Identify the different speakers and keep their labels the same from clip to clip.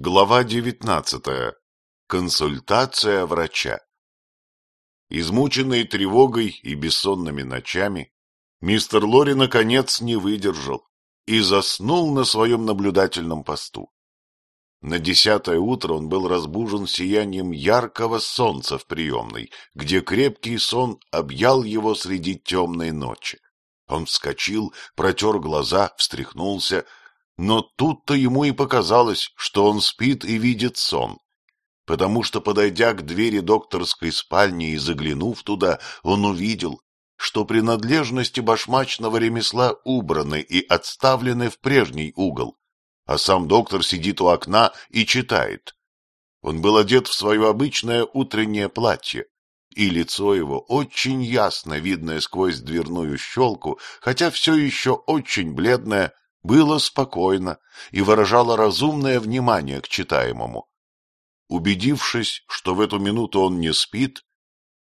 Speaker 1: Глава 19. Консультация врача. Измученный тревогой и бессонными ночами, мистер Лори наконец не выдержал и заснул на своем наблюдательном посту. На десятое утро он был разбужен сиянием яркого солнца в приемной, где крепкий сон объял его среди темной ночи. Он вскочил, протер глаза, встряхнулся но тут-то ему и показалось, что он спит и видит сон, потому что, подойдя к двери докторской спальни и заглянув туда, он увидел, что принадлежности башмачного ремесла убраны и отставлены в прежний угол, а сам доктор сидит у окна и читает. Он был одет в свое обычное утреннее платье, и лицо его очень ясно видное сквозь дверную щелку, хотя все еще очень бледное, было спокойно и выражало разумное внимание к читаемому. Убедившись, что в эту минуту он не спит,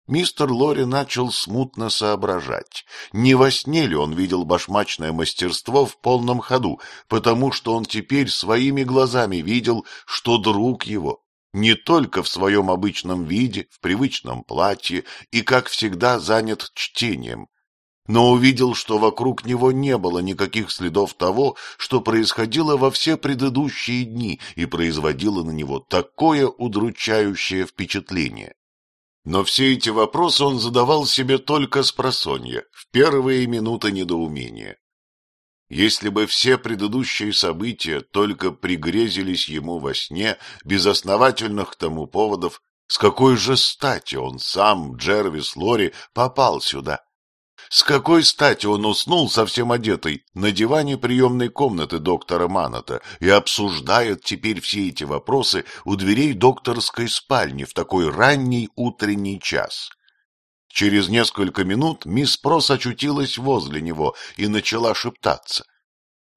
Speaker 1: мистер Лори начал смутно соображать, не во сне ли он видел башмачное мастерство в полном ходу, потому что он теперь своими глазами видел, что друг его не только в своем обычном виде, в привычном платье и, как всегда, занят чтением, но увидел, что вокруг него не было никаких следов того, что происходило во все предыдущие дни и производило на него такое удручающее впечатление. Но все эти вопросы он задавал себе только с просонья, в первые минуты недоумения. Если бы все предыдущие события только пригрезились ему во сне, без безосновательных тому поводов, с какой же стати он сам, Джервис Лори, попал сюда? С какой стати он уснул совсем одетый на диване приемной комнаты доктора Маната и обсуждает теперь все эти вопросы у дверей докторской спальни в такой ранний утренний час? Через несколько минут мисс Прос очутилась возле него и начала шептаться.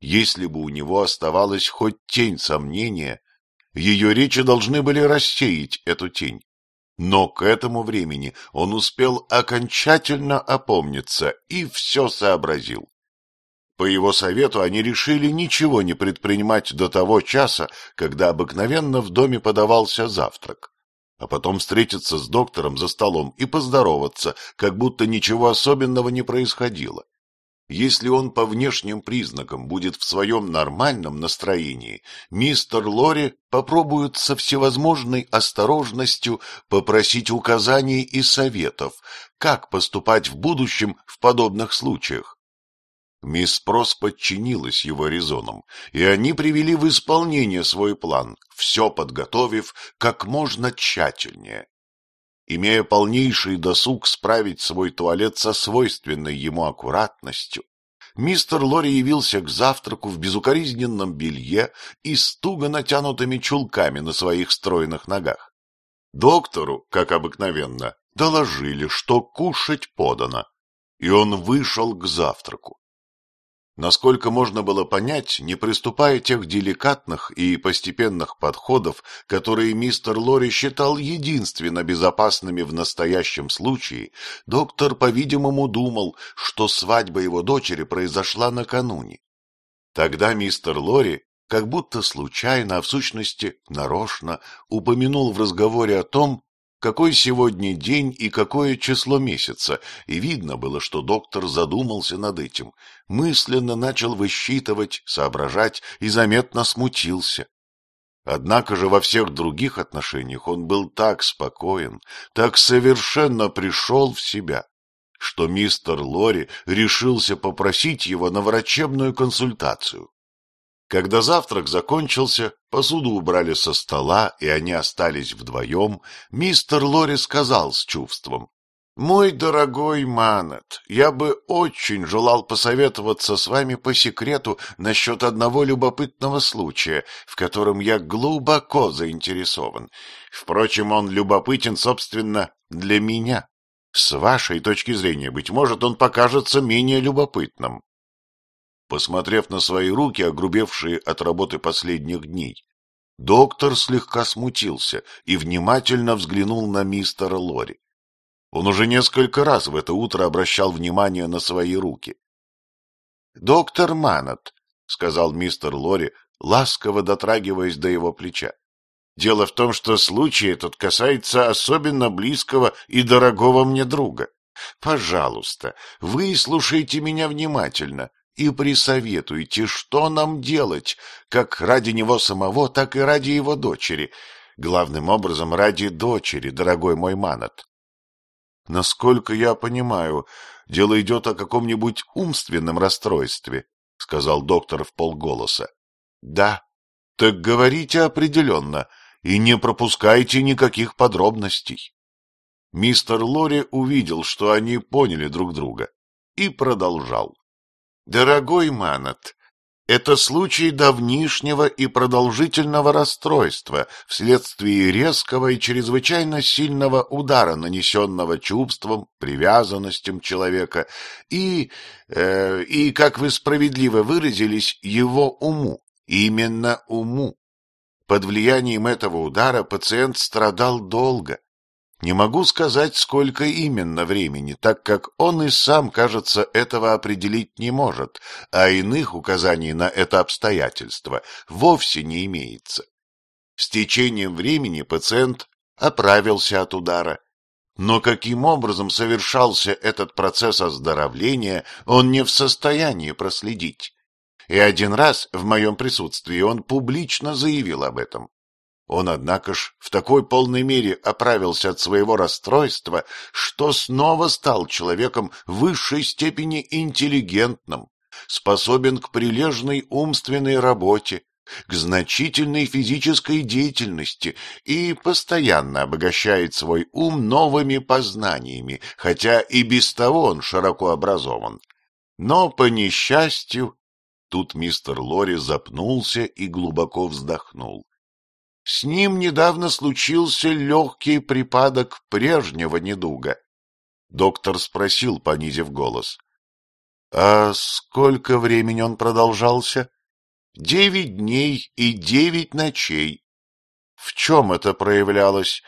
Speaker 1: Если бы у него оставалась хоть тень сомнения, ее речи должны были рассеять эту тень. Но к этому времени он успел окончательно опомниться и все сообразил. По его совету они решили ничего не предпринимать до того часа, когда обыкновенно в доме подавался завтрак, а потом встретиться с доктором за столом и поздороваться, как будто ничего особенного не происходило. Если он по внешним признакам будет в своем нормальном настроении, мистер Лори попробует со всевозможной осторожностью попросить указаний и советов, как поступать в будущем в подобных случаях. Мисс Прос подчинилась его резонам, и они привели в исполнение свой план, все подготовив как можно тщательнее имея полнейший досуг справить свой туалет со свойственной ему аккуратностью, мистер Лори явился к завтраку в безукоризненном белье и с туго натянутыми чулками на своих стройных ногах. Доктору, как обыкновенно, доложили, что кушать подано, и он вышел к завтраку насколько можно было понять, не приступая тех деликатных и постепенных подходов, которые мистер Лори считал единственно безопасными в настоящем случае, доктор, по-видимому, думал, что свадьба его дочери произошла накануне. Тогда мистер Лори как будто случайно, а в сущности нарочно, упомянул в разговоре о том, какой сегодня день и какое число месяца, и видно было, что доктор задумался над этим, мысленно начал высчитывать, соображать и заметно смутился. Однако же во всех других отношениях он был так спокоен, так совершенно пришел в себя, что мистер Лори решился попросить его на врачебную консультацию. Когда завтрак закончился, посуду убрали со стола, и они остались вдвоем, мистер Лори сказал с чувством. — Мой дорогой Манет, я бы очень желал посоветоваться с вами по секрету насчет одного любопытного случая, в котором я глубоко заинтересован. Впрочем, он любопытен, собственно, для меня. С вашей точки зрения, быть может, он покажется менее любопытным. Посмотрев на свои руки, огрубевшие от работы последних дней, доктор слегка смутился и внимательно взглянул на мистера Лори. Он уже несколько раз в это утро обращал внимание на свои руки. — Доктор Манат, — сказал мистер Лори, ласково дотрагиваясь до его плеча. — Дело в том, что случай этот касается особенно близкого и дорогого мне друга. Пожалуйста, выслушайте меня внимательно и присоветуйте, что нам делать, как ради него самого, так и ради его дочери. Главным образом, ради дочери, дорогой мой Манат. Насколько я понимаю, дело идет о каком-нибудь умственном расстройстве, — сказал доктор в полголоса. — Да. — Так говорите определенно и не пропускайте никаких подробностей. Мистер Лори увидел, что они поняли друг друга, и продолжал. «Дорогой Манат, это случай давнишнего и продолжительного расстройства вследствие резкого и чрезвычайно сильного удара, нанесенного чувством, привязанностям человека и, э, и, как вы справедливо выразились, его уму, именно уму. Под влиянием этого удара пациент страдал долго, не могу сказать, сколько именно времени, так как он и сам, кажется, этого определить не может, а иных указаний на это обстоятельство вовсе не имеется. С течением времени пациент оправился от удара. Но каким образом совершался этот процесс оздоровления, он не в состоянии проследить. И один раз в моем присутствии он публично заявил об этом. Он, однако ж, в такой полной мере оправился от своего расстройства, что снова стал человеком высшей степени интеллигентным, способен к прилежной умственной работе, к значительной физической деятельности и постоянно обогащает свой ум новыми познаниями, хотя и без того он широко образован. Но, по несчастью, тут мистер Лори запнулся и глубоко вздохнул. С ним недавно случился легкий припадок прежнего недуга. Доктор спросил, понизив голос. — А сколько времени он продолжался? — Девять дней и девять ночей. В чем это проявлялось?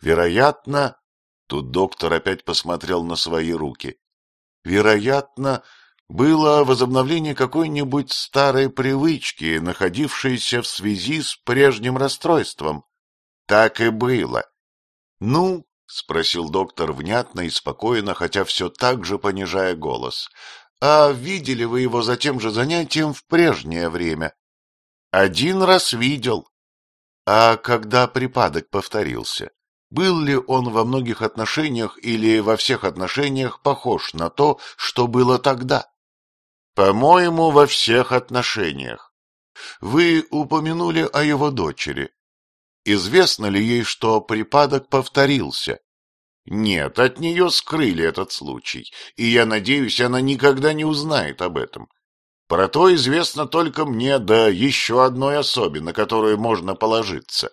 Speaker 1: Вероятно... Тут доктор опять посмотрел на свои руки. Вероятно, было возобновление какой-нибудь старой привычки, находившейся в связи с прежним расстройством. Так и было. — Ну, — спросил доктор внятно и спокойно, хотя все так же понижая голос, — а видели вы его за тем же занятием в прежнее время? — Один раз видел. — А когда припадок повторился? Был ли он во многих отношениях или во всех отношениях похож на то, что было тогда? По-моему, во всех отношениях. Вы упомянули о его дочери. Известно ли ей, что припадок повторился? Нет, от нее скрыли этот случай, и я надеюсь, она никогда не узнает об этом. Про то известно только мне, да еще одной особе, на которую можно положиться.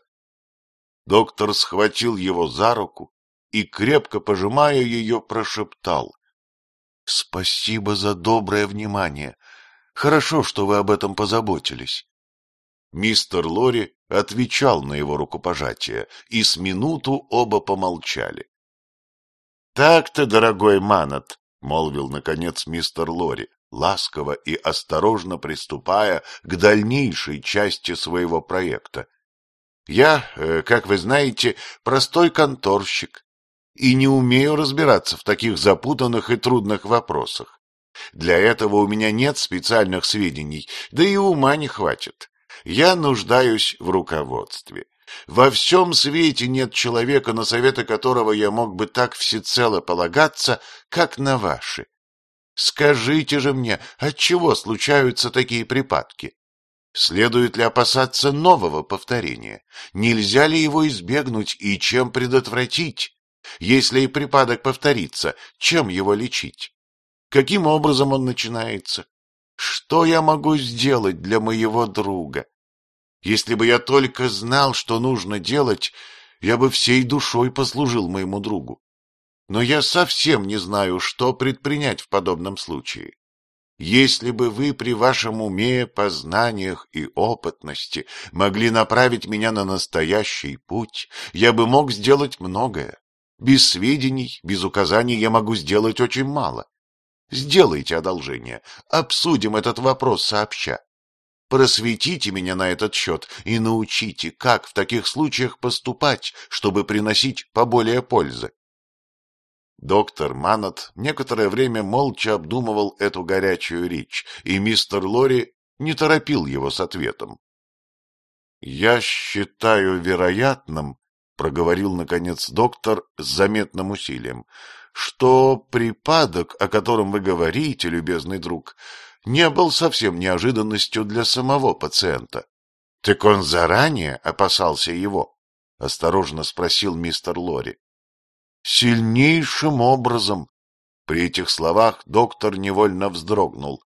Speaker 1: Доктор схватил его за руку и, крепко пожимая ее, прошептал. Спасибо за доброе внимание. Хорошо, что вы об этом позаботились. Мистер Лори отвечал на его рукопожатие, и с минуту оба помолчали. — Так-то, дорогой Манат, — молвил, наконец, мистер Лори, ласково и осторожно приступая к дальнейшей части своего проекта. — Я, э, как вы знаете, простой конторщик, и не умею разбираться в таких запутанных и трудных вопросах. Для этого у меня нет специальных сведений, да и ума не хватит. Я нуждаюсь в руководстве. Во всем свете нет человека, на советы которого я мог бы так всецело полагаться, как на ваши. Скажите же мне, отчего случаются такие припадки? Следует ли опасаться нового повторения? Нельзя ли его избегнуть и чем предотвратить? Если и припадок повторится, чем его лечить? Каким образом он начинается? Что я могу сделать для моего друга? Если бы я только знал, что нужно делать, я бы всей душой послужил моему другу. Но я совсем не знаю, что предпринять в подобном случае. Если бы вы при вашем уме, познаниях и опытности могли направить меня на настоящий путь, я бы мог сделать многое. Без сведений, без указаний я могу сделать очень мало. Сделайте одолжение, обсудим этот вопрос сообща. Просветите меня на этот счет и научите, как в таких случаях поступать, чтобы приносить поболее пользы. Доктор Манат некоторое время молча обдумывал эту горячую речь, и мистер Лори не торопил его с ответом. «Я считаю вероятным, — проговорил, наконец, доктор с заметным усилием, — что припадок, о котором вы говорите, любезный друг, не был совсем неожиданностью для самого пациента. — Так он заранее опасался его? — осторожно спросил мистер Лори. — Сильнейшим образом. При этих словах доктор невольно вздрогнул.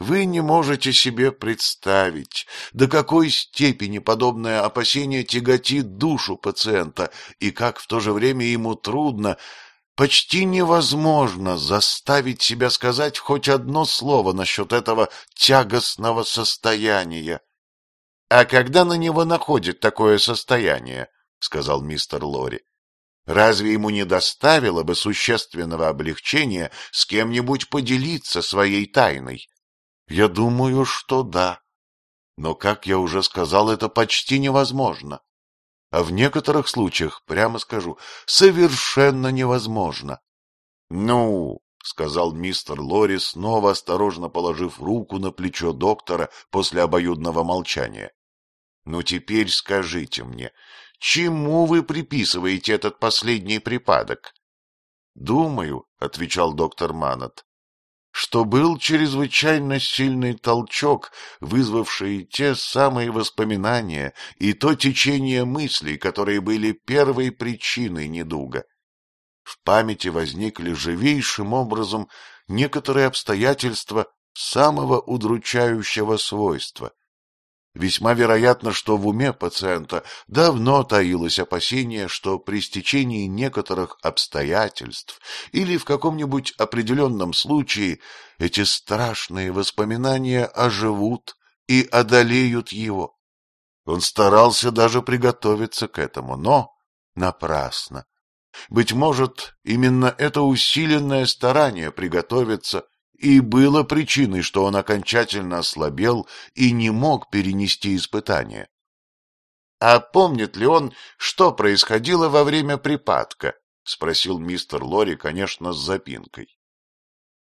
Speaker 1: Вы не можете себе представить, до какой степени подобное опасение тяготит душу пациента и как в то же время ему трудно, почти невозможно заставить себя сказать хоть одно слово насчет этого тягостного состояния. — А когда на него находит такое состояние? — сказал мистер Лори. — Разве ему не доставило бы существенного облегчения с кем-нибудь поделиться своей тайной? — я думаю, что да. Но, как я уже сказал, это почти невозможно. А в некоторых случаях, прямо скажу, совершенно невозможно. Ну, — сказал мистер Лори, снова осторожно положив руку на плечо доктора после обоюдного молчания. — Ну теперь скажите мне, чему вы приписываете этот последний припадок? — Думаю, — отвечал доктор Манат что был чрезвычайно сильный толчок, вызвавший те самые воспоминания и то течение мыслей, которые были первой причиной недуга. В памяти возникли живейшим образом некоторые обстоятельства самого удручающего свойства, Весьма вероятно, что в уме пациента давно таилось опасение, что при стечении некоторых обстоятельств или в каком-нибудь определенном случае эти страшные воспоминания оживут и одолеют его. Он старался даже приготовиться к этому, но напрасно. Быть может, именно это усиленное старание приготовиться и было причиной, что он окончательно ослабел и не мог перенести испытание. «А помнит ли он, что происходило во время припадка?» — спросил мистер Лори, конечно, с запинкой.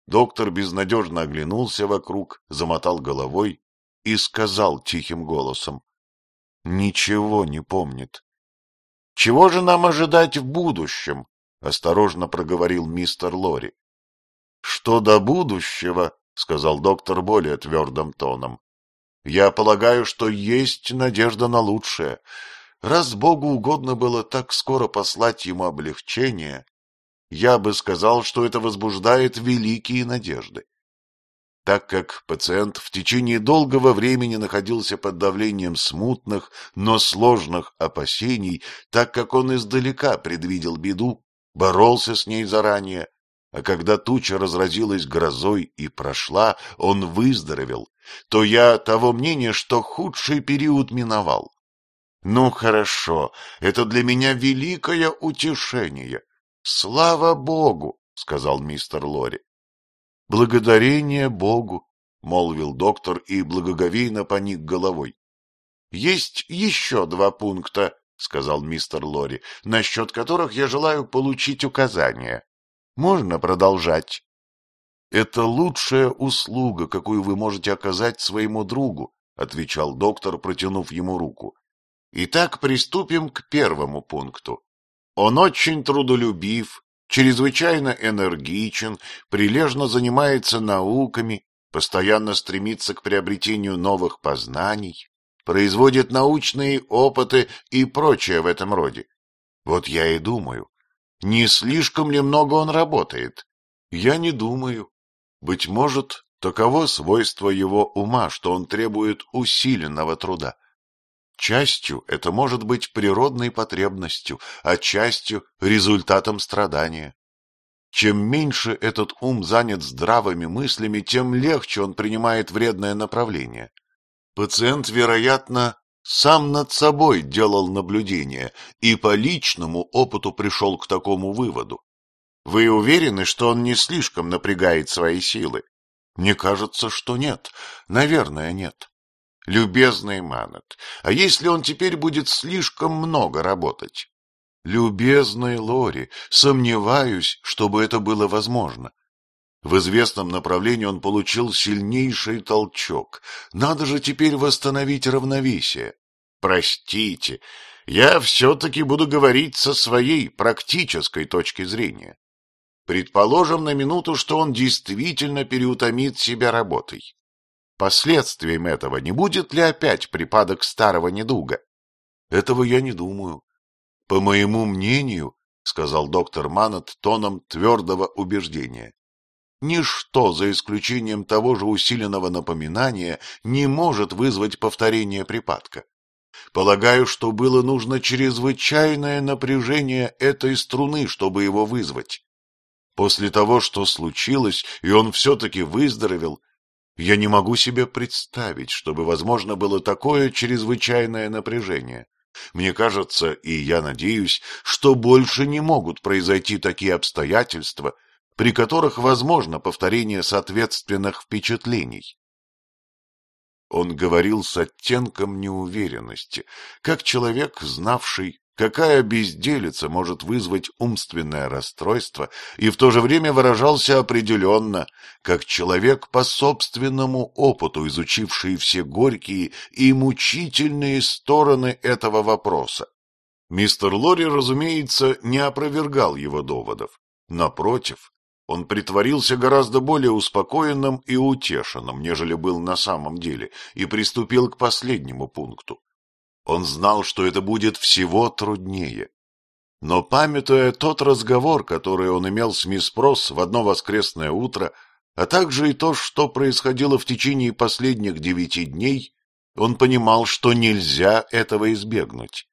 Speaker 1: Доктор безнадежно оглянулся вокруг, замотал головой и сказал тихим голосом. — Ничего не помнит. — Чего же нам ожидать в будущем? — осторожно проговорил мистер Лори. Что до будущего, — сказал доктор более твердым тоном, — я полагаю, что есть надежда на лучшее. Раз Богу угодно было так скоро послать ему облегчение, я бы сказал, что это возбуждает великие надежды. Так как пациент в течение долгого времени находился под давлением смутных, но сложных опасений, так как он издалека предвидел беду, боролся с ней заранее, а когда туча разразилась грозой и прошла, он выздоровел, то я того мнения, что худший период миновал. Ну, хорошо, это для меня великое утешение. Слава Богу, — сказал мистер Лори. Благодарение Богу, — молвил доктор и благоговейно поник головой. — Есть еще два пункта, — сказал мистер Лори, — насчет которых я желаю получить указания. Можно продолжать? — Это лучшая услуга, какую вы можете оказать своему другу, — отвечал доктор, протянув ему руку. — Итак, приступим к первому пункту. Он очень трудолюбив, чрезвычайно энергичен, прилежно занимается науками, постоянно стремится к приобретению новых познаний, производит научные опыты и прочее в этом роде. Вот я и думаю, не слишком ли много он работает? Я не думаю. Быть может, таково свойство его ума, что он требует усиленного труда. Частью это может быть природной потребностью, а частью – результатом страдания. Чем меньше этот ум занят здравыми мыслями, тем легче он принимает вредное направление. Пациент, вероятно, сам над собой делал наблюдения и по личному опыту пришел к такому выводу. Вы уверены, что он не слишком напрягает свои силы? Мне кажется, что нет. Наверное, нет. Любезный Манат. а если он теперь будет слишком много работать? Любезный Лори, сомневаюсь, чтобы это было возможно. В известном направлении он получил сильнейший толчок. Надо же теперь восстановить равновесие. Простите, я все-таки буду говорить со своей практической точки зрения. Предположим на минуту, что он действительно переутомит себя работой. Последствием этого не будет ли опять припадок старого недуга? Этого я не думаю. По моему мнению, — сказал доктор Манат тоном твердого убеждения, Ничто, за исключением того же усиленного напоминания, не может вызвать повторение припадка. Полагаю, что было нужно чрезвычайное напряжение этой струны, чтобы его вызвать. После того, что случилось, и он все-таки выздоровел, я не могу себе представить, чтобы возможно было такое чрезвычайное напряжение. Мне кажется, и я надеюсь, что больше не могут произойти такие обстоятельства – при которых возможно повторение соответственных впечатлений. Он говорил с оттенком неуверенности, как человек, знавший, какая безделица может вызвать умственное расстройство, и в то же время выражался определенно, как человек по собственному опыту, изучивший все горькие и мучительные стороны этого вопроса. Мистер Лори, разумеется, не опровергал его доводов. Напротив, он притворился гораздо более успокоенным и утешенным, нежели был на самом деле, и приступил к последнему пункту. Он знал, что это будет всего труднее. Но, памятуя тот разговор, который он имел с мисс Прос в одно воскресное утро, а также и то, что происходило в течение последних девяти дней, он понимал, что нельзя этого избегнуть.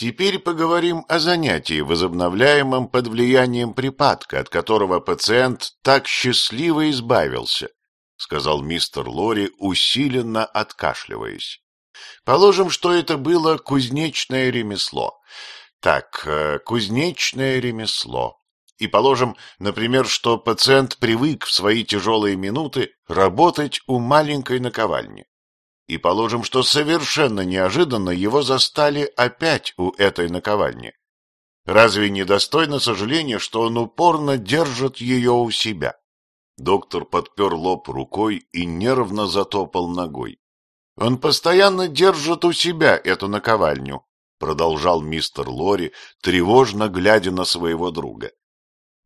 Speaker 1: Теперь поговорим о занятии, возобновляемом под влиянием припадка, от которого пациент так счастливо избавился, сказал мистер Лори, усиленно откашливаясь. Положим, что это было кузнечное ремесло. Так, э, кузнечное ремесло. И положим, например, что пациент привык в свои тяжелые минуты работать у маленькой наковальни. И положим, что совершенно неожиданно его застали опять у этой наковальни. Разве не достойно сожаления, что он упорно держит ее у себя? Доктор подпер лоб рукой и нервно затопал ногой. Он постоянно держит у себя эту наковальню, продолжал мистер Лори, тревожно глядя на своего друга.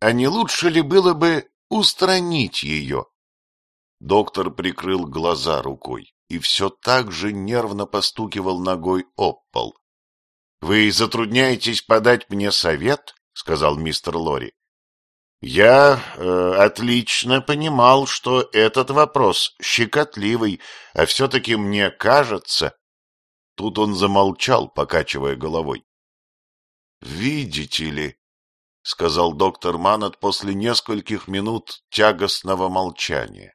Speaker 1: А не лучше ли было бы устранить ее? Доктор прикрыл глаза рукой и все так же нервно постукивал ногой об пол. — Вы затрудняетесь подать мне совет? — сказал мистер Лори. — Я э, отлично понимал, что этот вопрос щекотливый, а все-таки мне кажется... Тут он замолчал, покачивая головой. — Видите ли, — сказал доктор Манат после нескольких минут тягостного молчания.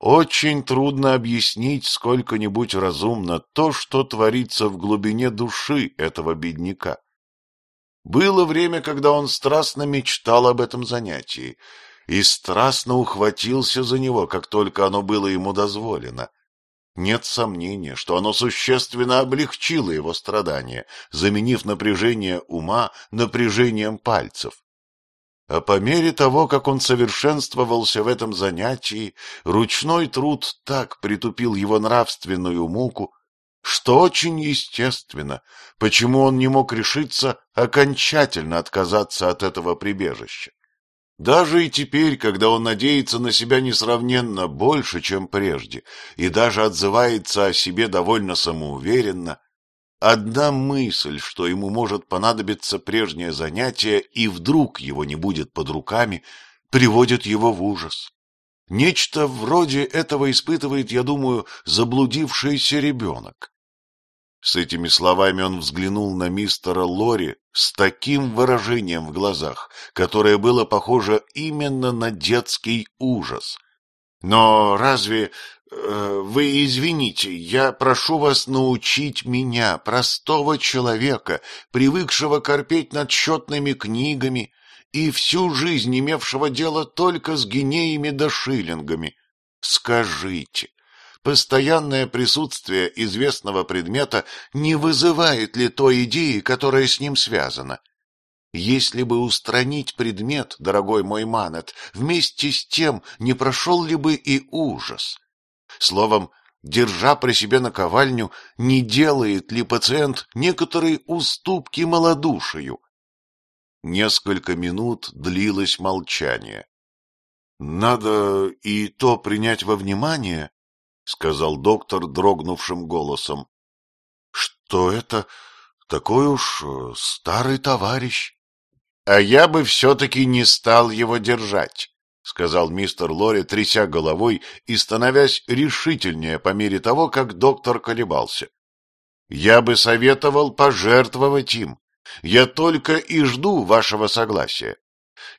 Speaker 1: Очень трудно объяснить сколько-нибудь разумно то, что творится в глубине души этого бедняка. Было время, когда он страстно мечтал об этом занятии и страстно ухватился за него, как только оно было ему дозволено. Нет сомнения, что оно существенно облегчило его страдания, заменив напряжение ума напряжением пальцев. А по мере того, как он совершенствовался в этом занятии, ручной труд так притупил его нравственную муку, что очень естественно, почему он не мог решиться окончательно отказаться от этого прибежища. Даже и теперь, когда он надеется на себя несравненно больше, чем прежде, и даже отзывается о себе довольно самоуверенно, Одна мысль, что ему может понадобиться прежнее занятие, и вдруг его не будет под руками, приводит его в ужас. Нечто вроде этого испытывает, я думаю, заблудившийся ребенок. С этими словами он взглянул на мистера Лори с таким выражением в глазах, которое было похоже именно на детский ужас. Но разве Э, вы извините, я прошу вас научить меня, простого человека, привыкшего корпеть над счетными книгами и всю жизнь имевшего дело только с гинеями да шиллингами. Скажите, постоянное присутствие известного предмета не вызывает ли той идеи, которая с ним связана? Если бы устранить предмет, дорогой мой Манет, вместе с тем не прошел ли бы и ужас?» Словом, держа при себе наковальню, не делает ли пациент некоторые уступки малодушию? Несколько минут длилось молчание. — Надо и то принять во внимание, — сказал доктор дрогнувшим голосом, — что это такой уж э, старый товарищ. — А я бы все-таки не стал его держать, — сказал мистер Лори, тряся головой и становясь решительнее по мере того, как доктор колебался. — Я бы советовал пожертвовать им. Я только и жду вашего согласия.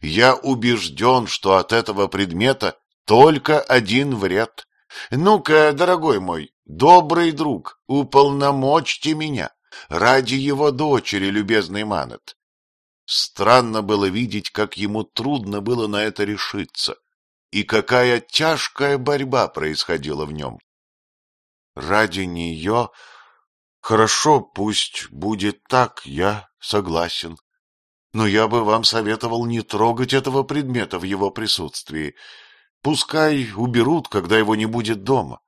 Speaker 1: Я убежден, что от этого предмета только один вред. Ну-ка, дорогой мой, добрый друг, уполномочьте меня ради его дочери, любезный Манет. Странно было видеть, как ему трудно было на это решиться, и какая тяжкая борьба происходила в нем. Ради нее... Хорошо, пусть будет так, я согласен. Но я бы вам советовал не трогать этого предмета в его присутствии. Пускай уберут, когда его не будет дома.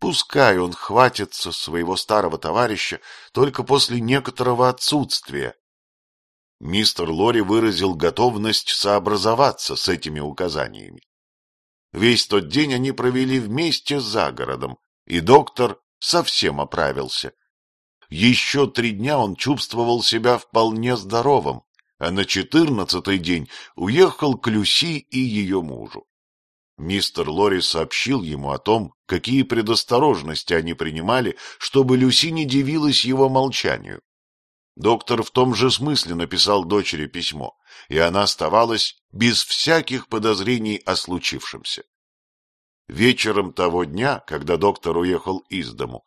Speaker 1: Пускай он хватится своего старого товарища только после некоторого отсутствия, Мистер Лори выразил готовность сообразоваться с этими указаниями. Весь тот день они провели вместе за городом, и доктор совсем оправился. Еще три дня он чувствовал себя вполне здоровым, а на четырнадцатый день уехал к Люси и ее мужу. Мистер Лори сообщил ему о том, какие предосторожности они принимали, чтобы Люси не дивилась его молчанию. Доктор в том же смысле написал дочери письмо, и она оставалась без всяких подозрений о случившемся. Вечером того дня, когда доктор уехал из дому,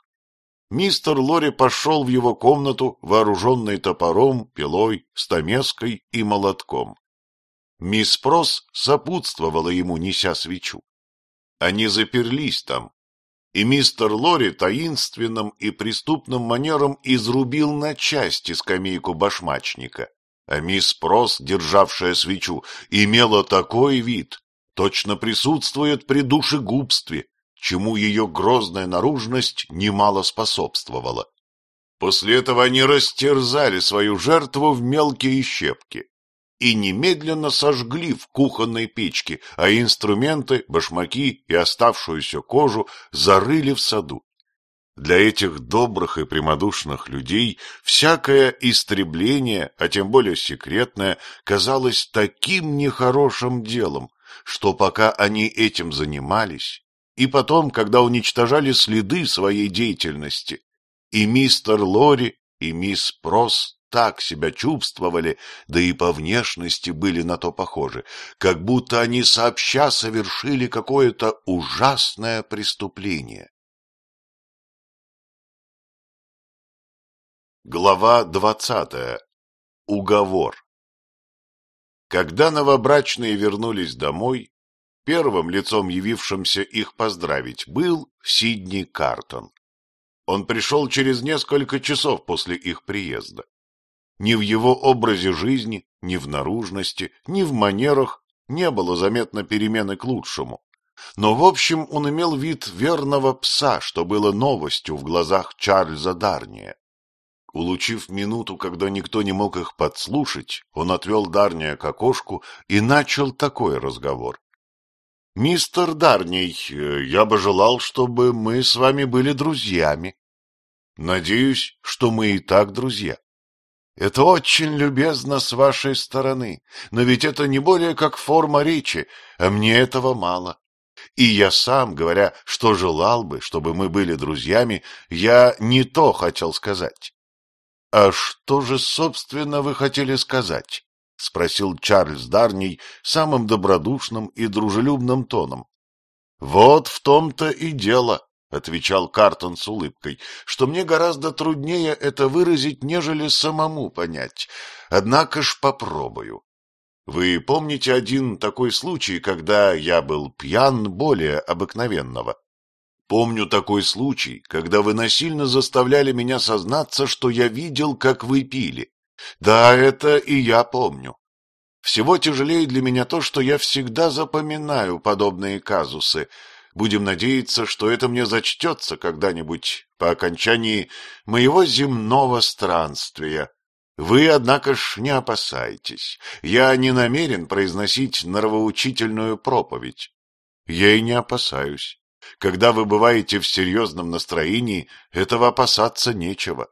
Speaker 1: мистер Лори пошел в его комнату, вооруженный топором, пилой, стамеской и молотком. Мисс Прос сопутствовала ему, неся свечу. Они заперлись там, и мистер Лори таинственным и преступным манером изрубил на части скамейку башмачника. А мисс Прос, державшая свечу, имела такой вид, точно присутствует при душегубстве, чему ее грозная наружность немало способствовала. После этого они растерзали свою жертву в мелкие щепки, и немедленно сожгли в кухонной печке, а инструменты, башмаки и оставшуюся кожу зарыли в саду. Для этих добрых и прямодушных людей всякое истребление, а тем более секретное, казалось таким нехорошим делом, что пока они этим занимались, и потом, когда уничтожали следы своей деятельности, и мистер Лори, и мисс Прос так себя чувствовали, да и по внешности были на то похожи,
Speaker 2: как будто они сообща совершили какое-то ужасное преступление. Глава двадцатая. Уговор. Когда
Speaker 1: новобрачные вернулись домой, первым лицом явившимся их поздравить был Сидни Картон. Он пришел через несколько часов после их приезда. Ни в его образе жизни, ни в наружности, ни в манерах не было заметно перемены к лучшему. Но, в общем, он имел вид верного пса, что было новостью в глазах Чарльза Дарния. Улучив минуту, когда никто не мог их подслушать, он отвел Дарния к окошку и начал такой разговор. — Мистер Дарний, э, я бы желал, чтобы мы с вами были друзьями. — Надеюсь, что мы и так друзья. Это очень любезно с вашей стороны, но ведь это не более как форма речи, а мне этого мало. И я сам, говоря, что желал бы, чтобы мы были друзьями, я не то хотел сказать. — А что же, собственно, вы хотели сказать? — спросил Чарльз Дарний самым добродушным и дружелюбным тоном. — Вот в том-то и дело, — отвечал Картон с улыбкой, — что мне гораздо труднее это выразить, нежели самому понять. Однако ж попробую. Вы помните один такой случай, когда я был пьян более обыкновенного? Помню такой случай, когда вы насильно заставляли меня сознаться, что я видел, как вы пили. Да, это и я помню. Всего тяжелее для меня то, что я всегда запоминаю подобные казусы — Будем надеяться, что это мне зачтется когда-нибудь по окончании моего земного странствия. Вы, однако ж, не опасайтесь. Я не намерен произносить норовоучительную проповедь. Я и не опасаюсь. Когда вы бываете в серьезном настроении, этого опасаться нечего.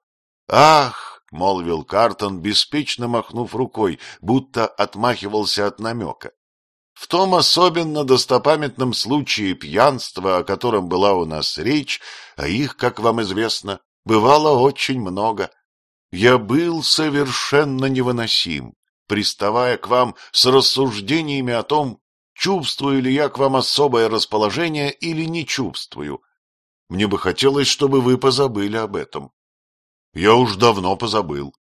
Speaker 1: Ах, — молвил Картон, беспечно махнув рукой, будто отмахивался от намека. В том особенно достопамятном случае пьянства, о котором была у нас речь, а их, как вам известно, бывало очень много. Я был совершенно невыносим, приставая к вам с рассуждениями о том, чувствую ли я к вам особое расположение или не чувствую. Мне бы хотелось, чтобы вы позабыли об этом. Я уж давно позабыл.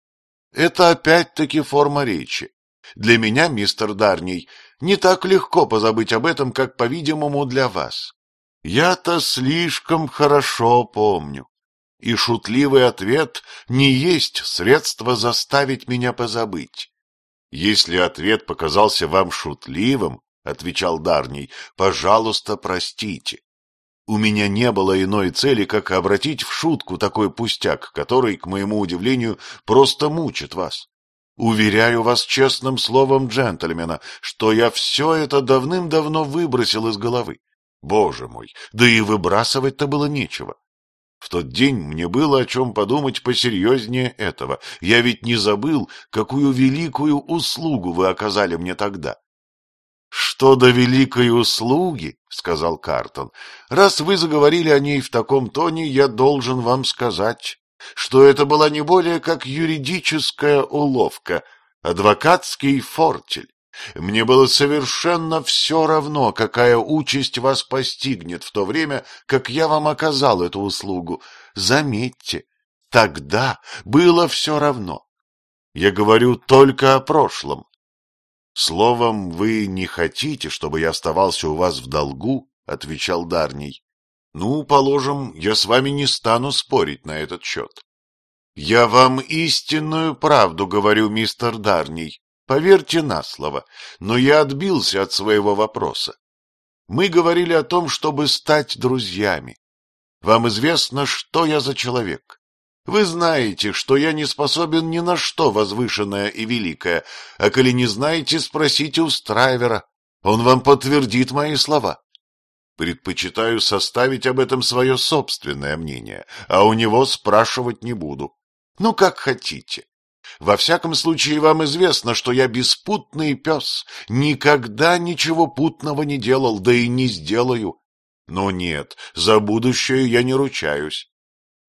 Speaker 1: Это опять-таки форма речи. Для меня, мистер Дарний, не так легко позабыть об этом, как, по-видимому, для вас. Я-то слишком хорошо помню. И шутливый ответ не есть средство заставить меня позабыть. Если ответ показался вам шутливым, — отвечал Дарний, — пожалуйста, простите. У меня не было иной цели, как обратить в шутку такой пустяк, который, к моему удивлению, просто мучит вас. Уверяю вас честным словом джентльмена, что я все это давным-давно выбросил из головы. Боже мой, да и выбрасывать-то было нечего. В тот день мне было о чем подумать посерьезнее этого. Я ведь не забыл, какую великую услугу вы оказали мне тогда. — Что до великой услуги, — сказал Картон, — раз вы заговорили о ней в таком тоне, я должен вам сказать, что это была не более как юридическая уловка, адвокатский фортель. Мне было совершенно все равно, какая участь вас постигнет в то время, как я вам оказал эту услугу. Заметьте, тогда было все равно. Я говорю только о прошлом. Словом, вы не хотите, чтобы я оставался у вас в долгу, — отвечал Дарний. Ну, положим, я с вами не стану спорить на этот счет. Я вам истинную правду говорю, мистер Дарний, поверьте на слово, но я отбился от своего вопроса. Мы говорили о том, чтобы стать друзьями. Вам известно, что я за человек. Вы знаете, что я не способен ни на что возвышенное и великое, а коли не знаете, спросите у Страйвера, он вам подтвердит мои слова. Предпочитаю составить об этом свое собственное мнение, а у него спрашивать не буду. Ну, как хотите. Во всяком случае, вам известно, что я беспутный пес, никогда ничего путного не делал, да и не сделаю. Но нет, за будущее я не ручаюсь.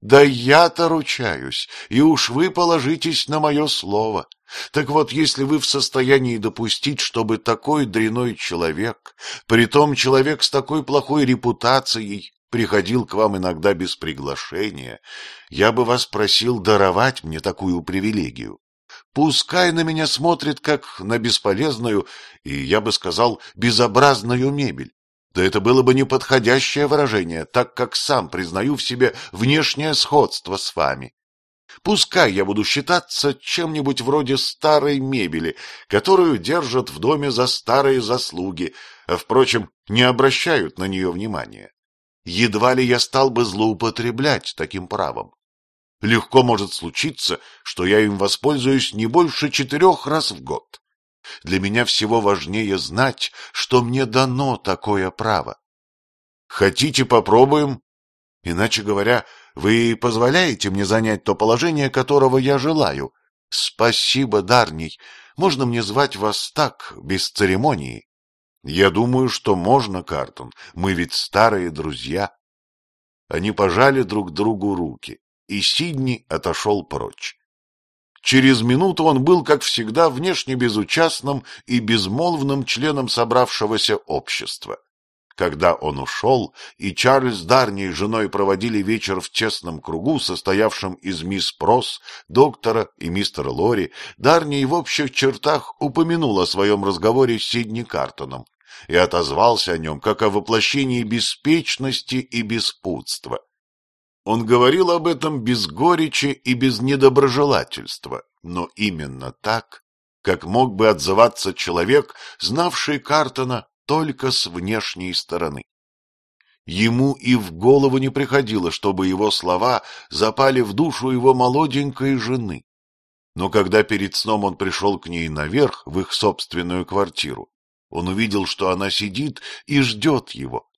Speaker 1: Да я-то ручаюсь, и уж вы положитесь на мое слово. Так вот, если вы в состоянии допустить, чтобы такой дряной человек, притом человек с такой плохой репутацией, приходил к вам иногда без приглашения, я бы вас просил даровать мне такую привилегию. Пускай на меня смотрит как на бесполезную и, я бы сказал, безобразную мебель. Да это было бы неподходящее выражение, так как сам признаю в себе внешнее сходство с вами. Пускай я буду считаться чем-нибудь вроде старой мебели, которую держат в доме за старые заслуги, а, впрочем, не обращают на нее внимания. Едва ли я стал бы злоупотреблять таким правом. Легко может случиться, что я им воспользуюсь не больше четырех раз в год. Для меня всего важнее знать, что мне дано такое право. Хотите, попробуем? Иначе говоря, вы позволяете мне занять то положение, которого я желаю. Спасибо, Дарний. Можно мне звать вас так, без церемонии? Я думаю, что можно, Картон. Мы ведь старые друзья. Они пожали друг другу руки, и Сидни отошел прочь. Через минуту он был, как всегда, внешне безучастным и безмолвным членом собравшегося общества. Когда он ушел, и Чарльз Дарни и женой проводили вечер в честном кругу, состоявшем из мисс Прос, доктора и мистера Лори, Дарни в общих чертах упомянул о своем разговоре с Сидни Картоном и отозвался о нем как о воплощении беспечности и беспутства. Он говорил об этом без горечи и без недоброжелательства, но именно так, как мог бы отзываться человек, знавший Картона только с внешней стороны. Ему и в голову не приходило, чтобы его слова запали в душу его молоденькой жены. Но когда перед сном он пришел к ней наверх, в их собственную квартиру, он увидел, что она сидит и ждет его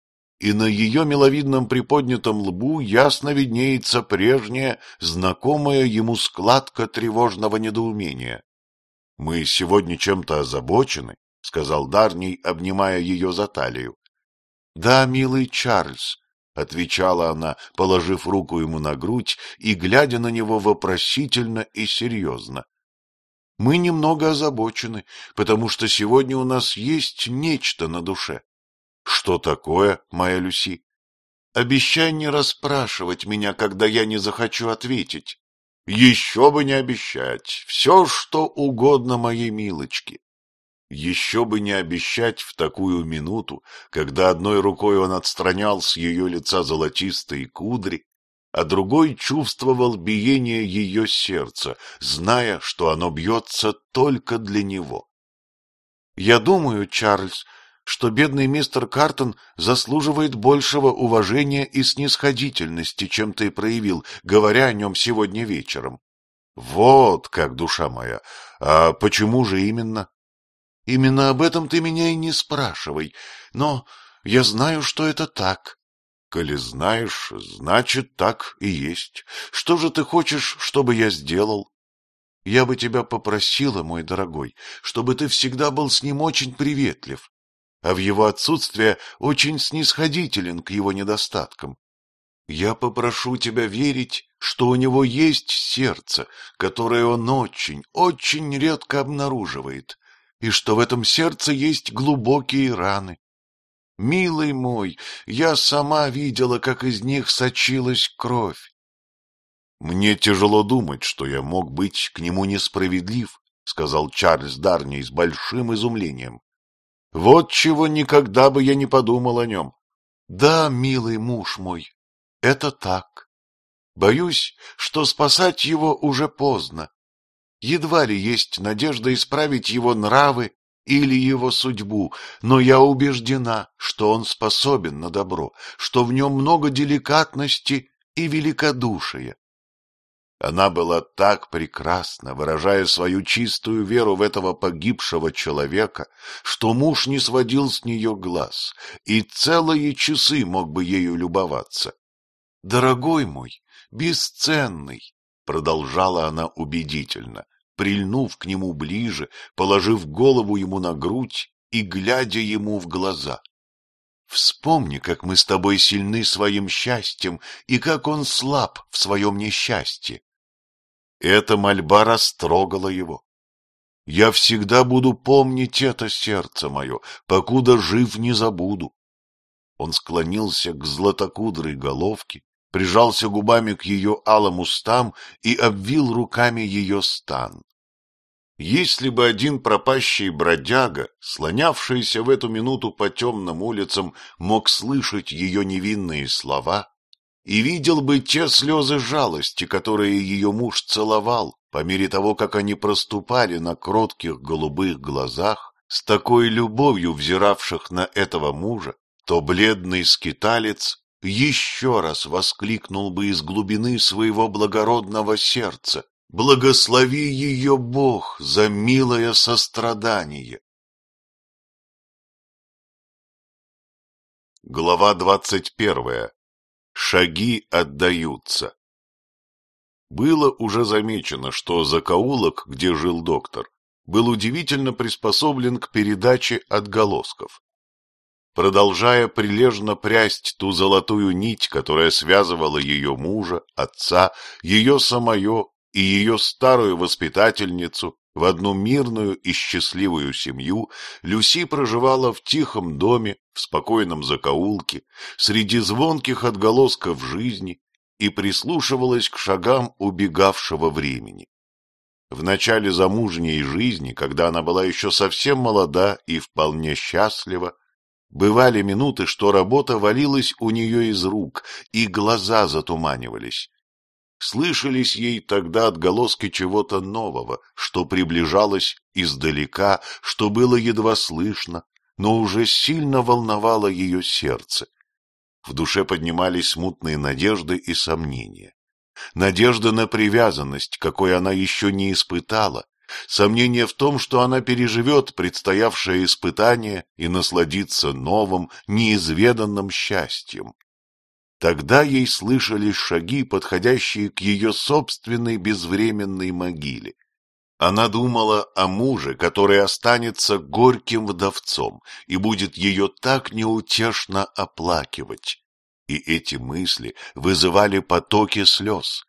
Speaker 1: и на ее миловидном приподнятом лбу ясно виднеется прежняя, знакомая ему складка тревожного недоумения. — Мы сегодня чем-то озабочены, — сказал Дарний, обнимая ее за талию. — Да, милый Чарльз, — отвечала она, положив руку ему на грудь и глядя на него вопросительно и серьезно. — Мы немного озабочены, потому что сегодня у нас есть нечто на душе. — что такое, моя Люси? Обещай не расспрашивать меня, когда я не захочу ответить. Еще бы не обещать. Все, что угодно моей милочке. Еще бы не обещать в такую минуту, когда одной рукой он отстранял с ее лица золотистые кудри, а другой чувствовал биение ее сердца, зная, что оно бьется только для него. — Я думаю, Чарльз, что бедный мистер Картон заслуживает большего уважения и снисходительности, чем ты проявил, говоря о нем сегодня вечером. Вот как, душа моя, а почему же именно? Именно об этом ты меня и не спрашивай, но я знаю, что это так. Коли знаешь, значит, так и есть. Что же ты хочешь, чтобы я сделал? Я бы тебя попросила, мой дорогой, чтобы ты всегда был с ним очень приветлив, а в его отсутствие очень снисходителен к его недостаткам. Я попрошу тебя верить, что у него есть сердце, которое он очень, очень редко обнаруживает, и что в этом сердце есть глубокие раны. Милый мой, я сама видела, как из них сочилась кровь. Мне тяжело думать, что я мог быть к нему несправедлив, сказал Чарльз Дарни с большим изумлением. Вот чего никогда бы я не подумал о нем. Да, милый муж мой, это так. Боюсь, что спасать его уже поздно. Едва ли есть надежда исправить его нравы или его судьбу, но я убеждена, что он способен на добро, что в нем много деликатности и великодушия. Она была так прекрасна, выражая свою чистую веру в этого погибшего человека, что муж не сводил с нее глаз и целые часы мог бы ею любоваться. — Дорогой мой, бесценный, — продолжала она убедительно, прильнув к нему ближе, положив голову ему на грудь и глядя ему в глаза. Вспомни, как мы с тобой сильны своим счастьем и как он слаб в своем несчастье. Эта мольба растрогала его. Я всегда буду помнить это сердце мое, покуда жив не забуду. Он склонился к златокудрой головке, прижался губами к ее алым устам и обвил руками ее стан. Если бы один пропащий бродяга, слонявшийся в эту минуту по темным улицам, мог слышать ее невинные слова, и видел бы те слезы жалости, которые ее муж целовал, по мере того, как они проступали на кротких голубых глазах, с такой любовью взиравших на этого мужа, то бледный скиталец еще раз воскликнул бы из глубины своего благородного сердца «Благослови
Speaker 2: ее Бог за милое сострадание!» Глава двадцать первая Шаги отдаются. Было уже замечено, что
Speaker 1: закоулок, где жил доктор, был удивительно приспособлен к передаче отголосков. Продолжая прилежно прясть ту золотую нить, которая связывала ее мужа, отца, ее самое и ее старую воспитательницу, в одну мирную и счастливую семью Люси проживала в тихом доме, в спокойном закоулке, среди звонких отголосков жизни и прислушивалась к шагам убегавшего времени. В начале замужней жизни, когда она была еще совсем молода и вполне счастлива, бывали минуты, что работа валилась у нее из рук, и глаза затуманивались слышались ей тогда отголоски чего-то нового, что приближалось издалека, что было едва слышно, но уже сильно волновало ее сердце. В душе поднимались смутные надежды и сомнения. Надежда на привязанность, какой она еще не испытала, сомнение в том, что она переживет предстоявшее испытание и насладится новым, неизведанным счастьем. Тогда ей слышались шаги, подходящие к ее собственной безвременной могиле. Она думала о муже, который останется горьким вдовцом и будет ее так неутешно оплакивать. И эти мысли вызывали потоки слез.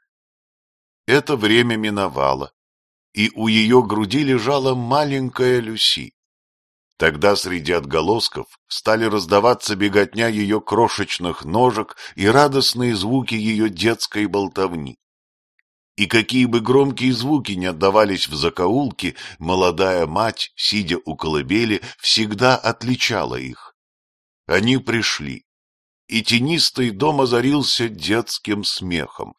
Speaker 1: Это время миновало, и у ее груди лежала маленькая Люси. Тогда среди отголосков стали раздаваться беготня ее крошечных ножек и радостные звуки ее детской болтовни. И какие бы громкие звуки не отдавались в закоулке, молодая мать, сидя у колыбели, всегда отличала их. Они пришли, и тенистый дом озарился детским смехом.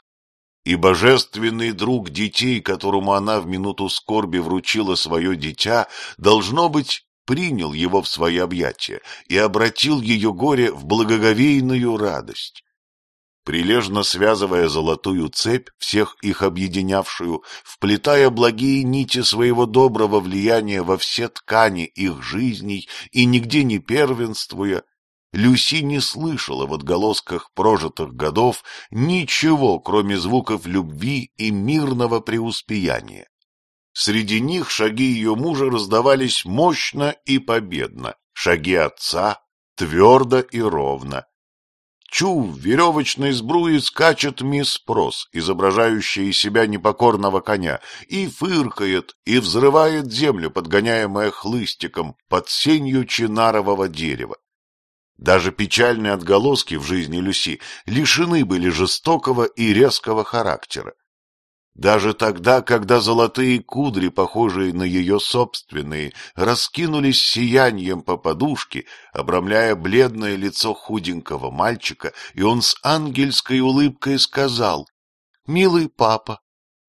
Speaker 1: И божественный друг детей, которому она в минуту скорби вручила свое дитя, должно быть, принял его в свои объятия и обратил ее горе в благоговейную радость. Прилежно связывая золотую цепь, всех их объединявшую, вплетая благие нити своего доброго влияния во все ткани их жизней и нигде не первенствуя, Люси не слышала в отголосках прожитых годов ничего, кроме звуков любви и мирного преуспеяния. Среди них шаги ее мужа раздавались мощно и победно, шаги отца твердо и ровно. Чу в веревочной сбруе скачет мисс Прос, изображающая из себя непокорного коня, и фыркает, и взрывает землю, подгоняемая хлыстиком, под сенью чинарового дерева. Даже печальные отголоски в жизни Люси лишены были жестокого и резкого характера. Даже тогда, когда золотые кудри, похожие на ее собственные, раскинулись сиянием по подушке, обрамляя бледное лицо худенького мальчика, и он с ангельской улыбкой сказал «Милый папа,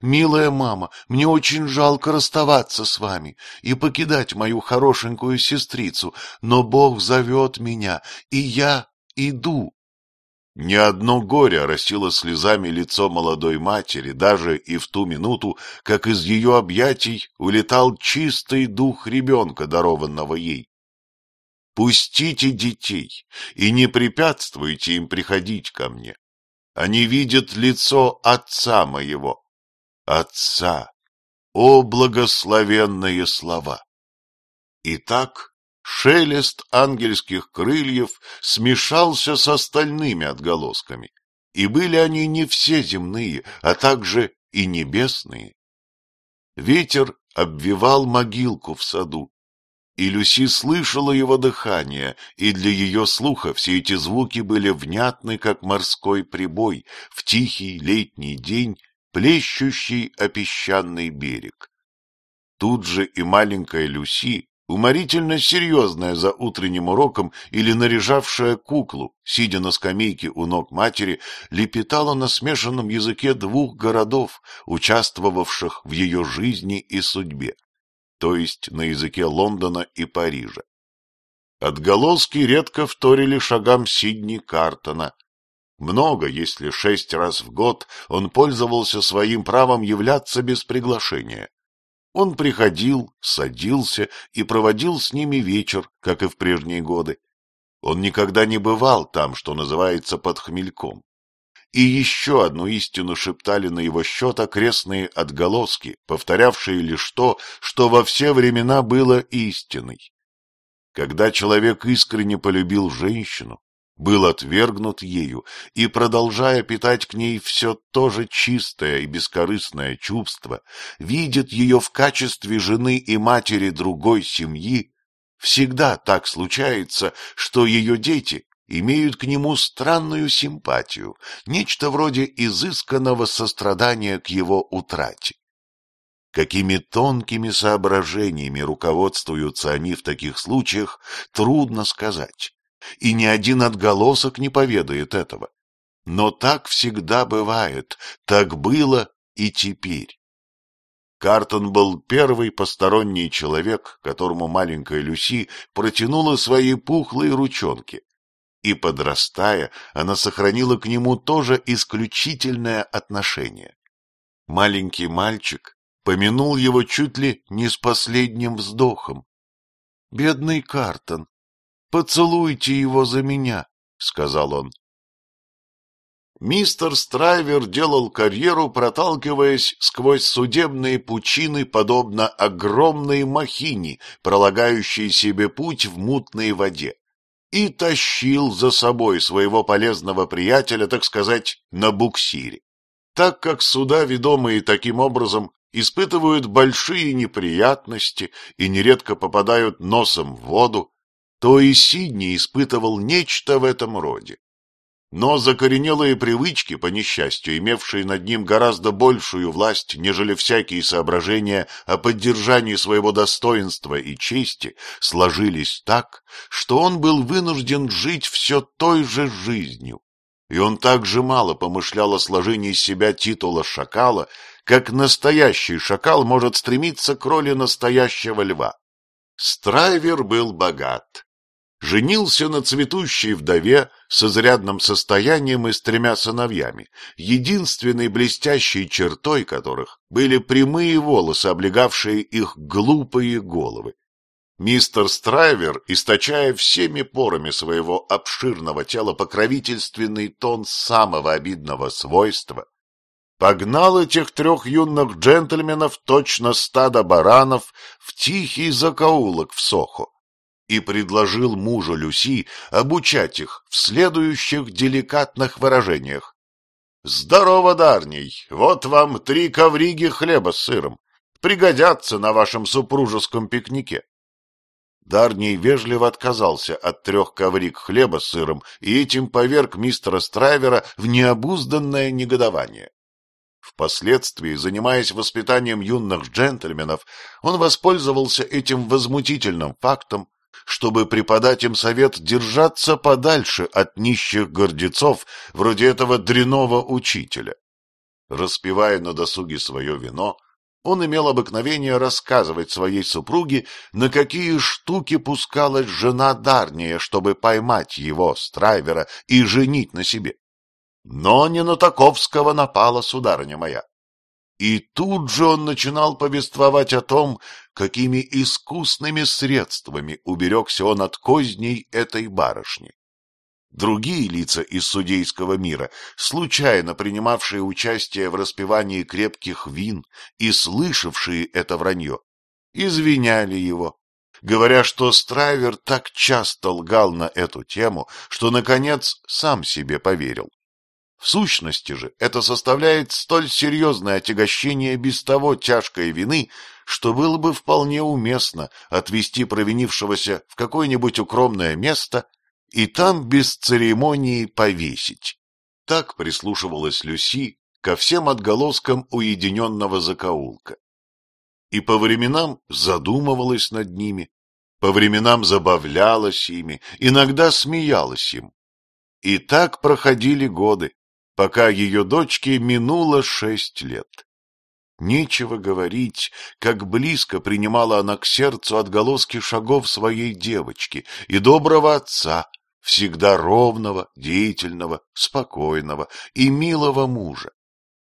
Speaker 1: милая мама, мне очень жалко расставаться с вами и покидать мою хорошенькую сестрицу, но Бог зовет меня, и я иду». Ни одно горе растило слезами лицо молодой матери, даже и в ту минуту, как из ее объятий улетал чистый дух ребенка, дарованного ей. Пустите детей и не препятствуйте им приходить ко мне. Они видят лицо отца моего. Отца! О, благословенные слова! Итак, Шелест ангельских крыльев смешался с остальными отголосками, и были они не все земные, а также и небесные. Ветер обвивал могилку в саду, и Люси слышала его дыхание, и для ее слуха все эти звуки были внятны, как морской прибой, в тихий летний день, плещущий о песчаный берег. Тут же и маленькая Люси уморительно серьезная за утренним уроком или наряжавшая куклу, сидя на скамейке у ног матери, лепетала на смешанном языке двух городов, участвовавших в ее жизни и судьбе, то есть на языке Лондона и Парижа. Отголоски редко вторили шагам Сидни Картона. Много, если шесть раз в год он пользовался своим правом являться без приглашения он приходил, садился и проводил с ними вечер, как и в прежние годы. Он никогда не бывал там, что называется, под хмельком. И еще одну истину шептали на его счет окрестные отголоски, повторявшие лишь то, что во все времена было истиной. Когда человек искренне полюбил женщину, был отвергнут ею, и, продолжая питать к ней все то же чистое и бескорыстное чувство, видит ее в качестве жены и матери другой семьи, всегда так случается, что ее дети имеют к нему странную симпатию, нечто вроде изысканного сострадания к его утрате. Какими тонкими соображениями руководствуются они в таких случаях, трудно сказать и ни один отголосок не поведает этого. Но так всегда бывает, так было и теперь. Картон был первый посторонний человек, которому маленькая Люси протянула свои пухлые ручонки. И, подрастая, она сохранила к нему тоже исключительное отношение. Маленький мальчик помянул его чуть ли не с последним вздохом. «Бедный Картон, Поцелуйте его за меня, — сказал он. Мистер Страйвер делал карьеру, проталкиваясь сквозь судебные пучины, подобно огромной махине, пролагающей себе путь в мутной воде, и тащил за собой своего полезного приятеля, так сказать, на буксире. Так как суда, ведомые таким образом, испытывают большие неприятности и нередко попадают носом в воду, то и Сидни испытывал нечто в этом роде. Но закоренелые привычки, по несчастью, имевшие над ним гораздо большую власть, нежели всякие соображения о поддержании своего достоинства и чести, сложились так, что он был вынужден жить все той же жизнью. И он так же мало помышлял о сложении из себя титула шакала, как настоящий шакал может стремиться к роли настоящего льва. Страйвер был богат, женился на цветущей вдове с изрядным состоянием и с тремя сыновьями, единственной блестящей чертой которых были прямые волосы, облегавшие их глупые головы. Мистер Страйвер, источая всеми порами своего обширного тела покровительственный тон самого обидного свойства, погнал этих трех юных джентльменов, точно стадо баранов, в тихий закоулок в Сохо и предложил мужу Люси обучать их в следующих деликатных выражениях. «Здорово, Дарний! Вот вам три ковриги хлеба с сыром. Пригодятся на вашем супружеском пикнике». Дарний вежливо отказался от трех ковриг хлеба с сыром и этим поверг мистера Страйвера в необузданное негодование. Впоследствии, занимаясь воспитанием юных джентльменов, он воспользовался этим возмутительным фактом чтобы преподать им совет держаться подальше от нищих гордецов, вроде этого дряного учителя. Распивая на досуге свое вино, он имел обыкновение рассказывать своей супруге, на какие штуки пускалась жена Дарния, чтобы поймать его, Страйвера, и женить на себе. Но не на Таковского напала, сударыня моя. И тут же он начинал повествовать о том, какими искусными средствами уберегся он от козней этой барышни. Другие лица из судейского мира, случайно принимавшие участие в распивании крепких вин и слышавшие это вранье, извиняли его, говоря, что Страйвер так часто лгал на эту тему, что, наконец, сам себе поверил. В сущности же это составляет столь серьезное отягощение без того тяжкой вины, что было бы вполне уместно отвести провинившегося в какое-нибудь укромное место и там без церемонии повесить. Так прислушивалась Люси ко всем отголоскам уединенного закоулка. И по временам задумывалась над ними, по временам забавлялась ими, иногда смеялась им. И так проходили годы, пока ее дочке минуло шесть лет. Нечего говорить, как близко принимала она к сердцу отголоски шагов своей девочки и доброго отца, всегда ровного, деятельного, спокойного и милого мужа.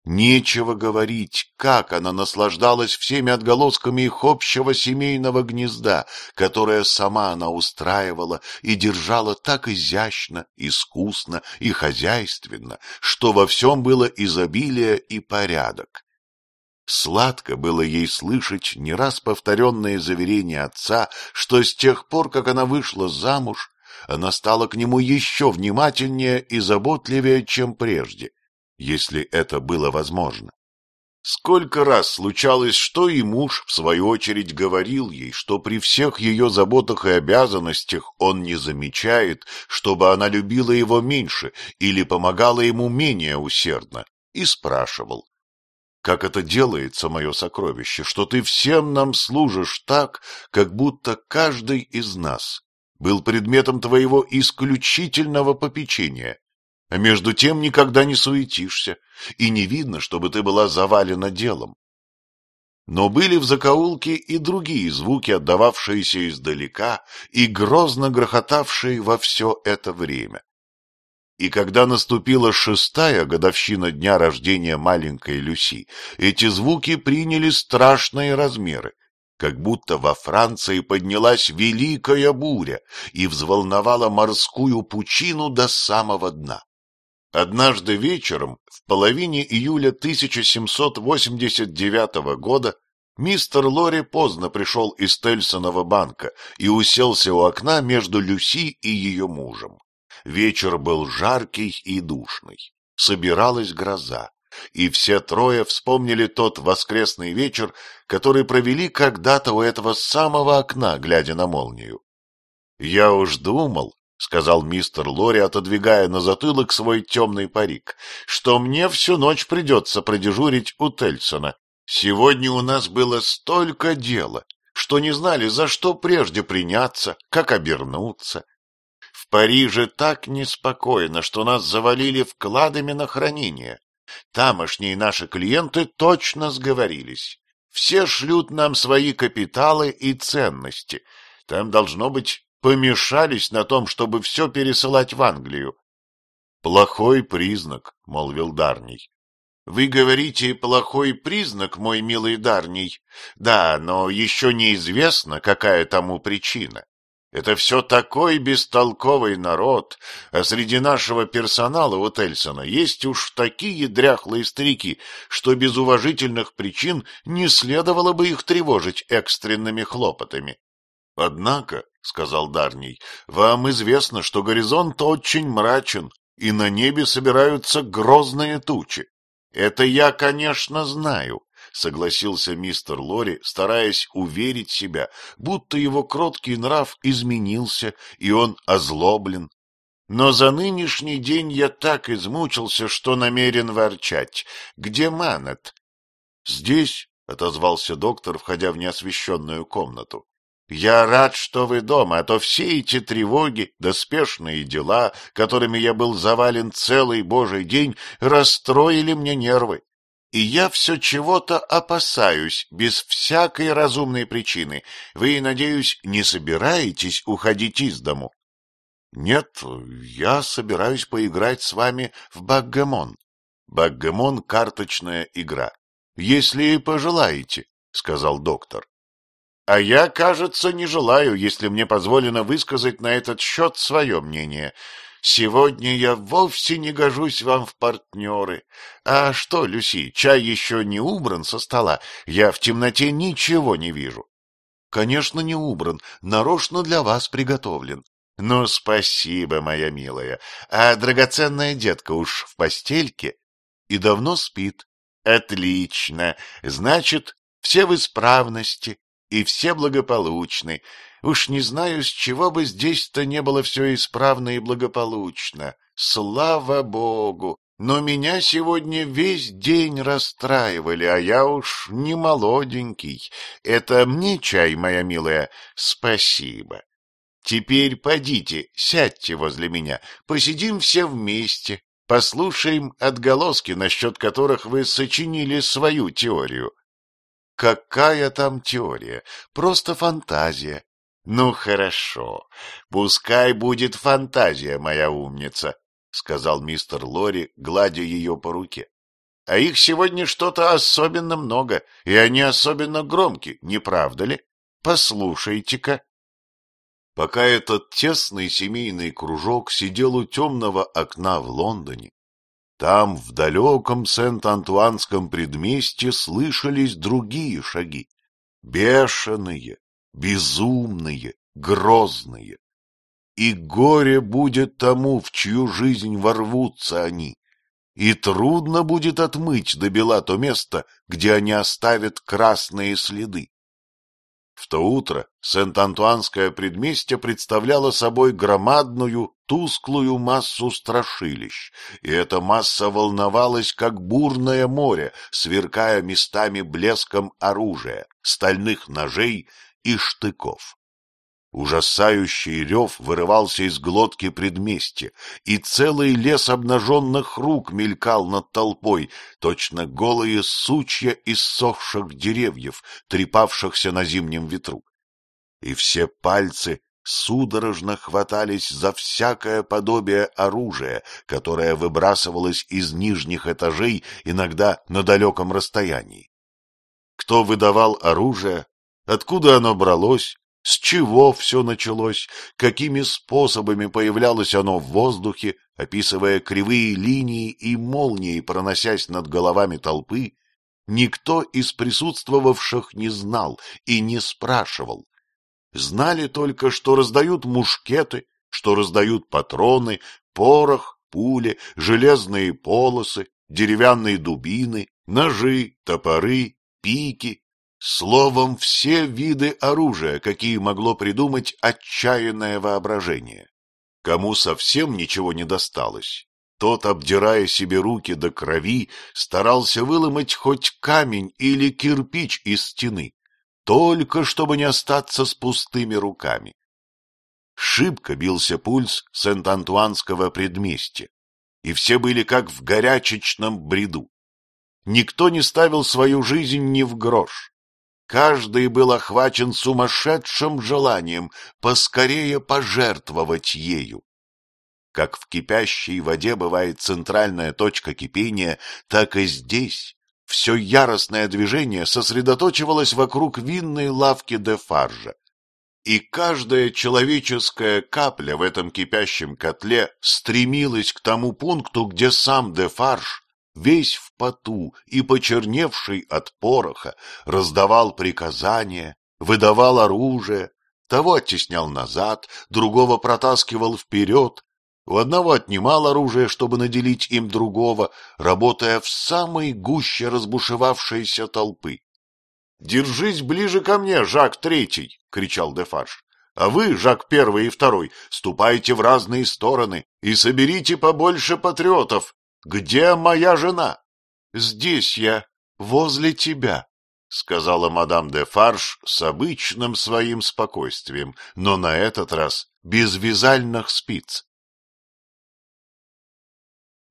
Speaker 1: Нечего говорить, как она наслаждалась всеми отголосками их общего семейного гнезда, которое сама она устраивала и держала так изящно, искусно и хозяйственно, что во всем было изобилие и порядок. Сладко было ей слышать не раз повторенные заверения отца, что с тех пор, как она вышла замуж, она стала к нему еще внимательнее и заботливее, чем прежде, если это было возможно. Сколько раз случалось, что и муж, в свою очередь, говорил ей, что при всех ее заботах и обязанностях он не замечает, чтобы она любила его меньше или помогала ему менее усердно, и спрашивал, как это делается, мое сокровище, что ты всем нам служишь так, как будто каждый из нас был предметом твоего исключительного попечения, а между тем никогда не суетишься, и не видно, чтобы ты была завалена делом. Но были в закоулке и другие звуки, отдававшиеся издалека и грозно грохотавшие во все это время. И когда наступила шестая годовщина дня рождения маленькой Люси, эти звуки приняли страшные размеры, как будто во Франции поднялась великая буря и взволновала морскую пучину до самого дна. Однажды вечером, в половине июля 1789 года, мистер Лори поздно пришел из Тельсонова банка и уселся у окна между Люси и ее мужем. Вечер был жаркий и душный. Собиралась гроза. И все трое вспомнили тот воскресный вечер, который провели когда-то у этого самого окна, глядя на молнию. — Я уж думал, — сказал мистер Лори, отодвигая на затылок свой темный парик, — что мне всю ночь придется продежурить у Тельсона. Сегодня у нас было столько дела, что не знали, за что прежде приняться, как обернуться, в Париже так неспокойно, что нас завалили вкладами на хранение. Тамошние наши клиенты точно сговорились. Все шлют нам свои капиталы и ценности. Там, должно быть, помешались на том, чтобы все пересылать в Англию. — Плохой признак, — молвил Дарний. — Вы говорите, плохой признак, мой милый Дарний. Да, но еще неизвестно, какая тому причина. Это все такой бестолковый народ, а среди нашего персонала у Тельсона есть уж такие дряхлые старики, что без уважительных причин не следовало бы их тревожить экстренными хлопотами. Однако, — сказал Дарний, — вам известно, что горизонт очень мрачен, и на небе собираются грозные тучи. Это я, конечно, знаю, согласился мистер Лори, стараясь уверить себя, будто его кроткий нрав изменился, и он озлоблен. Но за нынешний день я так измучился, что намерен ворчать. Где Манет? — Здесь, — отозвался доктор, входя в неосвещенную комнату. Я рад, что вы дома, а то все эти тревоги, доспешные да дела, которыми я был завален целый божий день, расстроили мне нервы. И я все чего-то опасаюсь, без всякой разумной причины. Вы, надеюсь, не собираетесь уходить из дому? — Нет, я собираюсь поиграть с вами в Баггемон. Баггемон — карточная игра. Если пожелаете, — сказал доктор. — А я, кажется, не желаю, если мне позволено высказать на этот счет свое мнение. — Сегодня я вовсе не гожусь вам в партнеры. А что, Люси, чай еще не убран со стола? Я в темноте ничего не вижу. Конечно, не убран, нарочно для вас приготовлен. Ну, спасибо, моя милая. А драгоценная детка уж в постельке и давно спит. Отлично. Значит, все в исправности и все благополучны. Уж не знаю, с чего бы здесь-то не было все исправно и благополучно. Слава богу! Но меня сегодня весь день расстраивали, а я уж не молоденький. Это мне чай, моя милая? Спасибо. Теперь подите, сядьте возле меня, посидим все вместе, послушаем отголоски, насчет которых вы сочинили свою теорию. Какая там теория? Просто фантазия. Ну, хорошо. Пускай будет фантазия, моя умница, — сказал мистер Лори, гладя ее по руке. — А их сегодня что-то особенно много, и они особенно громки, не правда ли? Послушайте-ка. Пока этот тесный семейный кружок сидел у темного окна в Лондоне, там, в далеком Сент-Антуанском предместье, слышались другие шаги, бешеные, безумные, грозные. И горе будет тому, в чью жизнь ворвутся они, и трудно будет отмыть до бела то место, где они оставят красные следы. В то утро Сент-Антуанское предместье представляло собой громадную, тусклую массу страшилищ, и эта масса волновалась, как бурное море, сверкая местами блеском оружия, стальных ножей и штыков. Ужасающий рев вырывался из глотки предместья, и целый лес обнаженных рук мелькал над толпой, точно голые сучья иссохших деревьев, трепавшихся на зимнем ветру. И все пальцы судорожно хватались за всякое подобие оружия, которое выбрасывалось из нижних этажей, иногда на далеком расстоянии. Кто выдавал оружие, Откуда оно бралось? С чего все началось? Какими способами появлялось оно в воздухе, описывая кривые линии и молнии, проносясь над головами толпы? Никто из присутствовавших не знал и не спрашивал. Знали только, что раздают мушкеты, что раздают патроны, порох, пули, железные полосы, деревянные дубины, ножи, топоры, пики, Словом, все виды оружия, какие могло придумать отчаянное воображение. Кому совсем ничего не досталось, тот, обдирая себе руки до крови, старался выломать хоть камень или кирпич из стены, только чтобы не остаться с пустыми руками. Шибко бился пульс Сент-Антуанского предместья, и все были как в горячечном бреду. Никто не ставил свою жизнь ни в грош. Каждый был охвачен сумасшедшим желанием поскорее пожертвовать ею. Как в кипящей воде бывает центральная точка кипения, так и здесь все яростное движение сосредоточивалось вокруг винной лавки де Фаржа, И каждая человеческая капля в этом кипящем котле стремилась к тому пункту, где сам де Фарж весь в поту и почерневший от пороха, раздавал приказания, выдавал оружие, того оттеснял назад, другого протаскивал вперед, у одного отнимал оружие, чтобы наделить им другого, работая в самой гуще разбушевавшейся толпы. — Держись ближе ко мне, Жак Третий! — кричал Дефарж. — А вы, Жак Первый и Второй, ступайте в разные стороны и соберите побольше патриотов, где моя жена? — Здесь я, возле тебя, — сказала мадам де Фарш с обычным своим спокойствием, но на этот раз без вязальных спиц.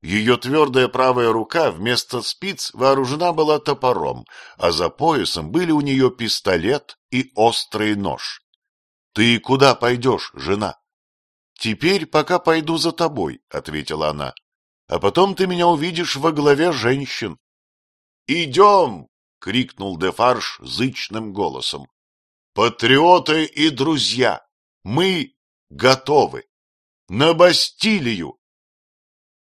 Speaker 1: Ее твердая правая рука вместо спиц вооружена была топором, а за поясом были у нее пистолет и острый нож. — Ты куда пойдешь, жена? — Теперь пока пойду за тобой, — ответила она а потом ты меня увидишь во главе женщин. — Идем! — крикнул Дефарж зычным голосом. — Патриоты и друзья, мы готовы! На Бастилию!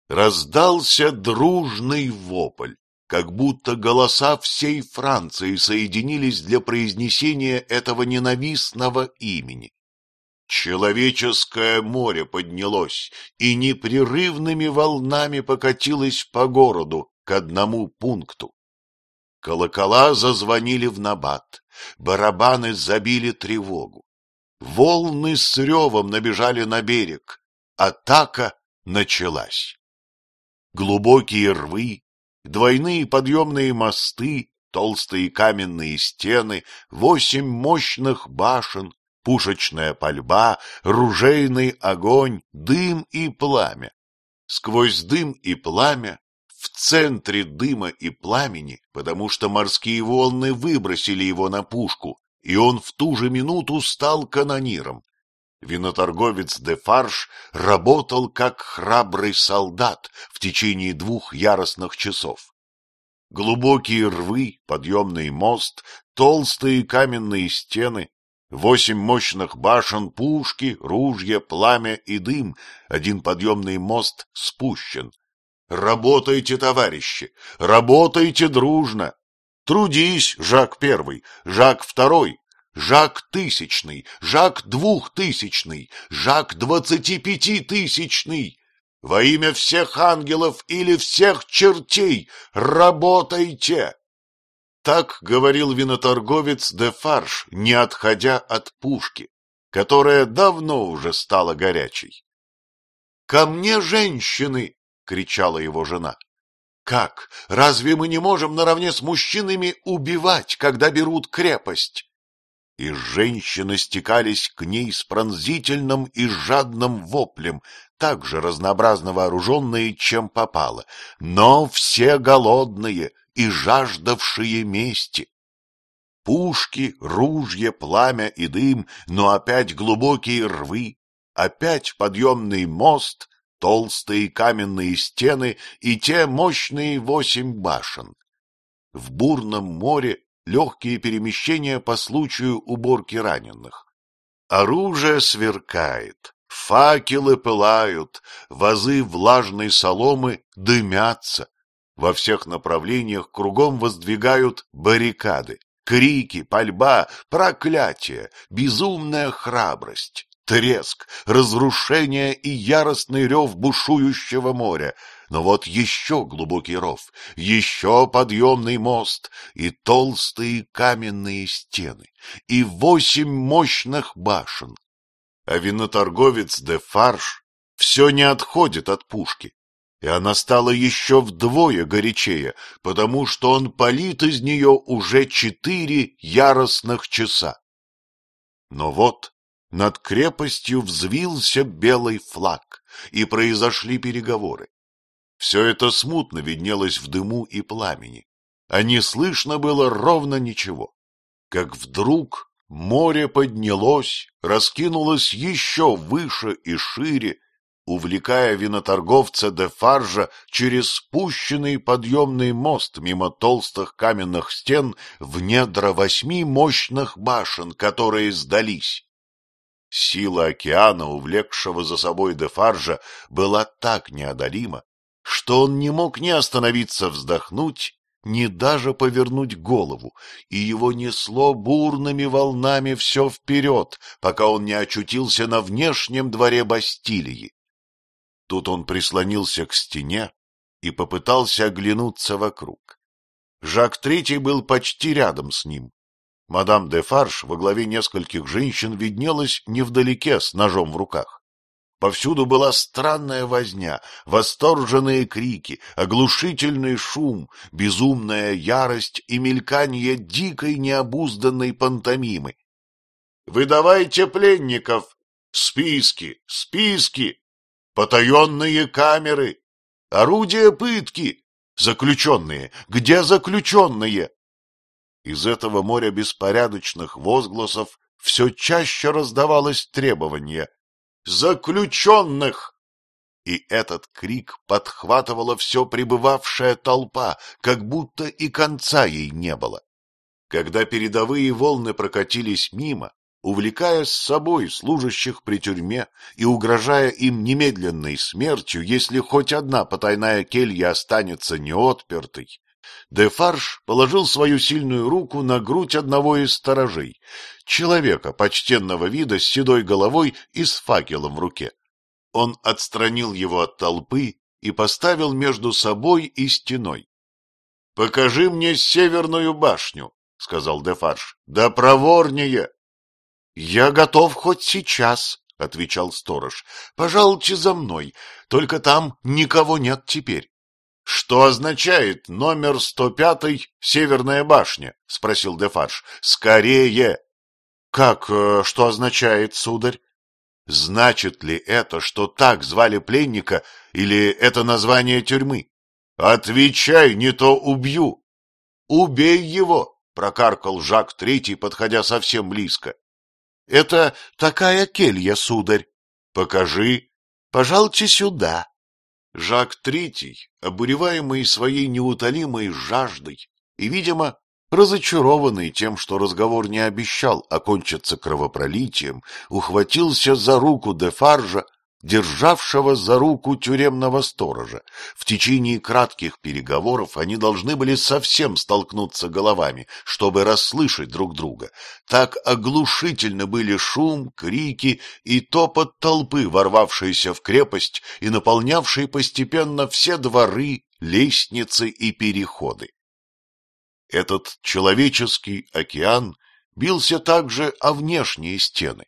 Speaker 1: Раздался дружный вопль, как будто голоса всей Франции соединились для произнесения этого ненавистного имени. Человеческое море поднялось и непрерывными волнами покатилось по городу к одному пункту. Колокола зазвонили в набат, барабаны забили тревогу. Волны с ревом набежали на берег. Атака началась. Глубокие рвы, двойные подъемные мосты, толстые каменные стены, восемь мощных башен, пушечная пальба, ружейный огонь, дым и пламя. Сквозь дым и пламя, в центре дыма и пламени, потому что морские волны выбросили его на пушку, и он в ту же минуту стал канониром. Виноторговец де Фарш работал как храбрый солдат в течение двух яростных часов. Глубокие рвы, подъемный мост, толстые каменные стены, Восемь мощных башен, пушки, ружья, пламя и дым. Один подъемный мост спущен. Работайте, товарищи, работайте дружно. Трудись, Жак Первый, Жак Второй, Жак Тысячный, Жак Двухтысячный, Жак Двадцатипятитысячный. Во имя всех ангелов или всех чертей работайте! Так говорил виноторговец Дефарш, не отходя от пушки, которая давно уже стала горячей. — Ко мне женщины! — кричала его жена. — Как? Разве мы не можем наравне с мужчинами убивать, когда берут крепость? и женщины стекались к ней с пронзительным и жадным воплем, также разнообразно вооруженные, чем попало, но все голодные, и жаждавшие мести. Пушки, ружья, пламя и дым, но опять глубокие рвы, опять подъемный мост, толстые каменные стены и те мощные восемь башен. В бурном море легкие перемещения по случаю уборки раненых. Оружие сверкает, факелы пылают, вазы влажной соломы дымятся, во всех направлениях кругом воздвигают баррикады. Крики, пальба, проклятие, безумная храбрость, треск, разрушение и яростный рев бушующего моря. Но вот еще глубокий ров, еще подъемный мост и толстые каменные стены, и восемь мощных башен. А виноторговец де Фарш все не отходит от пушки и она стала еще вдвое горячее, потому что он палит из нее уже четыре яростных часа. Но вот над крепостью взвился белый флаг, и произошли переговоры. Все это смутно виднелось в дыму и пламени, а не слышно было ровно ничего. Как вдруг море поднялось, раскинулось еще выше и шире, увлекая виноторговца де Фаржа через спущенный подъемный мост мимо толстых каменных стен в недра восьми мощных башен, которые сдались. Сила океана, увлекшего за собой де Фаржа, была так неодолима, что он не мог ни остановиться вздохнуть, ни даже повернуть голову, и его несло бурными волнами все вперед, пока он не очутился на внешнем дворе Бастилии. Тут он прислонился к стене и попытался оглянуться вокруг. Жак Третий был почти рядом с ним. Мадам де Фарш во главе нескольких женщин виднелась невдалеке с ножом в руках. Повсюду была странная возня, восторженные крики, оглушительный шум, безумная ярость и мельканье дикой необузданной пантомимы. «Выдавайте пленников! Списки! Списки!» Потаенные камеры! Орудия пытки! Заключенные! Где заключенные? Из этого моря беспорядочных возгласов все чаще раздавалось требование «Заключенных!» И этот крик подхватывала все пребывавшая толпа, как будто и конца ей не было. Когда передовые волны прокатились мимо, увлекая с собой служащих при тюрьме и угрожая им немедленной смертью, если хоть одна потайная келья останется неотпертой, Дефарш положил свою сильную руку на грудь одного из сторожей, человека почтенного вида с седой головой и с факелом в руке. Он отстранил его от толпы и поставил между собой и стеной. — Покажи мне северную башню, — сказал Дефарш. — Да проворнее! Я готов хоть сейчас, — отвечал сторож. — Пожалуйте за мной, только там никого нет теперь. — Что означает номер 105 «Северная башня»? — спросил Дефарж. — Скорее! — Как, э, что означает, сударь? — Значит ли это, что так звали пленника, или это название тюрьмы? — Отвечай, не то убью! — Убей его! — прокаркал Жак Третий, подходя совсем близко. Это такая келья, сударь. Покажи. Пожалуйте сюда. Жак Третий, обуреваемый своей неутолимой жаждой и, видимо, разочарованный тем, что разговор не обещал окончиться кровопролитием, ухватился за руку де Фаржа державшего за руку тюремного сторожа. В течение кратких переговоров они должны были совсем столкнуться головами, чтобы расслышать друг друга. Так оглушительно были шум, крики и топот толпы, ворвавшейся в крепость и наполнявшей постепенно все дворы, лестницы и переходы. Этот человеческий океан бился также о внешние стены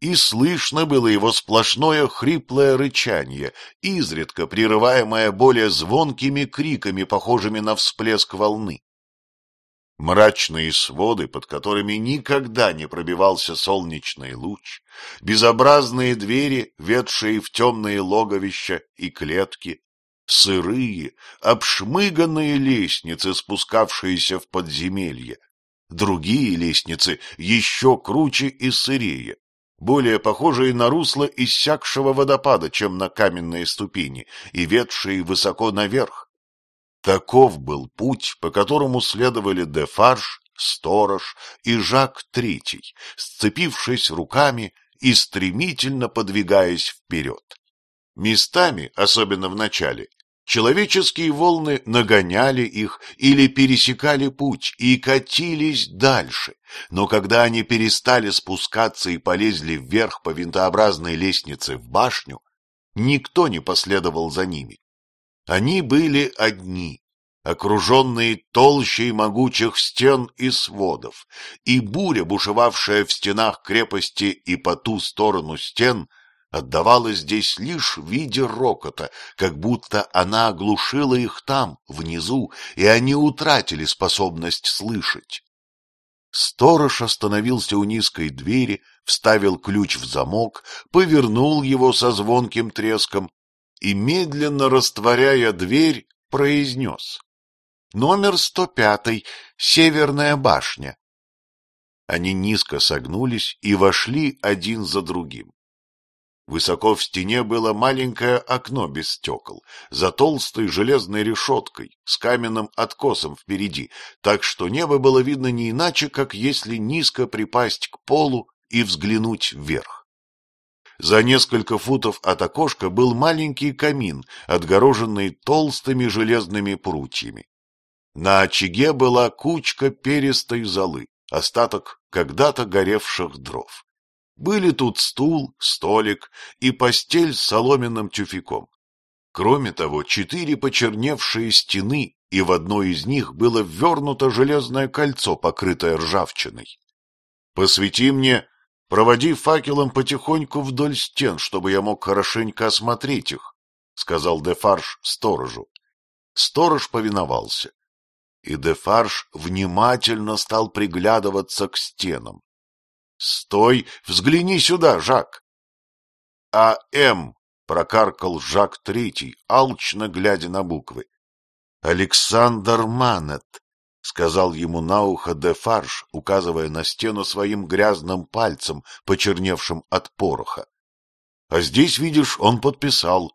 Speaker 1: и слышно было его сплошное хриплое рычание, изредка прерываемое более звонкими криками, похожими на всплеск волны. Мрачные своды, под которыми никогда не пробивался солнечный луч, безобразные двери, ведшие в темные логовища и клетки, сырые, обшмыганные лестницы, спускавшиеся в подземелье, другие лестницы еще круче и сырее, более похожие на русло иссякшего водопада, чем на каменные ступени, и ведшие высоко наверх. Таков был путь, по которому следовали Дефарж, Сторож и Жак Третий, сцепившись руками и стремительно подвигаясь вперед. Местами, особенно в начале, Человеческие волны нагоняли их или пересекали путь и катились дальше, но когда они перестали спускаться и полезли вверх по винтообразной лестнице в башню, никто не последовал за ними. Они были одни, окруженные толщей могучих стен и сводов, и буря, бушевавшая в стенах крепости и по ту сторону стен, отдавала здесь лишь в виде рокота, как будто она оглушила их там, внизу, и они утратили способность слышать. Сторож остановился у низкой двери, вставил ключ в замок, повернул его со звонким треском и, медленно растворяя дверь, произнес. Номер 105, Северная башня. Они низко согнулись и вошли один за другим. Высоко в стене было маленькое окно без стекол, за толстой железной решеткой, с каменным откосом впереди, так что небо было видно не иначе, как если низко припасть к полу и взглянуть вверх. За несколько футов от окошка был маленький камин, отгороженный толстыми железными прутьями. На очаге была кучка перистой золы, остаток когда-то горевших дров. Были тут стул, столик и постель с соломенным тюфяком. Кроме того, четыре почерневшие стены, и в одной из них было ввернуто железное кольцо, покрытое ржавчиной. Посвети мне, проводи факелом потихоньку вдоль стен, чтобы я мог хорошенько осмотреть их, — сказал Дефарш сторожу. Сторож повиновался, и Дефарш внимательно стал приглядываться к стенам. — Стой! Взгляни сюда, Жак! А — Ам, прокаркал Жак Третий, алчно глядя на буквы. — Александр Манет! — сказал ему на ухо Дефарж, указывая на стену своим грязным пальцем, почерневшим от пороха. — А здесь, видишь, он подписал.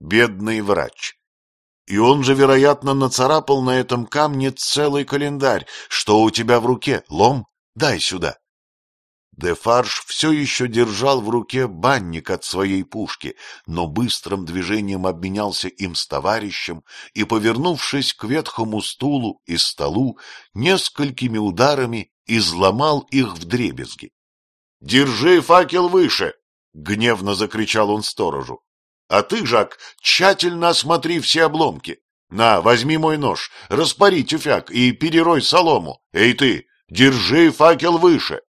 Speaker 1: Бедный врач. — и он же, вероятно, нацарапал на этом камне целый календарь. Что у тебя в руке? Лом? Дай сюда. Дефарж все еще держал в руке банник от своей пушки, но быстрым движением обменялся им с товарищем и, повернувшись к ветхому стулу и столу, несколькими ударами изломал их в дребезги. — Держи факел выше! — гневно закричал он сторожу. — А ты, Жак, тщательно осмотри все обломки. На, возьми мой нож, распори тюфяк и перерой солому. Эй ты, держи факел выше! —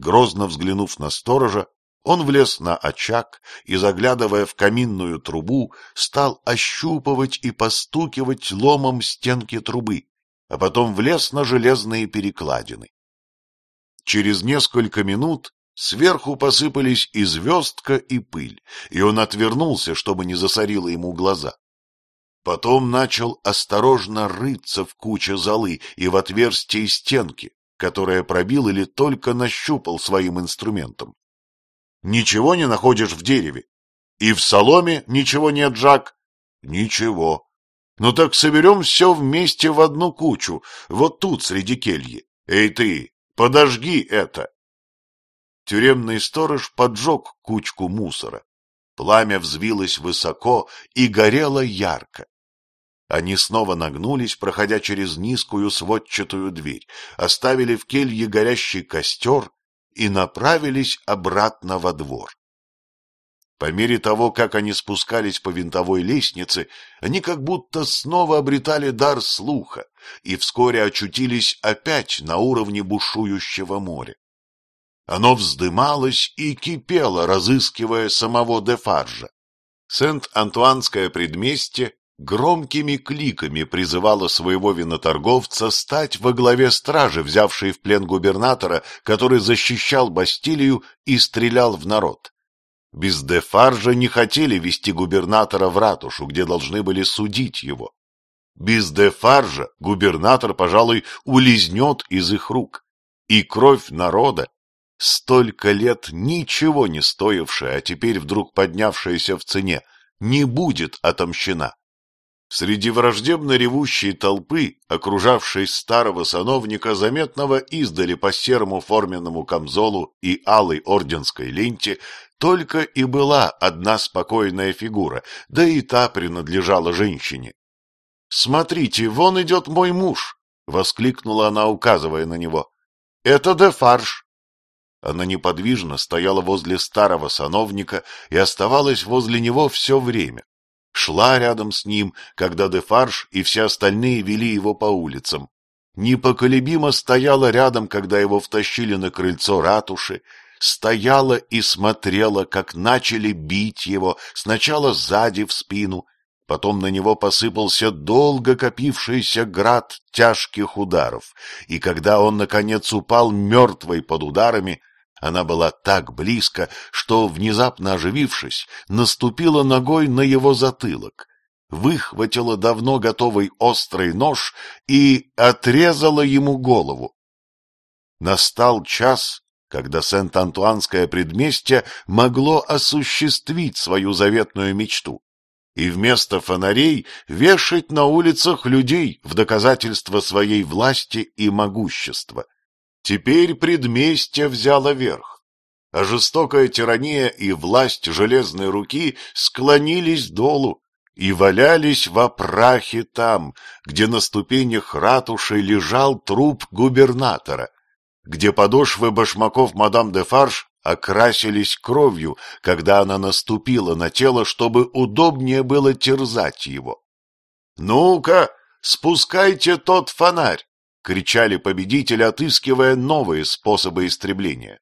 Speaker 1: Грозно взглянув на сторожа, он влез на очаг и, заглядывая в каминную трубу, стал ощупывать и постукивать ломом стенки трубы, а потом влез на железные перекладины. Через несколько минут сверху посыпались и звездка, и пыль, и он отвернулся, чтобы не засорило ему глаза. Потом начал осторожно рыться в куче золы и в отверстии стенки, которое пробил или только нащупал своим инструментом. Ничего не находишь в дереве. И в соломе ничего нет, Жак. Ничего. Ну так соберем все вместе в одну кучу, вот тут, среди кельи. Эй ты, подожги это! Тюремный сторож поджег кучку мусора. Пламя взвилось высоко и горело ярко. Они снова нагнулись, проходя через низкую сводчатую дверь, оставили в келье горящий костер и направились обратно во двор. По мере того, как они спускались по винтовой лестнице, они как будто снова обретали дар слуха и вскоре очутились опять на уровне бушующего моря. Оно вздымалось и кипело, разыскивая самого Дефаржа. Сент-Антуанское предместье громкими кликами призывала своего виноторговца стать во главе стражи, взявшей в плен губернатора, который защищал Бастилию и стрелял в народ. Без Дефаржа не хотели вести губернатора в ратушу, где должны были судить его. Без Дефаржа губернатор, пожалуй, улизнет из их рук. И кровь народа, столько лет ничего не стоившая, а теперь вдруг поднявшаяся в цене, не будет отомщена. Среди враждебно ревущей толпы, окружавшей старого сановника, заметного издали по серому форменному камзолу и алой орденской ленте, только и была одна спокойная фигура, да и та принадлежала женщине. «Смотрите, вон идет мой муж!» — воскликнула она, указывая на него. «Это де Дефарж!» Она неподвижно стояла возле старого сановника и оставалась возле него все время шла рядом с ним, когда Дефарж и все остальные вели его по улицам. Непоколебимо стояла рядом, когда его втащили на крыльцо ратуши, стояла и смотрела, как начали бить его, сначала сзади в спину, потом на него посыпался долго копившийся град тяжких ударов, и когда он, наконец, упал мертвый под ударами, она была так близко, что, внезапно оживившись, наступила ногой на его затылок, выхватила давно готовый острый нож и отрезала ему голову. Настал час, когда Сент-Антуанское предместье могло осуществить свою заветную мечту и вместо фонарей вешать на улицах людей в доказательство своей власти и могущества. Теперь предместье взяло верх, а жестокая тирания и власть железной руки склонились долу и валялись во прахе там, где на ступенях ратуши лежал труп губернатора, где подошвы башмаков мадам де Фарш окрасились кровью, когда она наступила на тело, чтобы удобнее было терзать его. — Ну-ка, спускайте тот фонарь! кричали победители, отыскивая новые способы истребления.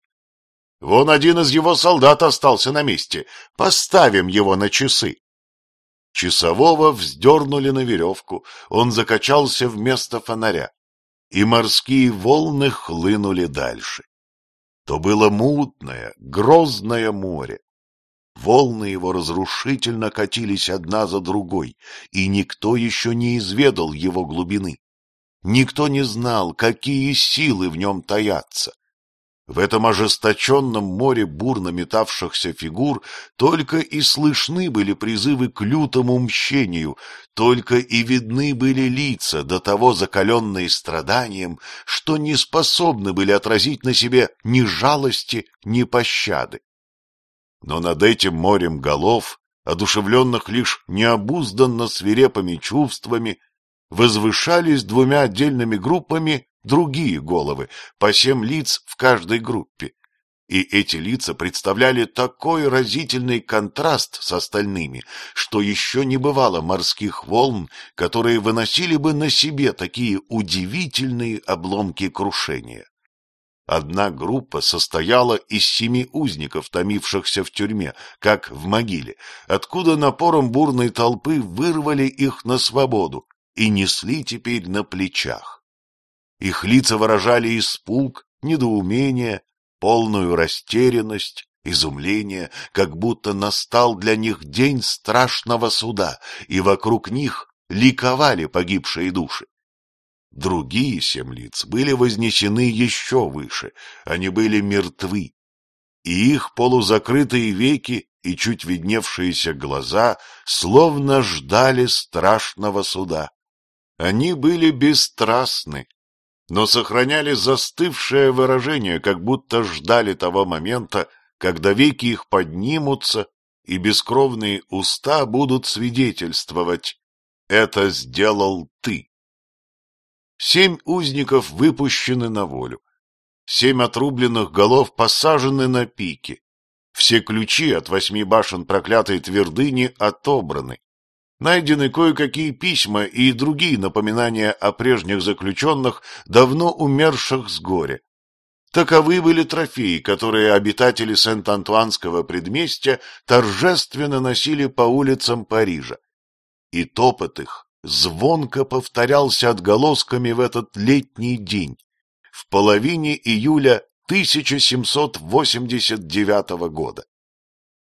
Speaker 1: Вон один из его солдат остался на месте. Поставим его на часы. Часового вздернули на веревку, он закачался вместо фонаря, и морские волны хлынули дальше. То было мутное, грозное море. Волны его разрушительно катились одна за другой, и никто еще не изведал его глубины. Никто не знал, какие силы в нем таятся. В этом ожесточенном море бурно метавшихся фигур только и слышны были призывы к лютому мщению, только и видны были лица, до того закаленные страданием, что не способны были отразить на себе ни жалости, ни пощады. Но над этим морем голов, одушевленных лишь необузданно свирепыми чувствами, возвышались двумя отдельными группами другие головы, по семь лиц в каждой группе. И эти лица представляли такой разительный контраст с остальными, что еще не бывало морских волн, которые выносили бы на себе такие удивительные обломки крушения. Одна группа состояла из семи узников, томившихся в тюрьме, как в могиле, откуда напором бурной толпы вырвали их на свободу и несли теперь на плечах. Их лица выражали испуг, недоумение, полную растерянность, изумление, как будто настал для них день страшного суда, и вокруг них ликовали погибшие души. Другие семь лиц были вознесены еще выше, они были мертвы, и их полузакрытые веки и чуть видневшиеся глаза словно ждали страшного суда. Они были бесстрастны, но сохраняли застывшее выражение, как будто ждали того момента, когда веки их поднимутся, и бескровные уста будут свидетельствовать «это сделал ты». Семь узников выпущены на волю, семь отрубленных голов посажены на пике, все ключи от восьми башен проклятой твердыни отобраны, найдены кое-какие письма и другие напоминания о прежних заключенных, давно умерших с горя. Таковы были трофеи, которые обитатели Сент-Антуанского предместья торжественно носили по улицам Парижа. И топот их звонко повторялся отголосками в этот летний день, в половине июля 1789 года.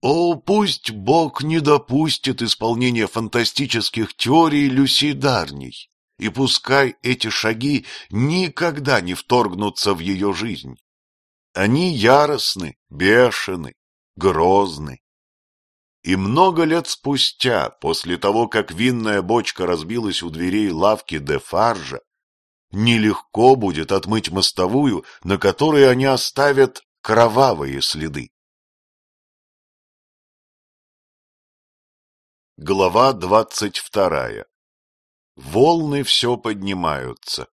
Speaker 1: О, пусть Бог не допустит исполнения фантастических теорий Люси Дарней, и пускай эти шаги никогда не вторгнутся в ее жизнь. Они яростны, бешены, грозны. И много лет спустя, после того, как винная бочка разбилась у дверей лавки де Фаржа, нелегко будет отмыть мостовую, на которой они
Speaker 2: оставят кровавые следы. Глава двадцать вторая. Волны все поднимаются.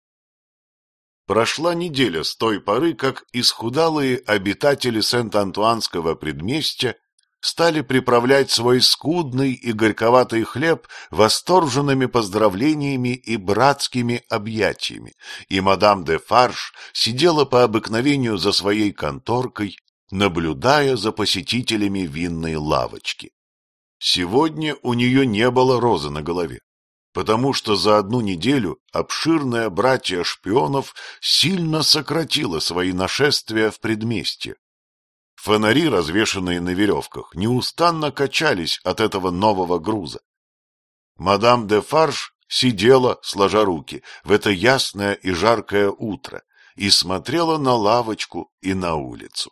Speaker 2: Прошла неделя с той поры, как
Speaker 1: исхудалые обитатели Сент-Антуанского предместья стали приправлять свой скудный и горьковатый хлеб восторженными поздравлениями и братскими объятиями, и мадам де Фарш сидела по обыкновению за своей конторкой, наблюдая за посетителями винной лавочки. Сегодня у нее не было розы на голове, потому что за одну неделю обширное братье шпионов сильно сократило свои нашествия в предместье. Фонари, развешанные на веревках, неустанно качались от этого нового груза. Мадам де Фарш сидела, сложа руки, в это ясное и жаркое утро, и смотрела на лавочку и на улицу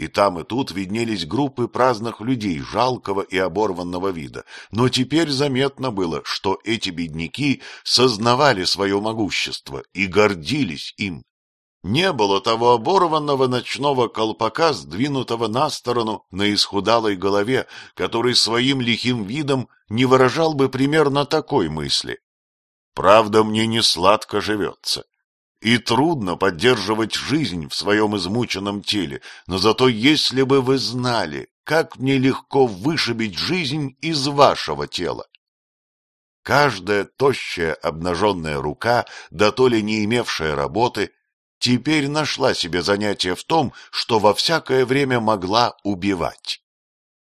Speaker 1: и там и тут виднелись группы праздных людей жалкого и оборванного вида, но теперь заметно было, что эти бедняки сознавали свое могущество и гордились им. Не было того оборванного ночного колпака, сдвинутого на сторону на исхудалой голове, который своим лихим видом не выражал бы примерно такой мысли. Правда, мне не сладко живется. И трудно поддерживать жизнь в своем измученном теле, но зато если бы вы знали, как мне легко вышибить жизнь из вашего тела. Каждая тощая обнаженная рука, да то ли не имевшая работы, теперь нашла себе занятие в том, что во всякое время могла убивать.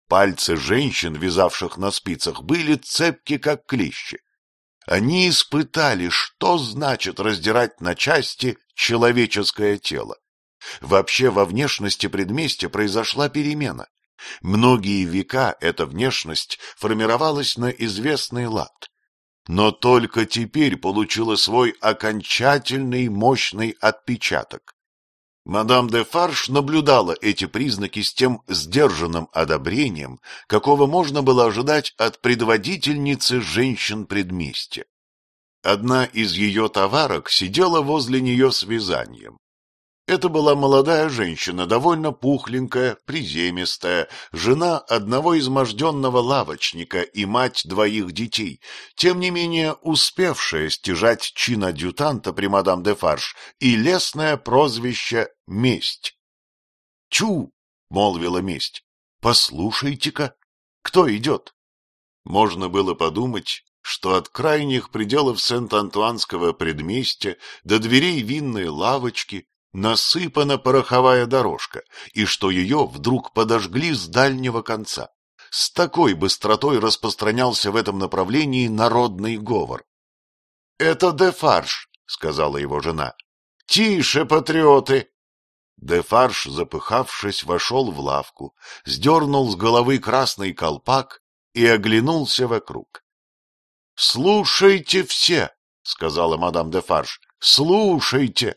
Speaker 1: Пальцы женщин, вязавших на спицах, были цепки, как клещи. Они испытали, что значит раздирать на части человеческое тело. Вообще во внешности предместья произошла перемена. Многие века эта внешность формировалась на известный лад, но только теперь получила свой окончательный мощный отпечаток. Мадам де Фарш наблюдала эти признаки с тем сдержанным одобрением, какого можно было ожидать от предводительницы женщин предместья. Одна из ее товарок сидела возле нее с вязанием, это была молодая женщина, довольно пухленькая, приземистая, жена одного изможденного лавочника и мать двоих детей, тем не менее успевшая стяжать чин адъютанта при мадам де Фарш и лесное прозвище «Месть». — Чу! — молвила месть. — Послушайте-ка, кто идет? Можно было подумать, что от крайних пределов Сент-Антуанского предместья до дверей винной лавочки насыпана пороховая дорожка, и что ее вдруг подожгли с дальнего конца. С такой быстротой распространялся в этом направлении народный говор. — Это Дефарш, — сказала его жена. — Тише, патриоты! Дефарш, запыхавшись, вошел в лавку, сдернул с головы красный колпак и оглянулся вокруг. — Слушайте все, — сказала мадам Дефарш, — слушайте!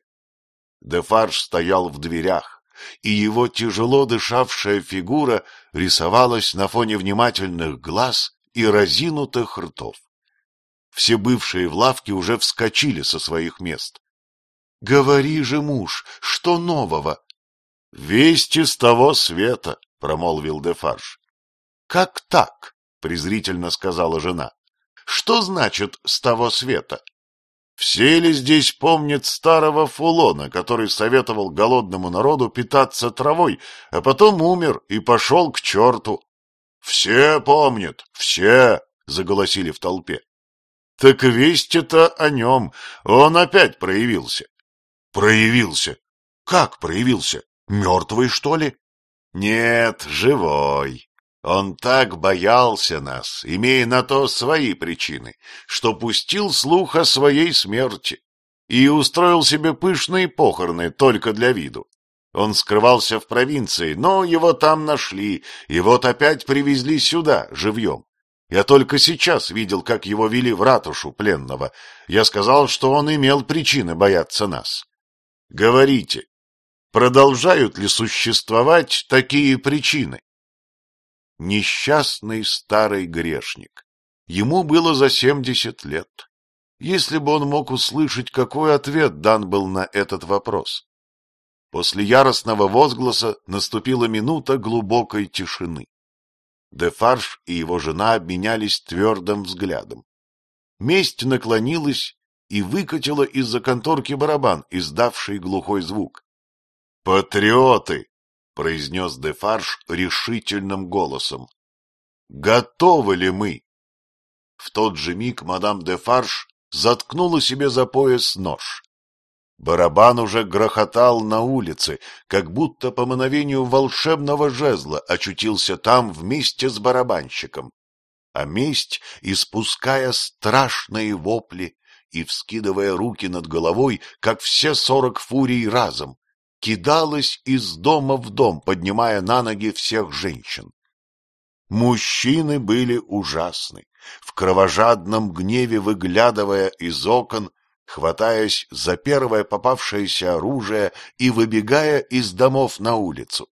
Speaker 1: Дефарж стоял в дверях, и его тяжело дышавшая фигура рисовалась на фоне внимательных глаз и разинутых ртов. Все бывшие в лавке уже вскочили со своих мест. — Говори же, муж, что нового? — Весть из того света, — промолвил Дефарж. — Как так? — презрительно сказала жена. — Что значит «с того света»? Все ли здесь помнят старого Фулона, который советовал голодному народу питаться травой, а потом умер и пошел к черту? — Все помнят, все! — заголосили в толпе. — Так весть-то о нем. Он опять проявился. — Проявился? Как проявился? Мертвый, что ли? — Нет, живой. Он так боялся нас, имея на то свои причины, что пустил слух о своей смерти и устроил себе пышные похороны только для виду. Он скрывался в провинции, но его там нашли, и вот опять привезли сюда, живьем. Я только сейчас видел, как его вели в ратушу пленного. Я сказал, что он имел причины бояться нас. Говорите, продолжают ли существовать такие причины? Несчастный старый грешник. Ему было за семьдесят лет. Если бы он мог услышать, какой ответ дан был на этот вопрос. После яростного возгласа наступила минута глубокой тишины. Дефарш и его жена обменялись твердым взглядом. Месть наклонилась и выкатила из-за конторки барабан, издавший глухой звук. «Патриоты!» произнес Дефарж решительным голосом. «Готовы ли мы?» В тот же миг мадам Дефарж заткнула себе за пояс нож. Барабан уже грохотал на улице, как будто по мановению волшебного жезла очутился там вместе с барабанщиком. А месть, испуская страшные вопли и вскидывая руки над головой, как все сорок фурий разом, кидалась из дома в дом, поднимая на ноги всех женщин. Мужчины были ужасны, в кровожадном гневе выглядывая из окон, хватаясь за первое попавшееся оружие и выбегая из домов на улицу.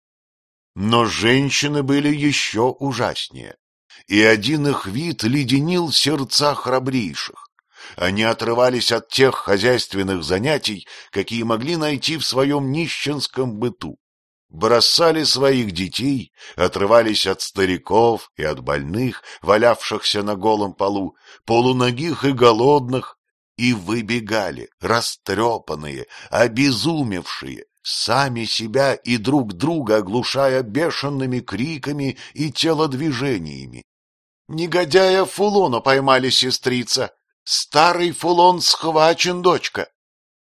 Speaker 1: Но женщины были еще ужаснее, и один их вид леденил сердца храбрейших они отрывались от тех хозяйственных занятий, какие могли найти в своем нищенском быту. Бросали своих детей, отрывались от стариков и от больных, валявшихся на голом полу, полуногих и голодных, и выбегали, растрепанные, обезумевшие, сами себя и друг друга оглушая бешеными криками и телодвижениями. — Негодяя Фулона поймали сестрица! Старый фулон схвачен, дочка!»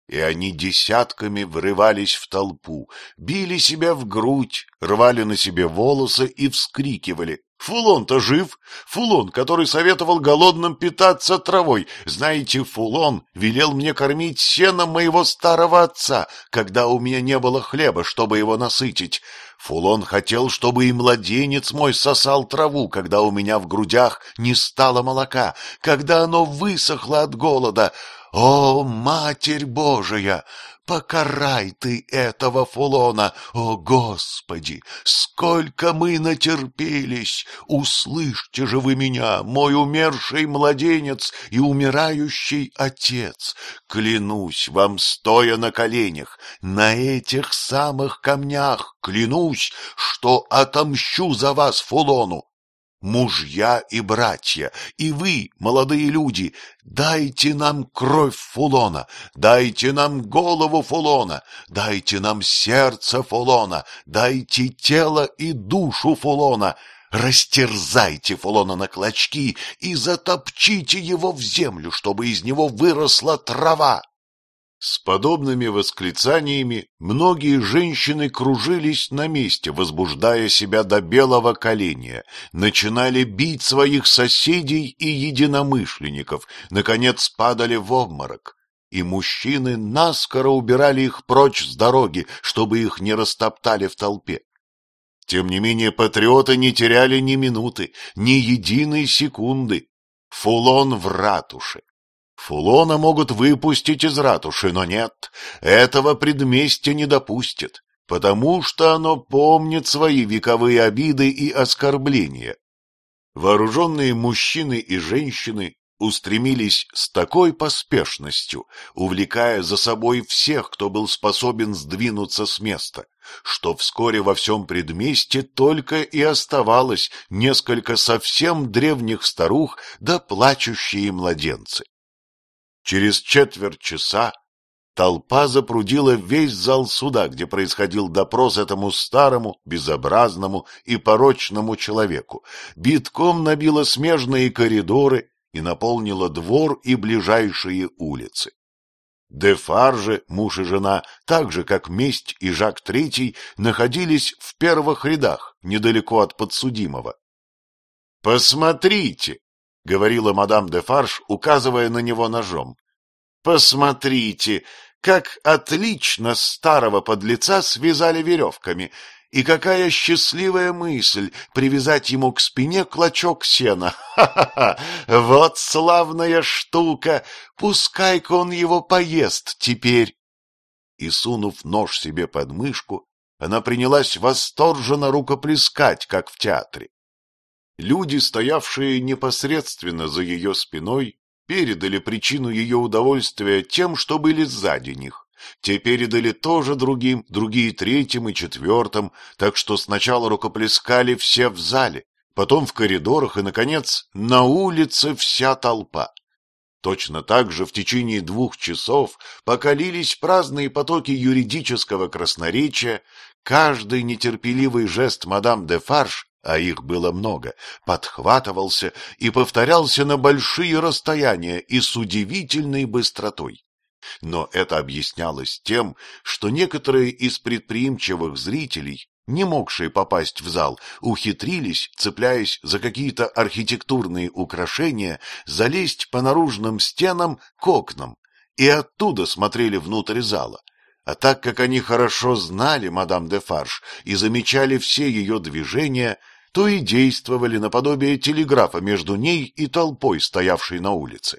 Speaker 1: И они десятками врывались в толпу, били себя в грудь, рвали на себе волосы и вскрикивали. Фулон-то жив. Фулон, который советовал голодным питаться травой. Знаете, Фулон велел мне кормить сеном моего старого отца, когда у меня не было хлеба, чтобы его насытить. Фулон хотел, чтобы и младенец мой сосал траву, когда у меня в грудях не стало молока, когда оно высохло от голода. О, Матерь Божия! Покарай ты этого фулона, о Господи! Сколько мы натерпелись! Услышьте же вы меня, мой умерший младенец и умирающий отец! Клянусь вам, стоя на коленях, на этих самых камнях, клянусь, что отомщу за вас фулону! мужья и братья, и вы, молодые люди, дайте нам кровь Фулона, дайте нам голову Фулона, дайте нам сердце Фулона, дайте тело и душу Фулона, растерзайте Фулона на клочки и затопчите его в землю, чтобы из него выросла трава. С подобными восклицаниями многие женщины кружились на месте, возбуждая себя до белого коления, начинали бить своих соседей и единомышленников, наконец падали в обморок, и мужчины наскоро убирали их прочь с дороги, чтобы их не растоптали в толпе. Тем не менее патриоты не теряли ни минуты, ни единой секунды. Фулон в ратуше, Фулона могут выпустить из ратуши, но нет, этого предместье не допустит, потому что оно помнит свои вековые обиды и оскорбления. Вооруженные мужчины и женщины устремились с такой поспешностью, увлекая за собой всех, кто был способен сдвинуться с места, что вскоре во всем предместе только и оставалось несколько совсем древних старух да плачущие младенцы. Через четверть часа толпа запрудила весь зал суда, где происходил допрос этому старому, безобразному и порочному человеку. Битком набило смежные коридоры и наполнило двор и ближайшие улицы. Дефарже, муж и жена, так же, как Месть и Жак Третий, находились в первых рядах, недалеко от подсудимого. «Посмотрите!» — говорила мадам де Фарш, указывая на него ножом. — Посмотрите, как отлично старого подлеца связали веревками, и какая счастливая мысль привязать ему к спине клочок сена. Ха-ха-ха! Вот славная штука! Пускай-ка он его поест теперь! И, сунув нож себе под мышку, она принялась восторженно рукоплескать, как в театре. Люди, стоявшие непосредственно за ее спиной, передали причину ее удовольствия тем, что были сзади них. Те передали тоже другим, другие третьим и четвертым, так что сначала рукоплескали все в зале, потом в коридорах и, наконец, на улице вся толпа. Точно так же в течение двух часов покалились праздные потоки юридического красноречия, каждый нетерпеливый жест мадам де Фарш а их было много, подхватывался и повторялся на большие расстояния и с удивительной быстротой. Но это объяснялось тем, что некоторые из предприимчивых зрителей, не могшие попасть в зал, ухитрились, цепляясь за какие-то архитектурные украшения, залезть по наружным стенам к окнам и оттуда смотрели внутрь зала. А так как они хорошо знали мадам де Фарш и замечали все ее движения, то и действовали наподобие телеграфа между ней и толпой, стоявшей на улице.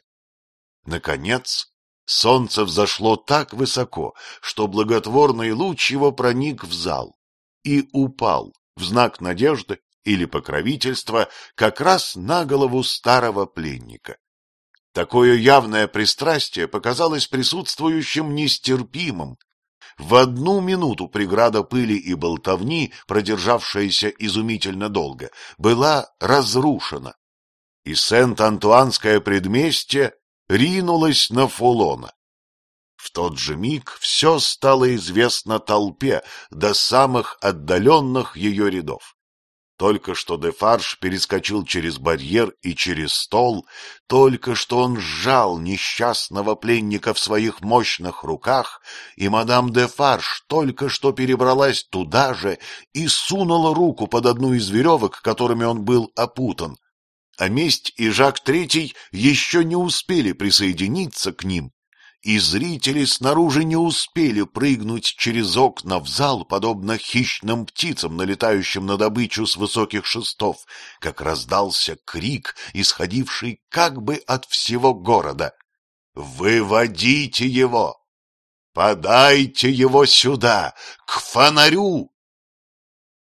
Speaker 1: Наконец, солнце взошло так высоко, что благотворный луч его проник в зал и упал в знак надежды или покровительства как раз на голову старого пленника. Такое явное пристрастие показалось присутствующим нестерпимым в одну минуту преграда пыли и болтовни, продержавшаяся изумительно долго, была разрушена, и Сент-Антуанское предместье ринулось на Фулона. В тот же миг все стало известно толпе до самых отдаленных ее рядов. Только что Дефарж перескочил через барьер и через стол, только что он сжал несчастного пленника в своих мощных руках, и мадам Дефарж только что перебралась туда же и сунула руку под одну из веревок, которыми он был опутан. А месть и Жак Третий еще не успели присоединиться к ним, и зрители снаружи не успели прыгнуть через окна в зал, подобно хищным птицам, налетающим на добычу с высоких шестов, как раздался крик, исходивший как бы от всего города. «Выводите его! Подайте его сюда, к фонарю!»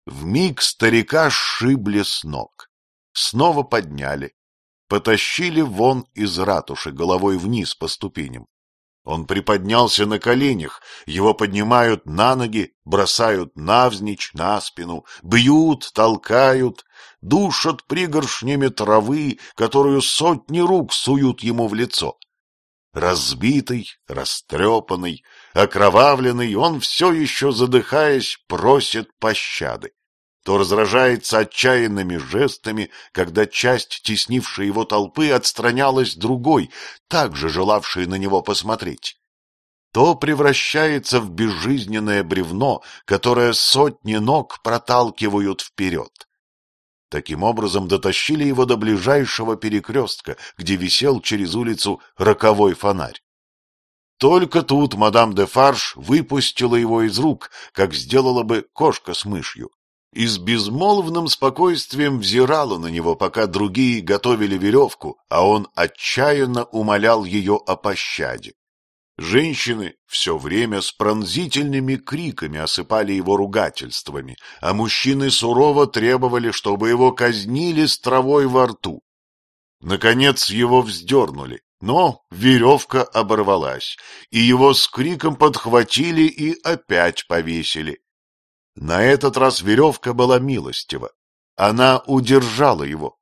Speaker 1: Вмиг старика сшибли с ног. Снова подняли, потащили вон из ратуши головой вниз по ступеням. Он приподнялся на коленях, его поднимают на ноги, бросают навзничь на спину, бьют, толкают, душат пригоршнями травы, которую сотни рук суют ему в лицо. Разбитый, растрепанный, окровавленный, он все еще, задыхаясь, просит пощады то разражается отчаянными жестами, когда часть теснившей его толпы отстранялась другой, также желавшей на него посмотреть то превращается в безжизненное бревно, которое сотни ног проталкивают вперед. Таким образом дотащили его до ближайшего перекрестка, где висел через улицу роковой фонарь. Только тут мадам де Фарш выпустила его из рук, как сделала бы кошка с мышью и с безмолвным спокойствием взирала на него, пока другие готовили веревку, а он отчаянно умолял ее о пощаде. Женщины все время с пронзительными криками осыпали его ругательствами, а мужчины сурово требовали, чтобы его казнили с травой во рту. Наконец его вздернули, но веревка оборвалась, и его с криком подхватили и опять повесили. На этот раз веревка была милостива. Она удержала его.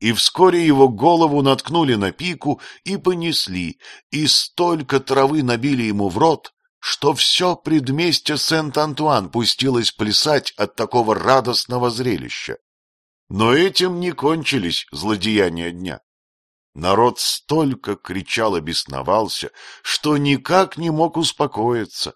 Speaker 1: И вскоре его голову наткнули на пику и понесли, и столько травы набили ему в рот, что все предместье Сент-Антуан пустилось плясать от такого радостного зрелища. Но этим не кончились злодеяния дня. Народ столько кричал и бесновался, что никак не мог успокоиться.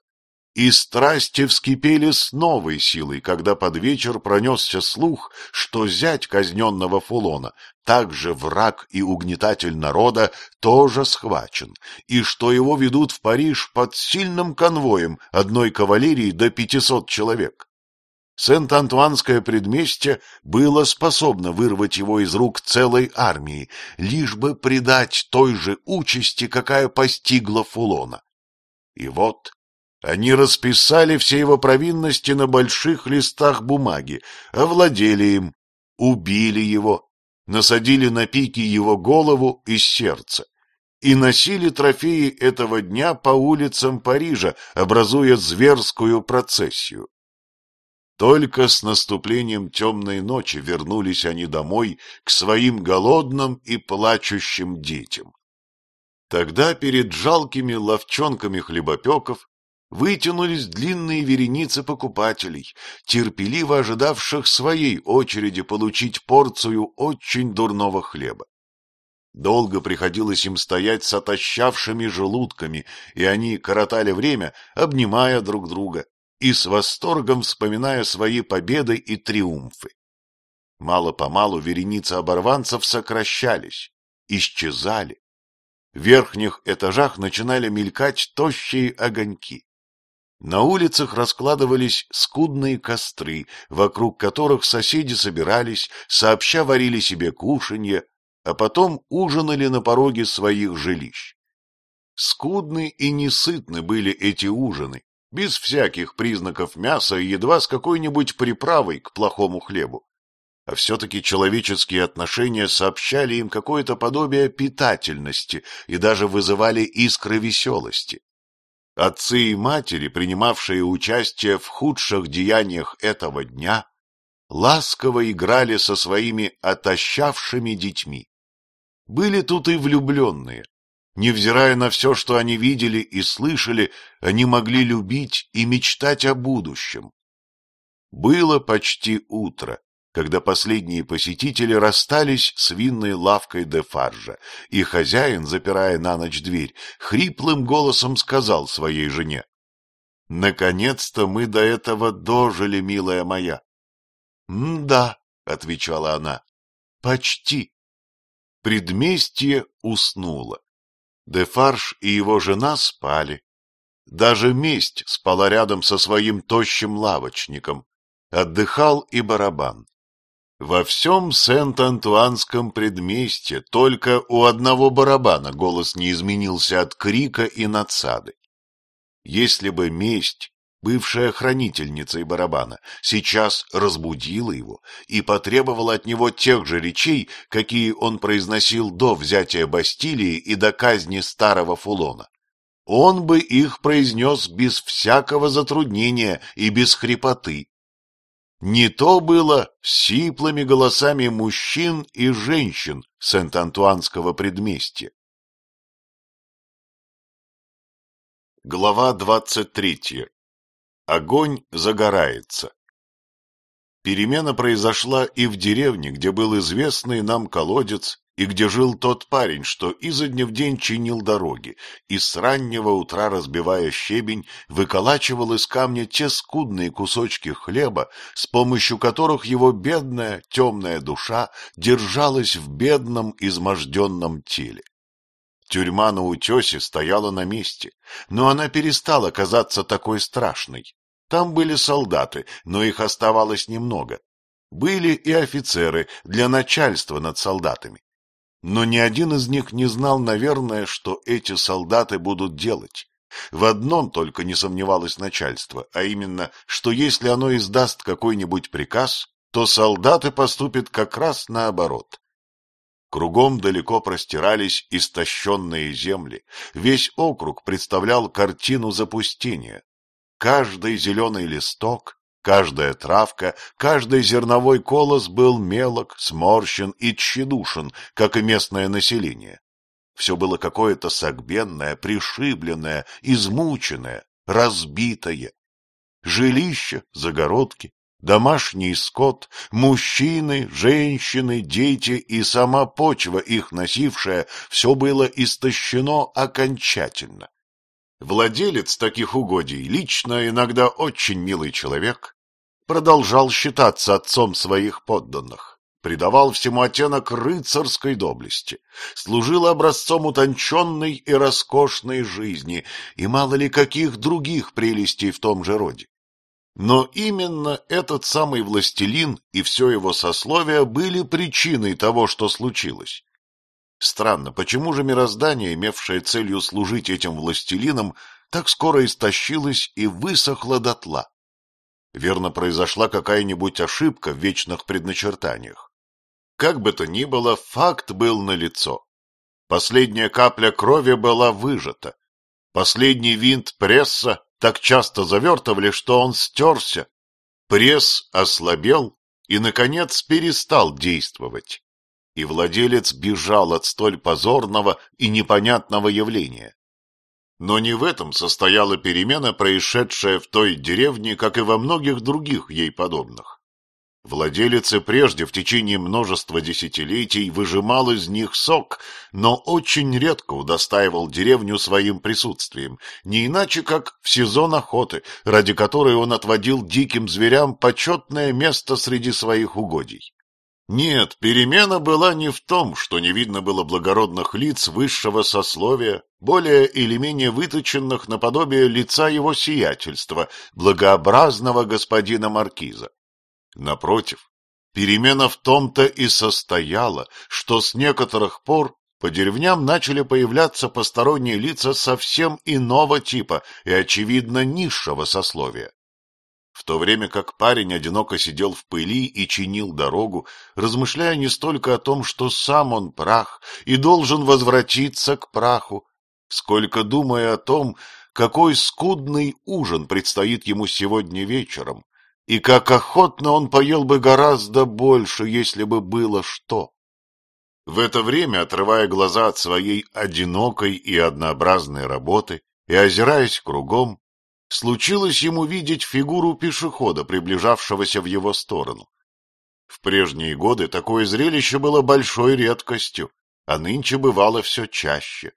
Speaker 1: И страсти вскипели с новой силой, когда под вечер пронесся слух, что зять казненного Фулона, также враг и угнетатель народа, тоже схвачен, и что его ведут в Париж под сильным конвоем одной кавалерии до пятисот человек. Сент-Антуанское предместье было способно вырвать его из рук целой армии, лишь бы придать той же участи, какая постигла Фулона. И вот они расписали все его провинности на больших листах бумаги, овладели им, убили его, насадили на пике его голову и сердце и носили трофеи этого дня по улицам Парижа, образуя зверскую процессию. Только с наступлением темной ночи вернулись они домой к своим голодным и плачущим детям. Тогда перед жалкими ловчонками хлебопеков вытянулись длинные вереницы покупателей, терпеливо ожидавших своей очереди получить порцию очень дурного хлеба. Долго приходилось им стоять с отощавшими желудками, и они коротали время, обнимая друг друга и с восторгом вспоминая свои победы и триумфы. Мало-помалу вереницы оборванцев сокращались, исчезали. В верхних этажах начинали мелькать тощие огоньки. На улицах раскладывались скудные костры, вокруг которых соседи собирались, сообща варили себе кушанье, а потом ужинали на пороге своих жилищ. Скудны и несытны были эти ужины, без всяких признаков мяса и едва с какой-нибудь приправой к плохому хлебу. А все-таки человеческие отношения сообщали им какое-то подобие питательности и даже вызывали искры веселости. Отцы и матери, принимавшие участие в худших деяниях этого дня, ласково играли со своими отощавшими детьми. Были тут и влюбленные. Невзирая на все, что они видели и слышали, они могли любить и мечтать о будущем. Было почти утро, когда последние посетители расстались с винной лавкой де Фаржа, и хозяин, запирая на ночь дверь, хриплым голосом сказал своей жене. — Наконец-то мы до этого дожили, милая моя. — Да, — отвечала она, — почти. Предместье уснуло. Дефарж и его жена спали. Даже месть спала рядом со своим тощим лавочником. Отдыхал и барабан. Во всем Сент-Антуанском предместье только у одного барабана голос не изменился от крика и надсады. Если бы месть, бывшая хранительницей барабана, сейчас разбудила его и потребовала от него тех же речей, какие он произносил до взятия Бастилии и до казни старого Фулона, он бы их произнес без всякого затруднения и без хрипоты, не то было сиплыми голосами мужчин и
Speaker 2: женщин Сент-Антуанского предместья. Глава двадцать третья. Огонь загорается.
Speaker 1: Перемена произошла и в деревне, где был известный нам колодец и где жил тот парень, что изо дня в день чинил дороги и с раннего утра, разбивая щебень, выколачивал из камня те скудные кусочки хлеба, с помощью которых его бедная темная душа держалась в бедном изможденном теле. Тюрьма на утесе стояла на месте, но она перестала казаться такой страшной. Там были солдаты, но их оставалось немного. Были и офицеры для начальства над солдатами. Но ни один из них не знал, наверное, что эти солдаты будут делать. В одном только не сомневалось начальство, а именно, что если оно издаст какой-нибудь приказ, то солдаты поступят как раз наоборот. Кругом далеко простирались истощенные земли, весь округ представлял картину запустения. Каждый зеленый листок Каждая травка, каждый зерновой колос был мелок, сморщен и тщедушен, как и местное население. Все было какое-то согбенное, пришибленное, измученное, разбитое. Жилища, загородки, домашний скот, мужчины, женщины, дети и сама почва, их носившая, все было истощено окончательно. Владелец таких угодий, лично иногда очень милый человек, продолжал считаться отцом своих подданных, придавал всему оттенок рыцарской доблести, служил образцом утонченной и роскошной жизни и мало ли каких других прелестей в том же роде. Но именно этот самый властелин и все его сословие были причиной того, что случилось. Странно, почему же мироздание, имевшее целью служить этим властелинам, так скоро истощилось и высохло дотла? Верно, произошла какая-нибудь ошибка в вечных предначертаниях. Как бы то ни было, факт был налицо. Последняя капля крови была выжата. Последний винт пресса так часто завертывали, что он стерся. Пресс ослабел и, наконец, перестал действовать и владелец бежал от столь позорного и непонятного явления. Но не в этом состояла перемена, происшедшая в той деревне, как и во многих других ей подобных. Владелица прежде в течение множества десятилетий выжимал из них сок, но очень редко удостаивал деревню своим присутствием, не иначе как в сезон охоты, ради которой он отводил диким зверям почетное место среди своих угодий. Нет, перемена была не в том, что не видно было благородных лиц высшего сословия, более или менее выточенных наподобие лица его сиятельства, благообразного господина Маркиза. Напротив, перемена в том-то и состояла, что с некоторых пор по деревням начали появляться посторонние лица совсем иного типа и, очевидно, низшего сословия в то время как парень одиноко сидел в пыли и чинил дорогу, размышляя не столько о том, что сам он прах и должен возвратиться к праху, сколько думая о том, какой скудный ужин предстоит ему сегодня вечером, и как охотно он поел бы гораздо больше, если бы было что. В это время, отрывая глаза от своей одинокой и однообразной работы и озираясь кругом, случилось ему видеть фигуру пешехода, приближавшегося в его сторону. В прежние годы такое зрелище было большой редкостью, а нынче бывало все чаще.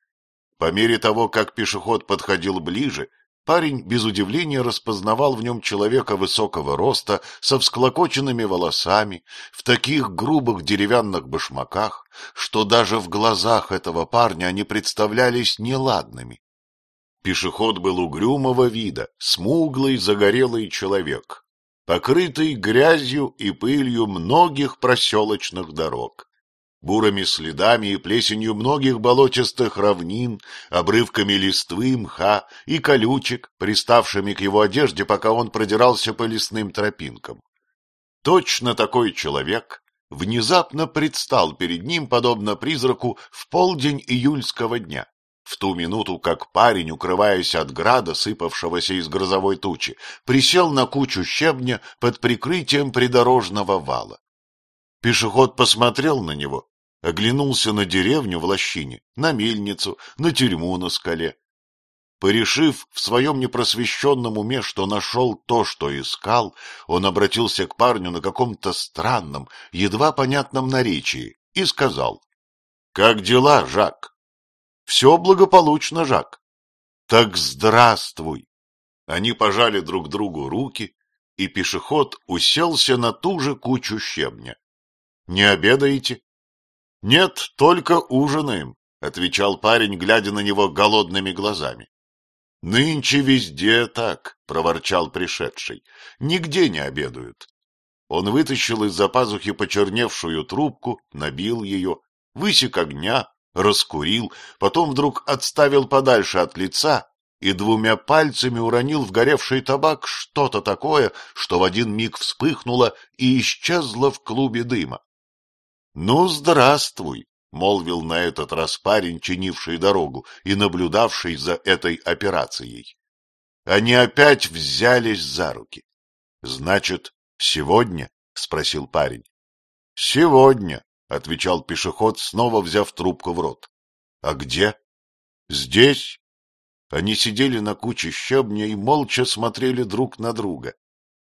Speaker 1: По мере того, как пешеход подходил ближе, парень без удивления распознавал в нем человека высокого роста, со всклокоченными волосами, в таких грубых деревянных башмаках, что даже в глазах этого парня они представлялись неладными. Пешеход был угрюмого вида, смуглый, загорелый человек, покрытый грязью и пылью многих проселочных дорог, бурыми следами и плесенью многих болотистых равнин, обрывками листвы, мха и колючек, приставшими к его одежде, пока он продирался по лесным тропинкам. Точно такой человек внезапно предстал перед ним, подобно призраку, в полдень июльского дня. В ту минуту, как парень, укрываясь от града, сыпавшегося из грозовой тучи, присел на кучу щебня под прикрытием придорожного вала. Пешеход посмотрел на него, оглянулся на деревню в лощине, на мельницу, на тюрьму на скале. Порешив в своем непросвещенном уме, что нашел то, что искал, он обратился к парню на каком-то странном, едва понятном наречии и сказал. — Как дела, Жак? — все благополучно, Жак. Так здравствуй. Они пожали друг другу руки, и пешеход уселся на ту же кучу щебня. Не обедаете? Нет, только ужинаем, отвечал парень, глядя на него голодными глазами. Нынче везде так, проворчал пришедший. Нигде не обедают. Он вытащил из-за пазухи почерневшую трубку, набил ее, высек огня, раскурил, потом вдруг отставил подальше от лица и двумя пальцами уронил в горевший табак что-то такое, что в один миг вспыхнуло и исчезло в клубе дыма. — Ну, здравствуй, — молвил на этот раз парень, чинивший дорогу и наблюдавший за этой операцией. Они опять взялись за руки. — Значит, сегодня? — спросил парень. — Сегодня, — отвечал пешеход, снова взяв трубку в рот. — А где? — Здесь. Они сидели на куче щебня и молча смотрели друг на друга.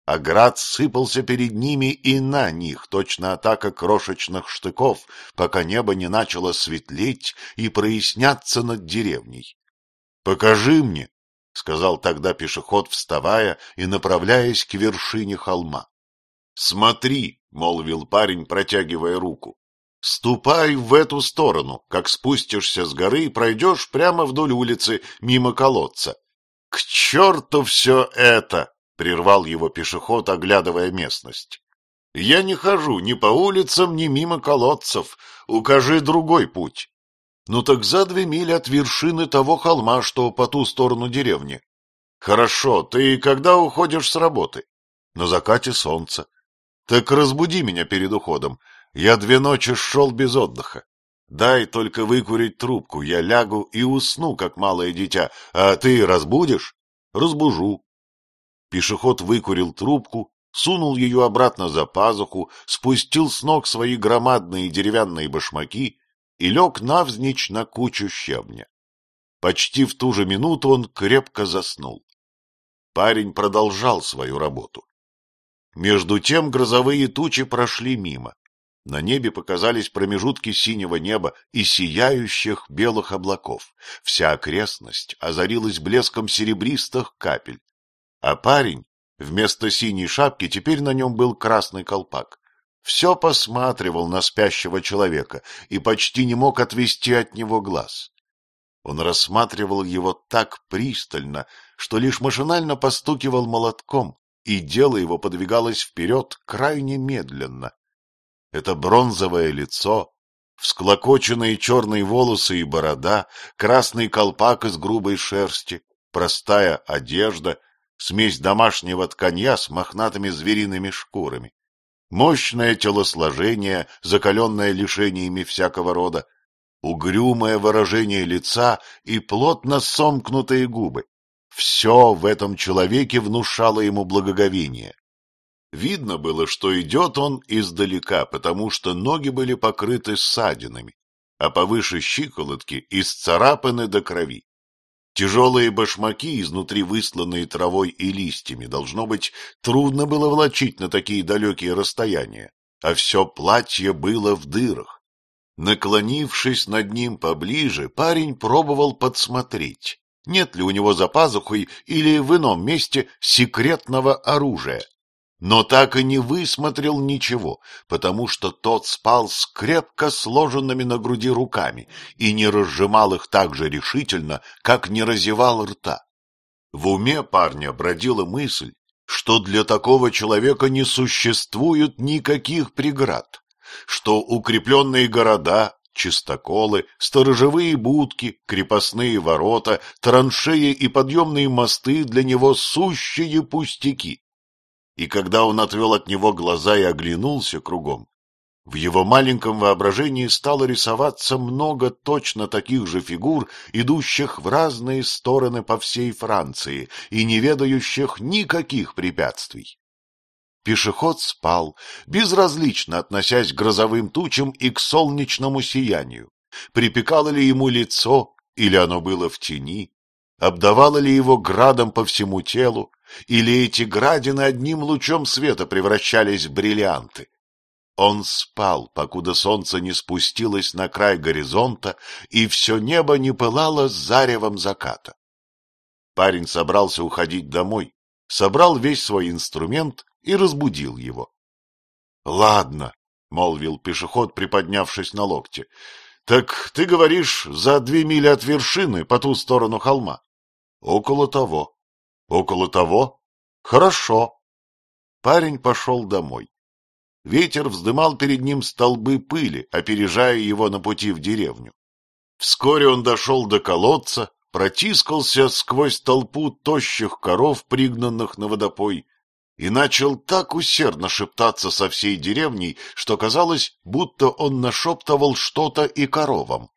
Speaker 1: А град сыпался перед ними и на них, точно атака крошечных штыков, пока небо не начало светлеть и проясняться над деревней. — Покажи мне, — сказал тогда пешеход, вставая и направляясь к вершине холма. — Смотри, — молвил парень, протягивая руку. Ступай в эту сторону, как спустишься с горы, пройдешь прямо вдоль улицы, мимо колодца. — К черту все это! — прервал его пешеход, оглядывая местность. — Я не хожу ни по улицам, ни мимо колодцев. Укажи другой путь. — Ну так за две мили от вершины того холма, что по ту сторону деревни. — Хорошо, ты когда уходишь с работы? — На закате солнца. — Так разбуди меня перед уходом. Я две ночи шел без отдыха. Дай только выкурить трубку, я лягу и усну, как малое дитя. А ты разбудишь? Разбужу. Пешеход выкурил трубку, сунул ее обратно за пазуху, спустил с ног свои громадные деревянные башмаки и лег навзничь на кучу щебня. Почти в ту же минуту он крепко заснул. Парень продолжал свою работу. Между тем грозовые тучи прошли мимо. На небе показались промежутки синего неба и сияющих белых облаков. Вся окрестность озарилась блеском серебристых капель. А парень, вместо синей шапки теперь на нем был красный колпак. Все посматривал на спящего человека и почти не мог отвести от него глаз. Он рассматривал его так пристально, что лишь машинально постукивал молотком, и дело его подвигалось вперед крайне медленно, это бронзовое лицо, всклокоченные черные волосы и борода, красный колпак из грубой шерсти, простая одежда, смесь домашнего тканья с мохнатыми звериными шкурами. Мощное телосложение, закаленное лишениями всякого рода, угрюмое выражение лица и плотно сомкнутые губы. Все в этом человеке внушало ему благоговение. Видно было, что идет он издалека, потому что ноги были покрыты ссадинами, а повыше щиколотки исцарапаны до крови. Тяжелые башмаки, изнутри высланные травой и листьями, должно быть, трудно было влачить на такие далекие расстояния, а все платье было в дырах. Наклонившись над ним поближе, парень пробовал подсмотреть, нет ли у него за пазухой или в ином месте секретного оружия но так и не высмотрел ничего, потому что тот спал с крепко сложенными на груди руками и не разжимал их так же решительно, как не разевал рта. В уме парня бродила мысль, что для такого человека не существует никаких преград, что укрепленные города, чистоколы, сторожевые будки, крепостные ворота, траншеи и подъемные мосты для него сущие пустяки и когда он отвел от него глаза и оглянулся кругом, в его маленьком воображении стало рисоваться много точно таких же фигур, идущих в разные стороны по всей Франции и не ведающих никаких препятствий. Пешеход спал, безразлично относясь к грозовым тучам и к солнечному сиянию. Припекало ли ему лицо, или оно было в тени, обдавало ли его градом по всему телу, или эти градины одним лучом света превращались в бриллианты. Он спал, покуда солнце не спустилось на край горизонта, и все небо не пылало заревом заката. Парень собрался уходить домой, собрал весь свой инструмент и разбудил его. — Ладно, — молвил пешеход, приподнявшись на локте, — так ты говоришь, за две мили от вершины, по ту сторону холма. Около того. Около того? Хорошо. Парень пошел домой. Ветер вздымал перед ним столбы пыли, опережая его на пути в деревню. Вскоре он дошел до колодца, протискался сквозь толпу тощих коров, пригнанных на водопой, и начал так усердно шептаться со всей деревней, что казалось, будто он нашептывал что-то и коровам.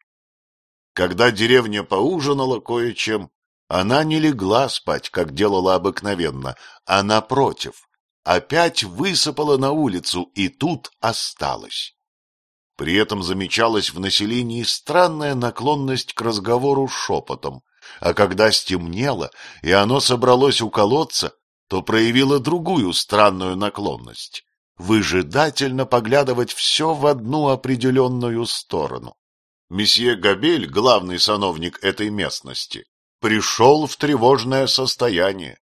Speaker 1: Когда деревня поужинала кое-чем, она не легла спать, как делала обыкновенно, а напротив, опять высыпала на улицу и тут осталась. При этом замечалась в населении странная наклонность к разговору шепотом, а когда стемнело и оно собралось у колодца, то проявило другую странную наклонность — выжидательно поглядывать все в одну определенную сторону. Месье Габель, главный сановник этой местности, пришел в тревожное состояние.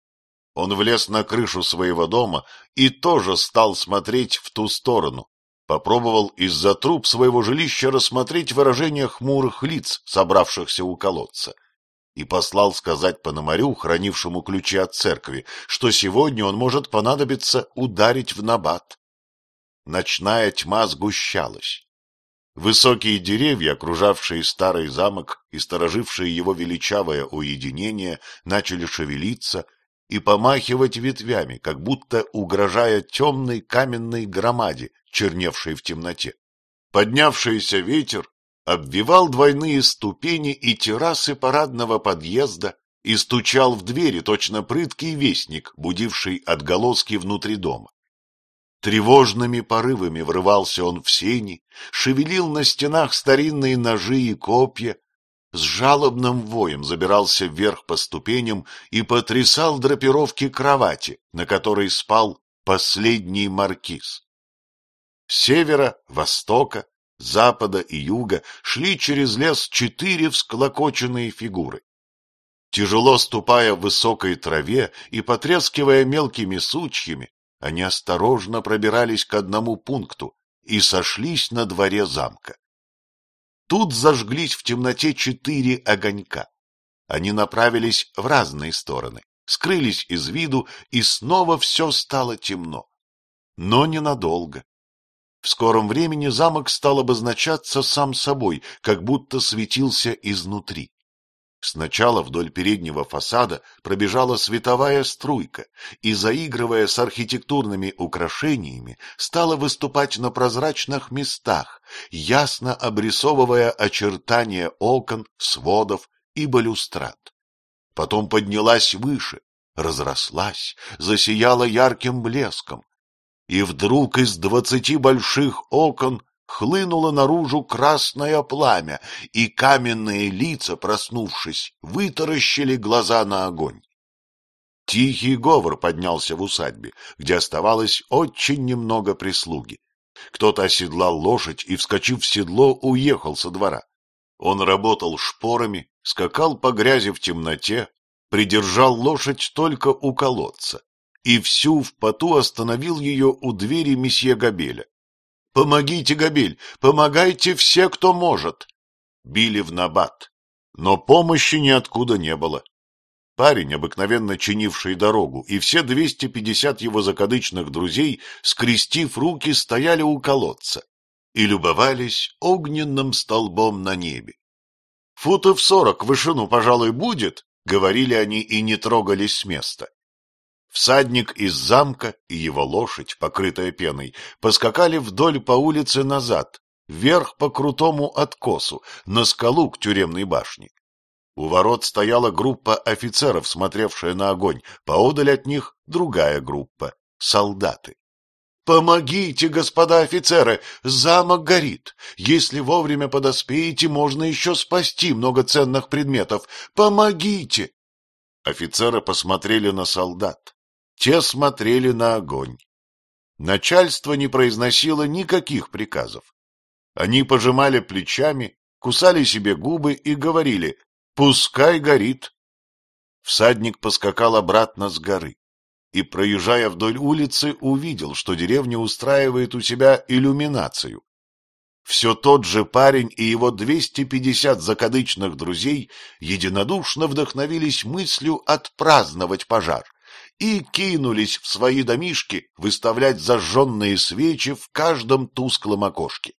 Speaker 1: Он влез на крышу своего дома и тоже стал смотреть в ту сторону. Попробовал из-за труб своего жилища рассмотреть выражение хмурых лиц, собравшихся у колодца. И послал сказать Пономарю, хранившему ключи от церкви, что сегодня он может понадобиться ударить в набат. Ночная тьма сгущалась. Высокие деревья, окружавшие старый замок и сторожившие его величавое уединение, начали шевелиться и помахивать ветвями, как будто угрожая темной каменной громаде, черневшей в темноте. Поднявшийся ветер обвивал двойные ступени и террасы парадного подъезда и стучал в двери точно прыткий вестник, будивший отголоски внутри дома. Тревожными порывами врывался он в сени, шевелил на стенах старинные ножи и копья, с жалобным воем забирался вверх по ступеням и потрясал драпировки кровати, на которой спал последний маркиз. С севера, востока, запада и юга шли через лес четыре всклокоченные фигуры. Тяжело ступая в высокой траве и потрескивая мелкими сучьями, они осторожно пробирались к одному пункту и сошлись на дворе замка. Тут зажглись в темноте четыре огонька. Они направились в разные стороны, скрылись из виду, и снова все стало темно. Но ненадолго. В скором времени замок стал обозначаться сам собой, как будто светился изнутри. Сначала вдоль переднего фасада пробежала световая струйка и, заигрывая с архитектурными украшениями, стала выступать на прозрачных местах, ясно обрисовывая очертания окон, сводов и балюстрад. Потом поднялась выше, разрослась, засияла ярким блеском, и вдруг из двадцати больших окон хлынуло наружу красное пламя, и каменные лица, проснувшись, вытаращили глаза на огонь. Тихий говор поднялся в усадьбе, где оставалось очень немного прислуги. Кто-то оседлал лошадь и, вскочив в седло, уехал со двора. Он работал шпорами, скакал по грязи в темноте, придержал лошадь только у колодца и всю в поту остановил ее у двери месье Габеля. Помогите, Габиль, помогайте все, кто может. Били в набат, но помощи ниоткуда не было. Парень, обыкновенно чинивший дорогу, и все 250 его закадычных друзей, скрестив руки, стояли у колодца и любовались огненным столбом на небе. «Футов сорок в вышину, пожалуй, будет», — говорили они и не трогались с места. Всадник из замка и его лошадь, покрытая пеной, поскакали вдоль по улице назад, вверх по крутому откосу, на скалу к тюремной башне. У ворот стояла группа офицеров, смотревшая на огонь, поодаль от них другая группа — солдаты. «Помогите, господа офицеры! Замок горит! Если вовремя подоспеете, можно еще спасти много ценных предметов! Помогите!» Офицеры посмотрели на солдат, те смотрели на огонь. Начальство не произносило никаких приказов. Они пожимали плечами, кусали себе губы и говорили «Пускай горит». Всадник поскакал обратно с горы и, проезжая вдоль улицы, увидел, что деревня устраивает у себя иллюминацию. Все тот же парень и его 250 закадычных друзей единодушно вдохновились мыслью отпраздновать пожар и кинулись в свои домишки выставлять зажженные свечи в каждом тусклом окошке.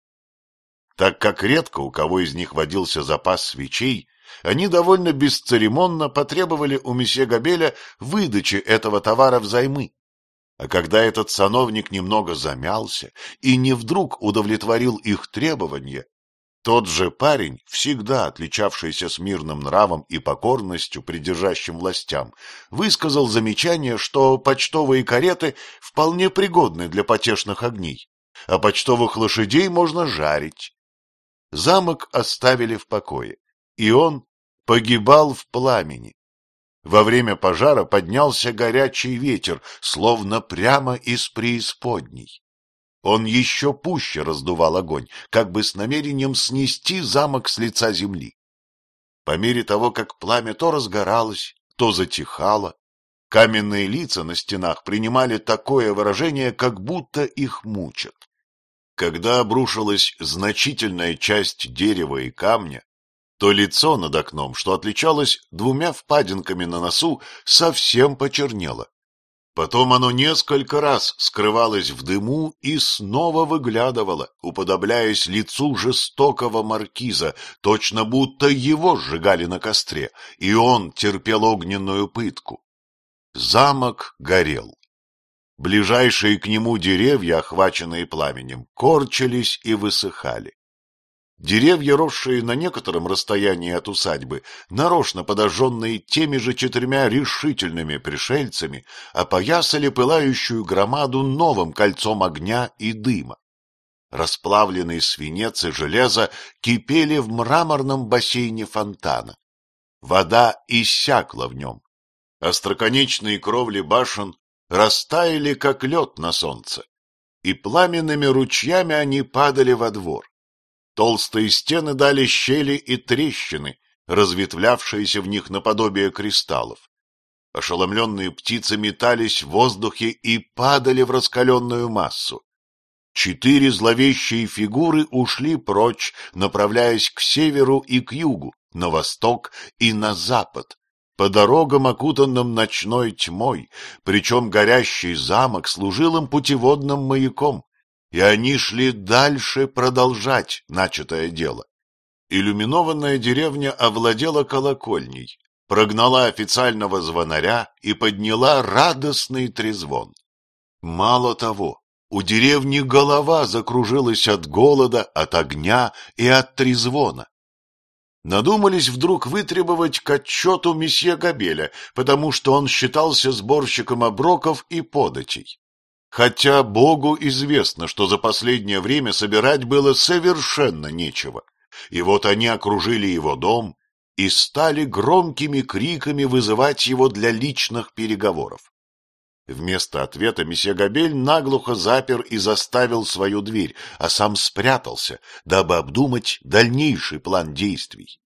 Speaker 1: Так как редко у кого из них водился запас свечей, они довольно бесцеремонно потребовали у месье Габеля выдачи этого товара взаймы. А когда этот сановник немного замялся и не вдруг удовлетворил их требования, тот же парень, всегда отличавшийся смирным нравом и покорностью придержащим властям, высказал замечание, что почтовые кареты вполне пригодны для потешных огней, а почтовых лошадей можно жарить. Замок оставили в покое, и он погибал в пламени. Во время пожара поднялся горячий ветер, словно прямо из преисподней. Он еще пуще раздувал огонь, как бы с намерением снести замок с лица земли. По мере того, как пламя то разгоралось, то затихало, каменные лица на стенах принимали такое выражение, как будто их мучат. Когда обрушилась значительная часть дерева и камня, то лицо над окном, что отличалось двумя впадинками на носу, совсем почернело. Потом оно несколько раз скрывалось в дыму и снова выглядывало, уподобляясь лицу жестокого маркиза, точно будто его сжигали на костре, и он терпел огненную пытку. Замок горел. Ближайшие к нему деревья, охваченные пламенем, корчились и высыхали. Деревья, росшие на некотором расстоянии от усадьбы, нарочно подожженные теми же четырьмя решительными пришельцами, опоясали пылающую громаду новым кольцом огня и дыма. Расплавленные свинец и железо кипели в мраморном бассейне фонтана. Вода иссякла в нем. Остроконечные кровли башен растаяли, как лед на солнце, и пламенными ручьями они падали во двор. Толстые стены дали щели и трещины, разветвлявшиеся в них наподобие кристаллов. Ошеломленные птицы метались в воздухе и падали в раскаленную массу. Четыре зловещие фигуры ушли прочь, направляясь к северу и к югу, на восток и на запад, по дорогам, окутанным ночной тьмой, причем горящий замок служил им путеводным маяком, и они шли дальше продолжать начатое дело. Иллюминованная деревня овладела колокольней, прогнала официального звонаря и подняла радостный трезвон. Мало того, у деревни голова закружилась от голода, от огня и от трезвона. Надумались вдруг вытребовать к отчету месье Габеля, потому что он считался сборщиком оброков и податей. Хотя Богу известно, что за последнее время собирать было совершенно нечего. И вот они окружили его дом и стали громкими криками вызывать его для личных переговоров. Вместо ответа месье Габель наглухо запер и заставил свою дверь, а сам спрятался, дабы обдумать дальнейший план действий.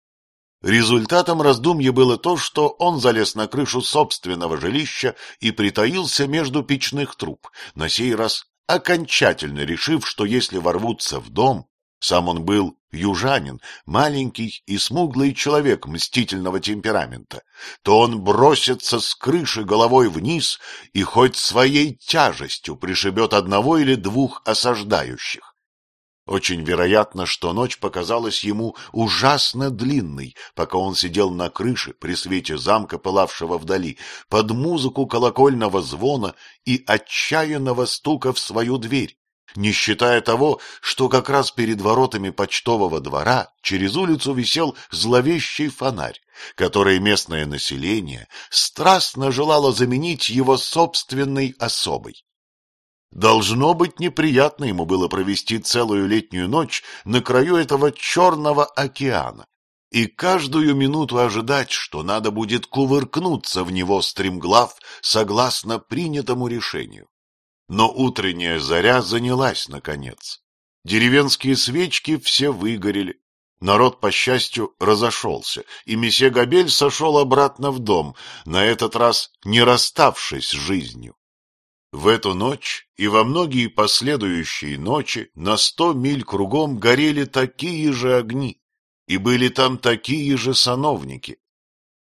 Speaker 1: Результатом раздумья было то, что он залез на крышу собственного жилища и притаился между печных труб, на сей раз окончательно решив, что если ворвутся в дом, сам он был южанин, маленький и смуглый человек мстительного темперамента, то он бросится с крыши головой вниз и хоть своей тяжестью пришибет одного или двух осаждающих. Очень вероятно, что ночь показалась ему ужасно длинной, пока он сидел на крыше при свете замка, пылавшего вдали, под музыку колокольного звона и отчаянного стука в свою дверь, не считая того, что как раз перед воротами почтового двора через улицу висел зловещий фонарь, который местное население страстно желало заменить его собственной особой. Должно быть, неприятно ему было провести целую летнюю ночь на краю этого черного океана и каждую минуту ожидать, что надо будет кувыркнуться в него стремглав согласно принятому решению. Но утренняя заря занялась, наконец. Деревенские свечки все выгорели. Народ, по счастью, разошелся, и месье Габель сошел обратно в дом, на этот раз не расставшись с жизнью. В эту ночь и во многие последующие ночи на сто миль кругом горели такие же огни, и были там такие же сановники.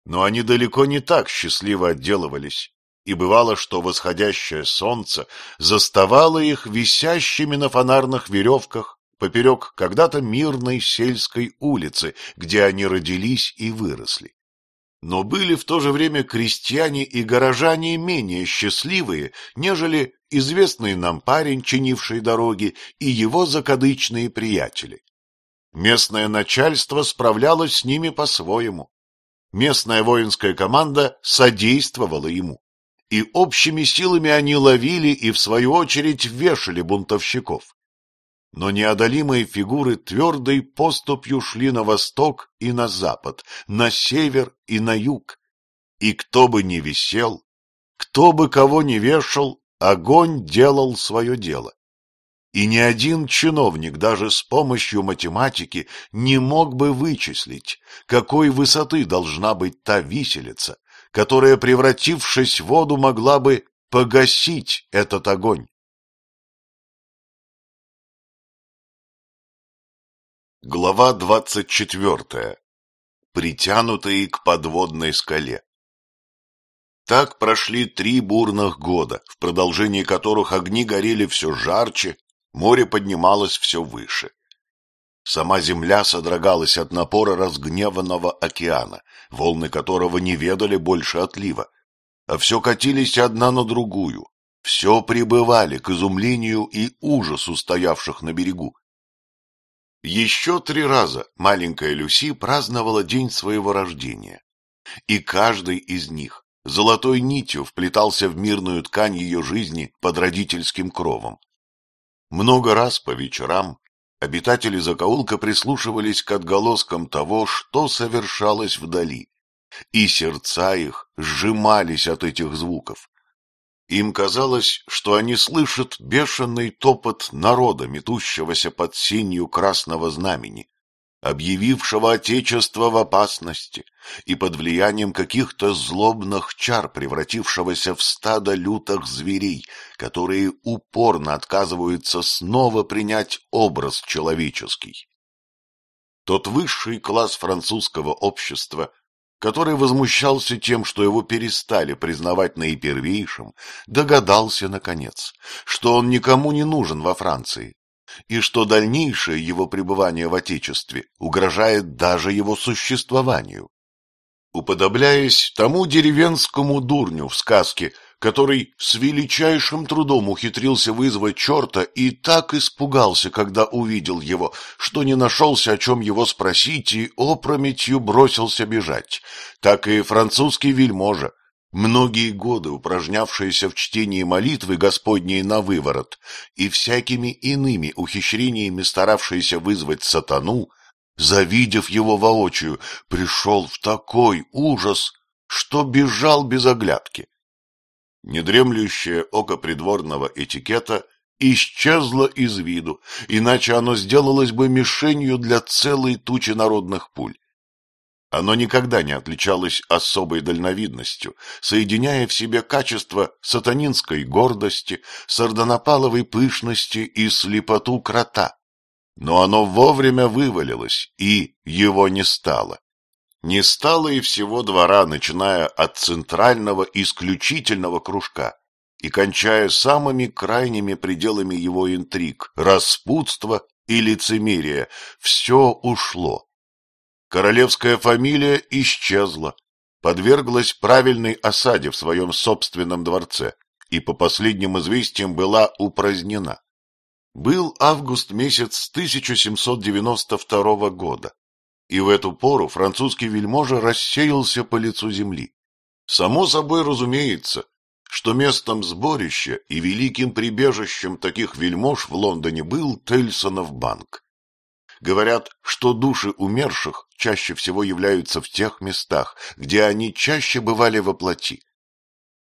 Speaker 1: Но они далеко не так счастливо отделывались, и бывало, что восходящее солнце заставало их висящими на фонарных веревках поперек когда-то мирной сельской улицы, где они родились и выросли. Но были в то же время крестьяне и горожане менее счастливые, нежели известный нам парень, чинивший дороги, и его закадычные приятели. Местное начальство справлялось с ними по-своему. Местная воинская команда содействовала ему. И общими силами они ловили и, в свою очередь, вешали бунтовщиков но неодолимые фигуры твердой поступью шли на восток и на запад, на север и на юг. И кто бы ни висел, кто бы кого ни вешал, огонь делал свое дело. И ни один чиновник даже с помощью математики не мог бы вычислить, какой высоты должна быть та виселица, которая,
Speaker 2: превратившись в воду, могла бы погасить этот огонь. Глава двадцать четвертая. Притянутые к подводной скале.
Speaker 1: Так прошли три бурных года, в продолжении которых огни горели все жарче, море поднималось все выше. Сама земля содрогалась от напора разгневанного океана, волны которого не ведали больше отлива, а все катились одна на другую, все прибывали к изумлению и ужасу стоявших на берегу. Еще три раза маленькая Люси праздновала день своего рождения. И каждый из них золотой нитью вплетался в мирную ткань ее жизни под родительским кровом. Много раз по вечерам обитатели закоулка прислушивались к отголоскам того, что совершалось вдали, и сердца их сжимались от этих звуков. Им казалось, что они слышат бешеный топот народа, метущегося под синью красного знамени, объявившего Отечество в опасности и под влиянием каких-то злобных чар, превратившегося в стадо лютых зверей, которые упорно отказываются снова принять образ человеческий. Тот высший класс французского общества – который возмущался тем, что его перестали признавать наипервейшим, догадался, наконец, что он никому не нужен во Франции, и что дальнейшее его пребывание в Отечестве угрожает даже его существованию уподобляясь тому деревенскому дурню в сказке, который с величайшим трудом ухитрился вызвать черта и так испугался, когда увидел его, что не нашелся, о чем его спросить, и опрометью бросился бежать, так и французский вельможа, многие годы упражнявшийся в чтении молитвы Господней на выворот и всякими иными ухищрениями старавшийся вызвать сатану, завидев его воочию, пришел в такой ужас, что бежал без оглядки. Недремлющее око придворного этикета исчезло из виду, иначе оно сделалось бы мишенью для целой тучи народных пуль. Оно никогда не отличалось особой дальновидностью, соединяя в себе качества сатанинской гордости, сардонопаловой пышности и слепоту крота но оно вовремя вывалилось, и его не стало. Не стало и всего двора, начиная от центрального исключительного кружка и кончая самыми крайними пределами его интриг, распутства и лицемерия. Все ушло. Королевская фамилия исчезла, подверглась правильной осаде в своем собственном дворце и по последним известиям была упразднена. Был август месяц 1792 года, и в эту пору французский вельможа рассеялся по лицу земли. Само собой разумеется, что местом сборища и великим прибежищем таких вельмож в Лондоне был Тельсонов банк. Говорят, что души умерших чаще всего являются в тех местах, где они чаще бывали во плоти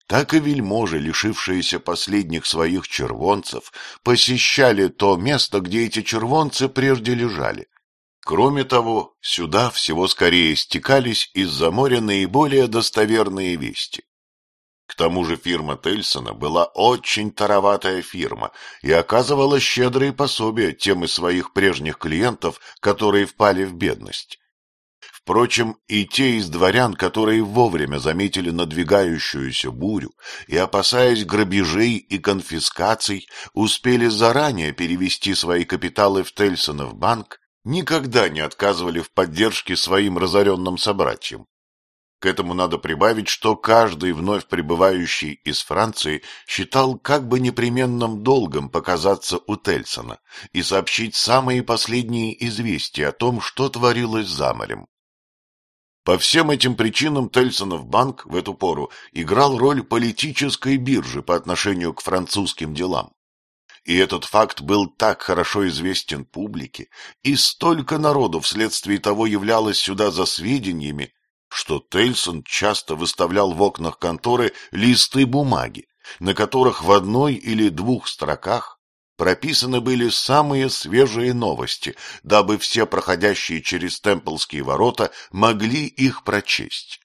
Speaker 1: так и вельможи, лишившиеся последних своих червонцев, посещали то место, где эти червонцы прежде лежали. Кроме того, сюда всего скорее стекались из-за моря наиболее достоверные вести. К тому же фирма Тельсона была очень тароватая фирма и оказывала щедрые пособия тем из своих прежних клиентов, которые впали в бедность. Впрочем, и те из дворян, которые вовремя заметили надвигающуюся бурю и, опасаясь грабежей и конфискаций, успели заранее перевести свои капиталы в Тельсонов банк, никогда не отказывали в поддержке своим разоренным собратьям. К этому надо прибавить, что каждый вновь прибывающий из Франции считал как бы непременным долгом показаться у Тельсона и сообщить самые последние известия о том, что творилось за морем. По всем этим причинам Тельсонов банк в эту пору играл роль политической биржи по отношению к французским делам. И этот факт был так хорошо известен публике, и столько народу вследствие того являлось сюда за сведениями, что Тельсон часто выставлял в окнах конторы листы бумаги, на которых в одной или двух строках прописаны были самые свежие новости, дабы все проходящие через темплские ворота могли их прочесть.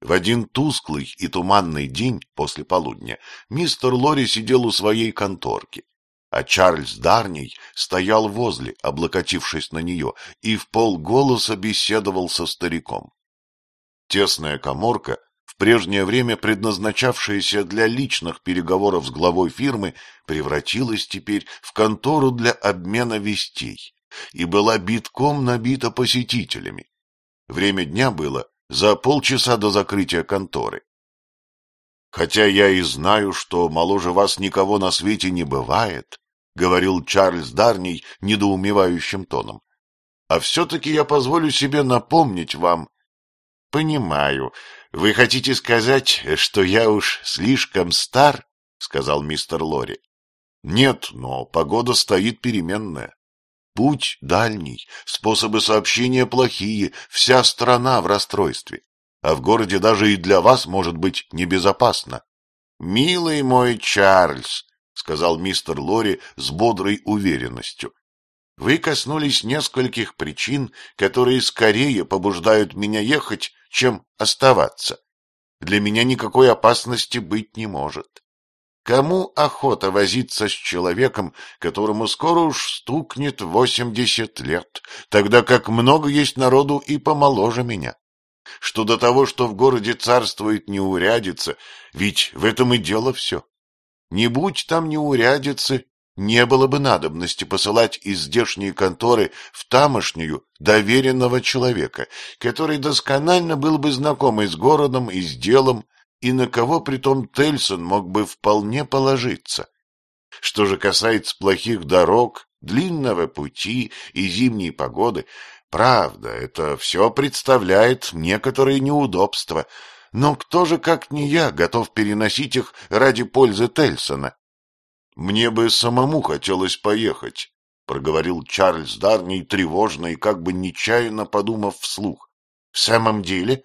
Speaker 1: В один тусклый и туманный день после полудня мистер Лори сидел у своей конторки, а Чарльз Дарний стоял возле, облокотившись на нее, и в полголоса беседовал со стариком. Тесная коморка прежнее время предназначавшаяся для личных переговоров с главой фирмы, превратилась теперь в контору для обмена вестей и была битком набита посетителями. Время дня было за полчаса до закрытия конторы. «Хотя я и знаю, что моложе вас никого на свете не бывает», — говорил Чарльз Дарний недоумевающим тоном. «А все-таки я позволю себе напомнить вам, «Понимаю. Вы хотите сказать, что я уж слишком стар?» — сказал мистер Лори. «Нет, но погода стоит переменная. Путь дальний, способы сообщения плохие, вся страна в расстройстве. А в городе даже и для вас может быть небезопасно». «Милый мой Чарльз», — сказал мистер Лори с бодрой уверенностью, — «вы коснулись нескольких причин, которые скорее побуждают меня ехать, чем оставаться. Для меня никакой опасности быть не может. Кому охота возиться с человеком, которому скоро уж стукнет восемьдесят лет, тогда как много есть народу и помоложе меня? Что до того, что в городе царствует неурядица, ведь в этом и дело все. Не будь там неурядицы, не было бы надобности посылать из здешней конторы в тамошнюю доверенного человека, который досконально был бы знаком и с городом, и с делом, и на кого притом Тельсон мог бы вполне положиться. Что же касается плохих дорог, длинного пути и зимней погоды, правда, это все представляет некоторые неудобства, но кто же, как не я, готов переносить их ради пользы Тельсона? Мне бы самому хотелось поехать, — проговорил Чарльз Дарни тревожно и как бы нечаянно подумав вслух. — В самом деле?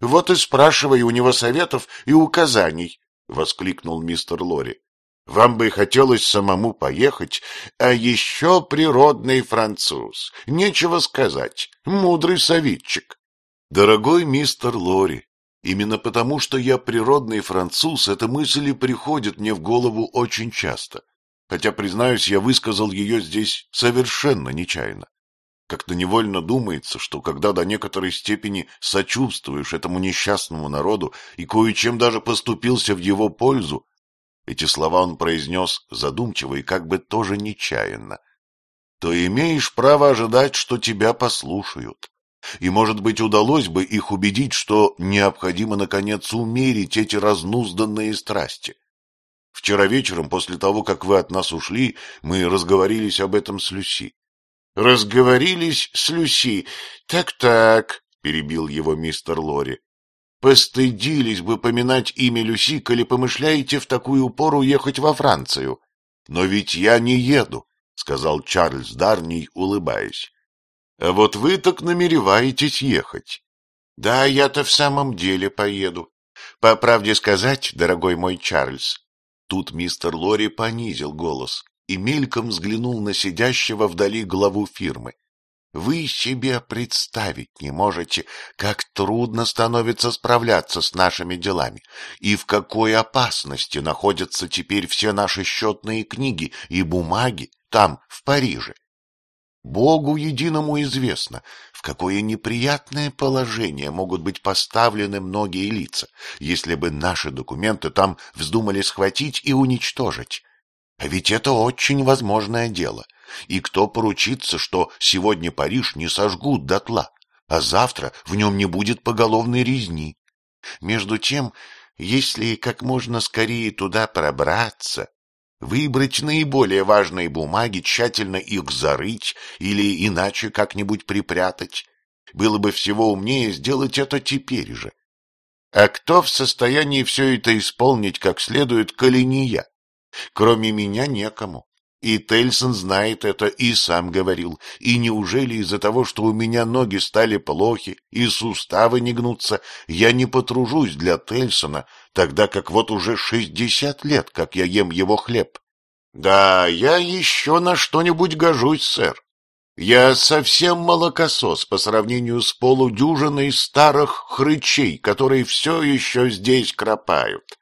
Speaker 1: Вот и спрашивай у него советов и указаний, — воскликнул мистер Лори. — Вам бы хотелось самому поехать, а еще природный француз. Нечего сказать, мудрый советчик. — Дорогой мистер Лори, Именно потому, что я природный француз, эта мысль и приходит мне в голову очень часто. Хотя, признаюсь, я высказал ее здесь совершенно нечаянно. Как-то невольно думается, что когда до некоторой степени сочувствуешь этому несчастному народу и кое-чем даже поступился в его пользу, эти слова он произнес задумчиво и как бы тоже нечаянно, то имеешь право ожидать, что тебя послушают. И, может быть, удалось бы их убедить, что необходимо, наконец, умерить эти разнузданные страсти. Вчера вечером, после того, как вы от нас ушли, мы разговорились об этом с Люси. — Разговорились с Люси. Так-так, — перебил его мистер Лори. — Постыдились бы поминать имя Люси, коли помышляете в такую пору ехать во Францию. — Но ведь я не еду, — сказал Чарльз Дарний, улыбаясь. А вот вы так намереваетесь ехать. Да, я-то в самом деле поеду. По правде сказать, дорогой мой Чарльз. Тут мистер Лори понизил голос и мельком взглянул на сидящего вдали главу фирмы. Вы себе представить не можете, как трудно становится справляться с нашими делами, и в какой опасности находятся теперь все наши счетные книги и бумаги там, в Париже. Богу единому известно, в какое неприятное положение могут быть поставлены многие лица, если бы наши документы там вздумали схватить и уничтожить. А ведь это очень возможное дело. И кто поручится, что сегодня Париж не сожгут дотла, а завтра в нем не будет поголовной резни? Между тем, если как можно скорее туда пробраться, выбрать наиболее важные бумаги, тщательно их зарыть или иначе как-нибудь припрятать. Было бы всего умнее сделать это теперь же. А кто в состоянии все это исполнить как следует, коли не я? Кроме меня некому. И Тельсон знает это и сам говорил. И неужели из-за того, что у меня ноги стали плохи и суставы не гнутся, я не потружусь для Тельсона, тогда как вот уже шестьдесят лет, как я ем его хлеб? Да, я еще на что-нибудь гожусь, сэр. Я совсем молокосос по сравнению с полудюжиной старых хрычей, которые все еще здесь кропают.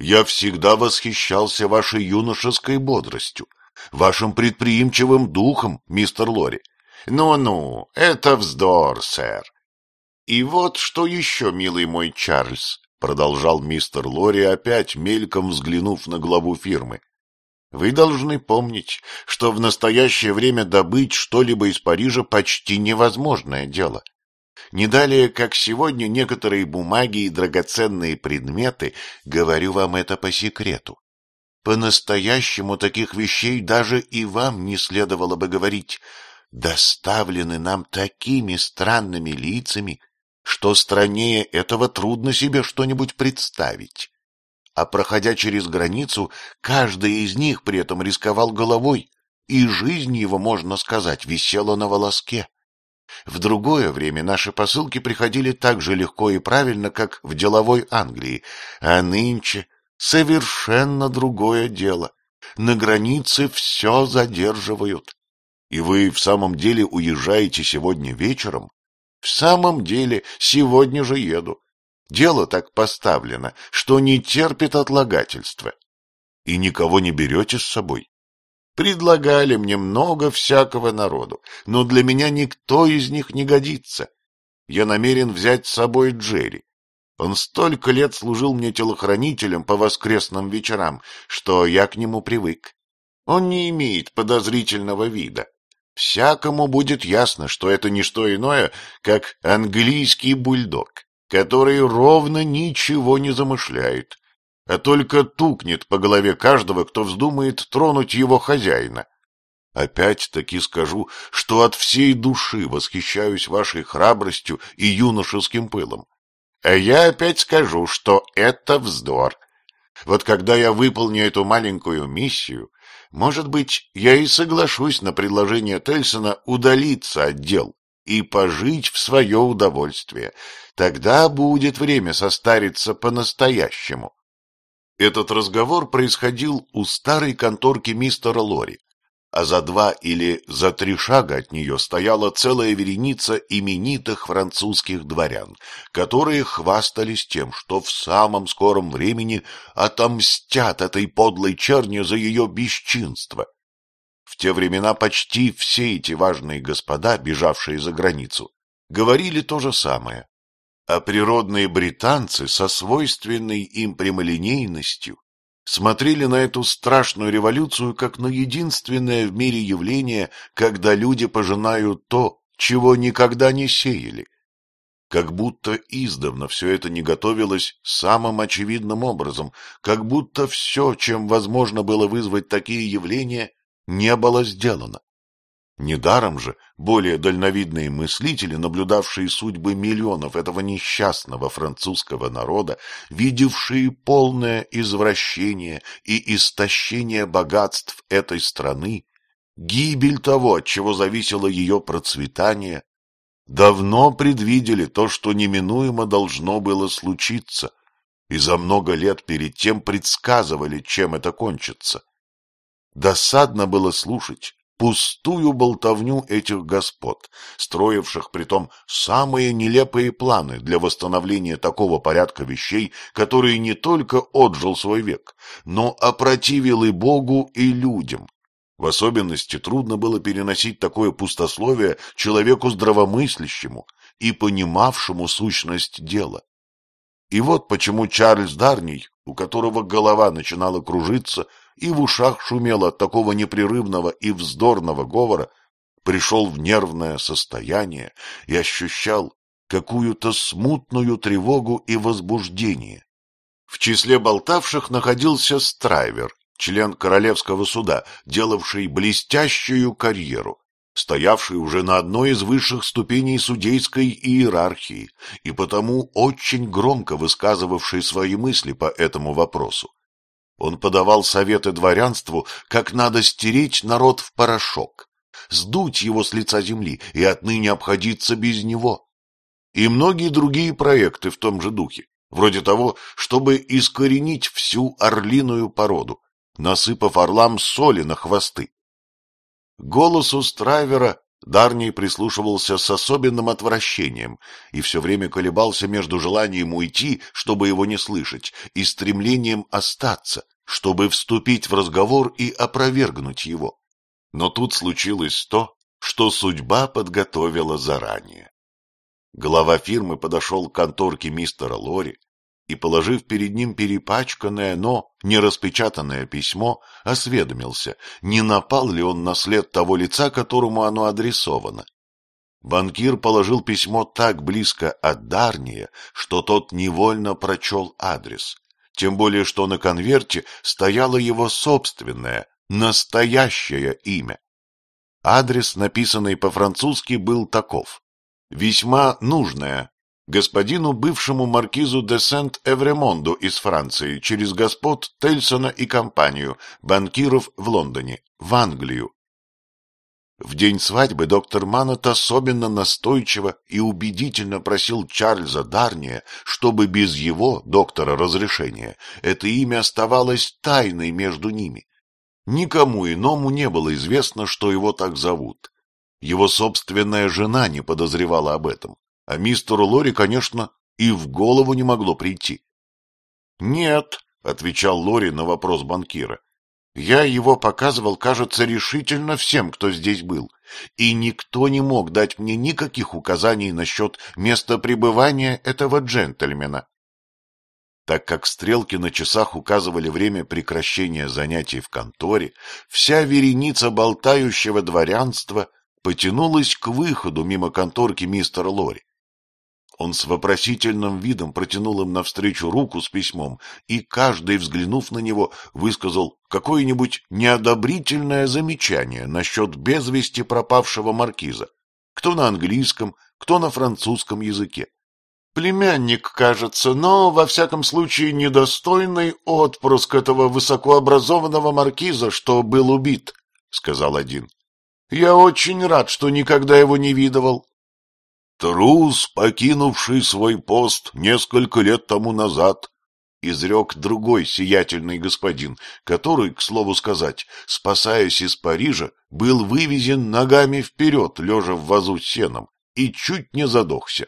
Speaker 1: Я всегда восхищался вашей юношеской бодростью вашим предприимчивым духом, мистер Лори. Ну-ну, это вздор, сэр. И вот что еще, милый мой Чарльз, продолжал мистер Лори, опять мельком взглянув на главу фирмы. Вы должны помнить, что в настоящее время добыть что-либо из Парижа почти невозможное дело. Не далее, как сегодня, некоторые бумаги и драгоценные предметы, говорю вам это по секрету, по-настоящему таких вещей даже и вам не следовало бы говорить. Доставлены нам такими странными лицами, что страннее этого трудно себе что-нибудь представить. А проходя через границу, каждый из них при этом рисковал головой, и жизнь его, можно сказать, висела на волоске. В другое время наши посылки приходили так же легко и правильно, как в деловой Англии, а нынче совершенно другое дело. На границе все задерживают. И вы в самом деле уезжаете сегодня вечером? В самом деле, сегодня же еду. Дело так поставлено, что не терпит отлагательства. И никого не берете с собой? Предлагали мне много всякого народу, но для меня никто из них не годится. Я намерен взять с собой Джерри, он столько лет служил мне телохранителем по воскресным вечерам, что я к нему привык. Он не имеет подозрительного вида. Всякому будет ясно, что это не что иное, как английский бульдог, который ровно ничего не замышляет, а только тукнет по голове каждого, кто вздумает тронуть его хозяина. Опять-таки скажу, что от всей души восхищаюсь вашей храбростью и юношеским пылом. А я опять скажу, что это вздор. Вот когда я выполню эту маленькую миссию, может быть, я и соглашусь на предложение Тельсона удалиться от дел и пожить в свое удовольствие. Тогда будет время состариться по-настоящему. Этот разговор происходил у старой конторки мистера Лори, а за два или за три шага от нее стояла целая вереница именитых французских дворян, которые хвастались тем, что в самом скором времени отомстят этой подлой черни за ее бесчинство. В те времена почти все эти важные господа, бежавшие за границу, говорили то же самое, а природные британцы со свойственной им прямолинейностью смотрели на эту страшную революцию как на единственное в мире явление, когда люди пожинают то, чего никогда не сеяли. Как будто издавна все это не готовилось самым очевидным образом, как будто все, чем возможно было вызвать такие явления, не было сделано. Недаром же более дальновидные мыслители, наблюдавшие судьбы миллионов этого несчастного французского народа, видевшие полное извращение и истощение богатств этой страны, гибель того, от чего зависело ее процветание, давно предвидели то, что неминуемо должно было случиться, и за много лет перед тем предсказывали, чем это кончится. Досадно было слушать пустую болтовню этих господ, строивших притом самые нелепые планы для восстановления такого порядка вещей, который не только отжил свой век, но опротивил и Богу, и людям. В особенности трудно было переносить такое пустословие человеку здравомыслящему и понимавшему сущность дела. И вот почему Чарльз Дарний, у которого голова начинала кружиться, и в ушах шумело от такого непрерывного и вздорного говора, пришел в нервное состояние и ощущал какую-то смутную тревогу и возбуждение. В числе болтавших находился Страйвер, член Королевского суда, делавший блестящую карьеру, стоявший уже на одной из высших ступеней судейской иерархии и потому очень громко высказывавший свои мысли по этому вопросу. Он подавал советы дворянству, как надо стереть народ в порошок, сдуть его с лица земли и отныне обходиться без него. И многие другие проекты в том же духе, вроде того, чтобы искоренить всю орлиную породу, насыпав орлам соли на хвосты. Голосу Страйвера Дарний прислушивался с особенным отвращением и все время колебался между желанием уйти, чтобы его не слышать, и стремлением остаться, чтобы вступить в разговор и опровергнуть его. Но тут случилось то, что судьба подготовила заранее. Глава фирмы подошел к конторке мистера Лори и, положив перед ним перепачканное, но не распечатанное письмо, осведомился, не напал ли он на след того лица, которому оно адресовано. Банкир положил письмо так близко от Дарния, что тот невольно прочел адрес тем более что на конверте стояло его собственное, настоящее имя. Адрес, написанный по-французски, был таков. «Весьма нужное. Господину бывшему маркизу де Сент-Эвремонду из Франции через господ Тельсона и компанию, банкиров в Лондоне, в Англию, в день свадьбы доктор Маннет особенно настойчиво и убедительно просил Чарльза Дарния, чтобы без его, доктора, разрешения это имя оставалось тайной между ними. Никому иному не было известно, что его так зовут. Его собственная жена не подозревала об этом, а мистеру Лори, конечно, и в голову не могло прийти. — Нет, — отвечал Лори на вопрос банкира, я его показывал, кажется, решительно всем, кто здесь был, и никто не мог дать мне никаких указаний насчет места пребывания этого джентльмена. Так как стрелки на часах указывали время прекращения занятий в конторе, вся вереница болтающего дворянства потянулась к выходу мимо конторки мистера Лори. Он с вопросительным видом протянул им навстречу руку с письмом, и каждый, взглянув на него, высказал какое-нибудь неодобрительное замечание насчет безвести пропавшего маркиза, кто на английском, кто на французском языке. Племянник, кажется, но, во всяком случае, недостойный отпрыск этого высокообразованного маркиза, что был убит, — сказал один. — Я очень рад, что никогда его не видывал. «Трус, покинувший свой пост несколько лет тому назад», — изрек другой сиятельный господин, который, к слову сказать, спасаясь из Парижа, был вывезен ногами вперед, лежа в вазу с сеном, и чуть не задохся.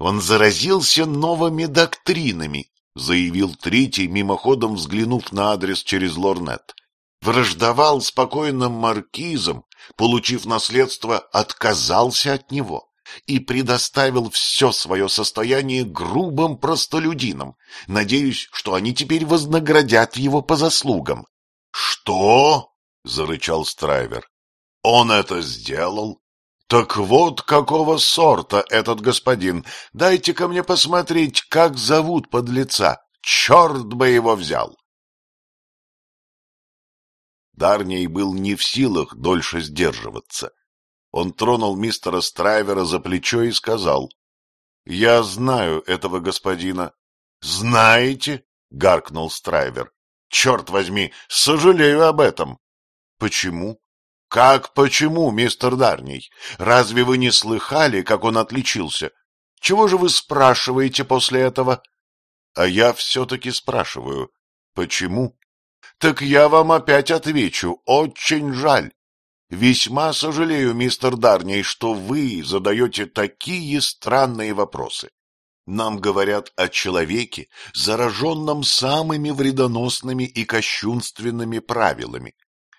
Speaker 1: «Он заразился новыми доктринами», — заявил третий, мимоходом взглянув на адрес через лорнет. «Враждовал спокойным маркизом, получив наследство, отказался от него» и предоставил все свое состояние грубым простолюдинам, надеюсь, что они теперь вознаградят его по заслугам. — Что? — зарычал Страйвер. — Он это сделал? Так вот, какого сорта этот господин. Дайте-ка мне посмотреть, как зовут подлеца. Черт бы его взял! Дарней был не в силах дольше сдерживаться. Он тронул мистера Страйвера за плечо и сказал. — Я знаю этого господина. — Знаете? — гаркнул Страйвер. — Черт возьми, сожалею об этом. — Почему? — Как почему, мистер Дарний? Разве вы не слыхали, как он отличился? Чего же вы спрашиваете после этого? — А я все-таки спрашиваю. — Почему? — Так я вам опять отвечу. Очень жаль. Весьма сожалею, мистер Дарни, что вы задаете такие странные вопросы. Нам говорят о человеке, зараженном самыми вредоносными и кощунственными правилами,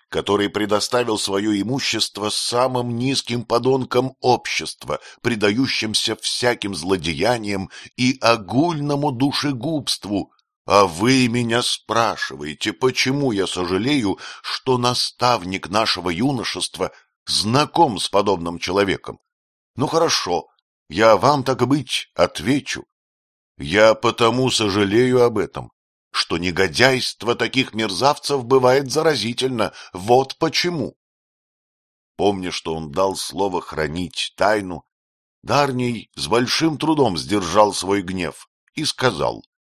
Speaker 1: который предоставил свое имущество самым низким подонкам общества, предающимся всяким злодеяниям и огульному душегубству, а вы меня спрашиваете, почему я сожалею, что наставник нашего юношества знаком с подобным человеком? Ну хорошо, я вам так быть отвечу. Я потому сожалею об этом, что негодяйство таких мерзавцев бывает заразительно. Вот почему. Помня, что он дал слово хранить тайну, Дарний с большим трудом сдержал свой гнев и сказал —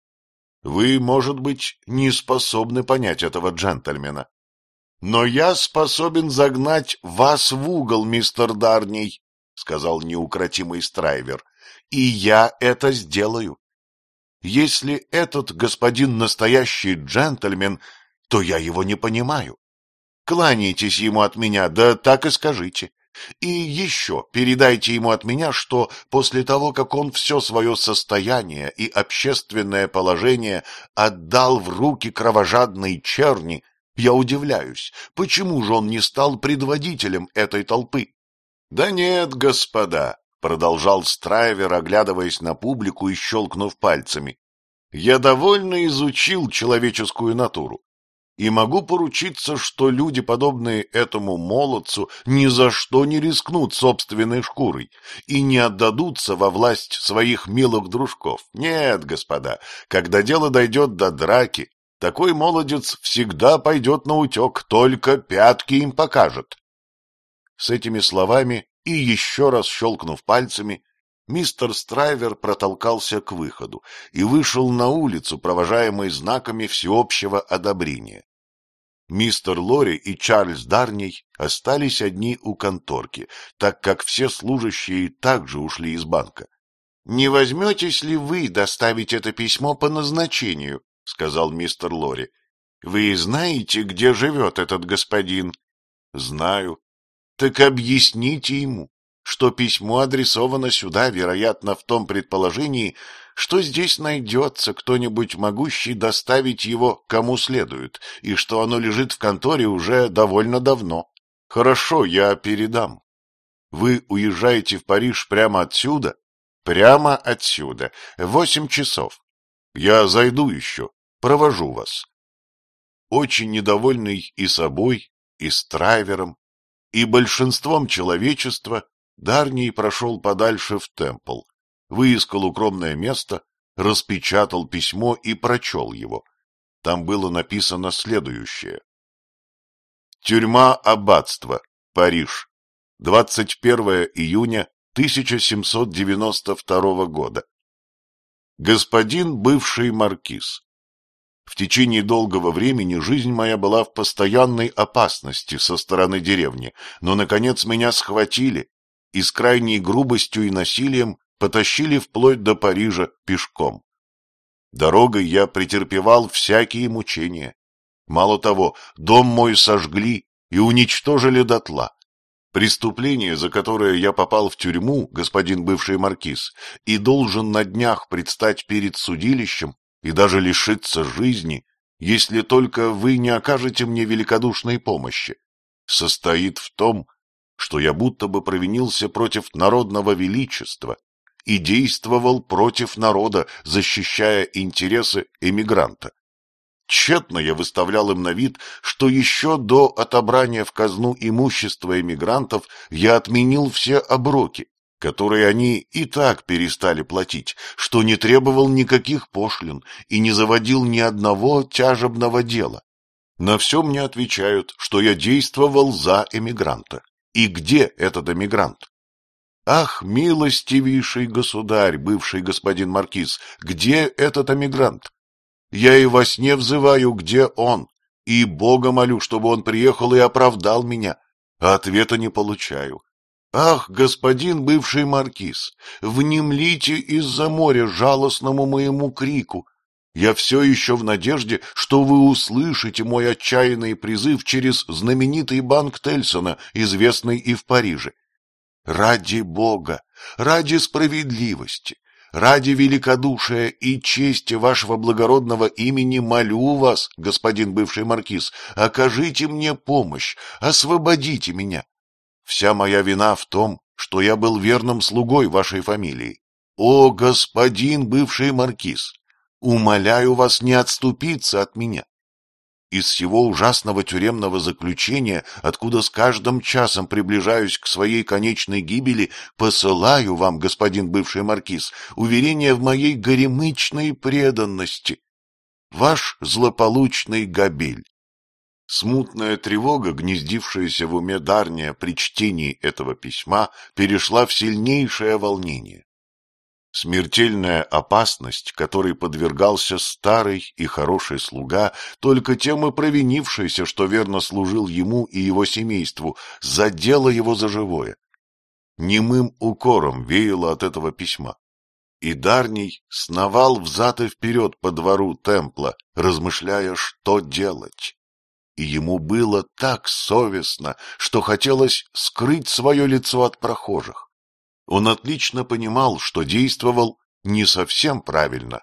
Speaker 1: вы, может быть, не способны понять этого джентльмена. Но я способен загнать вас в угол, мистер Дарний, — сказал неукротимый Страйвер, — и я это сделаю. Если этот господин настоящий джентльмен, то я его не понимаю. Кланяйтесь ему от меня, да так и скажите. И еще передайте ему от меня, что после того, как он все свое состояние и общественное положение отдал в руки кровожадной черни, я удивляюсь, почему же он не стал предводителем этой толпы? — Да нет, господа, — продолжал Страйвер, оглядываясь на публику и щелкнув пальцами, — я довольно изучил человеческую натуру и могу поручиться, что люди, подобные этому молодцу, ни за что не рискнут собственной шкурой и не отдадутся во власть своих милых дружков. Нет, господа, когда дело дойдет до драки, такой молодец всегда пойдет на утек, только пятки им покажет. С этими словами и еще раз щелкнув пальцами, мистер Страйвер протолкался к выходу и вышел на улицу, провожаемый знаками всеобщего одобрения. Мистер Лори и Чарльз Дарней остались одни у конторки, так как все служащие также ушли из банка. — Не возьметесь ли вы доставить это письмо по назначению? — сказал мистер Лори. — Вы знаете, где живет этот господин? — Знаю. — Так объясните ему, что письмо адресовано сюда, вероятно, в том предположении, что здесь найдется кто-нибудь, могущий доставить его кому следует, и что оно лежит в конторе уже довольно давно. Хорошо, я передам. Вы уезжаете в Париж прямо отсюда? Прямо отсюда. Восемь часов. Я зайду еще. Провожу вас. Очень недовольный и собой, и страйвером, и большинством человечества, Дарний прошел подальше в Темпл, выискал укромное место, распечатал письмо и прочел его. Там было написано следующее. Тюрьма аббатства, Париж, 21 июня 1792 года. Господин бывший маркиз, в течение долгого времени жизнь моя была в постоянной опасности со стороны деревни, но, наконец, меня схватили и с крайней грубостью и насилием потащили вплоть до Парижа пешком. Дорогой я претерпевал всякие мучения. Мало того, дом мой сожгли и уничтожили дотла. Преступление, за которое я попал в тюрьму, господин бывший маркиз, и должен на днях предстать перед судилищем и даже лишиться жизни, если только вы не окажете мне великодушной помощи, состоит в том, что я будто бы провинился против народного величества и действовал против народа, защищая интересы эмигранта. Тщетно я выставлял им на вид, что еще до отобрания в казну имущества эмигрантов я отменил все оброки, которые они и так перестали платить, что не требовал никаких пошлин и не заводил ни одного тяжебного дела. На все мне отвечают, что я действовал за эмигранта. И где этот эмигрант? Ах, милостивейший государь, бывший господин маркиз, где этот эмигрант? Я и во сне взываю, где он, и Бога молю, чтобы он приехал и оправдал меня, а ответа не получаю. Ах, господин бывший маркиз, внемлите из-за моря жалостному моему крику. Я все еще в надежде, что вы услышите мой отчаянный призыв через знаменитый банк Тельсона, известный и в Париже. Ради Бога, ради справедливости, ради великодушия и чести вашего благородного имени молю вас, господин бывший маркиз, окажите мне помощь, освободите меня. Вся моя вина в том, что я был верным слугой вашей фамилии. О, господин бывший маркиз, умоляю вас не отступиться от меня из всего ужасного тюремного заключения, откуда с каждым часом приближаюсь к своей конечной гибели, посылаю вам, господин бывший маркиз, уверение в моей горемычной преданности. Ваш злополучный Габель. Смутная тревога, гнездившаяся в уме Дарния при чтении этого письма, перешла в сильнейшее волнение. Смертельная опасность, которой подвергался старый и хороший слуга, только тем и провинившийся, что верно служил ему и его семейству, задела его за живое. Немым укором веяло от этого письма. И Дарний сновал взад и вперед по двору темпла, размышляя, что делать. И ему было так совестно, что хотелось скрыть свое лицо от прохожих. Он отлично понимал, что действовал не совсем правильно.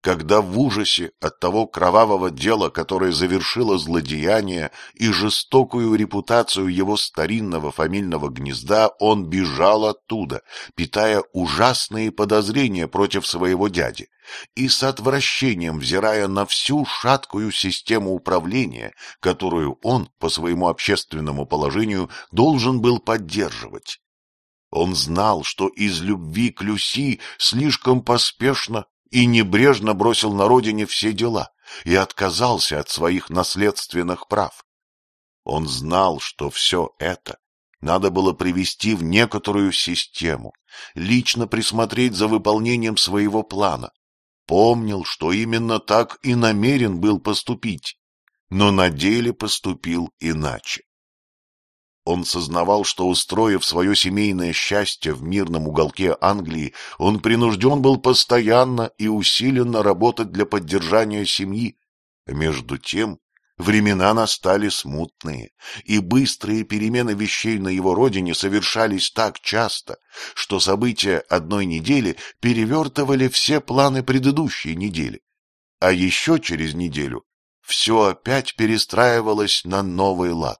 Speaker 1: Когда в ужасе от того кровавого дела, которое завершило злодеяние и жестокую репутацию его старинного фамильного гнезда, он бежал оттуда, питая ужасные подозрения против своего дяди и с отвращением взирая на всю шаткую систему управления, которую он по своему общественному положению должен был поддерживать. Он знал, что из любви к Люси слишком поспешно и небрежно бросил на родине все дела и отказался от своих наследственных прав. Он знал, что все это надо было привести в некоторую систему, лично присмотреть за выполнением своего плана. Помнил, что именно так и намерен был поступить, но на деле поступил иначе. Он сознавал, что, устроив свое семейное счастье в мирном уголке Англии, он принужден был постоянно и усиленно работать для поддержания семьи. Между тем, времена настали смутные, и быстрые перемены вещей на его родине совершались так часто, что события одной недели перевертывали все планы предыдущей недели. А еще через неделю все опять перестраивалось на новый лад.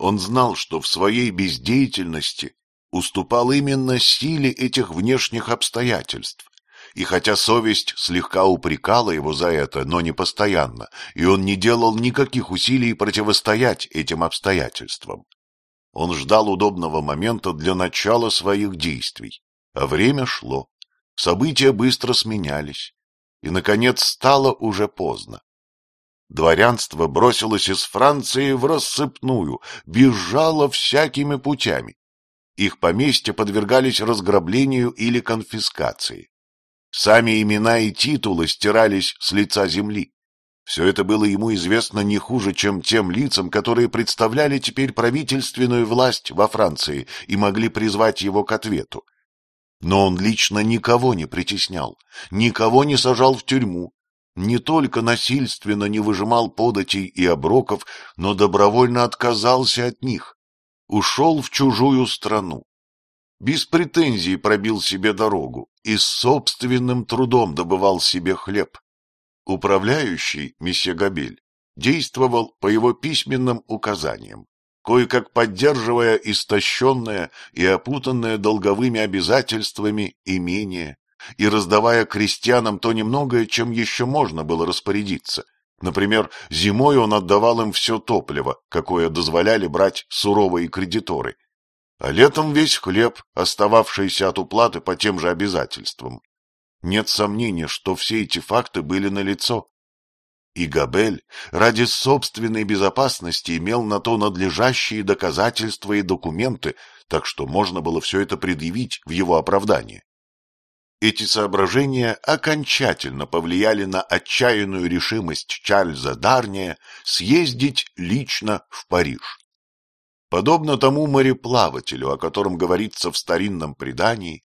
Speaker 1: Он знал, что в своей бездеятельности уступал именно силе этих внешних обстоятельств. И хотя совесть слегка упрекала его за это, но не постоянно, и он не делал никаких усилий противостоять этим обстоятельствам. Он ждал удобного момента для начала своих действий, а время шло, события быстро сменялись, и, наконец, стало уже поздно. Дворянство бросилось из Франции в рассыпную, бежало всякими путями. Их поместья подвергались разграблению или конфискации. Сами имена и титулы стирались с лица земли. Все это было ему известно не хуже, чем тем лицам, которые представляли теперь правительственную власть во Франции и могли призвать его к ответу. Но он лично никого не притеснял, никого не сажал в тюрьму, не только насильственно не выжимал податей и оброков, но добровольно отказался от них, ушел в чужую страну. Без претензий пробил себе дорогу и с собственным трудом добывал себе хлеб. Управляющий, месье Габель, действовал по его письменным указаниям, кое-как поддерживая истощенное и опутанное долговыми обязательствами имение и раздавая крестьянам то немногое, чем еще можно было распорядиться. Например, зимой он отдавал им все топливо, какое дозволяли брать суровые кредиторы, а летом весь хлеб, остававшийся от уплаты по тем же обязательствам. Нет сомнения, что все эти факты были налицо. И Габель ради собственной безопасности имел на то надлежащие доказательства и документы, так что можно было все это предъявить в его оправдании. Эти соображения окончательно повлияли на отчаянную решимость Чарльза Дарния съездить лично в Париж. Подобно тому мореплавателю, о котором говорится в старинном предании,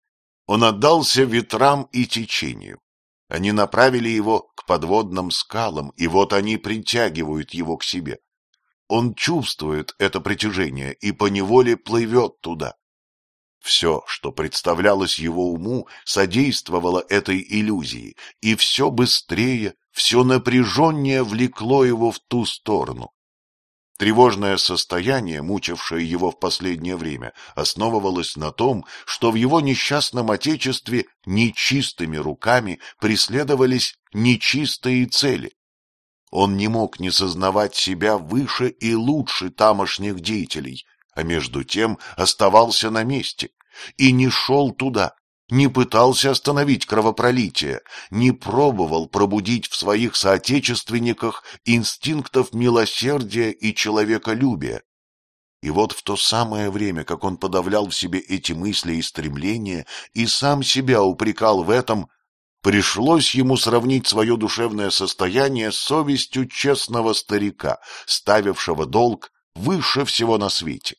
Speaker 1: он отдался ветрам и течению. Они направили его к подводным скалам, и вот они притягивают его к себе. Он чувствует это притяжение и поневоле плывет туда. Все, что представлялось его уму, содействовало этой иллюзии, и все быстрее, все напряженнее влекло его в ту сторону. Тревожное состояние, мучившее его в последнее время, основывалось на том, что в его несчастном отечестве нечистыми руками преследовались нечистые цели. Он не мог не сознавать себя выше и лучше тамошних деятелей, а между тем оставался на месте и не шел туда, не пытался остановить кровопролитие, не пробовал пробудить в своих соотечественниках инстинктов милосердия и человеколюбия. И вот в то самое время, как он подавлял в себе эти мысли и стремления, и сам себя упрекал в этом, пришлось ему сравнить свое душевное состояние с совестью честного старика, ставившего долг выше всего на свете.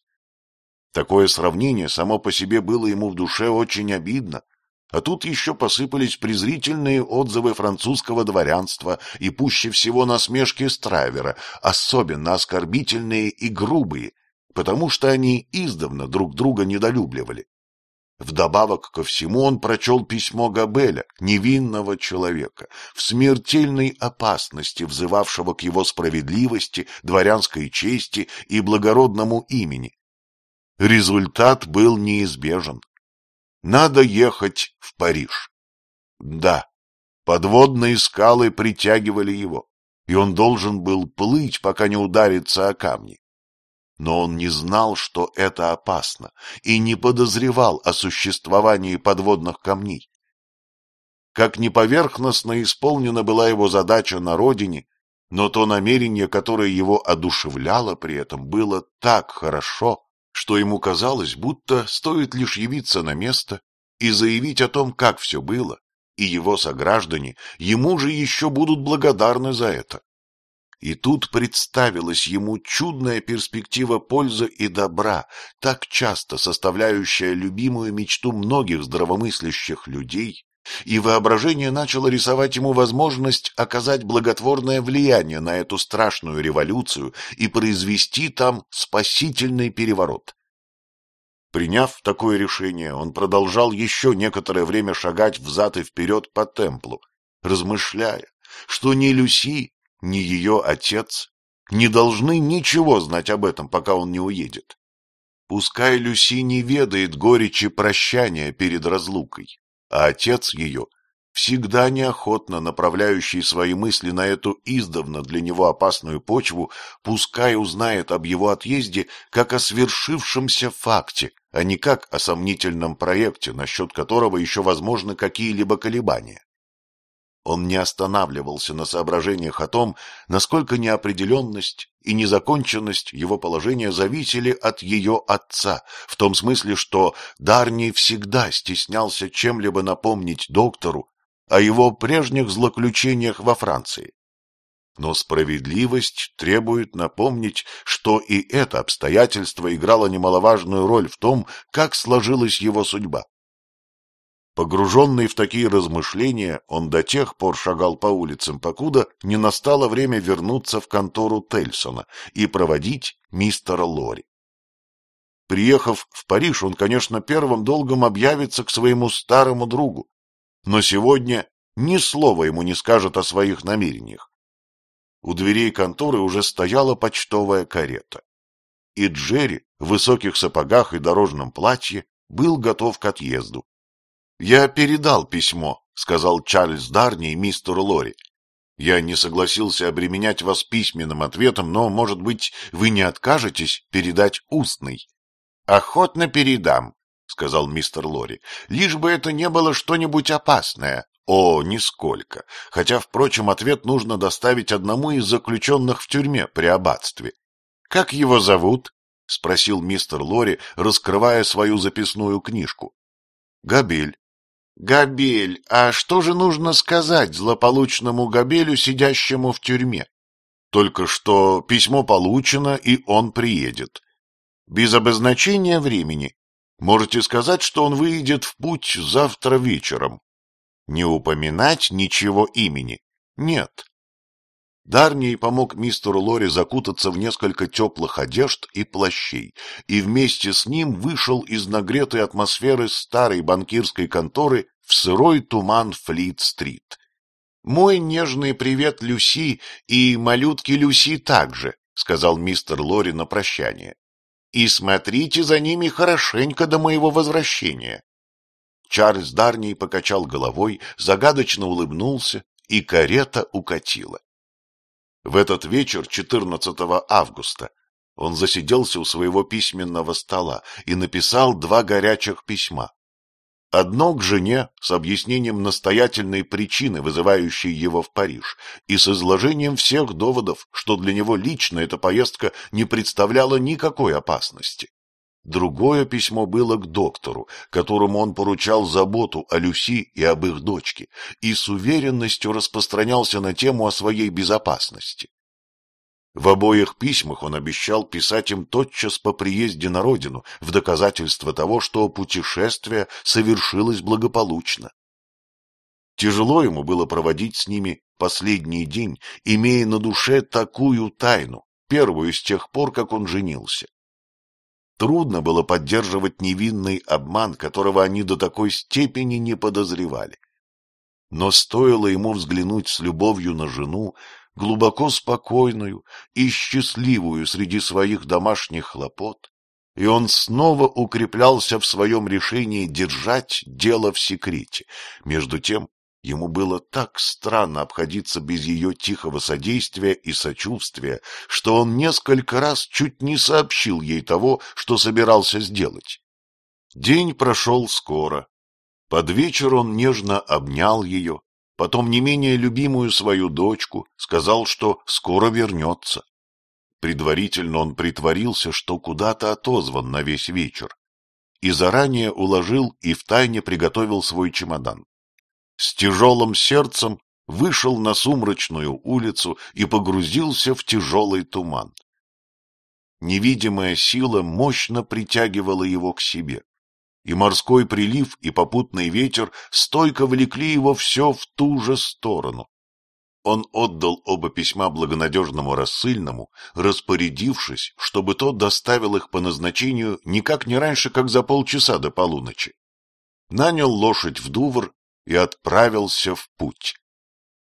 Speaker 1: Такое сравнение само по себе было ему в душе очень обидно, а тут еще посыпались презрительные отзывы французского дворянства и пуще всего насмешки Стравера, особенно оскорбительные и грубые, потому что они издавна друг друга недолюбливали. Вдобавок ко всему он прочел письмо Габеля, невинного человека, в смертельной опасности, взывавшего к его справедливости, дворянской чести и благородному имени, результат был неизбежен. Надо ехать в Париж. Да, подводные скалы притягивали его, и он должен был плыть, пока не ударится о камни. Но он не знал, что это опасно, и не подозревал о существовании подводных камней. Как неповерхностно исполнена была его задача на родине, но то намерение, которое его одушевляло при этом, было так хорошо, что ему казалось, будто стоит лишь явиться на место и заявить о том, как все было, и его сограждане ему же еще будут благодарны за это. И тут представилась ему чудная перспектива пользы и добра, так часто составляющая любимую мечту многих здравомыслящих людей, и воображение начало рисовать ему возможность оказать благотворное влияние на эту страшную революцию и произвести там спасительный переворот. Приняв такое решение, он продолжал еще некоторое время шагать взад и вперед по темплу, размышляя, что ни Люси, ни ее отец не должны ничего знать об этом, пока он не уедет. Пускай Люси не ведает горечи прощания перед разлукой, а отец ее, всегда неохотно направляющий свои мысли на эту издавна для него опасную почву, пускай узнает об его отъезде как о свершившемся факте, а не как о сомнительном проекте, насчет которого еще возможны какие-либо колебания. Он не останавливался на соображениях о том, насколько неопределенность и незаконченность его положения зависели от ее отца, в том смысле, что Дарни всегда стеснялся чем-либо напомнить доктору о его прежних злоключениях во Франции. Но справедливость требует напомнить, что и это обстоятельство играло немаловажную роль в том, как сложилась его судьба. Погруженный в такие размышления, он до тех пор шагал по улицам, покуда не настало время вернуться в контору Тельсона и проводить мистера Лори. Приехав в Париж, он, конечно, первым долгом объявится к своему старому другу, но сегодня ни слова ему не скажет о своих намерениях. У дверей конторы уже стояла почтовая карета. И Джерри в высоких сапогах и дорожном платье был готов к отъезду. «Я передал письмо», — сказал Чарльз Дарни мистеру Лори. «Я не согласился обременять вас письменным ответом, но, может быть, вы не откажетесь передать устный?» «Охотно передам», — сказал мистер Лори, — «лишь бы это не было что-нибудь опасное». «О, нисколько. Хотя, впрочем, ответ нужно доставить одному из заключенных в тюрьме при аббатстве». «Как его зовут?» — спросил мистер Лори, раскрывая свою записную книжку. «Габель», «Габель, а что же нужно сказать злополучному Габелю, сидящему в тюрьме?» «Только что письмо получено, и он приедет. Без обозначения времени. Можете сказать, что он выйдет в путь завтра вечером. Не упоминать ничего имени? Нет. Дарний помог мистеру Лори закутаться в несколько теплых одежд и плащей, и вместе с ним вышел из нагретой атмосферы старой банкирской конторы в сырой туман Флит-стрит. «Мой нежный привет Люси и малютке Люси также», — сказал мистер Лори на прощание. «И смотрите за ними хорошенько до моего возвращения». Чарльз Дарний покачал головой, загадочно улыбнулся, и карета укатила. В этот вечер, 14 августа, он засиделся у своего письменного стола и написал два горячих письма. Одно к жене с объяснением настоятельной причины, вызывающей его в Париж, и с изложением всех доводов, что для него лично эта поездка не представляла никакой опасности. Другое письмо было к доктору, которому он поручал заботу о Люси и об их дочке, и с уверенностью распространялся на тему о своей безопасности. В обоих письмах он обещал писать им тотчас по приезде на родину в доказательство того, что путешествие совершилось благополучно. Тяжело ему было проводить с ними последний день, имея на душе такую тайну, первую с тех пор, как он женился. Трудно было поддерживать невинный обман, которого они до такой степени не подозревали. Но стоило ему взглянуть с любовью на жену, глубоко спокойную и счастливую среди своих домашних хлопот, и он снова укреплялся в своем решении держать дело в секрете. Между тем Ему было так странно обходиться без ее тихого содействия и сочувствия, что он несколько раз чуть не сообщил ей того, что собирался сделать. День прошел скоро. Под вечер он нежно обнял ее, потом не менее любимую свою дочку, сказал, что скоро вернется. Предварительно он притворился, что куда-то отозван на весь вечер, и заранее уложил и втайне приготовил свой чемодан с тяжелым сердцем вышел на сумрачную улицу и погрузился в тяжелый туман. Невидимая сила мощно притягивала его к себе, и морской прилив и попутный ветер стойко влекли его все в ту же сторону. Он отдал оба письма благонадежному рассыльному, распорядившись, чтобы тот доставил их по назначению никак не раньше, как за полчаса до полуночи. Нанял лошадь в Дувр и отправился в путь.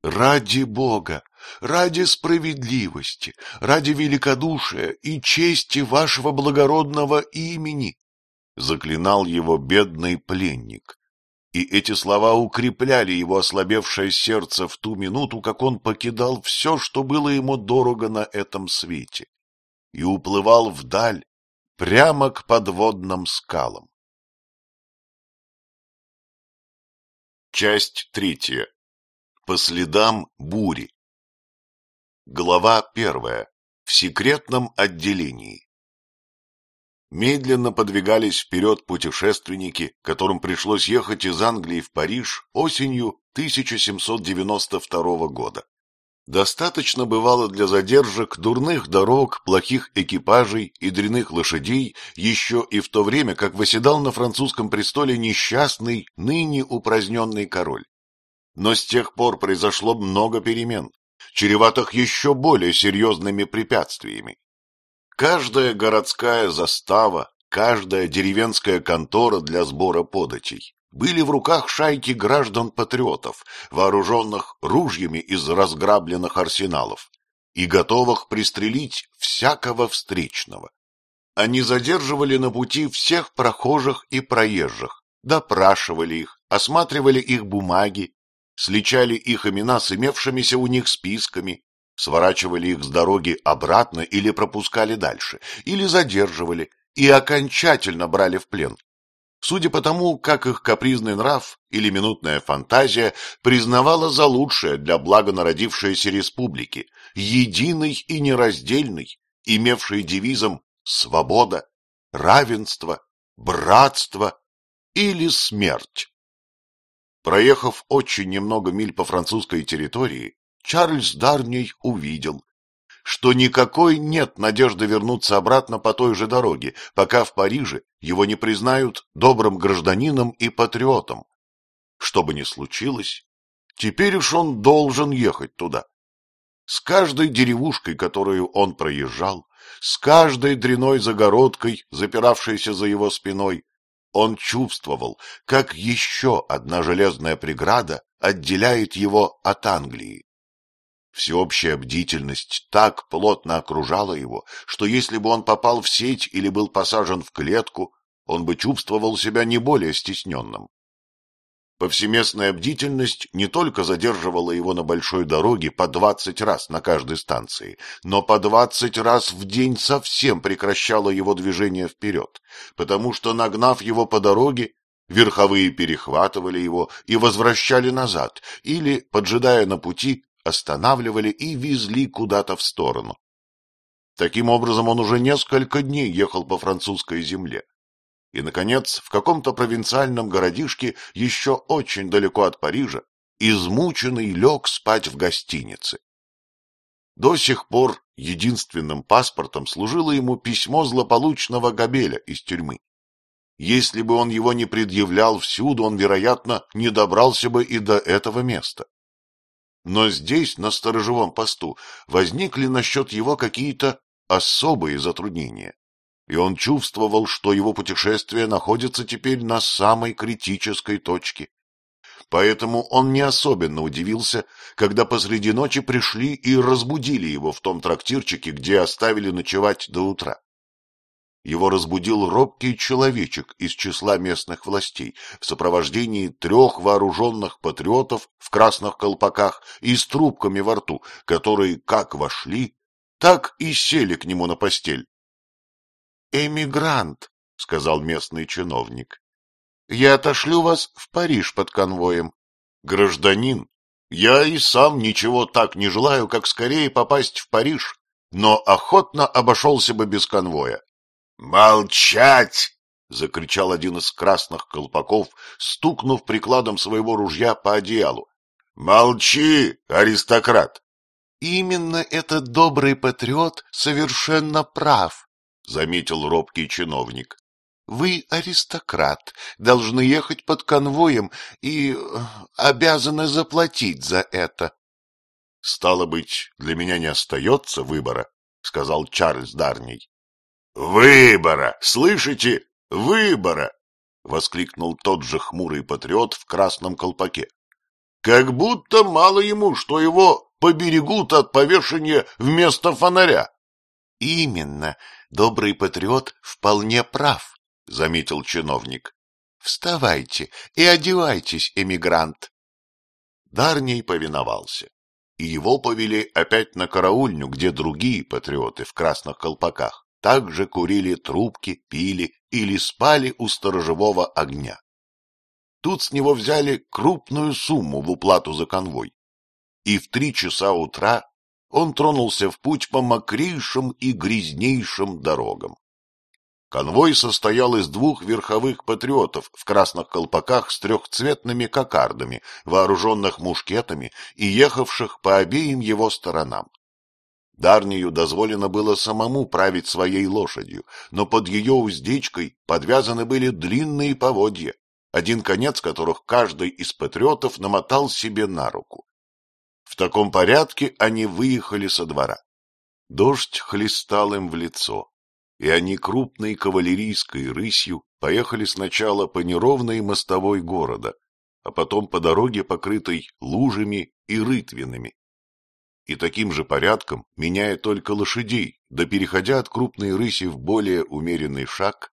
Speaker 1: Ради Бога, ради справедливости, ради великодушия и чести вашего благородного имени, заклинал его бедный пленник. И эти слова укрепляли его ослабевшее сердце в ту минуту, как он покидал все, что было ему
Speaker 2: дорого на этом свете, и уплывал вдаль, прямо к подводным скалам. Часть третья. По следам бури. Глава первая. В секретном отделении.
Speaker 1: Медленно подвигались вперед путешественники, которым пришлось ехать из Англии в Париж осенью 1792 года. Достаточно бывало для задержек дурных дорог, плохих экипажей и дряных лошадей еще и в то время, как восседал на французском престоле несчастный, ныне упраздненный король. Но с тех пор произошло много перемен, чреватых еще более серьезными препятствиями. Каждая городская застава, каждая деревенская контора для сбора податей, были в руках шайки граждан-патриотов, вооруженных ружьями из разграбленных арсеналов и готовых пристрелить всякого встречного. Они задерживали на пути всех прохожих и проезжих, допрашивали их, осматривали их бумаги, сличали их имена с имевшимися у них списками, сворачивали их с дороги обратно или пропускали дальше, или задерживали и окончательно брали в плен, Судя по тому, как их капризный нрав или минутная фантазия признавала за лучшее для блага народившейся республики, единой и нераздельной, имевшей девизом «свобода», «равенство», «братство» или «смерть». Проехав очень немного миль по французской территории, Чарльз Дарней увидел, что никакой нет надежды вернуться обратно по той же дороге, пока в Париже его не признают добрым гражданином и патриотом. Что бы ни случилось, теперь уж он должен ехать туда. С каждой деревушкой, которую он проезжал, с каждой дряной загородкой, запиравшейся за его спиной, он чувствовал, как еще одна железная преграда отделяет его от Англии. Всеобщая бдительность так плотно окружала его, что если бы он попал в сеть или был посажен в клетку, он бы чувствовал себя не более стесненным. Повсеместная бдительность не только задерживала его на большой дороге по двадцать раз на каждой станции, но по двадцать раз в день совсем прекращала его движение вперед, потому что, нагнав его по дороге, верховые перехватывали его и возвращали назад, или, поджидая на пути, останавливали и везли куда-то в сторону. Таким образом, он уже несколько дней ехал по французской земле. И, наконец, в каком-то провинциальном городишке, еще очень далеко от Парижа, измученный лег спать в гостинице. До сих пор единственным паспортом служило ему письмо злополучного Габеля из тюрьмы. Если бы он его не предъявлял всюду, он, вероятно, не добрался бы и до этого места. Но здесь, на сторожевом посту, возникли насчет его какие-то особые затруднения, и он чувствовал, что его путешествие находится теперь на самой критической точке. Поэтому он не особенно удивился, когда посреди ночи пришли и разбудили его в том трактирчике, где оставили ночевать до утра. Его разбудил робкий человечек из числа местных властей в сопровождении трех вооруженных патриотов в красных колпаках и с трубками во рту, которые как вошли, так и сели к нему на постель. «Эмигрант», — сказал местный чиновник, — «я отошлю вас в Париж под конвоем». «Гражданин, я и сам ничего так не желаю, как скорее попасть в Париж, но охотно обошелся бы без конвоя». «Молчать!» — закричал один из красных колпаков, стукнув прикладом своего ружья по одеялу. «Молчи, аристократ!» «Именно этот добрый патриот совершенно прав», — заметил робкий чиновник. «Вы аристократ, должны ехать под конвоем и э, обязаны заплатить за это». «Стало быть, для меня не остается выбора», — сказал Чарльз Дарний. «Выбора! Слышите? Выбора!» — воскликнул тот же хмурый патриот в красном колпаке. «Как будто мало ему, что его поберегут от повешения вместо фонаря». «Именно. Добрый патриот вполне прав», — заметил чиновник. «Вставайте и одевайтесь, эмигрант». Дарний повиновался, и его повели опять на караульню, где другие патриоты в красных колпаках также курили трубки, пили или спали у сторожевого огня. Тут с него взяли крупную сумму в уплату за конвой. И в три часа утра он тронулся в путь по мокрейшим и грязнейшим дорогам. Конвой состоял из двух верховых патриотов в красных колпаках с трехцветными кокардами, вооруженных мушкетами и ехавших по обеим его сторонам. Дарнию дозволено было самому править своей лошадью, но под ее уздечкой подвязаны были длинные поводья, один конец которых каждый из патриотов намотал себе на руку. В таком порядке они выехали со двора. Дождь хлестал им в лицо, и они крупной кавалерийской рысью поехали сначала по неровной мостовой города, а потом по дороге, покрытой лужами и рытвинами, и таким же порядком, меняя только лошадей, да переходя от крупной рыси в более умеренный шаг,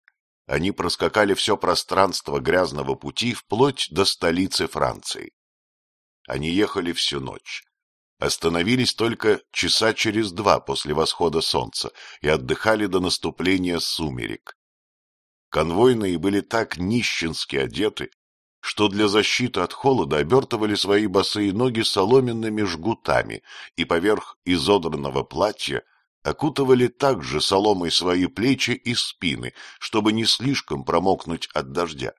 Speaker 1: они проскакали все пространство грязного пути вплоть до столицы Франции. Они ехали всю ночь. Остановились только часа через два после восхода солнца и отдыхали до наступления сумерек. Конвойные были так нищенски одеты, что для защиты от холода обертывали свои босые ноги соломенными жгутами и поверх изодранного платья окутывали также соломой свои плечи и спины, чтобы не слишком промокнуть от дождя.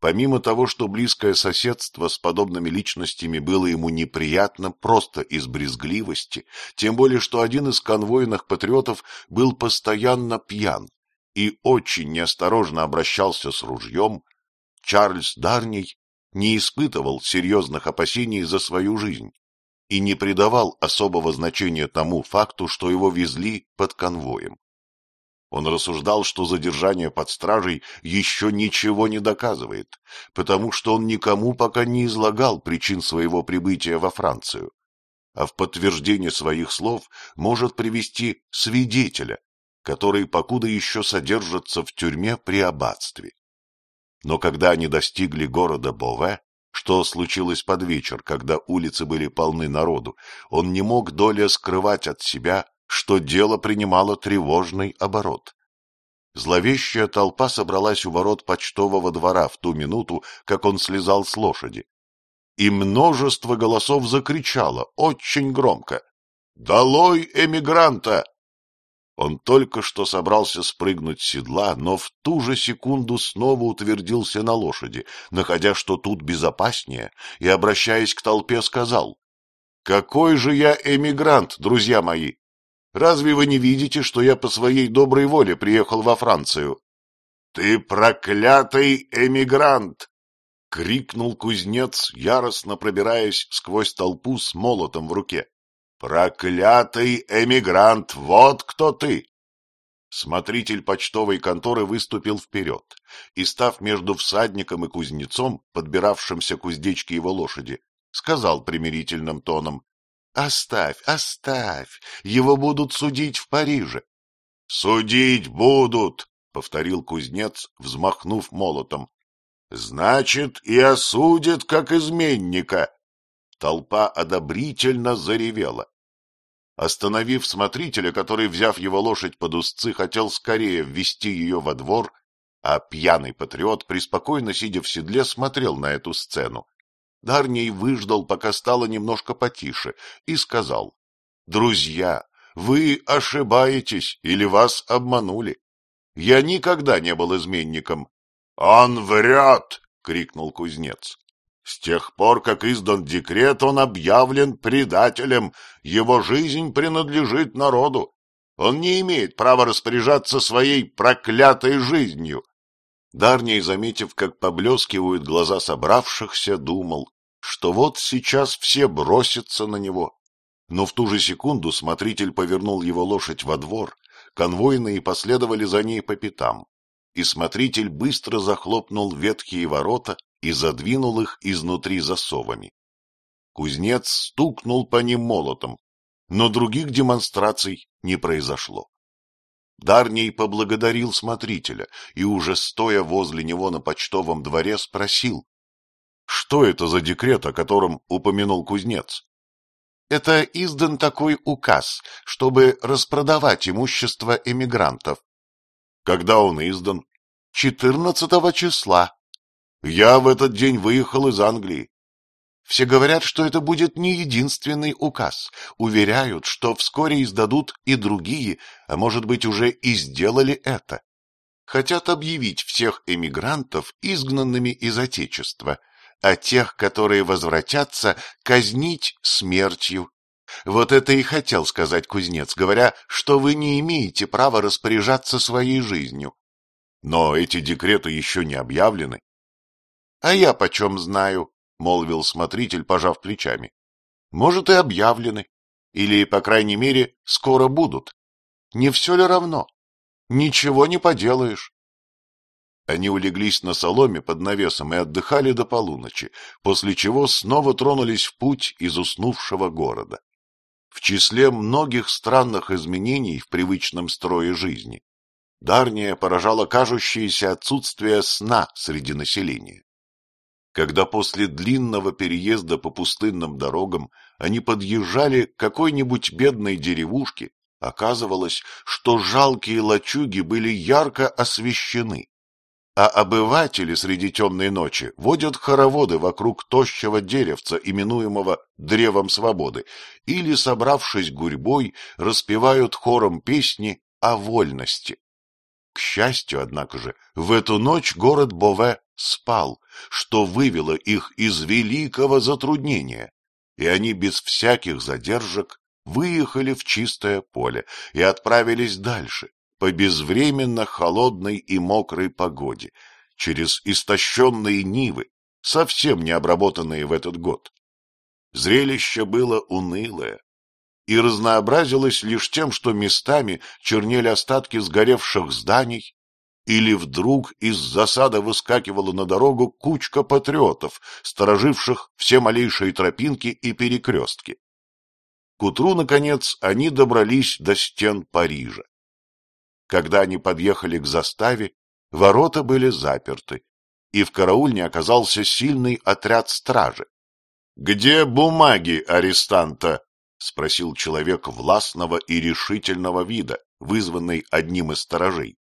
Speaker 1: Помимо того, что близкое соседство с подобными личностями было ему неприятно просто из брезгливости, тем более что один из конвойных патриотов был постоянно пьян и очень неосторожно обращался с ружьем, Чарльз Дарний не испытывал серьезных опасений за свою жизнь и не придавал особого значения тому факту, что его везли под конвоем. Он рассуждал, что задержание под стражей еще ничего не доказывает, потому что он никому пока не излагал причин своего прибытия во Францию, а в подтверждение своих слов может привести свидетеля, который покуда еще содержится в тюрьме при аббатстве. Но когда они достигли города Бове, что случилось под вечер, когда улицы были полны народу, он не мог доля скрывать от себя, что дело принимало тревожный оборот. Зловещая толпа собралась у ворот почтового двора в ту минуту, как он слезал с лошади. И множество голосов закричало очень громко. «Долой эмигранта! Он только что собрался спрыгнуть с седла, но в ту же секунду снова утвердился на лошади, находя, что тут безопаснее, и, обращаясь к толпе, сказал, «Какой же я эмигрант, друзья мои! Разве вы не видите, что я по своей доброй воле приехал во Францию?» «Ты проклятый эмигрант!» — крикнул кузнец, яростно пробираясь сквозь толпу с молотом в руке. «Проклятый эмигрант, вот кто ты!» Смотритель почтовой конторы выступил вперед и, став между всадником и кузнецом, подбиравшимся к уздечке его лошади, сказал примирительным тоном, «Оставь, оставь, его будут судить в Париже». «Судить будут!» — повторил кузнец, взмахнув молотом. «Значит, и осудят как изменника!» Толпа одобрительно заревела. Остановив смотрителя, который, взяв его лошадь под узцы, хотел скорее ввести ее во двор, а пьяный патриот, преспокойно сидя в седле, смотрел на эту сцену. Дарний выждал, пока стало немножко потише, и сказал, «Друзья, вы ошибаетесь или вас обманули. Я никогда не был изменником». «Он врет!» — крикнул кузнец. С тех пор, как издан декрет, он объявлен предателем, его жизнь принадлежит народу. Он не имеет права распоряжаться своей проклятой жизнью. Дарний, заметив, как поблескивают глаза собравшихся, думал, что вот сейчас все бросятся на него. Но в ту же секунду смотритель повернул его лошадь во двор, конвойные последовали за ней по пятам, и смотритель быстро захлопнул ветхие ворота, и задвинул их изнутри засовами. Кузнец стукнул по ним молотом, но других демонстраций не произошло. Дарний поблагодарил смотрителя и, уже стоя возле него на почтовом дворе, спросил, что это за декрет, о котором упомянул кузнец? Это издан такой указ, чтобы распродавать имущество эмигрантов. Когда он издан? 14 числа, я в этот день выехал из Англии. Все говорят, что это будет не единственный указ. Уверяют, что вскоре издадут и другие, а может быть уже и сделали это. Хотят объявить всех эмигрантов изгнанными из Отечества, а тех, которые возвратятся, казнить смертью. Вот это и хотел сказать кузнец, говоря, что вы не имеете права распоряжаться своей жизнью. Но эти декреты еще не объявлены. — А я почем знаю, — молвил смотритель, пожав плечами. — Может, и объявлены. Или, по крайней мере, скоро будут. Не все ли равно? Ничего не поделаешь. Они улеглись на соломе под навесом и отдыхали до полуночи, после чего снова тронулись в путь из уснувшего города. В числе многих странных изменений в привычном строе жизни Дарния поражало кажущееся отсутствие сна среди населения когда после длинного переезда по пустынным дорогам они подъезжали к какой-нибудь бедной деревушке, оказывалось, что жалкие лачуги были ярко освещены, а обыватели среди темной ночи водят хороводы вокруг тощего деревца, именуемого «древом свободы», или, собравшись гурьбой, распевают хором песни о вольности. К счастью, однако же, в эту ночь город Бове спал, что вывело их из великого затруднения, и они без всяких задержек выехали в чистое поле и отправились дальше, по безвременно холодной и мокрой погоде, через истощенные нивы, совсем не обработанные в этот год. Зрелище было унылое и разнообразилось лишь тем, что местами чернели остатки сгоревших зданий или вдруг из засады выскакивала на дорогу кучка патриотов, стороживших все малейшие тропинки и перекрестки. К утру, наконец, они добрались до стен Парижа. Когда они подъехали к заставе, ворота были заперты, и в караульне оказался сильный отряд стражи. — Где бумаги арестанта? — спросил человек властного и решительного вида, вызванный одним из сторожей.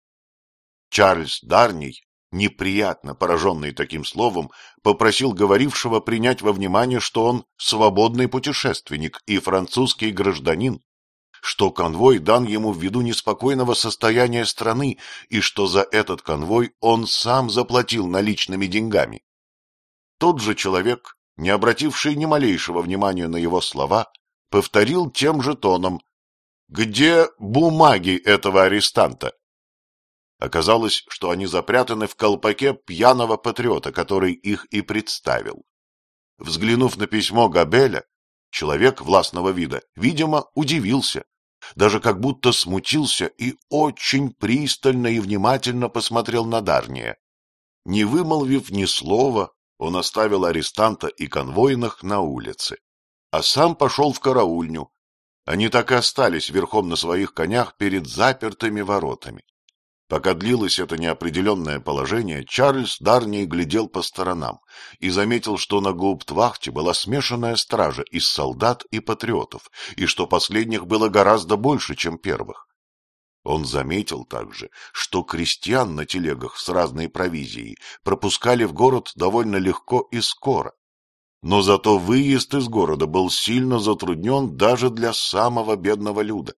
Speaker 1: Чарльз Дарний, неприятно пораженный таким словом, попросил говорившего принять во внимание, что он свободный путешественник и французский гражданин, что конвой дан ему ввиду неспокойного состояния страны и что за этот конвой он сам заплатил наличными деньгами. Тот же человек, не обративший ни малейшего внимания на его слова, повторил тем же тоном «Где бумаги этого арестанта?» Оказалось, что они запрятаны в колпаке пьяного патриота, который их и представил. Взглянув на письмо Габеля, человек властного вида, видимо, удивился, даже как будто смутился и очень пристально и внимательно посмотрел на Дарния. Не вымолвив ни слова, он оставил арестанта и конвойных на улице, а сам пошел в караульню. Они так и остались верхом на своих конях перед запертыми воротами. Пока длилось это неопределенное положение, Чарльз Дарни глядел по сторонам и заметил, что на гауптвахте была смешанная стража из солдат и патриотов, и что последних было гораздо больше, чем первых. Он заметил также, что крестьян на телегах с разной провизией пропускали в город довольно легко и скоро. Но зато выезд из города был сильно затруднен даже для самого бедного люда.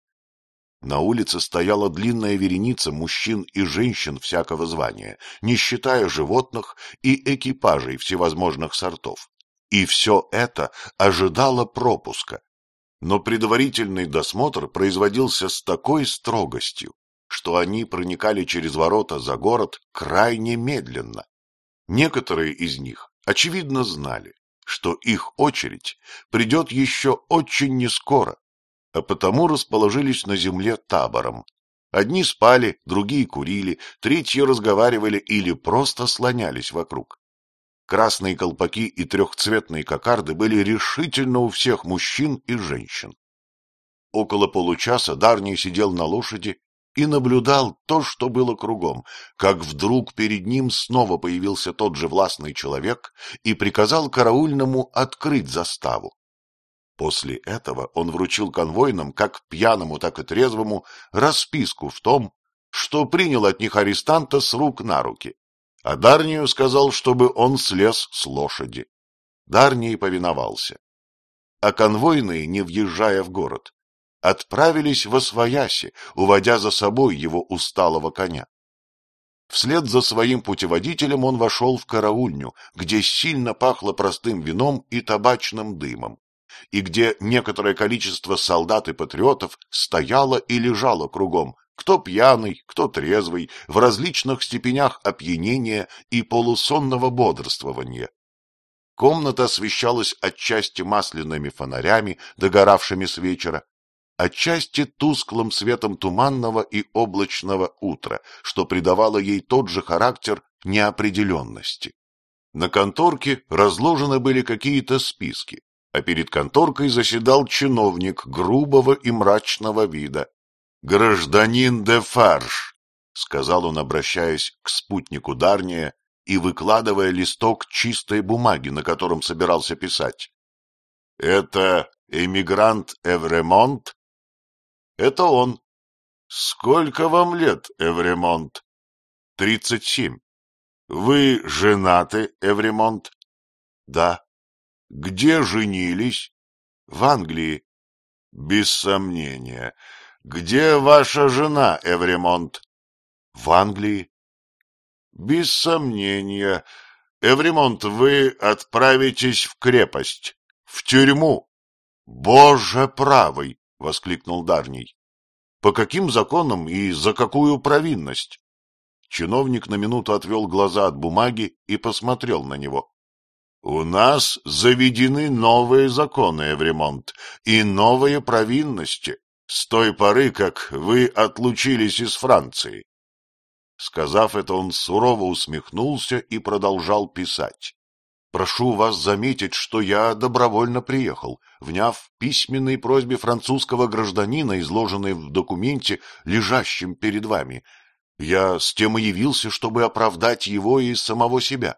Speaker 1: На улице стояла длинная вереница мужчин и женщин всякого звания, не считая животных и экипажей всевозможных сортов. И все это ожидало пропуска. Но предварительный досмотр производился с такой строгостью, что они проникали через ворота за город крайне медленно. Некоторые из них, очевидно, знали, что их очередь придет еще очень нескоро, а потому расположились на земле табором. Одни спали, другие курили, третьи разговаривали или просто слонялись вокруг. Красные колпаки и трехцветные кокарды были решительно у всех мужчин и женщин. Около получаса Дарний сидел на лошади и наблюдал то, что было кругом, как вдруг перед ним снова появился тот же властный человек и приказал караульному открыть заставу. После этого он вручил конвойным, как пьяному, так и трезвому, расписку в том, что принял от них арестанта с рук на руки, а Дарнию сказал, чтобы он слез с лошади. Дарний повиновался. А конвойные, не въезжая в город, отправились во свояси, уводя за собой его усталого коня. Вслед за своим путеводителем он вошел в караульню, где сильно пахло простым вином и табачным дымом и где некоторое количество солдат и патриотов стояло и лежало кругом, кто пьяный, кто трезвый, в различных степенях опьянения и полусонного бодрствования. Комната освещалась отчасти масляными фонарями, догоравшими с вечера, отчасти тусклым светом туманного и облачного утра, что придавало ей тот же характер неопределенности. На конторке разложены были какие-то списки, а перед конторкой заседал чиновник грубого и мрачного вида. — Гражданин де Фарш, — сказал он, обращаясь к спутнику Дарния и выкладывая листок чистой бумаги, на котором собирался
Speaker 2: писать. — Это эмигрант Эвремонт? — Это он. — Сколько вам лет, Эвремонт? — Тридцать семь. — Вы женаты, Эвремонт? — Да.
Speaker 1: Где женились? В Англии. Без сомнения. Где ваша жена, Эвремонт? В Англии. Без сомнения. Эвремонт, вы отправитесь в крепость, в тюрьму. Боже правый! — воскликнул Дарний. По каким законам и за какую провинность? Чиновник на минуту отвел глаза от бумаги и посмотрел на него. У нас заведены новые законы, Эвремонт, и новые провинности с той поры, как вы отлучились из Франции. Сказав это, он сурово усмехнулся и продолжал писать. Прошу вас заметить, что я добровольно приехал, вняв письменной просьбе французского гражданина, изложенной в документе, лежащем перед вами. Я с тем и явился, чтобы оправдать его и самого себя.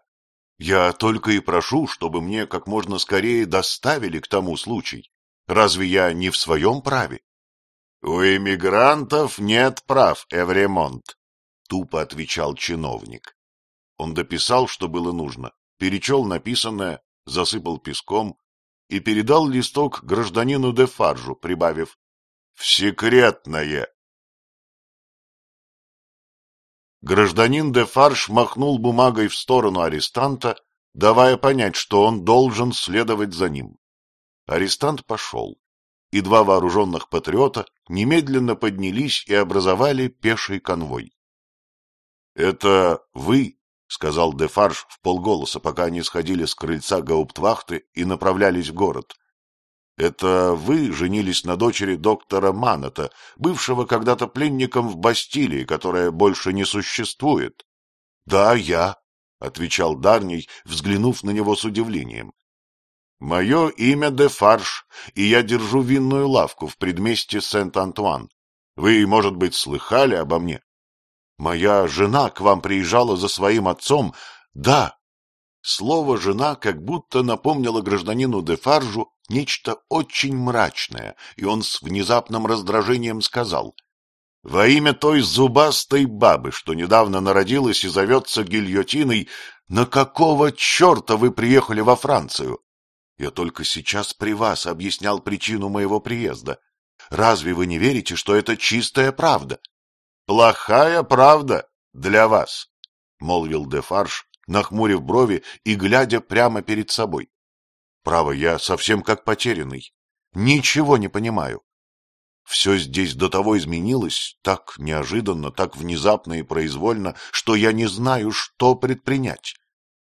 Speaker 1: Я только и прошу, чтобы мне как можно скорее доставили к тому случай. Разве я не в своем праве? — У эмигрантов нет прав, Эвремонт, — тупо отвечал чиновник. Он дописал, что было нужно, перечел написанное, засыпал
Speaker 2: песком и передал листок гражданину де Фаржу, прибавив «в секретное». Гражданин Дефарш
Speaker 1: махнул бумагой в сторону арестанта, давая понять, что он должен следовать за ним. Арестант пошел, и два вооруженных патриота немедленно поднялись и образовали пеший конвой. — Это вы, — сказал Дефарж в полголоса, пока они сходили с крыльца гауптвахты и направлялись в город. Это вы женились на дочери доктора Маната, бывшего когда-то пленником в Бастилии, которая больше не существует. — Да, я, — отвечал Дарний, взглянув на него с удивлением. — Мое имя Дефарш, и я держу винную лавку в предместе Сент-Антуан. Вы, может быть, слыхали обо мне? — Моя жена к вам приезжала за своим отцом. — Да, Слово «жена» как будто напомнило гражданину Дефаржу нечто очень мрачное, и он с внезапным раздражением сказал «Во имя той зубастой бабы, что недавно народилась и зовется гильотиной, на какого черта вы приехали во Францию? Я только сейчас при вас объяснял причину моего приезда. Разве вы не верите, что это чистая правда?» «Плохая правда для вас», — молвил Дефарж, нахмурив брови и глядя прямо перед собой. Право, я совсем как потерянный. Ничего не понимаю. Все здесь до того изменилось, так неожиданно, так внезапно и произвольно, что я не знаю, что предпринять.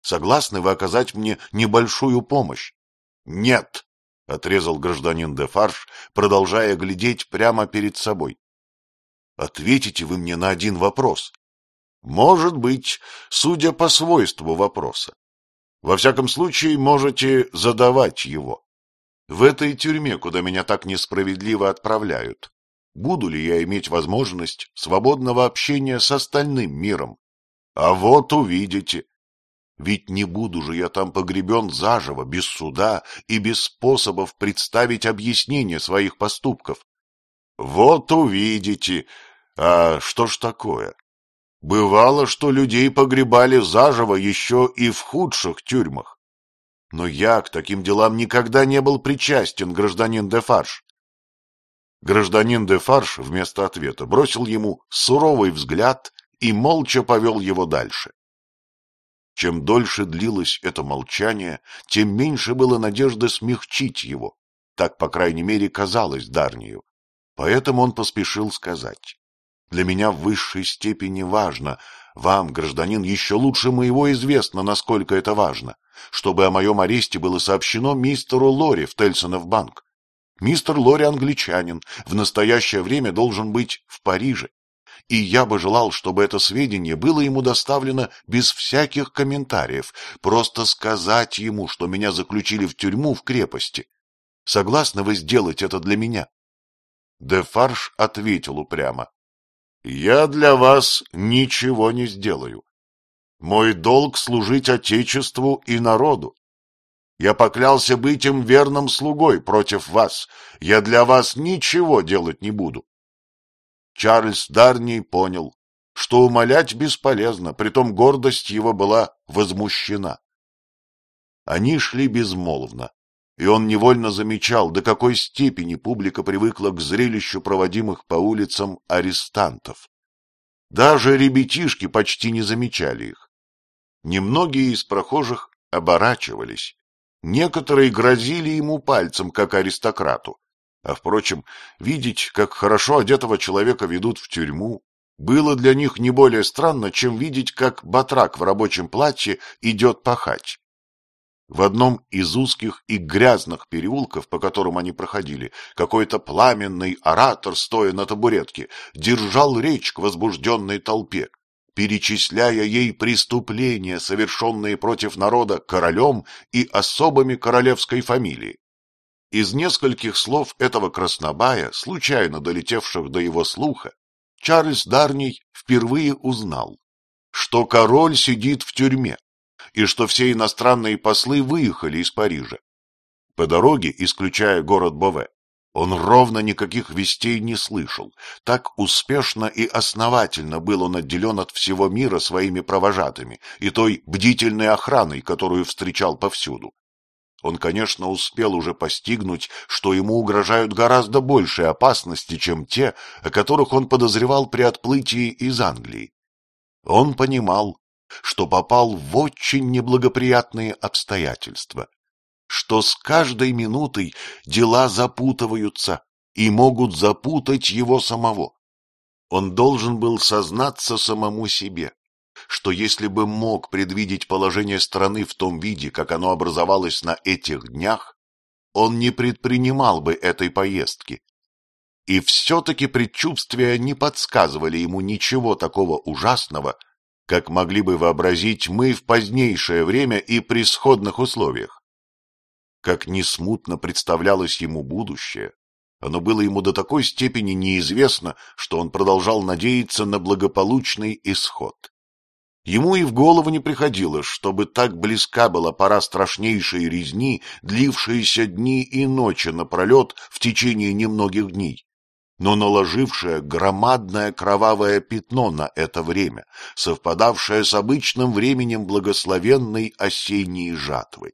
Speaker 1: Согласны вы оказать мне небольшую помощь? — Нет, — отрезал гражданин де Дефарш, продолжая глядеть прямо перед собой. — Ответите вы мне на один вопрос. — Может быть, судя по свойству вопроса. Во всяком случае, можете задавать его. В этой тюрьме, куда меня так несправедливо отправляют, буду ли я иметь возможность свободного общения с остальным миром? А вот увидите. Ведь не буду же я там погребен заживо, без суда и без способов представить объяснение своих поступков. Вот увидите. А что ж такое? Бывало, что людей погребали заживо еще и в худших тюрьмах. Но я к таким делам никогда не был причастен, гражданин Дефарш. Гражданин Дефарш вместо ответа бросил ему суровый взгляд и молча повел его дальше. Чем дольше длилось это молчание, тем меньше было надежды смягчить его. Так, по крайней мере, казалось Дарнию. Поэтому он поспешил сказать. Для меня в высшей степени важно, вам, гражданин, еще лучше моего известно, насколько это важно, чтобы о моем аресте было сообщено мистеру Лори в Тельсонов банк. Мистер Лори англичанин, в настоящее время должен быть в Париже, и я бы желал, чтобы это сведение было ему доставлено без всяких комментариев, просто сказать ему, что меня заключили в тюрьму в крепости. Согласны вы сделать это для меня? Дефарш ответил упрямо. Я для вас ничего не сделаю. Мой долг — служить Отечеству и народу. Я поклялся быть им верным слугой против вас. Я для вас ничего делать не буду. Чарльз Дарни понял, что умолять бесполезно, притом гордость его была возмущена. Они шли безмолвно, и он невольно замечал, до какой степени публика привыкла к зрелищу проводимых по улицам арестантов. Даже ребятишки почти не замечали их. Немногие из прохожих оборачивались. Некоторые грозили ему пальцем, как аристократу. А, впрочем, видеть, как хорошо одетого человека ведут в тюрьму, было для них не более странно, чем видеть, как батрак в рабочем платье идет пахать. В одном из узких и грязных переулков, по которым они проходили, какой-то пламенный оратор, стоя на табуретке, держал речь к возбужденной толпе, перечисляя ей преступления, совершенные против народа королем и особыми королевской фамилии. Из нескольких слов этого краснобая, случайно долетевших до его слуха, Чарльз Дарний впервые узнал, что король сидит в тюрьме, и что все иностранные послы выехали из Парижа. По дороге, исключая город Бове, он ровно никаких вестей не слышал. Так успешно и основательно был он отделен от всего мира своими провожатыми и той бдительной охраной, которую встречал повсюду. Он, конечно, успел уже постигнуть, что ему угрожают гораздо большие опасности, чем те, о которых он подозревал при отплытии из Англии. Он понимал, что попал в очень неблагоприятные обстоятельства, что с каждой минутой дела запутываются и могут запутать его самого. Он должен был сознаться самому себе, что если бы мог предвидеть положение страны в том виде, как оно образовалось на этих днях, он не предпринимал бы этой поездки. И все-таки предчувствия не подсказывали ему ничего такого ужасного, как могли бы вообразить мы в позднейшее время и при сходных условиях. Как несмутно представлялось ему будущее, оно было ему до такой степени неизвестно, что он продолжал надеяться на благополучный исход. Ему и в голову не приходилось, чтобы так близка была пора страшнейшей резни, длившейся дни и ночи напролет в течение немногих дней но наложившее громадное кровавое пятно на это время, совпадавшее с обычным временем благословенной осенней жатвы.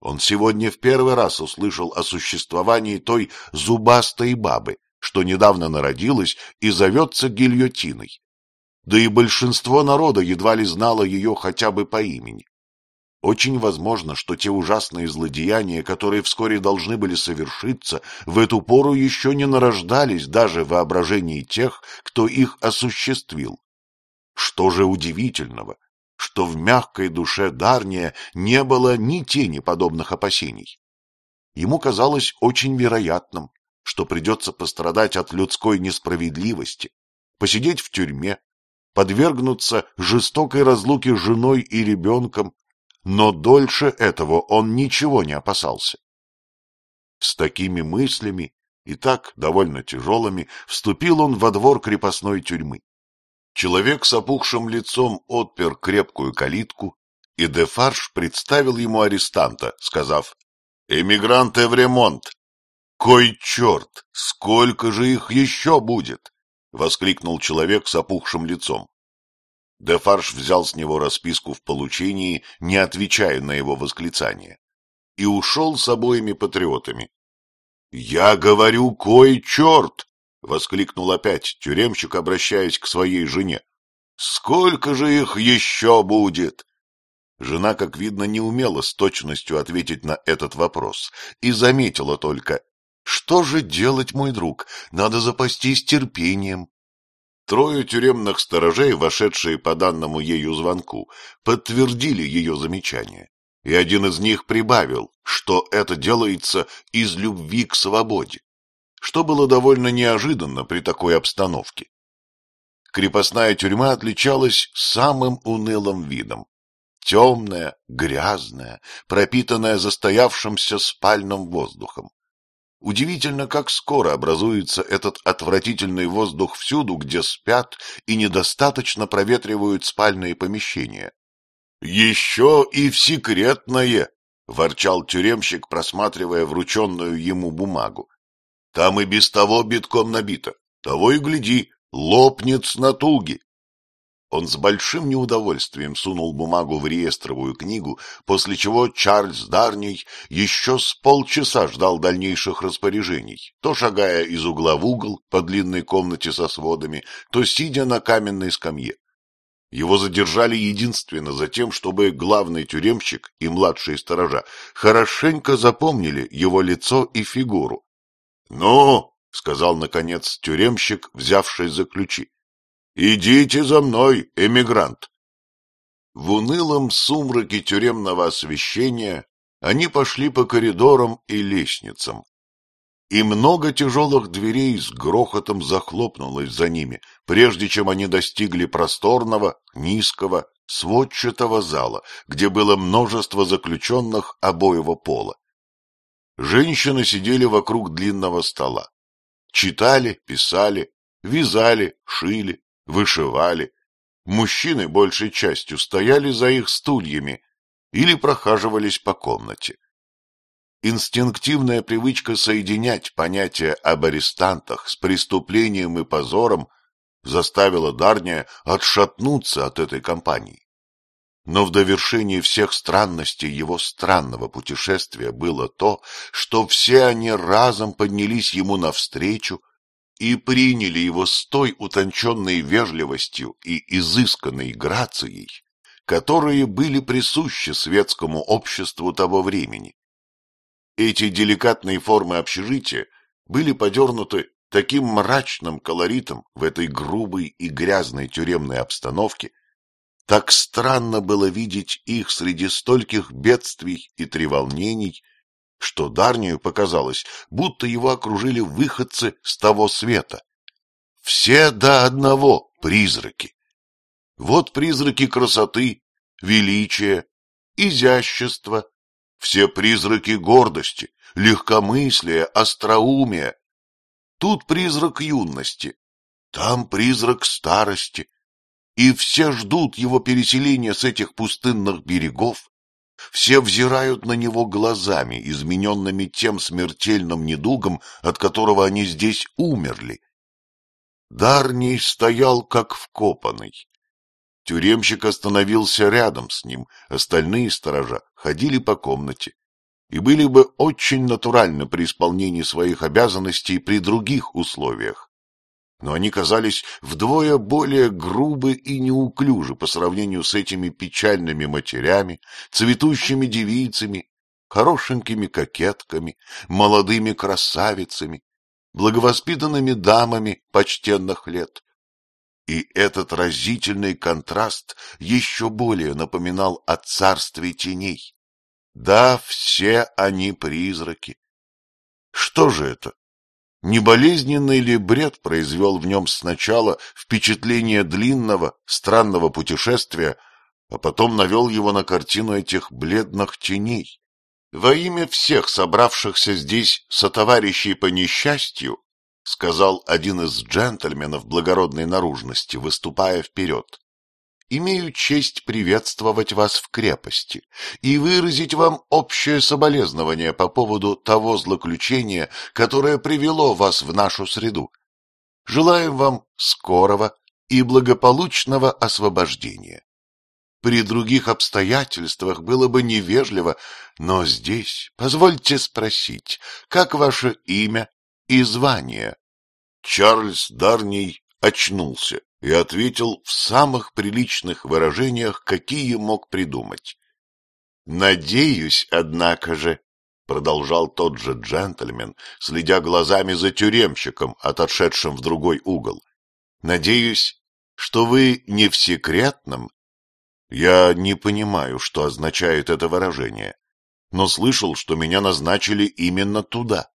Speaker 1: Он сегодня в первый раз услышал о существовании той зубастой бабы, что недавно народилась и зовется гильотиной. Да и большинство народа едва ли знало ее хотя бы по имени. Очень возможно, что те ужасные злодеяния, которые вскоре должны были совершиться, в эту пору еще не нарождались даже в воображении тех, кто их осуществил. Что же удивительного, что в мягкой душе Дарния не было ни тени подобных опасений. Ему казалось очень вероятным, что придется пострадать от людской несправедливости, посидеть в тюрьме, подвергнуться жестокой разлуке с женой и ребенком, но дольше этого он ничего не опасался. С такими мыслями, и так довольно тяжелыми, вступил он во двор крепостной тюрьмы. Человек с опухшим лицом отпер крепкую калитку, и Дефарш представил ему арестанта, сказав "Эмигранты в ремонт. «Кой черт! Сколько же их еще будет!» — воскликнул человек с опухшим лицом. Дефарж взял с него расписку в получении, не отвечая на его восклицание, и ушел с обоими патриотами. — Я говорю, кой черт! — воскликнул опять тюремщик, обращаясь к своей жене. — Сколько же их еще будет? Жена, как видно, не умела с точностью ответить на этот вопрос и заметила только. — Что же делать, мой друг? Надо запастись терпением. Трое тюремных сторожей, вошедшие по данному ею звонку, подтвердили ее замечание, и один из них прибавил, что это делается из любви к свободе, что было довольно неожиданно при такой обстановке. Крепостная тюрьма отличалась самым унылым видом. Темная, грязная, пропитанная застоявшимся спальным воздухом. Удивительно, как скоро образуется этот отвратительный воздух всюду, где спят и недостаточно проветривают спальные помещения. — Еще и в секретное! — ворчал тюремщик, просматривая врученную ему бумагу. — Там и без того битком набито. Того и гляди, лопнет с натуги. Он с большим неудовольствием сунул бумагу в реестровую книгу, после чего Чарльз Дарний еще с полчаса ждал дальнейших распоряжений, то шагая из угла в угол по длинной комнате со сводами, то сидя на каменной скамье. Его задержали единственно за тем, чтобы главный тюремщик и младшие сторожа хорошенько запомнили его лицо и фигуру. — Ну, — сказал, наконец, тюремщик, взявший за ключи, «Идите за мной, эмигрант!» В унылом сумраке тюремного освещения они пошли по коридорам и лестницам. И много тяжелых дверей с грохотом захлопнулось за ними, прежде чем они достигли просторного, низкого, сводчатого зала, где было множество заключенных обоего пола. Женщины сидели вокруг длинного стола. Читали, писали, вязали, шили, вышивали. Мужчины большей частью стояли за их стульями или прохаживались по комнате. Инстинктивная привычка соединять понятия об арестантах с преступлением и позором заставила Дарния отшатнуться от этой компании. Но в довершении всех странностей его странного путешествия было то, что все они разом поднялись ему навстречу и приняли его с той утонченной вежливостью и изысканной грацией, которые были присущи светскому обществу того времени. Эти деликатные формы общежития были подернуты таким мрачным колоритом в этой грубой и грязной тюремной обстановке, так странно было видеть их среди стольких бедствий и треволнений, что Дарнию показалось, будто его окружили выходцы с того света. Все до одного призраки. Вот призраки красоты, величия, изящества, все призраки гордости, легкомыслия, остроумия. Тут призрак юности, там призрак старости. И все ждут его переселения с этих пустынных берегов все взирают на него глазами, измененными тем смертельным недугом, от которого они здесь умерли. Дарний стоял как вкопанный. Тюремщик остановился рядом с ним, остальные сторожа ходили по комнате и были бы очень натурально при исполнении своих обязанностей при других условиях но они казались вдвое более грубы и неуклюжи по сравнению с этими печальными матерями, цветущими девицами, хорошенькими кокетками, молодыми красавицами, благовоспитанными дамами почтенных лет. И этот разительный контраст еще более напоминал о царстве теней. Да, все они призраки. Что же это? Не болезненный ли бред произвел в нем сначала впечатление длинного, странного путешествия, а потом навел его на картину этих бледных теней? Во имя всех собравшихся здесь сотоварищей по несчастью, сказал один из джентльменов благородной наружности, выступая вперед, имею честь приветствовать вас в крепости и выразить вам общее соболезнование по поводу того злоключения, которое привело вас в нашу среду. Желаем вам скорого и благополучного освобождения. При других обстоятельствах было бы невежливо, но здесь позвольте спросить, как ваше имя и звание? Чарльз Дарний очнулся и ответил в самых приличных выражениях, какие мог придумать. «Надеюсь, однако же», — продолжал тот же джентльмен, следя глазами за тюремщиком, отошедшим в другой угол, — «надеюсь, что вы не в секретном?» Я не понимаю, что означает это выражение, но слышал, что меня назначили именно туда.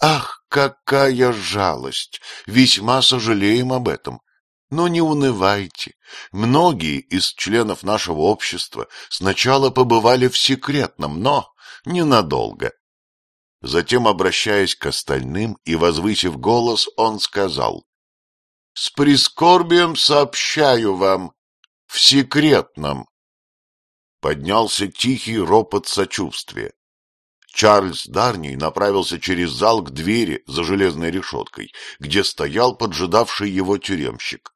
Speaker 1: Ах, какая жалость! Весьма сожалеем об этом. Но не унывайте. Многие из членов нашего общества сначала побывали в секретном, но ненадолго. Затем, обращаясь к остальным и возвысив голос, он сказал. — С прискорбием сообщаю вам, в секретном. Поднялся тихий ропот сочувствия. Чарльз Дарни направился через зал к двери за железной решеткой, где стоял поджидавший его тюремщик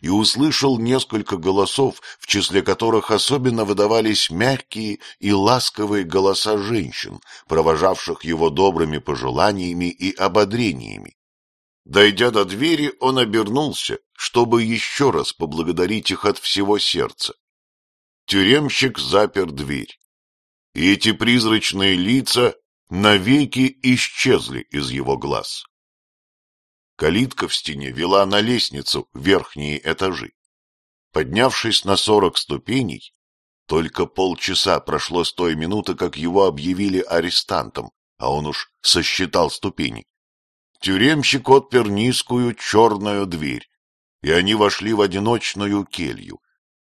Speaker 1: и услышал несколько голосов, в числе которых особенно выдавались мягкие и ласковые голоса женщин, провожавших его добрыми пожеланиями и ободрениями. Дойдя до двери, он обернулся, чтобы еще раз поблагодарить их от всего сердца. Тюремщик запер дверь. И эти призрачные лица навеки исчезли из его глаз. Калитка в стене вела на лестницу верхние этажи. Поднявшись на сорок ступеней, только полчаса прошло с той минуты, как его объявили арестантом, а он уж сосчитал ступени. Тюремщик отпер низкую черную дверь, и они вошли в одиночную келью.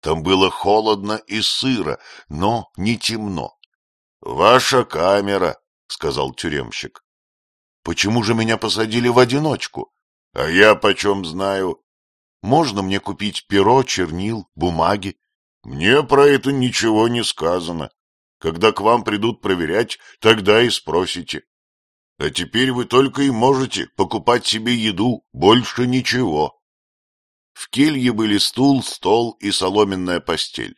Speaker 1: Там было холодно и сыро, но не темно. — Ваша камера, — сказал тюремщик. — Почему же меня посадили в одиночку? — А я почем знаю? — Можно мне купить перо, чернил, бумаги? — Мне про это ничего не сказано. Когда к вам придут проверять, тогда и спросите. А теперь вы только и можете покупать себе еду, больше ничего. В келье были стул, стол и соломенная постель.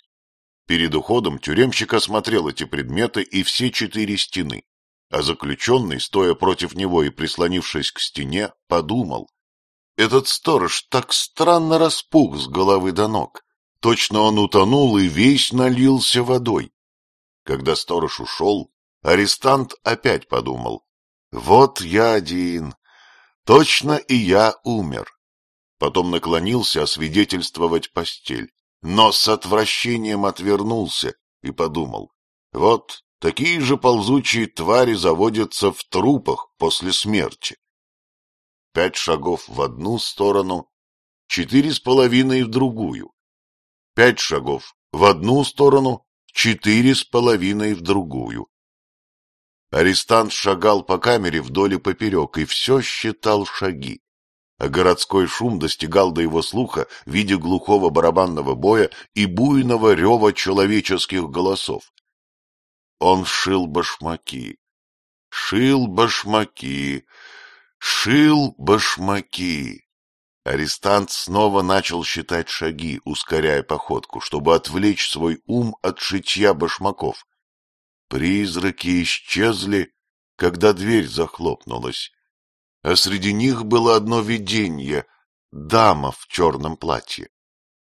Speaker 1: Перед уходом тюремщик осмотрел эти предметы и все четыре стены, а заключенный, стоя против него и прислонившись к стене, подумал, этот сторож так странно распух с головы до ног. Точно он утонул и весь налился водой. Когда сторож ушел, арестант опять подумал. «Вот я один. Точно и я умер». Потом наклонился освидетельствовать постель, но с отвращением отвернулся и подумал. «Вот такие же ползучие твари заводятся в трупах после смерти» пять шагов в одну сторону, четыре с половиной в другую, пять шагов в одну сторону, четыре с половиной в другую. Арестант шагал по камере вдоль и поперек и все считал шаги, а городской шум достигал до его слуха в виде глухого барабанного боя и буйного рева человеческих голосов. Он шил башмаки, шил башмаки, Шил башмаки. Арестант снова начал считать шаги, ускоряя походку, чтобы отвлечь свой ум от шитья башмаков. Призраки исчезли, когда дверь захлопнулась, а среди них было одно видение — дама в черном платье.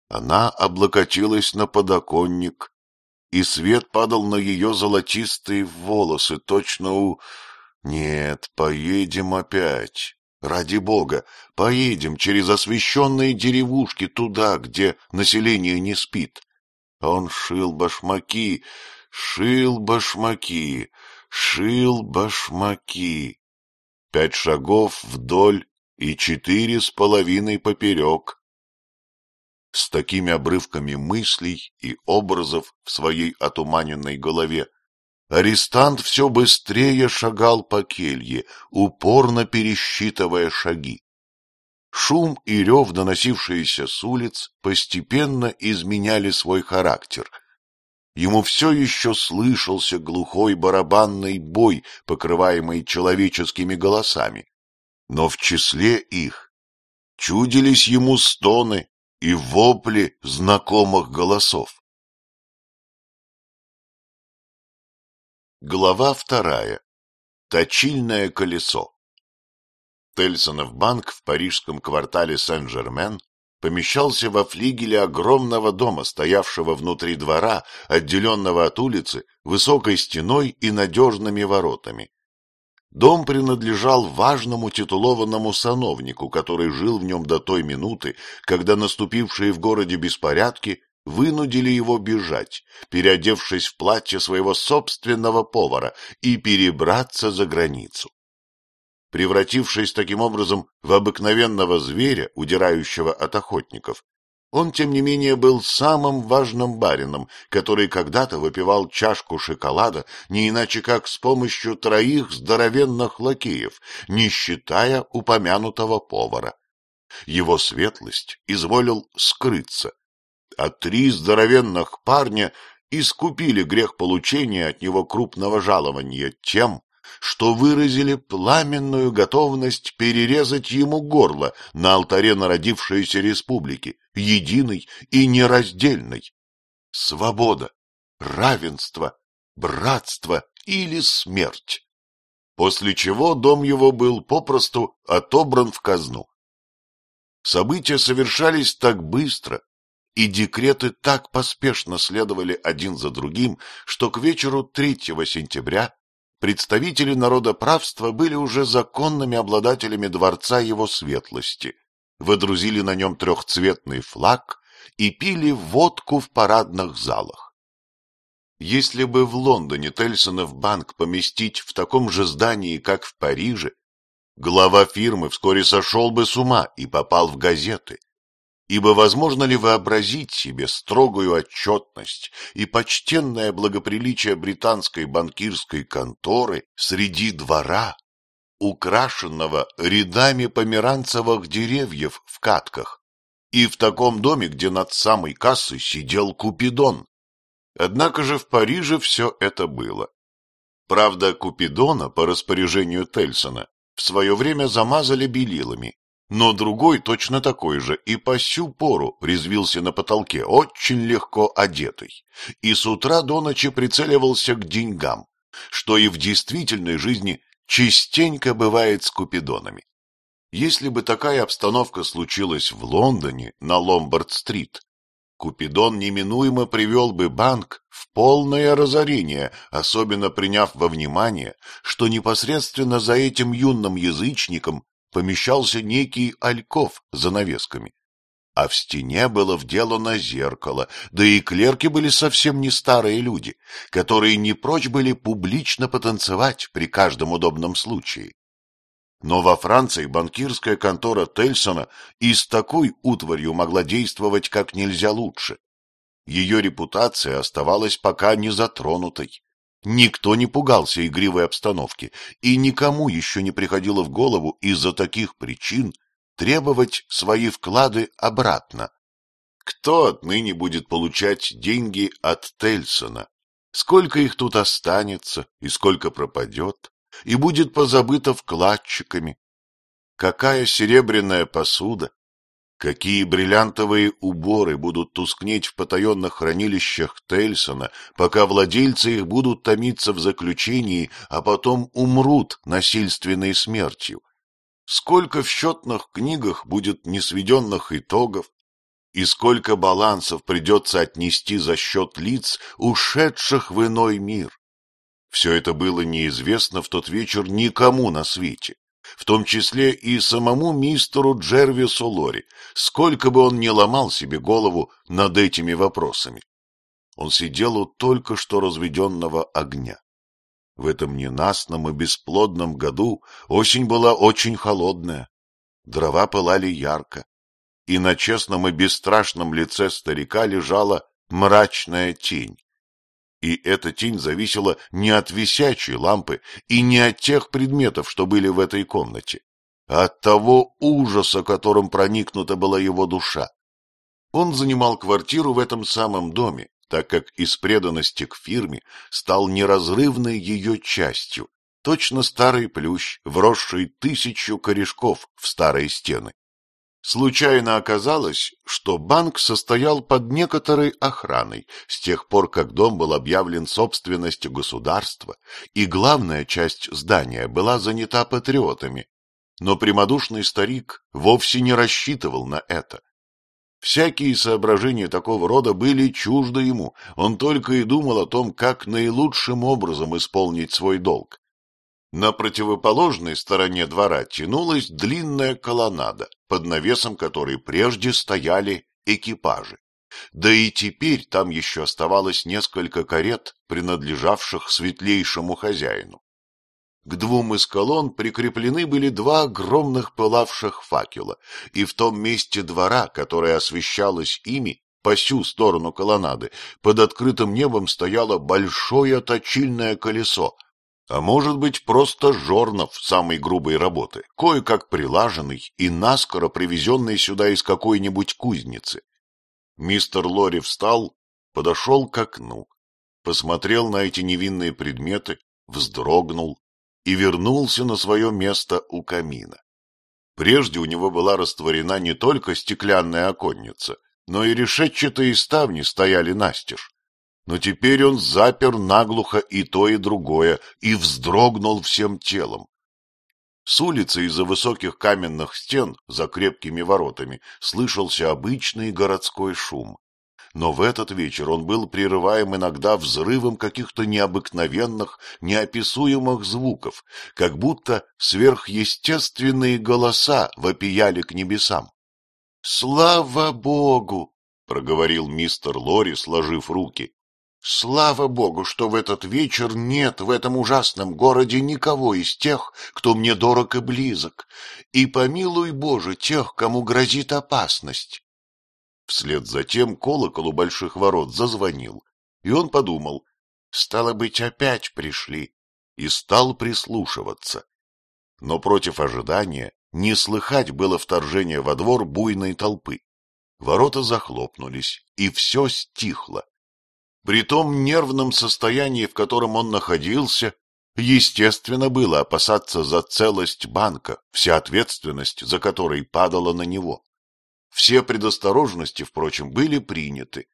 Speaker 1: Она облокотилась на подоконник, и свет падал на ее золотистые волосы, точно у... «Нет, поедем опять. Ради бога, поедем через освещенные деревушки туда, где население не спит». Он шил башмаки, шил башмаки, шил башмаки. Пять шагов вдоль и четыре с половиной поперек. С такими обрывками мыслей и образов в своей отуманенной голове Арестант все быстрее шагал по келье, упорно пересчитывая шаги. Шум и рев, доносившиеся с улиц, постепенно изменяли свой характер. Ему все еще слышался глухой барабанный бой, покрываемый человеческими голосами. Но в числе их
Speaker 2: чудились ему стоны и вопли знакомых голосов. Глава вторая. Точильное колесо. Тельсонов банк в парижском квартале
Speaker 1: Сен-Жермен помещался во флигеле огромного дома, стоявшего внутри двора, отделенного от улицы, высокой стеной и надежными воротами. Дом принадлежал важному титулованному сановнику, который жил в нем до той минуты, когда наступившие в городе беспорядки вынудили его бежать, переодевшись в платье своего собственного повара и перебраться за границу. Превратившись таким образом в обыкновенного зверя, удирающего от охотников, он, тем не менее, был самым важным барином, который когда-то выпивал чашку шоколада не иначе как с помощью троих здоровенных лакеев, не считая упомянутого повара. Его светлость изволил скрыться, а три здоровенных парня искупили грех получения от него крупного жалования тем, что выразили пламенную готовность перерезать ему горло на алтаре народившейся республики, единой и нераздельной. Свобода, равенство, братство или смерть. После чего дом его был попросту отобран в казну. События совершались так быстро, и декреты так поспешно следовали один за другим, что к вечеру 3 сентября представители народоправства были уже законными обладателями дворца его светлости, выдрузили на нем трехцветный флаг и пили водку в парадных залах. Если бы в Лондоне Тельсонов банк поместить в таком же здании, как в Париже, глава фирмы вскоре сошел бы с ума и попал в газеты – Ибо возможно ли вообразить себе строгую отчетность и почтенное благоприличие британской банкирской конторы среди двора, украшенного рядами померанцевых деревьев в катках, и в таком доме, где над самой кассой сидел Купидон? Однако же в Париже все это было. Правда, Купидона по распоряжению Тельсона в свое время замазали белилами, но другой точно такой же и по сю пору резвился на потолке, очень легко одетый, и с утра до ночи прицеливался к деньгам, что и в действительной жизни частенько бывает с купидонами. Если бы такая обстановка случилась в Лондоне на Ломбард-стрит, Купидон неминуемо привел бы банк в полное разорение, особенно приняв во внимание, что непосредственно за этим юным язычником помещался некий альков за навесками, а в стене было вделано зеркало, да и клерки были совсем не старые люди, которые не прочь были публично потанцевать при каждом удобном случае. Но во Франции банкирская контора Тельсона и с такой утварью могла действовать как нельзя лучше. Ее репутация оставалась пока не затронутой. Никто не пугался игривой обстановки, и никому еще не приходило в голову из-за таких причин требовать свои вклады обратно. Кто отныне будет получать деньги от Тельсона? Сколько их тут останется и сколько пропадет? И будет позабыто вкладчиками? Какая серебряная посуда Какие бриллиантовые уборы будут тускнеть в потаенных хранилищах Тельсона, пока владельцы их будут томиться в заключении, а потом умрут насильственной смертью? Сколько в счетных книгах будет несведенных итогов, и сколько балансов придется отнести за счет лиц, ушедших в иной мир? Все это было неизвестно в тот вечер никому на свете в том числе и самому мистеру Джервису Лори, сколько бы он ни ломал себе голову над этими вопросами. Он сидел у только что разведенного огня. В этом ненастном и бесплодном году осень была очень холодная, дрова пылали ярко, и на честном и бесстрашном лице старика лежала мрачная тень. И эта тень зависела не от висячей лампы и не от тех предметов, что были в этой комнате, а от того ужаса, которым проникнута была его душа. Он занимал квартиру в этом самом доме, так как из преданности к фирме стал неразрывной ее частью, точно старый плющ, вросший тысячу корешков в старые стены. Случайно оказалось, что банк состоял под некоторой охраной с тех пор, как дом был объявлен собственностью государства, и главная часть здания была занята патриотами. Но прямодушный старик вовсе не рассчитывал на это. Всякие соображения такого рода были чужды ему, он только и думал о том, как наилучшим образом исполнить свой долг. На противоположной стороне двора тянулась длинная колоннада, под навесом которой прежде стояли экипажи. Да и теперь там еще оставалось несколько карет, принадлежавших светлейшему хозяину. К двум из колонн прикреплены были два огромных пылавших факела, и в том месте двора, которое освещалось ими, по всю сторону колоннады, под открытым небом стояло большое точильное колесо, а может быть, просто Жорнов самой грубой работы, кое-как прилаженный и наскоро привезенный сюда из какой-нибудь кузницы. Мистер Лори встал, подошел к окну, посмотрел на эти невинные предметы, вздрогнул и вернулся на свое место у камина. Прежде у него была растворена не только стеклянная оконница, но и решетчатые ставни стояли настежь. Но теперь он запер наглухо и то, и другое, и вздрогнул всем телом. С улицы из-за высоких каменных стен, за крепкими воротами, слышался обычный городской шум. Но в этот вечер он был прерываем иногда взрывом каких-то необыкновенных, неописуемых звуков, как будто сверхъестественные голоса вопияли к небесам. — Слава Богу! — проговорил мистер Лори, сложив руки. Слава богу, что в этот вечер нет в этом ужасном городе никого из тех, кто мне дорог и близок, и помилуй Боже тех, кому грозит опасность. Вслед за тем колокол у больших ворот зазвонил, и он подумал, стало быть, опять пришли, и стал прислушиваться. Но против ожидания не слыхать было вторжения во двор буйной толпы. Ворота захлопнулись, и все стихло. При том нервном состоянии, в котором он находился, естественно было опасаться за целость банка, вся ответственность за которой падала на него. Все предосторожности, впрочем, были приняты,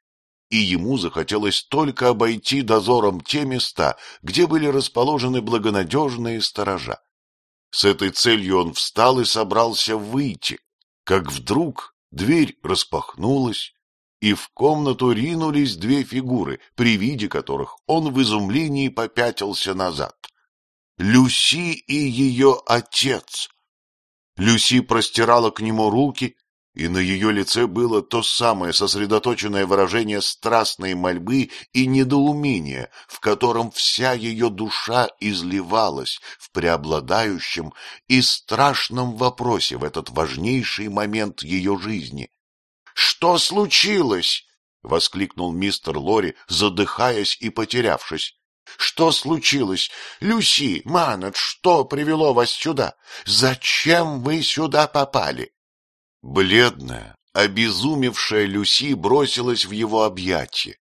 Speaker 1: и ему захотелось только обойти дозором те места, где были расположены благонадежные сторожа. С этой целью он встал и собрался выйти, как вдруг дверь распахнулась, и в комнату ринулись две фигуры, при виде которых он в изумлении попятился назад. Люси и ее отец. Люси простирала к нему руки, и на ее лице было то самое сосредоточенное выражение страстной мольбы и недоумения, в котором вся ее душа изливалась в преобладающем и страшном вопросе в этот важнейший момент ее жизни. Что случилось? — воскликнул мистер Лори, задыхаясь и потерявшись. Что случилось? Люси, Манет, что привело вас сюда? Зачем вы сюда попали? Бледная, обезумевшая Люси бросилась в его объятия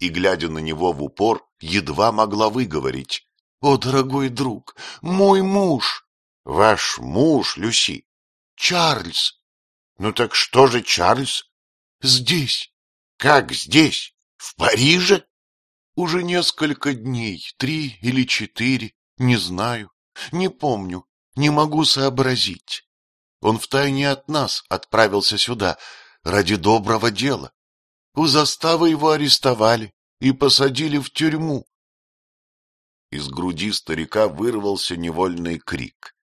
Speaker 1: и, глядя на него в упор, едва могла выговорить. — О, дорогой друг, мой муж! — Ваш муж, Люси? — Чарльз. — Ну так что же Чарльз? Здесь. Как здесь? В Париже? Уже несколько дней, три или четыре, не знаю, не помню, не могу сообразить. Он втайне от нас отправился сюда ради доброго дела. У заставы его арестовали и посадили в тюрьму. Из груди старика вырвался невольный крик.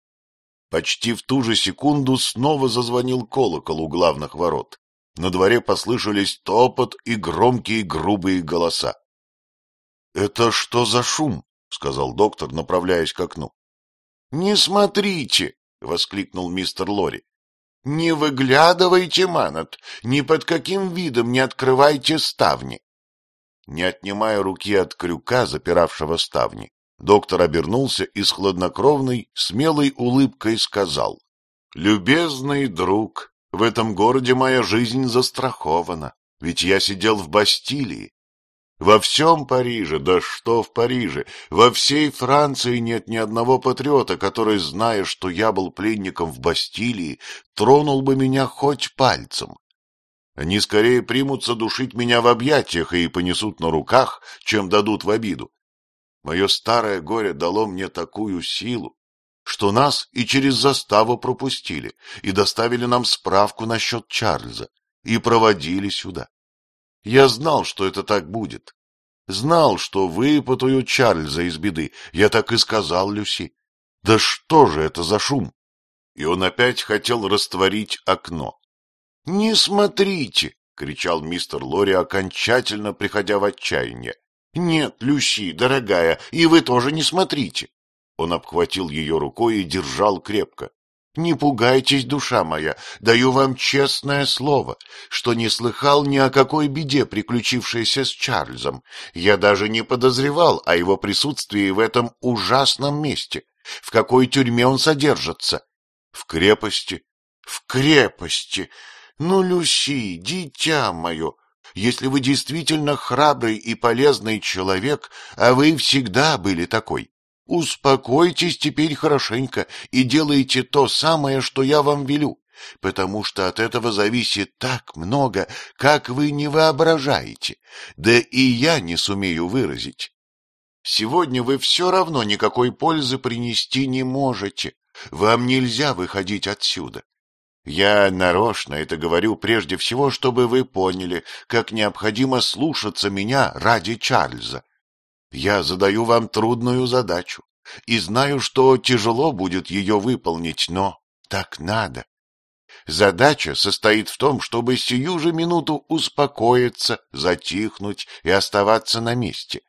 Speaker 1: Почти в ту же секунду снова зазвонил колокол у главных ворот. На дворе послышались топот и громкие грубые голоса. — Это что за шум? — сказал доктор, направляясь к окну. — Не смотрите! — воскликнул мистер Лори. — Не выглядывайте, Манат, ни под каким видом не открывайте ставни. Не отнимая руки от крюка, запиравшего ставни, доктор обернулся и с хладнокровной, смелой улыбкой сказал. — Любезный друг, в этом городе моя жизнь застрахована, ведь я сидел в Бастилии. Во всем Париже, да что в Париже, во всей Франции нет ни одного патриота, который, зная, что я был пленником в Бастилии, тронул бы меня хоть пальцем. Они скорее примутся душить меня в объятиях и понесут на руках, чем дадут в обиду. Мое старое горе дало мне такую силу, что нас и через заставу пропустили, и доставили нам справку насчет Чарльза, и проводили сюда. Я знал, что это так будет. Знал, что выпутаю Чарльза из беды. Я так и сказал Люси. Да что же это за шум? И он опять хотел растворить окно. — Не смотрите! — кричал мистер Лори, окончательно приходя в отчаяние. — Нет, Люси, дорогая, и вы тоже не смотрите. Он обхватил ее рукой и держал крепко. «Не пугайтесь, душа моя, даю вам честное слово, что не слыхал ни о какой беде, приключившейся с Чарльзом. Я даже не подозревал о его присутствии в этом ужасном месте. В какой тюрьме он содержится?» «В крепости». «В крепости! Ну, Люси, дитя мое!» Если вы действительно храбрый и полезный человек, а вы всегда были такой, Успокойтесь теперь хорошенько и делайте то самое, что я вам велю, потому что от этого зависит так много, как вы не воображаете, да и я не сумею выразить. Сегодня вы все равно никакой пользы принести не можете, вам нельзя выходить отсюда. Я нарочно это говорю прежде всего, чтобы вы поняли, как необходимо слушаться меня ради Чарльза. Я задаю вам трудную задачу и знаю, что тяжело будет ее выполнить, но так надо. Задача состоит в том, чтобы сию же минуту успокоиться, затихнуть и оставаться на месте.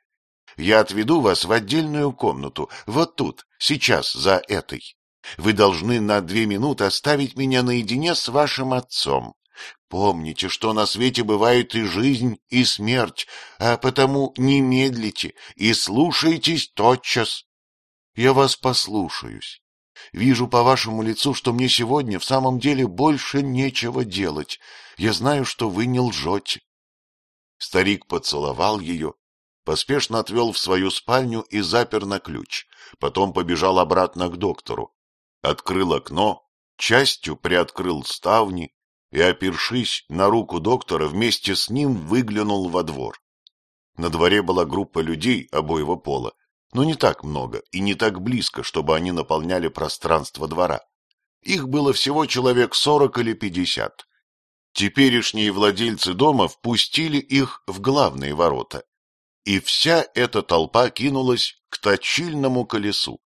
Speaker 1: Я отведу вас в отдельную комнату, вот тут, сейчас, за этой. Вы должны на две минуты оставить меня наедине с вашим отцом. Помните, что на свете бывают и жизнь, и смерть, а потому не медлите и слушайтесь тотчас. Я вас послушаюсь. Вижу по вашему лицу, что мне сегодня в самом деле больше нечего делать. Я знаю, что вы не лжете. Старик поцеловал ее, поспешно отвел в свою спальню и запер на ключ. Потом побежал обратно к доктору. Открыл окно, частью приоткрыл ставни, и, опершись на руку доктора, вместе с ним выглянул во двор. На дворе была группа людей обоего пола, но не так много и не так близко, чтобы они наполняли пространство двора. Их было всего человек сорок или пятьдесят. Теперешние владельцы дома впустили их в главные ворота, и вся эта толпа кинулась к точильному колесу.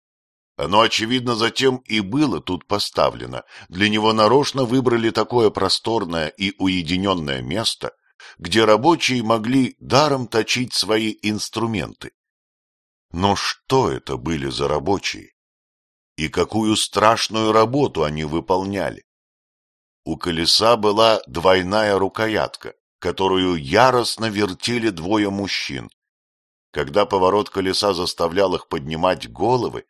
Speaker 1: Оно, очевидно, затем и было тут поставлено. Для него нарочно выбрали такое просторное и уединенное место, где рабочие могли даром точить свои инструменты. Но что это были за рабочие? И какую страшную работу они выполняли? У колеса была двойная рукоятка, которую яростно вертели двое мужчин. Когда поворот колеса заставлял их поднимать головы,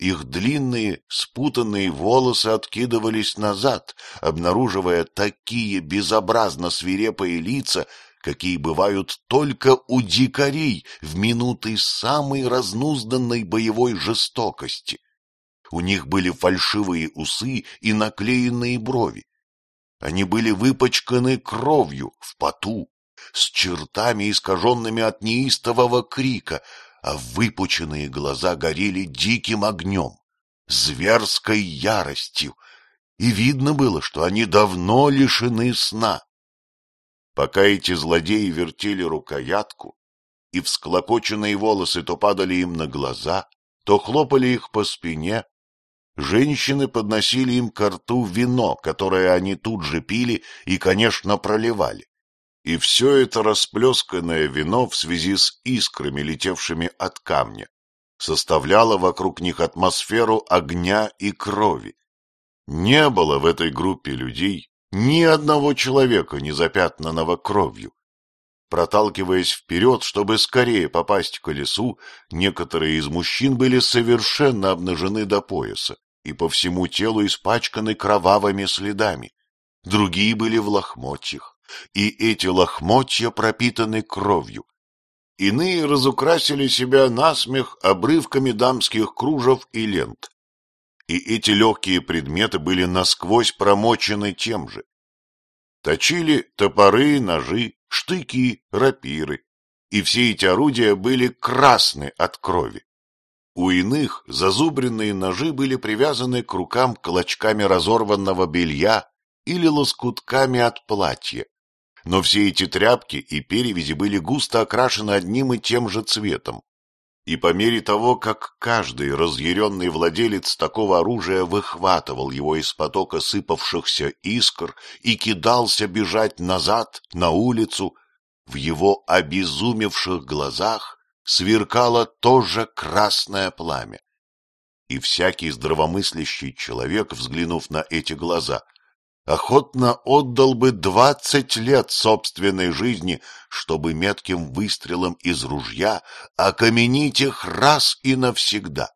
Speaker 1: их длинные, спутанные волосы откидывались назад, обнаруживая такие безобразно свирепые лица, какие бывают только у дикарей в минуты самой разнузданной боевой жестокости. У них были фальшивые усы и наклеенные брови. Они были выпачканы кровью в поту, с чертами, искаженными от неистового крика — а выпученные глаза горели диким огнем, зверской яростью, и видно было, что они давно лишены сна. Пока эти злодеи вертели рукоятку, и всклокоченные волосы то падали им на глаза, то хлопали их по спине, женщины подносили им ко рту вино, которое они тут же пили и, конечно, проливали. И все это расплесканное вино в связи с искрами, летевшими от камня, составляло вокруг них атмосферу огня и крови. Не было в этой группе людей ни одного человека, не запятнанного кровью. Проталкиваясь вперед, чтобы скорее попасть к колесу, некоторые из мужчин были совершенно обнажены до пояса и по всему телу испачканы кровавыми следами. Другие были в лохмотьях, и эти лохмотья пропитаны кровью. Иные разукрасили себя насмех обрывками дамских кружев и лент. И эти легкие предметы были насквозь промочены тем же. Точили топоры, ножи, штыки, рапиры, и все эти орудия были красны от крови. У иных зазубренные ножи были привязаны к рукам клочками разорванного белья или лоскутками от платья, но все эти тряпки и перевязи были густо окрашены одним и тем же цветом. И по мере того, как каждый разъяренный владелец такого оружия выхватывал его из потока сыпавшихся искр и кидался бежать назад, на улицу, в его обезумевших глазах сверкало тоже красное пламя. И всякий здравомыслящий человек, взглянув на эти глаза — охотно отдал бы двадцать лет собственной жизни, чтобы метким выстрелом из ружья окаменить их раз и навсегда.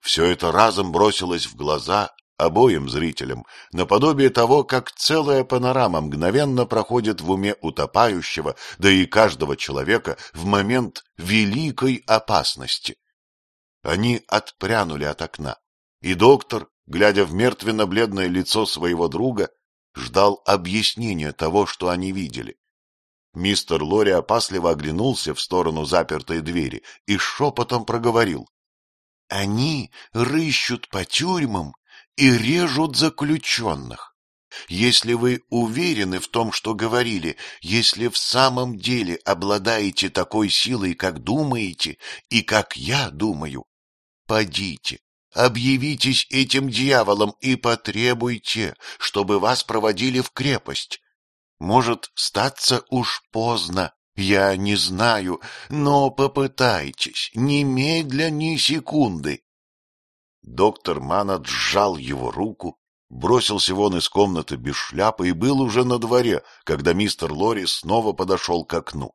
Speaker 1: Все это разом бросилось в глаза обоим зрителям, наподобие того, как целая панорама мгновенно проходит в уме утопающего, да и каждого человека в момент великой опасности. Они отпрянули от окна, и доктор глядя в мертвенно-бледное лицо своего друга, ждал объяснения того, что они видели. Мистер Лори опасливо оглянулся в сторону запертой двери и шепотом проговорил. — Они рыщут по тюрьмам и режут заключенных. Если вы уверены в том, что говорили, если в самом деле обладаете такой силой, как думаете, и как я думаю, подите объявитесь этим дьяволом и потребуйте, чтобы вас проводили в крепость. Может, статься уж поздно, я не знаю, но попытайтесь, немедля ни секунды. Доктор Манат сжал его руку, бросился вон из комнаты без шляпы и был уже на дворе, когда мистер Лори снова подошел к окну.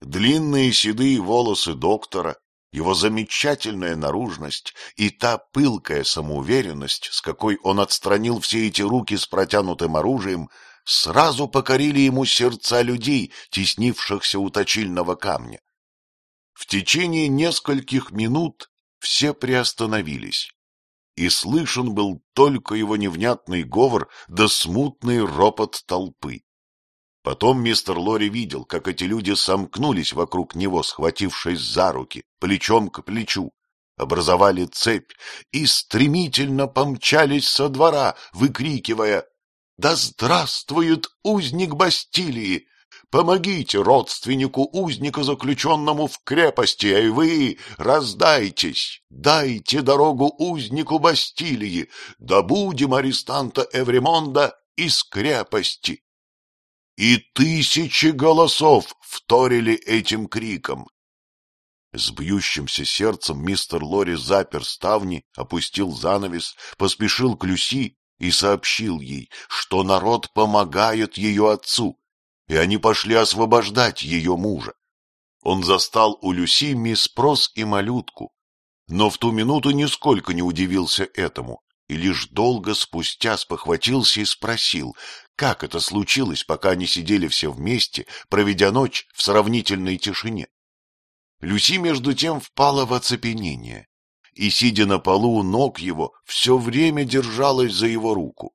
Speaker 1: Длинные седые волосы доктора его замечательная наружность и та пылкая самоуверенность, с какой он отстранил все эти руки с протянутым оружием, сразу покорили ему сердца людей, теснившихся у точильного камня. В течение нескольких минут все приостановились, и слышен был только его невнятный говор да смутный ропот толпы. Потом мистер Лори видел, как эти люди сомкнулись вокруг него, схватившись за руки, плечом к плечу, образовали цепь и стремительно помчались со двора, выкрикивая «Да здравствует узник Бастилии! Помогите родственнику узника, заключенному в крепости, и вы раздайтесь, дайте дорогу узнику Бастилии, добудем арестанта Эвремонда из крепости!» и тысячи голосов вторили этим криком. С бьющимся сердцем мистер Лори запер ставни, опустил занавес, поспешил к Люси и сообщил ей, что народ помогает ее отцу, и они пошли освобождать ее мужа. Он застал у Люси мисс Прос и малютку, но в ту минуту нисколько не удивился этому, и лишь долго спустя спохватился и спросил, как это случилось, пока они сидели все вместе, проведя ночь в сравнительной тишине. Люси, между тем, впала в оцепенение, и, сидя на полу у ног его, все время держалась за его руку.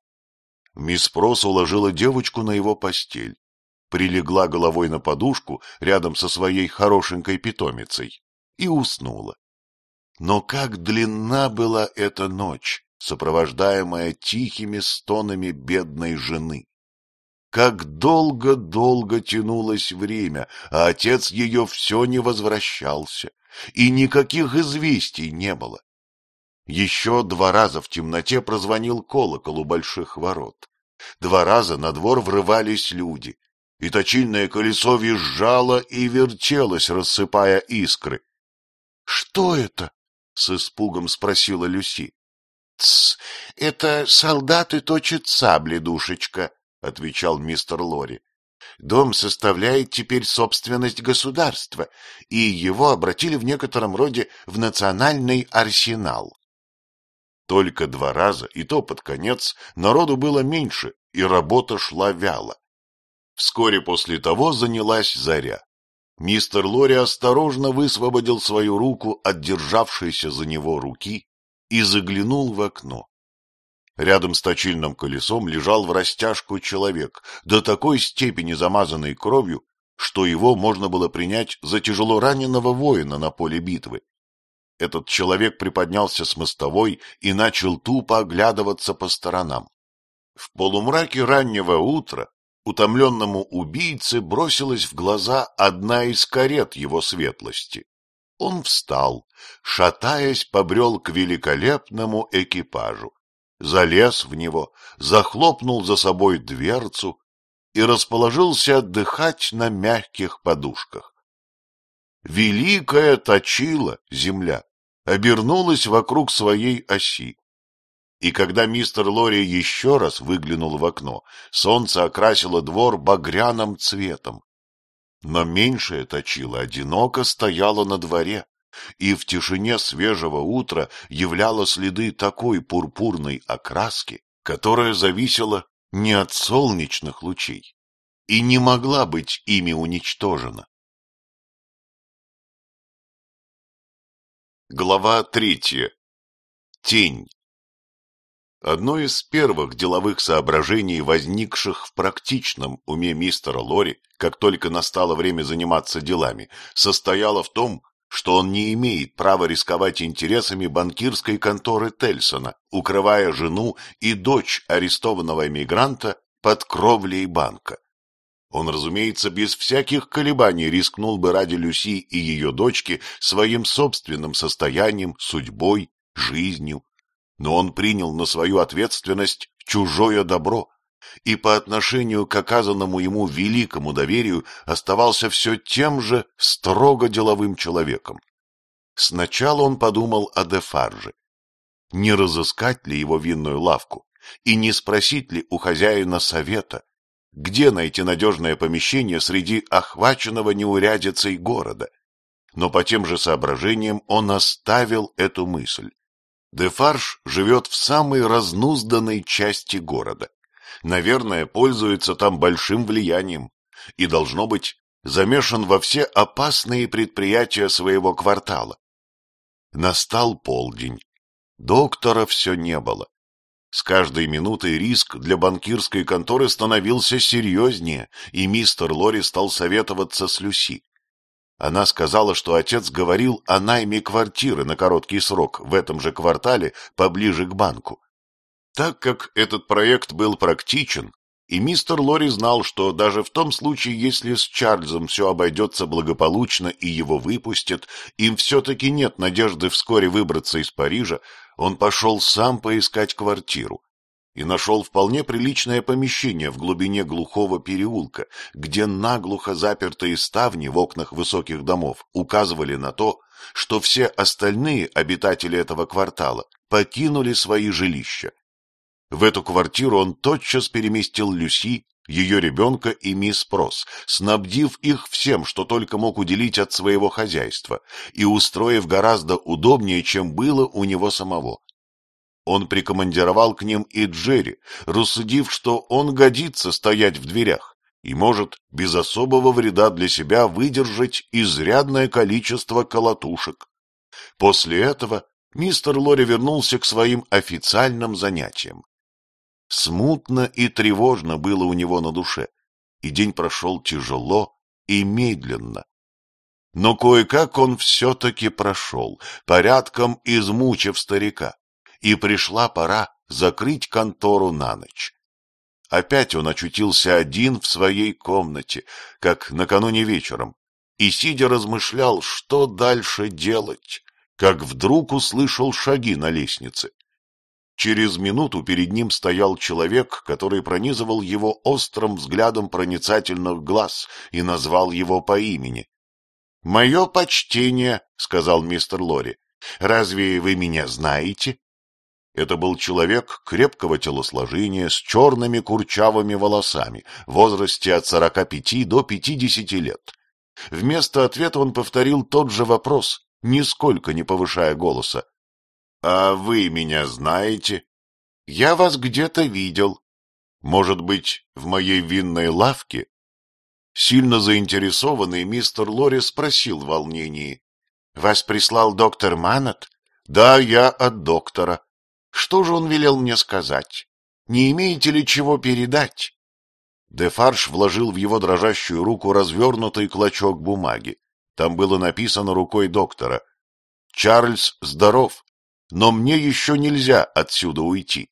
Speaker 1: Мисс Прос уложила девочку на его постель, прилегла головой на подушку рядом со своей хорошенькой питомицей и уснула. Но как длинна была эта ночь! сопровождаемая тихими стонами бедной жены. Как долго-долго тянулось время, а отец ее все не возвращался, и никаких известий не было. Еще два раза в темноте прозвонил колокол у больших ворот. Два раза на двор врывались люди, и точильное колесо визжало и вертелось, рассыпая искры. — Что это? — с испугом спросила Люси это солдаты точат сабли, душечка, — отвечал мистер Лори. Дом составляет теперь собственность государства, и его обратили в некотором роде в национальный арсенал. Только два раза, и то под конец, народу было меньше, и работа шла вяло. Вскоре после того занялась заря. Мистер Лори осторожно высвободил свою руку от державшейся за него руки и заглянул в окно. Рядом с точильным колесом лежал в растяжку человек, до такой степени замазанный кровью, что его можно было принять за тяжело раненого воина на поле битвы. Этот человек приподнялся с мостовой и начал тупо оглядываться по сторонам. В полумраке раннего утра утомленному убийце бросилась в глаза одна из карет его светлости. Он встал, шатаясь, побрел к великолепному экипажу, залез в него, захлопнул за собой дверцу и расположился отдыхать на мягких подушках. Великая точила земля, обернулась вокруг своей оси. И когда мистер Лори еще раз выглянул в окно, солнце окрасило двор багряным цветом, но меньшее точило одиноко стояло на дворе, и в тишине свежего утра являло следы такой пурпурной окраски, которая зависела не от солнечных
Speaker 2: лучей и не могла быть ими уничтожена. Глава третья. Тень. Одно из первых деловых соображений, возникших в
Speaker 1: практичном уме мистера Лори, как только настало время заниматься делами, состояло в том, что он не имеет права рисковать интересами банкирской конторы Тельсона, укрывая жену и дочь арестованного эмигранта под кровлей банка. Он, разумеется, без всяких колебаний рискнул бы ради Люси и ее дочки своим собственным состоянием, судьбой, жизнью но он принял на свою ответственность чужое добро и по отношению к оказанному ему великому доверию оставался все тем же строго деловым человеком. Сначала он подумал о Дефарже. Не разыскать ли его винную лавку и не спросить ли у хозяина совета, где найти надежное помещение среди охваченного неурядицей города. Но по тем же соображениям он оставил эту мысль Дефарж живет в самой разнузданной части города. Наверное, пользуется там большим влиянием и, должно быть, замешан во все опасные предприятия своего квартала. Настал полдень. Доктора все не было. С каждой минутой риск для банкирской конторы становился серьезнее, и мистер Лори стал советоваться с Люси. Она сказала, что отец говорил о найме квартиры на короткий срок в этом же квартале поближе к банку. Так как этот проект был практичен, и мистер Лори знал, что даже в том случае, если с Чарльзом все обойдется благополучно и его выпустят, им все-таки нет надежды вскоре выбраться из Парижа, он пошел сам поискать квартиру и нашел вполне приличное помещение в глубине глухого переулка, где наглухо запертые ставни в окнах высоких домов указывали на то, что все остальные обитатели этого квартала покинули свои жилища. В эту квартиру он тотчас переместил Люси, ее ребенка и мисс Прос, снабдив их всем, что только мог уделить от своего хозяйства, и устроив гораздо удобнее, чем было у него самого. Он прикомандировал к ним и Джерри, рассудив, что он годится стоять в дверях и может без особого вреда для себя выдержать изрядное количество колотушек. После этого мистер Лори вернулся к своим официальным занятиям. Смутно и тревожно было у него на душе, и день прошел тяжело и медленно. Но кое-как он все-таки прошел, порядком измучив старика и пришла пора закрыть контору на ночь. Опять он очутился один в своей комнате, как накануне вечером, и, сидя, размышлял, что дальше делать, как вдруг услышал шаги на лестнице. Через минуту перед ним стоял человек, который пронизывал его острым взглядом проницательных глаз и назвал его по имени. — Мое почтение, — сказал мистер Лори. — Разве вы меня знаете? Это был человек крепкого телосложения с черными курчавыми волосами, в возрасте от 45 до 50 лет. Вместо ответа он повторил тот же вопрос, нисколько не повышая голоса. — А вы меня знаете? — Я вас где-то видел. — Может быть, в моей винной лавке? Сильно заинтересованный мистер Лори спросил в волнении. — Вас прислал доктор Маннет? — Да, я от доктора. Что же он велел мне сказать? Не имеете ли чего передать? Дефарш вложил в его дрожащую руку развернутый клочок бумаги. Там было написано рукой доктора. «Чарльз здоров, но мне еще нельзя отсюда уйти.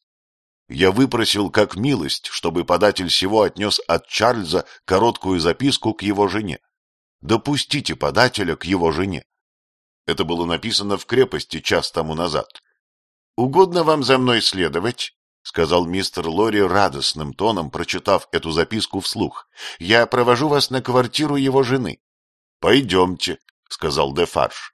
Speaker 1: Я выпросил как милость, чтобы податель всего отнес от Чарльза короткую записку к его жене. Допустите подателя к его жене». Это было написано в крепости час тому назад. «Угодно вам за мной следовать?» — сказал мистер Лори радостным тоном, прочитав эту записку вслух. «Я провожу вас на квартиру его жены». «Пойдемте», — сказал де Дефарш.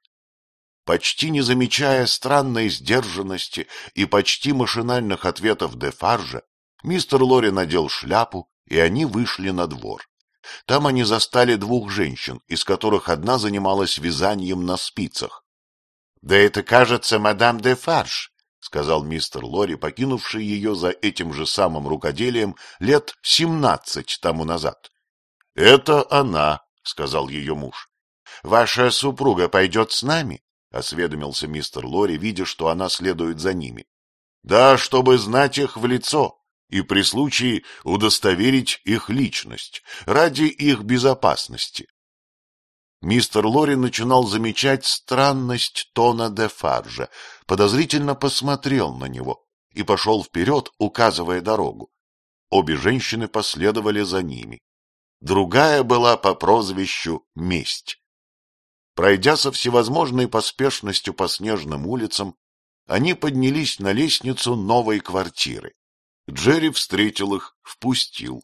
Speaker 1: Почти не замечая странной сдержанности и почти машинальных ответов де Фаржа, мистер Лори надел шляпу, и они вышли на двор. Там они застали двух женщин, из которых одна занималась вязанием на спицах. — Да это, кажется, мадам де Фарш, — сказал мистер Лори, покинувший ее за этим же самым рукоделием лет семнадцать тому назад. — Это она, — сказал ее муж. — Ваша супруга пойдет с нами? — осведомился мистер Лори, видя, что она следует за ними. — Да, чтобы знать их в лицо и при случае удостоверить их личность ради их безопасности мистер Лори начинал замечать странность тона Дефаржа, подозрительно посмотрел на него и пошел вперед, указывая дорогу. Обе женщины последовали за ними. Другая была по прозвищу Месть. Пройдя со всевозможной поспешностью по снежным улицам, они поднялись на лестницу новой квартиры. Джерри встретил их, впустил,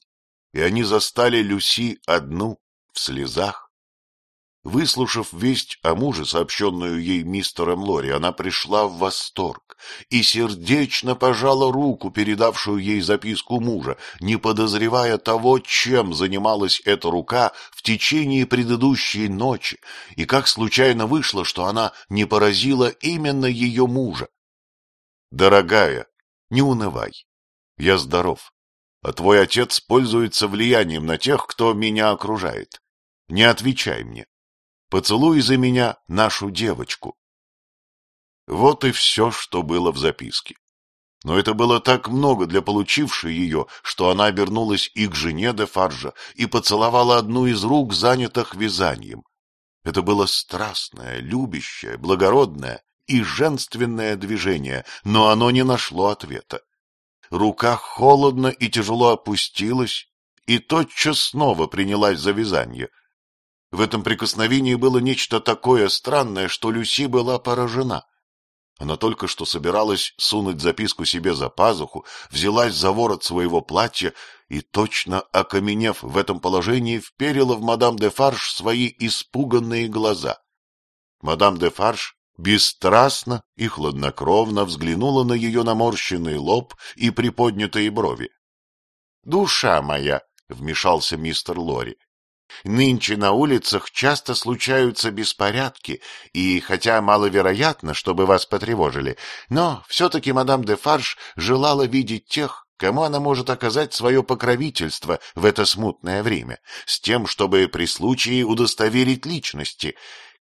Speaker 1: и они застали Люси одну в слезах Выслушав весть о муже, сообщенную ей мистером Лори, она пришла в восторг и сердечно пожала руку, передавшую ей записку мужа, не подозревая того, чем занималась эта рука в течение предыдущей ночи, и как случайно вышло, что она не поразила именно ее мужа. «Дорогая, не унывай. Я здоров, а твой отец пользуется влиянием на тех, кто меня окружает. Не отвечай мне. Поцелуй за меня нашу девочку. Вот и все, что было в записке. Но это было так много для получившей ее, что она обернулась и к жене де Фаржа и поцеловала одну из рук, занятых вязанием. Это было страстное, любящее, благородное и женственное движение, но оно не нашло ответа. Рука холодно и тяжело опустилась, и тотчас снова принялась за вязание, в этом прикосновении было нечто такое странное, что Люси была поражена. Она только что собиралась сунуть записку себе за пазуху, взялась за ворот своего платья и, точно окаменев в этом положении, вперила в мадам де Фарш свои испуганные глаза. Мадам де Фарш бесстрастно и хладнокровно взглянула на ее наморщенный лоб и приподнятые брови. — Душа моя! — вмешался мистер Лори. Нынче на улицах часто случаются беспорядки, и хотя маловероятно, чтобы вас потревожили, но все-таки мадам де Фарш желала видеть тех, кому она может оказать свое покровительство в это смутное время, с тем, чтобы при случае удостоверить личности.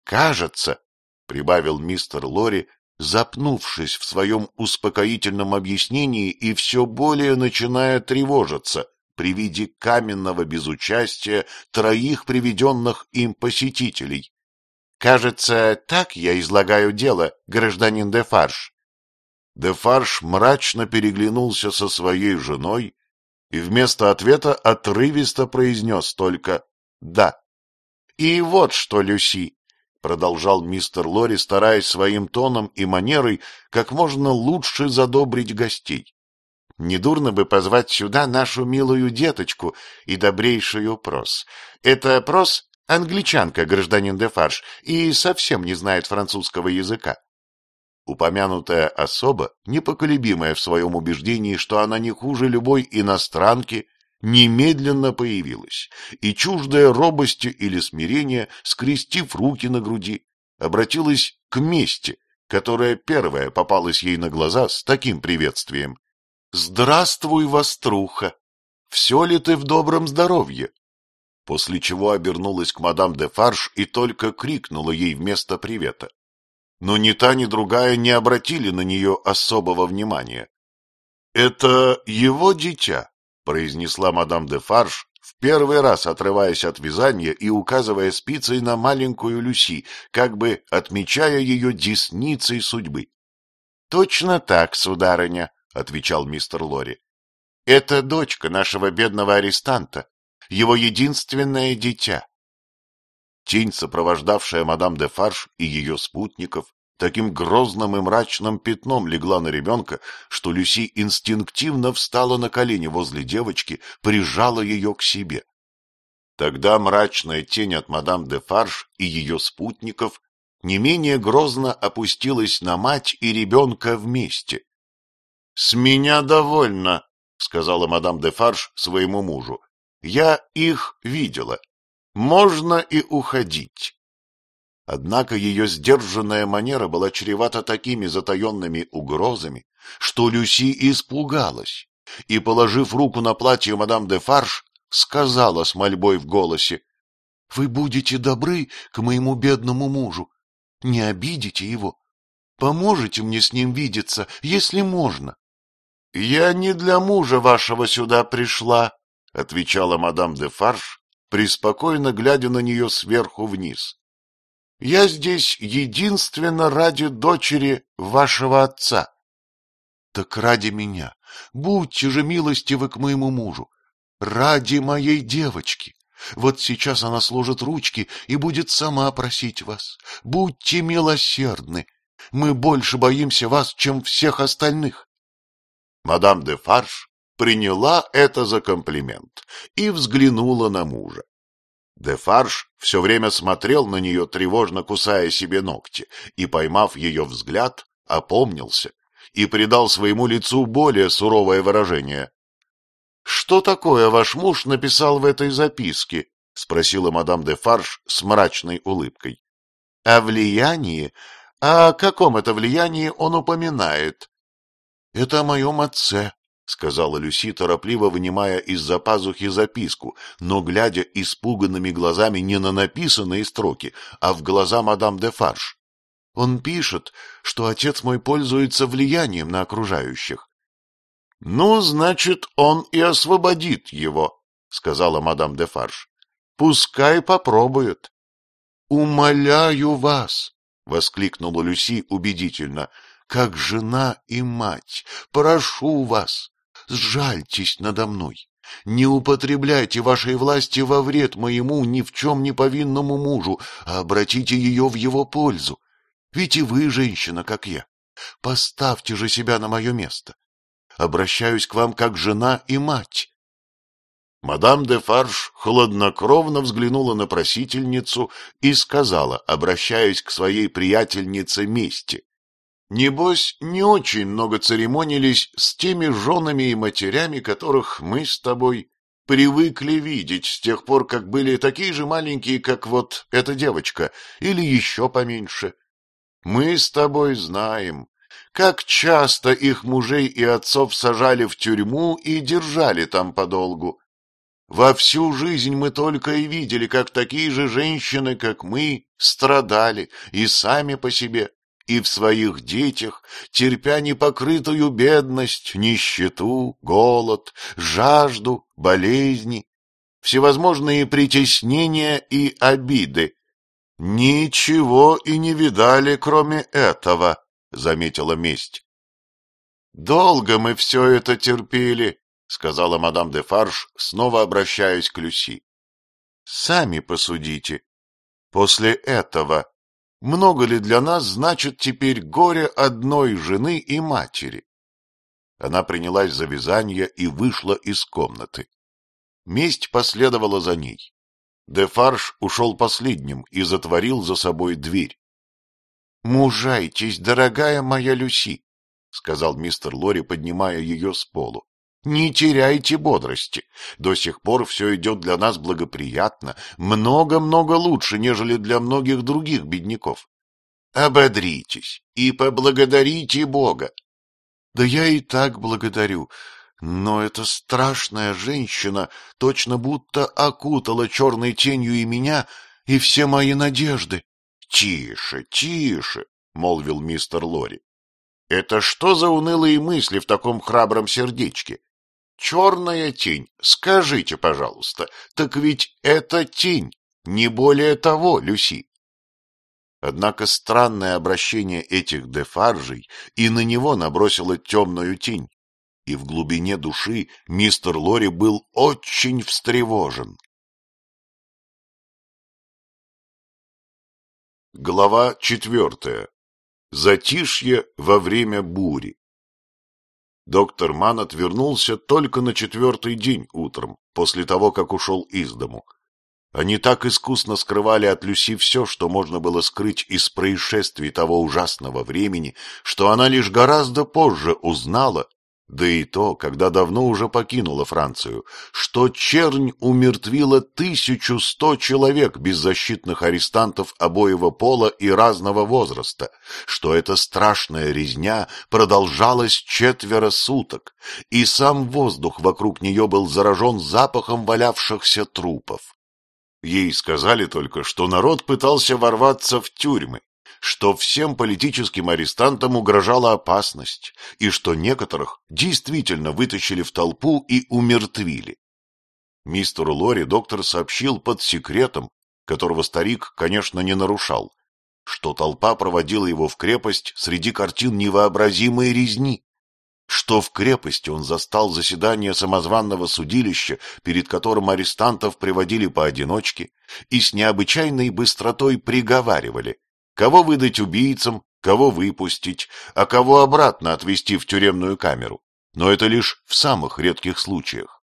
Speaker 1: Кажется, — прибавил мистер Лори, запнувшись в своем успокоительном объяснении и все более начиная тревожиться — при виде каменного безучастия троих приведенных им посетителей. «Кажется, так я излагаю дело, гражданин Дефарш». Дефарш мрачно переглянулся со своей женой и вместо ответа отрывисто произнес только «да». «И вот что, Люси», — продолжал мистер Лори, стараясь своим тоном и манерой как можно лучше задобрить гостей. Недурно бы позвать сюда нашу милую деточку и добрейшую прос. Это прос англичанка, гражданин Дефарш, и совсем не знает французского языка. Упомянутая особа, непоколебимая в своем убеждении, что она не хуже любой иностранки, немедленно появилась, и, чуждая робости или смирения, скрестив руки на груди, обратилась к мести, которая первая попалась ей на глаза с таким приветствием. «Здравствуй, Воструха! Все ли ты в добром здоровье?» После чего обернулась к мадам де Фарш и только крикнула ей вместо привета. Но ни та, ни другая не обратили на нее особого внимания. «Это его дитя», — произнесла мадам де Фарш, в первый раз отрываясь от вязания и указывая спицей на маленькую Люси, как бы отмечая ее десницей судьбы. — Точно так, сударыня, — отвечал мистер Лори. — Это дочка нашего бедного арестанта, его единственное дитя. Тень, сопровождавшая мадам де Фарш и ее спутников, таким грозным и мрачным пятном легла на ребенка, что Люси инстинктивно встала на колени возле девочки, прижала ее к себе. Тогда мрачная тень от мадам де Фарш и ее спутников не менее грозно опустилась на мать и ребенка вместе. «С меня довольно», — сказала мадам де Фарш своему мужу. «Я их видела. Можно и уходить». Однако ее сдержанная манера была чревата такими затаенными угрозами, что Люси испугалась и, положив руку на платье мадам де Фарш, сказала с мольбой в голосе, — Вы будете добры к моему бедному мужу, не обидите его, поможете мне с ним видеться, если можно. «Я не для мужа вашего сюда пришла», — отвечала мадам де Фарш, приспокойно глядя на нее сверху вниз. «Я здесь единственно ради дочери вашего отца». «Так ради меня. Будьте же милостивы к моему мужу. Ради моей девочки. Вот сейчас она сложит ручки и будет сама просить вас. Будьте милосердны. Мы больше боимся вас, чем всех остальных. Мадам де Фарш приняла это за комплимент и взглянула на мужа. Де Дефарж все время смотрел на нее, тревожно кусая себе ногти, и, поймав ее взгляд, опомнился и придал своему лицу более суровое выражение. — Что такое ваш муж написал в этой записке? — спросила мадам де Дефарж с мрачной улыбкой. — О влиянии? А о каком это влиянии он упоминает? Это о моем отце, — сказала Люси, торопливо вынимая из-за пазухи записку, но глядя испуганными глазами не на написанные строки, а в глаза мадам де Фарш. Он пишет, что отец мой пользуется влиянием на окружающих. — Ну, значит, он и освободит его, — сказала мадам де Фарш. — Пускай попробует. — Умоляю вас, — воскликнула Люси убедительно, — как жена и мать, прошу вас, сжальтесь надо мной. Не употребляйте вашей власти во вред моему ни в чем не повинному мужу, а обратите ее в его пользу. Ведь и вы женщина, как я. Поставьте же себя на мое место. Обращаюсь к вам как жена и мать. Мадам де Фарш хладнокровно взглянула на просительницу и сказала, обращаясь к своей приятельнице Мести. Небось, не очень много церемонились с теми женами и матерями, которых мы с тобой привыкли видеть с тех пор, как были такие же маленькие, как вот эта девочка, или еще поменьше. Мы с тобой знаем, как часто их мужей и отцов сажали в тюрьму и держали там подолгу. Во всю жизнь мы только и видели, как такие же женщины, как мы, страдали и сами по себе, и в своих детях, терпя непокрытую бедность, нищету, голод, жажду, болезни, всевозможные притеснения и обиды. — Ничего и не видали, кроме этого, — заметила месть. — Долго мы все это терпели, — сказала мадам де Фарш, снова обращаясь к Люси. — Сами посудите. После этого много ли для нас значит теперь горе одной жены и матери? Она принялась за вязание и вышла из комнаты. Месть последовала за ней. Дефарш ушел последним и затворил за собой дверь. — Мужайтесь, дорогая моя Люси, — сказал мистер Лори, поднимая ее с полу. Не теряйте бодрости. До сих пор все идет для нас благоприятно, много-много лучше, нежели для многих других бедняков. Ободритесь и поблагодарите Бога. Да я и так благодарю, но эта страшная женщина точно будто окутала черной тенью и меня, и все мои надежды. — Тише, тише, — молвил мистер Лори. — Это что за унылые мысли в таком храбром сердечке? Черная тень, скажите, пожалуйста, так ведь это тень, не более того, Люси. Однако странное обращение этих дефаржей и на него набросило темную
Speaker 2: тень, и в глубине души мистер Лори был очень встревожен. Глава четвертая. Затишье во время бури.
Speaker 1: Доктор Манат вернулся только на четвертый день утром, после того, как ушел из дому. Они так искусно скрывали от Люси все, что можно было скрыть из происшествий того ужасного времени, что она лишь гораздо позже узнала, да и то, когда давно уже покинула Францию, что чернь умертвила тысячу сто человек беззащитных арестантов обоего пола и разного возраста, что эта страшная резня продолжалась четверо суток, и сам воздух вокруг нее был заражен запахом валявшихся трупов. Ей сказали только, что народ пытался ворваться в тюрьмы, что всем политическим арестантам угрожала опасность и что некоторых действительно вытащили в толпу и умертвили. Мистеру Лори доктор сообщил под секретом, которого старик, конечно, не нарушал, что толпа проводила его в крепость среди картин невообразимой резни, что в крепости он застал заседание самозванного судилища, перед которым арестантов приводили поодиночке и с необычайной быстротой приговаривали кого выдать убийцам, кого выпустить, а кого обратно отвезти в тюремную камеру. Но это лишь в самых редких случаях.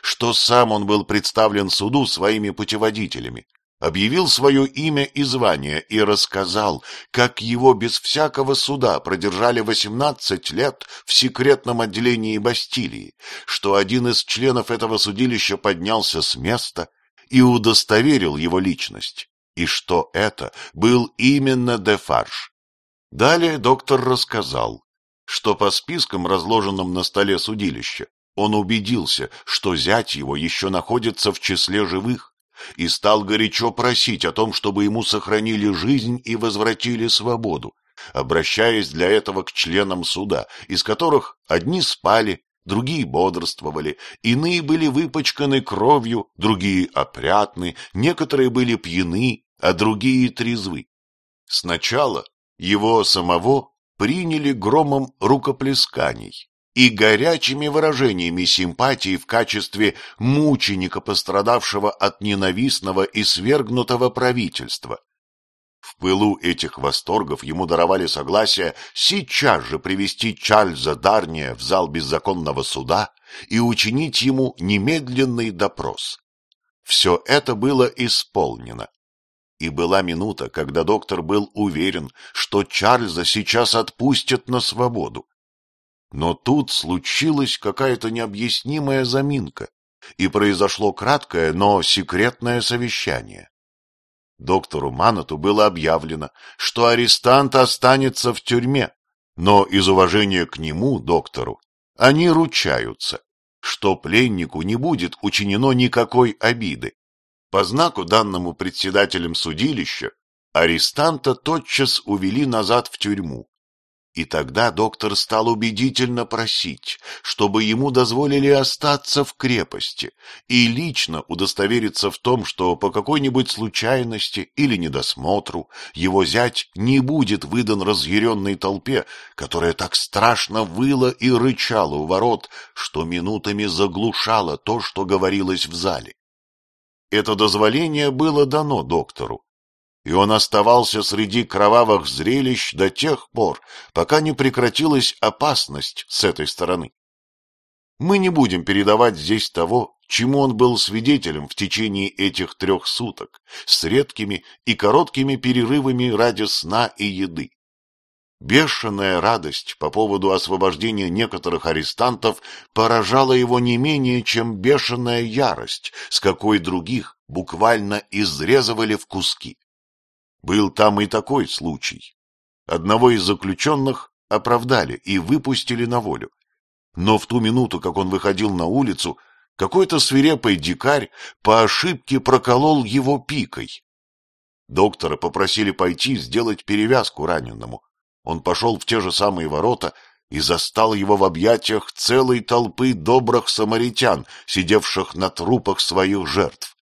Speaker 1: Что сам он был представлен суду своими путеводителями, объявил свое имя и звание и рассказал, как его без всякого суда продержали 18 лет в секретном отделении Бастилии, что один из членов этого судилища поднялся с места и удостоверил его личность и что это был именно Дефарж. Далее доктор рассказал, что по спискам, разложенным на столе судилища, он убедился, что зять его еще находится в числе живых, и стал горячо просить о том, чтобы ему сохранили жизнь и возвратили свободу, обращаясь для этого к членам суда, из которых одни спали, другие бодрствовали, иные были выпачканы кровью, другие опрятны, некоторые были пьяны, а другие трезвы. Сначала его самого приняли громом рукоплесканий и горячими выражениями симпатии в качестве мученика, пострадавшего от ненавистного и свергнутого правительства. В пылу этих восторгов ему даровали согласие сейчас же привести Чарльза Дарния в зал беззаконного суда и учинить ему немедленный допрос. Все это было исполнено. И была минута, когда доктор был уверен, что Чарльза сейчас отпустят на свободу. Но тут случилась какая-то необъяснимая заминка, и произошло краткое, но секретное совещание. Доктору Манату было объявлено, что арестант останется в тюрьме, но из уважения к нему, доктору, они ручаются, что пленнику не будет учинено никакой обиды. По знаку, данному председателем судилища, арестанта тотчас увели назад в тюрьму, и тогда доктор стал убедительно просить, чтобы ему дозволили остаться в крепости и лично удостовериться в том, что по какой-нибудь случайности или недосмотру его зять не будет выдан разъяренной толпе, которая так страшно выла и рычала у ворот, что минутами заглушала то, что говорилось в зале. Это дозволение было дано доктору, и он оставался среди кровавых зрелищ до тех пор, пока не прекратилась опасность с этой стороны. Мы не будем передавать здесь того, чему он был свидетелем в течение этих трех суток, с редкими и короткими перерывами ради сна и еды. Бешеная радость по поводу освобождения некоторых арестантов поражала его не менее, чем бешеная ярость, с какой других буквально изрезывали в куски. Был там и такой случай. Одного из заключенных оправдали и выпустили на волю. Но в ту минуту, как он выходил на улицу, какой-то свирепый дикарь по ошибке проколол его пикой. Доктора попросили пойти сделать перевязку раненому. Он пошел в те же самые ворота и застал его в объятиях целой толпы добрых самаритян, сидевших на трупах своих жертв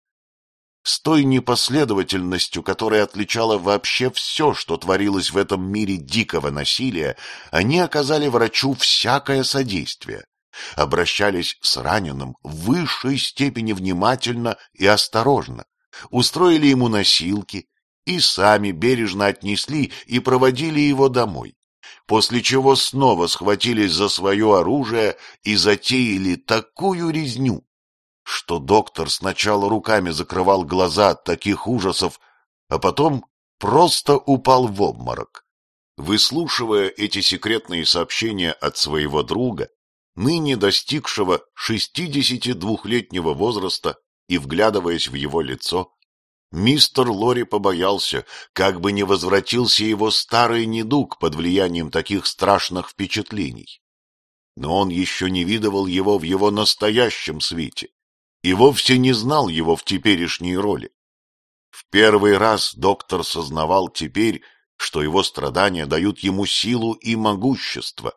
Speaker 1: с той непоследовательностью, которая отличала вообще все, что творилось в этом мире дикого насилия, они оказали врачу всякое содействие, обращались с раненым в высшей степени внимательно и осторожно, устроили ему носилки и сами бережно отнесли и проводили его домой после чего снова схватились за свое оружие и затеяли такую резню, что доктор сначала руками закрывал глаза от таких ужасов, а потом просто упал в обморок. Выслушивая эти секретные сообщения от своего друга, ныне достигшего 62-летнего возраста, и вглядываясь в его лицо, мистер Лори побоялся, как бы не возвратился его старый недуг под влиянием таких страшных впечатлений. Но он еще не видывал его в его настоящем свете и вовсе не знал его в теперешней роли. В первый раз доктор сознавал теперь, что его страдания дают ему силу и могущество.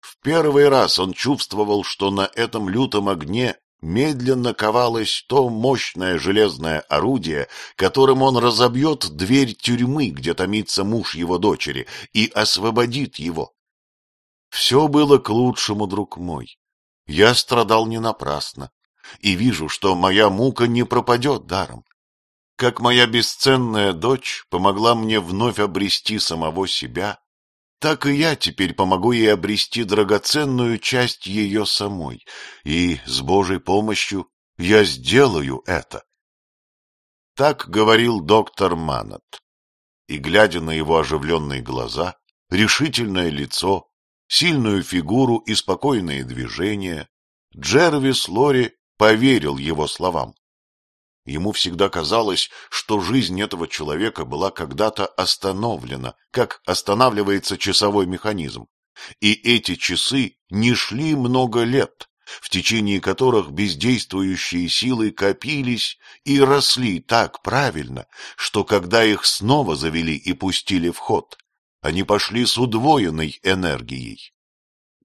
Speaker 1: В первый раз он чувствовал, что на этом лютом огне медленно ковалось то мощное железное орудие, которым он разобьет дверь тюрьмы, где томится муж его дочери, и освободит его. Все было к лучшему, друг мой. Я страдал не напрасно и вижу, что моя мука не пропадет даром. Как моя бесценная дочь помогла мне вновь обрести самого себя, так и я теперь помогу ей обрести драгоценную часть ее самой, и с Божьей помощью я сделаю это. Так говорил доктор Манат. И, глядя на его оживленные глаза, решительное лицо, сильную фигуру и спокойные движения, Джервис Лори поверил его словам. Ему всегда казалось, что жизнь этого человека была когда-то остановлена, как останавливается часовой механизм. И эти часы не шли много лет, в течение которых бездействующие силы копились и росли так правильно, что когда их снова завели и пустили в ход, они пошли с удвоенной энергией.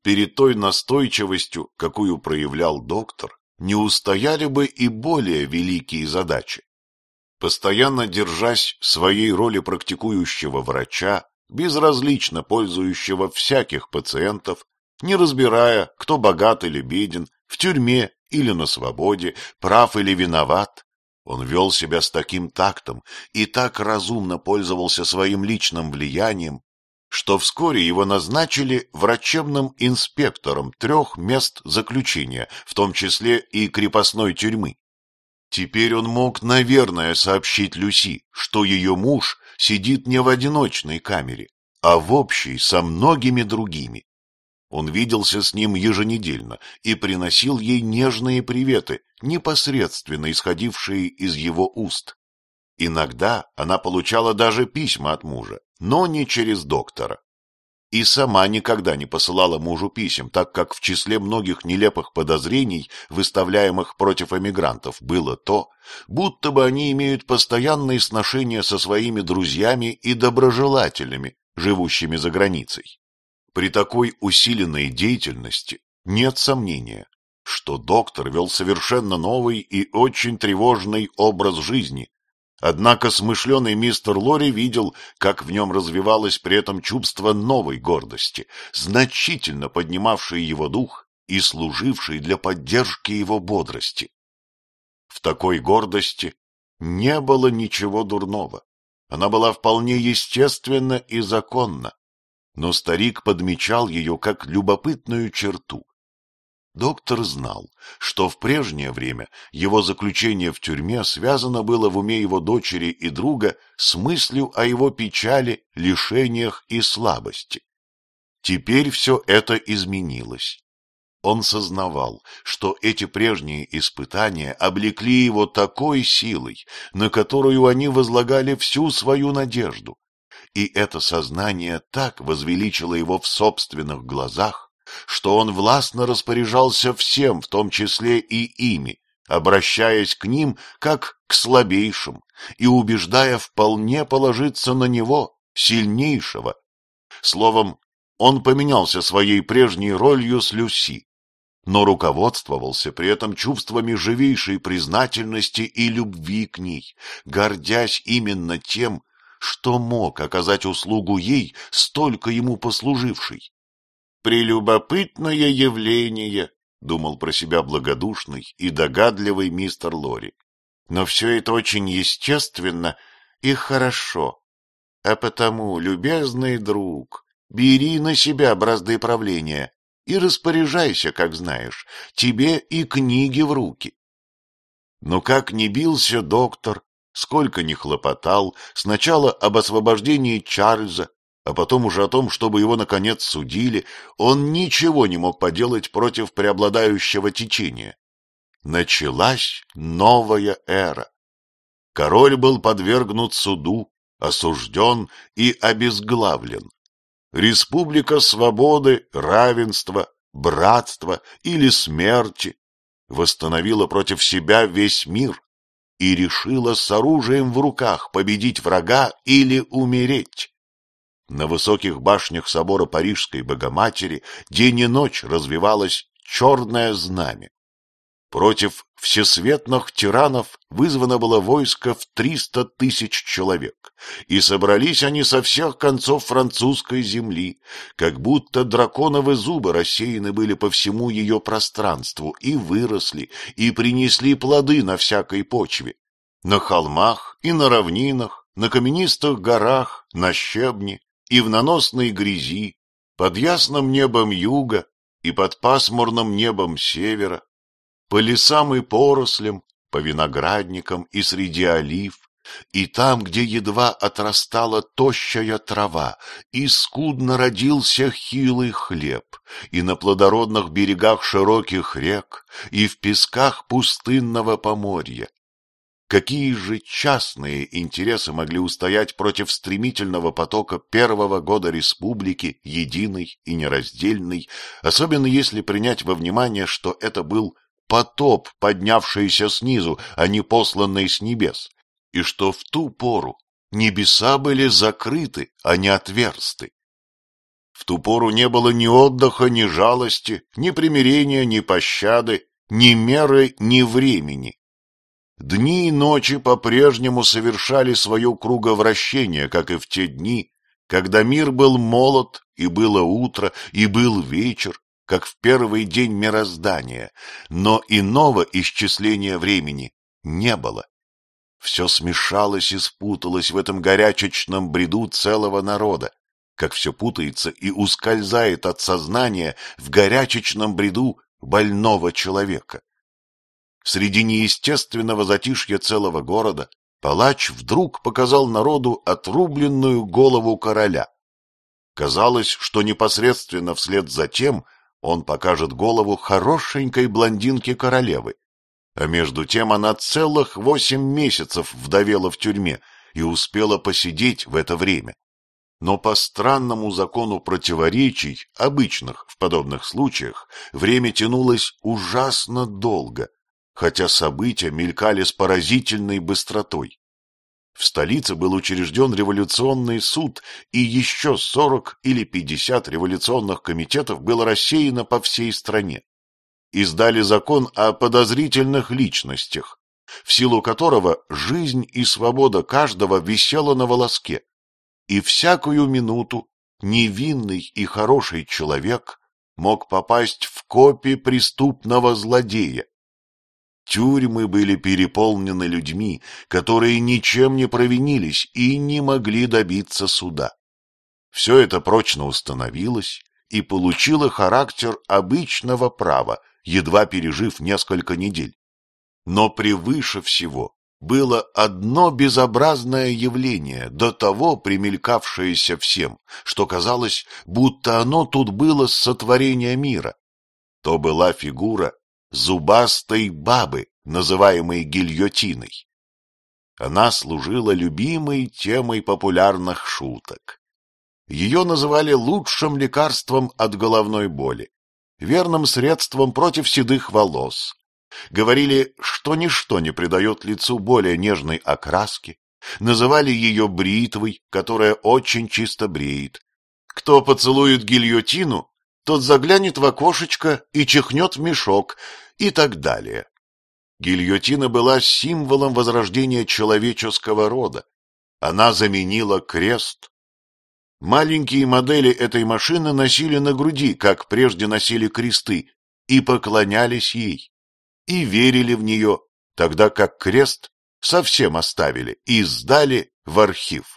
Speaker 1: Перед той настойчивостью, какую проявлял доктор, не устояли бы и более великие задачи. Постоянно держась своей роли практикующего врача, безразлично пользующего всяких пациентов, не разбирая, кто богат или беден, в тюрьме или на свободе, прав или виноват, он вел себя с таким тактом и так разумно пользовался своим личным влиянием, что вскоре его назначили врачебным инспектором трех мест заключения, в том числе и крепостной тюрьмы. Теперь он мог, наверное, сообщить Люси, что ее муж сидит не в одиночной камере, а в общей со многими другими. Он виделся с ним еженедельно и приносил ей нежные приветы, непосредственно исходившие из его уст. Иногда она получала даже письма от мужа, но не через доктора. И сама никогда не посылала мужу писем, так как в числе многих нелепых подозрений, выставляемых против эмигрантов, было то, будто бы они имеют постоянные сношения со своими друзьями и доброжелателями, живущими за границей. При такой усиленной деятельности нет сомнения, что доктор вел совершенно новый и очень тревожный образ жизни, Однако смышленый мистер Лори видел, как в нем развивалось при этом чувство новой гордости, значительно поднимавшее его дух и служившее для поддержки его бодрости. В такой гордости не было ничего дурного. Она была вполне естественна и законна. Но старик подмечал ее как любопытную черту, Доктор знал, что в прежнее время его заключение в тюрьме связано было в уме его дочери и друга с мыслью о его печали, лишениях и слабости. Теперь все это изменилось. Он сознавал, что эти прежние испытания облекли его такой силой, на которую они возлагали всю свою надежду. И это сознание так возвеличило его в собственных глазах, что он властно распоряжался всем, в том числе и ими, обращаясь к ним как к слабейшим и убеждая вполне положиться на него, сильнейшего. Словом, он поменялся своей прежней ролью с Люси, но руководствовался при этом чувствами живейшей признательности и любви к ней, гордясь именно тем, что мог оказать услугу ей, столько ему послужившей прелюбопытное явление, — думал про себя благодушный и догадливый мистер Лори. Но все это очень естественно и хорошо. А потому, любезный друг, бери на себя бразды правления и распоряжайся, как знаешь, тебе и книги в руки. Но как не бился доктор, сколько не хлопотал, сначала об освобождении Чарльза, а потом уже о том, чтобы его, наконец, судили, он ничего не мог поделать против преобладающего течения. Началась новая эра. Король был подвергнут суду, осужден и обезглавлен. Республика свободы, равенства, братства или смерти восстановила против себя весь мир и решила с оружием в руках победить врага или умереть. На высоких башнях собора Парижской Богоматери день и ночь развивалось черное знамя. Против всесветных тиранов вызвано было войско в 300 тысяч человек, и собрались они со всех концов французской земли, как будто драконовые зубы рассеяны были по всему ее пространству, и выросли, и принесли плоды на всякой почве, на холмах и на равнинах, на каменистых горах, на щебне, и в наносной грязи, под ясным небом юга и под пасмурным небом севера, по лесам и порослям, по виноградникам и среди олив, и там, где едва отрастала тощая трава, и скудно родился хилый хлеб, и на плодородных берегах широких рек, и в песках пустынного поморья, Какие же частные интересы могли устоять против стремительного потока первого года республики, единой и нераздельной, особенно если принять во внимание, что это был потоп, поднявшийся снизу, а не посланный с небес, и что в ту пору небеса были закрыты, а не отверсты. В ту пору не было ни отдыха, ни жалости, ни примирения, ни пощады, ни меры, ни времени. Дни и ночи по-прежнему совершали свое круговращение, как и в те дни, когда мир был молод, и было утро, и был вечер, как в первый день мироздания, но иного исчисления времени не было. Все смешалось и спуталось в этом горячечном бреду целого народа, как все путается и ускользает от сознания в горячечном бреду больного человека среди неестественного затишья целого города, палач вдруг показал народу отрубленную голову короля. Казалось, что непосредственно вслед за тем он покажет голову хорошенькой блондинке королевы. А между тем она целых восемь месяцев вдовела в тюрьме и успела посидеть в это время. Но по странному закону противоречий, обычных в подобных случаях, время тянулось ужасно долго, хотя события мелькали с поразительной быстротой. В столице был учрежден революционный суд, и еще 40 или 50 революционных комитетов было рассеяно по всей стране. Издали закон о подозрительных личностях, в силу которого жизнь и свобода каждого висела на волоске, и всякую минуту невинный и хороший человек мог попасть в копи преступного злодея. Тюрьмы были переполнены людьми, которые ничем не провинились и не могли добиться суда. Все это прочно установилось и получило характер обычного права, едва пережив несколько недель. Но превыше всего было одно безобразное явление, до того примелькавшееся всем, что казалось, будто оно тут было с сотворения мира. То была фигура зубастой бабы, называемой гильотиной. Она служила любимой темой популярных шуток. Ее называли лучшим лекарством от головной боли, верным средством против седых волос. Говорили, что ничто не придает лицу более нежной окраски, называли ее бритвой, которая очень чисто бреет. Кто поцелует гильотину, тот заглянет в окошечко и чихнет в мешок и так далее. Гильотина была символом возрождения человеческого рода. Она заменила крест. Маленькие модели этой машины носили на груди, как прежде носили кресты, и поклонялись ей, и верили в нее, тогда как крест совсем оставили и сдали в архив.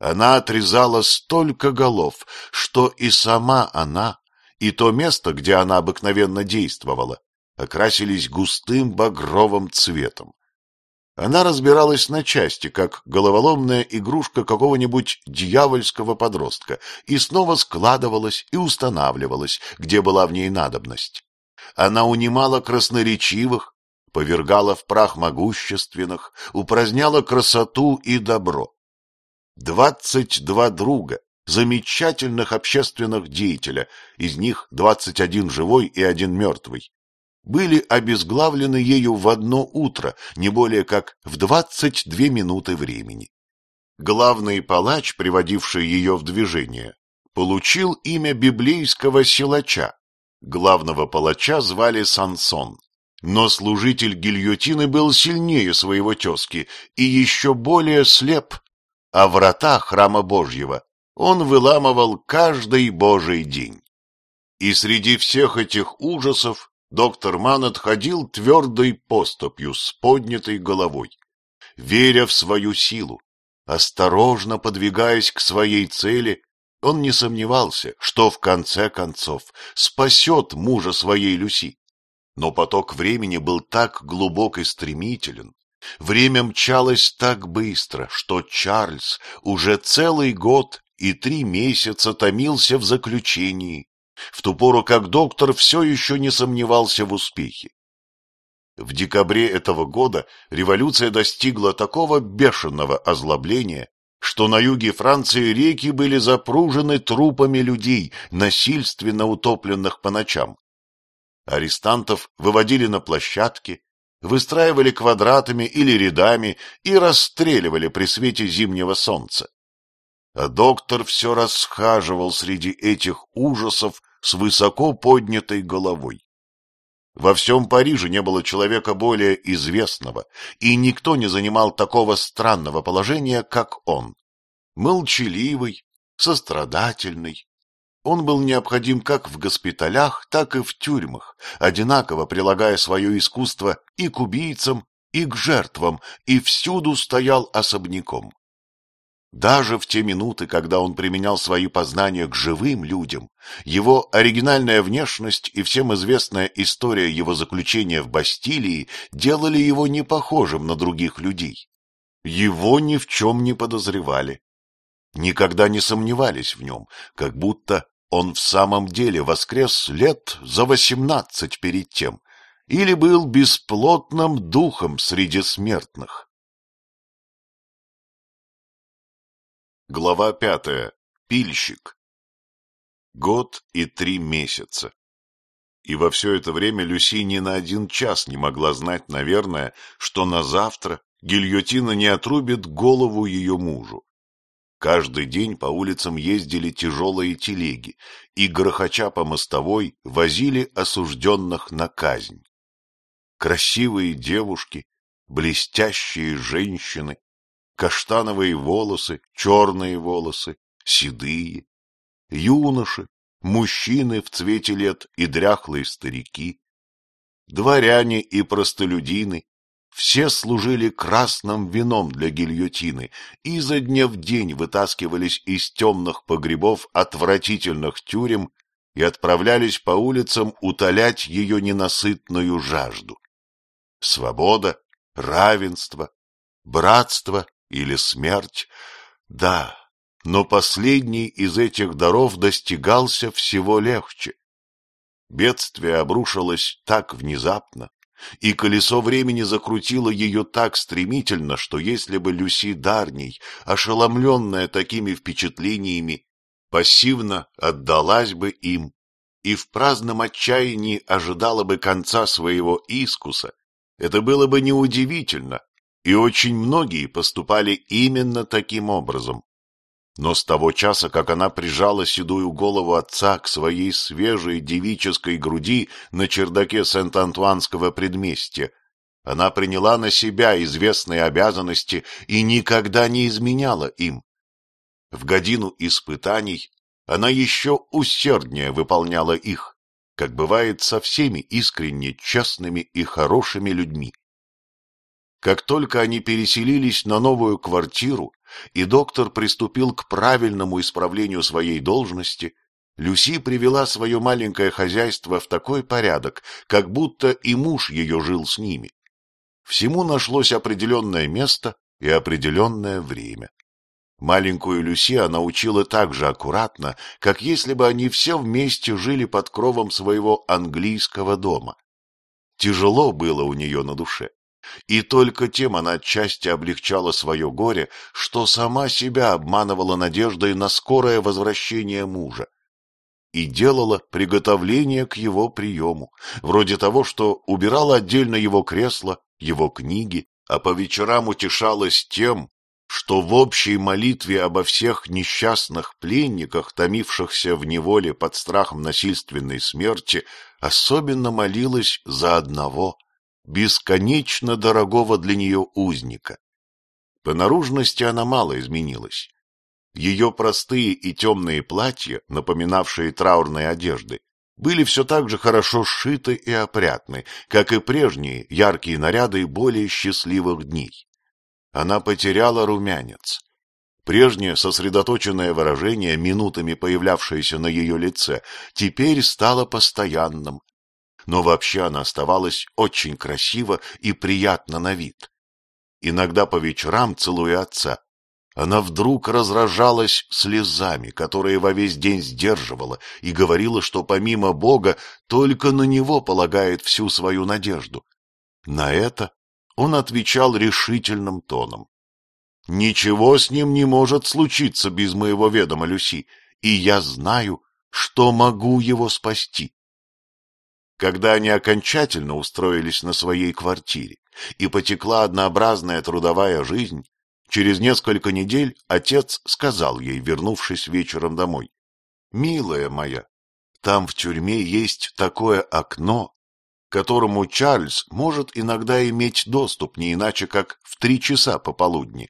Speaker 1: Она отрезала столько голов, что и сама она, и то место, где она обыкновенно действовала, окрасились густым багровым цветом. Она разбиралась на части, как головоломная игрушка какого-нибудь дьявольского подростка, и снова складывалась и устанавливалась, где была в ней надобность. Она унимала красноречивых, повергала в прах могущественных, упраздняла красоту и добро. Двадцать два друга, замечательных общественных деятеля, из них двадцать один живой и один мертвый, были обезглавлены ею в одно утро, не более как в двадцать две минуты времени. Главный палач, приводивший ее в движение, получил имя библейского силача. Главного палача звали Сансон. Но служитель гильотины был сильнее своего тезки и еще более слеп а врата храма Божьего он выламывал каждый божий день. И среди всех этих ужасов доктор Ман отходил твердой поступью с поднятой головой, веря в свою силу. Осторожно подвигаясь к своей цели, он не сомневался, что в конце концов спасет мужа своей Люси. Но поток времени был так глубок и стремителен, Время мчалось так быстро, что Чарльз уже целый год и три месяца томился в заключении, в ту пору как доктор все еще не сомневался в успехе. В декабре этого года революция достигла такого бешеного озлобления, что на юге Франции реки были запружены трупами людей, насильственно утопленных по ночам. Арестантов выводили на площадки, выстраивали квадратами или рядами и расстреливали при свете зимнего солнца. А доктор все расхаживал среди этих ужасов с высоко поднятой головой. Во всем Париже не было человека более известного, и никто не занимал такого странного положения, как он. Молчаливый, сострадательный, он был необходим как в госпиталях, так и в тюрьмах, одинаково прилагая свое искусство и к убийцам, и к жертвам, и всюду стоял особняком. Даже в те минуты, когда он применял свои познания к живым людям, его оригинальная внешность и всем известная история его заключения в Бастилии делали его непохожим на других людей. Его ни в чем не подозревали. Никогда не сомневались в нем, как будто он в самом деле воскрес лет за
Speaker 2: восемнадцать перед тем или был бесплотным духом среди смертных. Глава пятая. Пильщик. Год и три месяца.
Speaker 1: И во все это время Люси ни на один час не могла знать, наверное, что на завтра гильотина не отрубит голову ее мужу. Каждый день по улицам ездили тяжелые телеги и, грохоча по мостовой, возили осужденных на казнь. Красивые девушки, блестящие женщины, каштановые волосы, черные волосы, седые, юноши, мужчины в цвете лет и дряхлые старики, дворяне и простолюдины, все служили красным вином для гильотины и за дня в день вытаскивались из темных погребов отвратительных тюрем и отправлялись по улицам утолять ее ненасытную жажду. Свобода, равенство, братство или смерть — да, но последний из этих даров достигался всего легче. Бедствие обрушилось так внезапно, и колесо времени закрутило ее так стремительно, что если бы Люси Дарней, ошеломленная такими впечатлениями, пассивно отдалась бы им и в праздном отчаянии ожидала бы конца своего искуса, это было бы неудивительно, и очень многие поступали именно таким образом. Но с того часа, как она прижала седую голову отца к своей свежей девической груди на чердаке Сент-Антуанского предместья, она приняла на себя известные обязанности и никогда не изменяла им. В годину испытаний она еще усерднее выполняла их, как бывает со всеми искренне честными и хорошими людьми. Как только они переселились на новую квартиру, и доктор приступил к правильному исправлению своей должности, Люси привела свое маленькое хозяйство в такой порядок, как будто и муж ее жил с ними. Всему нашлось определенное место и определенное время. Маленькую Люси она учила так же аккуратно, как если бы они все вместе жили под кровом своего английского дома. Тяжело было у нее на душе. И только тем она отчасти облегчала свое горе, что сама себя обманывала надеждой на скорое возвращение мужа и делала приготовление к его приему, вроде того, что убирала отдельно его кресло, его книги, а по вечерам утешалась тем, что в общей молитве обо всех несчастных пленниках, томившихся в неволе под страхом насильственной смерти, особенно молилась за одного — бесконечно дорогого для нее узника. По наружности она мало изменилась. Ее простые и темные платья, напоминавшие траурные одежды, были все так же хорошо сшиты и опрятны, как и прежние яркие наряды более счастливых дней. Она потеряла румянец. Прежнее сосредоточенное выражение, минутами появлявшееся на ее лице, теперь стало постоянным, но вообще она оставалась очень красива и приятна на вид. Иногда по вечерам, целуя отца, она вдруг разражалась слезами, которые во весь день сдерживала, и говорила, что помимо Бога только на него полагает всю свою надежду. На это он отвечал решительным тоном. «Ничего с ним не может случиться без моего ведома, Люси, и я знаю, что могу его спасти когда они окончательно устроились на своей квартире и потекла однообразная трудовая жизнь, через несколько недель отец сказал ей, вернувшись вечером домой, «Милая моя, там в тюрьме есть такое окно, к которому Чарльз может иногда иметь доступ не иначе, как в три часа пополудни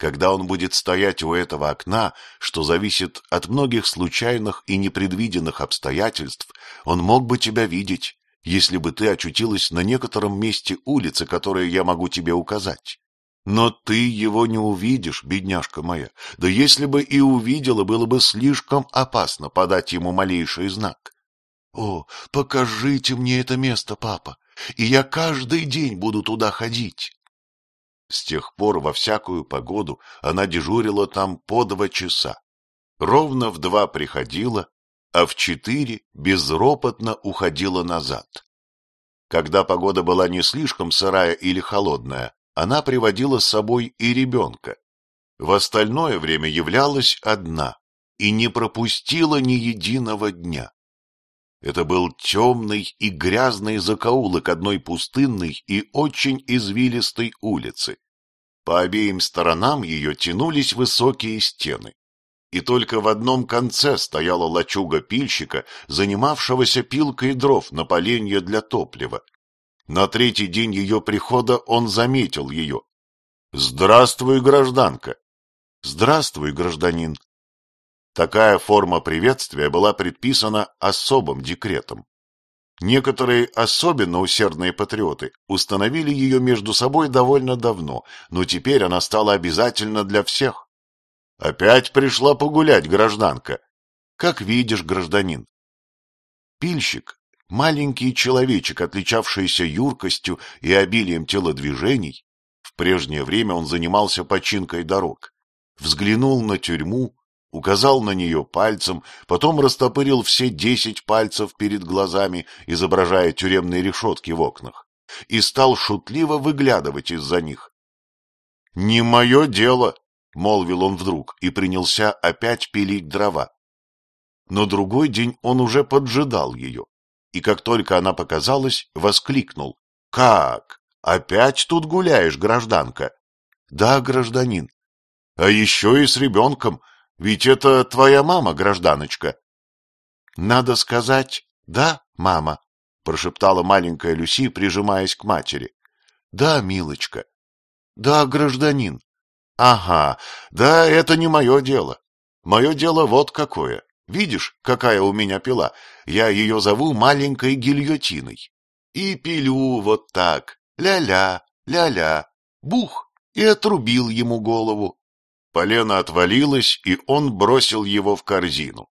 Speaker 1: когда он будет стоять у этого окна, что зависит от многих случайных и непредвиденных обстоятельств, он мог бы тебя видеть, если бы ты очутилась на некотором месте улицы, которое я могу тебе указать. Но ты его не увидишь, бедняжка моя. Да если бы и увидела, было бы слишком опасно подать ему малейший знак. О, покажите мне это место, папа, и я каждый день буду туда ходить. С тех пор во всякую погоду она дежурила там по два часа. Ровно в два приходила, а в четыре безропотно уходила назад. Когда погода была не слишком сырая или холодная, она приводила с собой и ребенка. В остальное время являлась одна и не пропустила ни единого дня. Это был темный и грязный закоулок одной пустынной и очень извилистой улицы. По обеим сторонам ее тянулись высокие стены. И только в одном конце стояла лачуга пильщика, занимавшегося пилкой дров на поленье для топлива. На третий день ее прихода он заметил ее. — Здравствуй, гражданка! — Здравствуй, гражданин! Такая форма приветствия была предписана особым декретом. Некоторые особенно усердные патриоты установили ее между собой довольно давно, но теперь она стала обязательна для всех. Опять пришла погулять гражданка. Как видишь, гражданин. Пильщик, маленький человечек, отличавшийся юркостью и обилием телодвижений, в прежнее время он занимался починкой дорог, взглянул на тюрьму указал на нее пальцем, потом растопырил все десять пальцев перед глазами, изображая тюремные решетки в окнах, и стал шутливо выглядывать из-за них. — Не мое дело, — молвил он вдруг и принялся опять пилить дрова. Но другой день он уже поджидал ее, и как только она показалась, воскликнул. — Как? Опять тут гуляешь, гражданка? — Да, гражданин. — А еще и с ребенком, ведь это твоя мама, гражданочка. — Надо сказать, да, мама, — прошептала маленькая Люси, прижимаясь к матери. — Да, милочка. — Да, гражданин. — Ага, да, это не мое дело. Мое дело вот какое. Видишь, какая у меня пила? Я ее зову маленькой гильотиной. И пилю вот так, ля-ля, ля-ля, бух, и отрубил ему голову. Полено отвалилось, и он бросил его в корзину.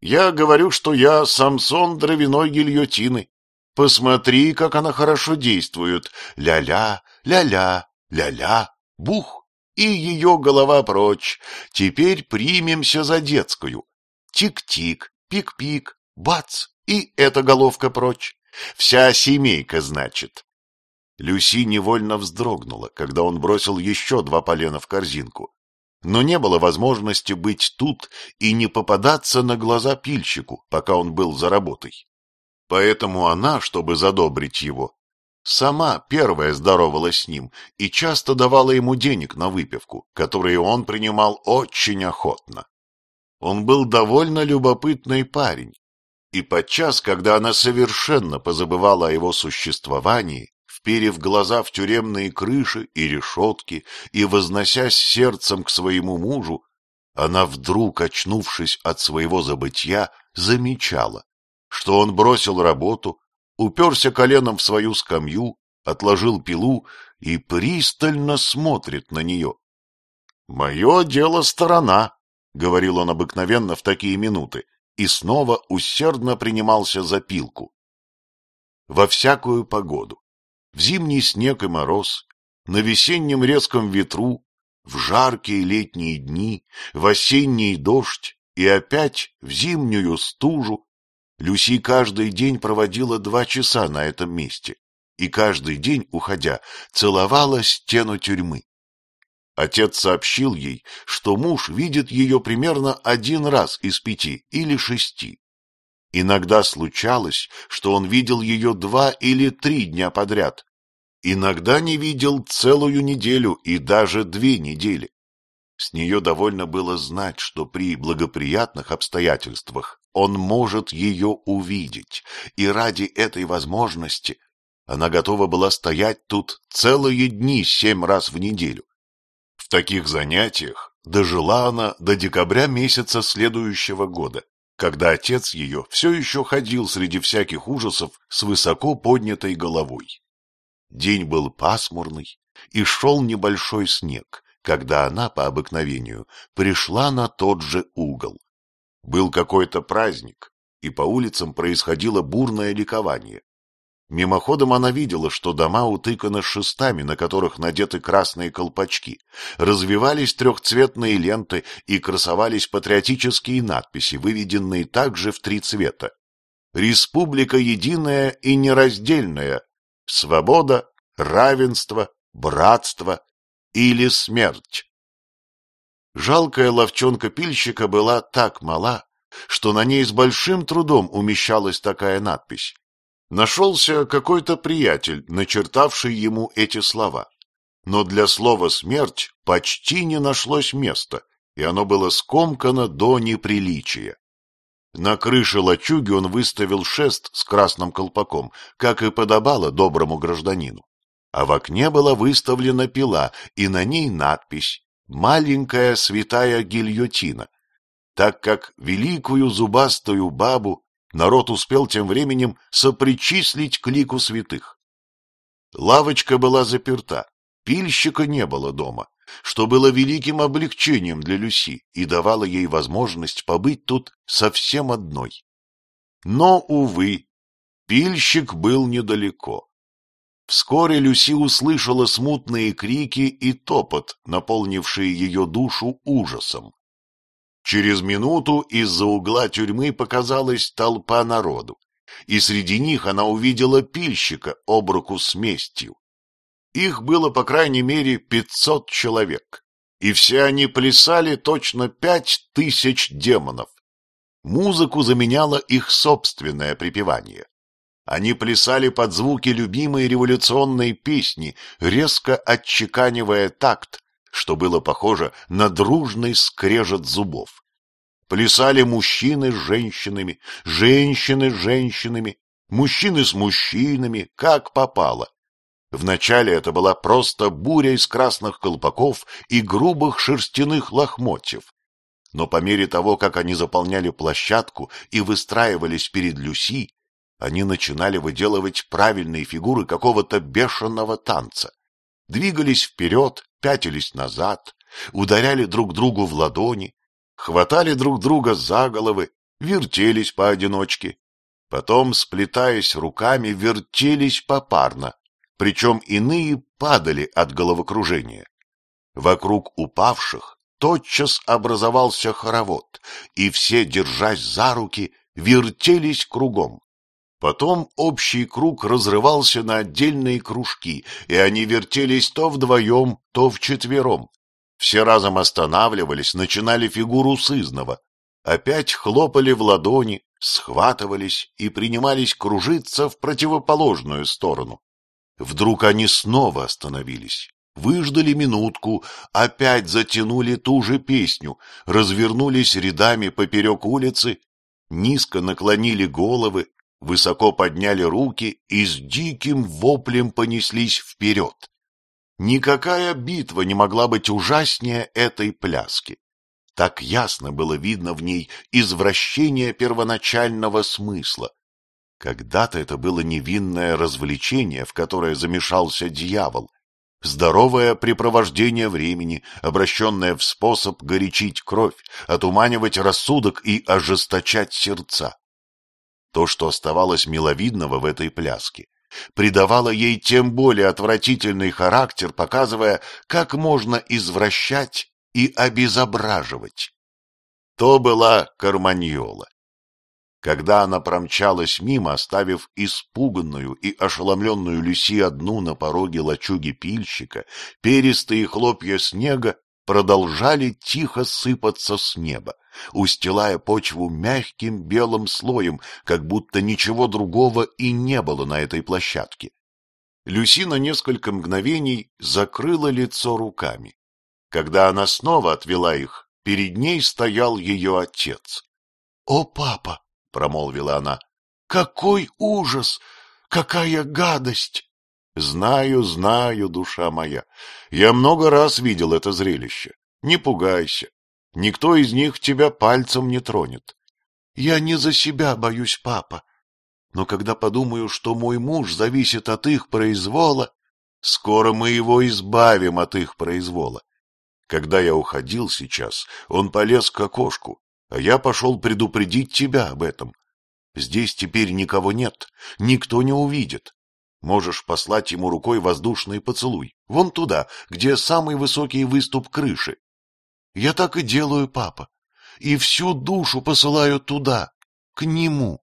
Speaker 1: Я говорю, что я Самсон дровяной гильотины. Посмотри, как она хорошо действует. Ля-ля, ля-ля, ля-ля, бух, и ее голова прочь. Теперь примемся за детскую. Тик-тик, пик-пик, бац, и эта головка прочь. Вся семейка, значит. Люси невольно вздрогнула, когда он бросил еще два полена в корзинку. Но не было возможности быть тут и не попадаться на глаза пильщику, пока он был за работой. Поэтому она, чтобы задобрить его, сама первая здоровалась с ним и часто давала ему денег на выпивку, которые он принимал очень охотно. Он был довольно любопытный парень, и подчас, когда она совершенно позабывала о его существовании, вперев глаза в тюремные крыши и решетки и возносясь сердцем к своему мужу, она вдруг, очнувшись от своего забытья, замечала, что он бросил работу, уперся коленом в свою скамью, отложил пилу и пристально смотрит на нее. — Мое дело сторона, — говорил он обыкновенно в такие минуты, и снова усердно принимался за пилку. Во всякую погоду, в зимний снег и мороз, на весеннем резком ветру, в жаркие летние дни, в осенний дождь и опять в зимнюю стужу, Люси каждый день проводила два часа на этом месте и каждый день, уходя, целовала стену тюрьмы. Отец сообщил ей, что муж видит ее примерно один раз из пяти или шести. Иногда случалось, что он видел ее два или три дня подряд, Иногда не видел целую неделю и даже две недели. С нее довольно было знать, что при благоприятных обстоятельствах он может ее увидеть, и ради этой возможности она готова была стоять тут целые дни семь раз в неделю. В таких занятиях дожила она до декабря месяца следующего года, когда отец ее все еще ходил среди всяких ужасов с высоко поднятой головой. День был пасмурный, и шел небольшой снег, когда она, по обыкновению, пришла на тот же угол. Был какой-то праздник, и по улицам происходило бурное ликование. Мимоходом она видела, что дома утыканы шестами, на которых надеты красные колпачки, развивались трехцветные ленты и красовались патриотические надписи, выведенные также в три цвета. «Республика единая и нераздельная», свобода, равенство, братство или смерть. Жалкая ловчонка пильщика была так мала, что на ней с большим трудом умещалась такая надпись. Нашелся какой-то приятель, начертавший ему эти слова. Но для слова «смерть» почти не нашлось места, и оно было скомкано до неприличия. На крыше лачуги он выставил шест с красным колпаком, как и подобало доброму гражданину. А в окне была выставлена пила, и на ней надпись «Маленькая святая гильотина». Так как великую зубастую бабу народ успел тем временем сопричислить к лику святых. Лавочка была заперта, Пильщика не было дома, что было великим облегчением для Люси и давало ей возможность побыть тут совсем одной. Но, увы, пильщик был недалеко. Вскоре Люси услышала смутные крики и топот, наполнившие ее душу ужасом. Через минуту из-за угла тюрьмы показалась толпа народу, и среди них она увидела пильщика об руку с местью. Их было по крайней мере 500 человек, и все они плясали точно пять тысяч демонов. Музыку заменяло их собственное припевание. Они плясали под звуки любимой революционной песни, резко отчеканивая такт, что было похоже на дружный скрежет зубов. Плясали мужчины с женщинами, женщины с женщинами, мужчины с мужчинами, как попало. Вначале это была просто буря из красных колпаков и грубых шерстяных лохмотьев. Но по мере того, как они заполняли площадку и выстраивались перед Люси, они начинали выделывать правильные фигуры какого-то бешеного танца. Двигались вперед, пятились назад, ударяли друг другу в ладони, хватали друг друга за головы, вертелись поодиночке. Потом, сплетаясь руками, вертелись попарно, причем иные падали от головокружения. Вокруг упавших тотчас образовался хоровод, и все, держась за руки, вертелись кругом. Потом общий круг разрывался на отдельные кружки, и они вертелись то вдвоем, то вчетвером. Все разом останавливались, начинали фигуру сызного. Опять хлопали в ладони, схватывались и принимались кружиться в противоположную сторону. Вдруг они снова остановились, выждали минутку, опять затянули ту же песню, развернулись рядами поперек улицы, низко наклонили головы, высоко подняли руки и с диким воплем понеслись вперед. Никакая битва не могла быть ужаснее этой пляски. Так ясно было видно в ней извращение первоначального смысла, когда-то это было невинное развлечение, в которое замешался дьявол. Здоровое препровождение времени, обращенное в способ горячить кровь, отуманивать рассудок и ожесточать сердца. То, что оставалось миловидного в этой пляске, придавало ей тем более отвратительный характер, показывая, как можно извращать и обезображивать. То была Карманьола, когда она промчалась мимо, оставив испуганную и ошеломленную Люси одну на пороге лачуги пильщика, перистые хлопья снега продолжали тихо сыпаться с неба, устилая почву мягким белым слоем, как будто ничего другого и не было на этой площадке. Люси на несколько мгновений закрыла лицо руками. Когда она снова отвела их, перед ней стоял ее отец. — О, папа! промолвила она. — Какой ужас! Какая гадость! Знаю, знаю, душа моя. Я много раз видел это зрелище. Не пугайся. Никто из них тебя пальцем не тронет. Я не за себя боюсь, папа. Но когда подумаю, что мой муж зависит от их произвола, скоро мы его избавим от их произвола. Когда я уходил сейчас, он полез к окошку а я пошел предупредить тебя об этом. Здесь теперь никого нет, никто не увидит. Можешь послать ему рукой воздушный поцелуй, вон туда, где самый высокий выступ крыши. Я так и делаю, папа, и всю душу посылаю туда, к нему.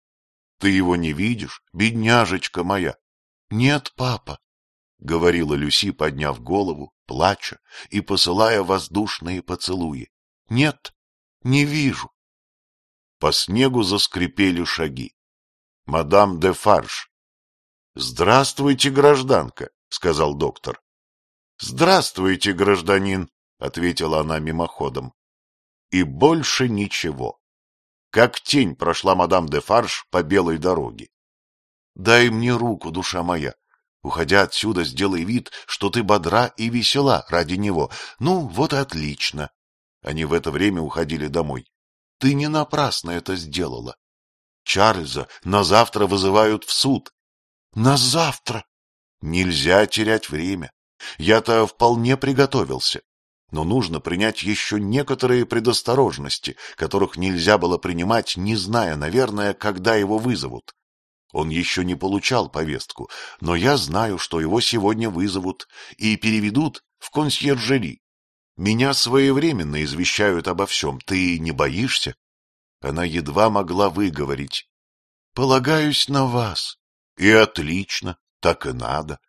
Speaker 1: Ты его не видишь, бедняжечка моя? Нет, папа, — говорила Люси, подняв голову, плача и посылая воздушные поцелуи. Нет, не вижу.
Speaker 2: По снегу заскрипели шаги. Мадам де Фарш. — Здравствуйте, гражданка, — сказал доктор. —
Speaker 1: Здравствуйте, гражданин, — ответила она мимоходом. И больше ничего. Как тень прошла мадам де Фарш по белой дороге. — Дай мне руку, душа моя, Уходя отсюда, сделай вид, что ты бодра и весела ради него. Ну, вот и отлично. Они в это время уходили домой. Ты не напрасно это сделала. Чарльза на завтра вызывают в суд. На завтра? Нельзя терять время. Я-то вполне приготовился. Но нужно принять еще некоторые предосторожности, которых нельзя было принимать, не зная, наверное, когда его вызовут. Он еще не получал повестку, но я знаю, что его сегодня вызовут и переведут в консьержери. Меня своевременно извещают обо всем. Ты не боишься? Она едва могла выговорить. Полагаюсь на вас. И отлично, так и надо.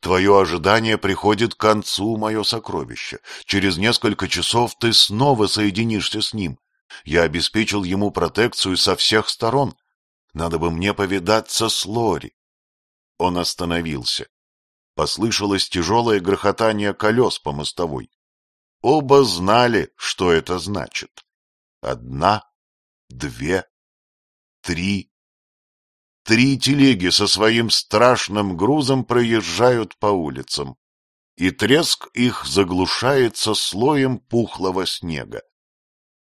Speaker 1: Твое ожидание приходит к концу, мое сокровище. Через несколько часов ты снова соединишься с ним. Я обеспечил ему протекцию со всех сторон. Надо бы мне повидаться с Лори. Он остановился. Послышалось тяжелое грохотание колес
Speaker 2: по мостовой. Оба знали, что это значит. Одна, две, три. Три телеги
Speaker 1: со своим страшным грузом проезжают по улицам, и треск их заглушается слоем пухлого снега.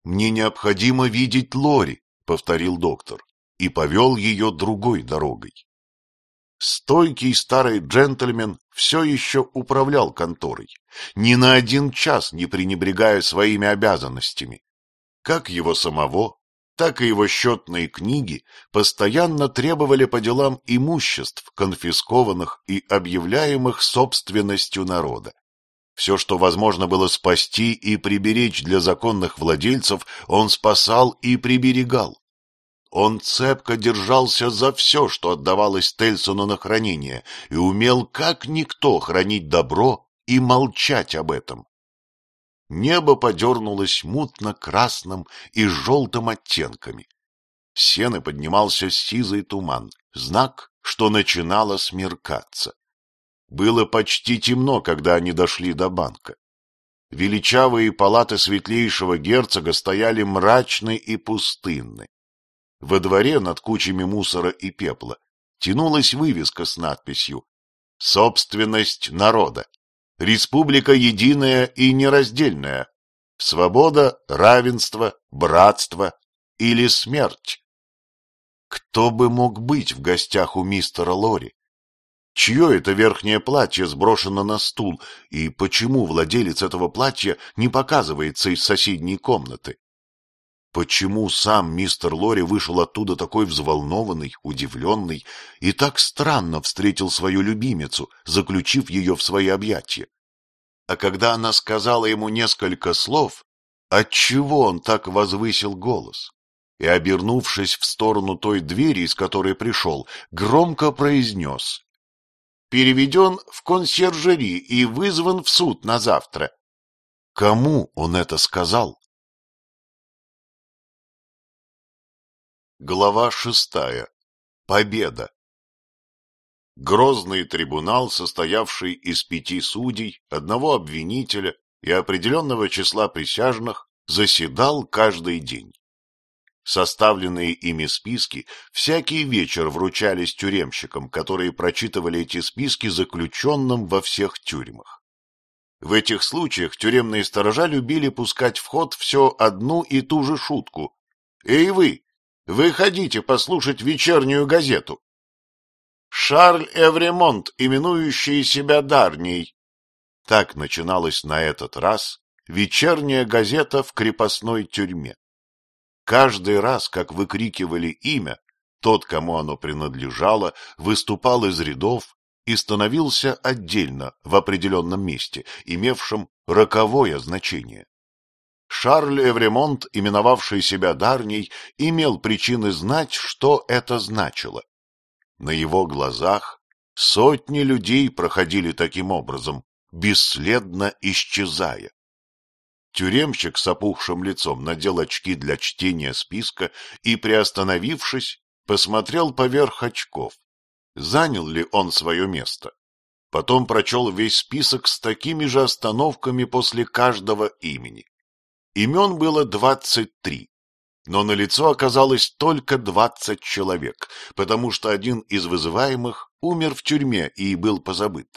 Speaker 1: «Мне необходимо видеть Лори», — повторил доктор, и повел ее другой дорогой. Стойкий старый джентльмен все еще управлял конторой, ни на один час не пренебрегая своими обязанностями. Как его самого, так и его счетные книги постоянно требовали по делам имуществ, конфискованных и объявляемых собственностью народа. Все, что возможно было спасти и приберечь для законных владельцев, он спасал и приберегал. Он цепко держался за все, что отдавалось Тельсону на хранение, и умел как никто хранить добро и молчать об этом. Небо подернулось мутно-красным и желтым оттенками. С сены поднимался сизый туман, знак, что начинало смеркаться. Было почти темно, когда они дошли до банка. Величавые палаты светлейшего герцога стояли мрачны и пустынны. Во дворе над кучами мусора и пепла тянулась вывеска с надписью «Собственность народа. Республика единая и нераздельная. Свобода, равенство, братство или смерть». Кто бы мог быть в гостях у мистера Лори? Чье это верхнее платье сброшено на стул, и почему владелец этого платья не показывается из соседней комнаты? Почему сам мистер Лори вышел оттуда такой взволнованный, удивленный и так странно встретил свою любимицу, заключив ее в свои объятия? А когда она сказала ему несколько слов, отчего он так возвысил голос? И, обернувшись в сторону той двери, из которой пришел, громко произнес «Переведен в консьержери и вызван в суд
Speaker 2: на завтра». Кому он это сказал? Глава шестая. Победа. Грозный трибунал, состоявший из пяти судей, одного
Speaker 1: обвинителя и определенного числа присяжных, заседал каждый день. Составленные ими списки всякий вечер вручались тюремщикам, которые прочитывали эти списки заключенным во всех тюрьмах. В этих случаях тюремные сторожа любили пускать в ход все одну и ту же шутку. «Эй вы, Выходите послушать вечернюю газету. Шарль Эвремонт, именующий себя Дарней. Так начиналась на этот раз вечерняя газета в крепостной тюрьме. Каждый раз, как выкрикивали имя, тот, кому оно принадлежало, выступал из рядов и становился отдельно в определенном месте, имевшем роковое значение. Шарль Эвремонт, именовавший себя Дарней, имел причины знать, что это значило. На его глазах сотни людей проходили таким образом, бесследно исчезая. Тюремщик с опухшим лицом надел очки для чтения списка и, приостановившись, посмотрел поверх очков, занял ли он свое место. Потом прочел весь список с такими же остановками после каждого имени. Имен было двадцать три, но на лицо оказалось только двадцать человек, потому что один из вызываемых умер в тюрьме и был позабыт.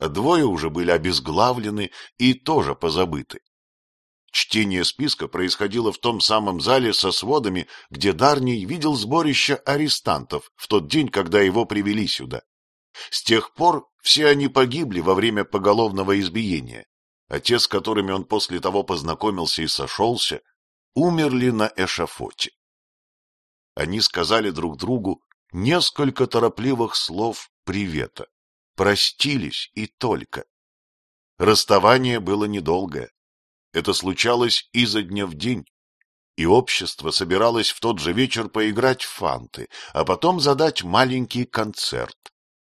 Speaker 1: Двое уже были обезглавлены и тоже позабыты. Чтение списка происходило в том самом зале со сводами, где Дарний видел сборище арестантов в тот день, когда его привели сюда. С тех пор все они погибли во время поголовного избиения а те, с которыми он после того познакомился и сошелся, умерли на эшафоте. Они сказали друг другу несколько торопливых слов привета, простились и только. Расставание было недолгое. Это случалось изо дня в день, и общество собиралось в тот же вечер поиграть в фанты, а потом задать маленький концерт.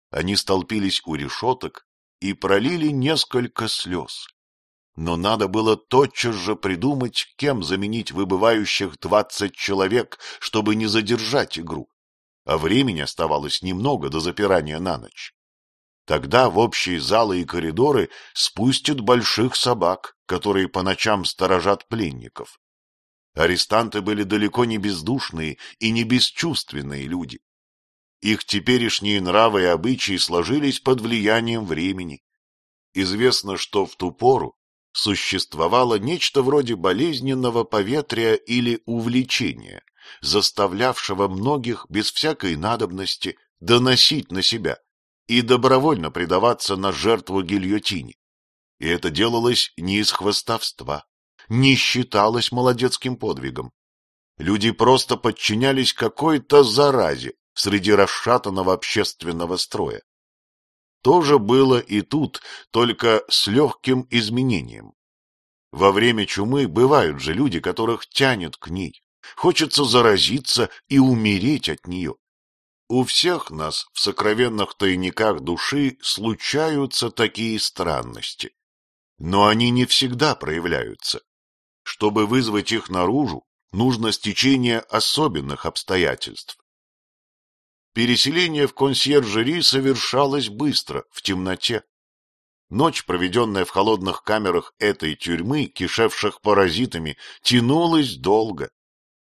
Speaker 1: Они столпились у решеток и пролили несколько слез но надо было тотчас же придумать, кем заменить выбывающих двадцать человек, чтобы не задержать игру. А времени оставалось немного до запирания на ночь. Тогда в общие залы и коридоры спустят больших собак, которые по ночам сторожат пленников. Арестанты были далеко не бездушные и не бесчувственные люди. Их теперешние нравы и обычаи сложились под влиянием времени. Известно, что в ту пору существовало нечто вроде болезненного поветрия или увлечения, заставлявшего многих без всякой надобности доносить на себя и добровольно предаваться на жертву гильотине. И это делалось не из хвостовства, не считалось молодецким подвигом. Люди просто подчинялись какой-то заразе среди расшатанного общественного строя, то же было и тут, только с легким изменением. Во время чумы бывают же люди, которых тянет к ней. Хочется заразиться и умереть от нее. У всех нас в сокровенных тайниках души случаются такие странности. Но они не всегда проявляются. Чтобы вызвать их наружу, нужно стечение особенных обстоятельств, Переселение в консьержери совершалось быстро, в темноте. Ночь, проведенная в холодных камерах этой тюрьмы, кишевших паразитами, тянулась долго.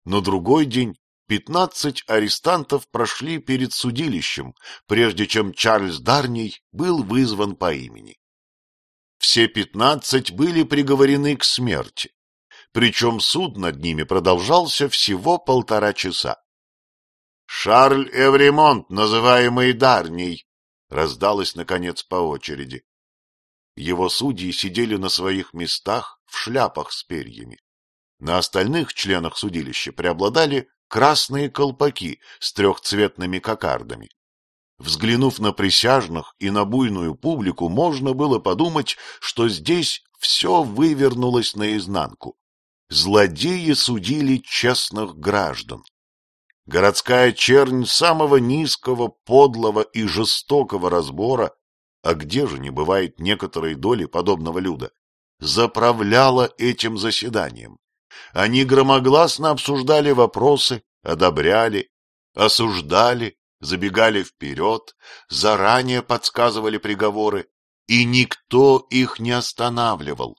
Speaker 1: На другой день пятнадцать арестантов прошли перед судилищем, прежде чем Чарльз Дарний был вызван по имени. Все пятнадцать были приговорены к смерти, причем суд над ними продолжался всего полтора часа. Шарль Эвремонт, называемый Дарней, раздалось, наконец, по очереди. Его судьи сидели на своих местах в шляпах с перьями. На остальных членах судилища преобладали красные колпаки с трехцветными кокардами. Взглянув на присяжных и на буйную публику, можно было подумать, что здесь все вывернулось наизнанку. Злодеи судили честных граждан, городская чернь самого низкого, подлого и жестокого разбора, а где же не бывает некоторой доли подобного люда, заправляла этим заседанием. Они громогласно обсуждали вопросы, одобряли, осуждали, забегали вперед, заранее подсказывали приговоры, и никто их не останавливал.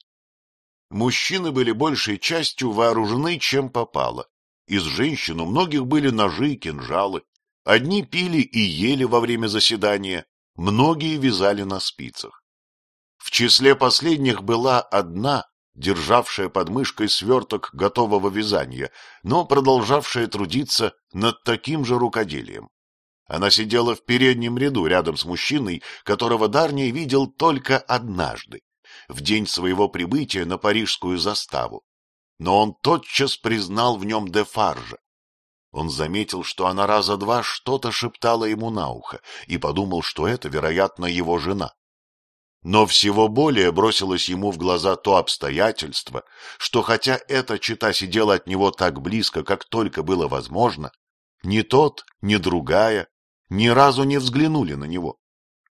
Speaker 1: Мужчины были большей частью вооружены, чем попало, из женщин у многих были ножи и кинжалы. Одни пили и ели во время заседания, многие вязали на спицах. В числе последних была одна, державшая под мышкой сверток готового вязания, но продолжавшая трудиться над таким же рукоделием. Она сидела в переднем ряду рядом с мужчиной, которого Дарни видел только однажды, в день своего прибытия на парижскую заставу но он тотчас признал в нем Дефаржа. Он заметил, что она раза два что-то шептала ему на ухо и подумал, что это, вероятно, его жена. Но всего более бросилось ему в глаза то обстоятельство, что хотя эта чита сидела от него так близко, как только было возможно, ни тот, ни другая ни разу не взглянули на него.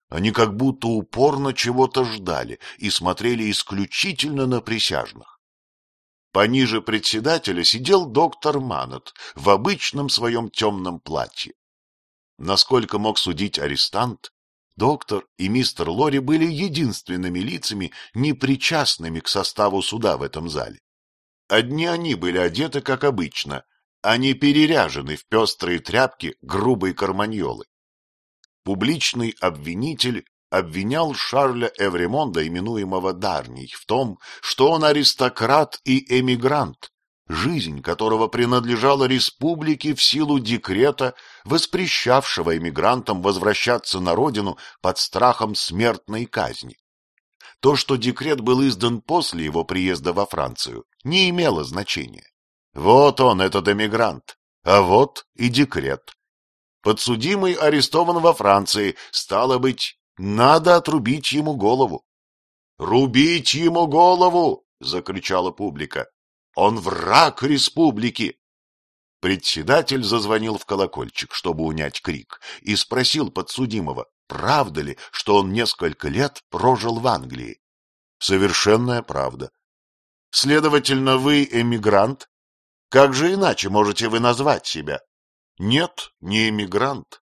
Speaker 1: Они как будто упорно чего-то ждали и смотрели исключительно на присяжных. Пониже председателя сидел доктор Манат в обычном своем темном платье. Насколько мог судить арестант, доктор и мистер Лори были единственными лицами, непричастными к составу суда в этом зале. Одни они были одеты, как обычно, они а переряжены в пестрые тряпки грубой карманьолы. Публичный обвинитель обвинял Шарля Эвремонда, именуемого Дарний, в том, что он аристократ и эмигрант, жизнь которого принадлежала республике в силу декрета, воспрещавшего эмигрантам возвращаться на родину под страхом смертной казни. То, что декрет был издан после его приезда во Францию, не имело значения. Вот он, этот эмигрант, а вот и декрет. Подсудимый арестован во Франции, стало быть, надо отрубить ему голову. — Рубить ему голову! — закричала публика. — Он враг республики! Председатель зазвонил в колокольчик, чтобы унять крик, и спросил подсудимого, правда ли, что он несколько лет прожил в Англии. Совершенная правда. Следовательно, вы эмигрант? Как же иначе можете вы назвать себя? Нет, не эмигрант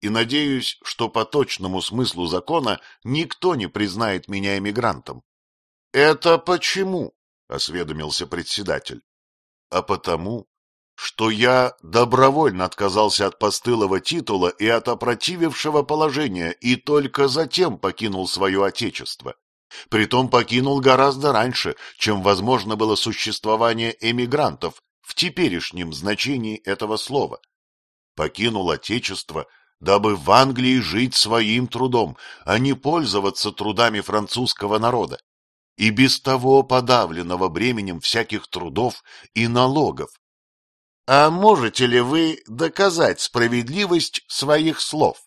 Speaker 1: и надеюсь, что по точному смыслу закона никто не признает меня эмигрантом. — Это почему? — осведомился председатель. — А потому, что я добровольно отказался от постылого титула и от опротивившего положения и только затем покинул свое отечество. Притом покинул гораздо раньше, чем возможно было существование эмигрантов в теперешнем значении этого слова. Покинул отечество — дабы в Англии жить своим трудом, а не пользоваться трудами французского народа, и без того подавленного бременем всяких трудов и налогов. А можете ли вы доказать справедливость своих слов?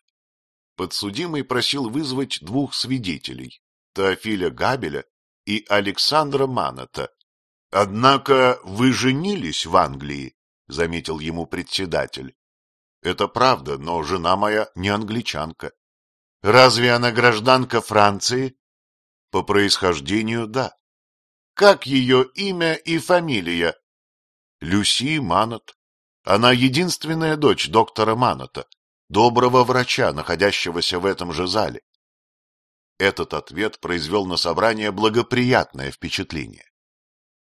Speaker 1: Подсудимый просил вызвать двух свидетелей, Теофиля Габеля и Александра Маната. Однако вы женились в Англии, заметил ему председатель. Это правда, но жена моя не англичанка. Разве она гражданка Франции? По происхождению, да. Как ее имя и фамилия? Люси Манот. Она единственная дочь доктора Манота, доброго врача, находящегося в этом же зале. Этот ответ произвел на собрание благоприятное впечатление.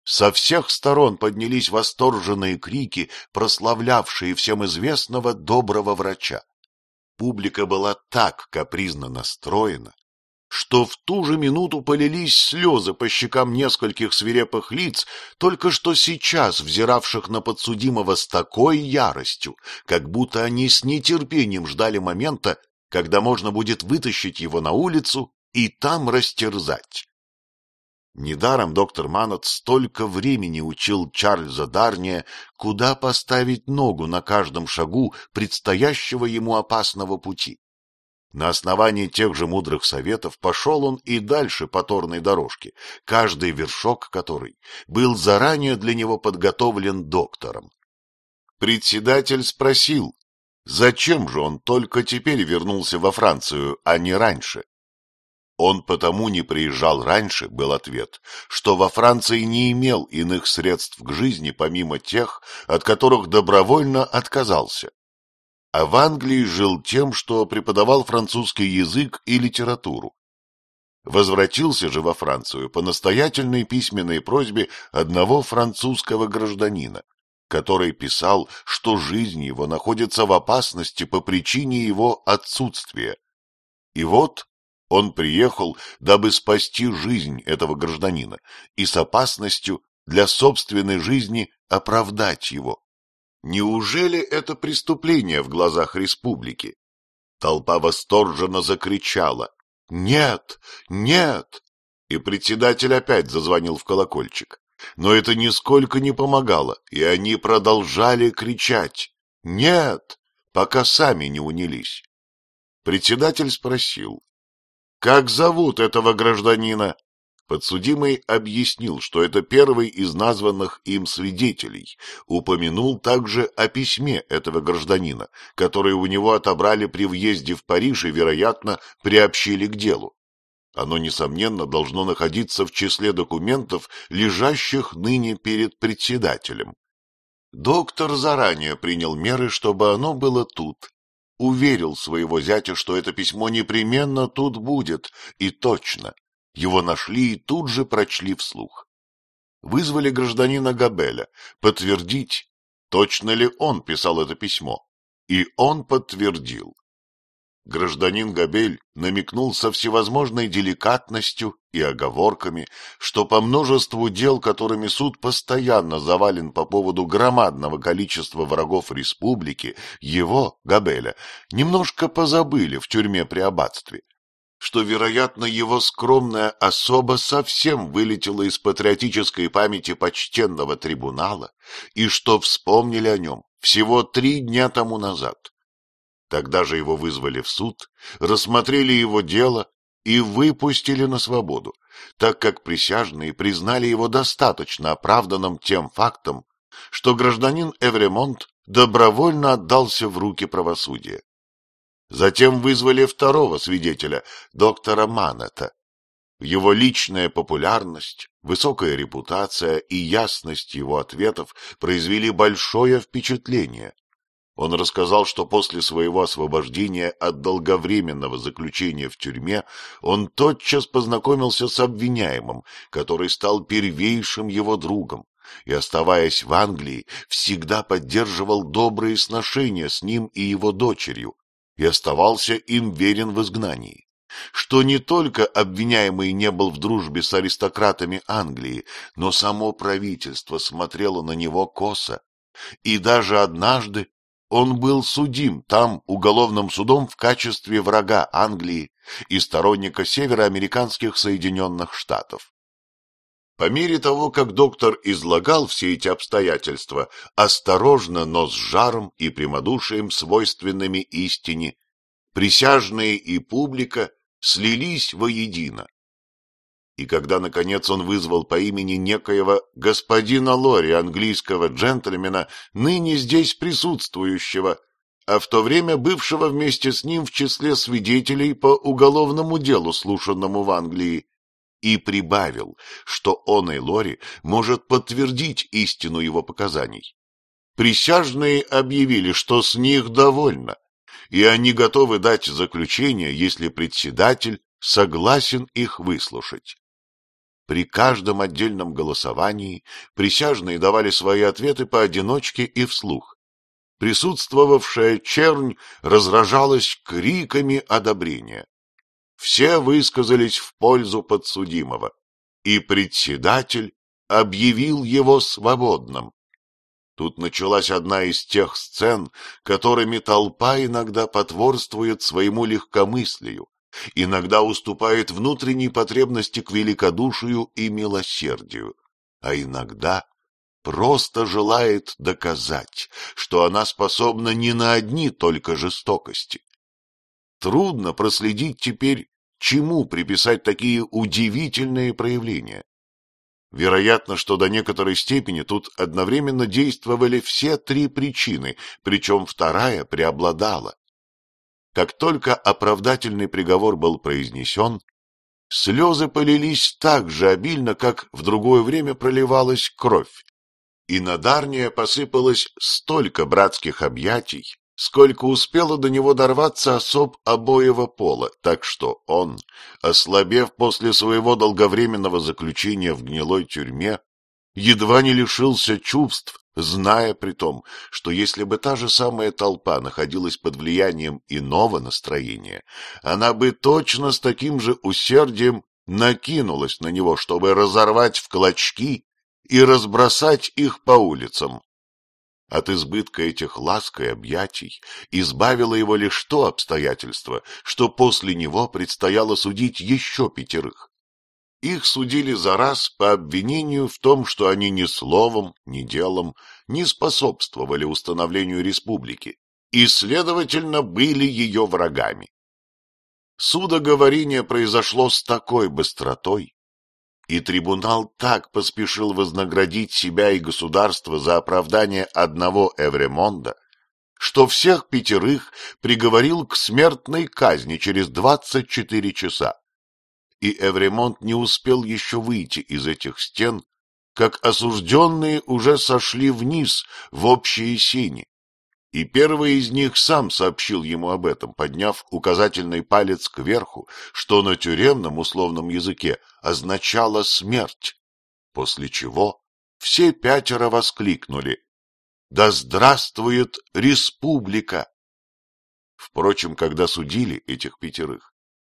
Speaker 1: Со всех сторон поднялись восторженные крики, прославлявшие всем известного доброго врача. Публика была так капризно настроена, что в ту же минуту полились слезы по щекам нескольких свирепых лиц, только что сейчас взиравших на подсудимого с такой яростью, как будто они с нетерпением ждали момента, когда можно будет вытащить его на улицу и там растерзать. Недаром доктор Манот столько времени учил Чарльза Дарния, куда поставить ногу на каждом шагу предстоящего ему опасного пути. На основании тех же мудрых советов пошел он и дальше по торной дорожке, каждый вершок которой был заранее для него подготовлен доктором. Председатель спросил, зачем же он только теперь вернулся во Францию, а не раньше? Он потому не приезжал раньше, был ответ, что во Франции не имел иных средств к жизни, помимо тех, от которых добровольно отказался. А в Англии жил тем, что преподавал французский язык и литературу. Возвратился же во Францию по настоятельной письменной просьбе одного французского гражданина, который писал, что жизнь его находится в опасности по причине его отсутствия. И вот он приехал, дабы спасти жизнь этого гражданина и с опасностью для собственной жизни оправдать его. Неужели это преступление в глазах республики? Толпа восторженно закричала «Нет! Нет!» И председатель опять зазвонил в колокольчик. Но это нисколько не помогало, и они продолжали кричать «Нет!», пока сами не унились. Председатель спросил, как зовут этого гражданина? Подсудимый объяснил, что это первый из названных им свидетелей. Упомянул также о письме этого гражданина, которое у него отобрали при въезде в Париж и, вероятно, приобщили к делу. Оно, несомненно, должно находиться в числе документов, лежащих ныне перед председателем. Доктор заранее принял меры, чтобы оно было тут, уверил своего зятя, что это письмо непременно тут будет, и точно. Его нашли и тут же прочли вслух. Вызвали гражданина Габеля подтвердить, точно ли он писал это письмо, и он подтвердил. Гражданин Габель намекнул со всевозможной деликатностью и оговорками, что по множеству дел, которыми суд постоянно завален по поводу громадного количества врагов республики, его, Габеля, немножко позабыли в тюрьме при аббатстве что, вероятно, его скромная особа совсем вылетела из патриотической памяти почтенного трибунала и что вспомнили о нем всего три дня тому назад. Тогда же его вызвали в суд, рассмотрели его дело и выпустили на свободу, так как присяжные признали его достаточно оправданным тем фактом, что гражданин Эвремонт добровольно отдался в руки правосудия. Затем вызвали второго свидетеля, доктора Манета. Его личная популярность, высокая репутация и ясность его ответов произвели большое впечатление – он рассказал, что после своего освобождения от долговременного заключения в тюрьме он тотчас познакомился с обвиняемым, который стал первейшим его другом, и, оставаясь в Англии, всегда поддерживал добрые сношения с ним и его дочерью, и оставался им верен в изгнании что не только обвиняемый не был в дружбе с аристократами Англии, но само правительство смотрело на него косо, и даже однажды он был судим там уголовным судом в качестве врага Англии и сторонника североамериканских Соединенных Штатов. По мере того, как доктор излагал все эти обстоятельства, осторожно, но с жаром и прямодушием, свойственными истине, присяжные и публика слились воедино и когда, наконец, он вызвал по имени некоего господина Лори, английского джентльмена, ныне здесь присутствующего, а в то время бывшего вместе с ним в числе свидетелей по уголовному делу, слушанному в Англии, и прибавил, что он и Лори может подтвердить истину его показаний. Присяжные объявили, что с них довольно, и они готовы дать заключение, если председатель согласен их выслушать. При каждом отдельном голосовании присяжные давали свои ответы поодиночке и вслух. Присутствовавшая чернь разражалась криками одобрения. Все высказались в пользу подсудимого, и председатель объявил его свободным. Тут началась одна из тех сцен, которыми толпа иногда потворствует своему легкомыслию, иногда уступает внутренней потребности к великодушию и милосердию, а иногда просто желает доказать, что она способна не на одни только жестокости. Трудно проследить теперь, чему приписать такие удивительные проявления. Вероятно, что до некоторой степени тут одновременно действовали все три причины, причем вторая преобладала. Как только оправдательный приговор был произнесен, слезы полились так же обильно, как в другое время проливалась кровь, и на Дарния посыпалось столько братских объятий, сколько успело до него дорваться особ обоего пола, так что он, ослабев после своего долговременного заключения в гнилой тюрьме, едва не лишился чувств зная при том, что если бы та же самая толпа находилась под влиянием иного настроения, она бы точно с таким же усердием накинулась на него, чтобы разорвать в клочки и разбросать их по улицам. От избытка этих ласк и объятий избавило его лишь то обстоятельство, что после него предстояло судить еще пятерых. Их судили за раз по обвинению в том, что они ни словом, ни делом не способствовали установлению республики и, следовательно, были ее врагами. Судоговорение произошло с такой быстротой, и трибунал так поспешил вознаградить себя и государство за оправдание одного Эвремонда, что всех пятерых приговорил к смертной казни через 24 часа и Эвремонт не успел еще выйти из этих стен, как осужденные уже сошли вниз в общие сини. И первый из них сам сообщил ему об этом, подняв указательный палец кверху, что на тюремном условном языке означало смерть, после чего все пятеро воскликнули «Да здравствует республика!» Впрочем, когда судили этих пятерых,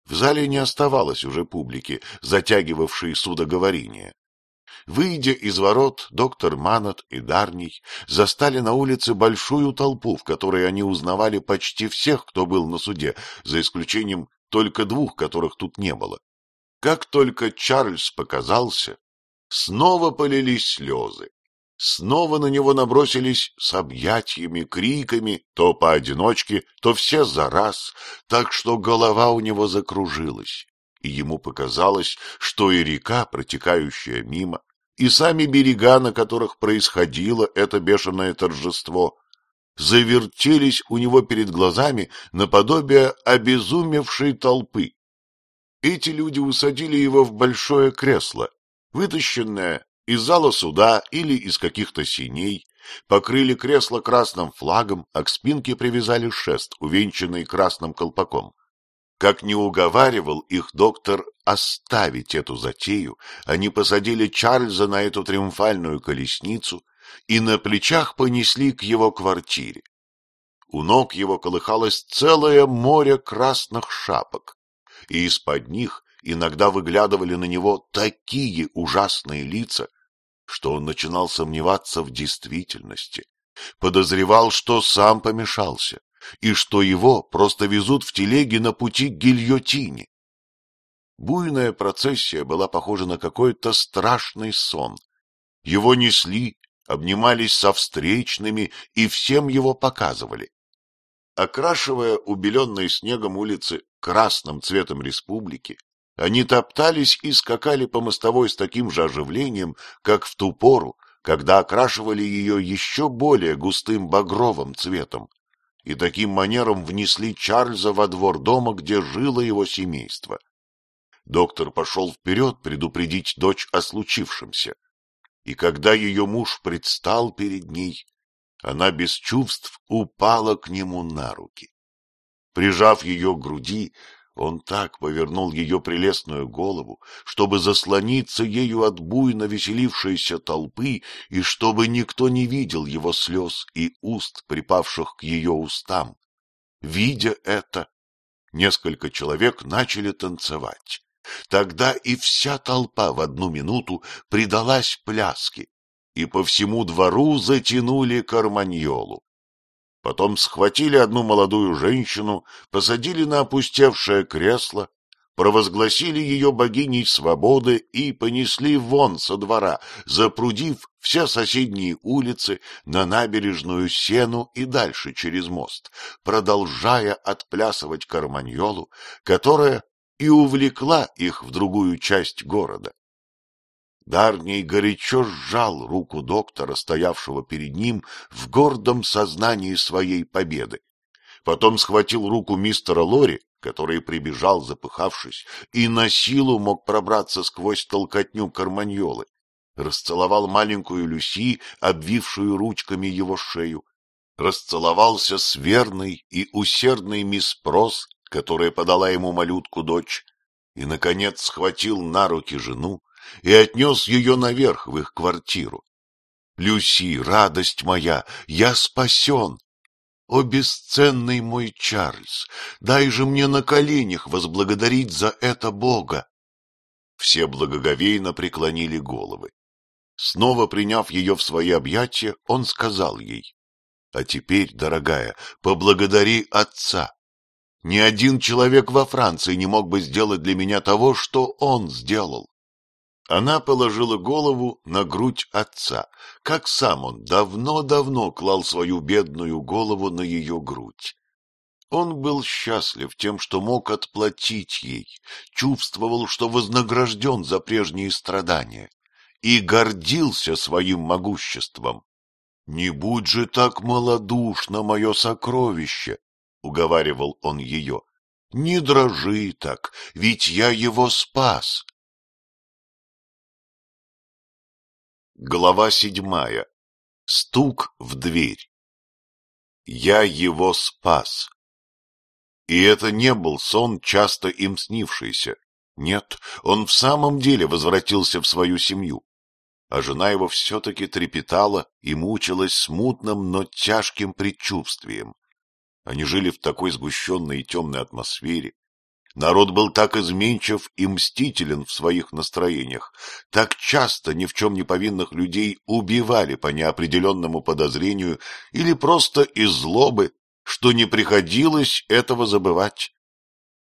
Speaker 1: в зале не оставалось уже публики, затягивавшей судоговорение. Выйдя из ворот, доктор Манат и Дарний застали на улице большую толпу, в которой они узнавали почти всех, кто был на суде, за исключением только двух, которых тут не было. Как только Чарльз показался, снова полились слезы снова на него набросились с объятиями, криками, то поодиночке, то все за раз, так что голова у него закружилась, и ему показалось, что и река, протекающая мимо, и сами берега, на которых происходило это бешеное торжество, завертелись у него перед глазами наподобие обезумевшей толпы. Эти люди усадили его в большое кресло, вытащенное из зала суда или из каких-то синей покрыли кресло красным флагом, а к спинке привязали шест, увенчанный красным колпаком. Как не уговаривал их доктор оставить эту затею, они посадили Чарльза на эту триумфальную колесницу и на плечах понесли к его квартире. У ног его колыхалось целое море красных шапок, и из-под них иногда выглядывали на него такие ужасные лица, что он начинал сомневаться в действительности, подозревал, что сам помешался, и что его просто везут в телеге на пути к гильотине. Буйная процессия была похожа на какой-то страшный сон. Его несли, обнимались со встречными и всем его показывали. Окрашивая убеленные снегом улицы красным цветом республики, они топтались и скакали по мостовой с таким же оживлением, как в ту пору, когда окрашивали ее еще более густым багровым цветом, и таким манером внесли Чарльза во двор дома, где жило его семейство. Доктор пошел вперед предупредить дочь о случившемся, и когда ее муж предстал перед ней, она без чувств упала к нему на руки. Прижав ее к груди, он так повернул ее прелестную голову, чтобы заслониться ею от буйно веселившейся толпы и чтобы никто не видел его слез и уст, припавших к ее устам. Видя это, несколько человек начали танцевать. Тогда и вся толпа в одну минуту предалась пляске, и по всему двору затянули карманьолу. Потом схватили одну молодую женщину, посадили на опустевшее кресло, провозгласили ее богиней свободы и понесли вон со двора, запрудив все соседние улицы на набережную Сену и дальше через мост, продолжая отплясывать Карманьолу, которая и увлекла их в другую часть города. Дарний горячо сжал руку доктора, стоявшего перед ним, в гордом сознании своей победы. Потом схватил руку мистера Лори, который прибежал, запыхавшись, и на силу мог пробраться сквозь толкотню карманьолы. Расцеловал маленькую Люси, обвившую ручками его шею. Расцеловался с верной и усердной мисс Прос, которая подала ему малютку дочь. И, наконец, схватил на руки жену, и отнес ее наверх в их квартиру. «Люси, радость моя, я спасен!» «О, бесценный мой Чарльз, дай же мне на коленях возблагодарить за это Бога!» Все благоговейно преклонили головы. Снова приняв ее в свои объятия, он сказал ей, «А теперь, дорогая, поблагодари отца. Ни один человек во Франции не мог бы сделать для меня того, что он сделал. Она положила голову на грудь отца, как сам он давно-давно клал свою бедную голову на ее грудь. Он был счастлив тем, что мог отплатить ей, чувствовал, что вознагражден за прежние страдания, и гордился своим могуществом. — Не будь же так малодушно, мое сокровище! — уговаривал он ее. — Не дрожи
Speaker 2: так, ведь я его спас. Глава седьмая. Стук в дверь. Я его спас. И это не был сон,
Speaker 1: часто им снившийся. Нет, он в самом деле возвратился в свою семью. А жена его все-таки трепетала и мучилась смутным, но тяжким предчувствием. Они жили в такой сгущенной и темной атмосфере, Народ был так изменчив и мстителен в своих настроениях, так часто ни в чем не повинных людей убивали по неопределенному подозрению или просто из злобы, что не приходилось этого забывать.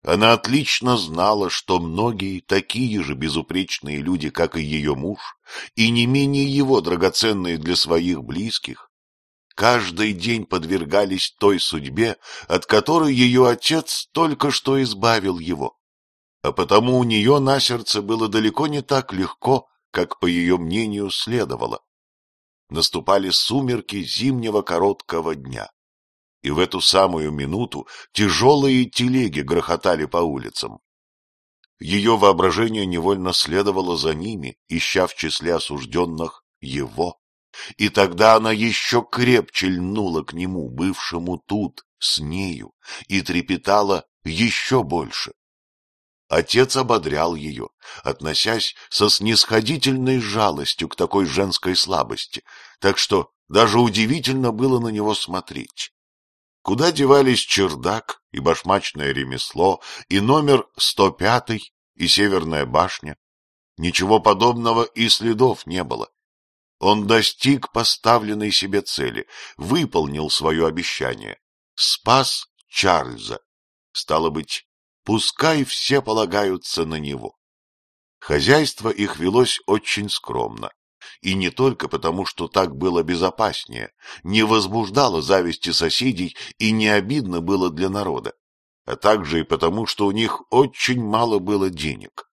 Speaker 1: Она отлично знала, что многие такие же безупречные люди, как и ее муж, и не менее его драгоценные для своих близких, каждый день подвергались той судьбе, от которой ее отец только что избавил его. А потому у нее на сердце было далеко не так легко, как, по ее мнению, следовало. Наступали сумерки зимнего короткого дня. И в эту самую минуту тяжелые телеги грохотали по улицам. Ее воображение невольно следовало за ними, ища в числе осужденных его и тогда она еще крепче льнула к нему, бывшему тут, с нею, и трепетала еще больше. Отец ободрял ее, относясь со снисходительной жалостью к такой женской слабости, так что даже удивительно было на него смотреть. Куда девались чердак и башмачное ремесло, и номер 105 и северная башня? Ничего подобного и следов не было. Он достиг поставленной себе цели, выполнил свое обещание, спас Чарльза. Стало быть, пускай все полагаются на него. Хозяйство их велось очень скромно. И не только потому, что так было безопаснее, не возбуждало зависти соседей и не обидно было для народа, а также и потому, что у них очень мало было денег.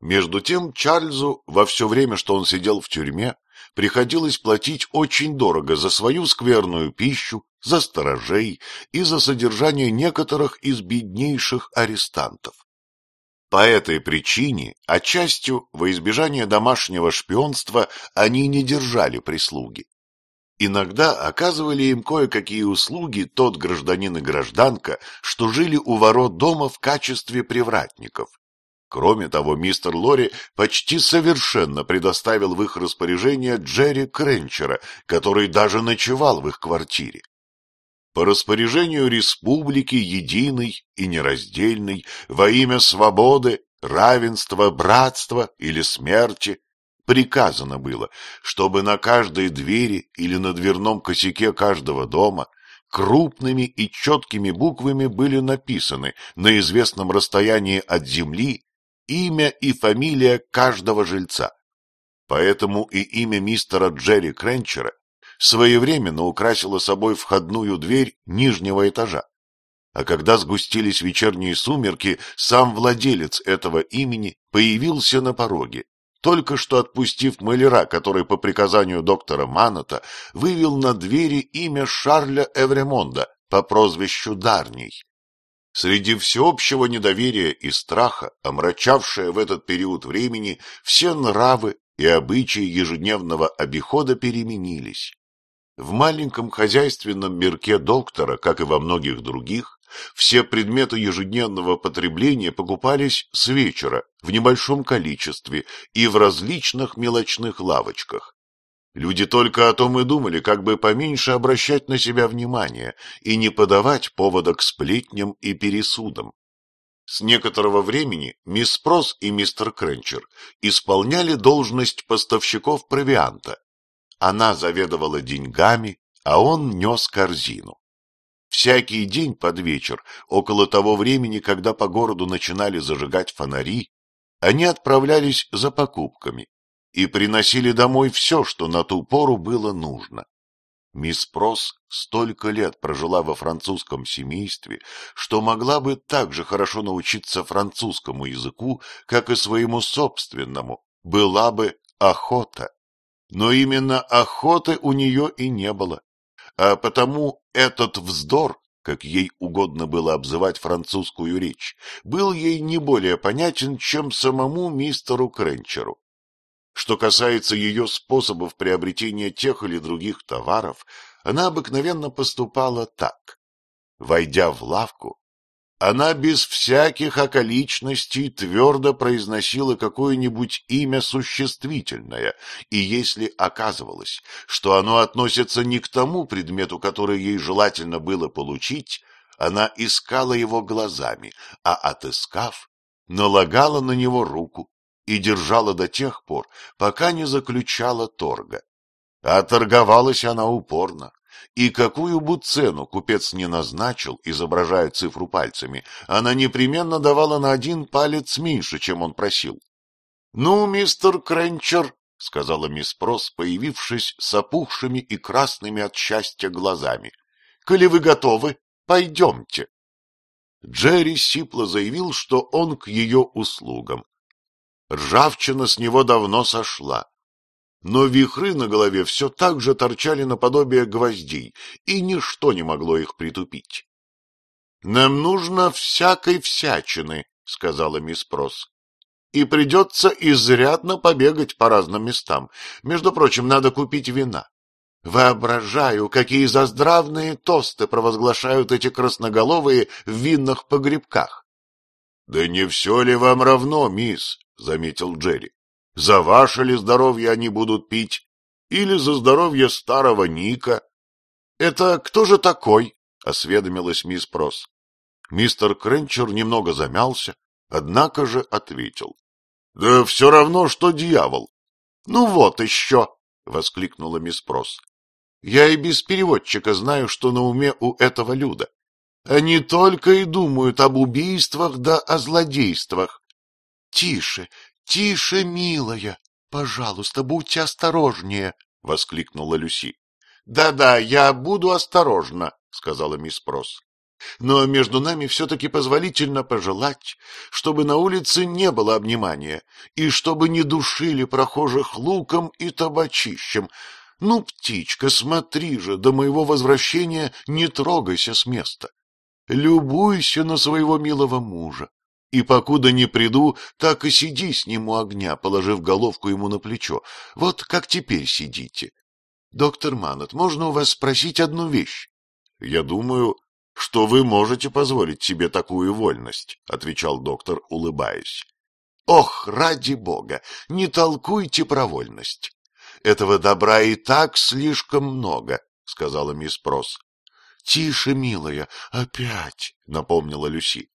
Speaker 1: Между тем Чарльзу во все время, что он сидел в тюрьме, приходилось платить очень дорого за свою скверную пищу, за сторожей и за содержание некоторых из беднейших арестантов. По этой причине, отчастью, а во избежание домашнего шпионства, они не держали прислуги. Иногда оказывали им кое-какие услуги тот гражданин и гражданка, что жили у ворот дома в качестве привратников. Кроме того, мистер Лори почти совершенно предоставил в их распоряжение Джерри Кренчера, который даже ночевал в их квартире. По распоряжению республики единой и нераздельной во имя свободы, равенства, братства или смерти приказано было, чтобы на каждой двери или на дверном косяке каждого дома крупными и четкими буквами были написаны на известном расстоянии от земли имя и фамилия каждого жильца. Поэтому и имя мистера Джерри Кренчера своевременно украсило собой входную дверь нижнего этажа. А когда сгустились вечерние сумерки, сам владелец этого имени появился на пороге, только что отпустив маляра, который по приказанию доктора Маната вывел на двери имя Шарля Эвремонда по прозвищу Дарний. Среди всеобщего недоверия и страха, омрачавшее в этот период времени, все нравы и обычаи ежедневного обихода переменились. В маленьком хозяйственном мирке доктора, как и во многих других, все предметы ежедневного потребления покупались с вечера в небольшом количестве и в различных мелочных лавочках, Люди только о том и думали, как бы поменьше обращать на себя внимание и не подавать повода к сплетням и пересудам. С некоторого времени мисс Прос и мистер Кренчер исполняли должность поставщиков провианта. Она заведовала деньгами, а он нес корзину. Всякий день под вечер, около того времени, когда по городу начинали зажигать фонари, они отправлялись за покупками, и приносили домой все, что на ту пору было нужно. Мисс Прос столько лет прожила во французском семействе, что могла бы так же хорошо научиться французскому языку, как и своему собственному, была бы охота. Но именно охоты у нее и не было. А потому этот вздор, как ей угодно было обзывать французскую речь, был ей не более понятен, чем самому мистеру Кренчеру. Что касается ее способов приобретения тех или других товаров, она обыкновенно поступала так. Войдя в лавку, она без всяких околичностей твердо произносила какое-нибудь имя существительное, и если оказывалось, что оно относится не к тому предмету, который ей желательно было получить, она искала его глазами, а отыскав, налагала на него руку и держала до тех пор, пока не заключала торга. А торговалась она упорно, и какую бы цену купец не назначил, изображая цифру пальцами, она непременно давала на один палец меньше, чем он просил. — Ну, мистер Кренчер, — сказала мисс Прос, появившись с опухшими и красными от счастья глазами, — коли вы готовы, пойдемте. Джерри сипло заявил, что он к ее услугам, Ржавчина с него давно сошла. Но вихры на голове все так же торчали наподобие гвоздей, и ничто не могло их притупить. — Нам нужно всякой всячины, — сказала мисс Прос. — И придется изрядно побегать по разным местам. Между прочим, надо купить вина. Воображаю, какие заздравные тосты провозглашают эти красноголовые в винных погребках. — Да не все ли вам равно, мисс? — заметил Джерри. — За ваше ли здоровье они будут пить? Или за здоровье старого Ника? — Это кто же такой? — осведомилась мисс Прос. Мистер Кренчер немного замялся, однако же ответил. — Да все равно, что дьявол. — Ну вот еще! — воскликнула мисс Прос. — Я и без переводчика знаю, что на уме у этого люда. Они только и думают об убийствах да о злодействах. Тише, тише, милая, пожалуйста, будьте осторожнее, воскликнула Люси. Да-да, я буду осторожна, сказала мисс Прос. Но между нами все-таки позволительно пожелать, чтобы на улице не было обнимания, и чтобы не душили прохожих луком и табачищем. Ну, птичка, смотри же, до моего возвращения не трогайся с места. Любуйся на своего милого мужа, и покуда не приду, так и сиди с ним у огня, положив головку ему на плечо. Вот как теперь сидите. Доктор Манет, можно у вас спросить одну вещь? — Я думаю, что вы можете позволить себе такую вольность, — отвечал доктор, улыбаясь. — Ох, ради бога, не толкуйте про вольность. Этого добра и так слишком много, — сказала мисс Прос. — Тише, милая, опять, — напомнила Люси.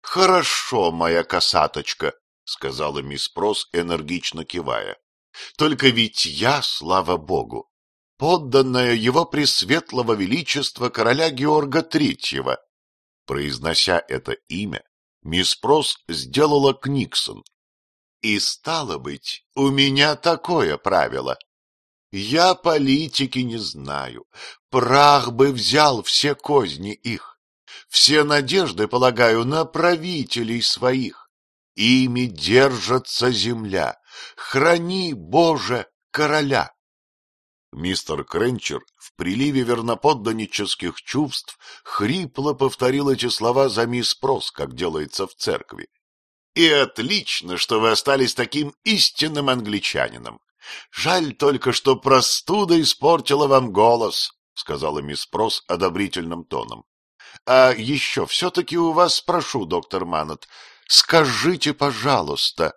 Speaker 1: — Хорошо, моя косаточка, — сказала мисс Прос, энергично кивая. — Только ведь я, слава богу, подданная его пресветлого величества короля Георга Третьего. Произнося это имя, мисс Прос сделала Книксон. И стало быть, у меня такое правило. Я политики не знаю, прах бы взял все козни их. Все надежды, полагаю, на правителей своих. Ими держится земля. Храни, Боже, короля. Мистер Кренчер в приливе верноподданнических чувств хрипло повторил эти слова за мисс Прос, как делается в церкви. «И отлично, что вы остались таким истинным англичанином. Жаль только, что простуда испортила вам голос», — сказала мисс Прос одобрительным тоном. А еще все-таки у вас прошу, доктор Маннет, скажите, пожалуйста.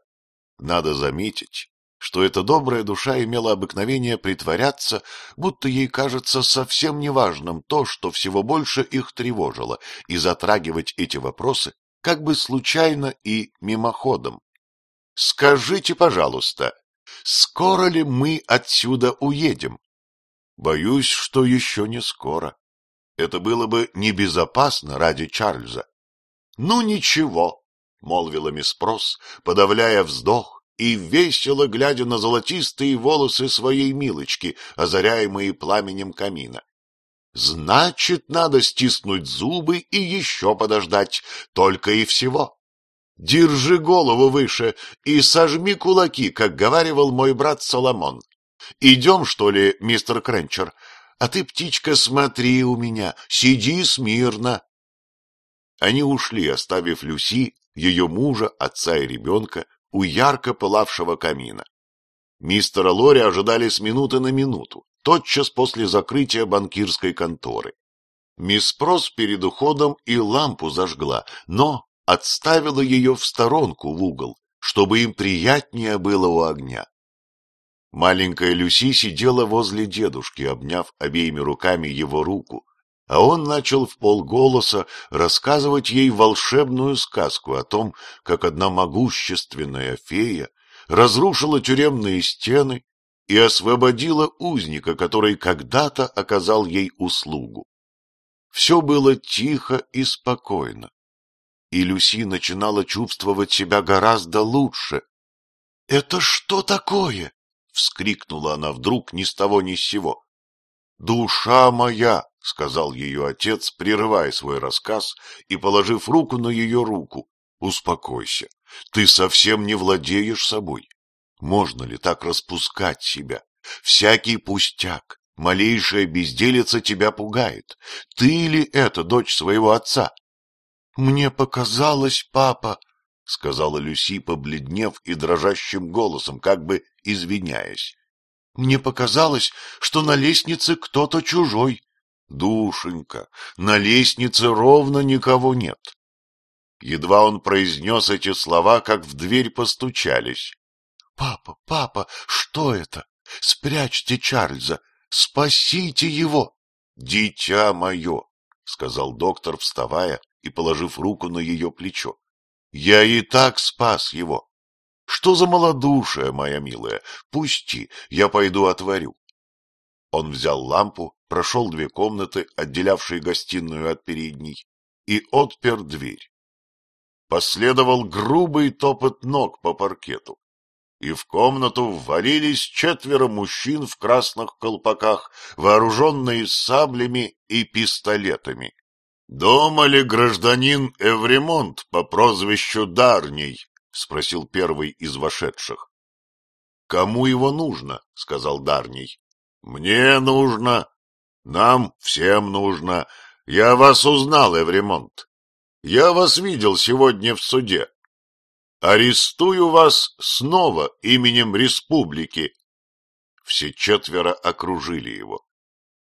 Speaker 1: Надо заметить, что эта добрая душа имела обыкновение притворяться, будто ей кажется совсем неважным то, что всего больше их тревожило, и затрагивать эти вопросы как бы случайно и мимоходом. «Скажите, пожалуйста, скоро ли мы отсюда уедем?» «Боюсь, что еще не скоро», это было бы небезопасно ради Чарльза. — Ну, ничего, — молвила мисс Прос, подавляя вздох и весело глядя на золотистые волосы своей милочки, озаряемые пламенем камина. — Значит, надо стиснуть зубы и еще подождать, только и всего. Держи голову выше и сожми кулаки, как говаривал мой брат Соломон. Идем, что ли, мистер Кренчер, а ты, птичка, смотри у меня, сиди смирно. Они ушли, оставив Люси, ее мужа, отца и ребенка у ярко пылавшего камина. Мистера Лори ожидали с минуты на минуту, тотчас после закрытия банкирской конторы. Мисс Прос перед уходом и лампу зажгла, но отставила ее в сторонку в угол, чтобы им приятнее было у огня. Маленькая Люси сидела возле дедушки, обняв обеими руками его руку, а он начал в полголоса рассказывать ей волшебную сказку о том, как одна могущественная фея разрушила тюремные стены и освободила узника, который когда-то оказал ей услугу. Все было тихо и спокойно, и Люси начинала чувствовать себя гораздо лучше. — Это что такое? — вскрикнула она вдруг ни с того ни с сего. — Душа моя! — сказал ее отец, прерывая свой рассказ и положив руку на ее руку. — Успокойся, ты совсем не владеешь собой. Можно ли так распускать себя? Всякий пустяк, малейшая безделица тебя пугает. Ты ли это, дочь своего отца? — Мне показалось, папа, — сказала Люси, побледнев и дрожащим голосом, как бы извиняясь. — Мне показалось, что на лестнице кто-то чужой. — Душенька, на лестнице ровно никого нет. Едва он произнес эти слова, как в дверь постучались. — Папа, папа, что это? Спрячьте Чарльза, спасите его! — Дитя мое! — сказал доктор, вставая и положив руку на ее плечо. Я и так спас его. Что за малодушие, моя милая? Пусти, я пойду отворю. Он взял лампу, прошел две комнаты, отделявшие гостиную от передней, и отпер дверь. Последовал грубый топот ног по паркету, и в комнату ввалились четверо мужчин в красных колпаках, вооруженные саблями и пистолетами. «Дома ли гражданин Эвремонт по прозвищу Дарний?» — спросил первый из вошедших. «Кому его нужно?» — сказал Дарний. «Мне нужно. Нам всем нужно. Я вас узнал, Эвремонт. Я вас видел сегодня в суде. Арестую вас снова именем республики». Все четверо окружили его.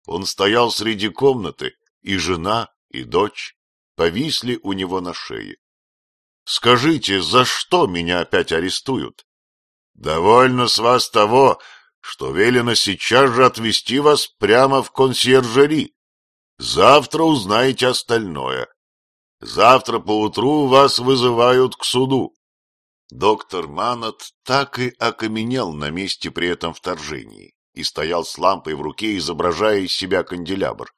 Speaker 1: Он стоял среди комнаты, и жена, и дочь повисли у него на шее. — Скажите, за что меня опять арестуют? — Довольно с вас того, что велено сейчас же отвезти вас прямо в консьержери. Завтра узнаете остальное. Завтра поутру вас вызывают к суду. Доктор Манат так и окаменел на месте при этом вторжении и стоял с лампой в руке, изображая из себя канделябр.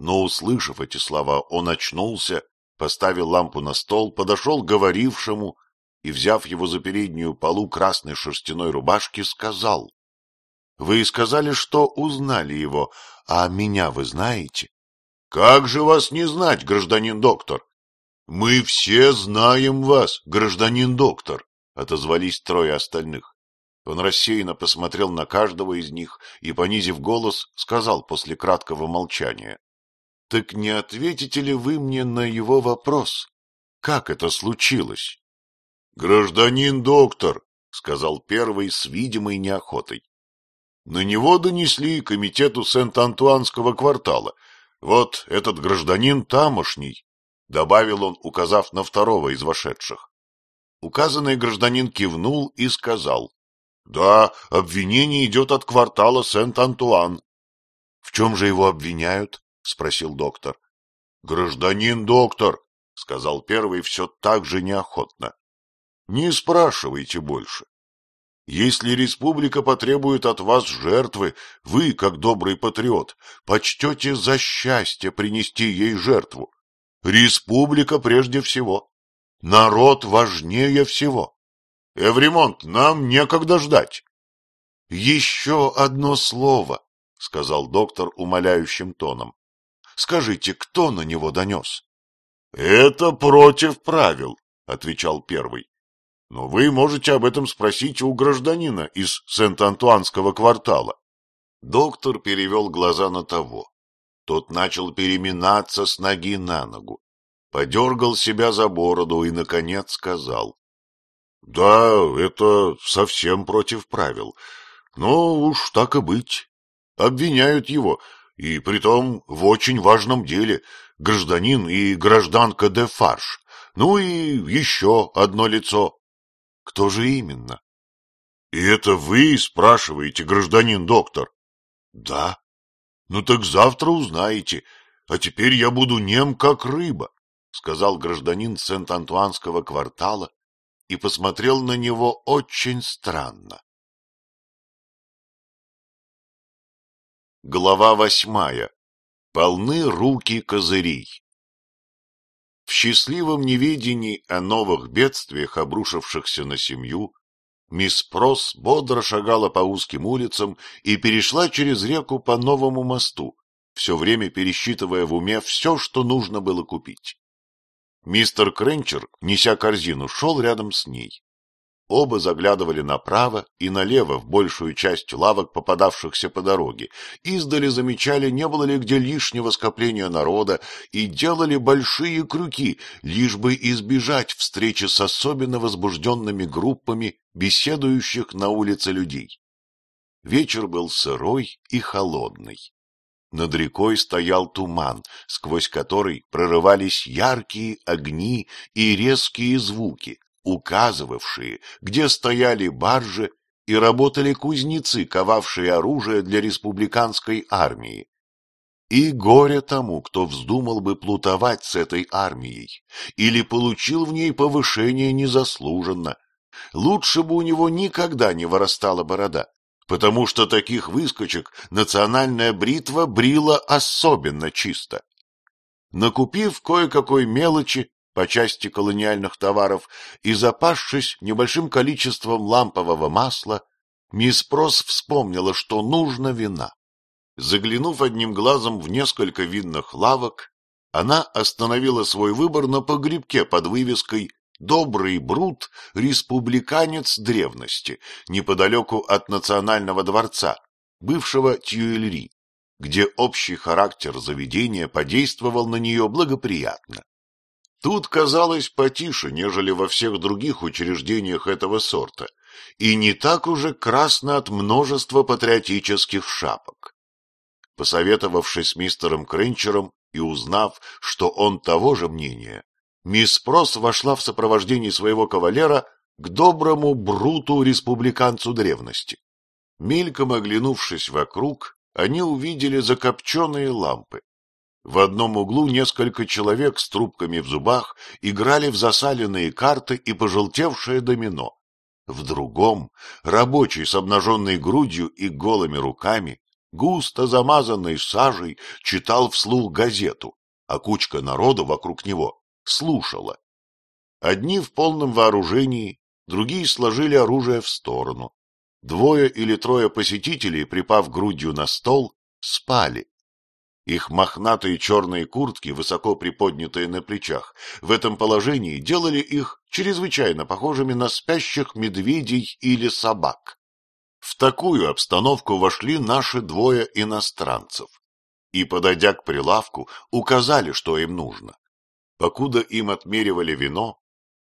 Speaker 1: Но, услышав эти слова, он очнулся, поставил лампу на стол, подошел к говорившему и, взяв его за переднюю полу красной шерстяной рубашки, сказал. — Вы сказали, что узнали его, а меня вы знаете? — Как же вас не знать, гражданин доктор? — Мы все знаем вас, гражданин доктор, — отозвались трое остальных. Он рассеянно посмотрел на каждого из них и, понизив голос, сказал после краткого молчания. Так не ответите ли вы мне на его вопрос? Как это случилось? — Гражданин доктор, — сказал первый с видимой неохотой. На него донесли комитету Сент-Антуанского квартала. Вот этот гражданин тамошний, — добавил он, указав на второго из вошедших. Указанный гражданин кивнул и сказал. — Да, обвинение идет от квартала Сент-Антуан. — В чем же его обвиняют? — спросил доктор. — Гражданин доктор, — сказал первый все так же неохотно. — Не спрашивайте больше. Если республика потребует от вас жертвы, вы, как добрый патриот, почтете за счастье принести ей жертву. Республика прежде всего. Народ важнее всего. Эвремонт, нам некогда ждать. — Еще одно слово, — сказал доктор умоляющим тоном. Скажите, кто на него донес? — Это против правил, — отвечал первый. — Но вы можете об этом спросить у гражданина из Сент-Антуанского квартала. Доктор перевел глаза на того. Тот начал переминаться с ноги на ногу, подергал себя за бороду и, наконец, сказал. — Да, это совсем против правил. Но ну, уж так и быть. Обвиняют его и притом в очень важном деле гражданин и гражданка де Фарш. Ну и еще одно лицо. Кто же именно? И это вы спрашиваете, гражданин доктор? Да. Ну так завтра узнаете. А теперь я буду нем, как рыба, сказал гражданин Сент-Антуанского квартала
Speaker 2: и посмотрел на него очень странно. Глава восьмая. Полны руки козырей. В счастливом неведении о новых бедствиях,
Speaker 1: обрушившихся на семью, мисс Прос бодро шагала по узким улицам и перешла через реку по новому мосту, все время пересчитывая в уме все, что нужно было купить. Мистер Кренчер, неся корзину, шел рядом с ней. Оба заглядывали направо и налево в большую часть лавок, попадавшихся по дороге. Издали замечали, не было ли где лишнего скопления народа, и делали большие крюки, лишь бы избежать встречи с особенно возбужденными группами беседующих на улице людей. Вечер был сырой и холодный. Над рекой стоял туман, сквозь который прорывались яркие огни и резкие звуки указывавшие, где стояли баржи и работали кузнецы, ковавшие оружие для республиканской армии. И горе тому, кто вздумал бы плутовать с этой армией или получил в ней повышение незаслуженно. Лучше бы у него никогда не вырастала борода, потому что таких выскочек национальная бритва брила особенно чисто. Накупив кое-какой мелочи, по части колониальных товаров и запасшись небольшим количеством лампового масла, мисс Прос вспомнила, что нужно вина. Заглянув одним глазом в несколько винных лавок, она остановила свой выбор на погребке под вывеской «Добрый Брут, республиканец древности», неподалеку от Национального дворца, бывшего Тюэльри, где общий характер заведения подействовал на нее благоприятно. Тут казалось потише, нежели во всех других учреждениях этого сорта, и не так уже красно от множества патриотических шапок. Посоветовавшись с мистером Кренчером и узнав, что он того же мнения, мисс Прос вошла в сопровождении своего кавалера к доброму бруту-республиканцу древности. Мельком оглянувшись вокруг, они увидели закопченные лампы, в одном углу несколько человек с трубками в зубах играли в засаленные карты и пожелтевшее домино. В другом рабочий с обнаженной грудью и голыми руками, густо замазанный сажей, читал вслух газету, а кучка народу вокруг него слушала. Одни в полном вооружении, другие сложили оружие в сторону. Двое или трое посетителей, припав грудью на стол, спали их мохнатые черные куртки, высоко приподнятые на плечах, в этом положении делали их чрезвычайно похожими на спящих медведей или собак. В такую обстановку вошли наши двое иностранцев и, подойдя к прилавку, указали, что им нужно. Покуда им отмеривали вино,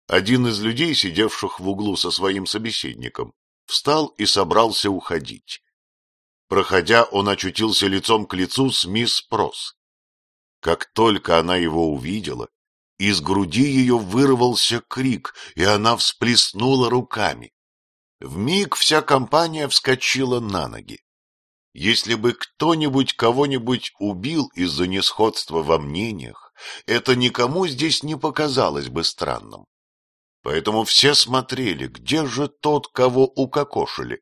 Speaker 1: один из людей, сидевших в углу со своим собеседником, встал и собрался уходить. Проходя, он очутился лицом к лицу с мисс Прос. Как только она его увидела, из груди ее вырвался крик, и она всплеснула руками. Вмиг вся компания вскочила на ноги. Если бы кто-нибудь кого-нибудь убил из-за несходства во мнениях, это никому здесь не показалось бы странным. Поэтому все смотрели, где же тот, кого укокошили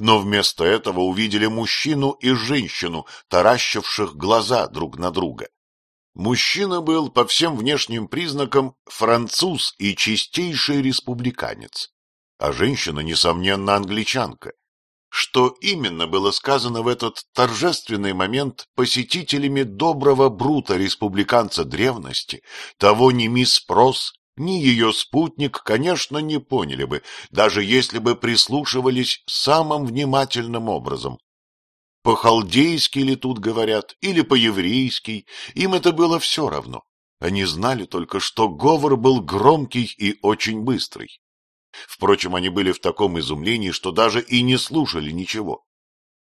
Speaker 1: но вместо этого увидели мужчину и женщину, таращивших глаза друг на друга. Мужчина был по всем внешним признакам француз и чистейший республиканец, а женщина, несомненно, англичанка. Что именно было сказано в этот торжественный момент посетителями доброго брута республиканца древности, того не мисс Прос ни ее спутник, конечно, не поняли бы, даже если бы прислушивались самым внимательным образом. По-халдейски ли тут говорят, или по-еврейски, им это было все равно. Они знали только, что говор был громкий и очень быстрый. Впрочем, они были в таком изумлении, что даже и не слушали ничего.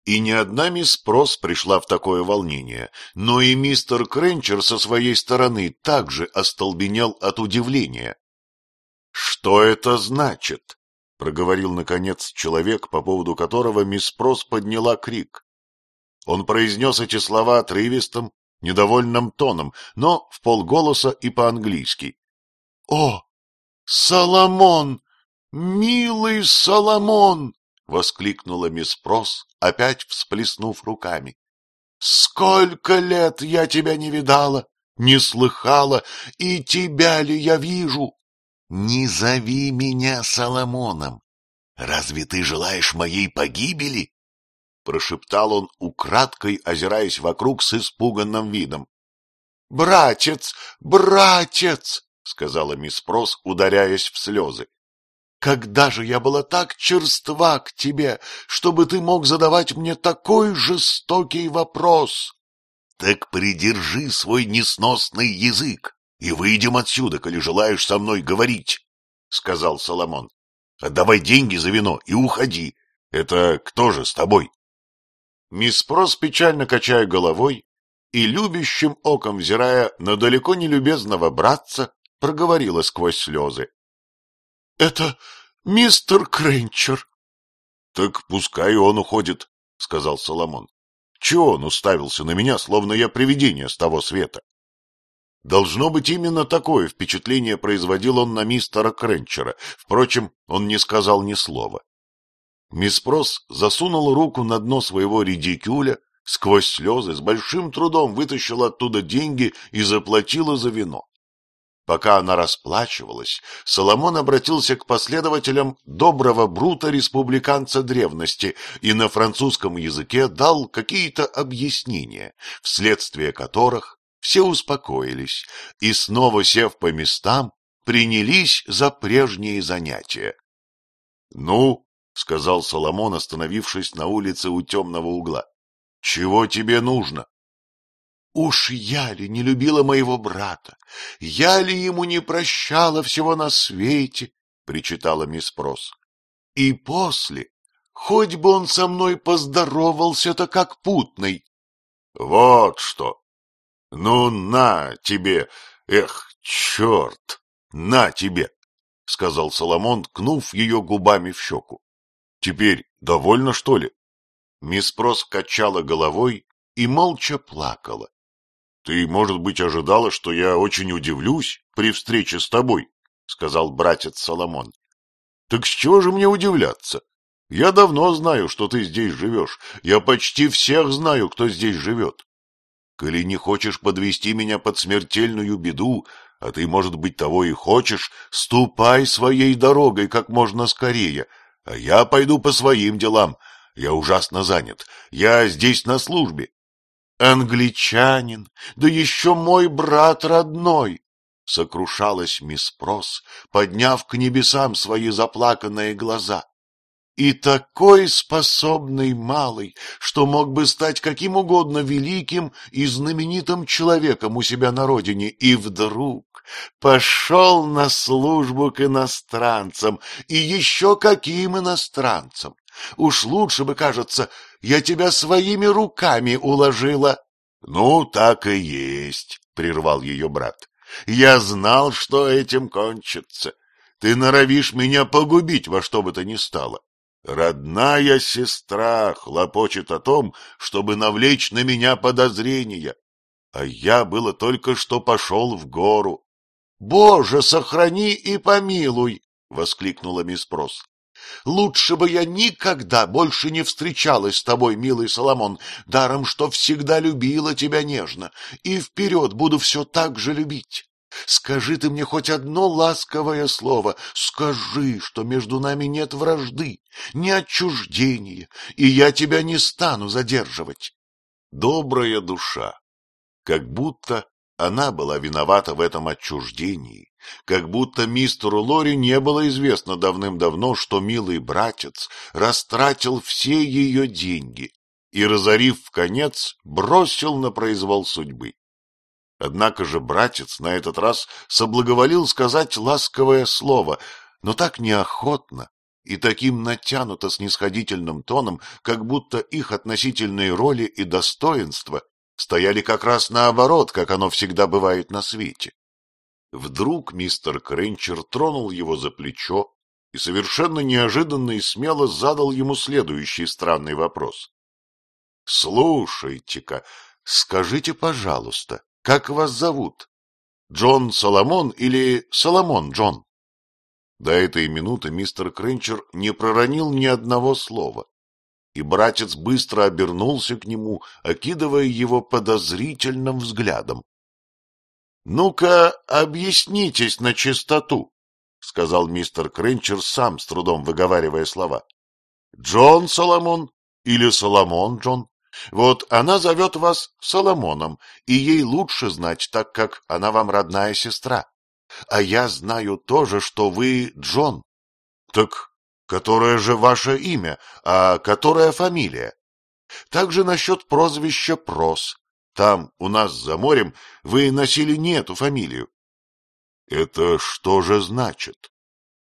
Speaker 1: И ни одна мисс Прос пришла в такое волнение, но и мистер Кренчер со своей стороны также остолбенел от удивления. — Что это значит? — проговорил, наконец, человек, по поводу которого мисс Прос подняла крик. Он произнес эти слова отрывистым, недовольным тоном, но в полголоса и по-английски.
Speaker 2: — О,
Speaker 1: Соломон! Милый Соломон! — воскликнула мисс Прос, опять всплеснув руками. — Сколько лет я тебя не видала, не слыхала, и тебя ли я вижу? — Не зови меня Соломоном. Разве ты желаешь моей погибели? — прошептал он, украдкой озираясь вокруг с испуганным видом. — Братец, братец! — сказала мисс Прос, ударяясь в слезы. Когда же я была так черства к тебе, чтобы ты мог задавать мне такой жестокий вопрос? Так придержи свой несносный язык и выйдем отсюда, коли желаешь со мной говорить, — сказал Соломон. Отдавай «А деньги за вино и уходи. Это кто же с тобой? Мисс Миспрос, печально качая головой и любящим оком взирая на далеко не любезного братца, проговорила сквозь слезы. — Это мистер Кренчер. — Так пускай он уходит, — сказал Соломон. — Чего он уставился на меня, словно я привидение с того света? Должно быть, именно такое впечатление производил он на мистера Кренчера. Впрочем, он не сказал ни слова. Мисс Прос засунула руку на дно своего редикюля, сквозь слезы с большим трудом вытащила оттуда деньги и заплатила за вино. Пока она расплачивалась, Соломон обратился к последователям доброго брута-республиканца древности и на французском языке дал какие-то объяснения, вследствие которых все успокоились и, снова сев по местам, принялись за прежние занятия. — Ну, — сказал Соломон, остановившись на улице у темного угла, — чего тебе нужно? Уж я ли не любила моего брата? Я ли ему не прощала всего на свете? — причитала мисс Прос. — И после, хоть бы он со мной поздоровался-то как путный. — Вот что! Ну, на тебе! Эх, черт! На тебе! — сказал Соломон, ткнув ее губами в щеку. — Теперь довольно, что ли? Мисс Прос качала головой и молча плакала. Ты, может быть, ожидала, что я очень удивлюсь при встрече с тобой, — сказал братец Соломон. — Так с чего же мне удивляться? Я давно знаю, что ты здесь живешь. Я почти всех знаю, кто здесь живет. Коли не хочешь подвести меня под смертельную беду, а ты, может быть, того и хочешь, ступай своей дорогой как можно скорее, а я пойду по своим делам. Я ужасно занят. Я здесь на службе. Англичанин, да еще мой брат родной! Сокрушалась мисс Прос, подняв к небесам свои заплаканные глаза. И такой способный малый, что мог бы стать каким угодно великим и знаменитым человеком у себя на родине, и вдруг пошел на службу к иностранцам, и еще каким иностранцам! Уж лучше бы, кажется, я тебя своими руками уложила. — Ну, так и есть, — прервал ее брат. — Я знал, что этим кончится. Ты норовишь меня погубить во что бы то ни стало. Родная сестра хлопочет о том, чтобы навлечь на меня подозрения. А я было только что пошел в гору. — Боже, сохрани и помилуй! — воскликнула мисс Прос. Лучше бы я никогда больше не встречалась с тобой, милый Соломон, даром, что всегда любила тебя нежно, и вперед буду все так же любить. Скажи ты мне хоть одно ласковое слово, скажи, что между нами нет вражды, ни отчуждения, и я тебя не стану задерживать. Добрая душа, как будто она была виновата в этом отчуждении, как будто мистеру Лори не было известно давным-давно, что милый братец растратил все ее деньги и, разорив в конец, бросил на произвол судьбы. Однако же братец на этот раз соблаговолил сказать ласковое слово, но так неохотно и таким натянуто снисходительным тоном, как будто их относительные роли и достоинства стояли как раз наоборот, как оно всегда бывает на свете. Вдруг мистер Кренчер тронул его за плечо и совершенно неожиданно и смело задал ему следующий странный вопрос. — Слушайте-ка, скажите, пожалуйста, как вас зовут? Джон Соломон или Соломон Джон? До этой минуты мистер Кренчер не проронил ни одного слова и братец быстро обернулся к нему, окидывая его подозрительным взглядом. — Ну-ка, объяснитесь на чистоту, — сказал мистер Кренчер сам, с трудом выговаривая слова. — Джон Соломон или Соломон Джон? Вот она зовет вас Соломоном, и ей лучше знать, так как она вам родная сестра. А я знаю тоже, что вы Джон. — Так Которое же ваше имя, а которая фамилия? Также насчет прозвища Прос. Там, у нас за морем, вы носили не эту фамилию. Это что же значит?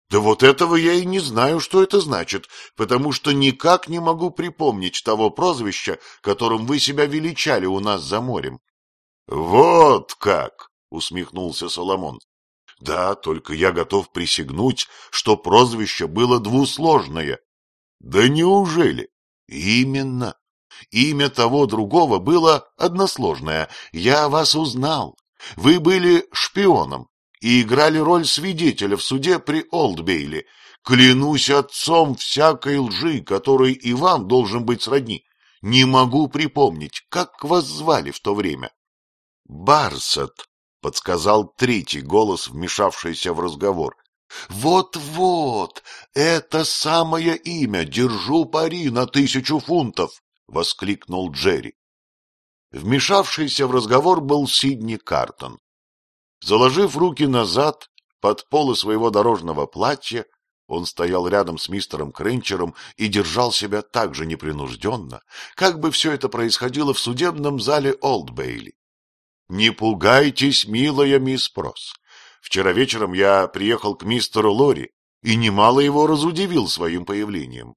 Speaker 1: Да вот этого я и не знаю, что это значит, потому что никак не могу припомнить того прозвища, которым вы себя величали у нас за морем. Вот как, усмехнулся Соломон. Да, только я готов присягнуть, что прозвище было двусложное. Да неужели? Именно. Имя того другого было односложное. Я вас узнал. Вы были шпионом и играли роль свидетеля в суде при Олдбейле. Клянусь отцом всякой лжи, которой и вам должен быть сродни. Не могу припомнить, как вас звали в то время. Барсет, — подсказал третий голос, вмешавшийся в разговор. «Вот-вот! Это самое имя! Держу пари на тысячу фунтов!» — воскликнул Джерри. Вмешавшийся в разговор был Сидни Картон. Заложив руки назад, под полы своего дорожного платья, он стоял рядом с мистером Кренчером и держал себя так же непринужденно, как бы все это происходило в судебном зале Олдбейли. Не пугайтесь, милая мисс Прос. Вчера вечером я приехал к мистеру Лори и немало его разудивил своим появлением.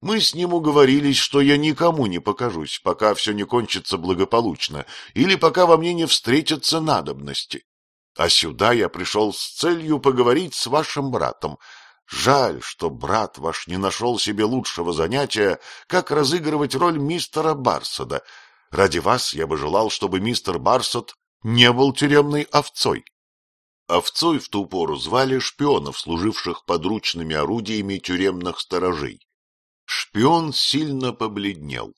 Speaker 1: Мы с ним уговорились, что я никому не покажусь, пока все не кончится благополучно или пока во мне не встретятся надобности. А сюда я пришел с целью поговорить с вашим братом. Жаль, что брат ваш не нашел себе лучшего занятия, как разыгрывать роль мистера Барсада — Ради вас я бы желал, чтобы мистер Барсот не был тюремной овцой. Овцой в ту пору звали шпионов, служивших подручными орудиями тюремных сторожей. Шпион сильно побледнел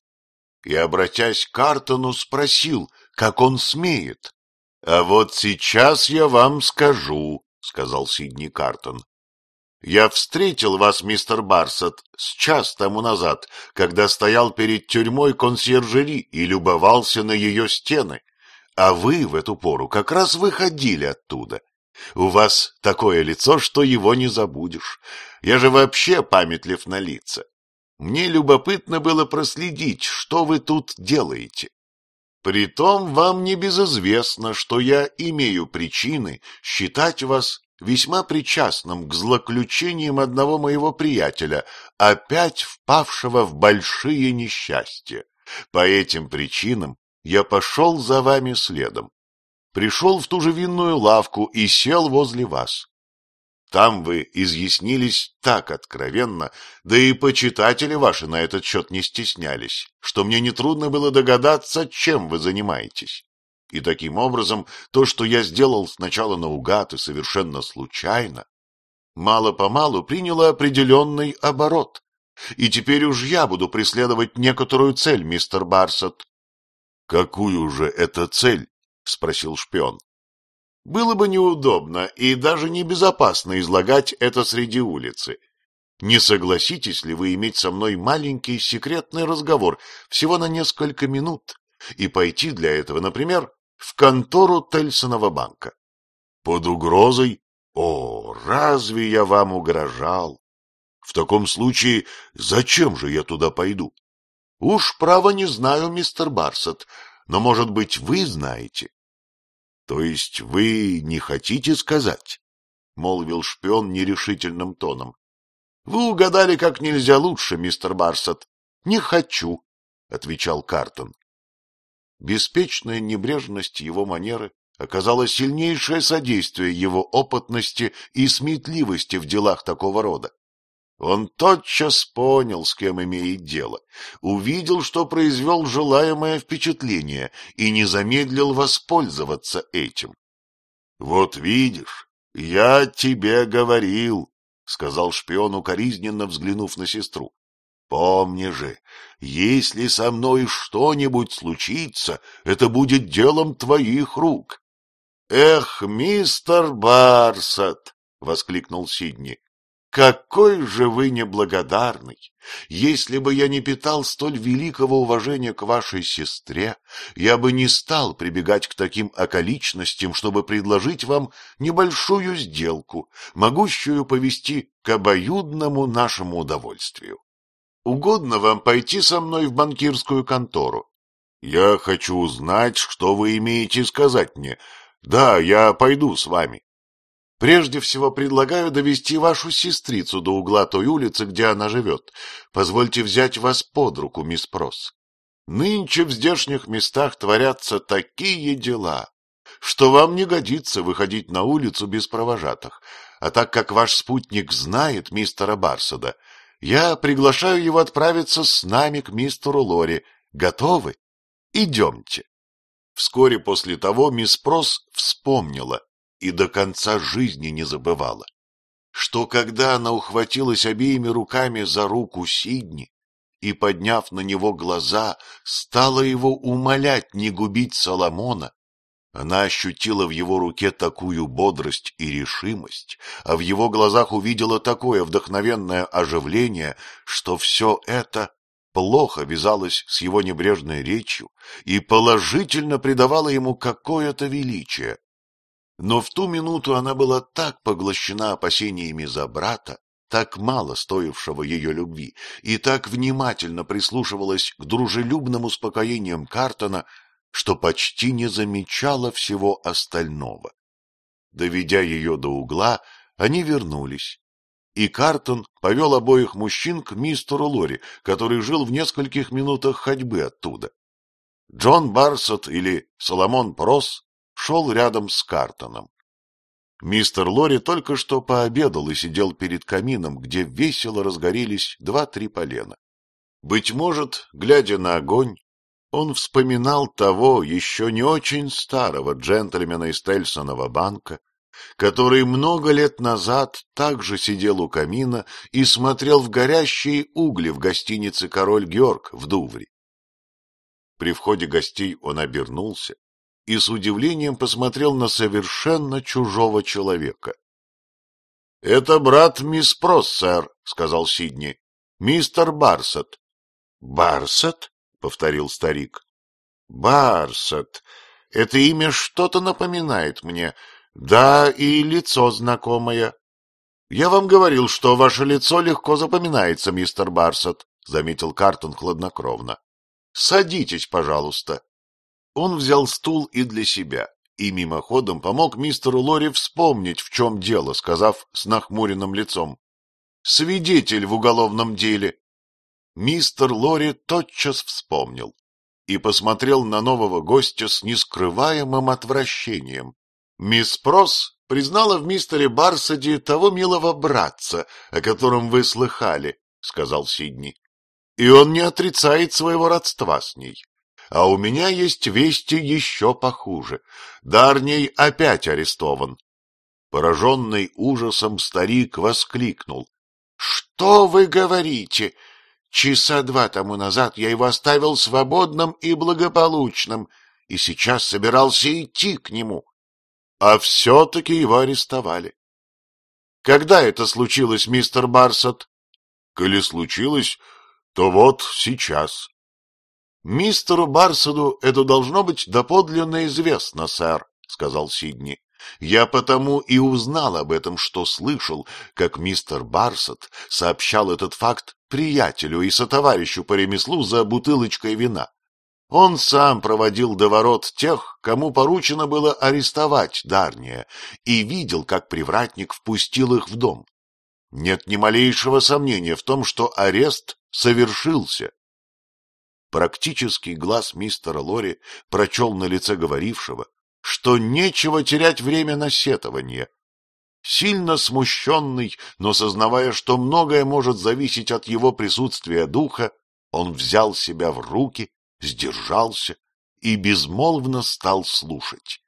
Speaker 1: и, обратясь к Артону, спросил, как он смеет. — А вот сейчас я вам скажу, — сказал Сидни Картон, я встретил вас, мистер Барсет, с час тому назад, когда стоял перед тюрьмой консьержери и любовался на ее стены. А вы в эту пору как раз выходили оттуда. У вас такое лицо, что его не забудешь. Я же вообще памятлив на лица. Мне любопытно было проследить, что вы тут делаете. Притом вам не безызвестно, что я имею причины считать вас весьма причастным к злоключениям одного моего приятеля, опять впавшего в большие несчастья. По этим причинам я пошел за вами следом. Пришел в ту же винную лавку и сел возле вас. Там вы изъяснились так откровенно, да и почитатели ваши на этот счет не стеснялись, что мне нетрудно было догадаться, чем вы занимаетесь. И таким образом то, что я сделал сначала наугад и совершенно случайно, мало-помалу приняло определенный оборот. И теперь уж я буду преследовать некоторую цель, мистер Барсет. — Какую же это цель? — спросил шпион. — Было бы неудобно и даже небезопасно излагать это среди улицы. Не согласитесь ли вы иметь со мной маленький секретный разговор всего на несколько минут? и пойти для этого, например, в контору Тельсонова банка. Под угрозой? О, разве я вам угрожал? В таком случае зачем же я туда пойду? Уж право не знаю, мистер Барсет, но, может быть, вы знаете. То есть вы не хотите сказать? — молвил шпион нерешительным тоном. — Вы угадали как нельзя лучше, мистер Барсет. — Не хочу, — отвечал Картон. Беспечная небрежность его манеры оказала сильнейшее содействие его опытности и сметливости в делах такого рода. Он тотчас понял, с кем имеет дело, увидел, что произвел желаемое впечатление и не замедлил воспользоваться этим. — Вот видишь, я тебе говорил, — сказал шпион, укоризненно взглянув на сестру. Помни же, если со мной что-нибудь случится, это будет делом твоих рук. — Эх, мистер Барсет! воскликнул Сидни. — Какой же вы неблагодарный! Если бы я не питал столь великого уважения к вашей сестре, я бы не стал прибегать к таким околичностям, чтобы предложить вам небольшую сделку, могущую повести к обоюдному нашему удовольствию. Угодно вам пойти со мной в банкирскую контору? — Я хочу узнать, что вы имеете сказать мне. Да, я пойду с вами. Прежде всего предлагаю довести вашу сестрицу до угла той улицы, где она живет. Позвольте взять вас под руку, мисс Прос. Нынче в здешних местах творятся такие дела, что вам не годится выходить на улицу без провожатых. А так как ваш спутник знает мистера Барсада, я приглашаю его отправиться с нами к мистеру Лори. Готовы? Идемте. Вскоре после того мисс Прос вспомнила и до конца жизни не забывала, что когда она ухватилась обеими руками за руку Сидни и, подняв на него глаза, стала его умолять не губить Соломона, она ощутила в его руке такую бодрость и решимость, а в его глазах увидела такое вдохновенное оживление, что все это плохо вязалось с его небрежной речью и положительно придавало ему какое-то величие. Но в ту минуту она была так поглощена опасениями за брата, так мало стоившего ее любви, и так внимательно прислушивалась к дружелюбным успокоениям Картона, что почти не замечала всего остального. Доведя ее до угла, они вернулись, и Картон повел обоих мужчин к мистеру Лори, который жил в нескольких минутах ходьбы оттуда. Джон Барсет или Соломон Прос шел рядом с Картоном. Мистер Лори только что пообедал и сидел перед камином, где весело разгорелись два-три полена. Быть может, глядя на огонь, он вспоминал того, еще не очень старого джентльмена из Тельсонова банка, который много лет назад также сидел у камина и смотрел в горящие угли в гостинице «Король Георг» в Дувре. При входе гостей он обернулся и с удивлением посмотрел на совершенно чужого человека. — Это брат мисс Прос, сэр, — сказал Сидни. — Мистер Барсет. — Барсет? — повторил старик. — Барсет. Это имя что-то напоминает мне. Да, и лицо знакомое. — Я вам говорил, что ваше лицо легко запоминается, мистер Барсет, — заметил Картон хладнокровно. — Садитесь, пожалуйста. Он взял стул и для себя, и мимоходом помог мистеру Лори вспомнить, в чем дело, сказав с нахмуренным лицом. — Свидетель в уголовном деле мистер Лори тотчас вспомнил и посмотрел на нового гостя с нескрываемым отвращением. Мисс Прос признала в мистере Барсаде того милого братца, о котором вы слыхали, — сказал Сидни. И он не отрицает своего родства с ней. А у меня есть вести еще похуже. Дарней опять арестован. Пораженный ужасом старик воскликнул. — Что вы говорите? Часа два тому назад я его оставил свободным и благополучным, и сейчас собирался идти к нему. А все-таки его арестовали. Когда это случилось, мистер Барсет? Коли случилось, то вот сейчас. Мистеру Барсету это должно быть доподлинно известно, сэр, — сказал Сидни. Я потому и узнал об этом, что слышал, как мистер Барсет сообщал этот факт приятелю и сотоварищу по ремеслу за бутылочкой вина. Он сам проводил до ворот тех, кому поручено было арестовать Дарния, и видел, как привратник впустил их в дом. Нет ни малейшего сомнения в том, что арест совершился. Практический глаз мистера Лори прочел на лице говорившего, что нечего терять время на сетование. Сильно смущенный, но сознавая, что многое может зависеть от его присутствия духа, он взял себя в руки, сдержался и безмолвно стал слушать.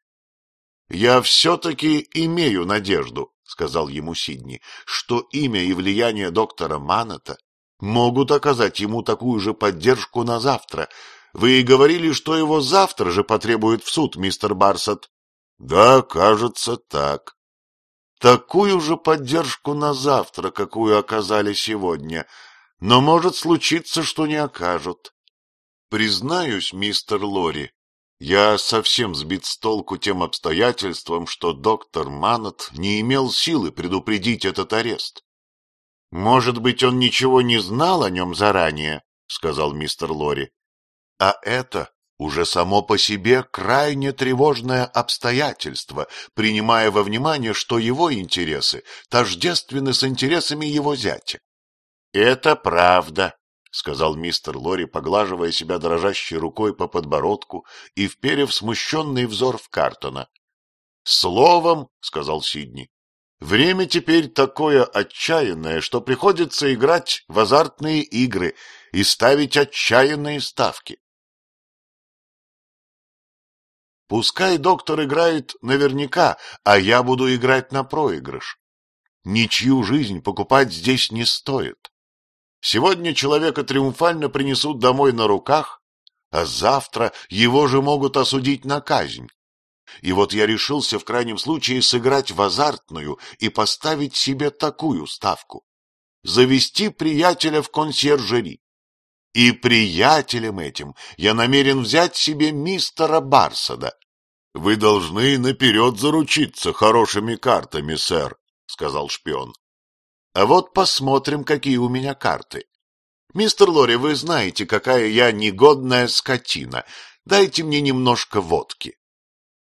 Speaker 1: — Я все-таки имею надежду, — сказал ему Сидни, — что имя и влияние доктора Маната могут оказать ему такую же поддержку на завтра, вы говорили, что его завтра же потребуют в суд, мистер Барсет. Да, кажется, так. Такую же поддержку на завтра, какую оказали сегодня. Но может случиться, что не окажут. Признаюсь, мистер Лори, я совсем сбит с толку тем обстоятельством, что доктор Маннет не имел силы предупредить этот арест. — Может быть, он ничего не знал о нем заранее, — сказал мистер Лори. А это уже само по себе крайне тревожное обстоятельство, принимая во внимание, что его интересы тождественны с интересами его зятя. — Это правда, — сказал мистер Лори, поглаживая себя дрожащей рукой по подбородку и вперев смущенный взор в Картона. — Словом, — сказал Сидни, — время теперь такое отчаянное, что приходится играть в азартные игры и ставить отчаянные ставки. Пускай доктор играет наверняка, а я буду играть на проигрыш. Ничью жизнь покупать здесь не стоит. Сегодня человека триумфально принесут домой на руках, а завтра его же могут осудить на казнь. И вот я решился в крайнем случае сыграть в азартную и поставить себе такую ставку. Завести приятеля в консьержери. И приятелем этим я намерен взять себе мистера Барсада. — Вы должны наперед заручиться хорошими картами, сэр, — сказал шпион. — А вот посмотрим, какие у меня карты. Мистер Лори, вы знаете, какая я негодная скотина. Дайте мне немножко водки.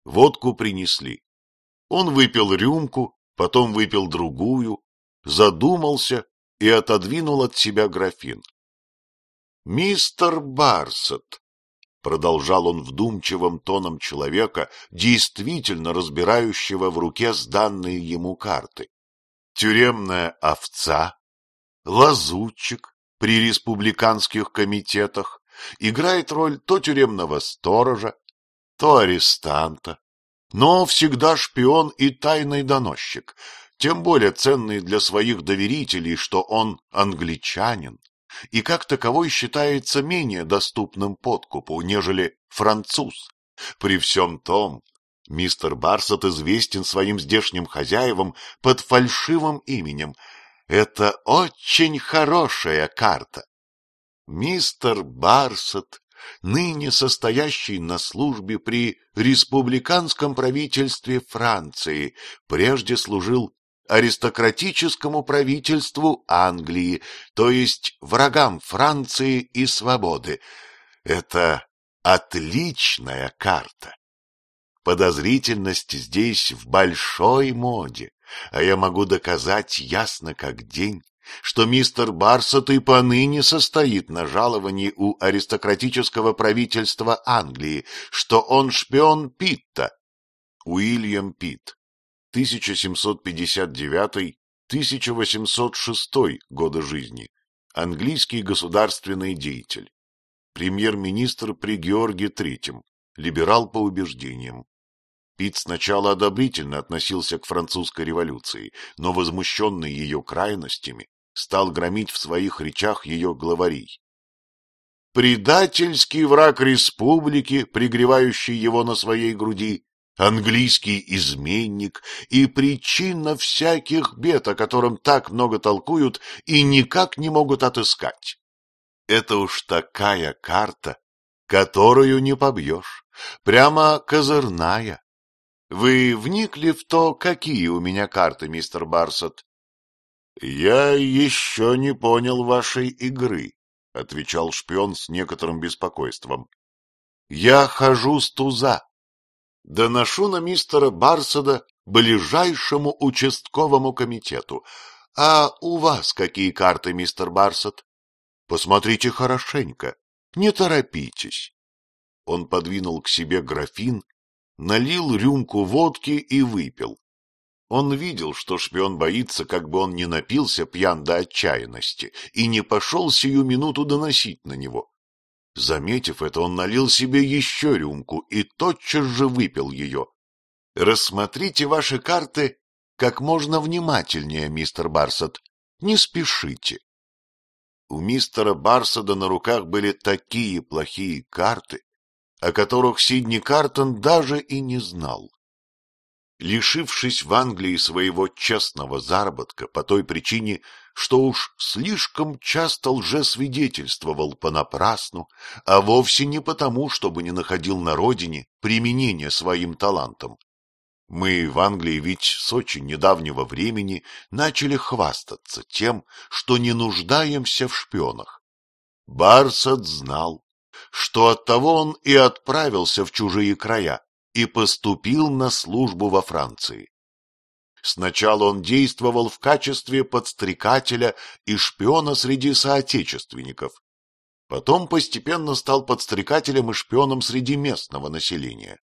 Speaker 1: Водку принесли. Он выпил рюмку, потом выпил другую, задумался и отодвинул от себя графин. — Мистер Барсет, — продолжал он вдумчивым тоном человека, действительно разбирающего в руке сданные ему карты, — тюремная овца, лазутчик при республиканских комитетах, играет роль то тюремного сторожа, то арестанта, но всегда шпион и тайный доносчик, тем более ценный для своих доверителей, что он англичанин и как таковой считается менее доступным подкупу, нежели француз. При всем том, мистер Барсет известен своим здешним хозяевам под фальшивым именем. Это очень хорошая карта. Мистер Барсет, ныне состоящий на службе при республиканском правительстве Франции, прежде служил аристократическому правительству Англии, то есть врагам Франции и свободы. Это отличная карта. Подозрительность здесь в большой моде, а я могу доказать ясно как день, что мистер Барсет и поныне состоит на жаловании у аристократического правительства Англии, что он шпион Питта. Уильям Питт 1759-1806 годы жизни, английский государственный деятель, премьер-министр при Георге III, либерал по убеждениям. Пит сначала одобрительно относился к французской революции, но возмущенный ее крайностями стал громить в своих речах ее главарей. Предательский враг республики, пригревающий его на своей груди, английский изменник и причина всяких бед, о котором так много толкуют и никак не могут отыскать. Это уж такая карта, которую не побьешь, прямо козырная. Вы вникли в то, какие у меня карты, мистер Барсет? — Я еще не понял вашей игры, — отвечал шпион с некоторым беспокойством. — Я хожу с туза, доношу на мистера Барсада ближайшему участковому комитету. А у вас какие карты, мистер Барсад? Посмотрите хорошенько, не торопитесь. Он подвинул к себе графин, налил рюмку водки и выпил. Он видел, что шпион боится, как бы он не напился пьян до отчаянности, и не пошел сию минуту доносить на него. Заметив это, он налил себе еще рюмку и тотчас же выпил ее. — Рассмотрите ваши карты как можно внимательнее, мистер Барсет. Не спешите. У мистера Барсада на руках были такие плохие карты, о которых Сидни Картон даже и не знал лишившись в Англии своего честного заработка по той причине, что уж слишком часто лжесвидетельствовал понапрасну, а вовсе не потому, чтобы не находил на родине применения своим талантам. Мы в Англии ведь с очень недавнего времени начали хвастаться тем, что не нуждаемся в шпионах. Барсет знал, что оттого он и отправился в чужие края, и поступил на службу во Франции. Сначала он действовал в качестве подстрекателя и шпиона среди соотечественников, потом постепенно стал подстрекателем и шпионом среди местного населения.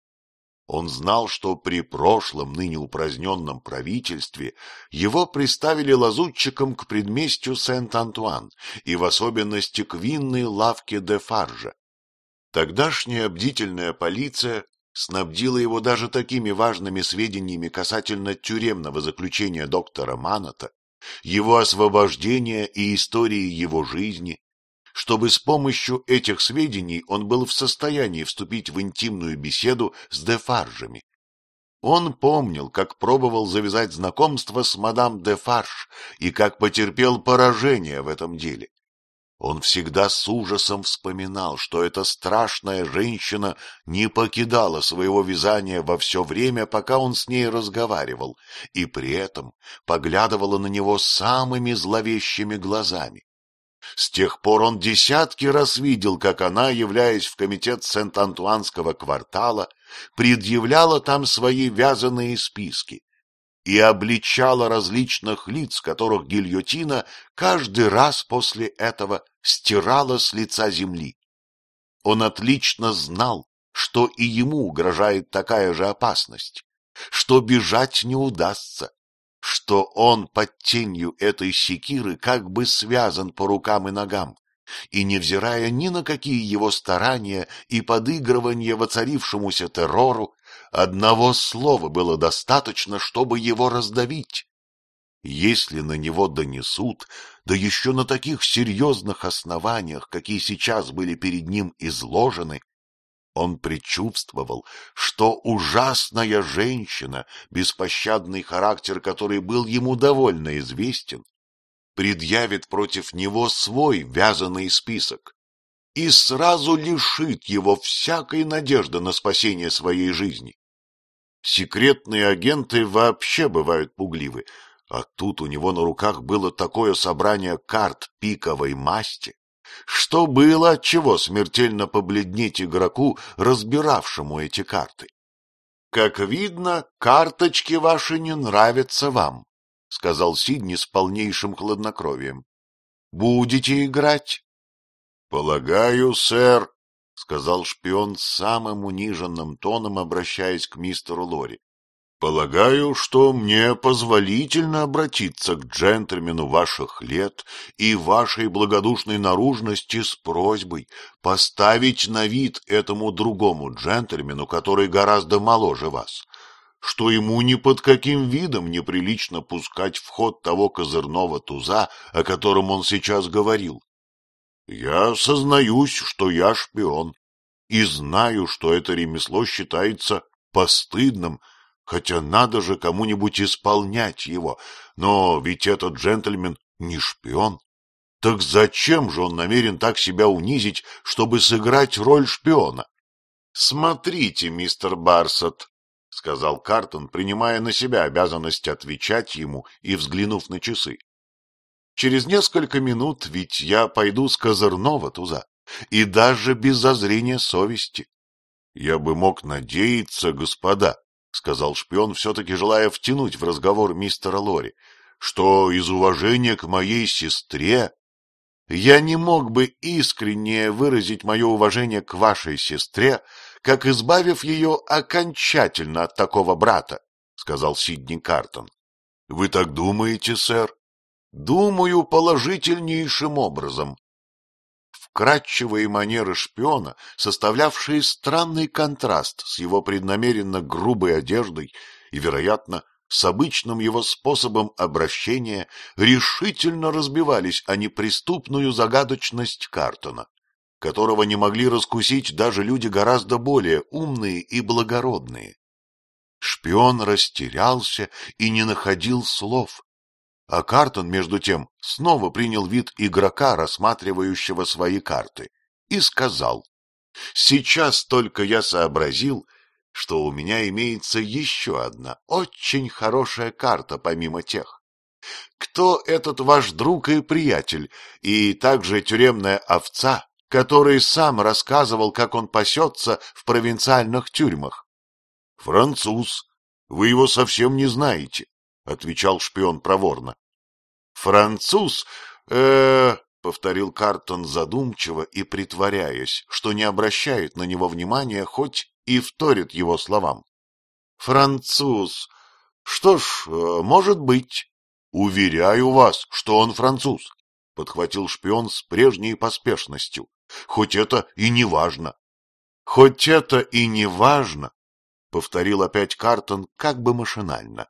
Speaker 1: Он знал, что при прошлом, ныне упраздненном правительстве его приставили лазутчиком к предместью Сент-Антуан и в особенности к винной лавке де Фаржа. Тогдашняя бдительная полиция снабдила его даже такими важными сведениями касательно тюремного заключения доктора Маната, его освобождения и истории его жизни, чтобы с помощью этих сведений он был в состоянии вступить в интимную беседу с Дефаржами. Он помнил, как пробовал завязать знакомство с мадам Дефарж и как потерпел поражение в этом деле. Он всегда с ужасом вспоминал, что эта страшная женщина не покидала своего вязания во все время, пока он с ней разговаривал, и при этом поглядывала на него самыми зловещими глазами. С тех пор он десятки раз видел, как она, являясь в комитет Сент-Антуанского квартала, предъявляла там свои вязаные списки, и обличала различных лиц, которых гильотина каждый раз после этого стирала с лица земли. Он отлично знал, что и ему угрожает такая же опасность, что бежать не удастся, что он под тенью этой секиры как бы связан по рукам и ногам, и, невзирая ни на какие его старания и подыгрывания воцарившемуся террору, Одного слова было достаточно, чтобы его раздавить. Если на него донесут, да еще на таких серьезных основаниях, какие сейчас были перед ним изложены, он предчувствовал, что ужасная женщина, беспощадный характер который был ему довольно известен, предъявит против него свой вязаный список, и сразу лишит его всякой надежды на спасение своей жизни. Секретные агенты вообще бывают пугливы, а тут у него на руках было такое собрание карт пиковой масти, что было отчего смертельно побледнеть игроку, разбиравшему эти карты. «Как видно, карточки ваши не нравятся вам», — сказал Сидни с полнейшим хладнокровием. «Будете играть — Полагаю, сэр, — сказал шпион самым униженным тоном, обращаясь к мистеру Лори. — Полагаю, что мне позволительно обратиться к джентльмену ваших лет и вашей благодушной наружности с просьбой поставить на вид этому другому джентльмену, который гораздо моложе вас, что ему ни под каким видом неприлично пускать в ход того козырного туза, о котором он сейчас говорил. — Я сознаюсь, что я шпион, и знаю, что это ремесло считается постыдным, хотя надо же кому-нибудь исполнять его, но ведь этот джентльмен не шпион. Так зачем же он намерен так себя унизить, чтобы сыграть роль шпиона? — Смотрите, мистер Барсет, — сказал Картон, принимая на себя обязанность отвечать ему и взглянув на часы. Через несколько минут ведь я пойду с козырного туза, и даже без зазрения совести. — Я бы мог надеяться, господа, — сказал шпион, все-таки желая втянуть в разговор мистера Лори, — что из уважения к моей сестре... Я не мог бы искренне выразить мое уважение к вашей сестре, как избавив ее окончательно от такого брата, — сказал Сидни Картон. — Вы так думаете, сэр? Думаю, положительнейшим образом. Вкрадчивые манеры шпиона, составлявшие странный контраст с его преднамеренно грубой одеждой и, вероятно, с обычным его способом обращения, решительно разбивались о неприступную загадочность Картона которого не могли раскусить даже люди гораздо более умные и благородные. Шпион растерялся и не находил слов, а Картон, между тем, снова принял вид игрока, рассматривающего свои карты, и сказал, «Сейчас только я сообразил, что у меня имеется еще одна очень хорошая карта помимо тех. Кто этот ваш друг и приятель, и также тюремная овца, который сам рассказывал, как он пасется в провинциальных тюрьмах?» «Француз, вы его совсем не знаете. — отвечал шпион проворно. — Француз... э, повторил Картон задумчиво и притворяясь, что не обращает на него внимания, хоть и вторит его словам. — Француз... Что ж, э, может быть. Уверяю вас, что он француз, — подхватил шпион с прежней поспешностью. Хоть это и не важно. Хоть это и не важно, — повторил опять Картон как бы машинально,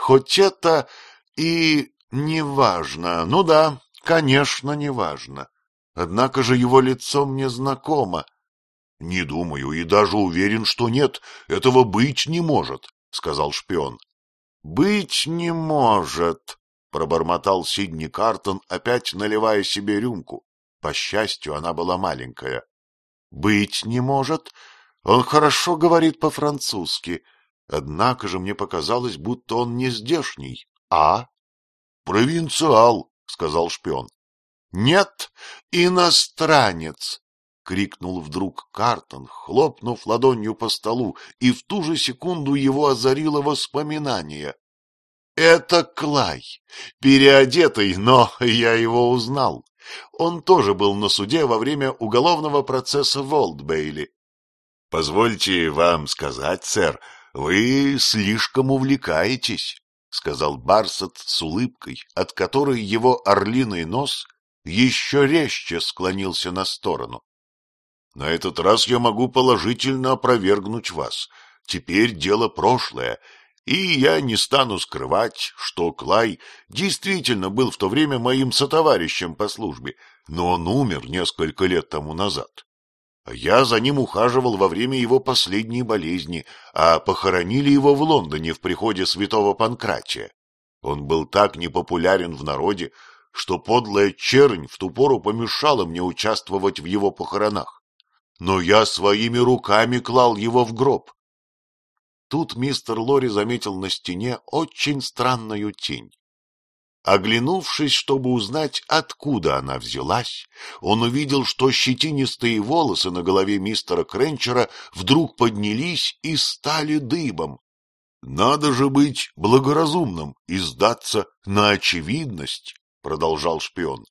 Speaker 1: Хоть это и неважно. Ну да, конечно, неважно. Однако же его лицо мне знакомо. — Не думаю и даже уверен, что нет. Этого быть не может, — сказал шпион. — Быть не может, — пробормотал Сидни Картон, опять наливая себе рюмку. По счастью, она была маленькая. — Быть не может. Он хорошо говорит по-французски. — Однако же мне показалось, будто он не здешний. — А? — Провинциал, — сказал шпион. — Нет, иностранец! — крикнул вдруг Картон, хлопнув ладонью по столу, и в ту же секунду его озарило воспоминание. — Это Клай, переодетый, но я его узнал. Он тоже был на суде во время уголовного процесса в Позвольте вам сказать, сэр, — Вы слишком увлекаетесь, — сказал Барсет с улыбкой, от которой его орлиный нос еще резче склонился на сторону. — На этот раз я могу положительно опровергнуть вас. Теперь дело прошлое, и я не стану скрывать, что Клай действительно был в то время моим сотоварищем по службе, но он умер несколько лет тому назад. Я за ним ухаживал во время его последней болезни, а похоронили его в Лондоне в приходе святого Панкратия. Он был так непопулярен в народе, что подлая чернь в ту пору помешала мне участвовать в его похоронах. Но я своими руками клал его в гроб. Тут мистер Лори заметил на стене очень странную тень. Оглянувшись, чтобы узнать, откуда она взялась, он увидел, что щетинистые волосы на голове мистера Кренчера вдруг поднялись и стали дыбом. — Надо же быть благоразумным и сдаться на очевидность, — продолжал шпион.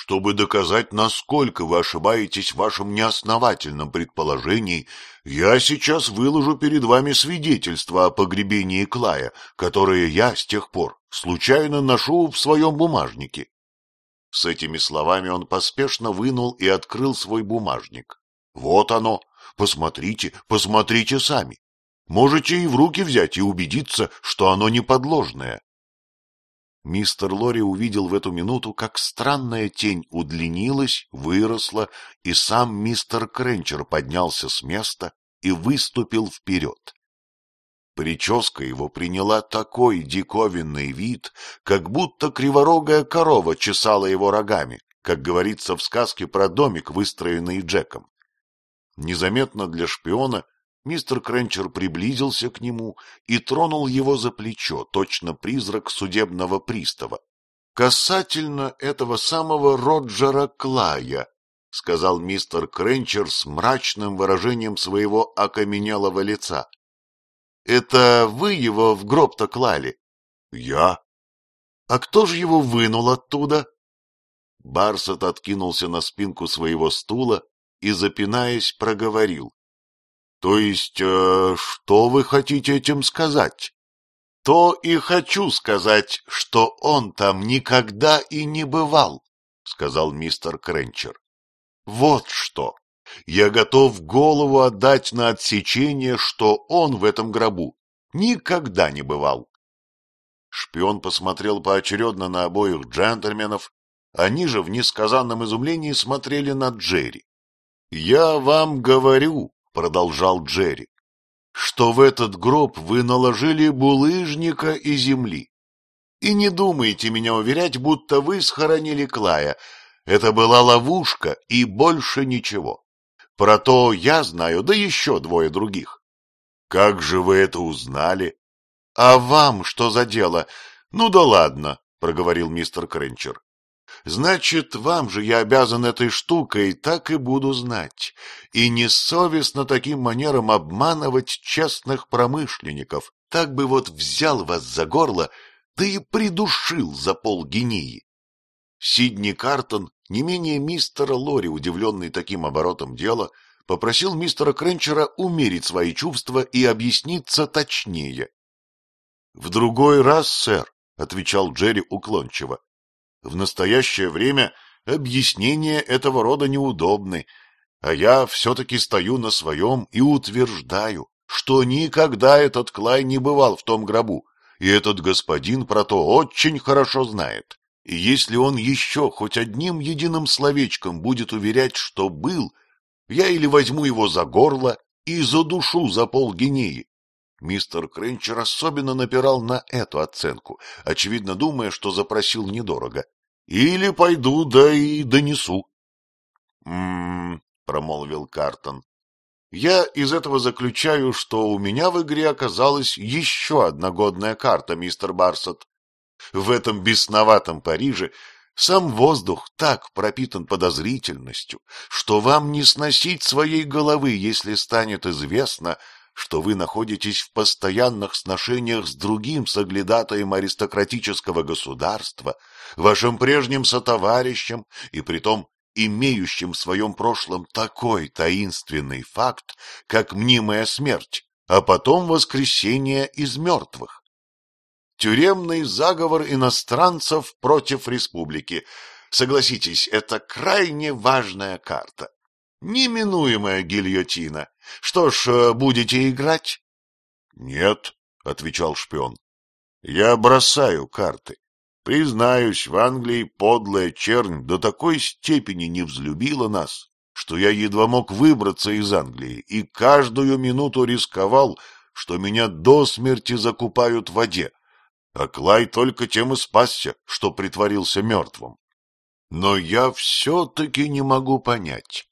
Speaker 1: Чтобы доказать, насколько вы ошибаетесь в вашем неосновательном предположении, я сейчас выложу перед вами свидетельство о погребении Клая, которое я с тех пор случайно ношу в своем бумажнике. С этими словами он поспешно вынул и открыл свой бумажник. Вот оно. Посмотрите, посмотрите сами. Можете и в руки взять и убедиться, что оно не подложное. Мистер Лори увидел в эту минуту, как странная тень удлинилась, выросла, и сам мистер Кренчер поднялся с места и выступил вперед. Прическа его приняла такой диковинный вид, как будто криворогая корова чесала его рогами, как говорится в сказке про домик, выстроенный Джеком. Незаметно для шпиона Мистер Кренчер приблизился к нему и тронул его за плечо, точно призрак судебного пристава. — Касательно этого самого Роджера Клая, — сказал мистер Кренчер с мрачным выражением своего окаменелого лица. — Это вы его в гроб-то клали? — Я. — А кто же его вынул оттуда? Барсет откинулся на спинку своего стула и, запинаясь, проговорил. — То есть, э, что вы хотите этим сказать? — То и хочу сказать, что он там никогда и не бывал, — сказал мистер Кренчер. — Вот что! Я готов голову отдать на отсечение, что он в этом гробу никогда не бывал. Шпион посмотрел поочередно на обоих джентльменов, они же в несказанном изумлении смотрели на Джерри. — Я вам говорю, — продолжал Джерри, что в этот гроб вы наложили булыжника и земли. И не думайте меня уверять, будто вы схоронили Клая. Это была ловушка и больше ничего. Про то я знаю, да еще двое других. Как же вы это узнали? А вам что за дело? Ну да ладно, проговорил мистер Кренчер. Значит, вам же я обязан этой штукой, так и буду знать. И несовестно таким манером обманывать честных промышленников. Так бы вот взял вас за горло, да и придушил за полгинии. Сидни Картон, не менее мистера Лори, удивленный таким оборотом дела, попросил мистера Кренчера умерить свои чувства и объясниться точнее. — В другой раз, сэр, — отвечал Джерри уклончиво, в настоящее время объяснения этого рода неудобны, а я все-таки стою на своем и утверждаю, что никогда этот Клай не бывал в том гробу, и этот господин про то очень хорошо знает. И если он еще хоть одним единым словечком будет уверять, что был, я или возьму его за горло и задушу за полгинеи, Мистер Кренчер особенно напирал на эту оценку, очевидно думая, что запросил недорого. «Или пойду, да и донесу». «М-м-м», промолвил Картон. «Я из этого заключаю, что у меня в игре оказалась еще одна годная карта, мистер Барсет. В этом бесноватом Париже сам воздух так пропитан подозрительностью, что вам не сносить своей головы, если станет известно, что вы находитесь в постоянных сношениях с другим соглядатаем аристократического государства, вашим прежним сотоварищем, и притом имеющим в своем прошлом такой таинственный факт, как мнимая смерть, а потом воскресение из мертвых. Тюремный заговор иностранцев против республики. Согласитесь, это крайне важная карта. Неминуемая гильотина. Что ж, э, будете играть? — Нет, — отвечал шпион. — Я бросаю карты. Признаюсь, в Англии подлая чернь до такой степени не взлюбила нас, что я едва мог выбраться из Англии и каждую минуту рисковал, что меня до смерти закупают в воде. А Клай только тем и спасся, что притворился мертвым. Но я все-таки не могу понять,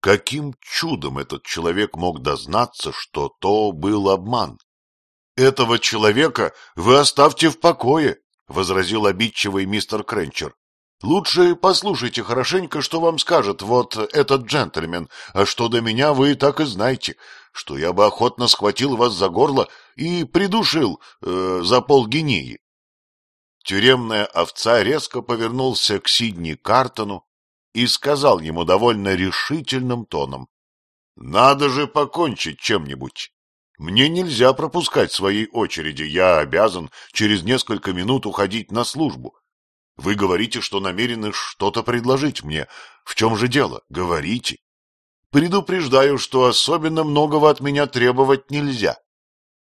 Speaker 1: Каким чудом этот человек мог дознаться, что то был обман? — Этого человека вы оставьте в покое, — возразил обидчивый мистер Кренчер. — Лучше послушайте хорошенько, что вам скажет вот этот джентльмен, а что до меня вы так и знаете, что я бы охотно схватил вас за горло и придушил э, за полгинеи. Тюремная овца резко повернулся к Сидни Картону и сказал ему довольно решительным тоном. — Надо же покончить чем-нибудь. Мне нельзя пропускать своей очереди, я обязан через несколько минут уходить на службу. Вы говорите, что намерены что-то предложить мне. В чем же дело? Говорите. Предупреждаю, что особенно многого от меня требовать нельзя.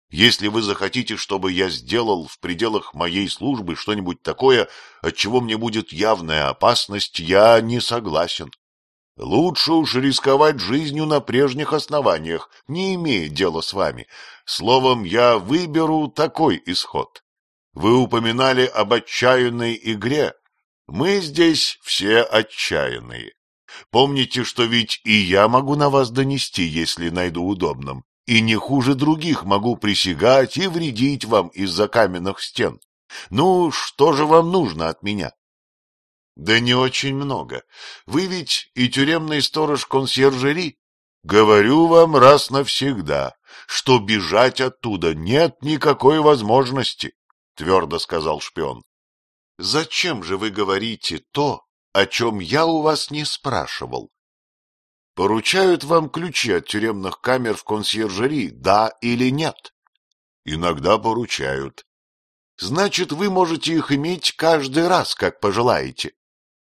Speaker 1: Если вы захотите, чтобы я сделал в пределах моей службы что-нибудь такое, от чего мне будет явная опасность, я не согласен. Лучше уж рисковать жизнью на прежних основаниях, не имея дела с вами. Словом, я выберу такой исход. Вы упоминали об отчаянной игре. Мы здесь все отчаянные. Помните, что ведь и я могу на вас донести, если найду удобным и не хуже других могу присягать и вредить вам из-за каменных стен. Ну, что же вам нужно от меня? — Да не очень много. Вы ведь и тюремный сторож консьержери. Говорю вам раз навсегда, что бежать оттуда нет никакой возможности, — твердо сказал шпион. — Зачем же вы говорите то, о чем я у вас не спрашивал? поручают вам ключи от тюремных камер в консьержери, да или нет? Иногда поручают. Значит, вы можете их иметь каждый раз, как пожелаете.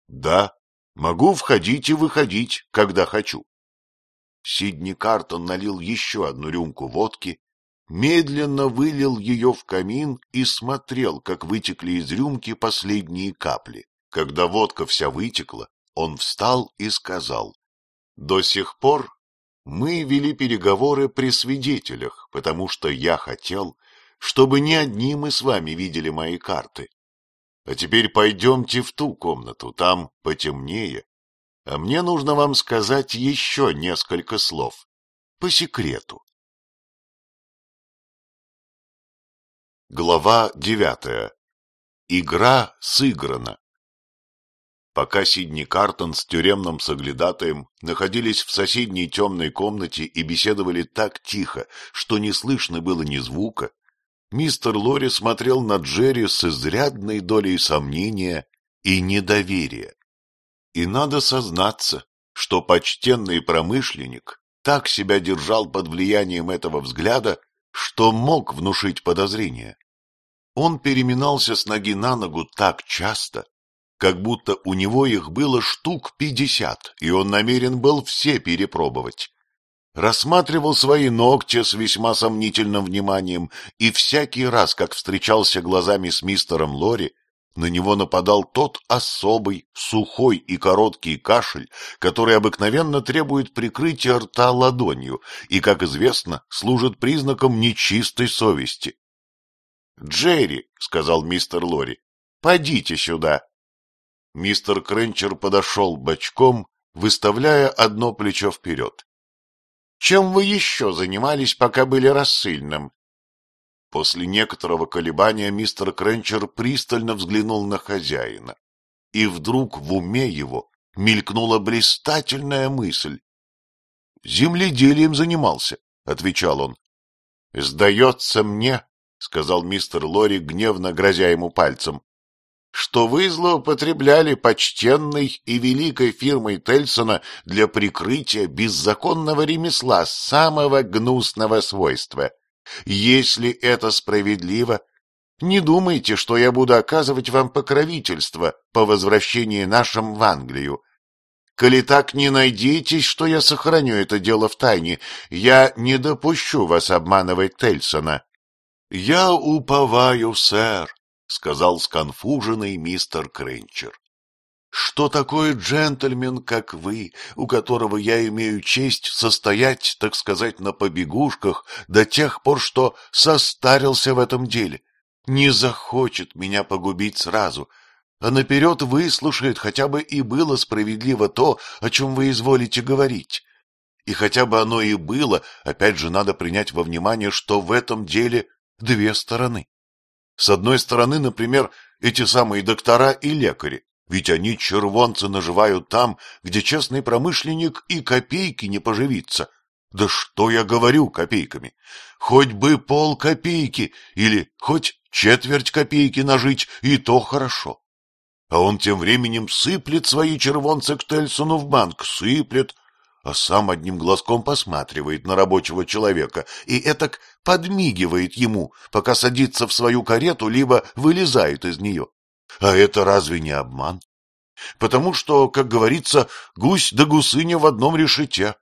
Speaker 1: Да, могу входить и выходить, когда хочу. Сидни Картон налил еще одну рюмку водки, медленно вылил ее в камин и смотрел, как вытекли из рюмки последние капли. Когда водка вся вытекла, он встал и сказал. До сих пор мы вели переговоры при свидетелях, потому что я хотел, чтобы ни одни мы с вами видели мои карты. А теперь пойдемте в ту комнату, там
Speaker 2: потемнее. А мне нужно вам сказать еще несколько слов. По секрету. Глава девятая. Игра сыграна пока
Speaker 1: Сидни Картон с тюремным соглядатаем находились в соседней темной комнате и беседовали так тихо, что не слышно было ни звука, мистер Лори смотрел на Джерри с изрядной долей сомнения и недоверия. И надо сознаться, что почтенный промышленник так себя держал под влиянием этого взгляда, что мог внушить подозрения. Он переминался с ноги на ногу так часто, как будто у него их было штук пятьдесят, и он намерен был все перепробовать. Рассматривал свои ногти с весьма сомнительным вниманием, и всякий раз, как встречался глазами с мистером Лори, на него нападал тот особый, сухой и короткий кашель, который обыкновенно требует прикрытия рта ладонью и, как известно, служит признаком нечистой совести. — Джерри, — сказал мистер Лори, — подите сюда. Мистер Кренчер подошел бочком, выставляя одно плечо вперед. — Чем вы еще занимались, пока были рассыльным? После некоторого колебания мистер Кренчер пристально взглянул на хозяина. И вдруг в уме его мелькнула блистательная мысль. — Земледелием занимался, — отвечал он. — Сдается мне, — сказал мистер Лори, гневно грозя ему пальцем, что вы злоупотребляли почтенной и великой фирмой Тельсона для прикрытия беззаконного ремесла самого гнусного свойства. Если это справедливо, не думайте, что я буду оказывать вам покровительство по возвращении нашим в Англию. Коли так не надейтесь, что я сохраню это дело в тайне, я не допущу вас обманывать Тельсона. — Я уповаю, сэр, сказал сконфуженный мистер Кренчер. Что такое джентльмен, как вы, у которого я имею честь состоять, так сказать, на побегушках до тех пор, что состарился в этом деле? Не захочет меня погубить сразу, а наперед выслушает хотя бы и было справедливо то, о чем вы изволите говорить. И хотя бы оно и было, опять же надо принять во внимание, что в этом деле две стороны. С одной стороны, например, эти самые доктора и лекари, ведь они червонцы наживают там, где честный промышленник и копейки не поживится. Да что я говорю копейками? Хоть бы пол копейки или хоть четверть копейки нажить, и то хорошо. А он тем временем сыплет свои червонцы к Тельсону в банк, сыплет, а сам одним глазком посматривает на рабочего человека и этак подмигивает ему, пока садится в свою карету, либо вылезает из нее. А это разве не обман? Потому что, как говорится, гусь да гусыня в одном решете.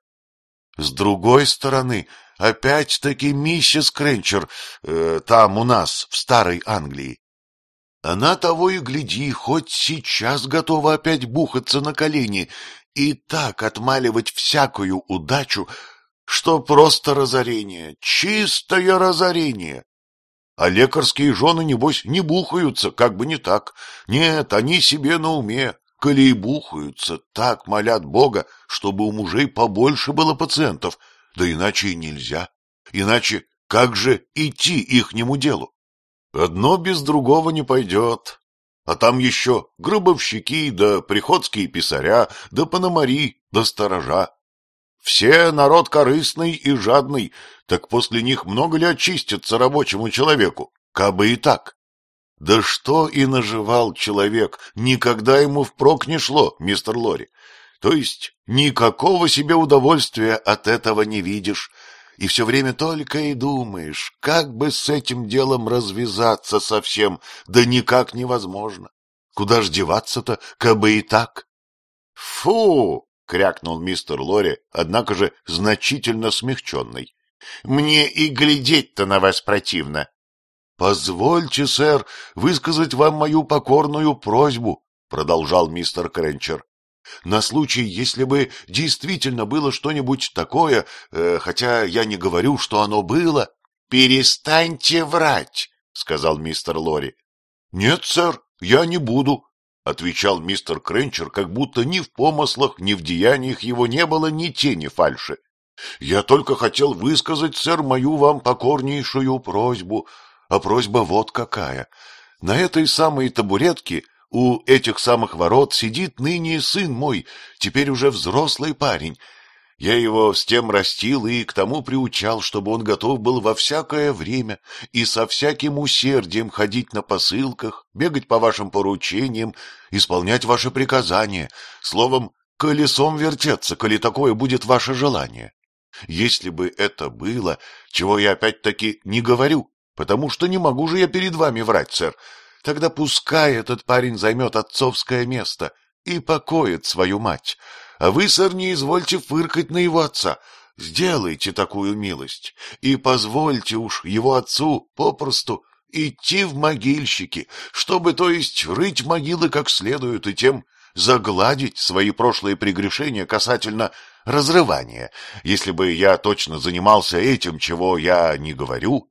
Speaker 1: С другой стороны, опять-таки миссис Кренчер, э, там у нас, в Старой Англии, она того и гляди, хоть сейчас готова опять бухаться на колени и так отмаливать всякую удачу, что просто разорение, чистое разорение. А лекарские жены, небось, не бухаются, как бы не так. Нет, они себе на уме. Коли и бухаются, так молят Бога, чтобы у мужей побольше было пациентов. Да иначе и нельзя. Иначе как же идти ихнему делу? Одно без другого не пойдет. А там еще гробовщики, да приходские писаря, да пономари, да сторожа. Все народ корыстный и жадный, так после них много ли очистится рабочему человеку? Кабы и так. Да что и наживал человек, никогда ему впрок не шло, мистер Лори. То есть никакого себе удовольствия от этого не видишь, и все время только и думаешь, как бы с этим делом развязаться совсем, да никак невозможно. Куда ж деваться-то, кабы и так? Фу! — крякнул мистер Лори, однако же значительно смягченный. — Мне и глядеть-то на вас противно. — Позвольте, сэр, высказать вам мою покорную просьбу, — продолжал мистер Кренчер. На случай, если бы действительно было что-нибудь такое, э, хотя я не говорю, что оно было... — Перестаньте врать, — сказал мистер Лори. — Нет, сэр, я не буду, — отвечал мистер Кренчер, как будто ни в помыслах, ни в деяниях его не было ни тени фальши. — Я только хотел высказать, сэр, мою вам покорнейшую просьбу, а просьба вот какая. На этой самой табуретке у этих самых ворот сидит ныне сын мой, теперь уже взрослый парень. Я его с тем растил и к тому приучал, чтобы он готов был во всякое время и со всяким усердием ходить на посылках, бегать по вашим поручениям, исполнять ваши приказания, словом, колесом вертеться, коли такое будет ваше желание. Если бы это было, чего я опять-таки не говорю, потому что не могу же я перед вами врать, сэр, — Тогда пускай этот парень займет отцовское место и покоит свою мать. А вы, сэр, не извольте фыркать на его отца. Сделайте такую милость и позвольте уж его отцу попросту идти в могильщики, чтобы, то есть, рыть могилы как следует и тем загладить свои прошлые прегрешения касательно разрывания. Если бы я точно занимался этим, чего я не говорю,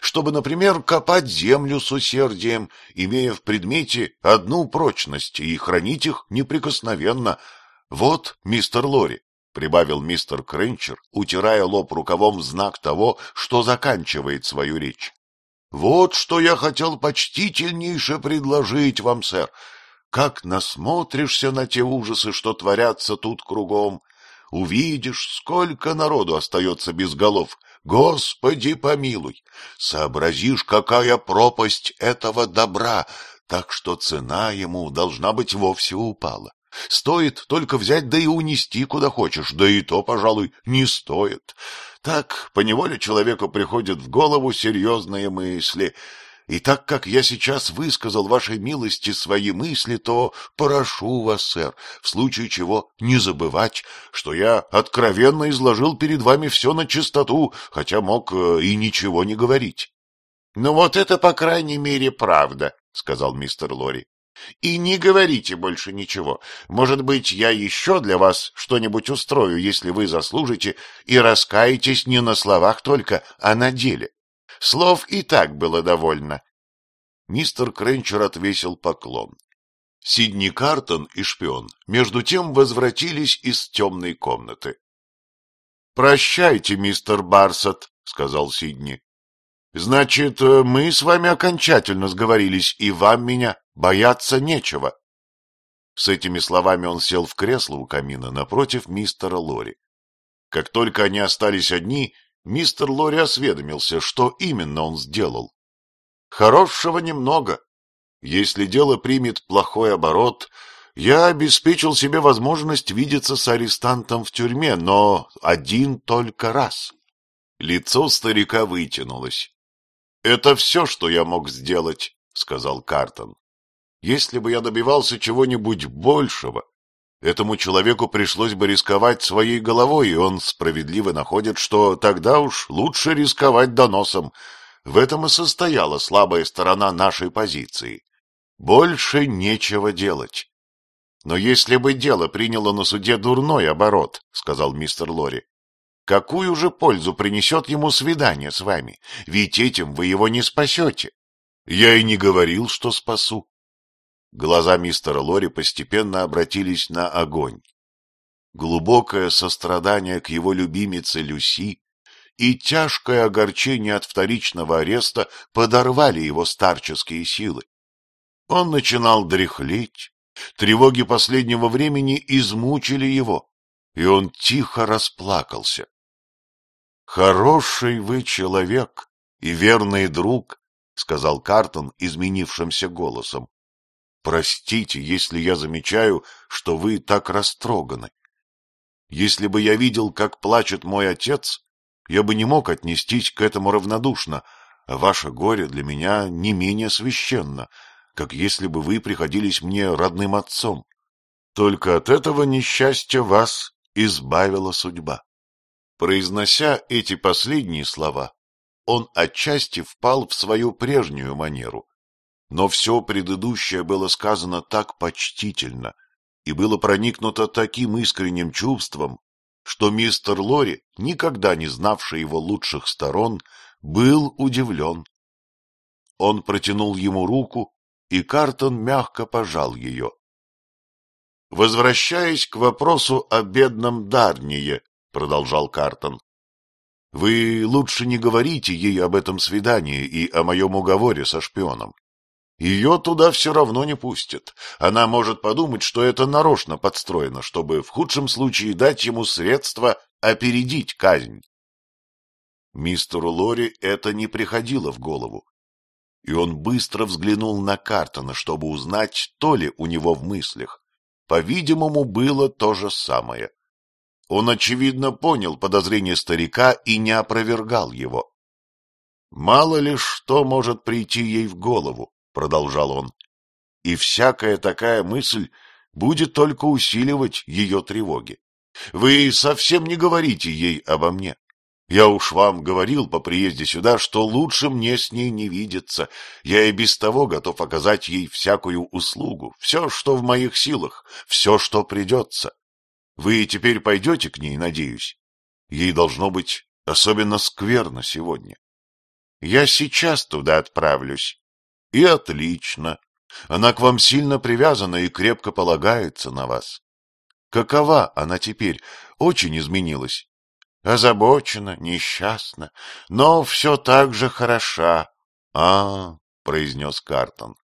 Speaker 1: чтобы, например, копать землю с усердием, имея в предмете одну прочность и хранить их неприкосновенно. Вот, мистер Лори, — прибавил мистер Кренчер, утирая лоб рукавом в знак того, что заканчивает свою речь. — Вот что я хотел почтительнейше предложить вам, сэр. Как насмотришься на те ужасы, что творятся тут кругом, увидишь, сколько народу остается без голов — Господи помилуй! Сообразишь, какая пропасть этого добра, так что цена ему должна быть вовсе упала. Стоит только взять да и унести куда хочешь, да и то, пожалуй, не стоит. Так поневоле человеку приходят в голову серьезные мысли — и так как я сейчас высказал вашей милости свои мысли, то прошу вас, сэр, в случае чего не забывать, что я откровенно изложил перед вами все на чистоту, хотя мог э, и ничего не говорить. — Ну вот это, по крайней мере, правда, — сказал мистер Лори. — И не говорите больше ничего. Может быть, я еще для вас что-нибудь устрою, если вы заслужите, и раскаетесь не на словах только, а на деле. Слов и так было довольно. Мистер Кренчер отвесил поклон. Сидни Картон и шпион между тем возвратились из темной комнаты. — Прощайте, мистер Барсет, — сказал Сидни. — Значит, мы с вами окончательно сговорились, и вам меня бояться нечего. С этими словами он сел в кресло у камина напротив мистера Лори. Как только они остались одни, мистер Лори осведомился, что именно он сделал. Хорошего немного. Если дело примет плохой оборот, я обеспечил себе возможность видеться с арестантом в тюрьме, но один только раз. Лицо старика вытянулось. — Это все, что я мог сделать, — сказал Картон. — Если бы я добивался чего-нибудь большего, Этому человеку пришлось бы рисковать своей головой, и он справедливо находит, что тогда уж лучше рисковать доносом. В этом и состояла слабая сторона нашей позиции. Больше нечего делать. Но если бы дело приняло на суде дурной оборот, сказал мистер Лори, какую же пользу принесет ему свидание с вами? Ведь этим вы его не спасете. Я и не говорил, что спасу. Глаза мистера Лори постепенно обратились на огонь. Глубокое сострадание к его любимице Люси и тяжкое огорчение от вторичного ареста подорвали его старческие силы. Он начинал дряхлеть, тревоги последнего времени измучили его, и он тихо расплакался. «Хороший вы человек и верный друг», — сказал Картон изменившимся голосом. Простите, если я замечаю, что вы так растроганы. Если бы я видел, как плачет мой отец, я бы не мог отнестись к этому равнодушно, а ваше горе для меня не менее священно, как если бы вы приходились мне родным отцом. Только от этого несчастья вас избавила судьба. Произнося эти последние слова, он отчасти впал в свою прежнюю манеру, но все предыдущее было сказано так почтительно и было проникнуто таким искренним чувством, что мистер Лори, никогда не знавший его лучших сторон, был удивлен. Он протянул ему руку, и Картон мягко пожал ее. — Возвращаясь к вопросу о бедном Дарние, — продолжал Картон, — вы лучше не говорите ей об этом свидании и о моем уговоре со шпионом. Ее туда все равно не пустят. Она может подумать, что это нарочно подстроено, чтобы в худшем случае дать ему средства опередить казнь. Мистеру Лори это не приходило в голову. И он быстро взглянул на Картона, чтобы узнать, что ли у него в мыслях. По-видимому, было то же самое. Он, очевидно, понял подозрение старика и не опровергал его. Мало ли что может прийти ей в голову. — продолжал он, — и всякая такая мысль будет только усиливать ее тревоги. Вы совсем не говорите ей обо мне. Я уж вам говорил по приезде сюда, что лучше мне с ней не видеться. Я и без того готов оказать ей всякую услугу, все, что в моих силах, все, что придется. Вы теперь пойдете к ней, надеюсь? Ей должно быть особенно скверно сегодня. — Я сейчас туда отправлюсь, — И отлично. Она к вам сильно привязана и крепко полагается на вас. Какова она теперь? Очень изменилась. Озабочена, несчастна, но все так же хороша. — А, — произнес Картон.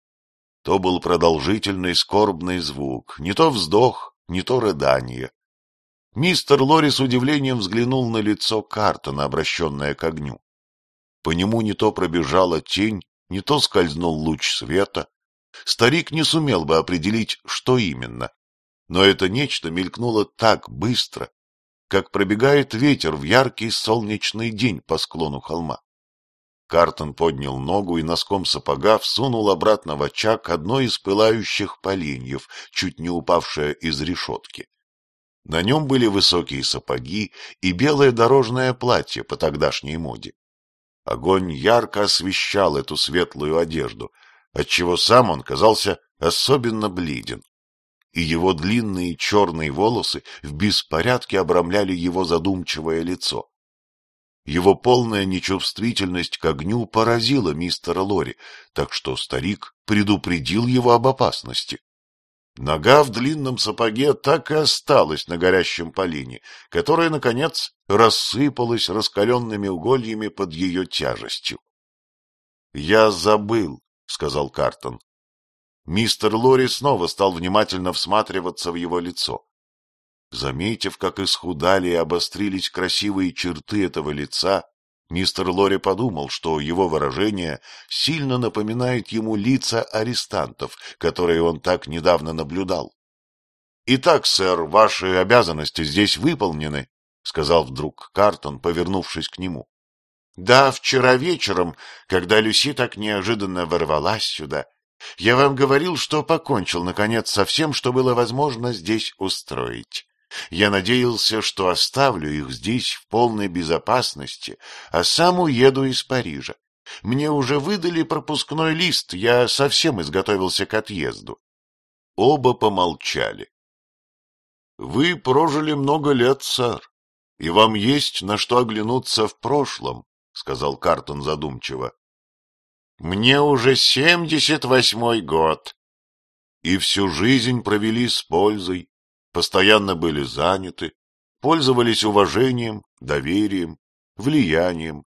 Speaker 1: То был продолжительный скорбный звук, не то вздох, не то рыдание. Мистер Лори с удивлением взглянул на лицо Картона, обращенное к огню. По нему не то пробежала тень, не то скользнул луч света. Старик не сумел бы определить, что именно, но это нечто мелькнуло так быстро, как пробегает ветер в яркий солнечный день по склону холма. Картон поднял ногу и носком сапога всунул обратно в очаг одно из пылающих поленьев, чуть не упавшее из решетки. На нем были высокие сапоги и белое дорожное платье по тогдашней моде. Огонь ярко освещал эту светлую одежду, отчего сам он казался особенно бледен, и его длинные черные волосы в беспорядке обрамляли его задумчивое лицо. Его полная нечувствительность к огню поразила мистера Лори, так что старик предупредил его об опасности. Нога в длинном сапоге так и осталась на горящем полине, которая, наконец, рассыпалась раскаленными угольями под ее тяжестью. — Я забыл, — сказал Картон. Мистер Лори снова стал внимательно всматриваться в его лицо. Заметив, как исхудали и обострились красивые черты этого лица, Мистер Лори подумал, что его выражение сильно напоминает ему лица арестантов, которые он так недавно наблюдал. — Итак, сэр, ваши обязанности здесь выполнены, — сказал вдруг Картон, повернувшись к нему. — Да, вчера вечером, когда Люси так неожиданно ворвалась сюда, я вам говорил, что покончил, наконец, со всем, что было возможно здесь устроить. Я надеялся, что оставлю их здесь в полной безопасности, а сам уеду из Парижа. Мне уже выдали пропускной лист, я совсем изготовился к отъезду. Оба помолчали. — Вы прожили много лет, сэр, и вам есть на что оглянуться в прошлом, — сказал Картон задумчиво. — Мне уже семьдесят восьмой год. И всю жизнь провели с пользой, постоянно были заняты, пользовались уважением, доверием, влиянием.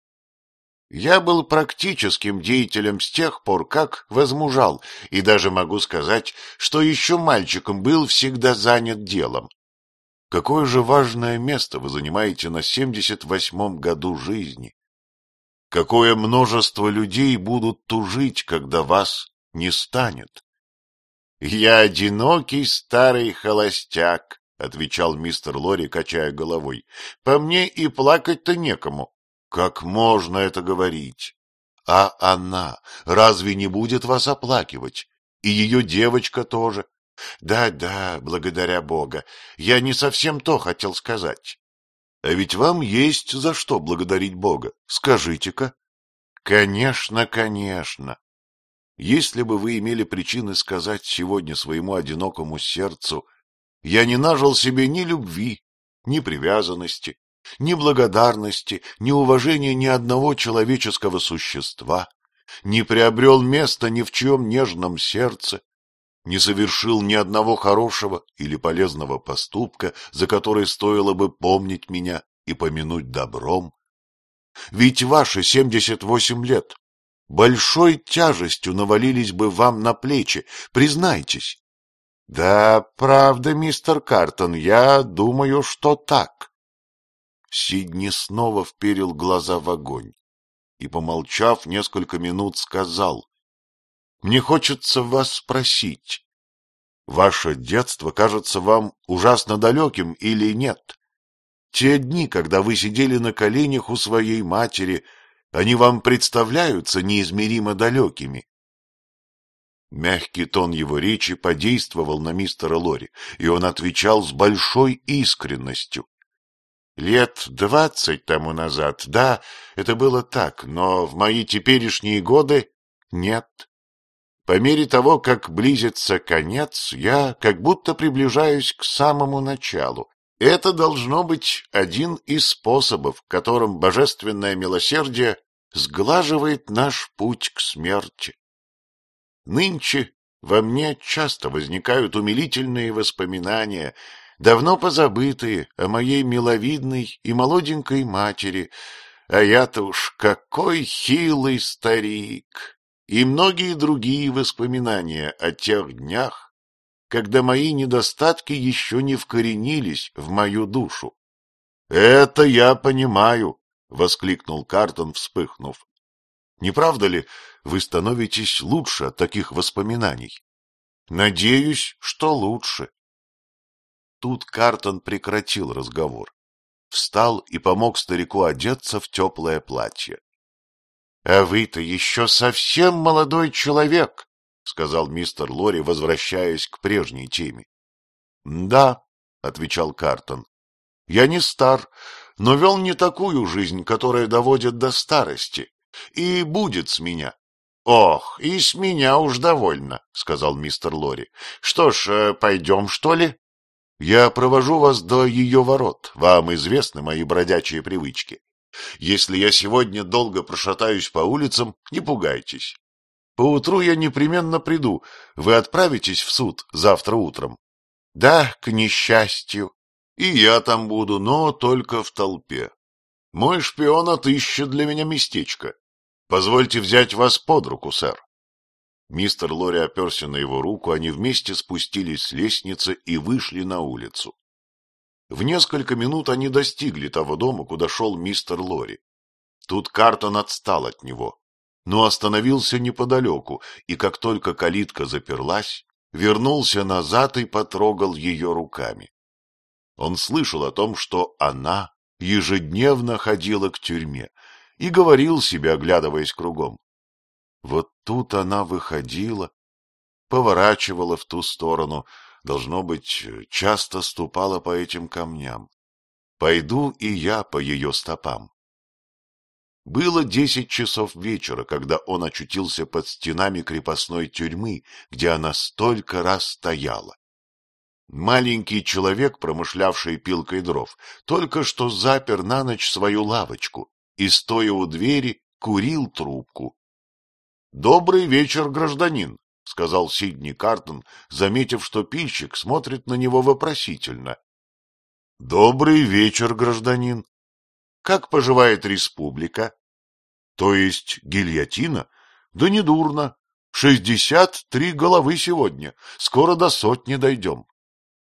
Speaker 1: Я был практическим деятелем с тех пор, как возмужал, и даже могу сказать, что еще мальчиком был всегда занят делом. Какое же важное место вы занимаете на 78-м году жизни? Какое множество людей будут тужить, когда вас не станет? «Я одинокий старый холостяк», — отвечал мистер Лори, качая головой. «По мне и плакать-то некому». «Как можно это говорить?» «А она разве не будет вас оплакивать? И ее девочка тоже». «Да-да, благодаря Бога, я не совсем то хотел сказать». «А ведь вам есть за что благодарить Бога, скажите-ка». «Конечно, конечно. Если бы вы имели причины сказать сегодня своему одинокому сердцу, я не нажил себе ни любви, ни привязанности, ни благодарности, ни уважения ни одного человеческого существа, не приобрел места ни в чьем нежном сердце, не совершил ни одного хорошего или полезного поступка, за который стоило бы помнить меня и помянуть добром. Ведь ваши семьдесят восемь лет большой тяжестью навалились бы вам на плечи, признайтесь. — Да, правда, мистер Картон, я думаю, что так. Сидни снова вперил глаза в огонь и, помолчав несколько минут, сказал. — Мне хочется вас спросить. Ваше детство кажется вам ужасно далеким или нет? Те дни, когда вы сидели на коленях у своей матери — они вам представляются неизмеримо далекими. Мягкий тон его речи подействовал на мистера Лори, и он отвечал с большой искренностью. Лет двадцать тому назад, да, это было так, но в мои теперешние годы нет. По мере того, как близится конец, я как будто приближаюсь к самому началу. Это должно быть один из способов, которым божественное милосердие сглаживает наш путь к смерти. Нынче во мне часто возникают умилительные воспоминания, давно позабытые о моей миловидной и молоденькой матери, а я-то уж какой хилый старик! И многие другие воспоминания о тех днях, когда мои недостатки еще не вкоренились в мою душу. Это я понимаю, — воскликнул Картон, вспыхнув. — Не правда ли, вы становитесь лучше от таких воспоминаний? — Надеюсь, что лучше. Тут Картон прекратил разговор, встал и помог старику одеться в теплое платье. — А вы-то еще совсем молодой человек, — сказал мистер Лори, возвращаясь к прежней теме. — Да, — отвечал Картон, — я не стар, но вел не такую жизнь, которая доводит до старости, и будет с меня. — Ох, и с меня уж довольно, — сказал мистер Лори. — Что ж, э, пойдем, что ли? — Я провожу вас до ее ворот, вам известны мои бродячие привычки. Если я сегодня долго прошатаюсь по улицам, не пугайтесь. Поутру я непременно приду, вы отправитесь в суд завтра утром. — Да, к несчастью, и я там буду, но только в толпе. Мой шпион отыщет для меня местечко. Позвольте взять вас под руку, сэр. Мистер Лори оперся на его руку, они вместе спустились с лестницы и вышли на улицу. В несколько минут они достигли того дома, куда шел мистер Лори. Тут Картон отстал от него, но остановился неподалеку, и как только калитка заперлась, вернулся назад и потрогал ее руками. Он слышал о том, что она ежедневно ходила к тюрьме и говорил себе, оглядываясь кругом. Вот тут она выходила, поворачивала в ту сторону, должно быть, часто ступала по этим камням. Пойду и я по ее стопам. Было десять часов вечера, когда он очутился под стенами крепостной тюрьмы, где она столько раз стояла. Маленький человек, промышлявший пилкой дров, только что запер на ночь свою лавочку и, стоя у двери, курил трубку. — Добрый вечер, гражданин, — сказал Сидни Картон, заметив, что пильщик смотрит на него вопросительно. — Добрый вечер, гражданин. Как поживает республика? — То есть гильотина? Да недурно. Шестьдесят три головы сегодня. Скоро до сотни дойдем.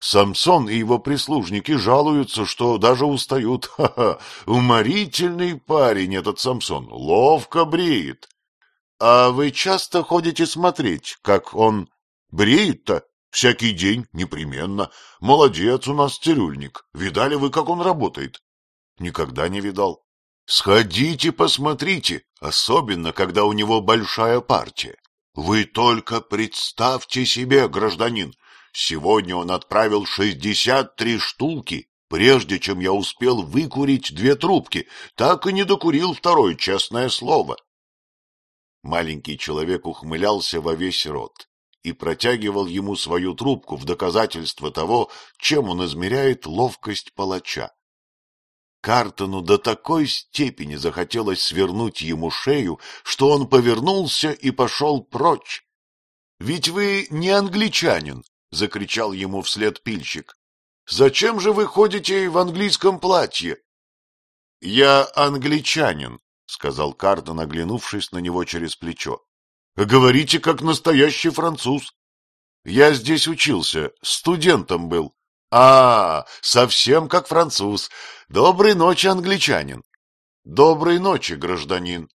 Speaker 1: Самсон и его прислужники жалуются, что даже устают. Ха-ха, уморительный парень этот Самсон, ловко бреет. А вы часто ходите смотреть, как он бреет-то? Всякий день, непременно. Молодец у нас цирюльник. Видали вы, как он работает? Никогда не видал. Сходите, посмотрите, особенно, когда у него большая партия. Вы только представьте себе, гражданин, Сегодня он отправил шестьдесят три штуки, прежде чем я успел выкурить две трубки, так и не докурил второй, честное слово. Маленький человек ухмылялся во весь рот и протягивал ему свою трубку в доказательство того, чем он измеряет ловкость палача. Картону до такой степени захотелось свернуть ему шею, что он повернулся и пошел прочь. — Ведь вы не англичанин, — закричал ему вслед пильщик. — Зачем же вы ходите в английском платье? — Я англичанин, — сказал Кардон, оглянувшись на него через плечо. — Говорите, как настоящий француз. Я здесь учился, студентом был. А, совсем как француз. Доброй ночи, англичанин. Доброй ночи, гражданин.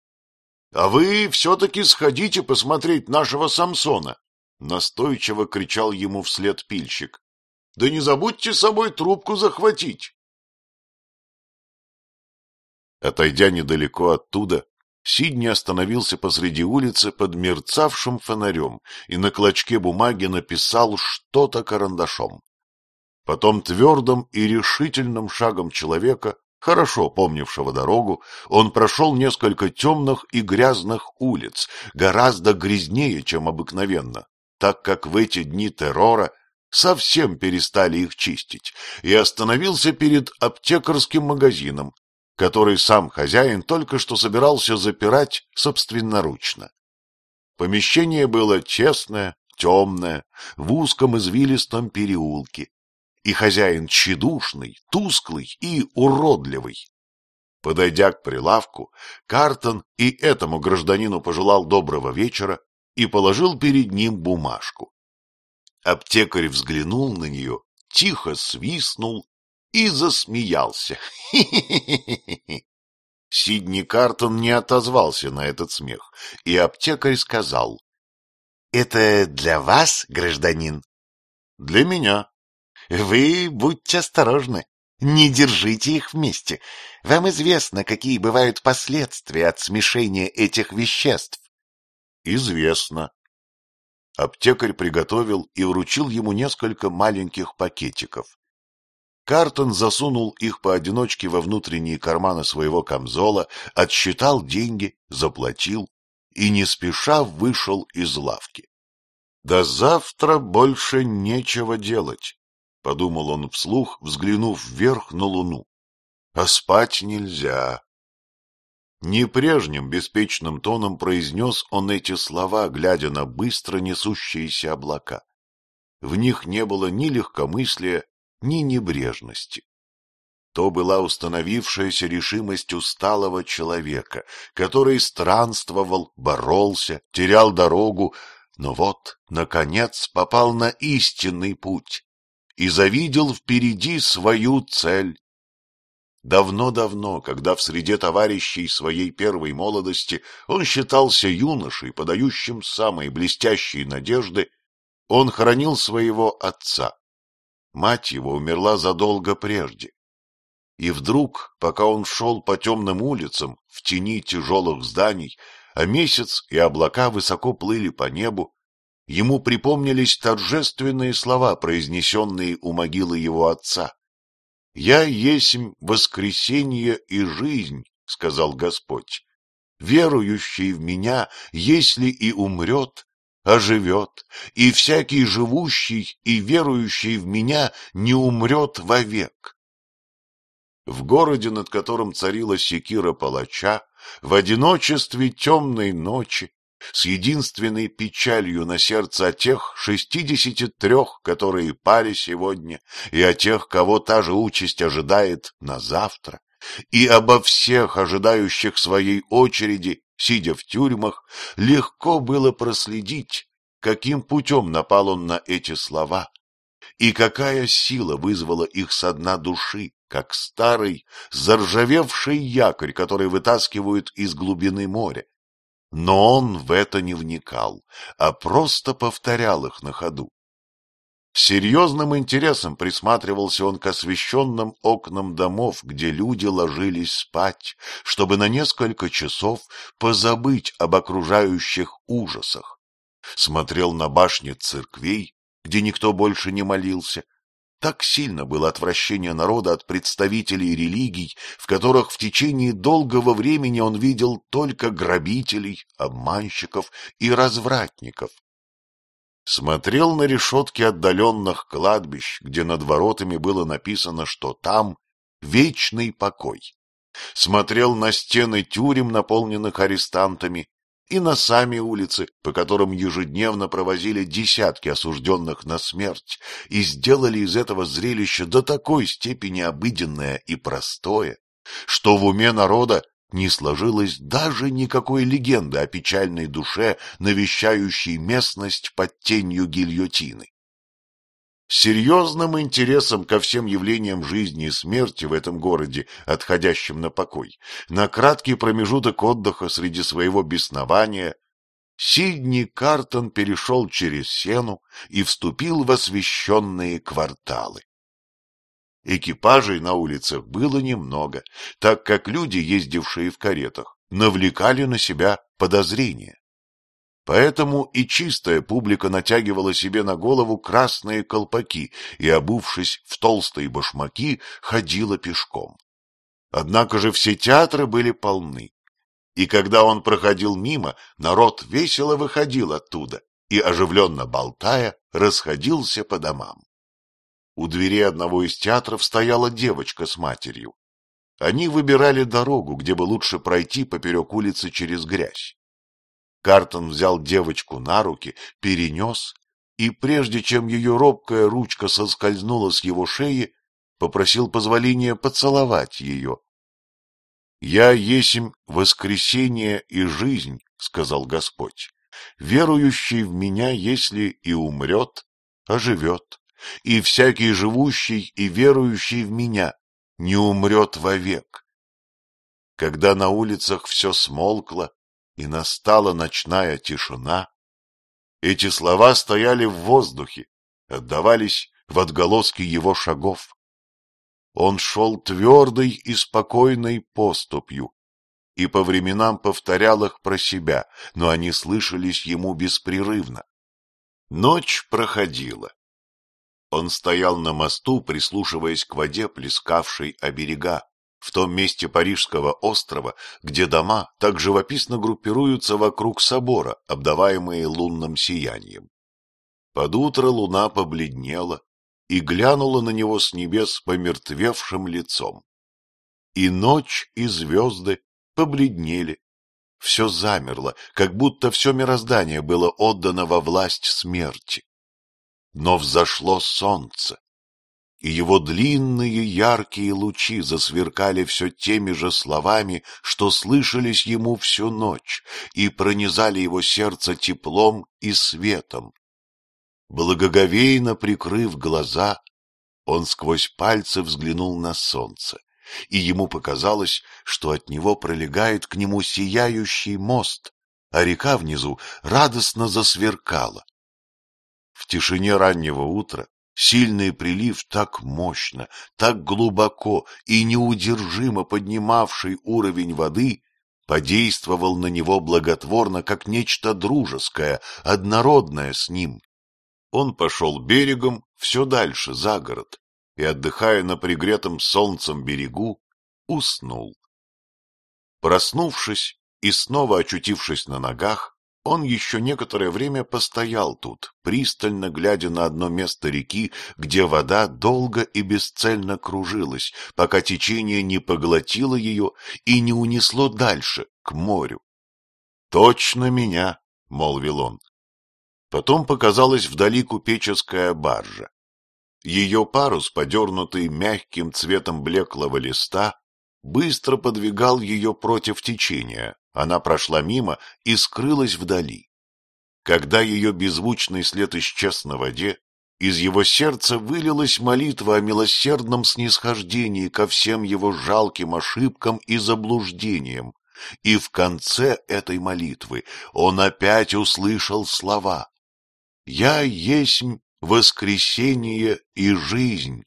Speaker 1: А вы все-таки сходите посмотреть нашего Самсона.
Speaker 2: Настойчиво кричал ему вслед пильщик. — Да не забудьте с собой трубку захватить! Отойдя недалеко
Speaker 1: оттуда, Сидни остановился посреди улицы под мерцавшим фонарем и на клочке бумаги написал что-то карандашом. Потом твердым и решительным шагом человека, хорошо помнившего дорогу, он прошел несколько темных и грязных улиц, гораздо грязнее, чем обыкновенно, так как в эти дни террора совсем перестали их чистить, и остановился перед аптекарским магазином, который сам хозяин только что собирался запирать собственноручно. Помещение было честное, темное, в узком извилистом переулке, и хозяин тщедушный, тусклый и уродливый. Подойдя к прилавку, Картон и этому гражданину пожелал доброго вечера и положил перед ним бумажку. Аптекарь взглянул на нее, тихо свистнул и засмеялся. Сидни Картон не отозвался на этот смех, и аптекарь сказал. — Это для вас, гражданин? — Для меня. — Вы будьте осторожны. Не держите их вместе. Вам известно, какие бывают последствия от смешения этих веществ. Известно. Аптекарь приготовил и вручил ему несколько маленьких пакетиков. Картон засунул их поодиночке во внутренние карманы своего камзола, отсчитал деньги, заплатил и не спеша вышел из лавки. «До завтра больше нечего делать», — подумал он вслух, взглянув вверх на луну. «А спать нельзя. Не прежним беспечным тоном произнес он эти слова, глядя на быстро несущиеся облака. В них не было ни легкомыслия, ни небрежности. То была установившаяся решимость усталого человека, который странствовал, боролся, терял дорогу, но вот, наконец, попал на истинный путь и завидел впереди свою цель Давно-давно, когда в среде товарищей своей первой молодости он считался юношей, подающим самые блестящие надежды, он хоронил своего отца. Мать его умерла задолго прежде. И вдруг, пока он шел по темным улицам, в тени тяжелых зданий, а месяц и облака высоко плыли по небу, ему припомнились торжественные слова, произнесенные у могилы его отца. — Я есмь воскресение и жизнь, — сказал Господь. Верующий в меня, если и умрет, оживет, и всякий живущий и верующий в меня не умрет вовек. В городе, над которым царила секира палача, в одиночестве темной ночи, с единственной печалью на сердце о тех шестидесяти трех, которые пали сегодня, и о тех, кого та же участь ожидает на завтра, и обо всех ожидающих своей очереди, сидя в тюрьмах, легко было проследить, каким путем напал он на эти слова, и какая сила вызвала их со дна души, как старый, заржавевший якорь, который вытаскивают из глубины моря. Но он в это не вникал, а просто повторял их на ходу. серьезным интересом присматривался он к освещенным окнам домов, где люди ложились спать, чтобы на несколько часов позабыть об окружающих ужасах. Смотрел на башни церквей, где никто больше не молился, так сильно было отвращение народа от представителей религий, в которых в течение долгого времени он видел только грабителей, обманщиков и развратников. Смотрел на решетки отдаленных кладбищ, где над воротами было написано, что там вечный покой. Смотрел на стены тюрем, наполненных арестантами, и на сами улицы, по которым ежедневно провозили десятки осужденных на смерть, и сделали из этого зрелища до такой степени обыденное и простое, что в уме народа не сложилось даже никакой легенды о печальной душе, навещающей местность под тенью гильотины серьезным интересом ко всем явлениям жизни и смерти в этом городе, отходящем на покой, на краткий промежуток отдыха среди своего беснования, Сидни Картон перешел через сену и вступил в освещенные кварталы. Экипажей на улицах было немного, так как люди, ездившие в каретах, навлекали на себя подозрения. Поэтому и чистая публика натягивала себе на голову красные колпаки и, обувшись в толстые башмаки, ходила пешком. Однако же все театры были полны. И когда он проходил мимо, народ весело выходил оттуда и, оживленно болтая, расходился по домам. У двери одного из театров стояла девочка с матерью. Они выбирали дорогу, где бы лучше пройти поперек улицы через грязь. Картон взял девочку на руки, перенес, и прежде чем ее робкая ручка соскользнула с его шеи, попросил позволения поцеловать ее. — Я есмь воскресение и жизнь, — сказал Господь. — Верующий в меня, если и умрет, оживет, и всякий живущий и верующий в меня не умрет вовек. Когда на улицах все смолкло, и настала ночная тишина. Эти слова стояли в воздухе, отдавались в отголоски его шагов. Он шел твердой и спокойной поступью, и по временам повторял их про себя, но они слышались ему беспрерывно. Ночь проходила. Он стоял на мосту, прислушиваясь к воде, плескавшей о берега в том месте Парижского острова, где дома так живописно группируются вокруг собора, обдаваемые лунным сиянием. Под утро луна побледнела и глянула на него с небес помертвевшим лицом. И ночь, и звезды побледнели. Все замерло, как будто все мироздание было отдано во власть смерти. Но взошло солнце, и его длинные яркие лучи засверкали все теми же словами, что слышались ему всю ночь и пронизали его сердце теплом и светом. Благоговейно прикрыв глаза, он сквозь пальцы взглянул на солнце, и ему показалось, что от него пролегает к нему сияющий мост, а река внизу радостно засверкала. В тишине раннего утра Сильный прилив так мощно, так глубоко и неудержимо поднимавший уровень воды подействовал на него благотворно, как нечто дружеское, однородное с ним. Он пошел берегом все дальше, за город, и, отдыхая на пригретом солнцем берегу, уснул. Проснувшись и снова очутившись на ногах, он еще некоторое время постоял тут, пристально глядя на одно место реки, где вода долго и бесцельно кружилась, пока течение не поглотило ее и не унесло дальше, к морю. — Точно меня, — молвил он. Потом показалась вдали купеческая баржа. Ее парус, подернутый мягким цветом блеклого листа, быстро подвигал ее против течения, она прошла мимо и скрылась вдали. Когда ее беззвучный след исчез на воде, из его сердца вылилась молитва о милосердном снисхождении ко всем его жалким ошибкам и заблуждениям, и в конце этой молитвы он опять услышал слова «Я есть воскресение и жизнь».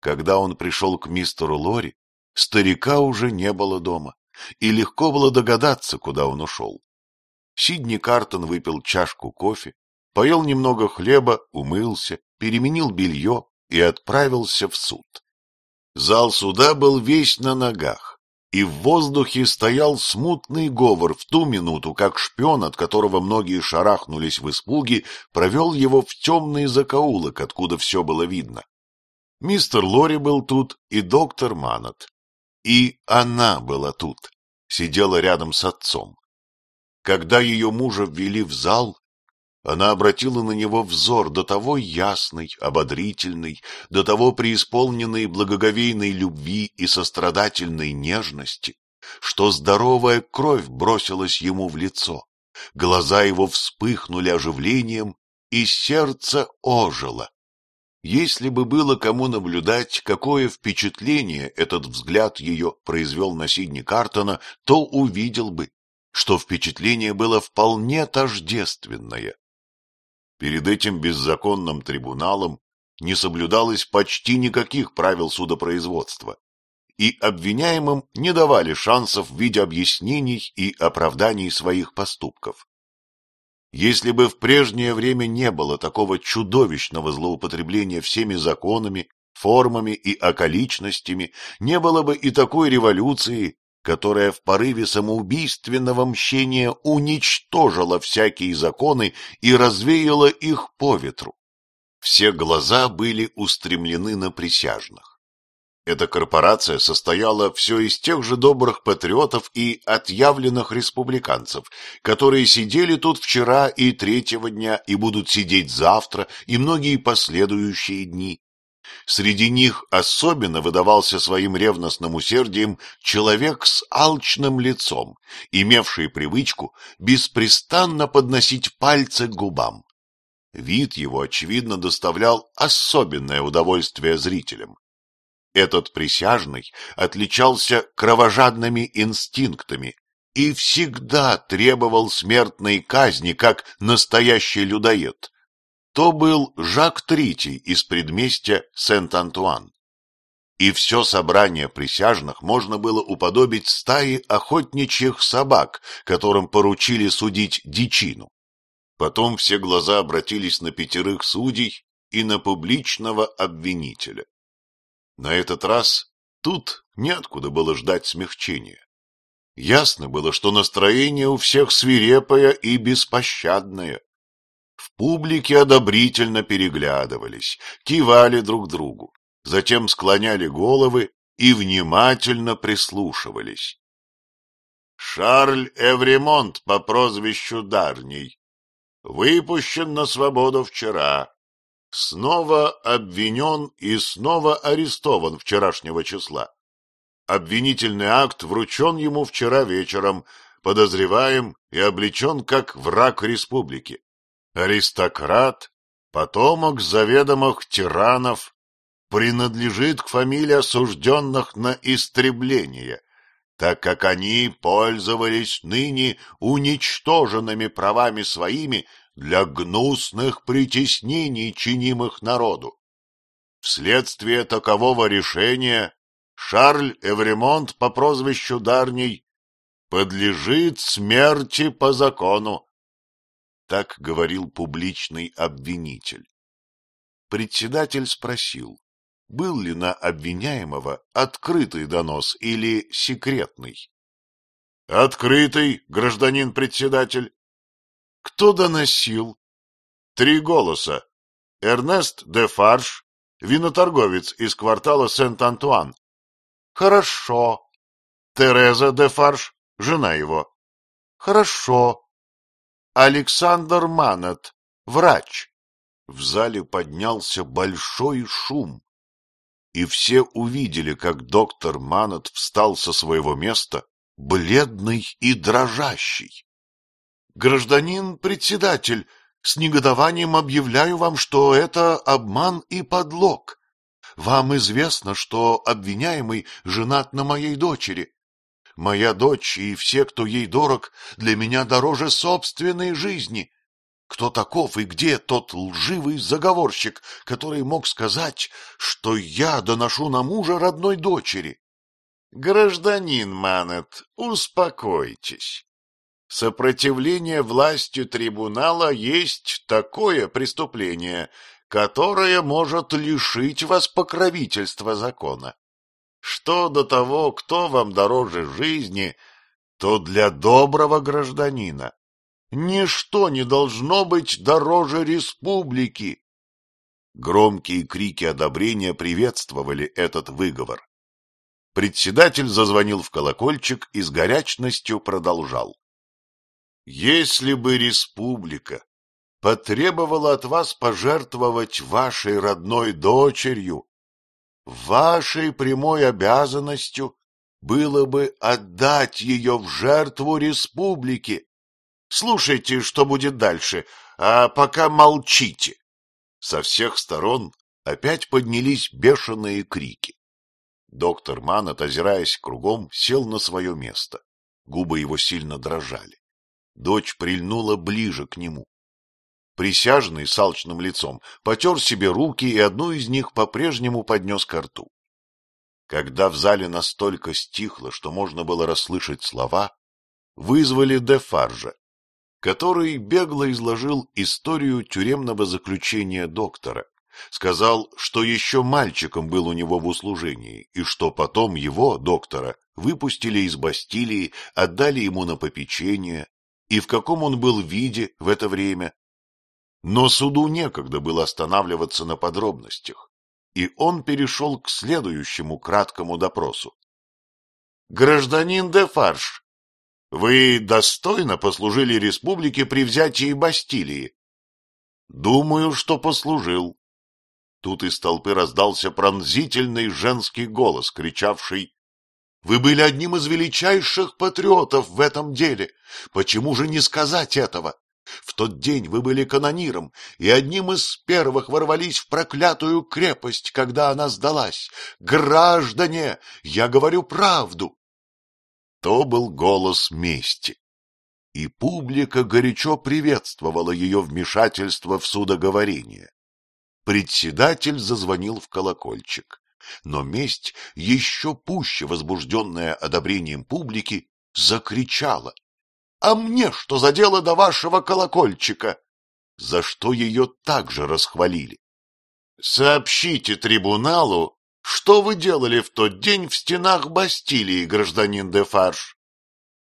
Speaker 1: Когда он пришел к мистеру Лори, старика уже не было дома и легко было догадаться, куда он ушел. Сидни Картон выпил чашку кофе, поел немного хлеба, умылся, переменил белье и отправился в суд. Зал суда был весь на ногах, и в воздухе стоял смутный говор в ту минуту, как шпион, от которого многие шарахнулись в испуге, провел его в темный закоулок, откуда все было видно. Мистер Лори был тут и доктор Манат. И она была тут, сидела рядом с отцом. Когда ее мужа ввели в зал, она обратила на него взор до того ясный, ободрительный, до того преисполненный благоговейной любви и сострадательной нежности, что здоровая кровь бросилась ему в лицо. Глаза его вспыхнули оживлением, и сердце ожило. Если бы было кому наблюдать, какое впечатление этот взгляд ее произвел на Сидни Картона, то увидел бы, что впечатление было вполне тождественное. Перед этим беззаконным трибуналом не соблюдалось почти никаких правил судопроизводства, и обвиняемым не давали шансов в виде объяснений и оправданий своих поступков. Если бы в прежнее время не было такого чудовищного злоупотребления всеми законами, формами и околичностями, не было бы и такой революции, которая в порыве самоубийственного мщения уничтожила всякие законы и развеяла их по ветру. Все глаза были устремлены на присяжных. Эта корпорация состояла все из тех же добрых патриотов и отъявленных республиканцев, которые сидели тут вчера и третьего дня, и будут сидеть завтра, и многие последующие дни. Среди них особенно выдавался своим ревностным усердием человек с алчным лицом, имевший привычку беспрестанно подносить пальцы к губам. Вид его, очевидно, доставлял особенное удовольствие зрителям. Этот присяжный отличался кровожадными инстинктами и всегда требовал смертной казни, как настоящий людоед. То был Жак Третий из предместья Сент-Антуан. И все собрание присяжных можно было уподобить стае охотничьих собак, которым поручили судить дичину. Потом все глаза обратились на пятерых судей и на публичного обвинителя. На этот раз тут неоткуда было ждать смягчения. Ясно было, что настроение у всех свирепое и беспощадное. В публике одобрительно переглядывались, кивали друг другу, затем склоняли головы и внимательно прислушивались. Шарль Эвремонт по прозвищу Дарний выпущен на свободу вчера снова обвинен и снова арестован вчерашнего числа. Обвинительный акт вручен ему вчера вечером, подозреваем и облечен как враг республики. Аристократ, потомок заведомых тиранов, принадлежит к фамилии осужденных на истребление, так как они пользовались ныне уничтоженными правами своими для гнусных притеснений, чинимых народу. Вследствие такового решения Шарль Эвремонт по прозвищу Дарний подлежит смерти по закону. Так говорил публичный обвинитель. Председатель спросил, был ли на обвиняемого открытый донос или секретный. — Открытый, гражданин председатель. Кто доносил? Три голоса. Эрнест де Фарш, виноторговец из квартала Сент-Антуан. Хорошо. Тереза де Фарш, жена его. Хорошо. Александр Манет, врач. В зале поднялся большой шум, и все увидели, как доктор Манет встал со своего места, бледный и дрожащий. Гражданин председатель, с негодованием объявляю вам, что это обман и подлог. Вам известно, что обвиняемый женат на моей дочери. Моя дочь и все, кто ей дорог, для меня дороже собственной жизни. Кто таков и где тот лживый заговорщик, который мог сказать, что я доношу на мужа родной дочери? — Гражданин Манет, успокойтесь. Сопротивление властью трибунала есть такое преступление, которое может лишить вас покровительства закона. Что до того, кто вам дороже жизни, то для доброго гражданина ничто не должно быть дороже республики. Громкие крики одобрения приветствовали этот выговор. Председатель зазвонил в колокольчик и с горячностью продолжал. Если бы республика потребовала от вас пожертвовать вашей родной дочерью, вашей прямой обязанностью было бы отдать ее в жертву республике. Слушайте, что будет дальше, а пока молчите. Со всех сторон опять поднялись бешеные крики. Доктор Маннет, озираясь кругом, сел на свое место. Губы его сильно дрожали. Дочь прильнула ближе к нему. Присяжный с алчным лицом потер себе руки и одну из них по-прежнему поднес ко рту. Когда в зале настолько стихло, что можно было расслышать слова, вызвали Дефаржа, который бегло изложил историю тюремного заключения доктора, сказал, что еще мальчиком был у него в услужении, и что потом его, доктора, выпустили из Бастилии, отдали ему на попечение, и в каком он был виде в это время. Но суду некогда было останавливаться на подробностях, и он перешел к следующему краткому допросу. — Гражданин де Фарш, вы достойно послужили республике при взятии Бастилии? — Думаю, что послужил. Тут из толпы раздался пронзительный женский голос, кричавший вы были одним из величайших патриотов в этом деле. Почему же не сказать этого? В тот день вы были канониром и одним из первых ворвались в проклятую крепость, когда она сдалась. Граждане, я говорю правду. То был голос мести. И публика горячо приветствовала ее вмешательство в судоговорение. Председатель зазвонил в колокольчик. Но месть, еще пуще возбужденная одобрением публики, закричала. — А мне что за дело до вашего колокольчика? За что ее также расхвалили. — Сообщите трибуналу, что вы делали в тот день в стенах Бастилии, гражданин Дефарш.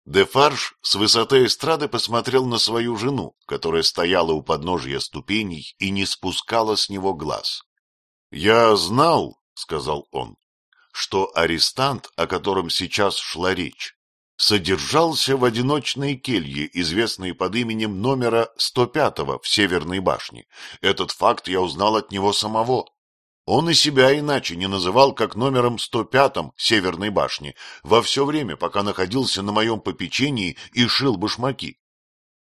Speaker 1: Дефарш с высоты эстрады посмотрел на свою жену, которая стояла у подножья ступеней и не спускала с него глаз. — Я знал, — сказал он, — что арестант, о котором сейчас шла речь, содержался в одиночной келье, известной под именем номера 105 в Северной башне. Этот факт я узнал от него самого. Он и себя иначе не называл, как номером 105 Северной башни, во все время, пока находился на моем попечении и шил башмаки.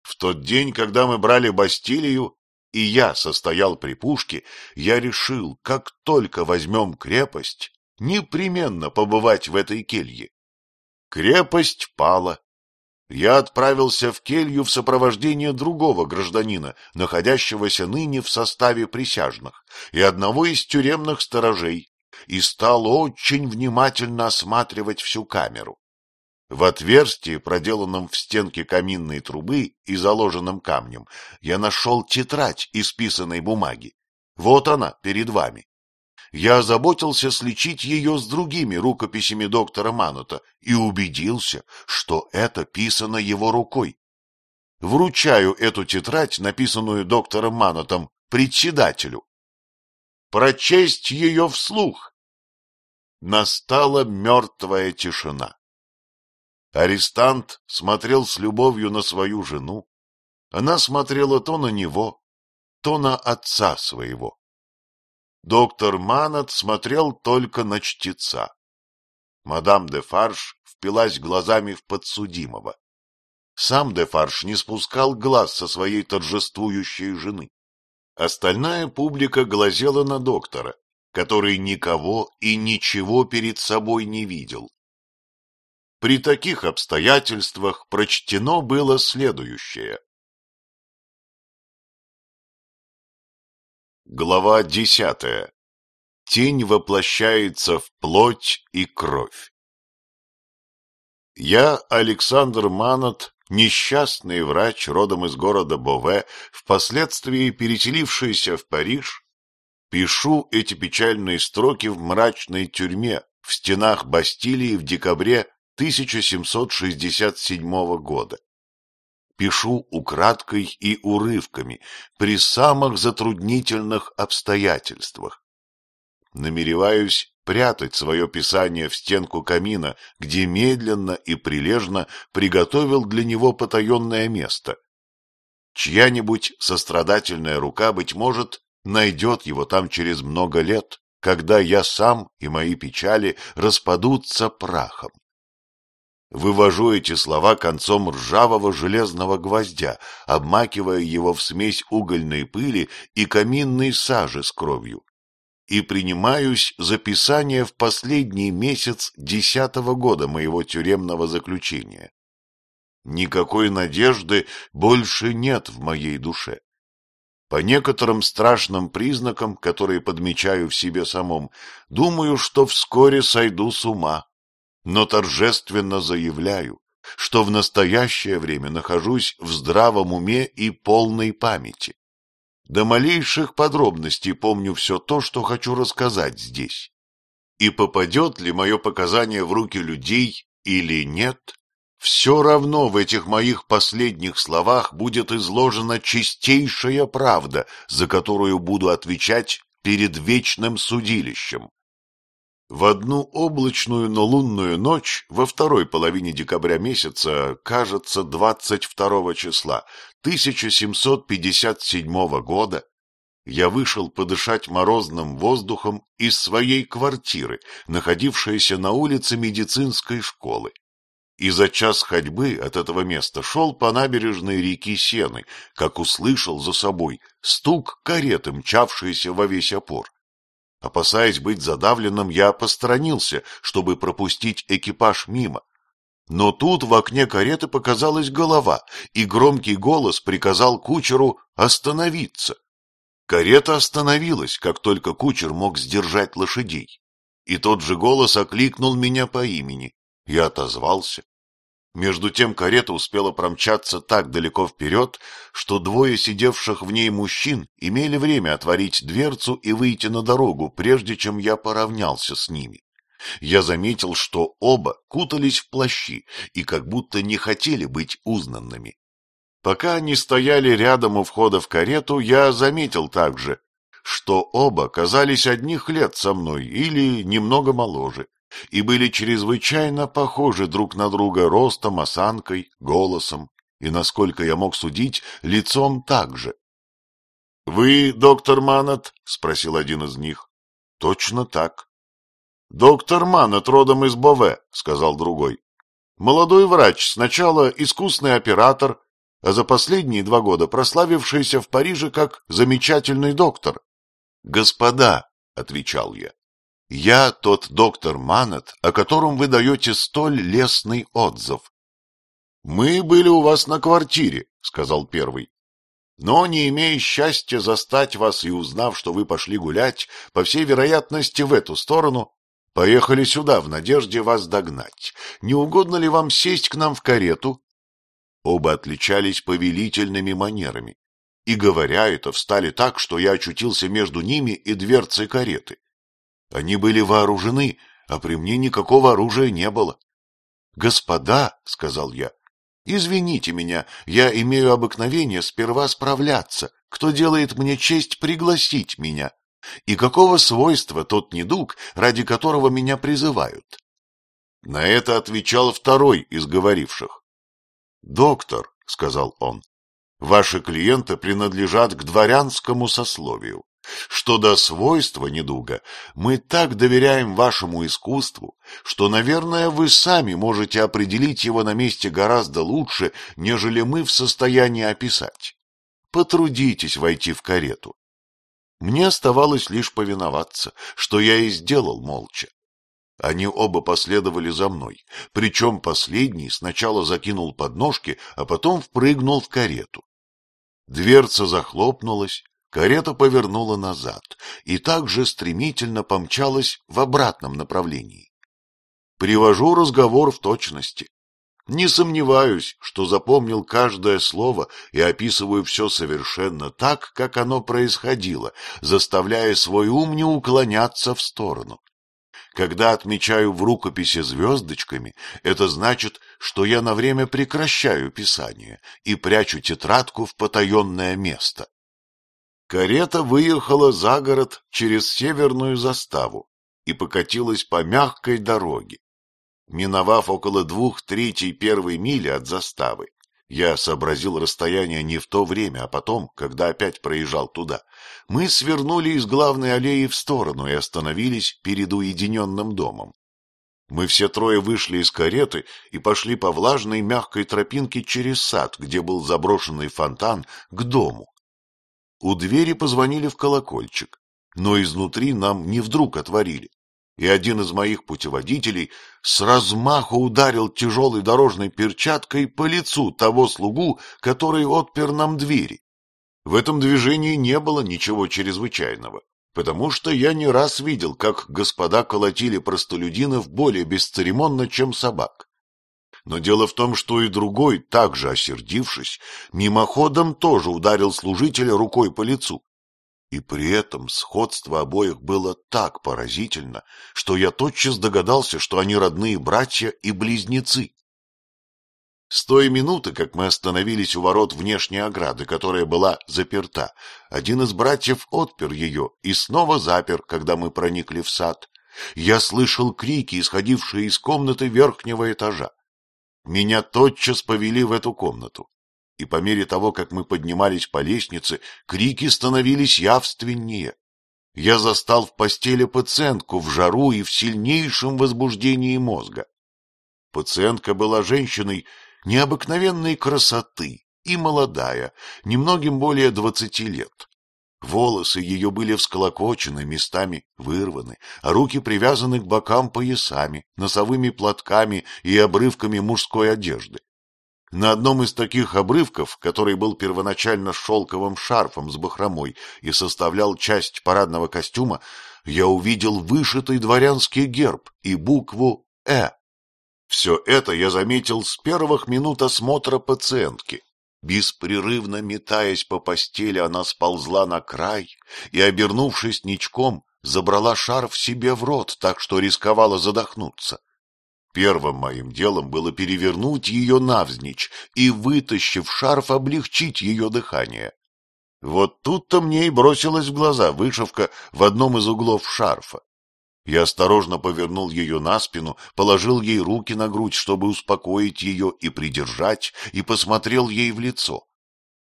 Speaker 1: В тот день, когда мы брали Бастилию, и я состоял при пушке, я решил, как только возьмем крепость, непременно побывать в этой келье. Крепость пала. Я отправился в келью в сопровождении другого гражданина, находящегося ныне в составе присяжных, и одного из тюремных сторожей, и стал очень внимательно осматривать всю камеру. В отверстии, проделанном в стенке каминной трубы и заложенном камнем, я нашел тетрадь исписанной бумаги. Вот она, перед вами. Я озаботился сличить ее с другими рукописями доктора Манута и убедился, что это писано его рукой. Вручаю эту тетрадь, написанную доктором Манутом, председателю. Прочесть ее вслух. Настала мертвая тишина. Арестант смотрел с любовью на свою жену. Она смотрела то на него, то на отца своего. Доктор Манат смотрел только на чтеца. Мадам де Фарш впилась глазами в подсудимого. Сам де Фарш не спускал глаз со своей торжествующей жены. Остальная публика глазела на доктора, который никого и
Speaker 2: ничего перед собой не видел. При таких обстоятельствах прочтено было следующее. Глава десятая. Тень воплощается в плоть и кровь. Я, Александр
Speaker 1: Манат, несчастный врач родом из города Бове, впоследствии переселившийся в Париж, пишу эти печальные строки в мрачной тюрьме в стенах Бастилии в декабре 1767 года. Пишу украдкой и урывками при самых затруднительных обстоятельствах. Намереваюсь прятать свое писание в стенку камина, где медленно и прилежно приготовил для него потаенное место. Чья-нибудь сострадательная рука, быть может, найдет его там через много лет, когда я сам и мои печали распадутся прахом. Вывожу эти слова концом ржавого железного гвоздя, обмакивая его в смесь угольной пыли и каминной сажи с кровью. И принимаюсь за писание в последний месяц десятого года моего тюремного заключения. Никакой надежды больше нет в моей душе. По некоторым страшным признакам, которые подмечаю в себе самом, думаю, что вскоре сойду с ума но торжественно заявляю, что в настоящее время нахожусь в здравом уме и полной памяти. До малейших подробностей помню все то, что хочу рассказать здесь. И попадет ли мое показание в руки людей или нет, все равно в этих моих последних словах будет изложена чистейшая правда, за которую буду отвечать перед вечным судилищем. В одну облачную, но лунную ночь во второй половине декабря месяца, кажется, 22 числа 1757 года, я вышел подышать морозным воздухом из своей квартиры, находившейся на улице медицинской школы. И за час ходьбы от этого места шел по набережной реки Сены, как услышал за собой стук кареты, мчавшейся во весь опор. Опасаясь быть задавленным, я посторонился, чтобы пропустить экипаж мимо. Но тут в окне кареты показалась голова, и громкий голос приказал кучеру остановиться. Карета остановилась, как только кучер мог сдержать лошадей. И тот же голос окликнул меня по имени. Я отозвался. Между тем карета успела промчаться так далеко вперед, что двое сидевших в ней мужчин имели время отворить дверцу и выйти на дорогу, прежде чем я поравнялся с ними. Я заметил, что оба кутались в плащи и как будто не хотели быть узнанными. Пока они стояли рядом у входа в карету, я заметил также, что оба казались одних лет со мной или немного моложе и были чрезвычайно похожи друг на друга ростом, осанкой, голосом и, насколько я мог судить, лицом также. — Вы доктор Манат? — спросил один из них. — Точно так. — Доктор Манат родом из Бове, — сказал другой. — Молодой врач, сначала искусный оператор, а за последние два года прославившийся в Париже как замечательный доктор. — Господа, — отвечал я, я тот доктор Манет, о котором вы даете столь лестный отзыв. — Мы были у вас на квартире, — сказал первый. Но, не имея счастья застать вас и узнав, что вы пошли гулять, по всей вероятности, в эту сторону, поехали сюда в надежде вас догнать. Не угодно ли вам сесть к нам в карету? Оба отличались повелительными манерами. И, говоря это, встали так, что я очутился между ними и дверцей кареты. Они были вооружены, а при мне никакого оружия не было. — Господа, — сказал я, — извините меня, я имею обыкновение сперва справляться, кто делает мне честь пригласить меня, и какого свойства тот недуг, ради которого меня призывают. На это отвечал второй из говоривших. — Доктор, — сказал он, — ваши клиенты принадлежат к дворянскому сословию что до свойства недуга мы так доверяем вашему искусству, что, наверное, вы сами можете определить его на месте гораздо лучше, нежели мы в состоянии описать. Потрудитесь войти в карету. Мне оставалось лишь повиноваться, что я и сделал молча. Они оба последовали за мной, причем последний сначала закинул подножки, а потом впрыгнул в карету. Дверца захлопнулась, Карета повернула назад и также стремительно помчалась в обратном направлении. Привожу разговор в точности. Не сомневаюсь, что запомнил каждое слово и описываю все совершенно так, как оно происходило, заставляя свой ум не уклоняться в сторону. Когда отмечаю в рукописи звездочками, это значит, что я на время прекращаю писание и прячу тетрадку в потаенное место. Карета выехала за город через северную заставу и покатилась по мягкой дороге. Миновав около двух третий первой мили от заставы, я сообразил расстояние не в то время, а потом, когда опять проезжал туда, мы свернули из главной аллеи в сторону и остановились перед уединенным домом. Мы все трое вышли из кареты и пошли по влажной мягкой тропинке через сад, где был заброшенный фонтан, к дому, у двери позвонили в колокольчик, но изнутри нам не вдруг отворили, и один из моих путеводителей с размаху ударил тяжелой дорожной перчаткой по лицу того слугу, который отпер нам двери. В этом движении не было ничего чрезвычайного, потому что я не раз видел, как господа колотили простолюдинов более бесцеремонно, чем собак. Но дело в том, что и другой, также осердившись, мимоходом тоже ударил служителя рукой по лицу. И при этом сходство обоих было так поразительно, что я тотчас догадался, что они родные братья и близнецы. С той минуты, как мы остановились у ворот внешней ограды, которая была заперта, один из братьев отпер ее и снова запер, когда мы проникли в сад. Я слышал крики, исходившие из комнаты верхнего этажа. Меня тотчас повели в эту комнату, и по мере того, как мы поднимались по лестнице, крики становились явственнее. Я застал в постели пациентку в жару и в сильнейшем возбуждении мозга. Пациентка была женщиной необыкновенной красоты и молодая, немногим более двадцати лет. Волосы ее были всколокочены, местами вырваны, а руки привязаны к бокам поясами, носовыми платками и обрывками мужской одежды. На одном из таких обрывков, который был первоначально шелковым шарфом с бахромой и составлял часть парадного костюма, я увидел вышитый дворянский герб и букву «Э». Все это я заметил с первых минут осмотра пациентки. Беспрерывно метаясь по постели, она сползла на край и, обернувшись ничком, забрала шарф себе в рот, так что рисковала задохнуться. Первым моим делом было перевернуть ее навзничь и, вытащив шарф, облегчить ее дыхание. Вот тут-то мне и бросилась в глаза вышивка в одном из углов шарфа. Я осторожно повернул ее на спину, положил ей руки на грудь, чтобы успокоить ее и придержать, и посмотрел ей в лицо.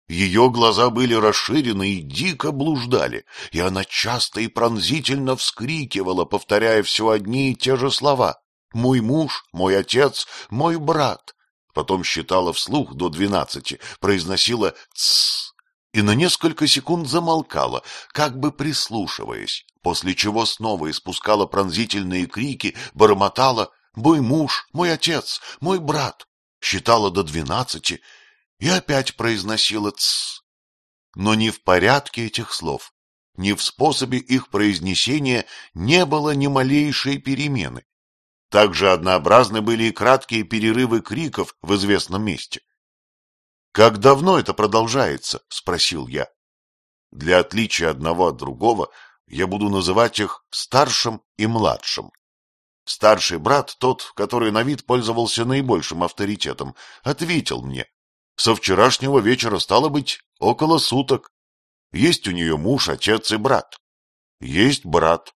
Speaker 1: Ее глаза были расширены и дико блуждали, и она часто и пронзительно вскрикивала, повторяя все одни и те же слова «Мой муж», «Мой отец», «Мой брат». Потом считала вслух до двенадцати, произносила "ц", и на несколько секунд замолкала, как бы прислушиваясь, после чего снова испускала пронзительные крики, бормотала «Мой муж! Мой отец! Мой брат!» считала до двенадцати и опять произносила «ц». Но ни в порядке этих слов, ни в способе их произнесения не было ни малейшей перемены. Также однообразны были и краткие перерывы криков в известном месте. «Как давно это продолжается?» — спросил я. Для отличия одного от другого я буду называть их старшим и младшим. Старший брат, тот, который на вид пользовался наибольшим авторитетом, ответил мне. Со вчерашнего вечера стало быть около суток. Есть у нее муж, отец и брат. Есть брат.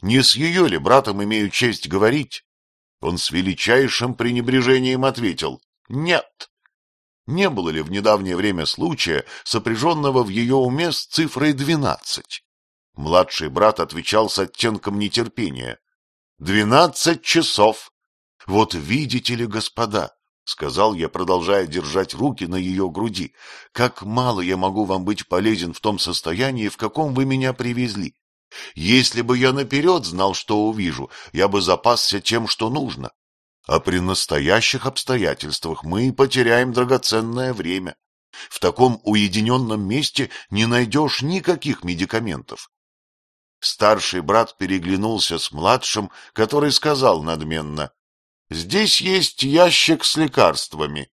Speaker 1: Не с ее ли братом имею честь говорить? Он с величайшим пренебрежением ответил «Нет». Не было ли в недавнее время случая, сопряженного в ее уме с цифрой двенадцать? Младший брат отвечал с оттенком нетерпения. «Двенадцать часов!» «Вот видите ли, господа!» — сказал я, продолжая держать руки на ее груди. — Как мало я могу вам быть полезен в том состоянии, в каком вы меня привезли. Если бы я наперед знал, что увижу, я бы запасся тем, что нужно. А при настоящих обстоятельствах мы потеряем драгоценное время. В таком уединенном месте не найдешь никаких медикаментов. Старший брат переглянулся с младшим, который сказал надменно, «Здесь есть ящик с лекарствами».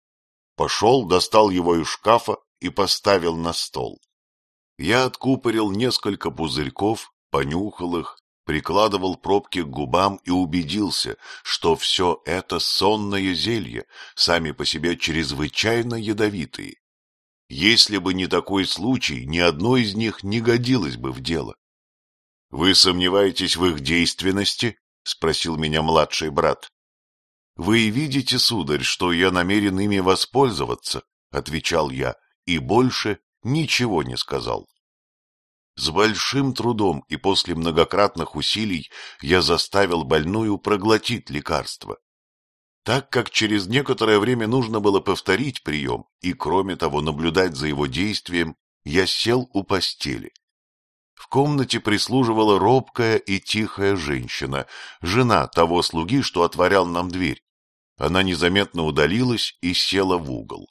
Speaker 1: Пошел, достал его из шкафа и поставил на стол. Я откупорил несколько пузырьков, понюхал их, прикладывал пробки к губам и убедился, что все это сонное зелье, сами по себе чрезвычайно ядовитые. Если бы не такой случай, ни одно из них не годилось бы в дело. «Вы сомневаетесь в их действенности?» — спросил меня младший брат. «Вы видите, сударь, что я намерен ими воспользоваться», — отвечал я, и больше ничего не сказал. С большим трудом и после многократных усилий я заставил больную проглотить лекарство. Так как через некоторое время нужно было повторить прием и, кроме того, наблюдать за его действием, я сел у постели комнате прислуживала робкая и тихая женщина, жена того слуги, что отворял нам дверь. Она незаметно удалилась и села в угол.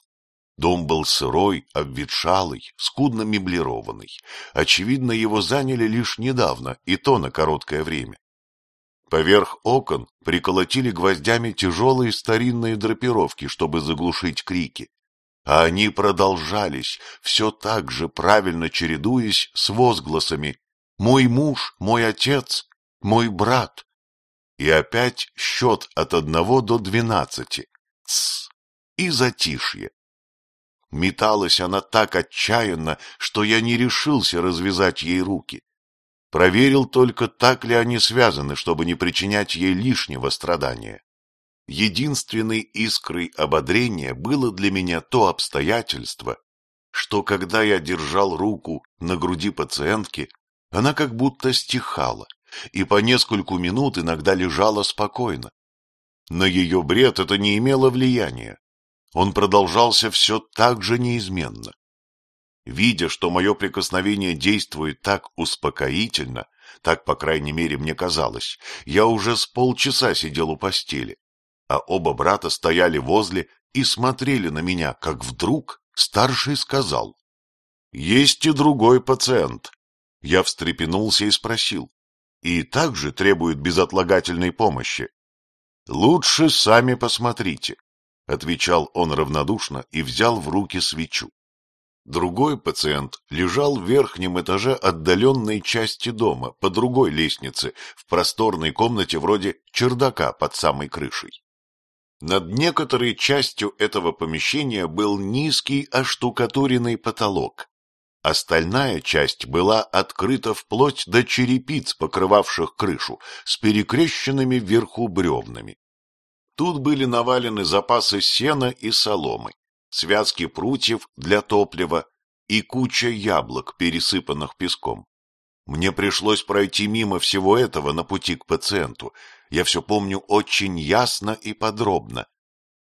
Speaker 1: Дом был сырой, обветшалый, скудно меблированный. Очевидно, его заняли лишь недавно, и то на короткое время. Поверх окон приколотили гвоздями тяжелые старинные драпировки, чтобы заглушить крики а они продолжались, все так же правильно чередуясь с возгласами «Мой муж», «Мой отец», «Мой брат». И опять счет от одного до двенадцати. Тсс! И затишье. Металась она так отчаянно, что я не решился развязать ей руки. Проверил только, так ли они связаны, чтобы не причинять ей лишнего страдания единственной искрой ободрения было для меня то обстоятельство, что когда я держал руку на груди пациентки, она как будто стихала и по нескольку минут иногда лежала спокойно. На ее бред это не имело влияния. Он продолжался все так же неизменно. Видя, что мое прикосновение действует так успокоительно, так, по крайней мере, мне казалось, я уже с полчаса сидел у постели а оба брата стояли возле и смотрели на меня, как вдруг старший сказал. — Есть и другой пациент. Я встрепенулся и спросил. — И также требует безотлагательной помощи. — Лучше сами посмотрите, — отвечал он равнодушно и взял в руки свечу. Другой пациент лежал в верхнем этаже отдаленной части дома, по другой лестнице, в просторной комнате вроде чердака под самой крышей. Над некоторой частью этого помещения был низкий оштукатуренный потолок. Остальная часть была открыта вплоть до черепиц, покрывавших крышу, с перекрещенными вверху бревнами. Тут были навалены запасы сена и соломы, связки прутьев для топлива и куча яблок, пересыпанных песком. Мне пришлось пройти мимо всего этого на пути к пациенту, я все помню очень ясно и подробно.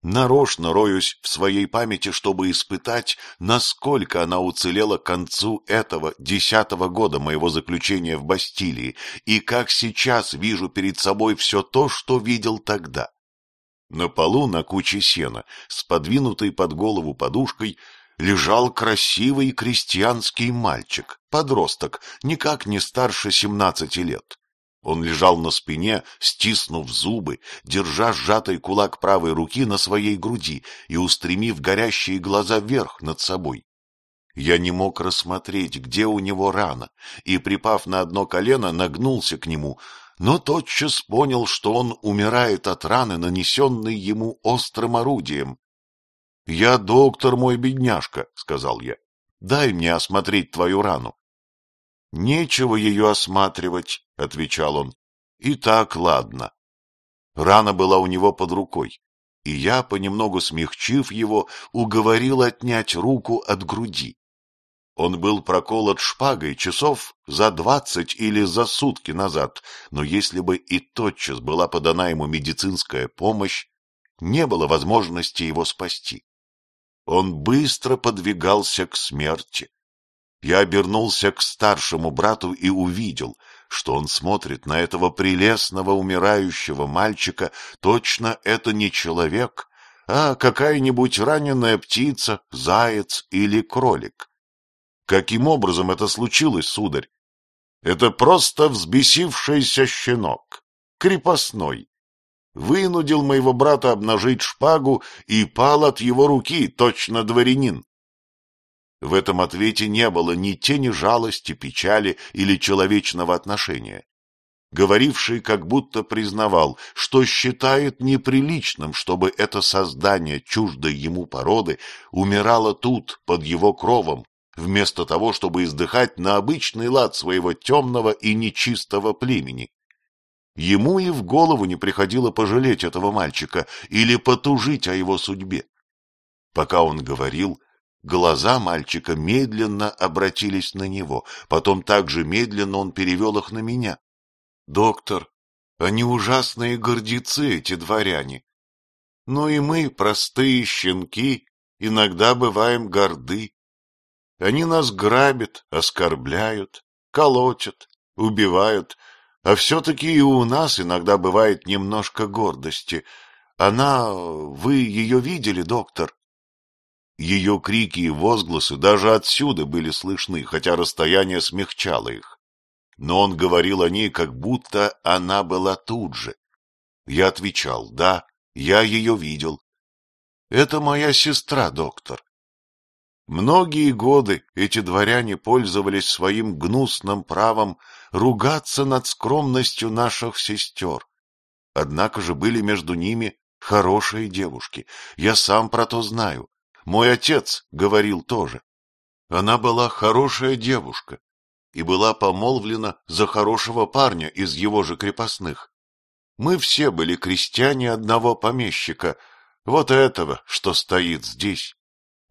Speaker 1: Нарочно роюсь в своей памяти, чтобы испытать, насколько она уцелела к концу этого десятого года моего заключения в Бастилии, и как сейчас вижу перед собой все то, что видел тогда. На полу на куче сена, с подвинутой под голову подушкой, лежал красивый крестьянский мальчик, подросток, никак не старше семнадцати лет. Он лежал на спине, стиснув зубы, держа сжатый кулак правой руки на своей груди и устремив горящие глаза вверх над собой. Я не мог рассмотреть, где у него рана, и, припав на одно колено, нагнулся к нему, но тотчас понял, что он умирает от раны, нанесенной ему острым орудием. — Я доктор мой бедняжка, — сказал я. — Дай мне осмотреть твою рану. — Нечего ее осматривать, — отвечал он. — И так ладно. Рана была у него под рукой, и я, понемногу смягчив его, уговорил отнять руку от груди. Он был проколот шпагой часов за двадцать или за сутки назад, но если бы и тотчас была подана ему медицинская помощь, не было возможности его спасти. Он быстро подвигался к смерти. Я обернулся к старшему брату и увидел, что он смотрит на этого прелестного умирающего мальчика. Точно это не человек, а какая-нибудь раненая птица, заяц или кролик. Каким образом это случилось, сударь? Это просто взбесившийся щенок, крепостной. Вынудил моего брата обнажить шпагу и пал от его руки, точно дворянин. В этом ответе не было ни тени жалости, печали или человечного отношения. Говоривший как будто признавал, что считает неприличным, чтобы это создание чуждой ему породы умирало тут, под его кровом, вместо того, чтобы издыхать на обычный лад своего темного и нечистого племени. Ему и в голову не приходило пожалеть этого мальчика или потужить о его судьбе. Пока он говорил, Глаза мальчика медленно обратились на него, потом также медленно он перевел их на меня. — Доктор, они ужасные гордецы, эти дворяне. Но и мы, простые щенки, иногда бываем горды. Они нас грабят, оскорбляют, колотят, убивают, а все-таки и у нас иногда бывает немножко гордости. Она... Вы ее видели, доктор? Ее крики и возгласы даже отсюда были слышны, хотя расстояние смягчало их. Но он говорил о ней, как будто она была тут же. Я отвечал, да, я ее видел. Это моя сестра, доктор. Многие годы эти дворяне пользовались своим гнусным правом ругаться над скромностью наших сестер. Однако же были между ними хорошие девушки, я сам про то знаю. Мой отец говорил тоже. Она была хорошая девушка и была помолвлена за хорошего парня из его же крепостных. Мы все были крестьяне одного помещика, вот этого, что стоит здесь.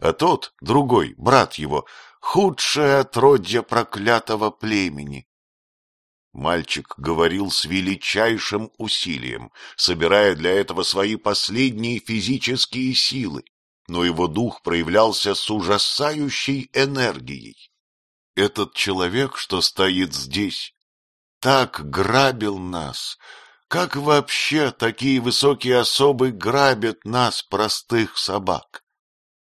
Speaker 1: А тот, другой, брат его, худшее отродье проклятого племени. Мальчик говорил с величайшим усилием, собирая для этого свои последние физические силы но его дух проявлялся с ужасающей энергией. Этот человек, что стоит здесь, так грабил нас. Как вообще такие высокие особы грабят нас, простых собак?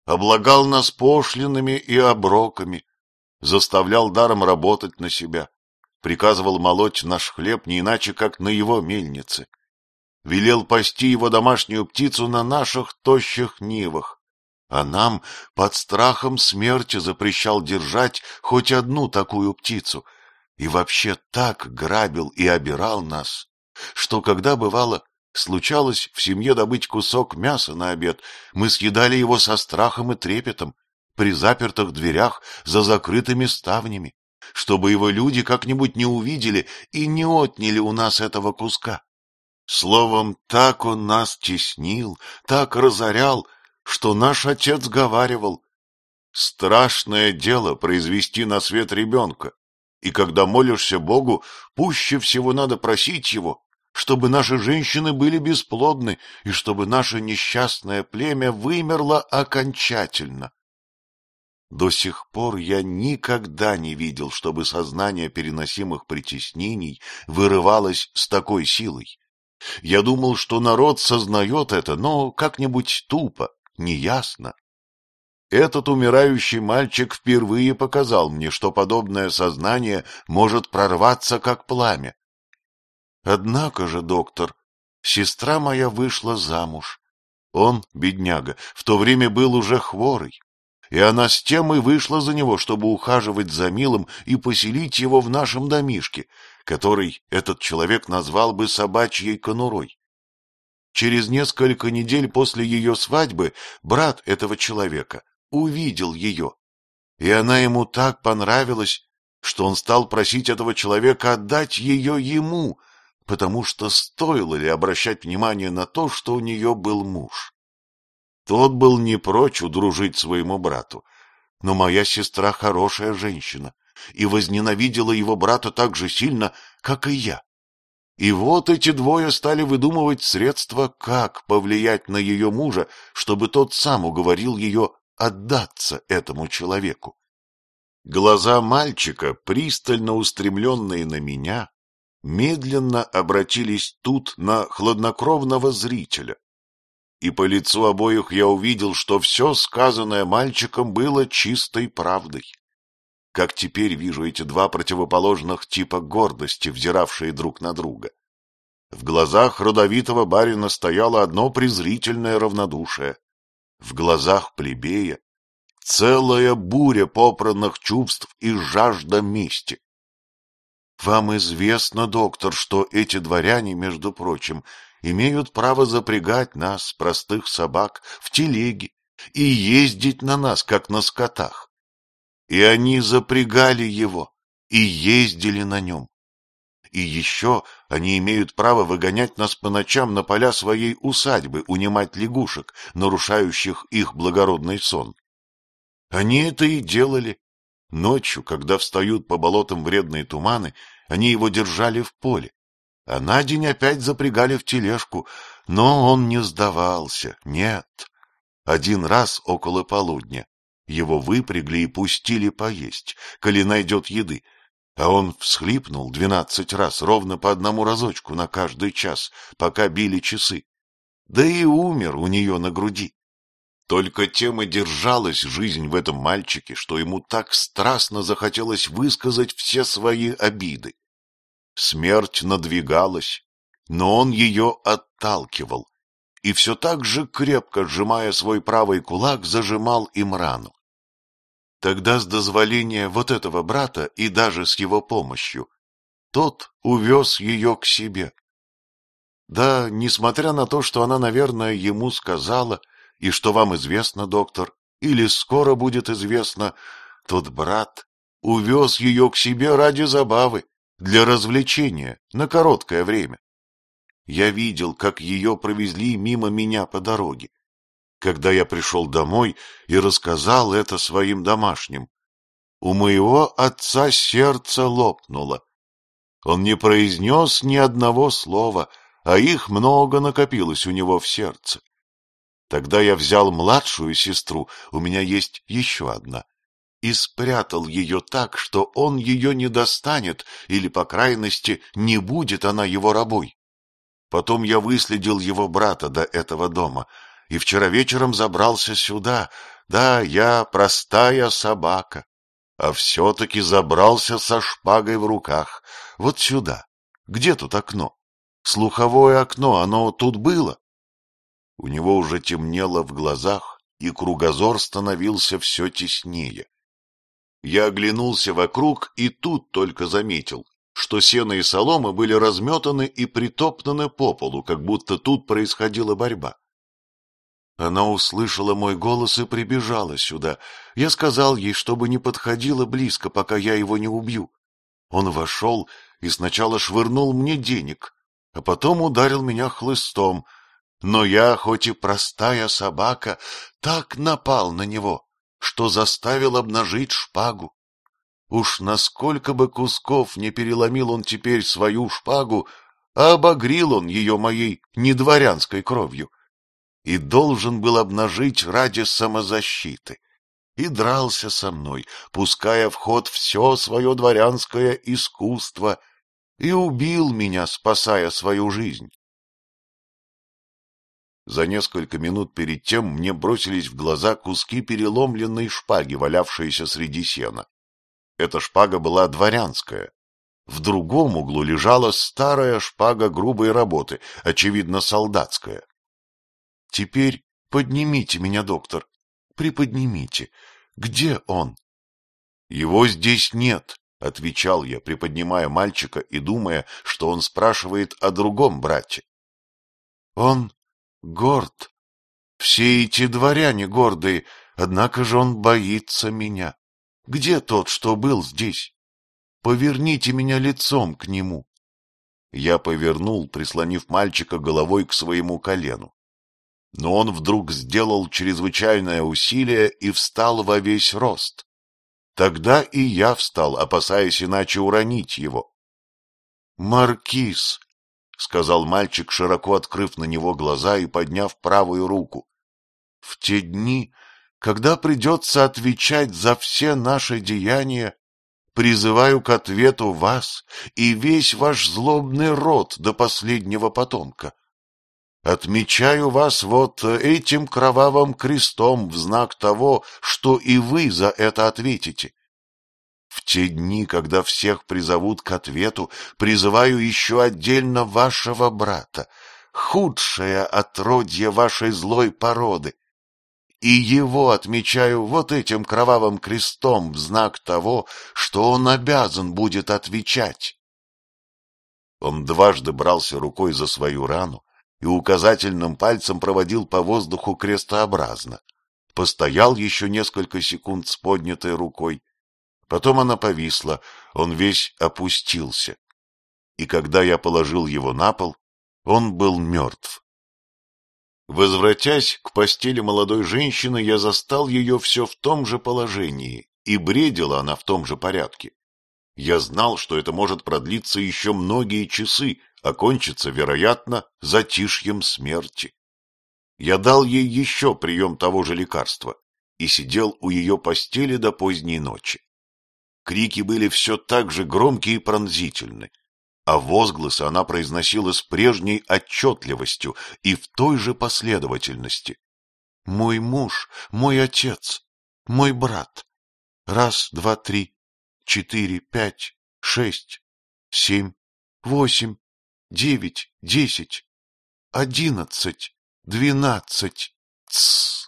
Speaker 1: Облагал нас пошлинами и оброками, заставлял даром работать на себя, приказывал молоть наш хлеб не иначе, как на его мельнице, велел пасти его домашнюю птицу на наших тощих нивах, а нам под страхом смерти запрещал держать хоть одну такую птицу, и вообще так грабил и обирал нас, что когда бывало, случалось в семье добыть кусок мяса на обед, мы съедали его со страхом и трепетом, при запертых дверях за закрытыми ставнями, чтобы его люди как-нибудь не увидели и не отняли у нас этого куска. Словом, так он нас теснил, так разорял, что наш отец говаривал. Страшное дело произвести на свет ребенка, и когда молишься Богу, пуще всего надо просить Его, чтобы наши женщины были бесплодны и чтобы наше несчастное племя вымерло окончательно. До сих пор я никогда не видел, чтобы сознание переносимых притеснений вырывалось с такой силой. Я думал, что народ сознает это, но как-нибудь тупо, неясно. Этот умирающий мальчик впервые показал мне, что подобное сознание может прорваться, как пламя. Однако же, доктор, сестра моя вышла замуж. Он, бедняга, в то время был уже хворый, и она с тем и вышла за него, чтобы ухаживать за милым и поселить его в нашем домишке, который этот человек назвал бы собачьей конурой. Через несколько недель после ее свадьбы брат этого человека увидел ее, и она ему так понравилась, что он стал просить этого человека отдать ее ему, потому что стоило ли обращать внимание на то, что у нее был муж. Тот был не прочь удружить своему брату, но моя сестра хорошая женщина и возненавидела его брата так же сильно, как и я. И вот эти двое стали выдумывать средства, как повлиять на ее мужа, чтобы тот сам уговорил ее отдаться этому человеку. Глаза мальчика, пристально устремленные на меня, медленно обратились тут на хладнокровного зрителя. И по лицу обоих я увидел, что все сказанное мальчиком было чистой правдой как теперь вижу эти два противоположных типа гордости, взиравшие друг на друга. В глазах родовитого барина стояло одно презрительное равнодушие. В глазах плебея целая буря попранных чувств и жажда мести. Вам известно, доктор, что эти дворяне, между прочим, имеют право запрягать нас, простых собак, в телеги и ездить на нас, как на скотах. И они запрягали его и ездили на нем. И еще они имеют право выгонять нас по ночам на поля своей усадьбы, унимать лягушек, нарушающих их благородный сон. Они это и делали. Ночью, когда встают по болотам вредные туманы, они его держали в поле, а на день опять запрягали в тележку, но он не сдавался, нет. Один раз около полудня его выпрягли и пустили поесть, коли найдет еды. А он всхлипнул двенадцать раз, ровно по одному разочку на каждый час, пока били часы. Да и умер у нее на груди. Только тем и держалась жизнь в этом мальчике, что ему так страстно захотелось высказать все свои обиды. Смерть надвигалась, но он ее отталкивал, и все так же крепко, сжимая свой правый кулак, зажимал им рану. Тогда с дозволения вот этого брата и даже с его помощью тот увез ее к себе. Да, несмотря на то, что она, наверное, ему сказала, и что вам известно, доктор, или скоро будет известно, тот брат увез ее к себе ради забавы, для развлечения, на короткое время. Я видел, как ее провезли мимо меня по дороге. Когда я пришел домой и рассказал это своим домашним, у моего отца сердце лопнуло. Он не произнес ни одного слова, а их много накопилось у него в сердце. Тогда я взял младшую сестру, у меня есть еще одна, и спрятал ее так, что он ее не достанет или, по крайности, не будет она его рабой. Потом я выследил его брата до этого дома и вчера вечером забрался сюда. Да, я простая собака, а все-таки забрался со шпагой в руках. Вот сюда. Где тут окно? Слуховое окно, оно тут было? У него уже темнело в глазах, и кругозор становился все теснее. Я оглянулся вокруг и тут только заметил, что сено и солома были разметаны и притоптаны по полу, как будто тут происходила борьба. Она услышала мой голос и прибежала сюда. Я сказал ей, чтобы не подходила близко, пока я его не убью. Он вошел и сначала швырнул мне денег, а потом ударил меня хлыстом. Но я, хоть и простая собака, так напал на него, что заставил обнажить шпагу. Уж насколько бы кусков не переломил он теперь свою шпагу, а обогрил он ее моей недворянской кровью. И должен был обнажить ради самозащиты. И дрался со мной, пуская в ход все свое дворянское искусство, и убил меня, спасая свою жизнь. За несколько минут перед тем мне бросились в глаза куски переломленной шпаги, валявшиеся среди сена. Эта шпага была дворянская. В другом углу лежала старая шпага грубой работы, очевидно, солдатская. — Теперь поднимите меня, доктор, приподнимите. Где он? — Его здесь нет, — отвечал я, приподнимая мальчика и думая, что он спрашивает о другом брате. — Он горд. Все эти дворяне гордые, однако же он боится меня. Где тот, что был здесь? Поверните меня лицом к нему. Я повернул, прислонив мальчика головой к своему колену. Но он вдруг сделал чрезвычайное усилие и встал во весь рост. Тогда и я встал, опасаясь иначе уронить его. «Маркиз», — сказал мальчик, широко открыв на него глаза и подняв правую руку, — «в те дни когда придется отвечать за все наши деяния, призываю к ответу вас и весь ваш злобный род до последнего потомка. Отмечаю вас вот этим кровавым крестом в знак того, что и вы за это ответите. В те дни, когда всех призовут к ответу, призываю еще отдельно вашего брата, худшее отродье вашей злой породы, и его отмечаю вот этим кровавым крестом в знак того, что он обязан будет отвечать. Он дважды брался рукой за свою рану и указательным пальцем проводил по воздуху крестообразно. Постоял еще несколько секунд с поднятой рукой. Потом она повисла, он весь опустился. И когда я положил его на пол, он был мертв. Возвратясь к постели молодой женщины, я застал ее все в том же положении, и бредила она в том же порядке. Я знал, что это может продлиться еще многие часы, а кончится, вероятно, затишьем смерти. Я дал ей еще прием того же лекарства и сидел у ее постели до поздней ночи. Крики были все так же громкие и пронзительные а возгласы она произносила с прежней отчетливостью и в той же последовательности. «Мой муж, мой отец,
Speaker 2: мой брат. Раз, два, три, четыре, пять, шесть, семь, восемь, девять, десять,
Speaker 1: одиннадцать, двенадцать. Тссс!»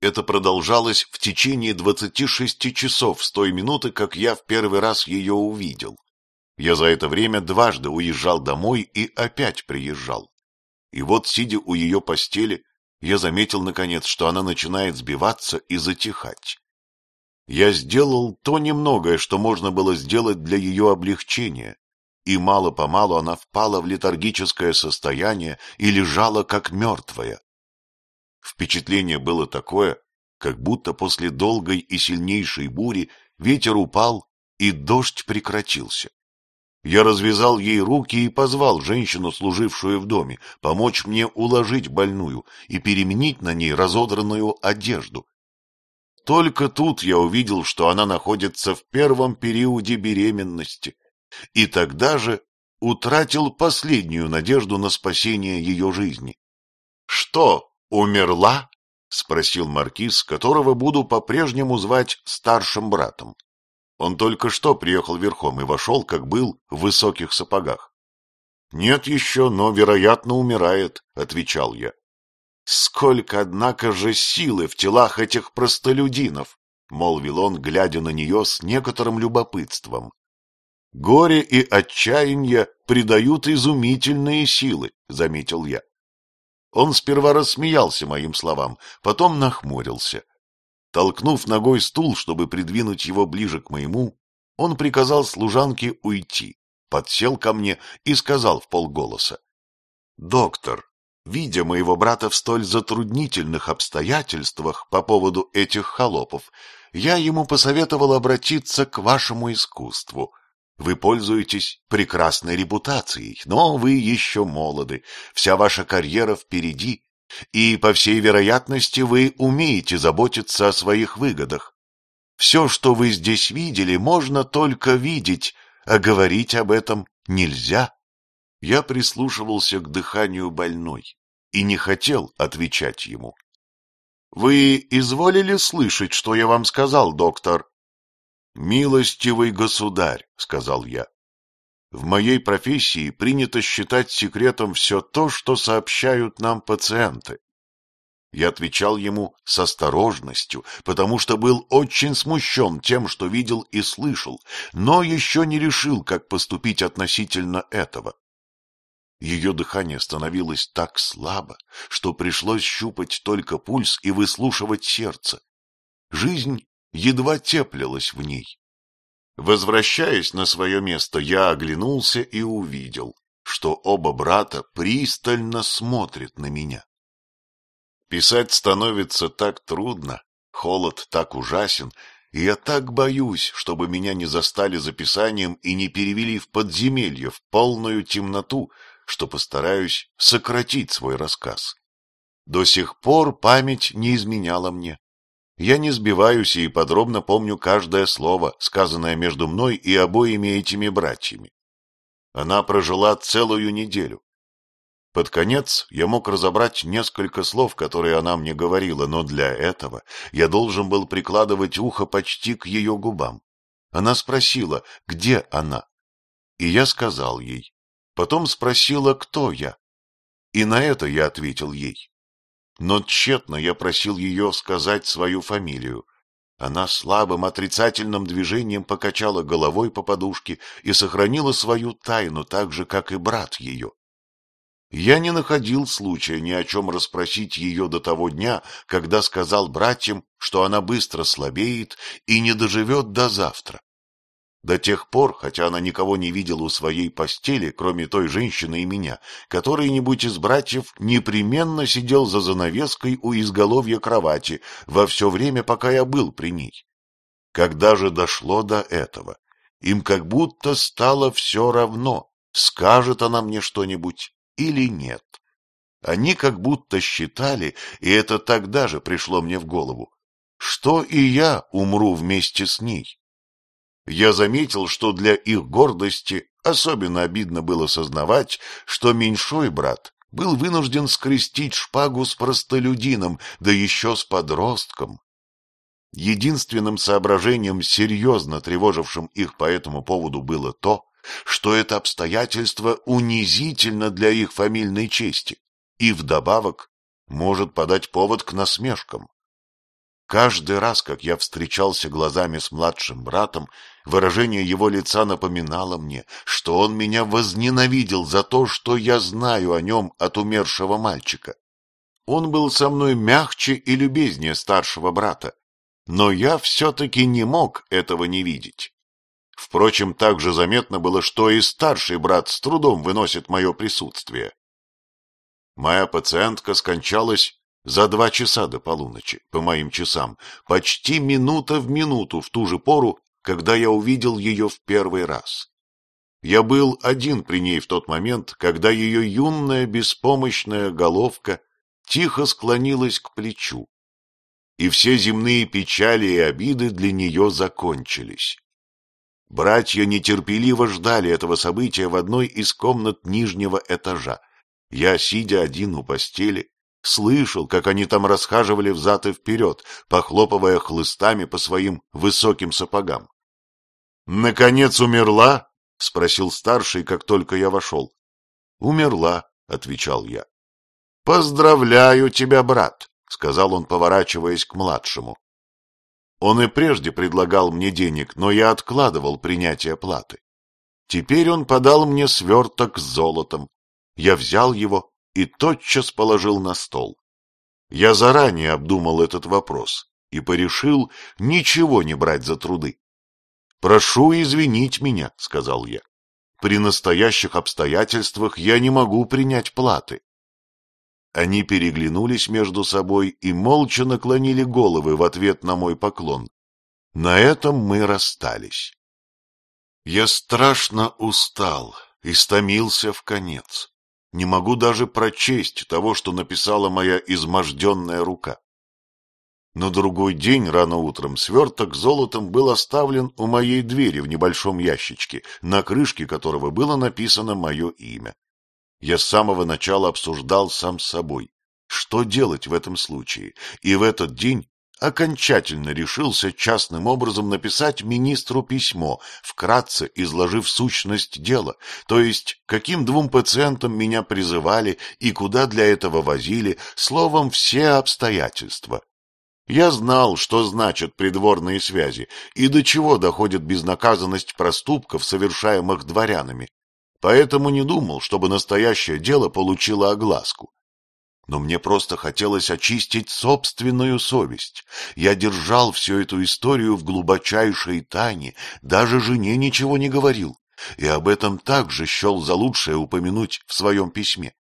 Speaker 2: Это продолжалось
Speaker 1: в течение двадцати шести часов с той минуты, как я в первый раз ее увидел. Я за это время дважды уезжал домой и опять приезжал. И вот, сидя у ее постели, я заметил, наконец, что она начинает сбиваться и затихать. Я сделал то немногое, что можно было сделать для ее облегчения, и мало-помалу она впала в летаргическое состояние и лежала как мертвая. Впечатление было такое, как будто после долгой и сильнейшей бури ветер упал и дождь прекратился. Я развязал ей руки и позвал женщину, служившую в доме, помочь мне уложить больную и переменить на ней разодранную одежду. Только тут я увидел, что она находится в первом периоде беременности, и тогда же утратил последнюю надежду на спасение ее жизни. — Что, умерла? — спросил маркиз, которого буду по-прежнему звать старшим братом. Он только что приехал верхом и вошел, как был, в высоких сапогах. — Нет еще, но, вероятно, умирает, — отвечал я. — Сколько, однако же, силы в телах этих простолюдинов! — молвил он, глядя на нее с некоторым любопытством. — Горе и отчаяние придают изумительные силы, — заметил я. Он сперва рассмеялся моим словам, потом нахмурился. Толкнув ногой стул, чтобы придвинуть его ближе к моему, он приказал служанке уйти, подсел ко мне и сказал в полголоса. — Доктор, видя моего брата в столь затруднительных обстоятельствах по поводу этих холопов, я ему посоветовал обратиться к вашему искусству. Вы пользуетесь прекрасной репутацией, но вы еще молоды, вся ваша карьера впереди, и, по всей вероятности, вы умеете заботиться о своих выгодах. Все, что вы здесь видели, можно только видеть, а говорить об этом нельзя. Я прислушивался к дыханию больной и не хотел отвечать ему. — Вы изволили слышать, что я вам сказал, доктор? — Милостивый государь, — сказал я, в моей профессии принято считать секретом все то, что сообщают нам пациенты. Я отвечал ему с осторожностью, потому что был очень смущен тем, что видел и слышал, но еще не решил, как поступить относительно этого. Ее дыхание становилось так слабо, что пришлось щупать только пульс и выслушивать сердце. Жизнь едва теплилась в ней. Возвращаясь на свое место, я оглянулся и увидел, что оба брата пристально смотрят на меня. Писать становится так трудно, холод так ужасен, и я так боюсь, чтобы меня не застали за писанием и не перевели в подземелье, в полную темноту, что постараюсь сократить свой рассказ. До сих пор память не изменяла мне. Я не сбиваюсь и подробно помню каждое слово, сказанное между мной и обоими этими братьями. Она прожила целую неделю. Под конец я мог разобрать несколько слов, которые она мне говорила, но для этого я должен был прикладывать ухо почти к ее губам. Она спросила, где она? И я сказал ей. Потом спросила, кто я. И на это я ответил ей. Но тщетно я просил ее сказать свою фамилию. Она слабым отрицательным движением покачала головой по подушке и сохранила свою тайну так же, как и брат ее. Я не находил случая ни о чем расспросить ее до того дня, когда сказал братьям, что она быстро слабеет и не доживет до завтра. До тех пор, хотя она никого не видела у своей постели, кроме той женщины и меня, который-нибудь из братьев непременно сидел за занавеской у изголовья кровати во все время, пока я был при ней. Когда же дошло до этого, им как будто стало все равно, скажет она мне что-нибудь или нет. Они как будто считали, и это тогда же пришло мне в голову, что и я умру вместе с ней. Я заметил, что для их гордости особенно обидно было сознавать, что меньшой брат был вынужден скрестить шпагу с простолюдином, да еще с подростком. Единственным соображением, серьезно тревожившим их по этому поводу, было то, что это обстоятельство унизительно для их фамильной чести и вдобавок может подать повод к насмешкам. Каждый раз, как я встречался глазами с младшим братом, Выражение его лица напоминало мне, что он меня возненавидел за то, что я знаю о нем от умершего мальчика. Он был со мной мягче и любезнее старшего брата, но я все-таки не мог этого не видеть. Впрочем, также заметно было, что и старший брат с трудом выносит мое присутствие. Моя пациентка скончалась за два часа до полуночи, по моим часам, почти минута в минуту в ту же пору, когда я увидел ее в первый раз. Я был один при ней в тот момент, когда ее юная беспомощная головка тихо склонилась к плечу, и все земные печали и обиды для нее закончились. Братья нетерпеливо ждали этого события в одной из комнат нижнего этажа. Я, сидя один у постели, слышал, как они там расхаживали взад и вперед, похлопывая хлыстами по своим высоким сапогам. — Наконец умерла? — спросил старший, как только я вошел. — Умерла, — отвечал я. — Поздравляю тебя, брат, — сказал он, поворачиваясь к младшему. Он и прежде предлагал мне денег, но я откладывал принятие платы. Теперь он подал мне сверток с золотом. Я взял его и тотчас положил на стол. Я заранее обдумал этот вопрос и порешил ничего не брать за труды. «Прошу извинить меня», — сказал я. «При настоящих обстоятельствах я не могу принять платы». Они переглянулись между собой и молча наклонили головы в ответ на мой поклон. На этом мы расстались. Я страшно устал, и стомился в конец не могу даже прочесть того, что написала моя изможденная рука. На другой день рано утром сверток золотом был оставлен у моей двери в небольшом ящичке, на крышке которого было написано мое имя. Я с самого начала обсуждал сам с собой, что делать в этом случае, и в этот день окончательно решился частным образом написать министру письмо, вкратце изложив сущность дела, то есть каким двум пациентам меня призывали и куда для этого возили, словом, все обстоятельства. Я знал, что значат придворные связи и до чего доходит безнаказанность проступков, совершаемых дворянами, поэтому не думал, чтобы настоящее дело получило огласку но мне просто хотелось очистить собственную совесть. Я держал всю эту историю в глубочайшей тайне, даже жене ничего не говорил, и об этом также счел за лучшее упомянуть в своем письме.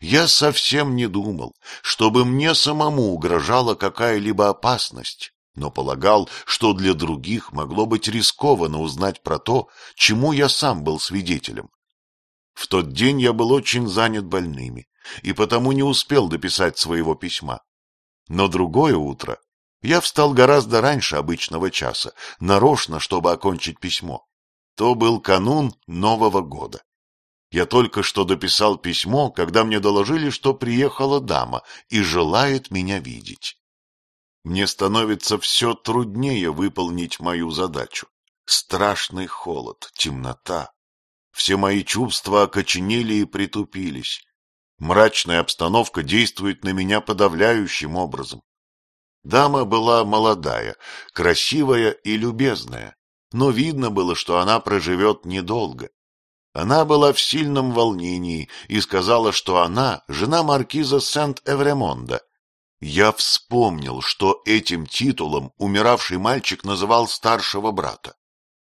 Speaker 1: Я совсем не думал, чтобы мне самому угрожала какая-либо опасность, но полагал, что для других могло быть рискованно узнать про то, чему я сам был свидетелем. В тот день я был очень занят больными, и потому не успел дописать своего письма. Но другое утро я встал гораздо раньше обычного часа, нарочно, чтобы окончить письмо. То был канун Нового года. Я только что дописал письмо, когда мне доложили, что приехала дама и желает меня видеть. Мне становится все труднее выполнить мою задачу. Страшный холод, темнота. Все мои чувства окоченели и притупились. Мрачная обстановка действует на меня подавляющим образом. Дама была молодая, красивая и любезная, но видно было, что она проживет недолго. Она была в сильном волнении и сказала, что она жена маркиза Сент-Эвремонда. Я вспомнил, что этим титулом умиравший мальчик называл старшего брата.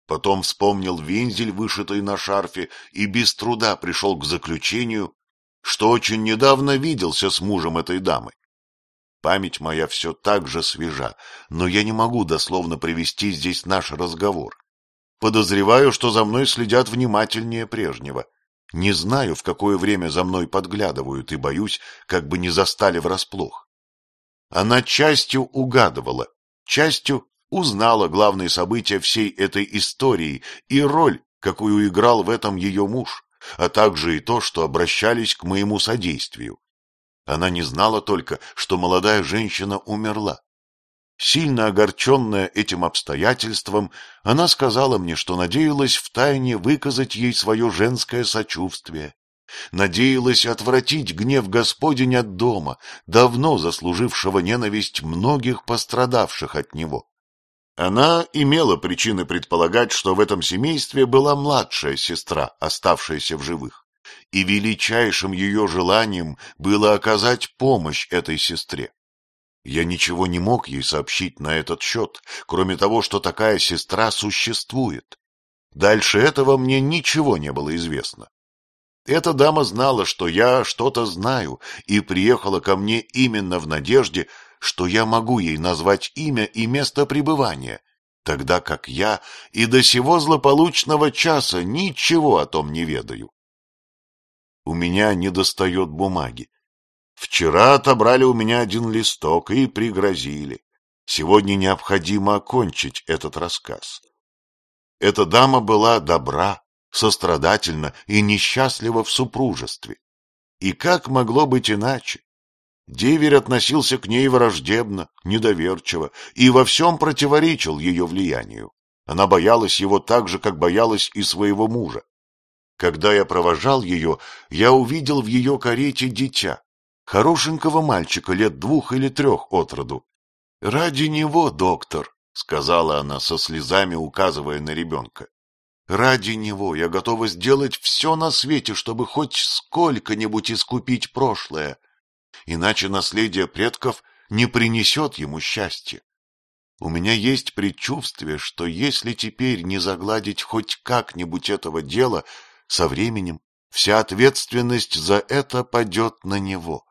Speaker 1: Потом вспомнил вензель, вышитый на шарфе, и без труда пришел к заключению, что очень недавно виделся с мужем этой дамы. Память моя все так же свежа, но я не могу дословно привести здесь наш разговор. Подозреваю, что за мной следят внимательнее прежнего. Не знаю, в какое время за мной подглядывают, и боюсь, как бы не застали врасплох. Она частью угадывала, частью узнала главные события всей этой истории и роль, какую играл в этом ее муж а также и то, что обращались к моему содействию. Она не знала только, что молодая женщина умерла. Сильно огорченная этим обстоятельством, она сказала мне, что надеялась втайне выказать ей свое женское сочувствие, надеялась отвратить гнев Господень от дома, давно заслужившего ненависть многих пострадавших от него. Она имела причины предполагать, что в этом семействе была младшая сестра, оставшаяся в живых, и величайшим ее желанием было оказать помощь этой сестре. Я ничего не мог ей сообщить на этот счет, кроме того, что такая сестра существует. Дальше этого мне ничего не было известно. Эта дама знала, что я что-то знаю, и приехала ко мне именно в надежде, что я могу ей назвать имя и место пребывания, тогда как я и до сего злополучного часа ничего о том не ведаю. У меня недостает бумаги. Вчера отобрали у меня один листок и пригрозили. Сегодня необходимо окончить этот рассказ. Эта дама была добра, сострадательна и несчастлива в супружестве. И как могло быть иначе? Диверь относился к ней враждебно, недоверчиво и во всем противоречил ее влиянию. Она боялась его так же, как боялась и своего мужа. Когда я провожал ее, я увидел в ее карете дитя, хорошенького мальчика лет двух или трех от роду. — Ради него, доктор, — сказала она со слезами, указывая на ребенка. — Ради него я готова сделать все на свете, чтобы хоть сколько-нибудь искупить прошлое. — иначе наследие предков не принесет ему счастья. У меня есть предчувствие, что если теперь не загладить хоть как-нибудь этого дела, со временем вся ответственность за это падет на него.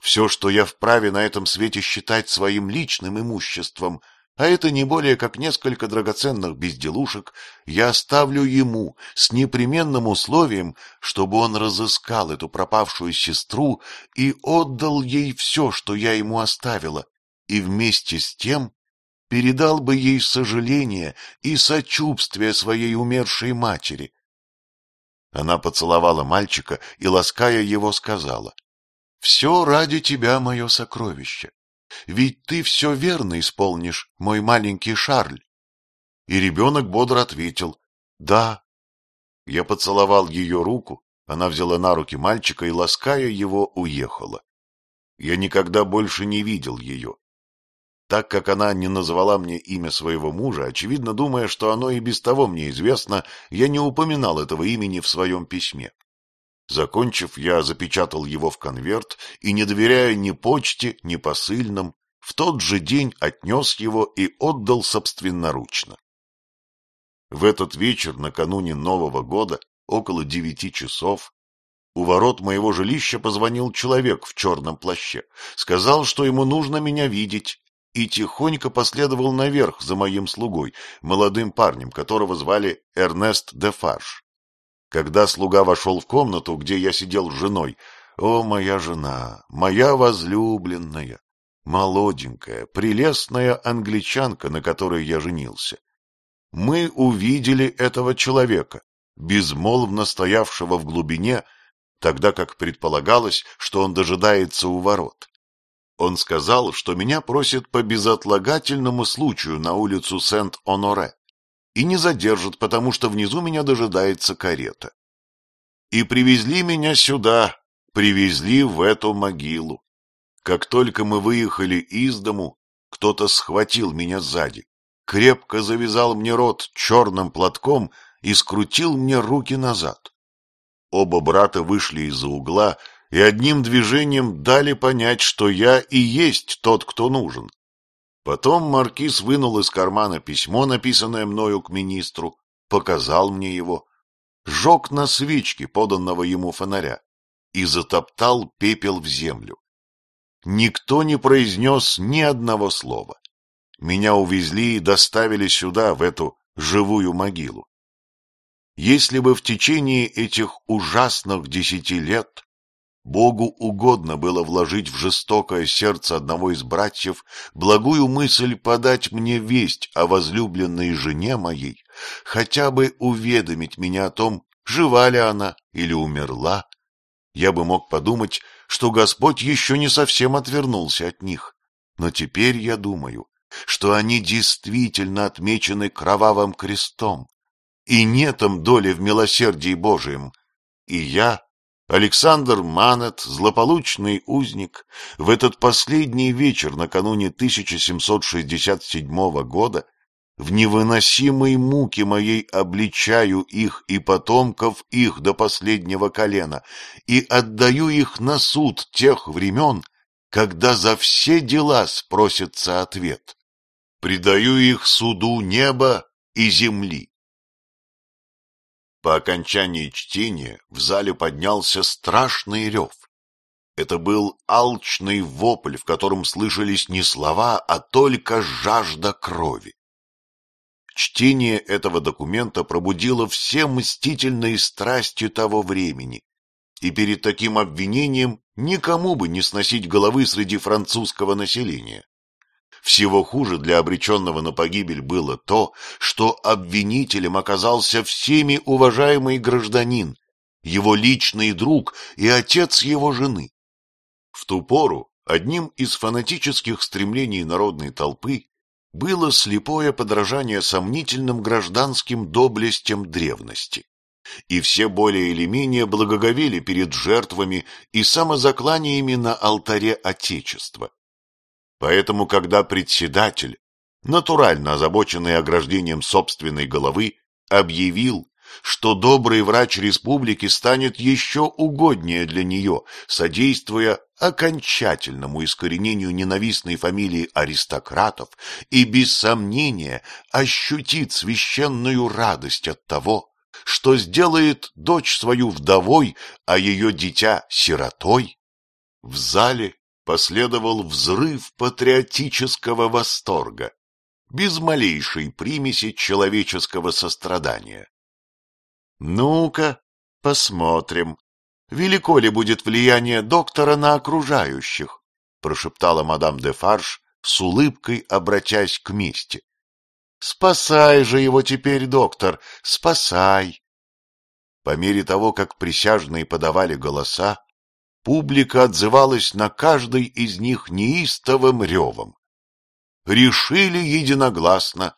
Speaker 1: Все, что я вправе на этом свете считать своим личным имуществом – а это не более как несколько драгоценных безделушек, я оставлю ему с непременным условием, чтобы он разыскал эту пропавшую сестру и отдал ей все, что я ему оставила, и вместе с тем передал бы ей сожаление и сочувствие своей умершей матери. Она поцеловала мальчика и, лаская его, сказала, «Все ради тебя, мое сокровище. Ведь ты все верно исполнишь, мой маленький Шарль. И ребенок бодро ответил «Да». Я поцеловал ее руку, она взяла на руки мальчика и, лаская его, уехала. Я никогда больше не видел ее. Так как она не назвала мне имя своего мужа, очевидно, думая, что оно и без того мне известно, я не упоминал этого имени в своем письме. Закончив, я запечатал его в конверт и, не доверяя ни почте, ни посыльным, в тот же день отнес его и отдал собственноручно. В этот вечер, накануне Нового года, около девяти часов, у ворот моего жилища позвонил человек в черном плаще, сказал, что ему нужно меня видеть, и тихонько последовал наверх за моим слугой, молодым парнем, которого звали Эрнест де Фарш. Когда слуга вошел в комнату, где я сидел с женой, о, моя жена, моя возлюбленная, молоденькая, прелестная англичанка, на которой я женился, мы увидели этого человека, безмолвно стоявшего в глубине, тогда как предполагалось, что он дожидается у ворот. Он сказал, что меня просит по безотлагательному случаю на улицу Сент-Оноре и не задержат, потому что внизу меня дожидается карета. И привезли меня сюда, привезли в эту могилу. Как только мы выехали из дому, кто-то схватил меня сзади, крепко завязал мне рот черным платком и скрутил мне руки назад. Оба брата вышли из-за угла и одним движением дали понять, что я и есть тот, кто нужен. Потом маркиз вынул из кармана письмо, написанное мною к министру, показал мне его, сжег на свечке поданного ему фонаря и затоптал пепел в землю. Никто не произнес ни одного слова. Меня увезли и доставили сюда, в эту живую могилу. Если бы в течение этих ужасных десяти лет Богу угодно было вложить в жестокое сердце одного из братьев благую мысль подать мне весть о возлюбленной жене моей, хотя бы уведомить меня о том, жива ли она или умерла. Я бы мог подумать, что Господь еще не совсем отвернулся от них. Но теперь я думаю, что они действительно отмечены кровавым крестом, и нет им доли в милосердии Божием. И я Александр Манет, злополучный узник, в этот последний вечер накануне 1767 года в невыносимой муке моей обличаю их и потомков их до последнего колена и отдаю их на суд тех времен, когда за все дела спросится ответ. Предаю их суду неба и земли. По окончании чтения в зале поднялся страшный рев. Это был алчный вопль, в котором слышались не слова, а только жажда крови. Чтение этого документа пробудило все мстительные страсти того времени, и перед таким обвинением никому бы не сносить головы среди французского населения. Всего хуже для обреченного на погибель было то, что обвинителем оказался всеми уважаемый гражданин, его личный друг и отец его жены. В ту пору одним из фанатических стремлений народной толпы было слепое подражание сомнительным гражданским доблестям древности. И все более или менее благоговели перед жертвами и самозакланиями на алтаре Отечества. Поэтому, когда председатель, натурально озабоченный ограждением собственной головы, объявил, что добрый врач республики станет еще угоднее для нее, содействуя окончательному искоренению ненавистной фамилии аристократов и, без сомнения, ощутит священную радость от того, что сделает дочь свою вдовой, а ее дитя — сиротой, в зале последовал взрыв патриотического восторга, без малейшей примеси человеческого сострадания. Ну-ка, посмотрим, велико ли будет влияние доктора на окружающих, прошептала мадам де Фарш с улыбкой, обратясь к мисти. Спасай же его теперь, доктор, спасай. По мере того, как присяжные подавали голоса, публика отзывалась на каждый из них неистовым ревом. Решили единогласно.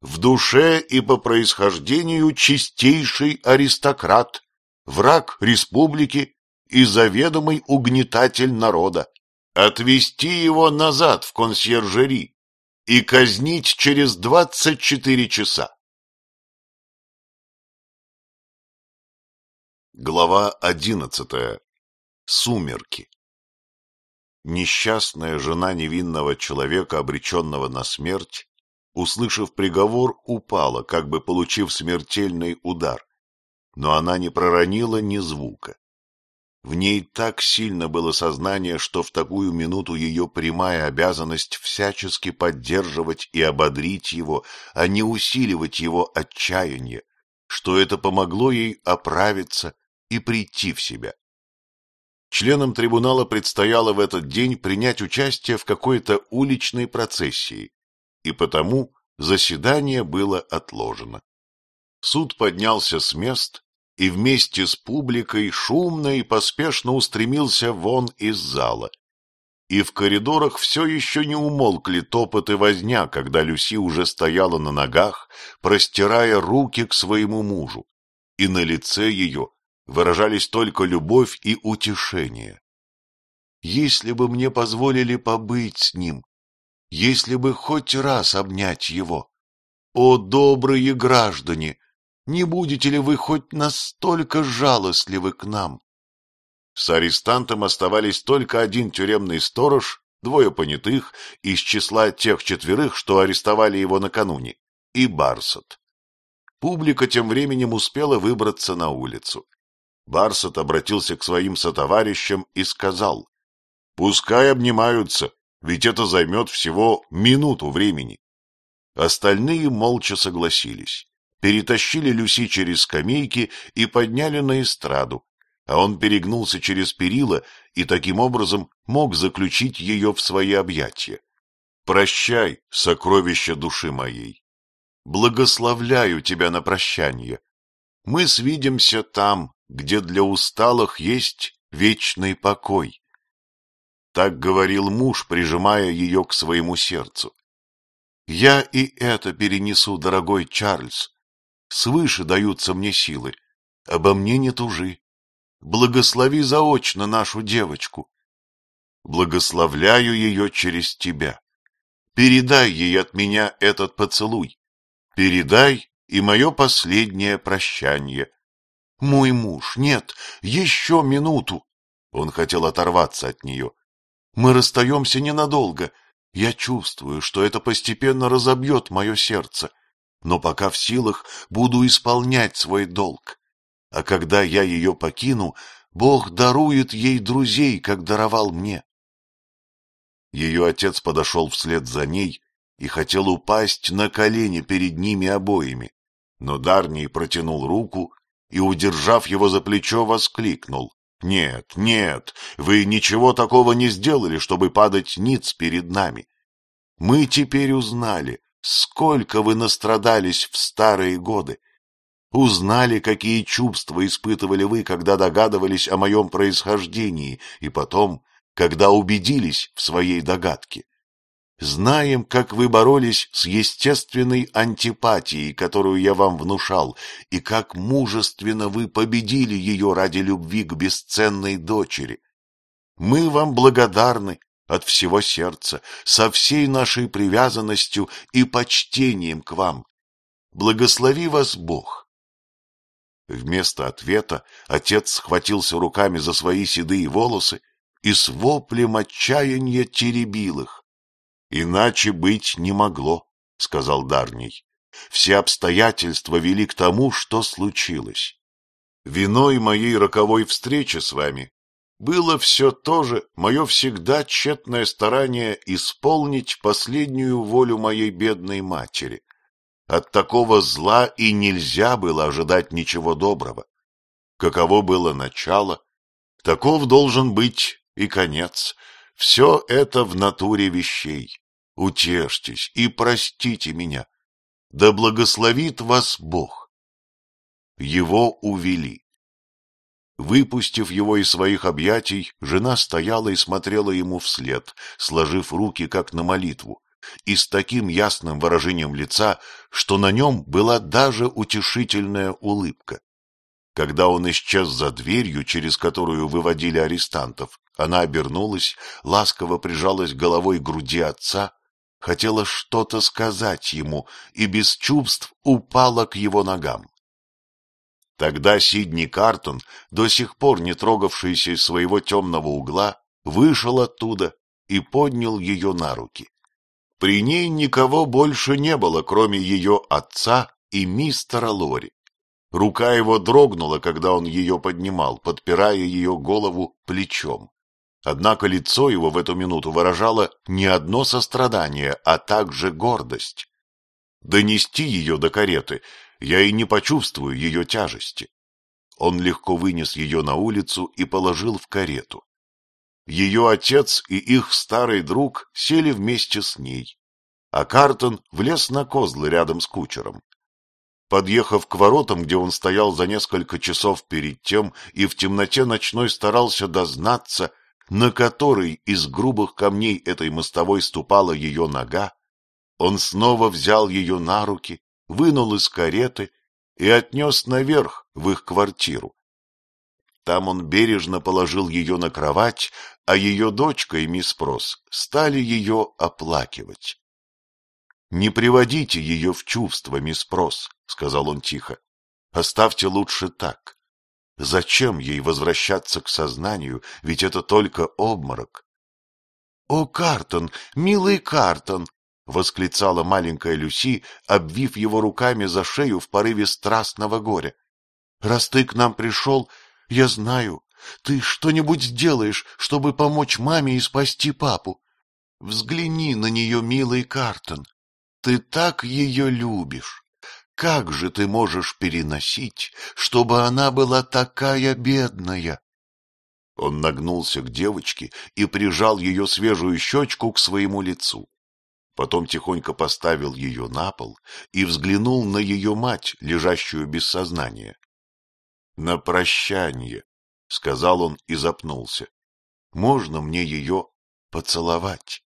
Speaker 1: В душе и по происхождению чистейший аристократ, враг республики и заведомый угнетатель
Speaker 2: народа. Отвести его назад в консьержери и казнить через двадцать четыре часа. Глава одиннадцатая Сумерки.
Speaker 1: Несчастная жена невинного человека, обреченного на смерть, услышав приговор, упала, как бы получив смертельный удар, но она не проронила ни звука. В ней так сильно было сознание, что в такую минуту ее прямая обязанность всячески поддерживать и ободрить его, а не усиливать его отчаяние, что это помогло ей оправиться и прийти в себя. Членам трибунала предстояло в этот день принять участие в какой-то уличной процессии, и потому заседание было отложено. Суд поднялся с мест и вместе с публикой шумно и поспешно устремился вон из зала. И в коридорах все еще не умолкли топот и возня, когда Люси уже стояла на ногах, простирая руки к своему мужу, и на лице ее выражались только любовь и утешение. Если бы мне позволили побыть с ним, если бы хоть раз обнять его, о, добрые граждане, не будете ли вы хоть настолько жалостливы к нам? С арестантом оставались только один тюремный сторож, двое понятых из числа тех четверых, что арестовали его накануне, и Барсет. Публика тем временем успела выбраться на улицу. Барсет обратился к своим сотоварищам и сказал, «Пускай обнимаются, ведь это займет всего минуту времени». Остальные молча согласились, перетащили Люси через скамейки и подняли на эстраду, а он перегнулся через перила и таким образом мог заключить ее в свои объятия. «Прощай, сокровище души моей! Благословляю тебя на прощание! Мы свидимся там, где для усталых есть вечный покой. Так говорил муж, прижимая ее к своему сердцу. Я и это перенесу, дорогой Чарльз. Свыше даются мне силы. Обо мне не тужи. Благослови заочно нашу девочку. Благословляю ее через тебя. Передай ей от меня этот поцелуй. Передай и мое последнее прощание. Мой муж, нет, еще минуту. Он хотел оторваться от нее. Мы расстаемся ненадолго. Я чувствую, что это постепенно разобьет мое сердце. Но пока в силах, буду исполнять свой долг. А когда я ее покину, Бог дарует ей друзей, как даровал мне. Ее отец подошел вслед за ней и хотел упасть на колени перед ними обоими, но Дарний протянул руку и, удержав его за плечо, воскликнул. «Нет, нет, вы ничего такого не сделали, чтобы падать ниц перед нами. Мы теперь узнали, сколько вы настрадались в старые годы. Узнали, какие чувства испытывали вы, когда догадывались о моем происхождении, и потом, когда убедились в своей догадке. Знаем, как вы боролись с естественной антипатией, которую я вам внушал, и как мужественно вы победили ее ради любви к бесценной дочери. Мы вам благодарны от всего сердца, со всей нашей привязанностью и почтением к вам. Благослови вас Бог. Вместо ответа отец схватился руками за свои седые волосы и с воплем отчаяния теребил их. Иначе быть не могло, — сказал Дарний. Все обстоятельства вели к тому, что случилось. Виной моей роковой встречи с вами было все то же мое всегда тщетное старание исполнить последнюю волю моей бедной матери. От такого зла и нельзя было ожидать ничего доброго. Каково было начало, таков должен быть и конец, все это в натуре вещей. Утешьтесь и простите меня. Да благословит вас Бог. Его увели. Выпустив его из своих объятий, жена стояла и смотрела ему вслед, сложив руки, как на молитву, и с таким ясным выражением лица, что на нем была даже утешительная улыбка. Когда он исчез за дверью, через которую выводили арестантов, она обернулась, ласково прижалась головой к груди отца, хотела что-то сказать ему и без чувств упала к его ногам. Тогда Сидни Картон, до сих пор не трогавшийся из своего темного угла, вышел оттуда и поднял ее на руки. При ней никого больше не было, кроме ее отца и мистера Лори. Рука его дрогнула, когда он ее поднимал, подпирая ее голову плечом. Однако лицо его в эту минуту выражало не одно сострадание, а также гордость. Донести ее до кареты я и не почувствую ее тяжести. Он легко вынес ее на улицу и положил в карету. Ее отец и их старый друг сели вместе с ней, а Картон влез на козлы рядом с кучером. Подъехав к воротам, где он стоял за несколько часов перед тем и в темноте ночной старался дознаться, на который из грубых камней этой мостовой ступала ее нога, он снова взял ее на руки, вынул из кареты и отнес наверх в их квартиру. Там он бережно положил ее на кровать, а ее дочка и мисс Прос стали ее оплакивать. — Не приводите ее в чувство, мисс Прос, — сказал он тихо. — Оставьте лучше так. Зачем ей возвращаться к сознанию, ведь это только обморок? — О, Картон, милый Картон! — восклицала маленькая Люси, обвив его руками за шею в порыве страстного горя. — Раз ты к нам пришел, я знаю, ты что-нибудь сделаешь, чтобы помочь маме и спасти папу. Взгляни на нее, милый Картон, ты так ее любишь. Как же ты можешь переносить, чтобы она была такая бедная? Он нагнулся к девочке и прижал ее свежую щечку к своему лицу. Потом тихонько поставил ее на пол и взглянул на ее мать, лежащую без сознания. — На прощание, — сказал он и запнулся. — Можно мне ее поцеловать?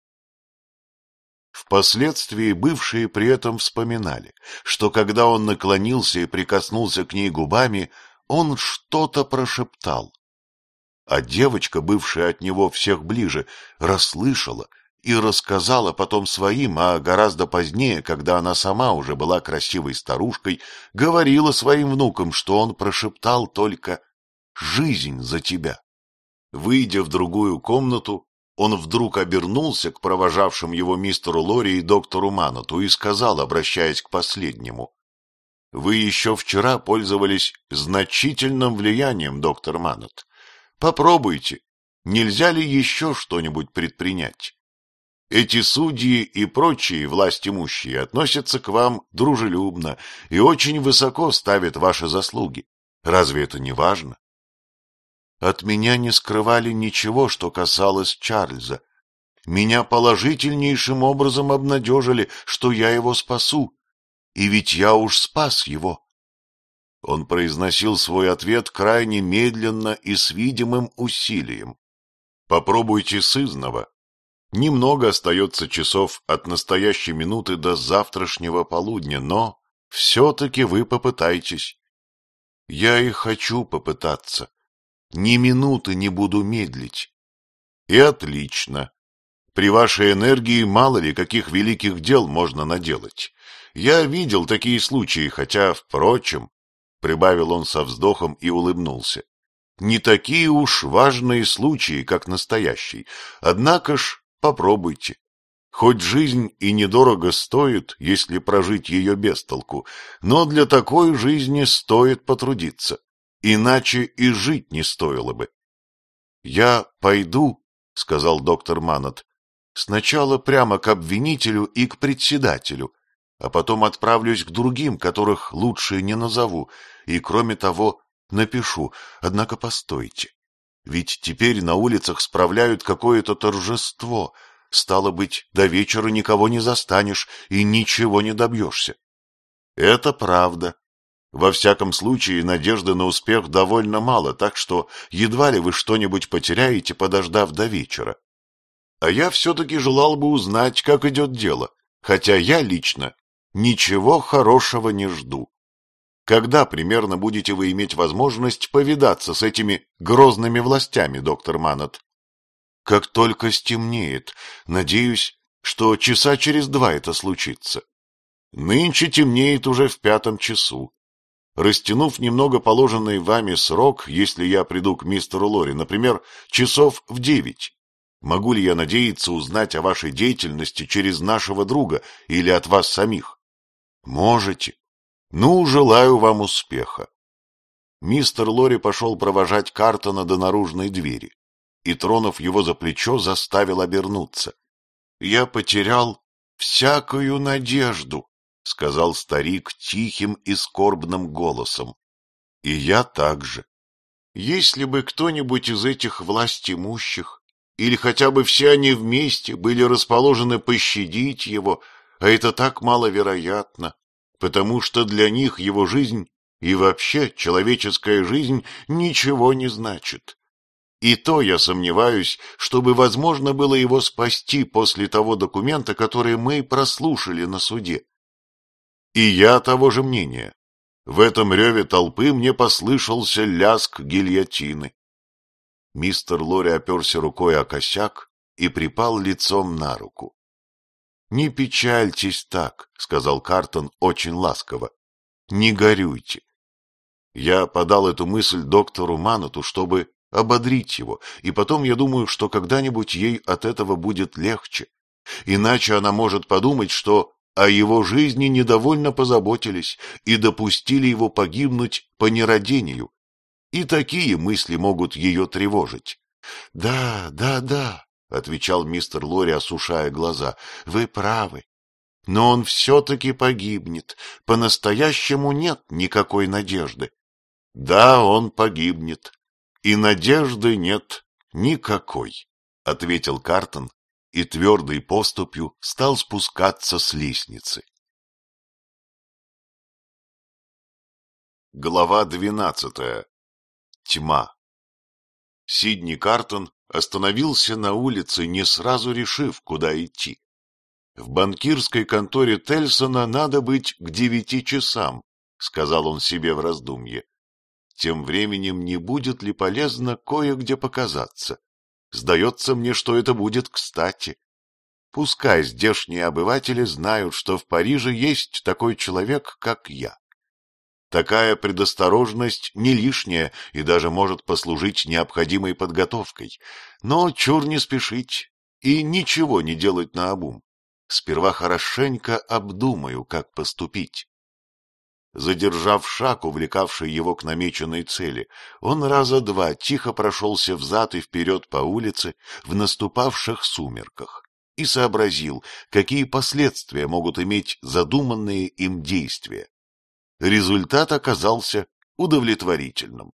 Speaker 1: Впоследствии бывшие при этом вспоминали, что когда он наклонился и прикоснулся к ней губами, он что-то прошептал. А девочка, бывшая от него всех ближе, расслышала и рассказала потом своим, а гораздо позднее, когда она сама уже была красивой старушкой, говорила своим внукам, что он прошептал только «Жизнь за тебя». Выйдя в другую комнату, он вдруг обернулся к провожавшим его мистеру Лори и доктору Манату и сказал, обращаясь к последнему, «Вы еще вчера пользовались значительным влиянием, доктор Манат. Попробуйте, нельзя ли еще что-нибудь предпринять? Эти судьи и прочие власть имущие относятся к вам дружелюбно и очень высоко ставят ваши заслуги. Разве это не важно? От меня не скрывали ничего, что касалось Чарльза. Меня положительнейшим образом обнадежили, что я его спасу. И ведь я уж спас его. Он произносил свой ответ крайне медленно и с видимым усилием. Попробуйте сызнова. Немного остается часов от настоящей минуты до завтрашнего полудня, но все-таки вы попытайтесь. Я и хочу попытаться. Ни минуты не буду медлить. И отлично. При вашей энергии мало ли каких великих дел можно наделать. Я видел такие случаи, хотя, впрочем, — прибавил он со вздохом и улыбнулся, — не такие уж важные случаи, как настоящий. Однако ж попробуйте. Хоть жизнь и недорого стоит, если прожить ее без толку, но для такой жизни стоит потрудиться. Иначе и жить не стоило бы. — Я пойду, — сказал доктор Маннет, — сначала прямо к обвинителю и к председателю, а потом отправлюсь к другим, которых лучше не назову, и, кроме того, напишу. Однако постойте. Ведь теперь на улицах справляют какое-то торжество. Стало быть, до вечера никого не застанешь и ничего не добьешься. — Это правда, во всяком случае, надежды на успех довольно мало, так что едва ли вы что-нибудь потеряете, подождав до вечера. А я все-таки желал бы узнать, как идет дело, хотя я лично ничего хорошего не жду. Когда примерно будете вы иметь возможность повидаться с этими грозными властями, доктор Манат? Как только стемнеет, надеюсь, что часа через два это случится. Нынче темнеет уже в пятом часу. Растянув немного положенный вами срок, если я приду к мистеру Лори, например, часов в девять, могу ли я надеяться узнать о вашей деятельности через нашего друга или от вас самих? Можете. Ну, желаю вам успеха. Мистер Лори пошел провожать Картона до наружной двери и, тронув его за плечо, заставил обернуться. Я потерял всякую надежду, — сказал старик тихим и скорбным голосом. — И я также. Если бы кто-нибудь из этих власть имущих, или хотя бы все они вместе, были расположены пощадить его, а это так маловероятно, потому что для них его жизнь и вообще человеческая жизнь ничего не значит. И то я сомневаюсь, чтобы возможно было его спасти после того документа, который мы прослушали на суде. И я того же мнения. В этом реве толпы мне послышался ляск гильотины. Мистер Лори оперся рукой о косяк и припал лицом на руку. — Не печальтесь так, — сказал Картон очень ласково. — Не горюйте. Я подал эту мысль доктору Манату, чтобы ободрить его, и потом я думаю, что когда-нибудь ей от этого будет легче. Иначе она может подумать, что о его жизни недовольно позаботились и допустили его погибнуть по нерадению. И такие мысли могут ее тревожить. — Да, да, да, — отвечал мистер Лори, осушая глаза, — вы правы. Но он все-таки погибнет. По-настоящему нет никакой надежды. — Да, он погибнет. И надежды нет никакой, — ответил
Speaker 2: Картон, и твердой поступью стал спускаться с лестницы. Глава двенадцатая. Тьма. Сидни Картон остановился на улице,
Speaker 1: не сразу решив, куда идти. «В банкирской конторе Тельсона надо быть к девяти часам», — сказал он себе в раздумье. «Тем временем не будет ли полезно кое-где показаться?» Сдается мне, что это будет кстати. Пускай здешние обыватели знают, что в Париже есть такой человек, как я. Такая предосторожность не лишняя и даже может послужить необходимой подготовкой. Но чур не спешить и ничего не делать наобум. Сперва хорошенько обдумаю, как поступить. Задержав шаг, увлекавший его к намеченной цели, он раза два тихо прошелся взад и вперед по улице в наступавших сумерках и сообразил, какие последствия могут иметь задуманные им действия. Результат оказался удовлетворительным.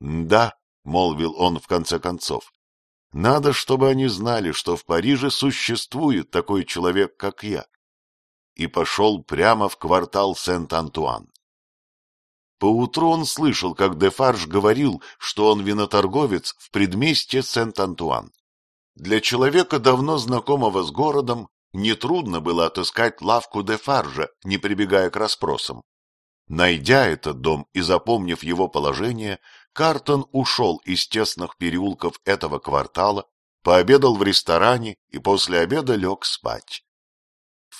Speaker 1: «Да», — молвил он в конце концов, — «надо, чтобы они знали, что в Париже существует такой человек, как я, и пошел прямо в квартал Сент-Антуан. Поутру он слышал, как Дефарж говорил, что он виноторговец в предместье Сент-Антуан. Для человека, давно знакомого с городом, нетрудно было отыскать лавку Дефаржа, не прибегая к расспросам. Найдя этот дом и запомнив его положение, Картон ушел из тесных переулков этого квартала, пообедал в ресторане и после обеда лег спать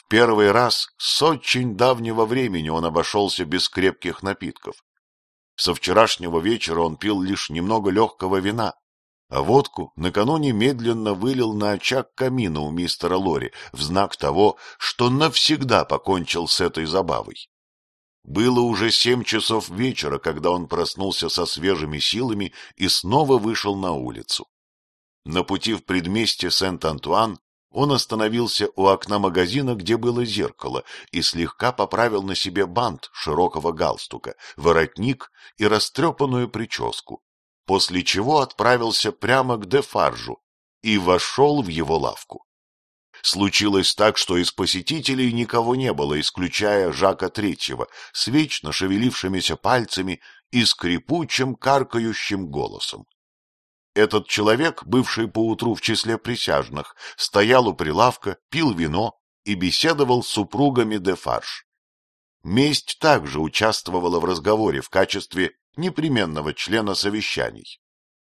Speaker 1: первый раз с очень давнего времени он обошелся без крепких напитков. Со вчерашнего вечера он пил лишь немного легкого вина, а водку накануне медленно вылил на очаг камина у мистера Лори в знак того, что навсегда покончил с этой забавой. Было уже семь часов вечера, когда он проснулся со свежими силами и снова вышел на улицу. На пути в предместье Сент-Антуан он остановился у окна магазина, где было зеркало, и слегка поправил на себе бант широкого галстука, воротник и растрепанную прическу, после чего отправился прямо к Дефаржу и вошел в его лавку. Случилось так, что из посетителей никого не было, исключая Жака Третьего, с вечно шевелившимися пальцами и скрипучим каркающим голосом. Этот человек, бывший поутру в числе присяжных, стоял у прилавка, пил вино и беседовал с супругами Дефарш. Месть также участвовала в разговоре в качестве непременного члена совещаний.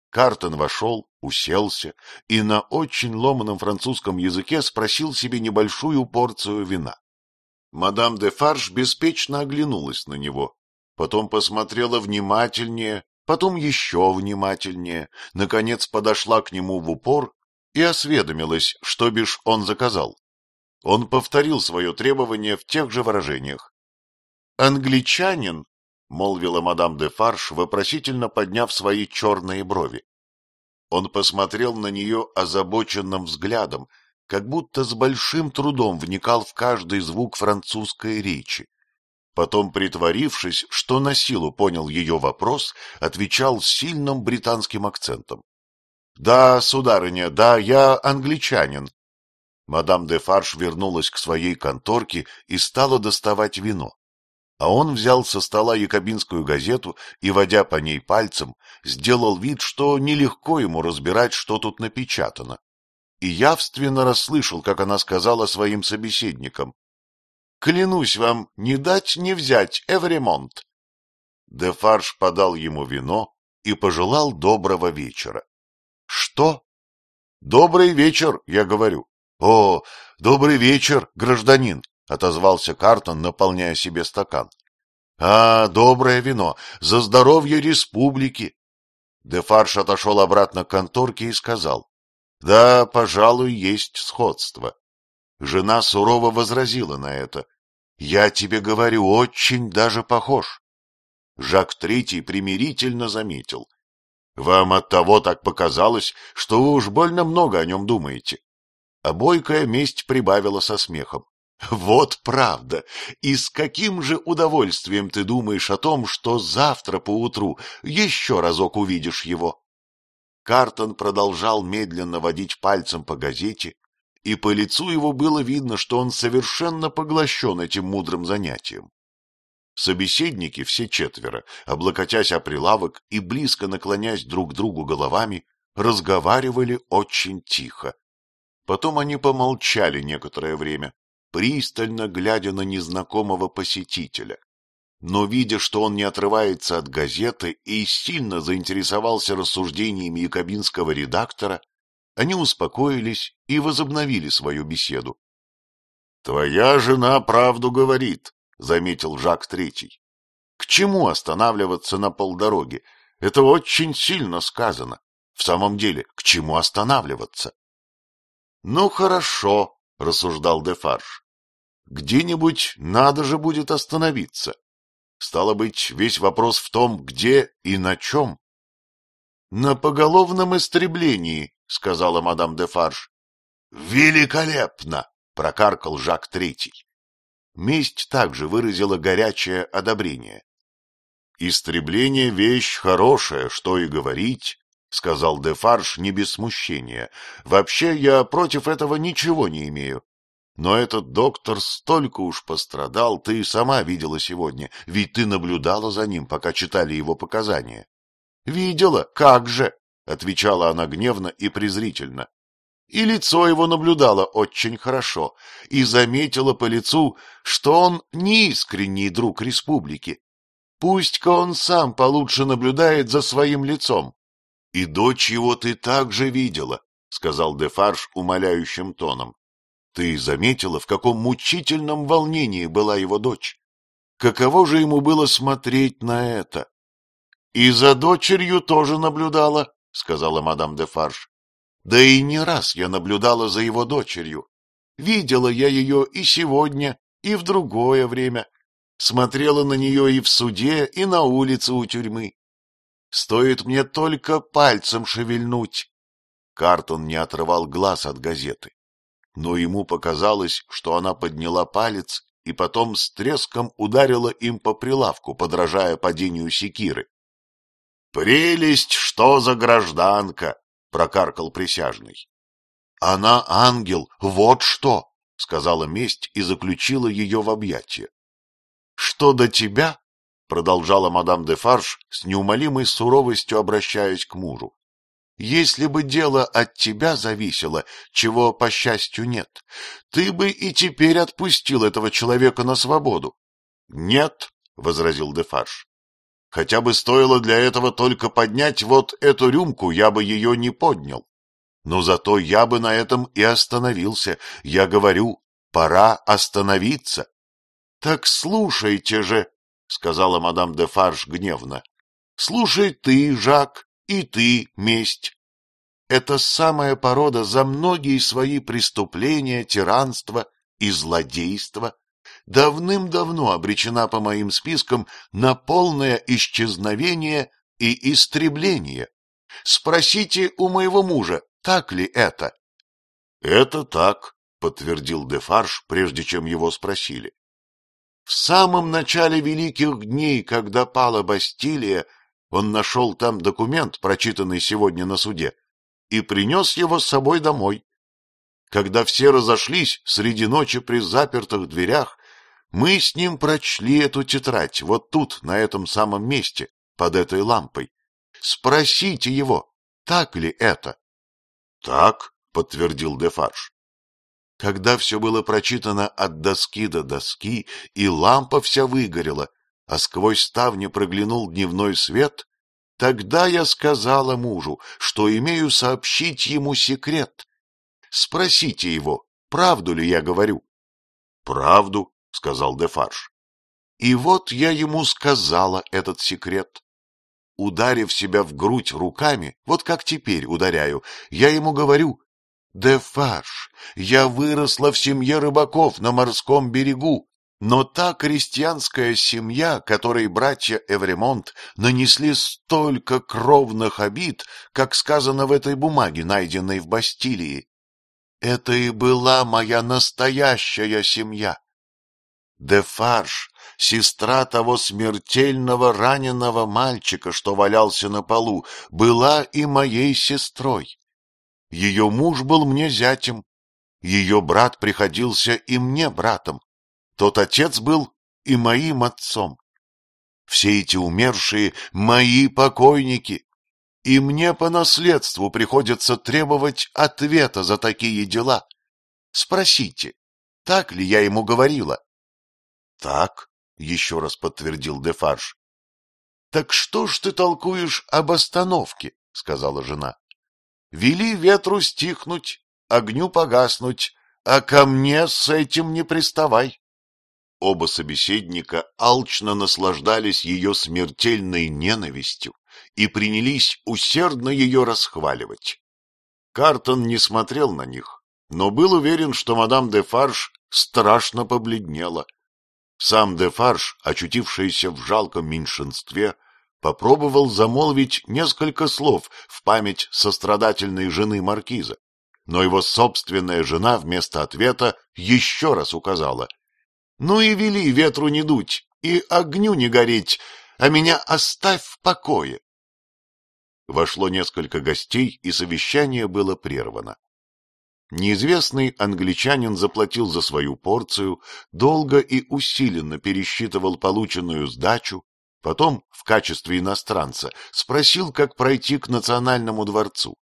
Speaker 1: Картон вошел, уселся и на очень ломаном французском языке спросил себе небольшую порцию вина. Мадам де Фарш беспечно оглянулась на него, потом посмотрела внимательнее потом еще внимательнее, наконец подошла к нему в упор и осведомилась, что бишь он заказал. Он повторил свое требование в тех же выражениях. «Англичанин», — молвила мадам де Фарш, вопросительно подняв свои черные брови. Он посмотрел на нее озабоченным взглядом, как будто с большим трудом вникал в каждый звук французской речи. Потом, притворившись, что на силу понял ее вопрос, отвечал с сильным британским акцентом. — Да, сударыня, да, я англичанин. Мадам де Фарш вернулась к своей конторке и стала доставать вино. А он взял со стола якобинскую газету и, водя по ней пальцем, сделал вид, что нелегко ему разбирать, что тут напечатано. И явственно расслышал, как она сказала своим собеседникам. Клянусь вам, не дать, не взять, Эвремонт. Дефарж подал ему вино и пожелал доброго вечера. — Что? — Добрый вечер, я говорю. — О, добрый вечер, гражданин, — отозвался Картон, наполняя себе стакан. — А, доброе вино, за здоровье республики. Дефарж отошел обратно к конторке и сказал. — Да, пожалуй, есть сходство. Жена сурово возразила на это. Я тебе говорю, очень даже похож. Жак Третий примирительно заметил. Вам от того так показалось, что вы уж больно много о нем думаете. А бойкая месть прибавила со смехом. Вот правда. И с каким же удовольствием ты думаешь о том, что завтра поутру еще разок увидишь его? Картон продолжал медленно водить пальцем по газете, и по лицу его было видно, что он совершенно поглощен этим мудрым занятием. Собеседники, все четверо, облокотясь о прилавок и близко наклонясь друг к другу головами, разговаривали очень тихо. Потом они помолчали некоторое время, пристально глядя на незнакомого посетителя. Но, видя, что он не отрывается от газеты и сильно заинтересовался рассуждениями якобинского редактора, они успокоились и возобновили свою беседу. — Твоя жена правду говорит, — заметил Жак Третий. — К чему останавливаться на полдороге? Это очень сильно сказано. В самом деле, к чему останавливаться? — Ну, хорошо, — рассуждал Дефарж. — Где-нибудь надо же будет остановиться. Стало быть, весь вопрос в том, где и на чем. — На поголовном истреблении, — сказала мадам де Фарш. «Великолепно!» — прокаркал Жак Третий. Месть также выразила горячее одобрение. «Истребление — вещь хорошая, что и говорить», — сказал де Дефарш не без смущения. «Вообще я против этого ничего не имею. Но этот доктор столько уж пострадал, ты и сама видела сегодня, ведь ты наблюдала за ним, пока читали его показания». «Видела, как же!» — отвечала она гневно и презрительно. И лицо его наблюдало очень хорошо, и заметила по лицу, что он неискренний друг республики. Пусть-ка он сам получше наблюдает за своим лицом. — И дочь его ты также видела, — сказал Дефарж умоляющим тоном. — Ты заметила, в каком мучительном волнении была его дочь? Каково же ему было смотреть на это? — И за дочерью тоже наблюдала, — сказала мадам де Фарш. — Да и не раз я наблюдала за его дочерью. Видела я ее и сегодня, и в другое время. Смотрела на нее и в суде, и на улице у тюрьмы. Стоит мне только пальцем шевельнуть. Картон не отрывал глаз от газеты. Но ему показалось, что она подняла палец и потом с треском ударила им по прилавку, подражая падению секиры. «Прелесть, что за гражданка!» — прокаркал присяжный. «Она ангел, вот что!» — сказала месть и заключила ее в объятия. «Что до тебя?» — продолжала мадам де Фарш с неумолимой суровостью, обращаясь к мужу. «Если бы дело от тебя зависело, чего, по счастью, нет, ты бы и теперь отпустил этого человека на свободу». «Нет», — возразил де Фарш, Хотя бы стоило для этого только поднять вот эту рюмку, я бы ее не поднял. Но зато я бы на этом и остановился. Я говорю, пора остановиться. — Так слушайте же, — сказала мадам де Фарш гневно. — Слушай ты, Жак, и ты, месть. Это самая порода за многие свои преступления, тиранство и злодейство давным-давно обречена по моим спискам на полное исчезновение и истребление. Спросите у моего мужа, так ли это? — Это так, — подтвердил Дефарж, прежде чем его спросили. В самом начале Великих Дней, когда пала Бастилия, он нашел там документ, прочитанный сегодня на суде, и принес его с собой домой. Когда все разошлись, среди ночи при запертых дверях мы с ним прочли эту тетрадь вот тут, на этом самом месте, под этой лампой. Спросите его, так ли это? — Так, — подтвердил Дефарж. Когда все было прочитано от доски до доски, и лампа вся выгорела, а сквозь ставни проглянул дневной свет, тогда я сказала мужу, что имею сообщить ему секрет. Спросите его, правду ли я говорю. — Правду, — сказал Дефарж. И вот я ему сказала этот секрет. Ударив себя в грудь руками, вот как теперь ударяю, я ему говорю, «Дефарж, я выросла в семье рыбаков на морском берегу, но та крестьянская семья, которой братья Эвремонт нанесли столько кровных обид, как сказано в этой бумаге, найденной в Бастилии, это и была моя настоящая семья». Дефарж, сестра того смертельного раненого мальчика, что валялся на полу, была и моей сестрой. Ее муж был мне зятем, ее брат приходился и мне братом, тот отец был и моим отцом. Все эти умершие — мои покойники, и мне по наследству приходится требовать ответа за такие дела. Спросите, так ли я ему говорила? так, — еще раз подтвердил Дефарж. — Так что ж ты толкуешь об остановке? — сказала жена. — Вели ветру стихнуть, огню погаснуть, а ко мне с этим не приставай. Оба собеседника алчно наслаждались ее смертельной ненавистью и принялись усердно ее расхваливать. Картон не смотрел на них, но был уверен, что мадам де Фарш страшно побледнела сам Дефарж, очутившийся в жалком меньшинстве, попробовал замолвить несколько слов в память сострадательной жены маркиза, но его собственная жена вместо ответа еще раз указала. — Ну и вели ветру не дуть и огню не гореть, а меня оставь в покое. Вошло несколько гостей, и совещание было прервано. Неизвестный англичанин заплатил за свою порцию, долго и усиленно пересчитывал полученную сдачу, потом, в качестве иностранца, спросил, как пройти к национальному дворцу.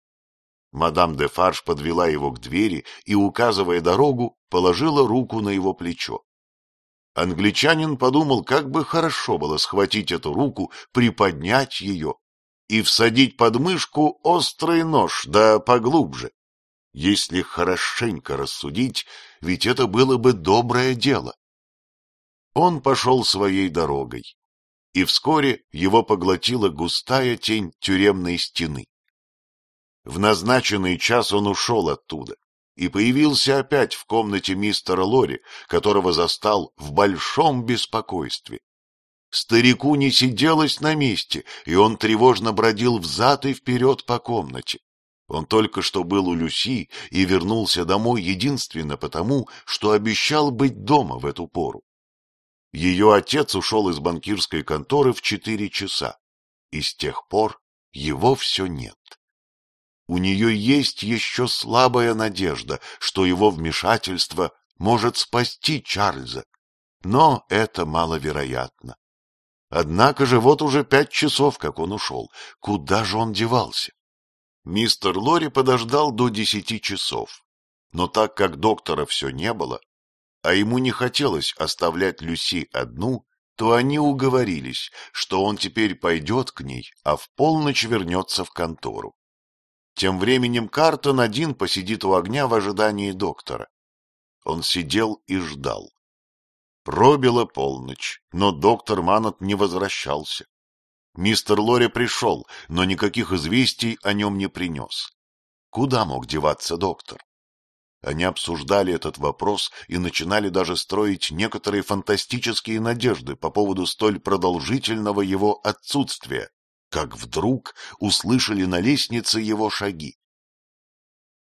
Speaker 1: Мадам де Фарш подвела его к двери и, указывая дорогу, положила руку на его плечо. Англичанин подумал, как бы хорошо было схватить эту руку, приподнять ее и всадить под мышку острый нож, да поглубже. Если хорошенько рассудить, ведь это было бы доброе дело. Он пошел своей дорогой, и вскоре его поглотила густая тень тюремной стены. В назначенный час он ушел оттуда и появился опять в комнате мистера Лори, которого застал в большом беспокойстве. Старику не сиделось на месте, и он тревожно бродил взад и вперед по комнате. Он только что был у Люси и вернулся домой единственно потому, что обещал быть дома в эту пору. Ее отец ушел из банкирской конторы в четыре часа, и с тех пор его все нет. У нее есть еще слабая надежда, что его вмешательство может спасти Чарльза, но это маловероятно. Однако же вот уже пять часов, как он ушел. Куда же он девался? мистер Лори подождал до десяти часов. Но так как доктора все не было, а ему не хотелось оставлять Люси одну, то они уговорились, что он теперь пойдет к ней, а в полночь вернется в контору. Тем временем Картон один посидит у огня в ожидании доктора. Он сидел и ждал. Пробила полночь, но доктор Манат не возвращался. Мистер Лори пришел, но никаких известий о нем не принес. Куда мог деваться доктор? Они обсуждали этот вопрос и начинали даже строить некоторые фантастические надежды по поводу столь продолжительного его отсутствия, как вдруг услышали на лестнице его шаги.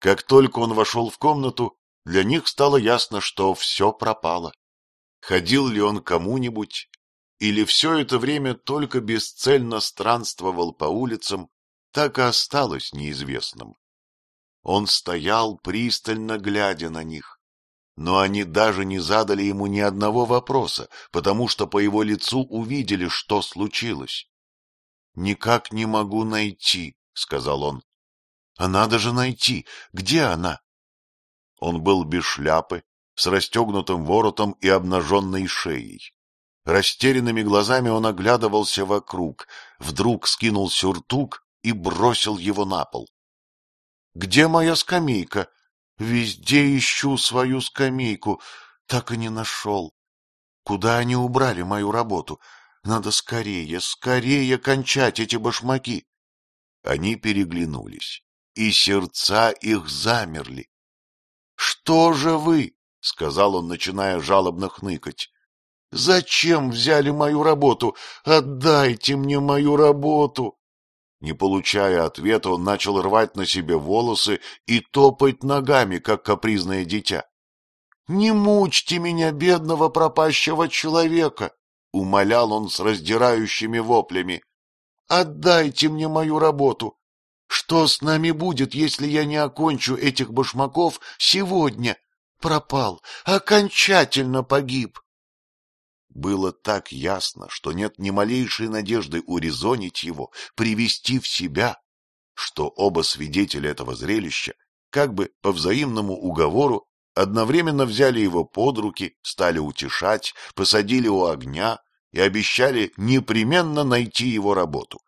Speaker 1: Как только он вошел в комнату, для них стало ясно, что все пропало. Ходил ли он кому-нибудь, или все это время только бесцельно странствовал по улицам, так и осталось неизвестным. Он стоял, пристально глядя на них, но они даже не задали ему ни одного вопроса, потому что по его лицу увидели, что случилось. — Никак не могу найти, — сказал он. — А надо же найти. Где она? Он был без шляпы, с расстегнутым воротом и обнаженной шеей. Растерянными глазами он оглядывался вокруг, вдруг скинул сюртук и бросил его на пол. — Где моя скамейка? Везде ищу свою скамейку, так и не нашел. Куда они убрали мою работу? Надо скорее, скорее кончать эти башмаки. Они переглянулись, и сердца их замерли. — Что же вы? — сказал он, начиная жалобно хныкать. Зачем взяли мою работу? Отдайте мне мою работу!» Не получая ответа, он начал рвать на себе волосы и топать ногами, как капризное дитя. «Не мучьте меня, бедного пропащего человека!» — умолял он с раздирающими воплями. «Отдайте мне мою работу! Что с нами будет, если я не окончу этих башмаков сегодня? Пропал, окончательно погиб!» Было так ясно, что нет ни малейшей надежды урезонить его, привести в себя, что оба свидетеля этого зрелища, как бы по взаимному уговору, одновременно взяли его под руки, стали утешать, посадили у огня и обещали непременно найти его работу.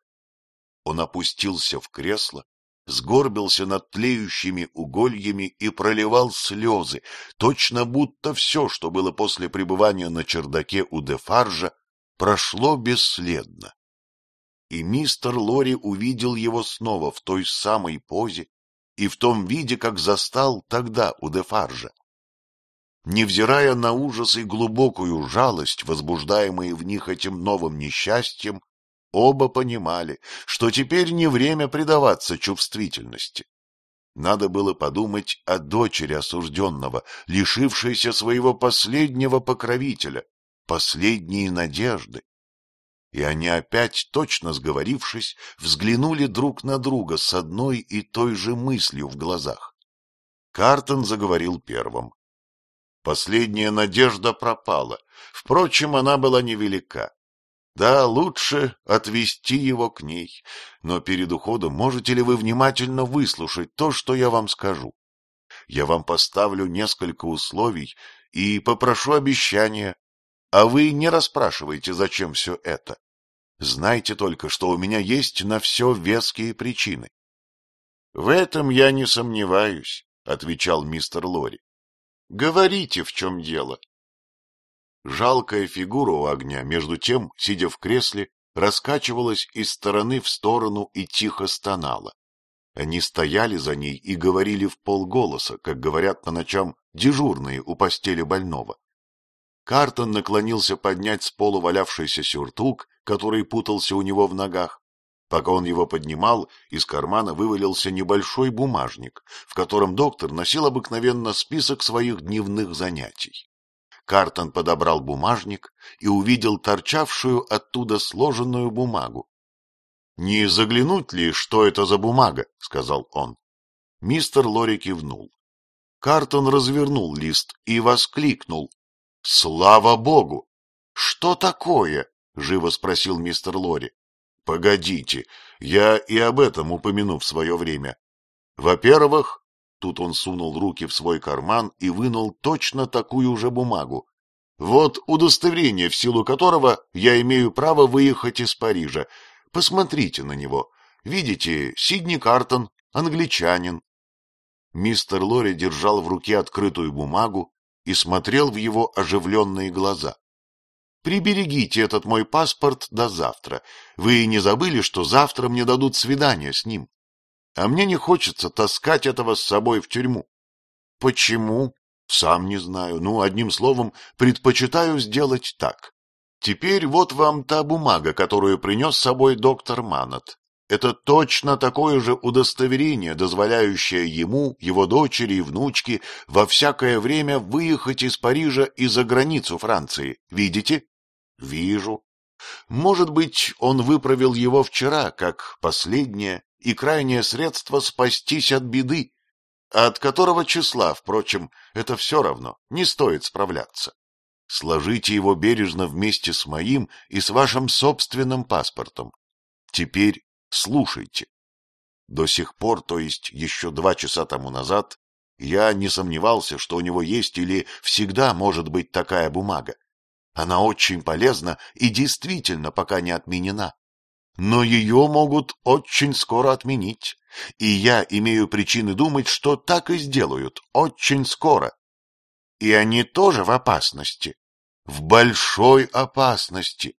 Speaker 1: Он опустился в кресло сгорбился над тлеющими угольями и проливал слезы, точно будто все, что было после пребывания на чердаке у Дефаржа, прошло бесследно. И мистер Лори увидел его снова в той самой позе и в том виде, как застал тогда у Дефаржа. Невзирая на ужас и глубокую жалость, возбуждаемые в них этим новым несчастьем, Оба понимали, что теперь не время предаваться чувствительности. Надо было подумать о дочери осужденного, лишившейся своего последнего покровителя, последней надежды. И они опять, точно сговорившись, взглянули друг на друга с одной и той же мыслью в глазах. Картон заговорил первым. Последняя надежда пропала. Впрочем, она была невелика. Да, лучше отвести его к ней, но перед уходом можете ли вы внимательно выслушать то, что я вам скажу? Я вам поставлю несколько условий и попрошу обещания, а вы не расспрашивайте, зачем все это. Знайте только, что у меня есть на все веские причины. — В этом я не сомневаюсь, — отвечал мистер Лори. — Говорите, в чем дело. — Жалкая фигура у огня, между тем, сидя в кресле, раскачивалась из стороны в сторону и тихо стонала. Они стояли за ней и говорили в полголоса, как говорят по ночам дежурные у постели больного. Картон наклонился поднять с пола валявшийся сюртук, который путался у него в ногах. Пока он его поднимал, из кармана вывалился небольшой бумажник, в котором доктор носил обыкновенно список своих дневных занятий. Картон подобрал бумажник и увидел торчавшую оттуда сложенную бумагу. — Не заглянуть ли, что это за бумага? — сказал он. Мистер Лори кивнул. Картон развернул лист и воскликнул. — Слава богу! — Что такое? — живо спросил мистер Лори. — Погодите, я и об этом упомяну в свое время. Во-первых, Тут он сунул руки в свой карман и вынул точно такую же бумагу. «Вот удостоверение, в силу которого я имею право выехать из Парижа. Посмотрите на него. Видите, Сидни Картон, англичанин». Мистер Лори держал в руке открытую бумагу и смотрел в его оживленные глаза. «Приберегите этот мой паспорт до завтра. Вы не забыли, что завтра мне дадут свидание с ним?» А мне не хочется таскать этого с собой в тюрьму. Почему? Сам не знаю. Ну, одним словом, предпочитаю сделать так. Теперь вот вам та бумага, которую принес с собой доктор Манат. Это точно такое же удостоверение, дозволяющее ему, его дочери и внучке во всякое время выехать из Парижа и за границу Франции. Видите? Вижу. Может быть, он выправил его вчера, как последнее и крайнее средство спастись от беды, от которого числа, впрочем, это все равно, не стоит справляться. Сложите его бережно вместе с моим и с вашим собственным паспортом. Теперь слушайте. До сих пор, то есть еще два часа тому назад, я не сомневался, что у него есть или всегда может быть такая бумага. Она очень полезна и действительно пока не отменена но ее могут очень скоро отменить, и я имею причины думать, что так и сделают очень скоро. И они тоже в опасности, в большой опасности.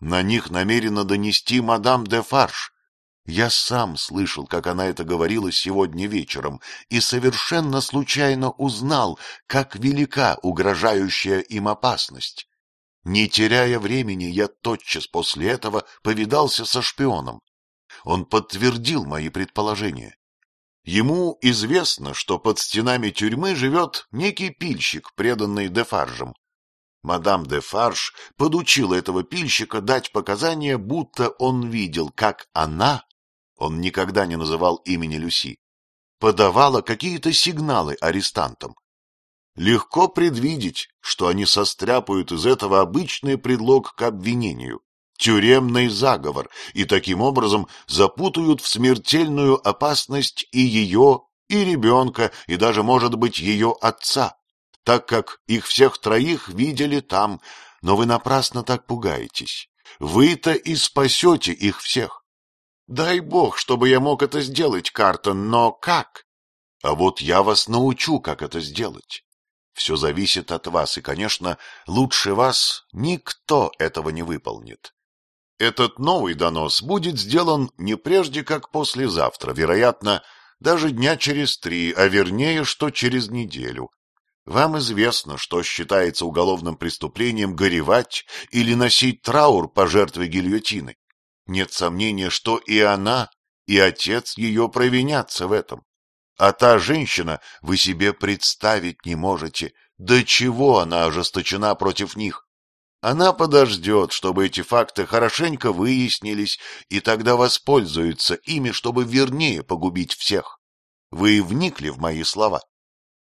Speaker 1: На них намерена донести мадам де Фарш. Я сам слышал, как она это говорила сегодня вечером, и совершенно случайно узнал, как велика угрожающая им опасность. Не теряя времени, я тотчас после этого повидался со шпионом. Он подтвердил мои предположения. Ему известно, что под стенами тюрьмы живет некий пильщик, преданный Дефаржем. Мадам Дефарж подучила этого пильщика дать показания, будто он видел, как она, он никогда не называл имени Люси, подавала какие-то сигналы арестантам. Легко предвидеть, что они состряпают из этого обычный предлог к обвинению – тюремный заговор, и таким образом запутают в смертельную опасность и ее, и ребенка, и даже, может быть, ее отца, так как их всех троих видели там, но вы напрасно так пугаетесь. Вы-то и спасете их всех. Дай бог, чтобы я мог это сделать, Картон, но как? А вот я вас научу, как это сделать. Все зависит от вас, и, конечно, лучше вас никто этого не выполнит. Этот новый донос будет сделан не прежде, как послезавтра, вероятно, даже дня через три, а вернее, что через неделю. Вам известно, что считается уголовным преступлением горевать или носить траур по жертве гильотины. Нет сомнения, что и она, и отец ее провинятся в этом. А та женщина, вы себе представить не можете, до чего она ожесточена против них. Она подождет, чтобы эти факты хорошенько выяснились, и тогда воспользуется ими, чтобы вернее погубить всех. Вы вникли в мои слова?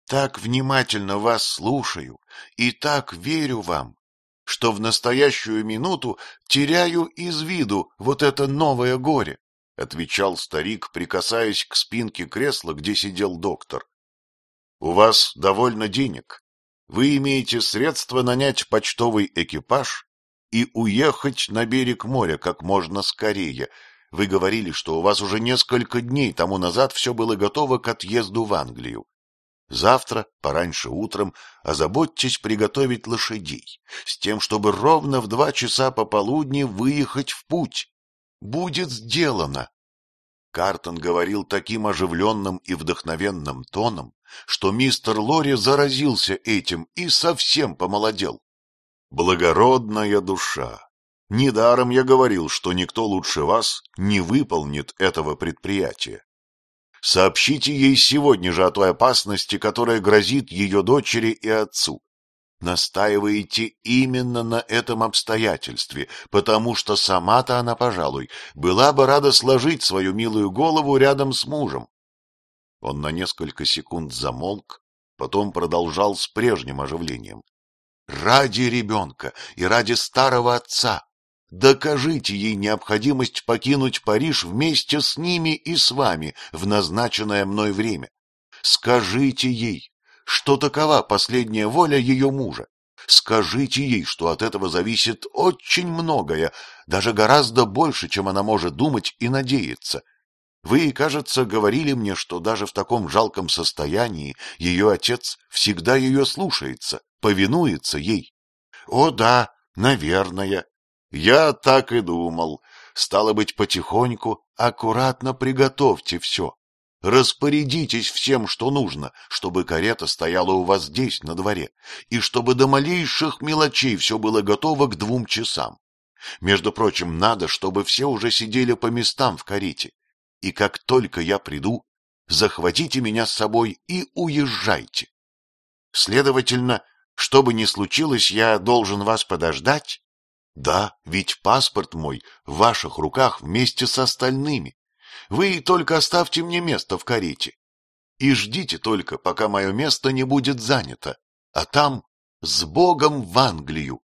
Speaker 1: Так внимательно вас слушаю и так верю вам, что в настоящую минуту теряю из виду вот это новое горе. — отвечал старик, прикасаясь к спинке кресла, где сидел доктор. — У вас довольно денег. Вы имеете средства нанять почтовый экипаж и уехать на берег моря как можно скорее. Вы говорили, что у вас уже несколько дней тому назад все было готово к отъезду в Англию. Завтра, пораньше утром, озаботьтесь приготовить лошадей, с тем, чтобы ровно в два часа пополудни выехать в путь. Будет сделано! Картон говорил таким оживленным и вдохновенным тоном, что мистер Лори заразился этим и совсем помолодел. Благородная душа! Недаром я говорил, что никто лучше вас не выполнит этого предприятия. Сообщите ей сегодня же о той опасности, которая грозит ее дочери и отцу настаиваете именно на этом обстоятельстве, потому что сама-то она, пожалуй, была бы рада сложить свою милую голову рядом с мужем. Он на несколько секунд замолк, потом продолжал с прежним оживлением. «Ради ребенка и ради старого отца докажите ей необходимость покинуть Париж вместе с ними и с вами в назначенное мной время. Скажите ей, что такова последняя воля ее мужа. Скажите ей, что от этого зависит очень многое, даже гораздо больше, чем она может думать и надеяться. Вы, кажется, говорили мне, что даже в таком жалком состоянии ее отец всегда ее слушается, повинуется ей. О да, наверное. Я так и думал. Стало быть, потихоньку, аккуратно приготовьте все. Распорядитесь всем, что нужно, чтобы карета стояла у вас здесь, на дворе, и чтобы до малейших мелочей все было готово к двум часам. Между прочим, надо, чтобы все уже сидели по местам в карете. И как только я приду, захватите меня с собой и уезжайте. Следовательно, что бы ни случилось, я должен вас подождать? Да, ведь паспорт мой в ваших руках вместе с остальными. Вы только оставьте мне место в карете. И ждите только, пока мое место не будет занято. А там с Богом в Англию.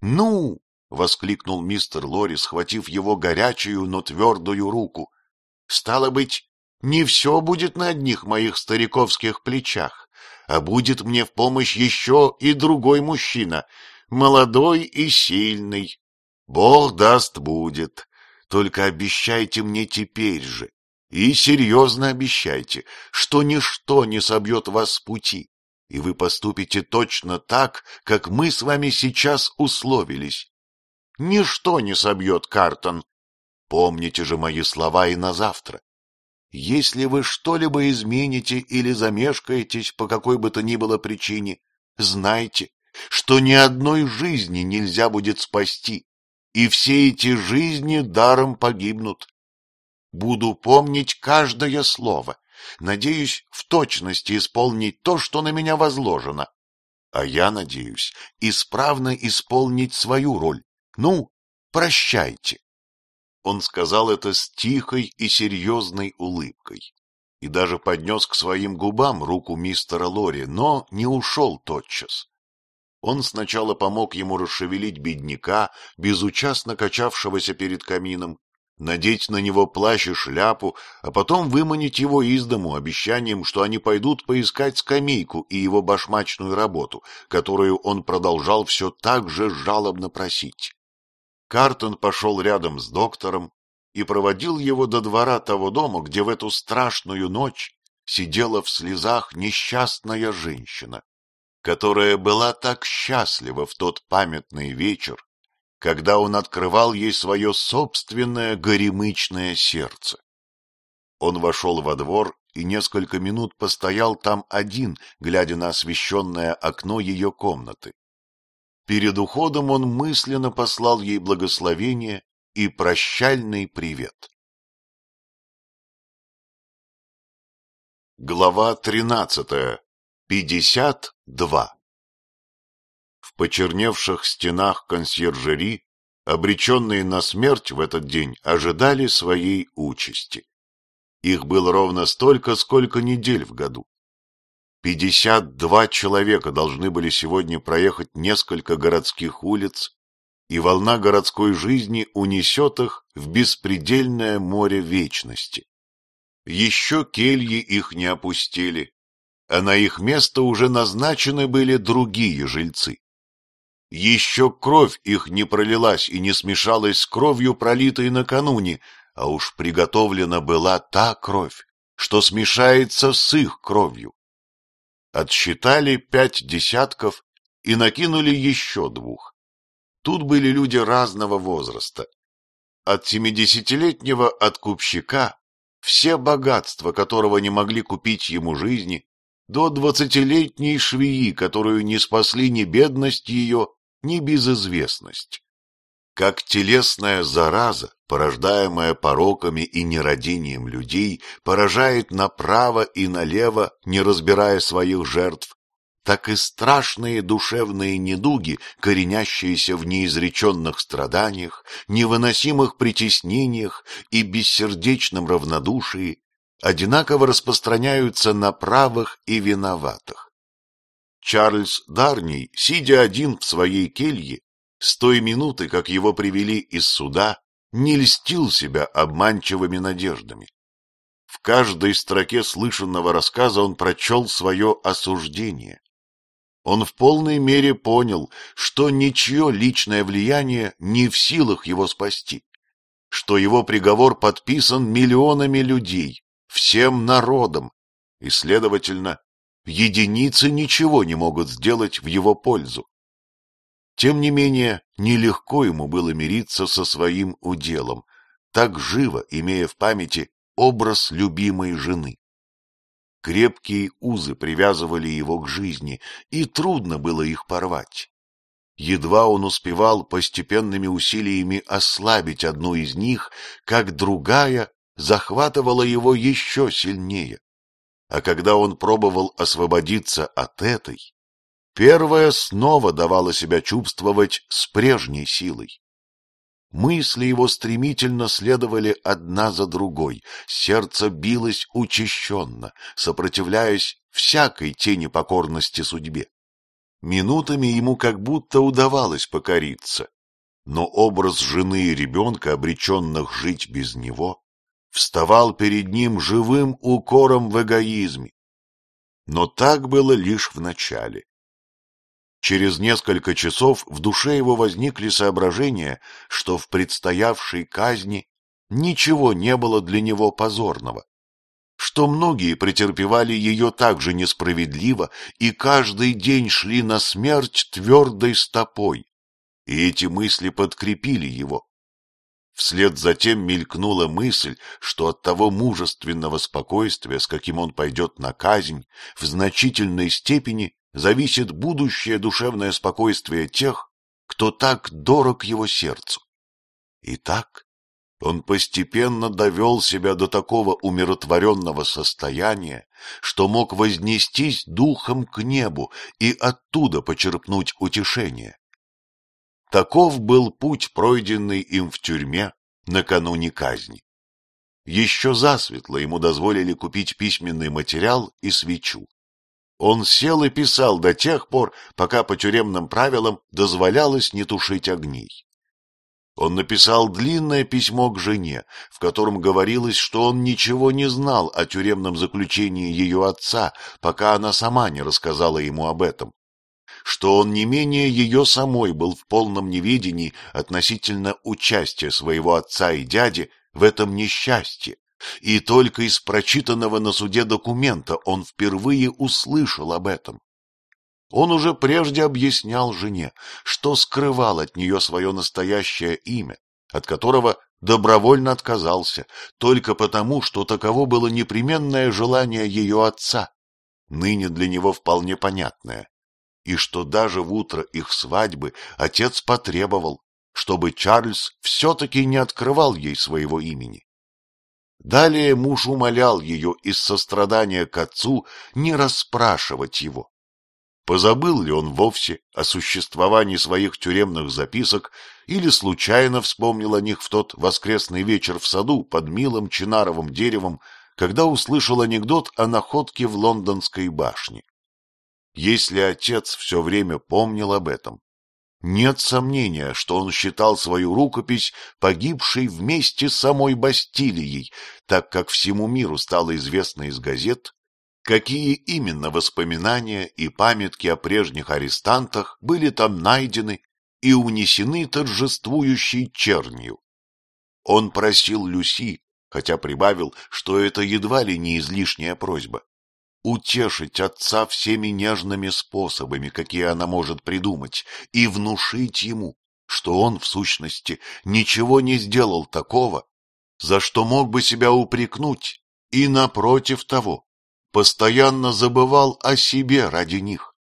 Speaker 1: Ну, — воскликнул мистер Лори, схватив его горячую, но твердую руку. — Стало быть, не все будет на одних моих стариковских плечах, а будет мне в помощь еще и другой мужчина, молодой и сильный. Бог даст будет. Только обещайте мне теперь же, и серьезно обещайте, что ничто не собьет вас с пути, и вы поступите точно так, как мы с вами сейчас условились. Ничто не собьет Картон. Помните же мои слова и на завтра. Если вы что-либо измените или замешкаетесь по какой бы то ни было причине, знайте, что ни одной жизни нельзя будет спасти, и все эти жизни даром погибнут. Буду помнить каждое слово, надеюсь в точности исполнить то, что на меня возложено. А я надеюсь исправно исполнить свою роль. Ну, прощайте. Он сказал это с тихой и серьезной улыбкой и даже поднес к своим губам руку мистера Лори, но не ушел тотчас. Он сначала помог ему расшевелить бедняка, безучастно качавшегося перед камином, надеть на него плащ и шляпу, а потом выманить его из дому обещанием, что они пойдут поискать скамейку и его башмачную работу, которую он продолжал все так же жалобно просить. Картон пошел рядом с доктором и проводил его до двора того дома, где в эту страшную ночь сидела в слезах несчастная женщина которая была так счастлива в тот памятный вечер, когда он открывал ей свое собственное горемычное сердце. Он вошел во двор и несколько минут постоял там один, глядя на освещенное окно ее комнаты. Перед уходом он мысленно
Speaker 2: послал ей благословение и прощальный привет. Глава тринадцатая 52. В почерневших стенах
Speaker 1: консьержери, обреченные на смерть в этот день, ожидали своей участи. Их было ровно столько, сколько недель в году. 52 человека должны были сегодня проехать несколько городских улиц, и волна городской жизни унесет их в беспредельное море вечности. Еще кельи их не опустили, а на их место уже назначены были другие жильцы. Еще кровь их не пролилась и не смешалась с кровью, пролитой накануне, а уж приготовлена была та кровь, что смешается с их кровью. Отсчитали пять десятков и накинули еще двух. Тут были люди разного возраста. От семидесятилетнего откупщика, все богатства которого не могли купить ему жизни, до двадцатилетней швеи, которую не спасли ни бедность ее, ни безызвестность. Как телесная зараза, порождаемая пороками и нерадением людей, поражает направо и налево, не разбирая своих жертв, так и страшные душевные недуги, коренящиеся в неизреченных страданиях, невыносимых притеснениях и бессердечном равнодушии, одинаково распространяются на правых и виноватых. Чарльз Дарний, сидя один в своей келье, с той минуты, как его привели из суда, не льстил себя обманчивыми надеждами. В каждой строке слышанного рассказа он прочел свое осуждение. Он в полной мере понял, что ничье личное влияние не в силах его спасти, что его приговор подписан миллионами людей, всем народом, и, следовательно, единицы ничего не могут сделать в его пользу. Тем не менее, нелегко ему было мириться со своим уделом, так живо имея в памяти образ любимой жены. Крепкие узы привязывали его к жизни, и трудно было их порвать. Едва он успевал постепенными усилиями ослабить одну из них, как другая захватывало его еще сильнее. А когда он пробовал освободиться от этой, первая снова давала себя чувствовать с прежней силой. Мысли его стремительно следовали одна за другой, сердце билось учащенно, сопротивляясь всякой тени покорности судьбе. Минутами ему как будто удавалось покориться, но образ жены и ребенка, обреченных жить без него, вставал перед ним живым укором в эгоизме. Но так было лишь в начале. Через несколько часов в душе его возникли соображения, что в предстоявшей казни ничего не было для него позорного, что многие претерпевали ее так же несправедливо и каждый день шли на смерть твердой стопой. И эти мысли подкрепили его. Вслед за тем мелькнула мысль, что от того мужественного спокойствия, с каким он пойдет на казнь, в значительной степени зависит будущее душевное спокойствие тех, кто так дорог его сердцу. Итак, он постепенно довел себя до такого умиротворенного состояния, что мог вознестись духом к небу и оттуда почерпнуть утешение. Таков был путь, пройденный им в тюрьме накануне казни. Еще засветло ему дозволили купить письменный материал и свечу. Он сел и писал до тех пор, пока по тюремным правилам дозволялось не тушить огней. Он написал длинное письмо к жене, в котором говорилось, что он ничего не знал о тюремном заключении ее отца, пока она сама не рассказала ему об этом, что он не менее ее самой был в полном неведении относительно участия своего отца и дяди в этом несчастье, и только из прочитанного на суде документа он впервые услышал об этом. Он уже прежде объяснял жене, что скрывал от нее свое настоящее имя, от которого добровольно отказался, только потому, что таково было непременное желание ее отца, ныне для него вполне понятное и что даже в утро их свадьбы отец потребовал, чтобы Чарльз все-таки не открывал ей своего имени. Далее муж умолял ее из сострадания к отцу не расспрашивать его. Позабыл ли он вовсе о существовании своих тюремных записок или случайно вспомнил о них в тот воскресный вечер в саду под милым чинаровым деревом, когда услышал анекдот о находке в лондонской башне если отец все время помнил об этом. Нет сомнения, что он считал свою рукопись погибшей вместе с самой Бастилией, так как всему миру стало известно из газет, какие именно воспоминания и памятки о прежних арестантах были там найдены и унесены торжествующей чернью. Он просил Люси, хотя прибавил, что это едва ли не излишняя просьба, утешить отца всеми нежными способами, какие она может придумать, и внушить ему, что он, в сущности, ничего не сделал такого, за что мог бы себя упрекнуть, и, напротив того, постоянно забывал о себе ради них.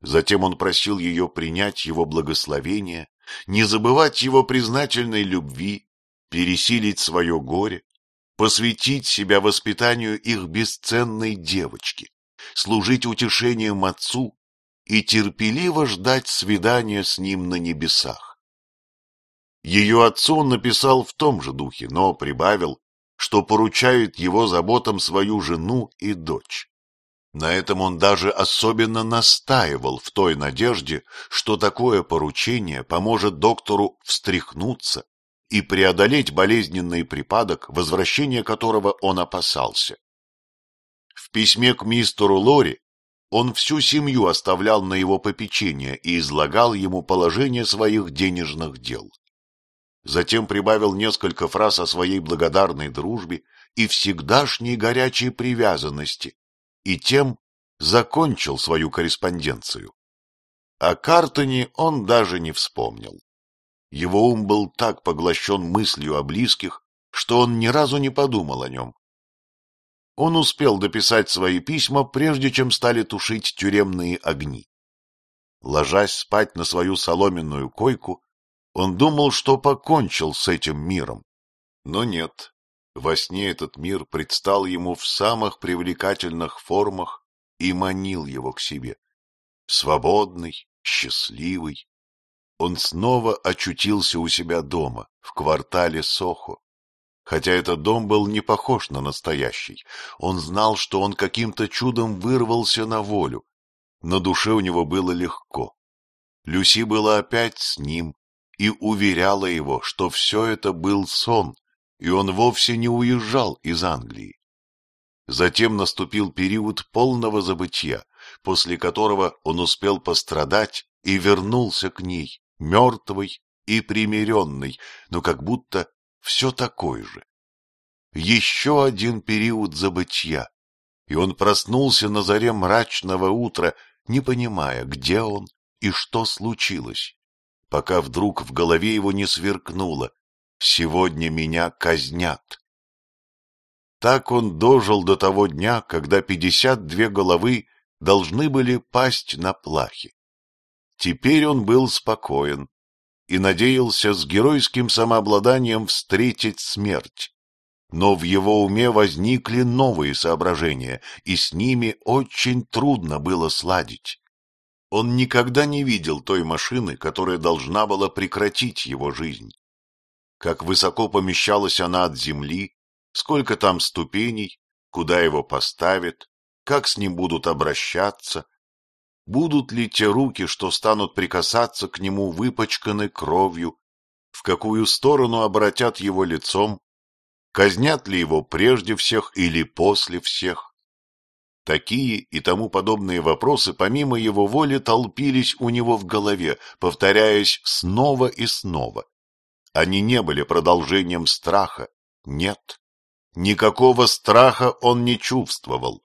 Speaker 1: Затем он просил ее принять его благословение, не забывать его признательной любви, пересилить свое горе посвятить себя воспитанию их бесценной девочки, служить утешением отцу и терпеливо ждать свидания с ним на небесах. Ее отцу он написал в том же духе, но прибавил, что поручает его заботам свою жену и дочь. На этом он даже особенно настаивал в той надежде, что такое поручение поможет доктору встряхнуться и преодолеть болезненный припадок, возвращение которого он опасался. В письме к мистеру Лори он всю семью оставлял на его попечение и излагал ему положение своих денежных дел. Затем прибавил несколько фраз о своей благодарной дружбе и всегдашней горячей привязанности, и тем закончил свою корреспонденцию. О Картоне он даже не вспомнил. Его ум был так поглощен мыслью о близких, что он ни разу не подумал о нем. Он успел дописать свои письма, прежде чем стали тушить тюремные огни. Ложась спать на свою соломенную койку, он думал, что покончил с этим миром. Но нет, во сне этот мир предстал ему в самых привлекательных формах и манил его к себе. Свободный, счастливый, он снова очутился у себя дома, в квартале Сохо. Хотя этот дом был не похож на настоящий, он знал, что он каким-то чудом вырвался на волю. На душе у него было легко. Люси была опять с ним и уверяла его, что все это был сон, и он вовсе не уезжал из Англии. Затем наступил период полного забытья, после которого он успел пострадать и вернулся к ней мертвый и примиренный, но как будто все такой же. Еще один период забытья, и он проснулся на заре мрачного утра, не понимая, где он и что случилось, пока вдруг в голове его не сверкнуло «Сегодня меня казнят». Так он дожил до того дня, когда пятьдесят две головы должны были пасть на плахе. Теперь он был спокоен и надеялся с героическим самообладанием встретить смерть. Но в его уме возникли новые соображения, и с ними очень трудно было сладить. Он никогда не видел той машины, которая должна была прекратить его жизнь. Как высоко помещалась она от земли, сколько там ступеней, куда его поставят, как с ним будут обращаться, будут ли те руки, что станут прикасаться к нему, выпачканы кровью, в какую сторону обратят его лицом, казнят ли его прежде всех или после всех. Такие и тому подобные вопросы, помимо его воли, толпились у него в голове, повторяясь снова и снова. Они не были продолжением страха, нет. Никакого страха он не чувствовал.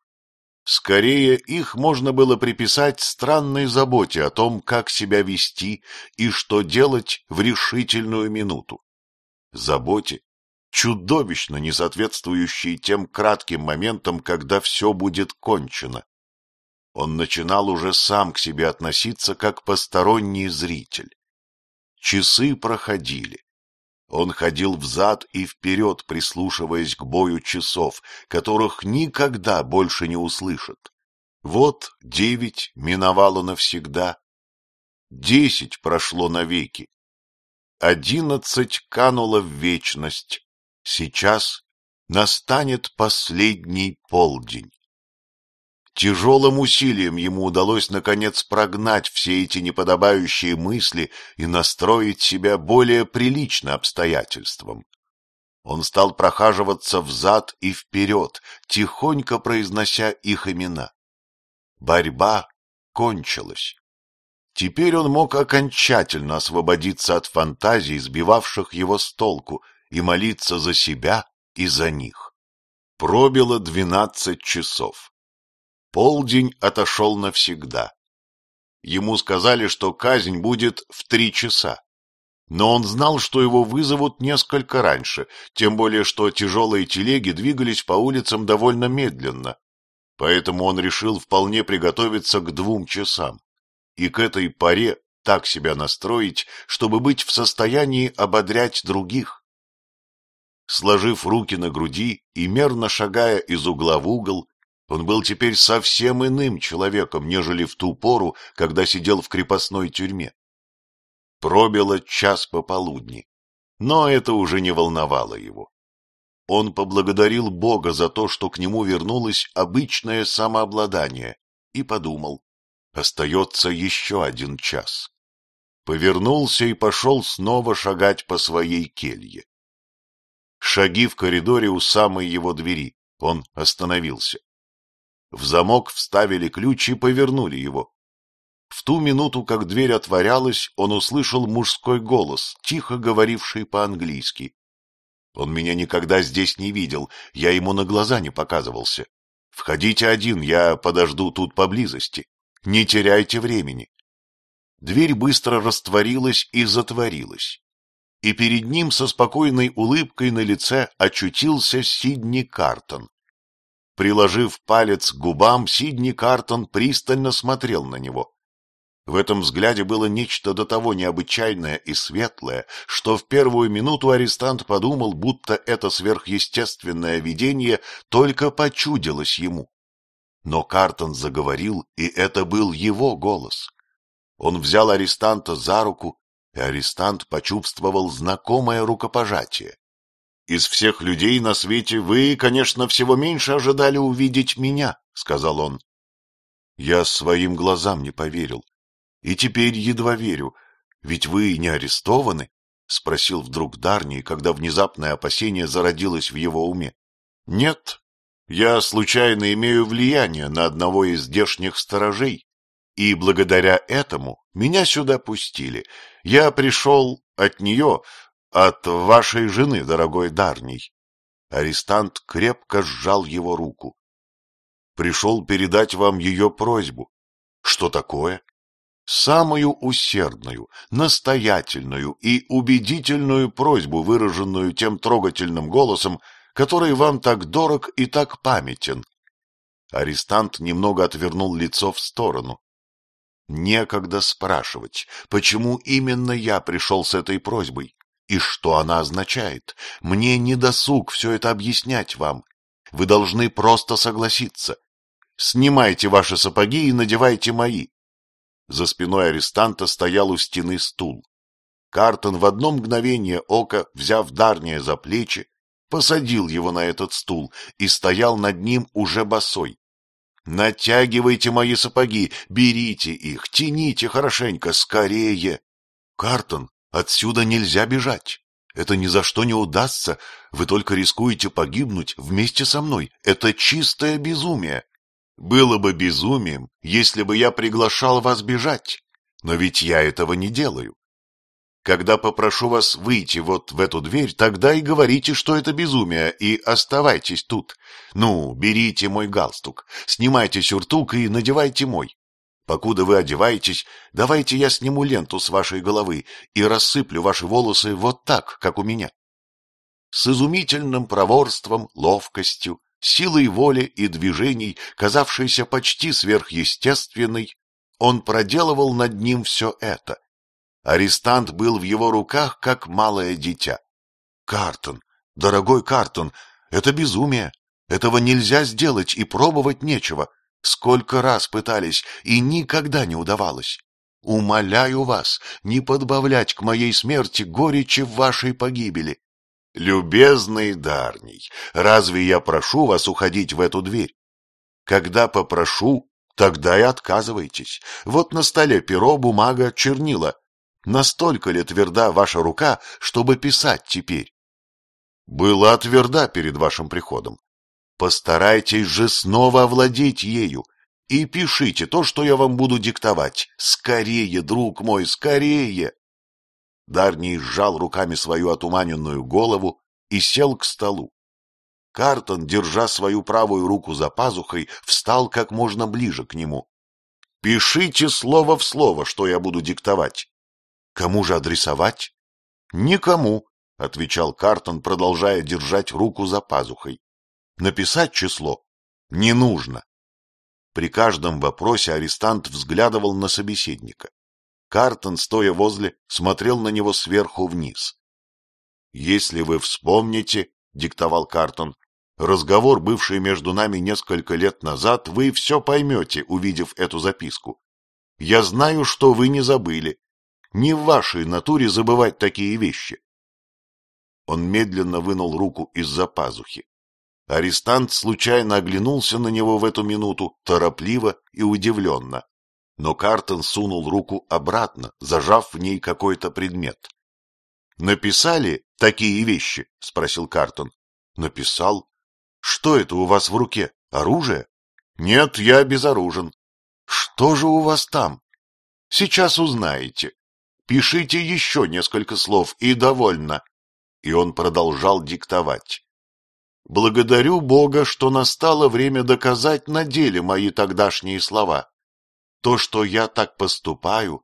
Speaker 1: Скорее, их можно было приписать странной заботе о том, как себя вести и что делать в решительную минуту. Заботе, чудовищно не соответствующей тем кратким моментам, когда все будет кончено. Он начинал уже сам к себе относиться как посторонний зритель. Часы проходили. Он ходил взад и вперед, прислушиваясь к бою часов, которых никогда больше не услышит. Вот девять миновало навсегда, десять прошло навеки, одиннадцать кануло в вечность. Сейчас настанет последний полдень. Тяжелым усилием ему удалось, наконец, прогнать все эти неподобающие мысли и настроить себя более прилично обстоятельствам. Он стал прохаживаться взад и вперед, тихонько произнося их имена. Борьба кончилась. Теперь он мог окончательно освободиться от фантазий, сбивавших его с толку, и молиться за себя и за них. Пробило двенадцать часов полдень отошел навсегда. Ему сказали, что казнь будет в три часа. Но он знал, что его вызовут несколько раньше, тем более, что тяжелые телеги двигались по улицам довольно медленно. Поэтому он решил вполне приготовиться к двум часам. И к этой поре так себя настроить, чтобы быть в состоянии ободрять других. Сложив руки на груди и мерно шагая из угла в угол, он был теперь совсем иным человеком, нежели в ту пору, когда сидел в крепостной тюрьме. Пробило час пополудни, но это уже не волновало его. Он поблагодарил Бога за то, что к нему вернулось обычное самообладание, и подумал, остается еще один час. Повернулся и пошел снова шагать по своей келье. Шаги в коридоре у самой его двери, он остановился. В замок вставили ключ и повернули его. В ту минуту, как дверь отворялась, он услышал мужской голос, тихо говоривший по-английски. Он меня никогда здесь не видел, я ему на глаза не показывался. Входите один, я подожду тут поблизости. Не теряйте времени. Дверь быстро растворилась и затворилась. И перед ним со спокойной улыбкой на лице очутился Сидни Картон. Приложив палец к губам, Сидни Картон пристально смотрел на него. В этом взгляде было нечто до того необычайное и светлое, что в первую минуту арестант подумал, будто это сверхъестественное видение только почудилось ему. Но Картон заговорил, и это был его голос. Он взял арестанта за руку, и арестант почувствовал знакомое рукопожатие. «Из всех людей на свете вы, конечно, всего меньше ожидали увидеть меня», — сказал он. Я своим глазам не поверил. И теперь едва верю. Ведь вы не арестованы? — спросил вдруг Дарни, когда внезапное опасение зародилось в его уме. — Нет. Я случайно имею влияние на одного из здешних сторожей. И благодаря этому меня сюда пустили. Я пришел от нее, от вашей жены, дорогой Дарний. Арестант крепко сжал его руку. Пришел передать вам ее просьбу. Что такое? Самую усердную, настоятельную и убедительную просьбу, выраженную тем трогательным голосом, который вам так дорог и так памятен. Арестант немного отвернул лицо в сторону. Некогда спрашивать, почему именно я пришел с этой просьбой. И что она означает? Мне не досуг все это объяснять вам. Вы должны просто согласиться. Снимайте ваши сапоги и надевайте мои. За спиной арестанта стоял у стены стул. Картон в одно мгновение ока, взяв Дарния за плечи, посадил его на этот стул и стоял над ним уже босой. «Натягивайте мои сапоги, берите их, тяните хорошенько, скорее!» «Картон, Отсюда нельзя бежать. Это ни за что не удастся. Вы только рискуете погибнуть вместе со мной. Это чистое безумие. Было бы безумием, если бы я приглашал вас бежать. Но ведь я этого не делаю. Когда попрошу вас выйти вот в эту дверь, тогда и говорите, что это безумие, и оставайтесь тут. Ну, берите мой галстук, снимайте сюртук и надевайте мой. Покуда вы одеваетесь, давайте я сниму ленту с вашей головы и рассыплю ваши волосы вот так, как у меня. С изумительным проворством, ловкостью, силой воли и движений, казавшейся почти сверхъестественной, он проделывал над ним все это. Арестант был в его руках, как малое дитя. «Картон, дорогой Картон, это безумие. Этого нельзя сделать и пробовать нечего. Сколько раз пытались, и никогда не удавалось. Умоляю вас не подбавлять к моей смерти горечи в вашей погибели. Любезный Дарний, разве я прошу вас уходить в эту дверь? Когда попрошу, тогда и отказывайтесь. Вот на столе перо, бумага, чернила. Настолько ли тверда ваша рука, чтобы писать теперь? Была тверда перед вашим приходом, Постарайтесь же снова овладеть ею и пишите то, что я вам буду диктовать. Скорее, друг мой, скорее!» Дарни сжал руками свою отуманенную голову и сел к столу. Картон, держа свою правую руку за пазухой, встал как можно ближе к нему. «Пишите слово в слово, что я буду диктовать». «Кому же адресовать?» «Никому», — отвечал Картон, продолжая держать руку за пазухой. Написать число не нужно. При каждом вопросе арестант взглядывал на собеседника. Картон, стоя возле, смотрел на него сверху вниз. «Если вы вспомните», — диктовал Картон, — «разговор, бывший между нами несколько лет назад, вы все поймете, увидев эту записку. Я знаю, что вы не забыли. Не в вашей натуре забывать такие вещи». Он медленно вынул руку из-за пазухи. Арестант случайно оглянулся на него в эту минуту, торопливо и удивленно. Но Картон сунул руку обратно, зажав в ней какой-то предмет. — Написали такие вещи? — спросил Картон. — Написал. — Что это у вас в руке? Оружие? — Нет, я безоружен. — Что же у вас там? — Сейчас узнаете. Пишите еще несколько слов, и довольно. И он продолжал диктовать. Благодарю Бога, что настало время доказать на деле мои тогдашние слова. То, что я так поступаю,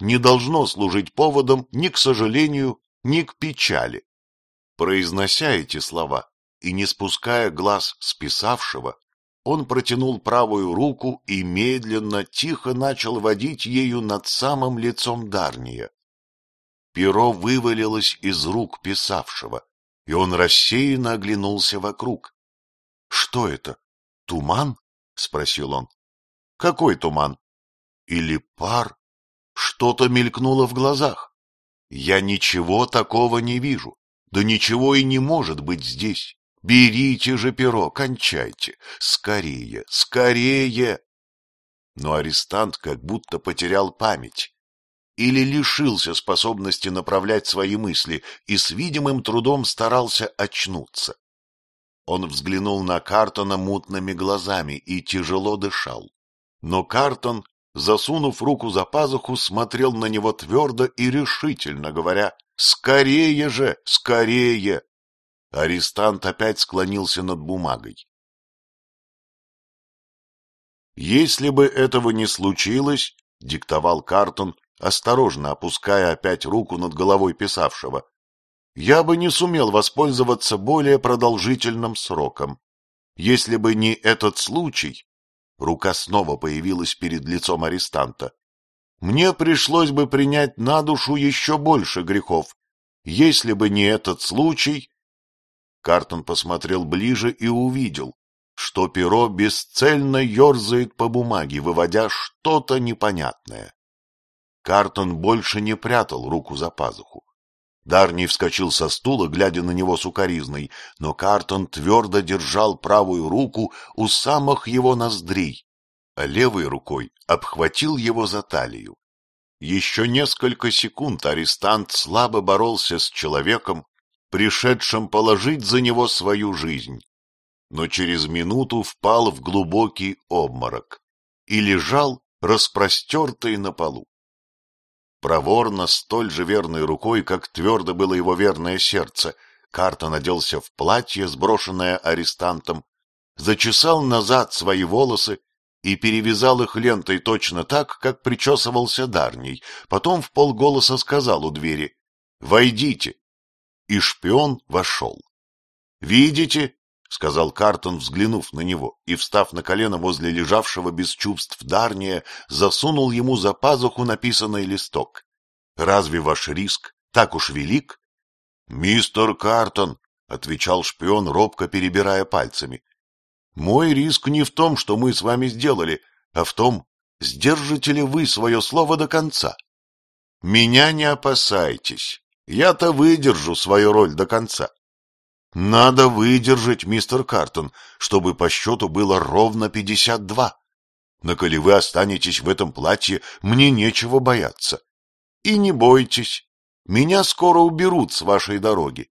Speaker 1: не должно служить поводом ни к сожалению, ни к печали. Произнося эти слова и не спуская глаз списавшего, он протянул правую руку и медленно, тихо начал водить ею над самым лицом Дарния. Перо вывалилось из рук писавшего, и он рассеянно оглянулся вокруг.
Speaker 2: — Что это? Туман? — спросил он. — Какой туман? — Или пар? Что-то мелькнуло в глазах. Я ничего
Speaker 1: такого не вижу. Да ничего и не может быть здесь. Берите же перо, кончайте. Скорее, скорее! Но арестант как будто потерял память или лишился способности направлять свои мысли и с видимым трудом старался очнуться. Он взглянул на Картона мутными глазами и тяжело дышал. Но Картон, засунув руку за пазуху, смотрел на него твердо и решительно, говоря «Скорее же! Скорее!» Арестант опять склонился над бумагой. «Если бы этого не случилось, — диктовал Картон, осторожно опуская опять руку над головой писавшего, я бы не сумел воспользоваться более продолжительным сроком. Если бы не этот случай, рука снова появилась перед лицом арестанта, мне пришлось бы принять на душу еще больше грехов. Если бы не этот случай... Картон посмотрел ближе и увидел, что перо бесцельно ерзает по бумаге, выводя что-то непонятное. Картон больше не прятал руку за пазуху. Дарни вскочил со стула, глядя на него сукоризной, но Картон твердо держал правую руку у самых его ноздрей, а левой рукой обхватил его за талию. Еще несколько секунд арестант слабо боролся с человеком, пришедшим положить за него свою жизнь, но через минуту впал в глубокий обморок и лежал распростертый на полу проворно, столь же верной рукой, как твердо было его верное сердце. Карта наделся в платье, сброшенное арестантом, зачесал назад свои волосы и перевязал их лентой точно так, как причесывался Дарний. Потом в полголоса сказал у двери «Войдите!» И шпион вошел. «Видите?» — сказал Картон, взглянув на него, и, встав на колено возле лежавшего без чувств Дарния, засунул ему за пазуху написанный листок. — Разве ваш риск так уж велик? — Мистер Картон, — отвечал шпион, робко перебирая пальцами, — мой риск не в том, что мы с вами сделали, а в том, сдержите ли вы свое слово до конца. Меня не опасайтесь, я-то выдержу свою роль до конца. — надо выдержать, мистер Картон, чтобы по счету было ровно пятьдесят два. Но коли вы останетесь в этом платье, мне нечего бояться. И не бойтесь, меня скоро уберут с вашей дороги.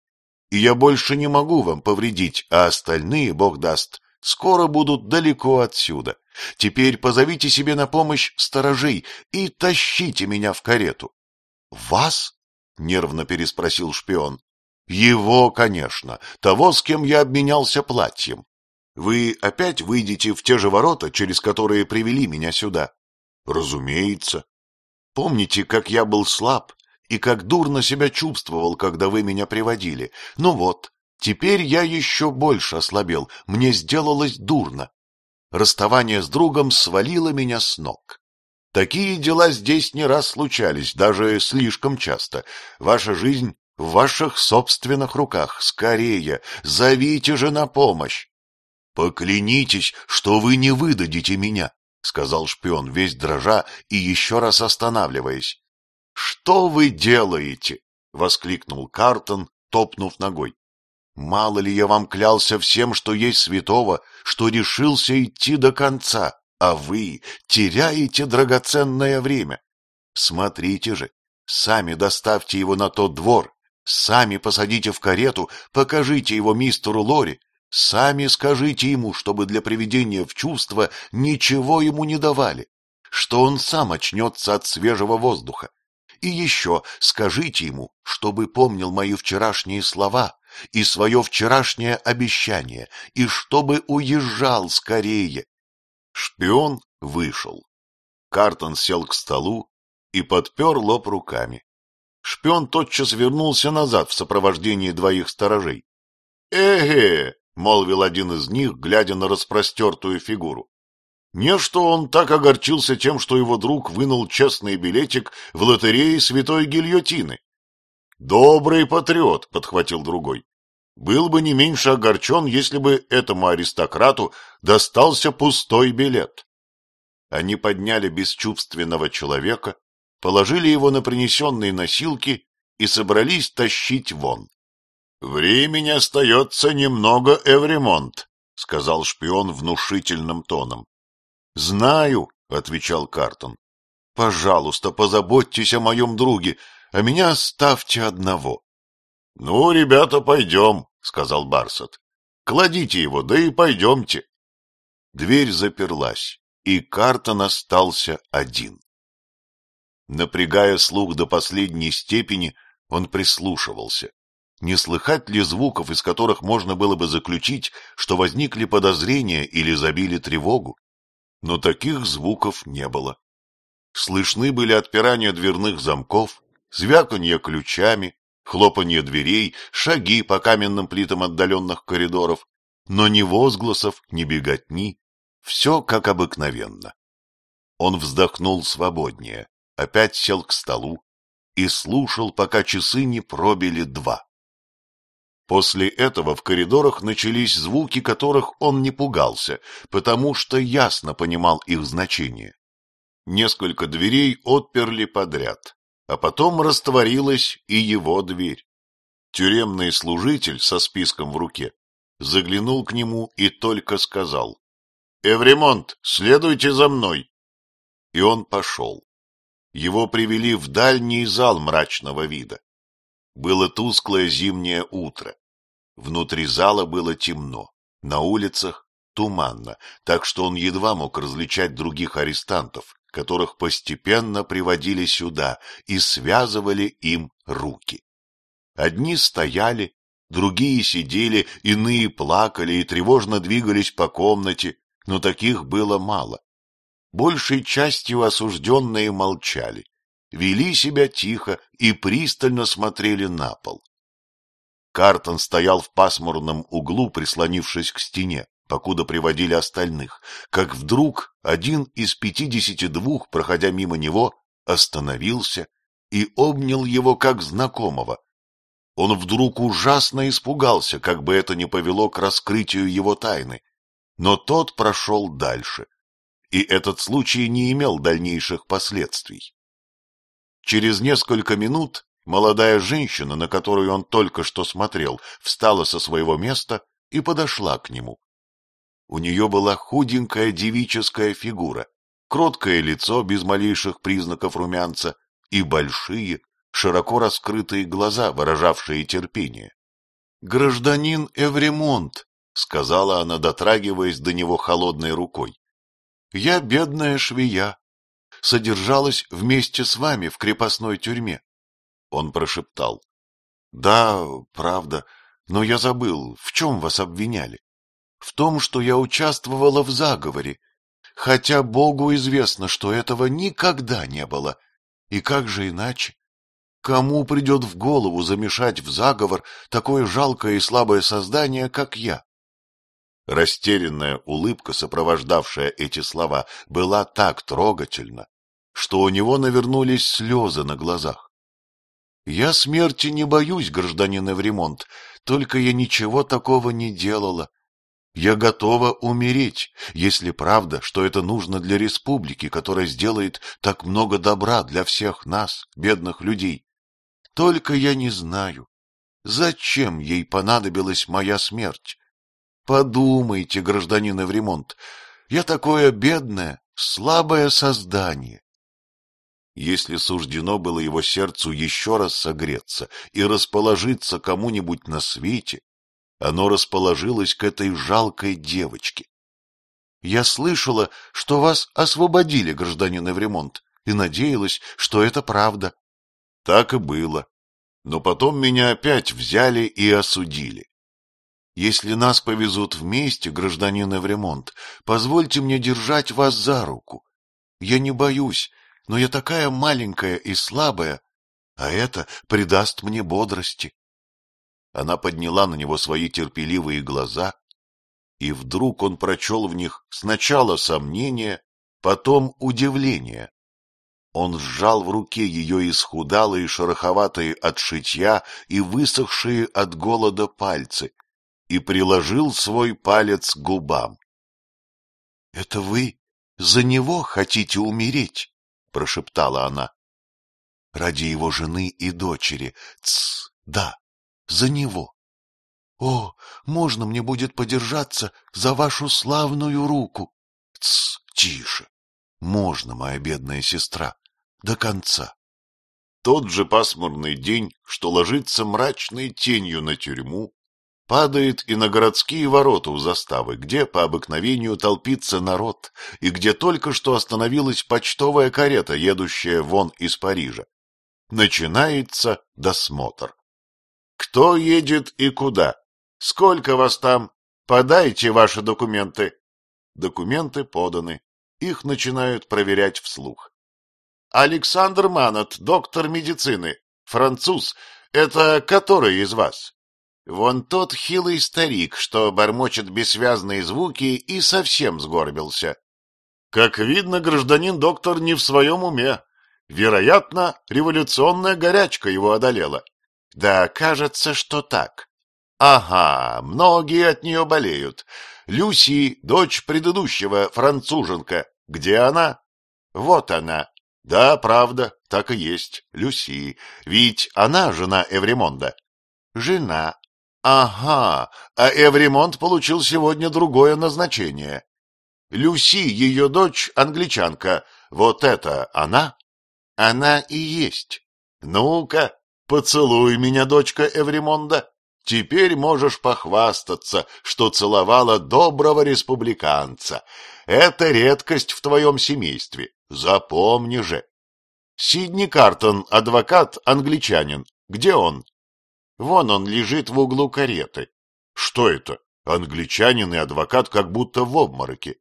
Speaker 1: И я больше не могу вам повредить, а остальные, бог даст, скоро будут далеко отсюда. Теперь позовите себе на помощь сторожей и тащите меня в карету. — Вас? — нервно переспросил шпион. Его, конечно, того, с кем я обменялся платьем. Вы опять выйдете в те же ворота, через которые привели меня сюда? Разумеется. Помните, как я был слаб и как дурно себя чувствовал, когда вы меня приводили? Ну вот, теперь я еще больше ослабел, мне сделалось дурно. Расставание с другом свалило меня с ног. Такие дела здесь не раз случались, даже слишком часто. Ваша жизнь в ваших собственных руках. Скорее, зовите же на помощь. — Поклянитесь, что вы не выдадите меня, — сказал шпион, весь дрожа и еще раз останавливаясь. — Что вы делаете? — воскликнул Картон, топнув ногой. — Мало ли я вам клялся всем, что есть святого, что решился идти до конца, а вы теряете драгоценное время. Смотрите же, сами доставьте его на тот двор, Сами посадите в карету, покажите его мистеру Лори, сами скажите ему, чтобы для приведения в чувство ничего ему не давали, что он сам очнется от свежего воздуха. И еще скажите ему, чтобы помнил мои вчерашние слова и свое вчерашнее обещание, и чтобы уезжал скорее. Шпион вышел. Картон сел к столу и подпер лоб руками. Шпион тотчас вернулся назад в сопровождении двоих сторожей. «Эге!» — молвил один из них, глядя на распростертую фигуру. Не что он так огорчился тем, что его друг вынул честный билетик в лотерее святой гильотины. «Добрый патриот», — подхватил другой. «Был бы не меньше огорчен, если бы этому аристократу достался пустой билет». Они подняли бесчувственного человека положили его на принесенные носилки и собрались тащить вон. — Времени остается немного, Эвремонт, — сказал шпион внушительным тоном. — Знаю, — отвечал Картон. — Пожалуйста, позаботьтесь о моем друге, а меня оставьте одного. — Ну, ребята, пойдем, — сказал Барсет. — Кладите его, да и пойдемте. Дверь заперлась, и Картон остался один. Напрягая слух до последней степени, он прислушивался. Не слыхать ли звуков, из которых можно было бы заключить, что возникли подозрения или забили тревогу? Но таких звуков не было. Слышны были отпирания дверных замков, звяканье ключами, хлопанье дверей, шаги по каменным плитам отдаленных коридоров, но ни возгласов, ни беготни. Все как обыкновенно. Он вздохнул свободнее опять сел к столу и слушал, пока часы не пробили два. После этого в коридорах начались звуки, которых он не пугался, потому что ясно понимал их значение. Несколько дверей отперли подряд, а потом растворилась и его дверь. Тюремный служитель со списком в руке заглянул к нему и только сказал «Эвремонт, следуйте за мной!» И он пошел. Его привели в дальний зал мрачного вида. Было тусклое зимнее утро. Внутри зала было темно, на улицах туманно, так что он едва мог различать других арестантов, которых постепенно приводили сюда и связывали им руки. Одни стояли, другие сидели, иные плакали и тревожно двигались по комнате, но таких было мало большей частью осужденные молчали, вели себя тихо и пристально смотрели на пол. Картон стоял в пасмурном углу, прислонившись к стене, покуда приводили остальных, как вдруг один из пятидесяти двух, проходя мимо него, остановился и обнял его как знакомого. Он вдруг ужасно испугался, как бы это ни повело к раскрытию его тайны, но тот прошел дальше — и этот случай не имел дальнейших последствий. Через несколько минут молодая женщина, на которую он только что смотрел, встала со своего места и подошла к нему. У нее была худенькая девическая фигура, кроткое лицо без малейших признаков румянца и большие, широко раскрытые глаза, выражавшие терпение. — Гражданин Эвремонт, — сказала она, дотрагиваясь до него холодной рукой, я, бедная швея, содержалась вместе с вами в крепостной тюрьме. Он прошептал. — Да, правда, но я забыл, в чем вас обвиняли? — В том, что я участвовала в заговоре, хотя Богу известно, что этого никогда не было. И как же иначе? Кому придет в голову замешать в заговор такое жалкое и слабое создание, как я? Растерянная улыбка, сопровождавшая эти слова, была так трогательна, что у него навернулись слезы на глазах. — Я смерти не боюсь, гражданин Эвремонт, только я ничего такого не делала. Я готова умереть, если правда, что это нужно для республики, которая сделает так много добра для всех нас, бедных людей. Только я не знаю, зачем ей понадобилась моя смерть, Подумайте, гражданин Эвремонт, я такое бедное, слабое создание. Если суждено было его сердцу еще раз согреться и расположиться кому-нибудь на свете, оно расположилось к этой жалкой девочке. — Я слышала, что вас освободили, гражданин Эвремонт, и надеялась, что это правда. Так и было. Но потом меня опять взяли и осудили. Если нас повезут вместе, гражданин Эвремонт, позвольте мне держать вас за руку. Я не боюсь, но я такая маленькая и слабая, а это придаст мне бодрости. Она подняла на него свои терпеливые глаза, и вдруг он прочел в них сначала сомнение, потом удивление. Он сжал в руке ее исхудалые, шероховатые от шитья и высохшие от голода пальцы, и приложил свой палец к губам. — Это вы за него хотите умереть? — прошептала она. — Ради его жены и дочери. Тс, да, за него. О, можно мне будет подержаться за вашу славную руку? Тс, тише. Можно, моя бедная сестра, до конца. Тот же пасмурный день, что ложится мрачной тенью на тюрьму, падает и на городские ворота у заставы, где по обыкновению толпится народ, и где только что остановилась почтовая карета, едущая вон из Парижа. Начинается досмотр. Кто едет и куда? Сколько вас там? Подайте ваши документы. Документы поданы. Их начинают проверять вслух. Александр Манат, доктор медицины, француз, это который из вас? Вон тот хилый старик, что бормочет бессвязные звуки и совсем сгорбился. Как видно, гражданин доктор не в своем уме. Вероятно, революционная горячка его одолела. Да, кажется, что так. Ага, многие от нее болеют. Люси, дочь предыдущего француженка. Где она? Вот она. Да, правда, так и есть, Люси. Ведь она жена Эвремонда. Жена, Ага, а Эвримонт получил сегодня другое назначение. Люси, ее дочь, англичанка, вот это она? Она и есть. Ну-ка, поцелуй меня, дочка Эвримонда. Теперь можешь похвастаться, что целовала доброго республиканца. Это редкость в твоем семействе. Запомни же. Сидни Картон, адвокат, англичанин. Где он? Вон он лежит в углу кареты. Что это? Англичанин и адвокат как будто в обмороке.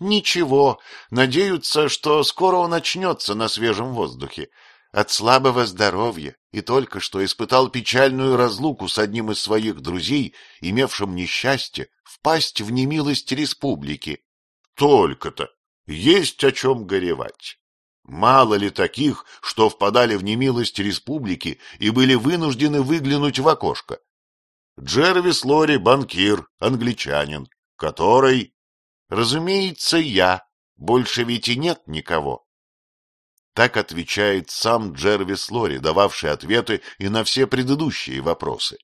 Speaker 1: Ничего, надеются, что скоро он очнется на свежем воздухе. От слабого здоровья и только что испытал печальную разлуку с одним из своих друзей, имевшим несчастье впасть в немилость республики. Только-то! Есть о чем горевать. Мало ли таких, что впадали в немилость республики и были вынуждены выглянуть в окошко. Джервис Лори — банкир, англичанин, который... Разумеется, я. Больше ведь и нет никого. Так отвечает сам Джервис Лори, дававший ответы и на все предыдущие вопросы.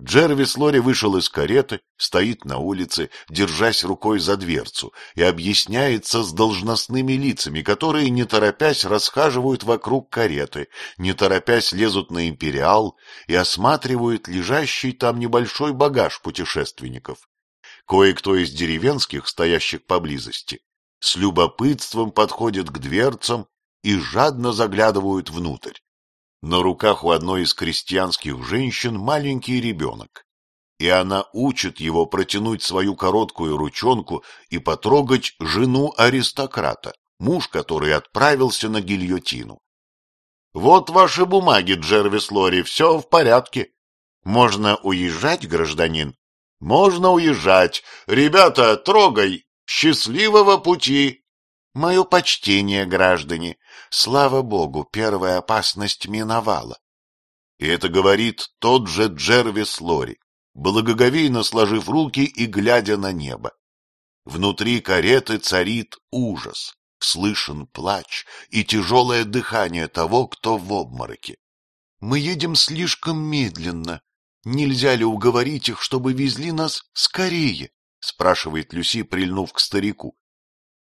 Speaker 1: Джервис Лори вышел из кареты, стоит на улице, держась рукой за дверцу, и объясняется с должностными лицами, которые, не торопясь, расхаживают вокруг кареты, не торопясь лезут на империал и осматривают лежащий там небольшой багаж путешественников. Кое-кто из деревенских, стоящих поблизости, с любопытством подходит к дверцам и жадно заглядывают внутрь. На руках у одной из крестьянских женщин маленький ребенок, и она учит его протянуть свою короткую ручонку и потрогать жену аристократа, муж который отправился на гильотину. «Вот ваши бумаги, Джервис Лори, все в порядке. Можно уезжать, гражданин?» «Можно уезжать. Ребята, трогай! Счастливого пути!» Мое почтение, граждане. Слава богу, первая опасность миновала. И это говорит тот же Джервис Лори, благоговейно сложив руки и глядя на небо. Внутри кареты царит ужас, слышен плач и тяжелое дыхание того, кто в обмороке. Мы едем слишком медленно. Нельзя ли уговорить их, чтобы везли нас скорее? — спрашивает Люси, прильнув к старику.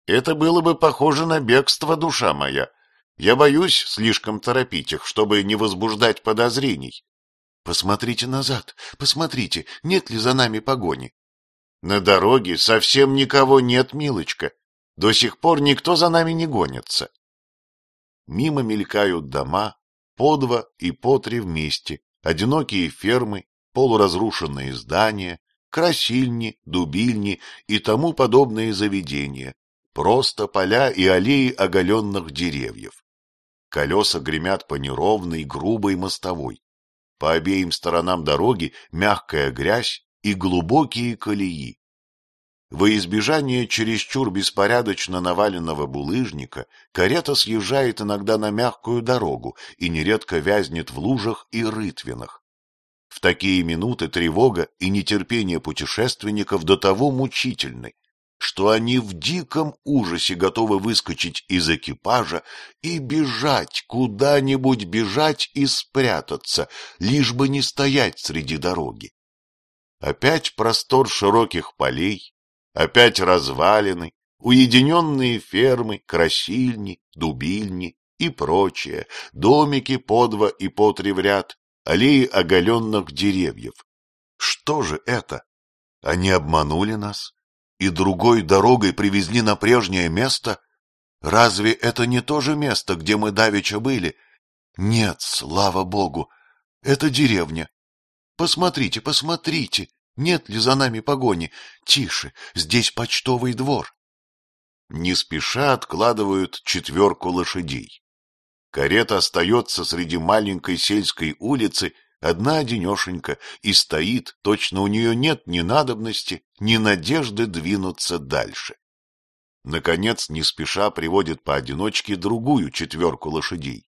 Speaker 1: Это было бы похоже на бегство, душа моя. Я боюсь слишком торопить их, чтобы не возбуждать подозрений. Посмотрите назад, посмотрите, нет ли за нами погони. На дороге совсем никого нет, милочка. До сих пор никто за нами не гонится. Мимо мелькают дома, по два и по три вместе, одинокие фермы, полуразрушенные здания, красильни, дубильни и тому подобные заведения, Просто поля и аллеи оголенных деревьев. Колеса гремят по неровной, грубой мостовой. По обеим сторонам дороги мягкая грязь и глубокие колеи. Во избежание чересчур беспорядочно наваленного булыжника карета съезжает иногда на мягкую дорогу и нередко вязнет в лужах и рытвинах. В такие минуты тревога и нетерпение путешественников до того мучительны, что они в диком ужасе готовы выскочить из экипажа и бежать, куда-нибудь бежать и спрятаться, лишь бы не стоять среди дороги. Опять простор широких полей, опять развалины, уединенные фермы, красильни, дубильни и прочее, домики по два и по три в ряд, аллеи оголенных деревьев. Что же это? Они обманули нас? и другой дорогой привезли на прежнее место? Разве это не то же место, где мы давеча были? Нет, слава богу, это деревня. Посмотрите, посмотрите, нет ли за нами погони? Тише, здесь почтовый двор. Не спеша откладывают четверку лошадей. Карета остается среди маленькой сельской улицы — одна одинешенька, и стоит, точно у нее нет ни надобности, ни надежды двинуться дальше. Наконец, не спеша приводит поодиночке другую четверку лошадей.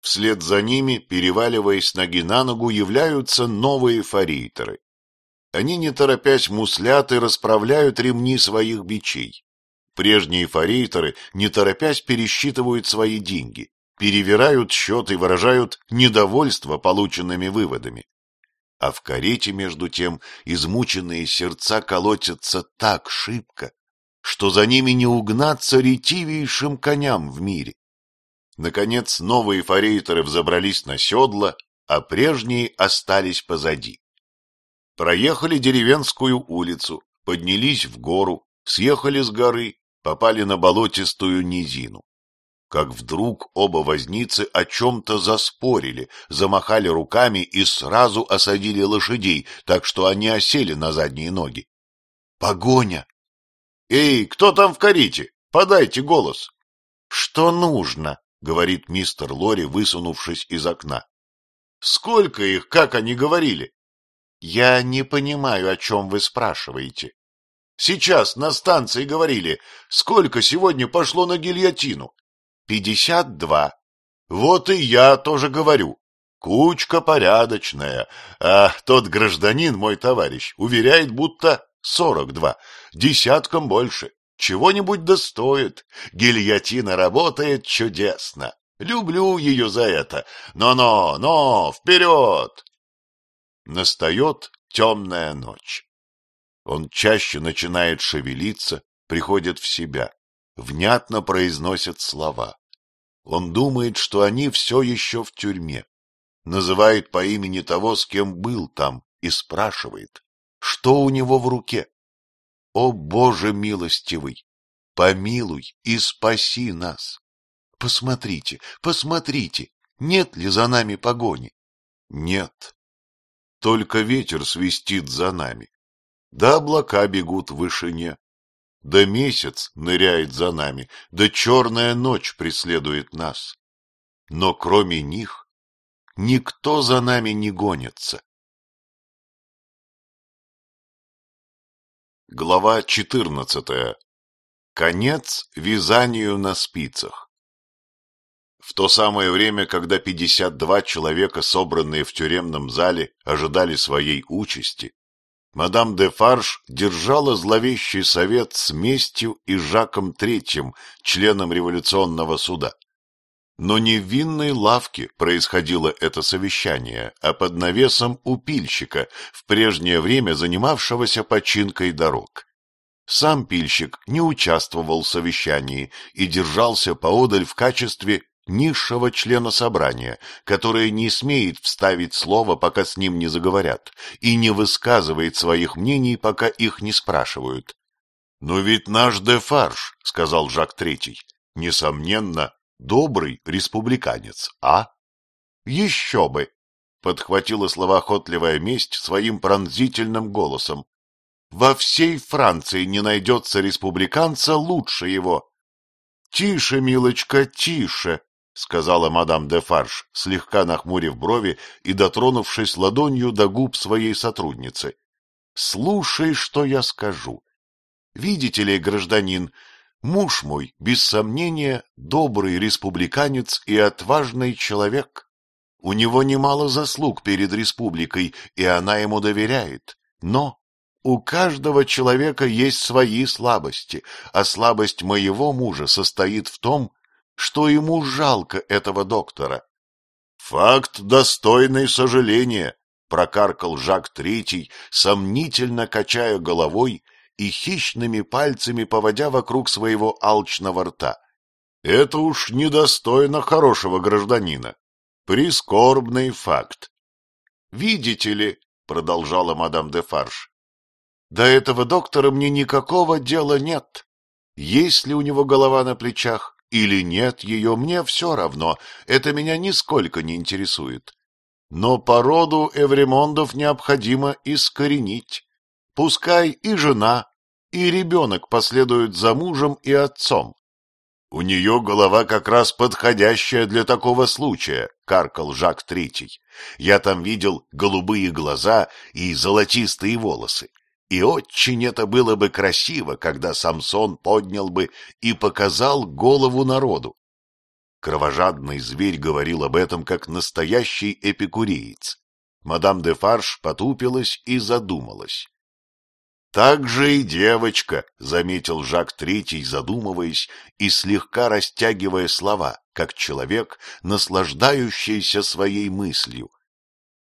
Speaker 1: Вслед за ними, переваливаясь ноги на ногу, являются новые форейтеры. Они, не торопясь, муслят и расправляют ремни своих бичей. Прежние форейтеры, не торопясь, пересчитывают свои деньги перевирают счет и выражают недовольство полученными выводами. А в карете, между тем, измученные сердца колотятся так шибко, что за ними не угнаться ретивейшим коням в мире. Наконец, новые форейтеры взобрались на седла, а прежние остались позади. Проехали деревенскую улицу, поднялись в гору, съехали с горы, попали на болотистую низину как вдруг оба возницы о чем-то заспорили, замахали руками и сразу осадили лошадей, так что они осели на задние ноги. «Погоня!» «Эй, кто там в корите? Подайте голос!» «Что нужно?» — говорит мистер Лори, высунувшись из окна. «Сколько их, как они говорили?» «Я не понимаю, о чем вы спрашиваете». «Сейчас на станции говорили, сколько сегодня пошло на гильотину?» Пятьдесят два. Вот и я тоже говорю. Кучка порядочная. А тот гражданин, мой товарищ, уверяет, будто сорок два. Десятком больше. Чего-нибудь достоит. Гильотина работает чудесно. Люблю ее за это. Но-но, но, вперед! Настает темная ночь. Он чаще начинает шевелиться, приходит в себя, внятно произносит слова. Он думает, что они все еще в тюрьме. Называет по имени того, с кем был там, и спрашивает, что у него в руке. О, Боже милостивый, помилуй и спаси нас. Посмотрите, посмотрите, нет ли за нами погони? Нет. Только ветер свистит за нами. Да облака бегут в вышине, да месяц ныряет за нами, да черная ночь преследует
Speaker 2: нас. Но кроме них никто за нами не гонится. Глава четырнадцатая. Конец вязанию на спицах.
Speaker 1: В то самое время, когда пятьдесят два человека, собранные в тюремном зале, ожидали своей участи, мадам де Фарш держала зловещий совет с местью и Жаком Третьим, членом революционного суда. Но не в винной лавке происходило это совещание, а под навесом у пильщика, в прежнее время занимавшегося починкой дорог. Сам пильщик не участвовал в совещании и держался поодаль в качестве низшего члена собрания, которое не смеет вставить слово, пока с ним не заговорят, и не высказывает своих мнений, пока их не спрашивают. — Но ведь наш Дефарш, — сказал Жак Третий, — несомненно, добрый республиканец, а? — Еще бы! — подхватила словоохотливая месть своим пронзительным голосом. — Во всей Франции не найдется республиканца лучше его. — Тише, милочка, тише! — сказала мадам де Фарш, слегка нахмурив брови и дотронувшись ладонью до губ своей сотрудницы. — Слушай, что я скажу. Видите ли, гражданин, муж мой, без сомнения, добрый республиканец и отважный человек. У него немало заслуг перед республикой, и она ему доверяет. Но у каждого человека есть свои слабости, а слабость моего мужа состоит в том, что ему жалко этого доктора. «Факт, достойный сожаления», — прокаркал Жак Третий, сомнительно качая головой и хищными пальцами поводя вокруг своего алчного рта. «Это уж недостойно хорошего гражданина. Прискорбный факт». «Видите ли», — продолжала мадам де Фарш, — «до этого доктора мне никакого дела нет. Есть ли у него голова на плечах, или нет ее, мне все равно, это меня нисколько не интересует. Но породу Эвремондов необходимо искоренить. Пускай и жена, и ребенок последуют за мужем и отцом. У нее голова как раз подходящая для такого случая, каркал Жак Третий. Я там видел голубые глаза и золотистые волосы. И очень это было бы красиво, когда Самсон поднял бы и показал голову народу. Кровожадный зверь говорил об этом как настоящий эпикуреец. Мадам де Фарш потупилась и задумалась. «Так же и девочка», — заметил Жак Третий, задумываясь и слегка растягивая слова, как человек, наслаждающийся своей мыслью.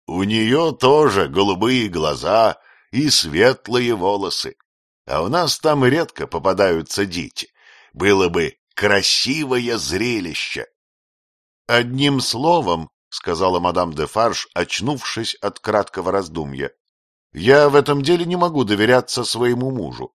Speaker 1: «У нее тоже голубые глаза, и светлые волосы. А у нас там редко попадаются дети. Было бы красивое зрелище. — Одним словом, — сказала мадам де Фарш, очнувшись от краткого раздумья, — я в этом деле не могу доверяться своему мужу.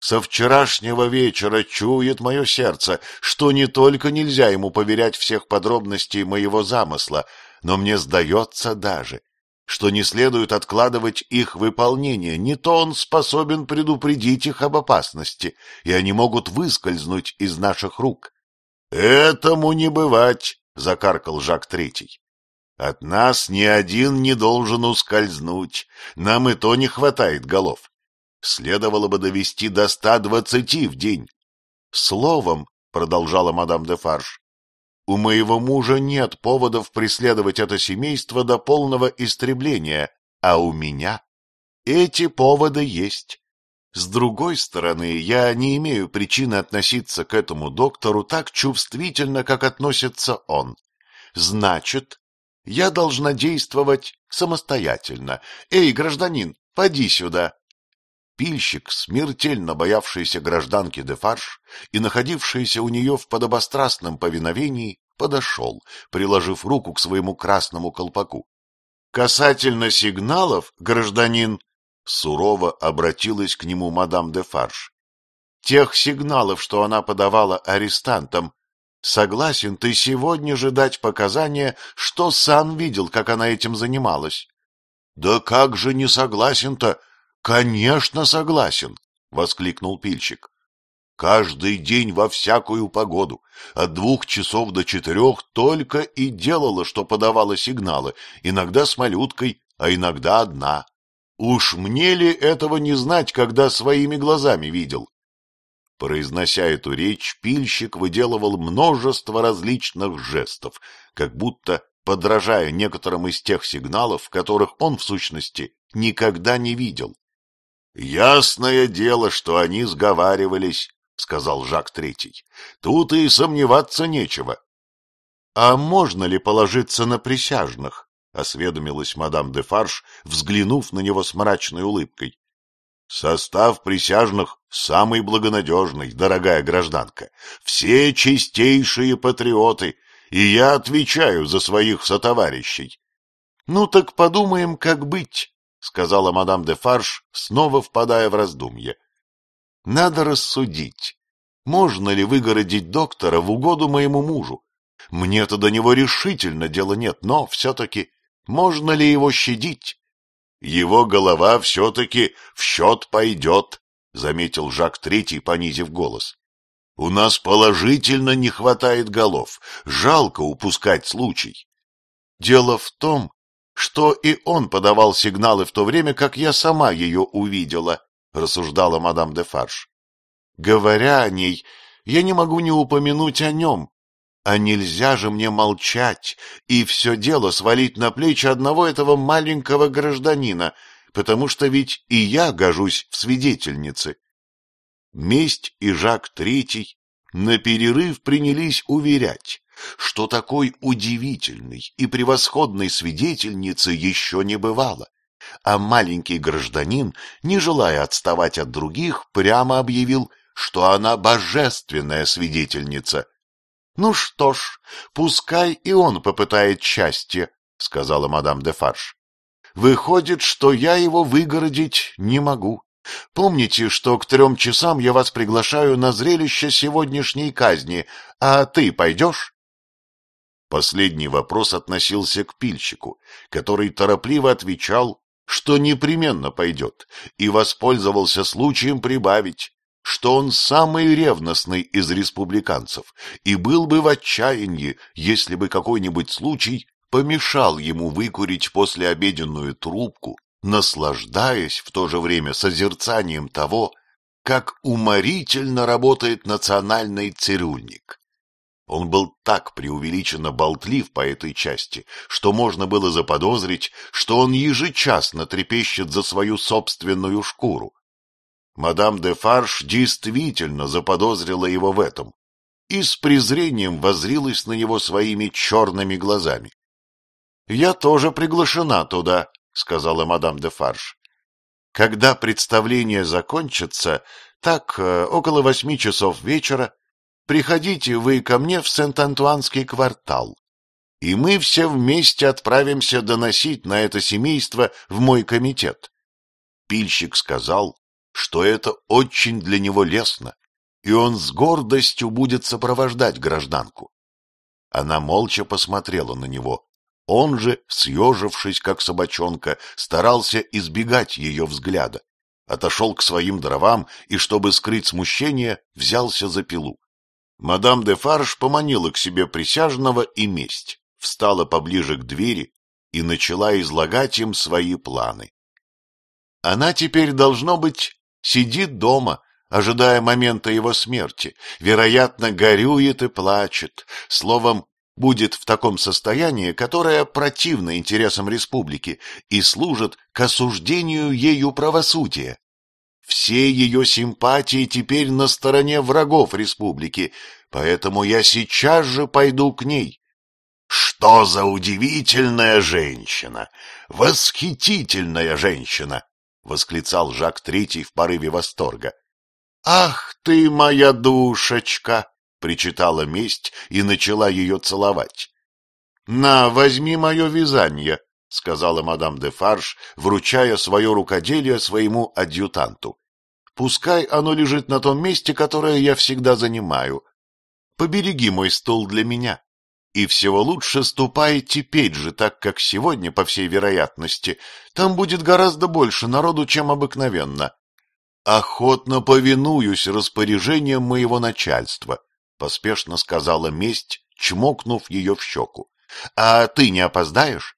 Speaker 1: Со вчерашнего вечера чует мое сердце, что не только нельзя ему поверять всех подробностей моего замысла, но мне сдается даже, что не следует откладывать их выполнение, не то он способен предупредить их об опасности, и они могут выскользнуть из наших рук. — Этому не бывать, — закаркал Жак Третий. — От нас ни один не должен ускользнуть, нам и то не хватает голов. Следовало бы довести до ста двадцати в день. — Словом, — продолжала мадам де Фарш, у моего мужа нет поводов преследовать это семейство до полного истребления, а у меня эти поводы есть. С другой стороны, я не имею причины относиться к этому доктору так чувствительно, как относится он. Значит, я должна действовать самостоятельно. Эй, гражданин, поди сюда. Пильщик, смертельно боявшийся гражданки де Дефарш и находившийся у нее в подобострастном повиновении, подошел, приложив руку к своему красному колпаку. — Касательно сигналов, гражданин, — сурово обратилась к нему мадам де Дефарш, — тех сигналов, что она подавала арестантам, согласен ты сегодня же дать показания, что сам видел, как она этим занималась. — Да как же не согласен-то? Конечно, согласен, воскликнул пильщик. Каждый день во всякую погоду, от двух часов до четырех, только и делала, что подавала сигналы, иногда с малюткой, а иногда одна. Уж мне ли этого не знать, когда своими глазами видел? Произнося эту речь, пильщик выделывал множество различных жестов, как будто подражая некоторым из тех сигналов, которых он, в сущности, никогда не видел. Ясное дело, что они сговаривались, сказал Жак Третий. Тут и сомневаться нечего. А можно ли положиться на присяжных? осведомилась мадам де Фарш, взглянув на него с мрачной улыбкой. Состав присяжных самый благонадежный, дорогая гражданка. Все чистейшие патриоты, и я отвечаю за своих сотоварищей. — Ну так подумаем, как быть, — сказала мадам де Фарш, снова впадая в раздумье. — Надо рассудить, можно ли выгородить доктора в угоду моему мужу. Мне-то до него решительно дела нет, но все-таки можно ли его щадить? — Его голова все-таки в счет пойдет, — заметил Жак Третий, понизив голос. — У нас положительно не хватает голов, жалко упускать случай. — Дело в том, что и он подавал сигналы в то время, как я сама ее увидела, — рассуждала мадам де Фарш. Говоря о ней, я не могу не упомянуть о нем. А нельзя же мне молчать и все дело свалить на плечи одного этого маленького гражданина, потому что ведь и я гожусь в свидетельнице. Месть и Жак Третий на перерыв принялись уверять, что такой удивительной и превосходной свидетельницы еще не бывало. А маленький гражданин, не желая отставать от других, прямо объявил, что она божественная свидетельница. — Ну что ж, пускай и он попытает счастье, — сказала мадам де Фарш. — Выходит, что я его выгородить не могу. Помните, что к трем часам я вас приглашаю на зрелище сегодняшней казни, а ты пойдешь? Последний вопрос относился к пильщику, который торопливо отвечал, что непременно пойдет, и воспользовался случаем прибавить, что он самый ревностный из республиканцев и был бы в отчаянии, если бы какой-нибудь случай помешал ему выкурить послеобеденную трубку, наслаждаясь в то же время созерцанием того, как уморительно работает национальный цирюльник. Он был так преувеличенно болтлив по этой части, что можно было заподозрить, что он ежечасно трепещет за свою собственную шкуру. Мадам де Фарш действительно заподозрила его в этом и с презрением возрилась на него своими черными глазами. — Я тоже приглашена туда, — сказала мадам де Фарш. — Когда представление закончится, так, э, около восьми часов вечера, приходите вы ко мне в Сент-Антуанский квартал, и мы все вместе отправимся доносить на это семейство в мой комитет. Пильщик сказал, что это очень для него лестно, и он с гордостью будет сопровождать гражданку. Она молча посмотрела на него. Он же, съежившись как собачонка, старался избегать ее взгляда. Отошел к своим дровам и, чтобы скрыть смущение, взялся за пилу. Мадам де Фарш поманила к себе присяжного и месть, встала поближе к двери и начала излагать им свои планы. Она теперь, должно быть, сидит дома, ожидая момента его смерти, вероятно, горюет и плачет, словом, будет в таком состоянии, которое противно интересам республики и служит к осуждению ею правосудия. Все ее симпатии теперь на стороне врагов республики, поэтому я сейчас же пойду к ней. Что за удивительная женщина! Восхитительная женщина! — восклицал Жак Третий в порыве восторга.
Speaker 2: — Ах
Speaker 1: ты, моя душечка! — причитала месть и начала ее целовать. — На, возьми мое вязание, — сказала мадам де Фарш, вручая свое рукоделие своему адъютанту. — Пускай оно лежит на том месте, которое я всегда занимаю. Побереги мой стол для меня. И всего лучше ступай теперь же, так как сегодня, по всей вероятности, там будет гораздо больше народу, чем обыкновенно. — Охотно повинуюсь распоряжениям моего начальства, — поспешно сказала месть, чмокнув ее в щеку. — А ты не опоздаешь?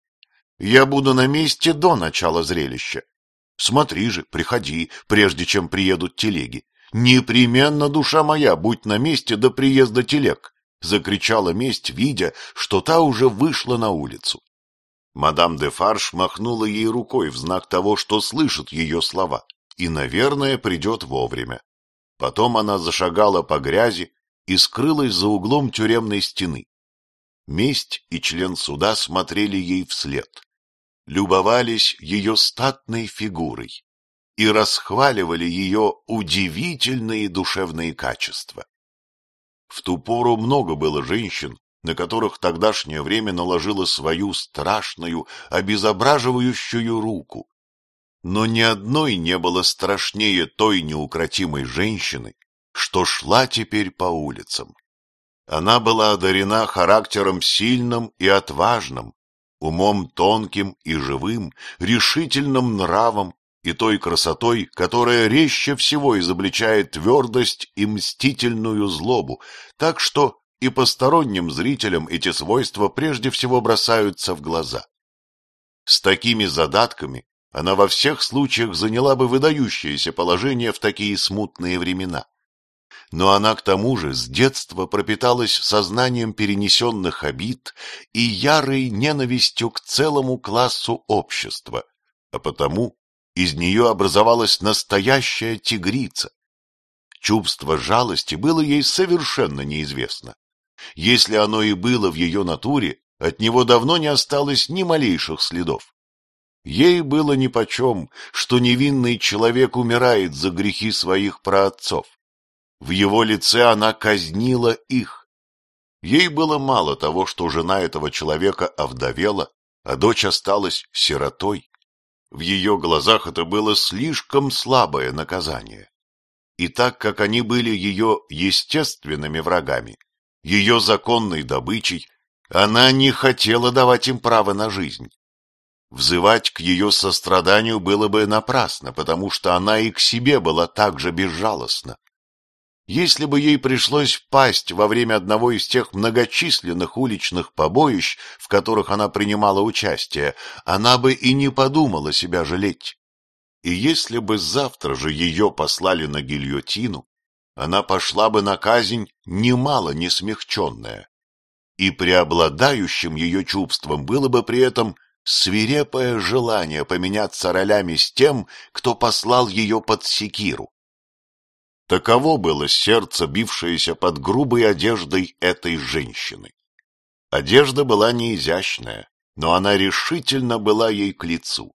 Speaker 1: Я буду на месте до начала зрелища. Смотри же, приходи, прежде чем приедут телеги. Непременно, душа моя, будь на месте до приезда телег, закричала месть, видя, что та уже вышла на улицу. Мадам де Фарш махнула ей рукой в знак того, что слышит ее слова, и, наверное, придет вовремя. Потом она зашагала по грязи и скрылась за углом тюремной стены. Месть и член суда смотрели ей вслед любовались ее статной фигурой и расхваливали ее удивительные душевные качества. В ту пору много было женщин, на которых тогдашнее время наложило свою страшную, обезображивающую руку. Но ни одной не было страшнее той неукротимой женщины, что шла теперь по улицам. Она была одарена характером сильным и отважным, умом тонким и живым, решительным нравом и той красотой, которая резче всего изобличает твердость и мстительную злобу, так что и посторонним зрителям эти свойства прежде всего бросаются в глаза. С такими задатками она во всех случаях заняла бы выдающееся положение в такие смутные времена но она к тому же с детства пропиталась сознанием перенесенных обид и ярой ненавистью к целому классу общества, а потому из нее образовалась настоящая тигрица. Чувство жалости было ей совершенно неизвестно. Если оно и было в ее натуре, от него давно не осталось ни малейших следов. Ей было нипочем, что невинный человек умирает за грехи своих праотцов. В его лице она казнила их. Ей было мало того, что жена этого человека овдовела, а дочь осталась сиротой. В ее глазах это было слишком слабое наказание. И так как они были ее естественными врагами, ее законной добычей, она не хотела давать им право на жизнь. Взывать к ее состраданию было бы напрасно, потому что она и к себе была так же безжалостна. Если бы ей пришлось впасть во время одного из тех многочисленных уличных побоищ, в которых она принимала участие, она бы и не подумала себя жалеть. И если бы завтра же ее послали на гильотину, она пошла бы на казнь немало несмягченная. И преобладающим ее чувством было бы при этом свирепое желание поменяться ролями с тем, кто послал ее под секиру. Таково было сердце, бившееся под грубой одеждой этой женщины. Одежда была не изящная, но она решительно была ей к лицу.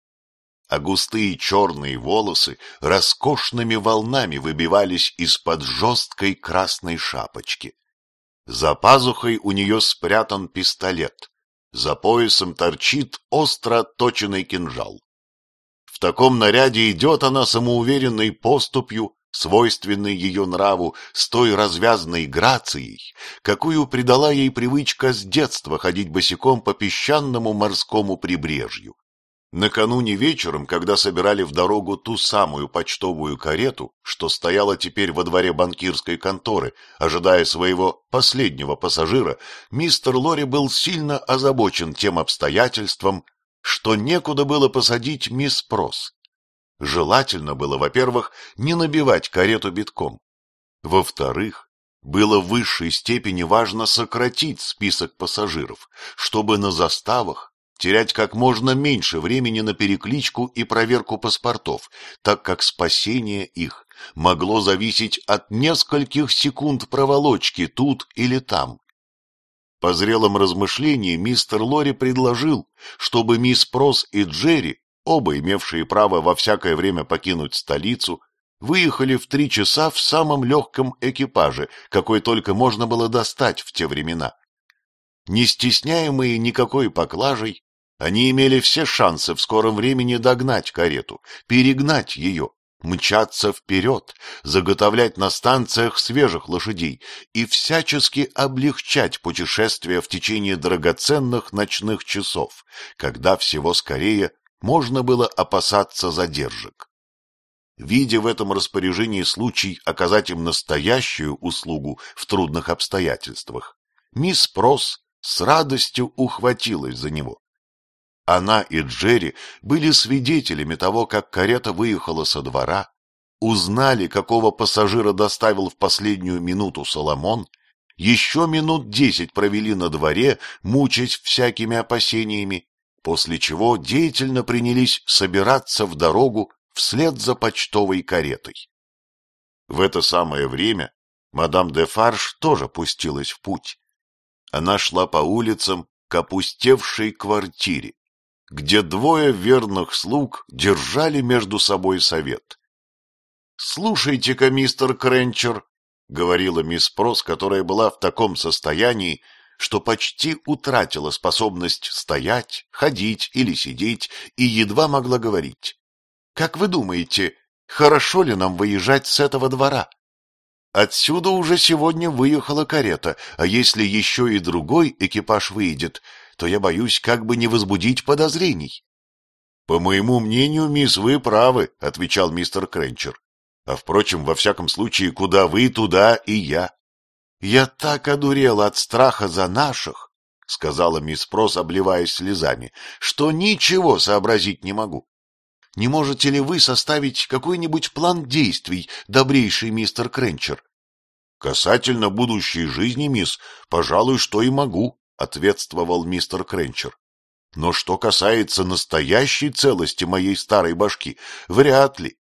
Speaker 1: А густые черные волосы роскошными волнами выбивались из-под жесткой красной шапочки. За пазухой у нее спрятан пистолет, за поясом торчит остро отточенный кинжал. В таком наряде идет она самоуверенной поступью, свойственной ее нраву с той развязной грацией, какую придала ей привычка с детства ходить босиком по песчаному морскому прибрежью. Накануне вечером, когда собирали в дорогу ту самую почтовую карету, что стояла теперь во дворе банкирской конторы, ожидая своего последнего пассажира, мистер Лори был сильно озабочен тем обстоятельством, что некуда было посадить мисс Прос, Желательно было, во-первых, не набивать карету битком. Во-вторых, было в высшей степени важно сократить список пассажиров, чтобы на заставах терять как можно меньше времени на перекличку и проверку паспортов, так как спасение их могло зависеть от нескольких секунд проволочки тут или там. По зрелом размышлении мистер Лори предложил, чтобы мисс Прос и Джерри оба имевшие право во всякое время покинуть столицу, выехали в три часа в самом легком экипаже, какой только можно было достать в те времена. Не стесняемые никакой поклажей, они имели все шансы в скором времени догнать карету, перегнать ее, мчаться вперед, заготовлять на станциях свежих лошадей и всячески облегчать путешествие в течение драгоценных ночных часов, когда всего скорее можно было опасаться задержек. Видя в этом распоряжении случай оказать им настоящую услугу в трудных обстоятельствах, мисс Прос с радостью ухватилась за него. Она и Джерри были свидетелями того, как карета выехала со двора, узнали, какого пассажира доставил в последнюю минуту Соломон, еще минут десять провели на дворе, мучаясь всякими опасениями, после чего деятельно принялись собираться в дорогу вслед за почтовой каретой. В это самое время мадам де Фарш тоже пустилась в путь. Она шла по улицам к опустевшей квартире, где двое верных слуг держали между собой совет. — Слушайте-ка, мистер Кренчер, — говорила мисс Прос, которая была в таком состоянии, что почти утратила способность стоять, ходить или сидеть и едва могла говорить. «Как вы думаете, хорошо ли нам выезжать с этого двора?» Отсюда уже сегодня выехала карета, а если еще и другой экипаж выйдет, то я боюсь как бы не возбудить подозрений. — По моему мнению, мисс, вы правы, — отвечал мистер Кренчер. — А, впрочем, во всяком случае, куда вы, туда и я. Я так одурела от страха за наших, — сказала мисс Прос, обливаясь слезами, — что ничего сообразить не могу. Не можете ли вы составить какой-нибудь план действий, добрейший мистер Кренчер? — Касательно будущей жизни, мисс, пожалуй, что и могу, — ответствовал мистер Кренчер. Но что касается настоящей целости моей старой башки, вряд ли.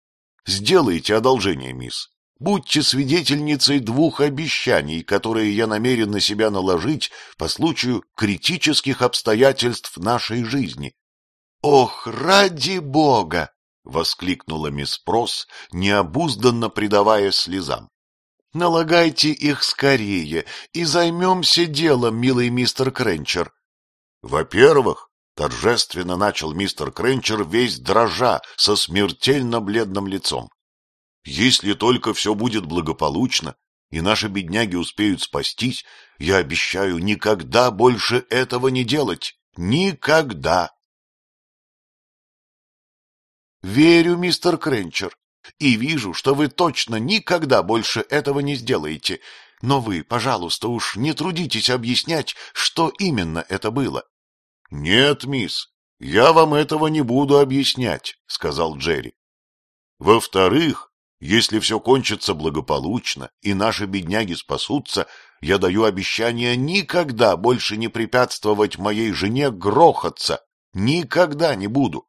Speaker 1: Сделайте одолжение, мисс. Будьте свидетельницей двух обещаний, которые я намерен на себя наложить по случаю критических обстоятельств нашей жизни. — Ох, ради бога! — воскликнула мисс Прос, необузданно предавая слезам. — Налагайте их скорее и займемся делом, милый мистер Кренчер. — Во-первых, — торжественно начал мистер Кренчер весь дрожа, со смертельно бледным лицом, если только все будет благополучно, и наши бедняги успеют спастись, я обещаю никогда больше этого не делать. Никогда. Верю, мистер Кренчер, и вижу, что вы точно никогда больше этого не сделаете. Но вы, пожалуйста, уж не трудитесь объяснять, что именно это было. — Нет, мисс, я вам этого не буду объяснять, — сказал Джерри. — Во-вторых, если все кончится благополучно и наши бедняги спасутся, я даю обещание никогда больше не препятствовать моей жене грохаться. Никогда не буду.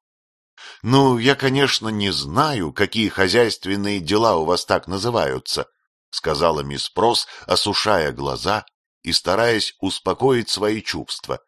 Speaker 1: Ну, я, конечно, не знаю, какие хозяйственные дела у вас так называются, — сказала мисс Прос, осушая глаза и стараясь успокоить свои чувства.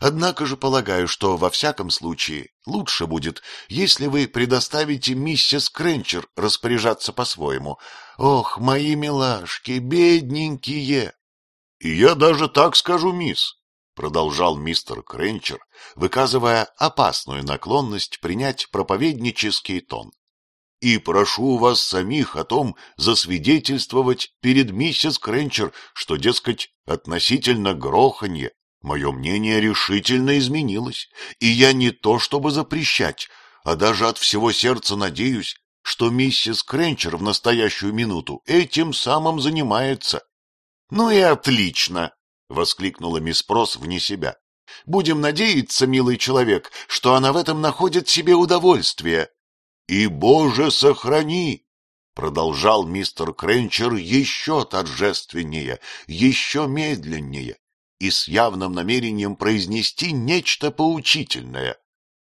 Speaker 1: Однако же полагаю, что во всяком случае лучше будет, если вы предоставите миссис Кренчер распоряжаться по-своему. Ох, мои милашки, бедненькие! — И я даже так скажу, мисс, — продолжал мистер Кренчер, выказывая опасную наклонность принять проповеднический тон. — И прошу вас самих о том засвидетельствовать перед миссис Кренчер, что, дескать, относительно гроханье. Мое мнение решительно изменилось, и я не то чтобы запрещать, а даже от всего сердца надеюсь, что миссис Кренчер в настоящую минуту этим самым занимается. — Ну и отлично! — воскликнула мисс Прос вне себя. — Будем надеяться, милый человек, что она в этом находит себе удовольствие. — И, Боже, сохрани! — продолжал мистер Кренчер еще торжественнее, еще медленнее и с явным намерением произнести нечто поучительное.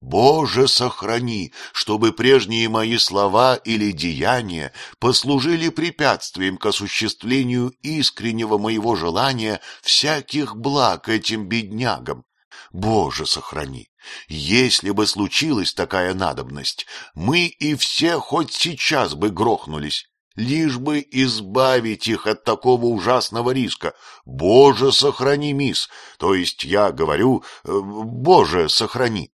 Speaker 1: Боже, сохрани, чтобы прежние мои слова или деяния послужили препятствием к осуществлению искреннего моего желания всяких благ этим беднягам. Боже, сохрани! Если бы случилась такая надобность, мы и все хоть сейчас бы грохнулись, лишь бы избавить их от такого ужасного риска. Боже, сохрани, мисс, то есть я говорю, э, Боже, сохрани.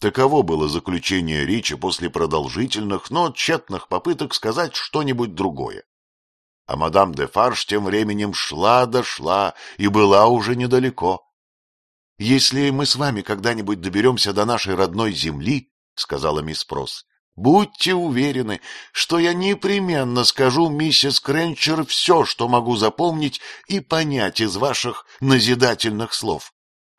Speaker 1: Таково было заключение речи после продолжительных, но тщетных попыток сказать что-нибудь другое. А мадам де Фарш тем временем шла дошла и была уже недалеко. — Если мы с вами когда-нибудь доберемся до нашей родной земли, — сказала мисс Прос, Будьте уверены, что я непременно скажу миссис Кренчер все, что могу запомнить и понять из ваших назидательных слов.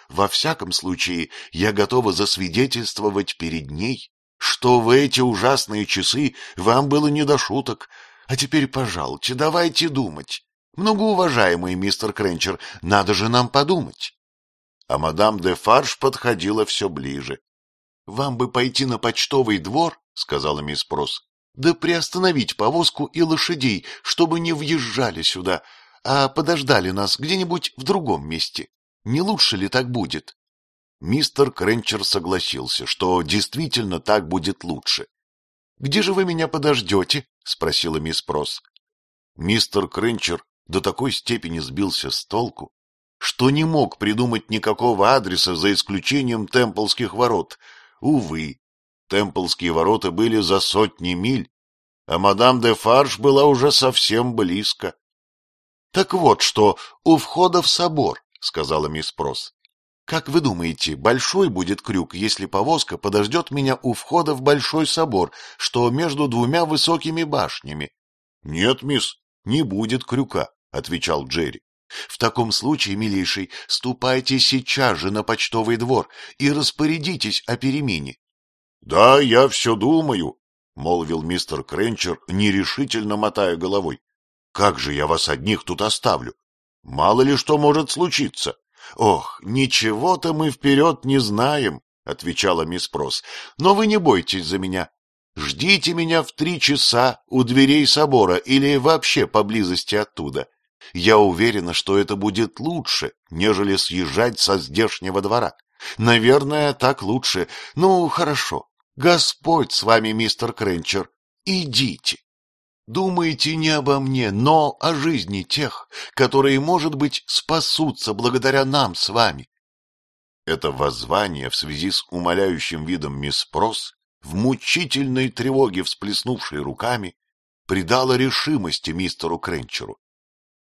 Speaker 1: Во всяком случае, я готова засвидетельствовать перед ней, что в эти ужасные часы вам было не до шуток. А теперь, пожалуйте, давайте думать. Многоуважаемый мистер Кренчер, надо же нам подумать. А мадам де Фарш подходила все ближе. — Вам бы пойти на почтовый двор — сказала мисс Прос. — Да приостановить повозку и лошадей, чтобы не въезжали сюда, а подождали нас где-нибудь в другом месте. Не лучше ли так будет? Мистер Кренчер согласился, что действительно так будет лучше. — Где же вы меня подождете? — спросила мисс Прос. Мистер Кренчер до такой степени сбился с толку, что не мог придумать никакого адреса за исключением темплских ворот. Увы, Темплские ворота были за сотни миль, а мадам де Фарш была уже совсем близко. — Так вот что, у входа в собор, — сказала мисс Прос. — Как вы думаете, большой будет крюк, если повозка подождет меня у входа в большой собор, что между двумя высокими башнями? — Нет, мисс, не будет крюка, — отвечал Джерри. В таком случае, милейший, ступайте сейчас же на почтовый двор и распорядитесь о перемене. Да, я все думаю, — молвил мистер Кренчер, нерешительно мотая головой. — Как же я вас одних тут оставлю? Мало ли что может случиться. — Ох, ничего-то мы вперед не знаем, — отвечала мисс Прос. — Но вы не бойтесь за меня. Ждите меня в три часа у дверей собора или вообще поблизости оттуда. Я уверена, что это будет лучше, нежели съезжать со здешнего двора. Наверное, так лучше. Ну, хорошо. Господь с вами, мистер Кренчер, идите. Думайте не обо мне, но о жизни тех, которые, может быть, спасутся благодаря нам с вами. Это воззвание в связи с умоляющим видом мисс Прос, в мучительной тревоге всплеснувшей руками, придало решимости мистеру Кренчеру.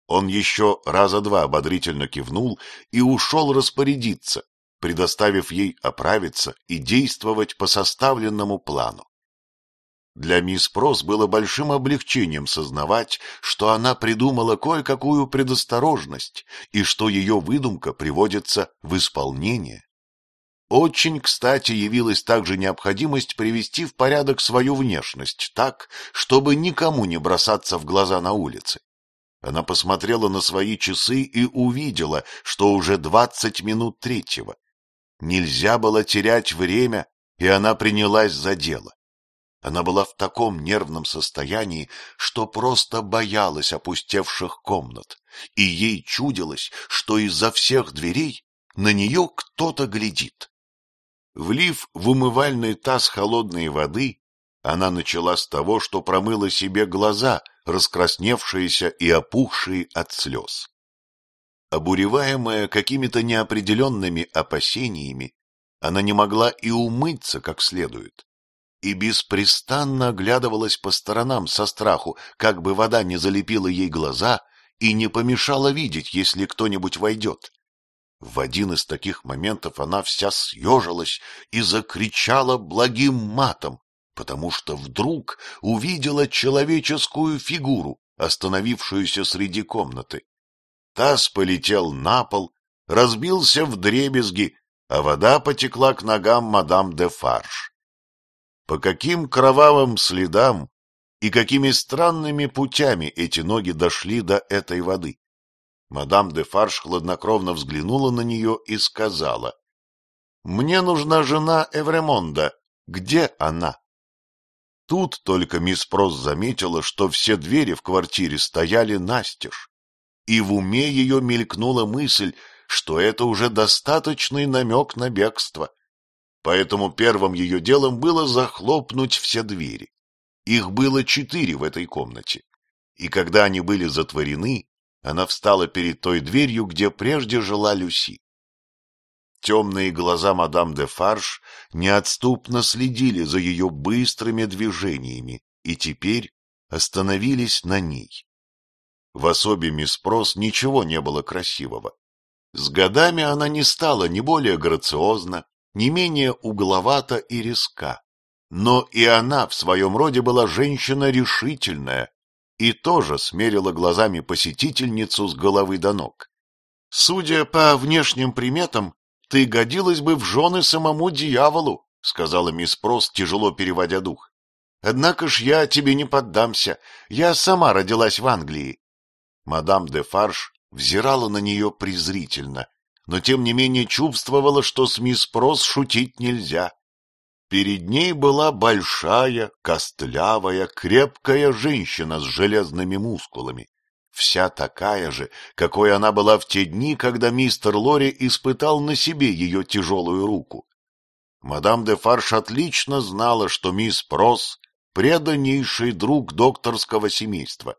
Speaker 1: Он еще раза два ободрительно кивнул и ушел распорядиться, предоставив ей оправиться и действовать по составленному плану. Для мисс Прос было большим облегчением сознавать, что она придумала кое-какую предосторожность и что ее выдумка приводится в исполнение. Очень кстати явилась также необходимость привести в порядок свою внешность так, чтобы никому не бросаться в глаза на улице. Она посмотрела на свои часы и увидела, что уже двадцать минут третьего. Нельзя было терять время, и она принялась за дело. Она была в таком нервном состоянии, что просто боялась опустевших комнат, и ей чудилось, что из-за всех дверей на нее кто-то глядит. Влив в умывальный таз холодной воды, она начала с того, что промыла себе глаза, раскрасневшиеся и опухшие от слез. Обуреваемая какими-то неопределенными опасениями, она не могла и умыться как следует, и беспрестанно оглядывалась по сторонам со страху, как бы вода не залепила ей глаза и не помешала видеть, если кто-нибудь войдет. В один из таких моментов она вся съежилась и закричала благим матом, потому что вдруг увидела человеческую фигуру, остановившуюся среди комнаты. Таз полетел на пол, разбился в дребезги, а вода потекла к ногам мадам де Фарш. По каким кровавым следам и какими странными путями эти ноги дошли до этой воды? Мадам де Фарш хладнокровно взглянула на нее и сказала, «Мне нужна жена Эвремонда. Где она?» Тут только мисс Прос заметила, что все двери в квартире стояли настежь и в уме ее мелькнула мысль, что это уже достаточный намек на бегство. Поэтому первым ее делом было захлопнуть все двери. Их было четыре в этой комнате. И когда они были затворены, она встала перед той дверью, где прежде жила Люси. Темные глаза мадам де Фарш неотступно следили за ее быстрыми движениями и теперь остановились на ней. В особе мисс Прос ничего не было красивого. С годами она не стала ни более грациозна, ни менее угловата и резка. Но и она в своем роде была женщина решительная и тоже смерила глазами посетительницу с головы до ног. «Судя по внешним приметам, ты годилась бы в жены самому дьяволу», — сказала мисс Прос, тяжело переводя дух. «Однако ж я тебе не поддамся. Я сама родилась в Англии Мадам де Фарш взирала на нее презрительно, но тем не менее чувствовала, что с мисс Прос шутить нельзя. Перед ней была большая, костлявая, крепкая женщина с железными мускулами, вся такая же, какой она была в те дни, когда мистер Лори испытал на себе ее тяжелую руку. Мадам де Фарш отлично знала, что мисс Прос — преданнейший друг докторского семейства,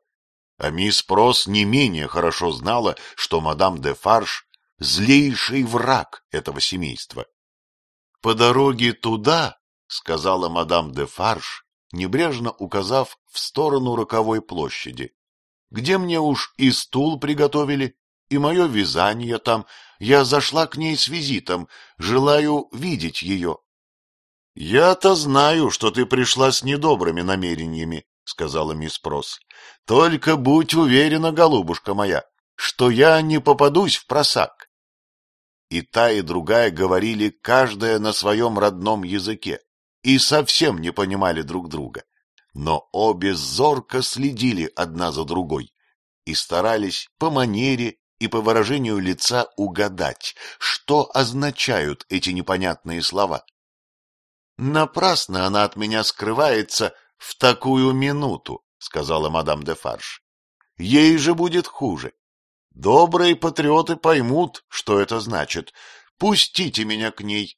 Speaker 1: а мисс Прос не менее хорошо знала, что мадам де Фарш — злейший враг этого семейства. — По дороге туда, — сказала мадам де Фарш, небрежно указав в сторону роковой площади, — где мне уж и стул приготовили, и мое вязание там. Я зашла к ней с визитом, желаю видеть ее. — Я-то знаю, что ты пришла с недобрыми намерениями, — сказала мисс Прос. — Только будь уверена, голубушка моя, что я не попадусь в просак. И та, и другая говорили каждая на своем родном языке и совсем не понимали друг друга. Но обе зорко следили одна за другой и старались по манере и по выражению лица угадать, что означают эти непонятные слова. — Напрасно она от меня скрывается, —— В такую минуту, — сказала мадам де Фарш. — Ей же будет хуже. Добрые патриоты поймут, что это значит. Пустите меня к ней.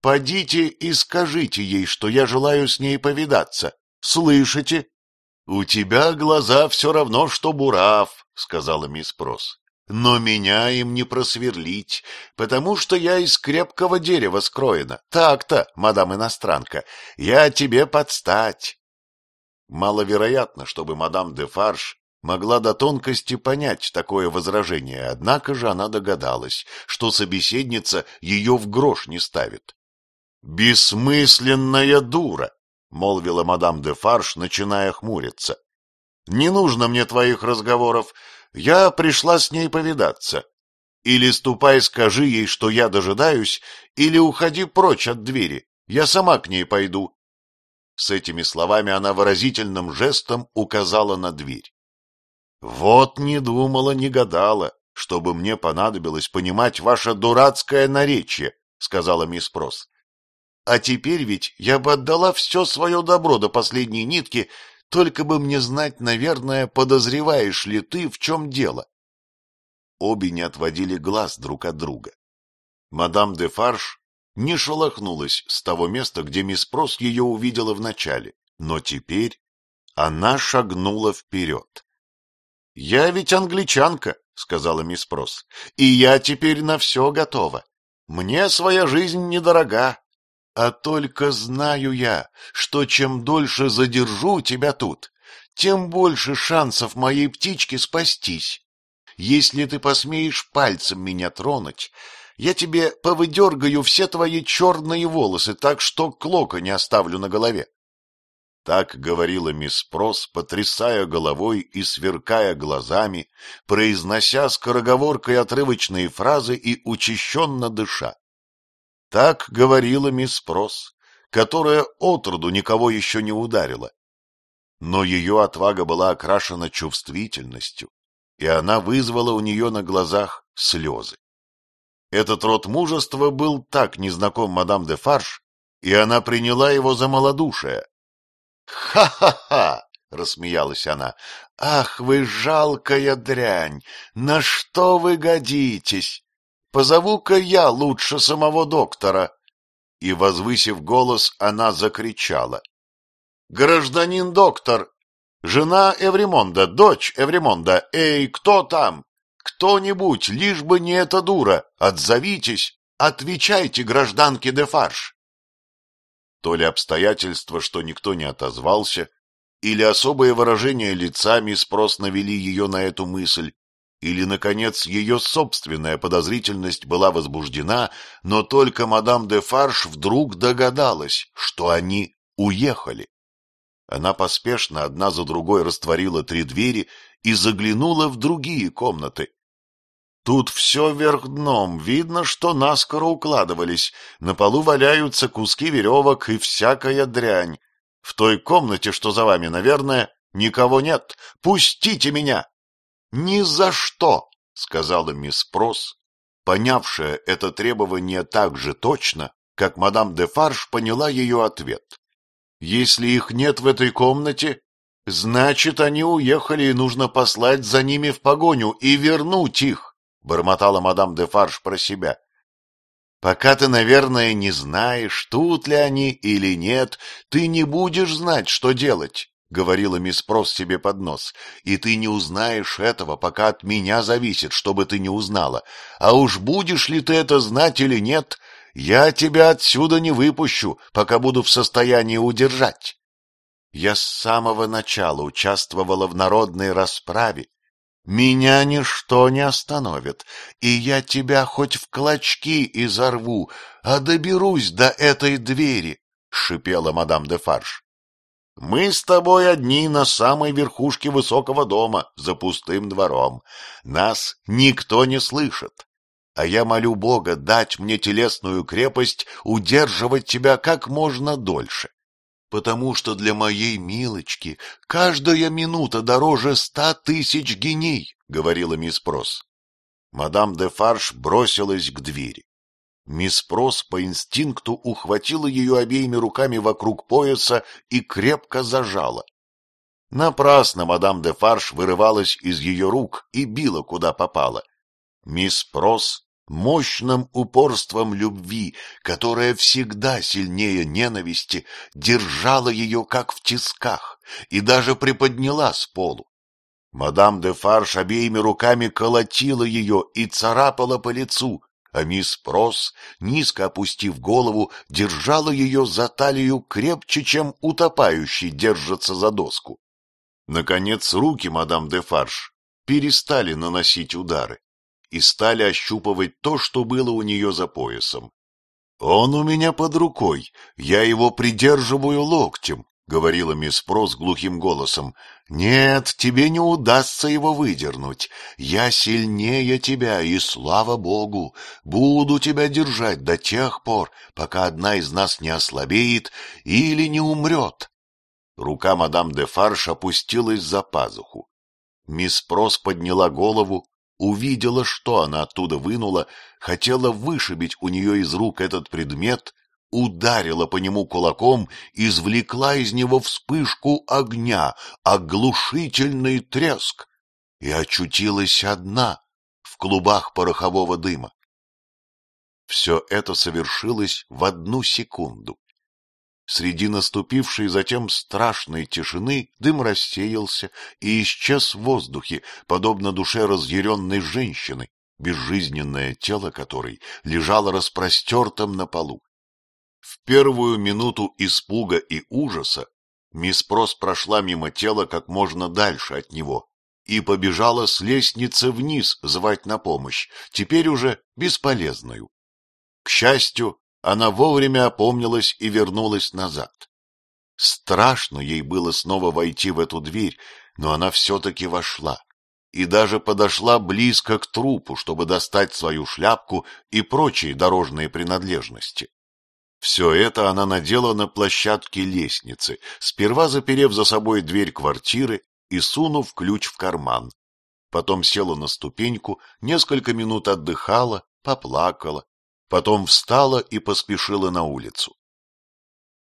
Speaker 1: Подите и скажите ей, что я желаю с ней повидаться. Слышите? — У тебя глаза все равно, что бурав, — сказала мисс Прос. — Но меня им не просверлить, потому что я из крепкого дерева скроена. Так-то, мадам иностранка, я тебе подстать. Маловероятно, чтобы мадам де Фарш могла до тонкости понять такое возражение, однако же она догадалась, что собеседница ее в грош не ставит. «Бессмысленная дура!» — молвила мадам де Фарш, начиная хмуриться. «Не нужно мне твоих разговоров. Я пришла с ней повидаться. Или ступай, скажи ей, что я дожидаюсь, или уходи прочь от двери. Я сама к ней пойду. С этими словами она выразительным жестом указала на дверь. «Вот не думала, не гадала, чтобы мне понадобилось понимать ваше дурацкое наречие», — сказала мисс Прос. «А теперь ведь я бы отдала все свое добро до последней нитки, только бы мне знать, наверное, подозреваешь ли ты, в чем дело». Обе не отводили глаз друг от друга. Мадам де Фарш не шелохнулась с того места, где мисс Прос ее увидела вначале, но теперь она шагнула вперед. — Я ведь англичанка, — сказала мисс Прос, — и я теперь на все готова. Мне своя жизнь недорога. А только знаю я, что чем дольше задержу тебя тут, тем больше шансов моей птичке спастись. Если ты посмеешь пальцем меня тронуть, я тебе повыдергаю все твои черные волосы, так что клока не оставлю на голове. Так говорила мисс Прос, потрясая головой и сверкая глазами, произнося скороговоркой отрывочные фразы и учащенно дыша. Так говорила мисс Прос, которая отроду никого еще не ударила. Но ее отвага была окрашена чувствительностью, и она вызвала у нее на глазах слезы. Этот род мужества был так незнаком мадам де Фарш, и она приняла его за малодушие. «Ха-ха-ха!» — рассмеялась она. «Ах, вы жалкая дрянь! На что вы годитесь? Позову-ка я лучше самого доктора!» И, возвысив голос, она закричала. «Гражданин доктор! Жена Эвремонда, дочь Эвремонда! Эй, кто там? Кто-нибудь, лишь бы не эта дура, отзовитесь, отвечайте гражданки де Дефарш. То ли обстоятельства, что никто не отозвался, или особые выражения лица спрос навели ее на эту мысль, или, наконец, ее собственная подозрительность была возбуждена, но только мадам де Фарш вдруг догадалась, что они уехали. Она поспешно одна за другой растворила три двери и заглянула в другие комнаты, Тут все вверх дном, видно, что наскоро укладывались, на полу валяются куски веревок и всякая дрянь. В той комнате, что за вами, наверное, никого нет. Пустите меня! — Ни за что! — сказала мисс Прос, понявшая это требование так же точно, как мадам де Фарш поняла ее ответ. «Если их нет в этой комнате, значит, они уехали, и нужно послать за ними в погоню и вернуть их. — бормотала мадам де Фарш про себя. «Пока ты, наверное, не знаешь, тут ли они или нет, ты не будешь знать, что делать». — говорила мисс Прос себе под нос, — и ты не узнаешь этого, пока от меня зависит, чтобы ты не узнала. А уж будешь ли ты это знать или нет, я тебя отсюда не выпущу, пока буду в состоянии удержать. Я с самого начала участвовала в народной расправе меня ничто не остановит, и я тебя хоть в клочки изорву, а доберусь до этой двери, — шипела мадам де Фарш. — Мы с тобой одни на самой верхушке высокого дома, за пустым двором. Нас никто не слышит. А я молю Бога дать мне телесную крепость удерживать тебя как можно дольше. — потому что для моей милочки каждая минута дороже ста тысяч геней, — говорила мисс Прос. Мадам де Фарш бросилась к двери. Мисс Прос по инстинкту ухватила ее обеими руками вокруг пояса и крепко зажала. Напрасно мадам де Фарш вырывалась из ее рук и била, куда попало. Мисс Прос мощным упорством любви, которая всегда сильнее ненависти держала ее как в тисках и даже приподняла с полу. Мадам де Фарш обеими руками колотила ее и царапала по лицу, а мисс Прос, низко опустив голову, держала ее за талию крепче, чем утопающий держится за доску. Наконец руки мадам де Фарш перестали наносить удары, и стали ощупывать то, что было у нее за поясом. «Он у меня под рукой, я его придерживаю локтем», — говорила мисс Прос глухим голосом. «Нет, тебе не удастся его выдернуть. Я сильнее тебя, и, слава богу, буду тебя держать до тех пор, пока одна из нас не ослабеет или не умрет». Рука мадам де Фарш опустилась за пазуху. Мисс Прос подняла голову увидела, что она оттуда вынула, хотела вышибить у нее из рук этот предмет, ударила по нему кулаком, извлекла из него вспышку огня, оглушительный треск, и очутилась одна в клубах порохового дыма. Все это совершилось в одну секунду. Среди наступившей затем страшной тишины дым рассеялся и исчез в воздухе, подобно душе разъяренной женщины, безжизненное тело которой лежало распростертым на полу. В первую минуту испуга и ужаса мисс Прос прошла мимо тела как можно дальше от него и побежала с лестницы вниз звать на помощь, теперь уже бесполезную. К счастью, она вовремя опомнилась и вернулась назад. Страшно ей было снова войти в эту дверь, но она все-таки вошла и даже подошла близко к трупу, чтобы достать свою шляпку и прочие дорожные принадлежности. Все это она надела на площадке лестницы, сперва заперев за собой дверь квартиры и сунув ключ в карман. Потом села на ступеньку, несколько минут отдыхала, поплакала, потом встала и поспешила на улицу.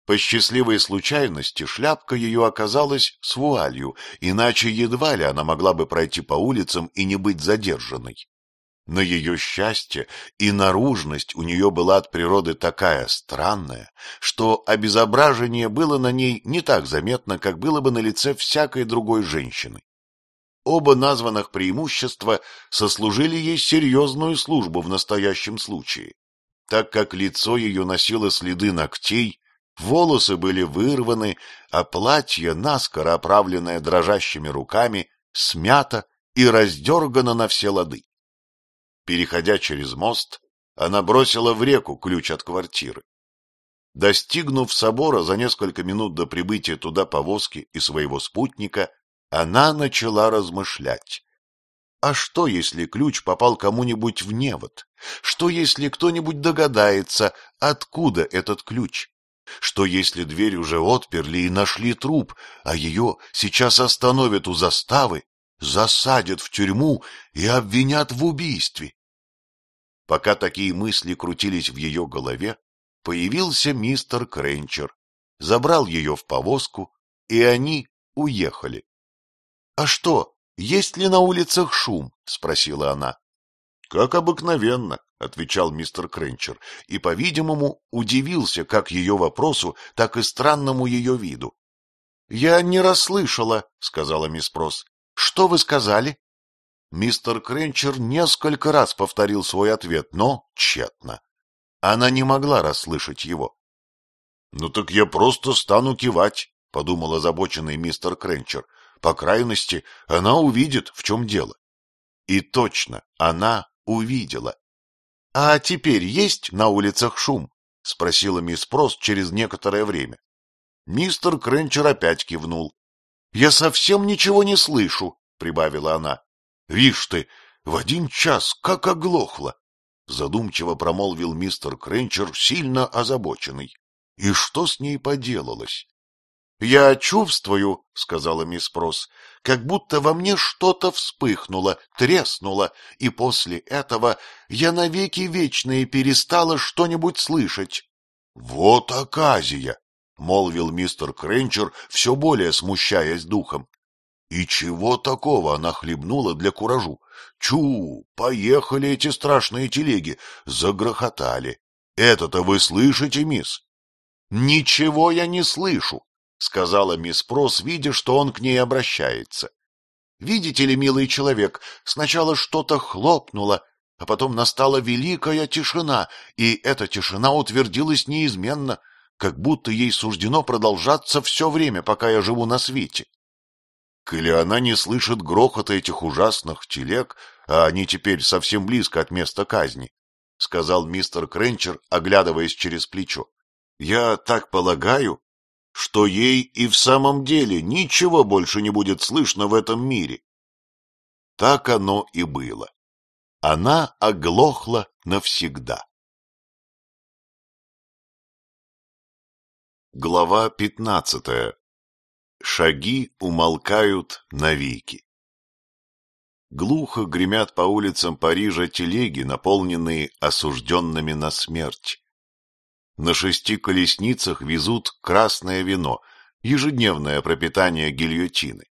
Speaker 1: По счастливой случайности шляпка ее оказалась с вуалью, иначе едва ли она могла бы пройти по улицам и не быть задержанной. На ее счастье и наружность у нее была от природы такая странная, что обезображение было на ней не так заметно, как было бы на лице всякой другой женщины. Оба названных преимущества сослужили ей серьезную службу в настоящем случае так как лицо ее носило следы ногтей, волосы были вырваны, а платье, наскоро оправленное дрожащими руками, смято и раздергано на все лады. Переходя через мост, она бросила в реку ключ от квартиры. Достигнув собора за несколько минут до прибытия туда повозки и своего спутника, она начала размышлять. А что, если ключ попал кому-нибудь в невод? Что, если кто-нибудь догадается, откуда этот ключ? Что, если дверь уже отперли и нашли труп, а ее сейчас остановят у заставы, засадят в тюрьму и обвинят в убийстве? Пока такие мысли крутились в ее голове, появился мистер Кренчер, забрал ее в повозку, и они уехали. — А что, есть ли на улицах шум? — спросила она. — Как обыкновенно, — отвечал мистер Кренчер, и, по-видимому, удивился как ее вопросу, так и странному ее виду. — Я не расслышала, — сказала мисс Прос. — Что вы сказали? Мистер Кренчер несколько раз повторил свой ответ, но тщетно. Она не могла расслышать его. — Ну так я просто стану кивать, — подумал озабоченный мистер Кренчер. По крайности, она увидит, в чем дело. И точно, она увидела. — А теперь есть на улицах шум? — спросила мисс Прос через некоторое время. Мистер Кренчер опять кивнул. — Я совсем ничего не слышу, — прибавила она. — Вишь ты, в один час как оглохло! — задумчиво промолвил мистер Кренчер, сильно озабоченный. — И что с ней поделалось? — Я чувствую, — сказала мисс Прос, — как будто во мне что-то вспыхнуло, треснуло, и после этого я навеки вечные перестала что-нибудь слышать. — Вот оказия! — молвил мистер Кренчер, все более смущаясь духом. — И чего такого она хлебнула для куражу? Чу, поехали эти страшные телеги, загрохотали. Это-то вы слышите, мисс? — Ничего я не слышу, — сказала мисс Прос, видя, что он к ней обращается. «Видите ли, милый человек, сначала что-то хлопнуло, а потом настала великая тишина, и эта тишина утвердилась неизменно, как будто ей суждено продолжаться все время, пока я живу на свете. Или она не слышит грохота этих ужасных телег, а они теперь совсем близко от места казни, — сказал мистер Кренчер, оглядываясь через плечо. — Я так полагаю, что ей и в самом деле ничего больше не будет слышно в этом мире. Так
Speaker 2: оно и было. Она оглохла навсегда. Глава пятнадцатая. Шаги умолкают навеки.
Speaker 1: Глухо гремят по улицам Парижа телеги, наполненные осужденными на смерть. На шести колесницах везут красное вино, ежедневное пропитание гильотины.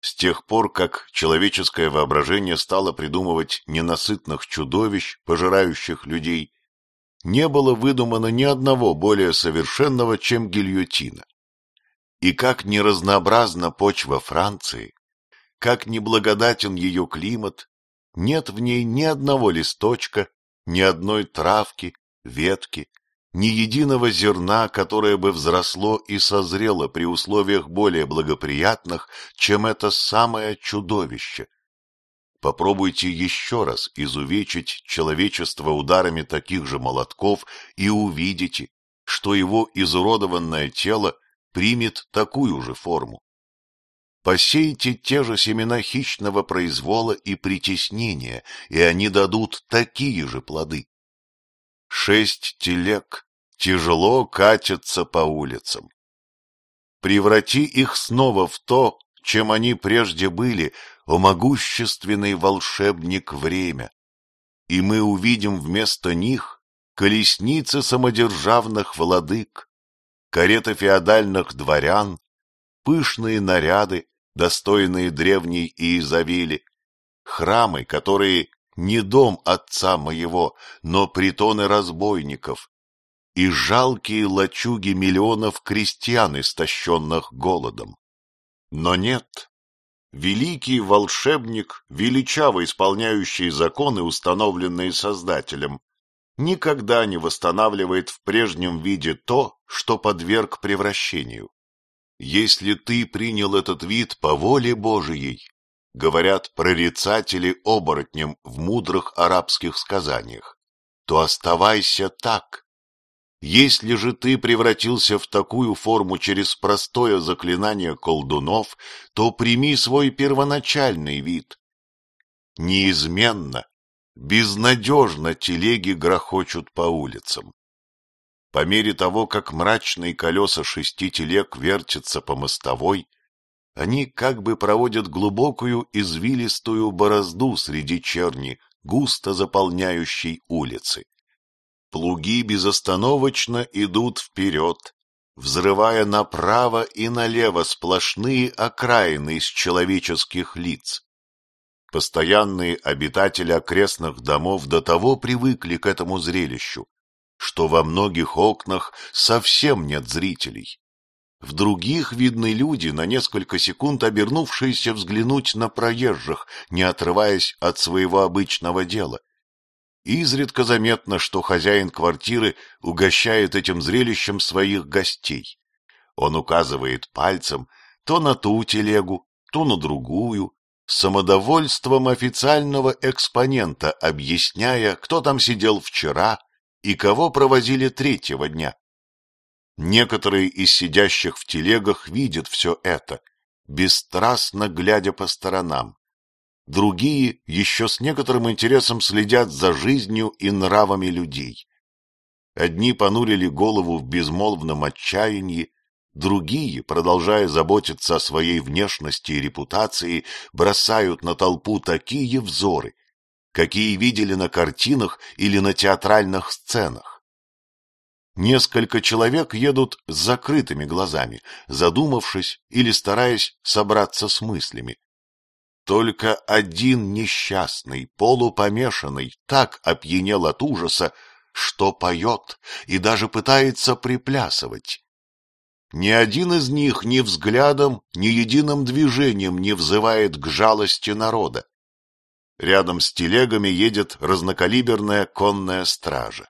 Speaker 1: С тех пор, как человеческое воображение стало придумывать ненасытных чудовищ, пожирающих людей, не было выдумано ни одного более совершенного, чем гильотина. И как неразнообразна почва Франции, как неблагодатен ее климат, нет в ней ни одного листочка, ни одной травки, ветки, ни единого зерна, которое бы взросло и созрело при условиях более благоприятных, чем это самое чудовище. Попробуйте еще раз изувечить человечество ударами таких же молотков и увидите, что его изуродованное тело примет такую же форму. Посейте те же семена хищного произвола и притеснения, и они дадут такие же плоды шесть телег тяжело катятся по улицам. Преврати их снова в то, чем они прежде были, о могущественный волшебник время, и мы увидим вместо них колесницы самодержавных владык, кареты феодальных дворян, пышные наряды, достойные древней Иезавели, храмы, которые не дом отца моего, но притоны разбойников, и жалкие лачуги миллионов крестьян, истощенных голодом. Но нет, великий волшебник, величаво исполняющий законы, установленные Создателем, никогда не восстанавливает в прежнем виде то, что подверг превращению. Если ты принял этот вид по воле Божией, говорят прорицатели оборотням в мудрых арабских сказаниях, то оставайся так. Если же ты превратился в такую форму через простое заклинание колдунов, то прими свой первоначальный вид. Неизменно, безнадежно телеги грохочут по улицам. По мере того, как мрачные колеса шести телег вертятся по мостовой, они как бы проводят глубокую извилистую борозду среди черни, густо заполняющей улицы. Плуги безостановочно идут вперед, взрывая направо и налево сплошные окраины из человеческих лиц. Постоянные обитатели окрестных домов до того привыкли к этому зрелищу, что во многих окнах совсем нет зрителей. В других видны люди, на несколько секунд обернувшиеся взглянуть на проезжих, не отрываясь от своего обычного дела. Изредка заметно, что хозяин квартиры угощает этим зрелищем своих гостей. Он указывает пальцем то на ту телегу, то на другую, с самодовольством официального экспонента, объясняя, кто там сидел вчера и кого провозили третьего дня. Некоторые из сидящих в телегах видят все это, бесстрастно глядя по сторонам. Другие еще с некоторым интересом следят за жизнью и нравами людей. Одни понурили голову в безмолвном отчаянии, другие, продолжая заботиться о своей внешности и репутации, бросают на толпу такие взоры, какие видели на картинах или на театральных сценах. Несколько человек едут с закрытыми глазами, задумавшись или стараясь собраться с мыслями. Только один несчастный, полупомешанный, так опьянел от ужаса, что поет и даже пытается приплясывать. Ни один из них ни взглядом, ни единым движением не взывает к жалости народа. Рядом с телегами едет разнокалиберная конная стража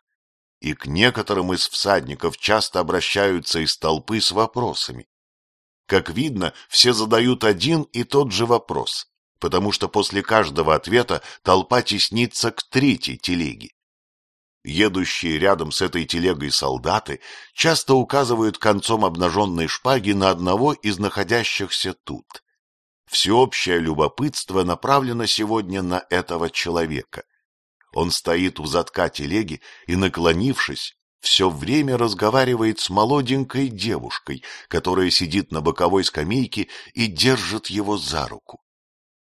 Speaker 1: и к некоторым из всадников часто обращаются из толпы с вопросами. Как видно, все задают один и тот же вопрос, потому что после каждого ответа толпа теснится к третьей телеге. Едущие рядом с этой телегой солдаты часто указывают концом обнаженной шпаги на одного из находящихся тут. Всеобщее любопытство направлено сегодня на этого человека – он стоит у затка телеги и, наклонившись, все время разговаривает с молоденькой девушкой, которая сидит на боковой скамейке и держит его за руку.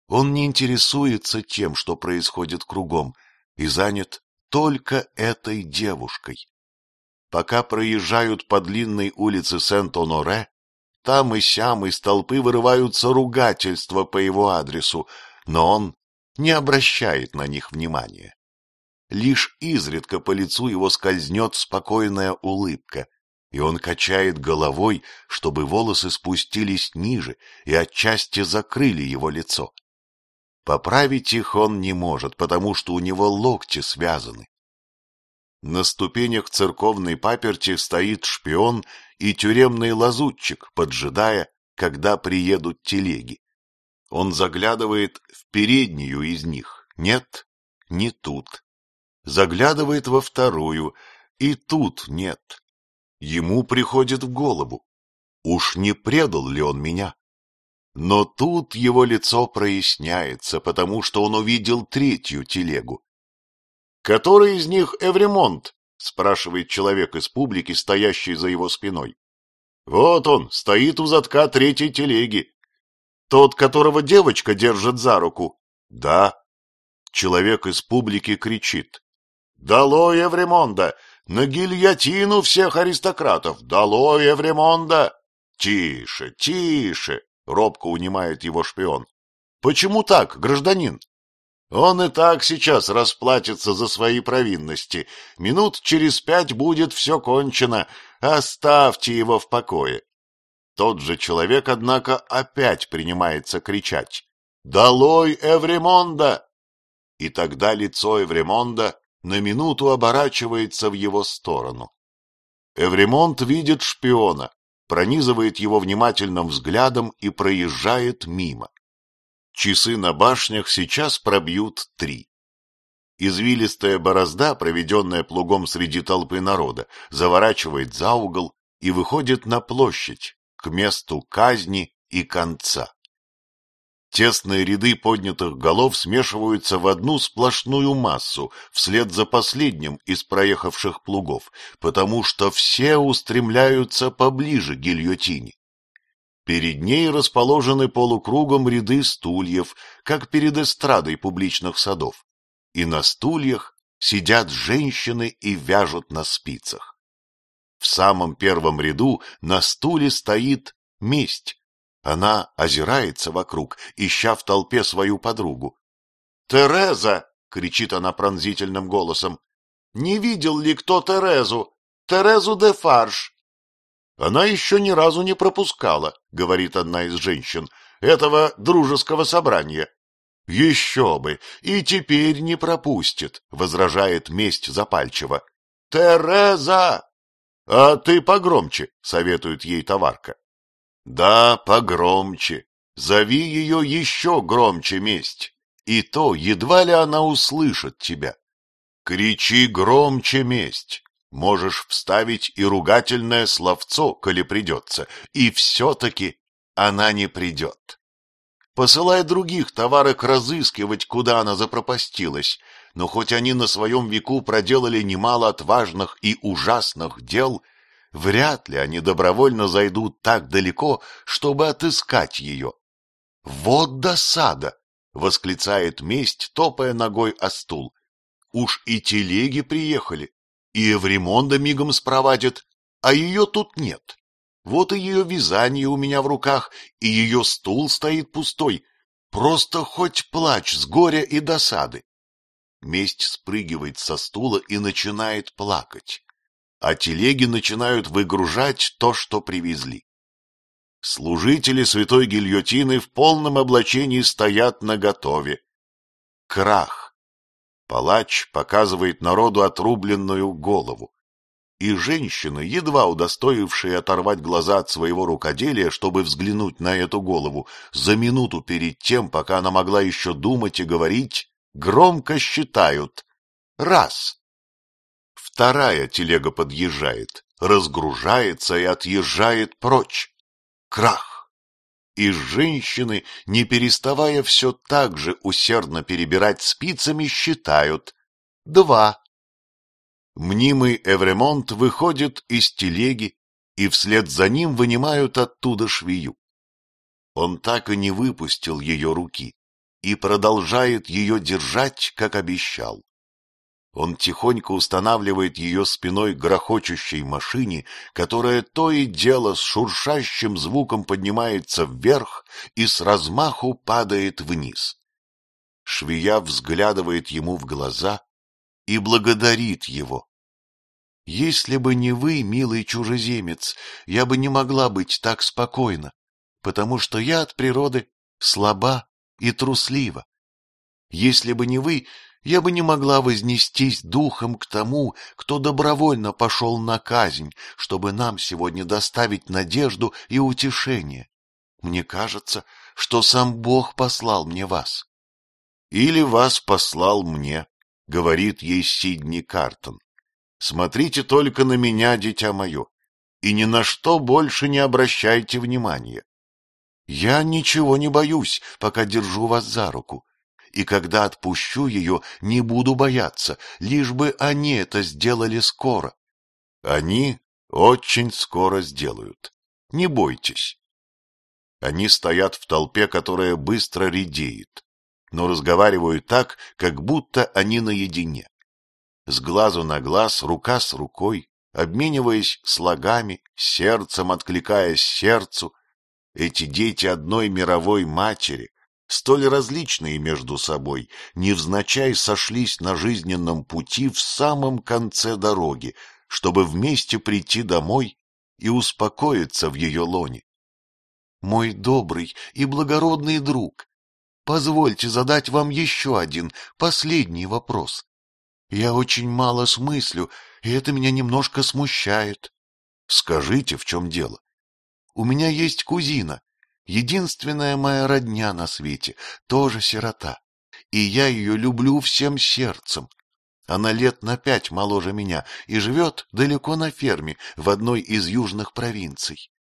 Speaker 1: Он не интересуется тем, что происходит кругом, и занят только этой девушкой. Пока проезжают по длинной улице Сент-Оноре, там и сям из толпы вырываются ругательства по его адресу, но он не обращает на них внимания лишь изредка по лицу его скользнет спокойная улыбка, и он качает головой, чтобы волосы спустились ниже и отчасти закрыли его лицо. Поправить их он не может, потому что у него локти связаны. На ступенях церковной паперти стоит шпион и тюремный лазутчик, поджидая, когда приедут телеги. Он заглядывает в переднюю из них. Нет, не тут заглядывает во вторую, и тут нет. Ему приходит в голову, уж не предал ли он меня? Но тут его лицо проясняется, потому что он увидел третью телегу. — Который из них Эвремонт? — спрашивает человек из публики, стоящий за его спиной. — Вот он, стоит у затка третьей телеги. — Тот, которого девочка держит за руку? — Да. Человек из публики кричит. «Дало Евремонда! На гильотину всех аристократов! Дало Евремонда!» «Тише, тише!» — робко унимает его шпион. «Почему так, гражданин?» «Он и так сейчас расплатится за свои провинности. Минут через пять будет все кончено. Оставьте его в покое». Тот же человек, однако, опять принимается кричать. «Долой Эвремонда!» И тогда лицо Эвремонда на минуту оборачивается в его сторону. Эвремонт видит шпиона, пронизывает его внимательным взглядом и проезжает мимо. Часы на башнях сейчас пробьют три. Извилистая борозда, проведенная плугом среди толпы народа, заворачивает за угол и выходит на площадь, к месту казни и конца. Тесные ряды поднятых голов смешиваются в одну сплошную массу, вслед за последним из проехавших плугов, потому что все устремляются поближе к гильотине. Перед ней расположены полукругом ряды стульев, как перед эстрадой публичных садов, и на стульях сидят женщины и вяжут на спицах. В самом первом ряду на стуле стоит месть, она озирается вокруг, ища в толпе свою подругу. «Тереза!» — кричит она пронзительным голосом. «Не видел ли кто Терезу? Терезу де Фарш!» «Она еще ни разу не пропускала», — говорит одна из женщин, — «этого дружеского собрания». «Еще бы! И теперь не пропустит!» — возражает месть запальчиво. «Тереза!» «А ты погромче!» — советует ей товарка. Да, погромче. Зови ее еще громче месть. И то едва ли она услышит тебя. Кричи громче месть. Можешь вставить и ругательное словцо, коли придется, и все-таки она не придет. Посылай других товарок разыскивать, куда она запропастилась, но хоть они на своем веку проделали немало отважных и ужасных дел — Вряд ли они добровольно зайдут так далеко, чтобы отыскать ее. «Вот досада!» — восклицает месть, топая ногой о стул. «Уж и телеги приехали, и Эвремонда мигом спровадят, а ее тут нет. Вот и ее вязание у меня в руках, и ее стул стоит пустой. Просто хоть плачь с горя и досады». Месть спрыгивает со стула и начинает плакать а телеги начинают выгружать то, что привезли. Служители святой гильотины в полном облачении стоят наготове. Крах. Палач показывает народу отрубленную голову. И женщины, едва удостоившие оторвать глаза от своего рукоделия, чтобы взглянуть на эту голову, за минуту перед тем, пока она могла еще думать и говорить, громко считают. Раз, Вторая телега подъезжает, разгружается и отъезжает прочь. Крах! И женщины, не переставая все так же усердно перебирать спицами, считают. Два. Мнимый Эвремонт выходит из телеги, и вслед за ним вынимают оттуда швею. Он так и не выпустил ее руки и продолжает ее держать, как обещал. Он тихонько устанавливает ее спиной к грохочущей машине, которая то и дело с шуршащим звуком поднимается вверх и с размаху падает вниз. Швея взглядывает ему в глаза и благодарит его. — Если бы не вы, милый чужеземец, я бы не могла быть так спокойна, потому что я от природы слаба и труслива. Если бы не вы, я бы не могла вознестись духом к тому, кто добровольно пошел на казнь, чтобы нам сегодня доставить надежду и утешение. Мне кажется, что сам Бог послал мне вас. — Или вас послал мне, — говорит ей Сидни Картон. — Смотрите только на меня, дитя мое, и ни на что больше не обращайте внимания. Я ничего не боюсь, пока держу вас за руку, и когда отпущу ее, не буду бояться, лишь бы они это сделали скоро. Они очень скоро сделают. Не бойтесь. Они стоят в толпе, которая быстро редеет, но разговаривают так, как будто они наедине. С глазу на глаз, рука с рукой, обмениваясь слогами, сердцем откликаясь сердцу, эти дети одной мировой матери столь различные между собой, невзначай сошлись на жизненном пути в самом конце дороги, чтобы вместе прийти домой и успокоиться в ее лоне. Мой добрый и благородный друг, позвольте задать вам еще один, последний вопрос. Я очень мало смыслю, и это меня немножко смущает. Скажите, в чем дело? У меня есть кузина, единственная моя родня на свете, тоже сирота. И я ее люблю всем сердцем. Она лет на пять моложе меня и живет далеко на ферме в одной из южных провинций.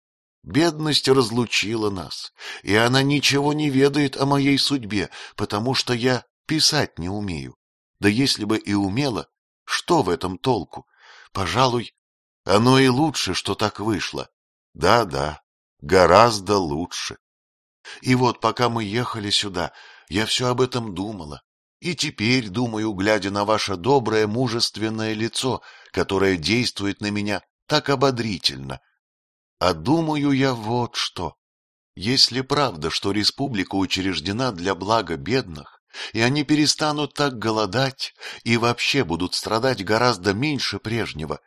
Speaker 1: Бедность разлучила нас, и она ничего не ведает о моей судьбе, потому что я писать не умею. Да если бы и умела, что в этом толку? Пожалуй, оно и лучше, что так вышло. Да-да, гораздо лучше. И вот, пока мы ехали сюда, я все об этом думала. И теперь думаю, глядя на ваше доброе, мужественное лицо, которое действует на меня так ободрительно. А думаю я вот что. Если правда, что республика учреждена для блага бедных, и они перестанут так голодать и вообще будут страдать гораздо меньше прежнего,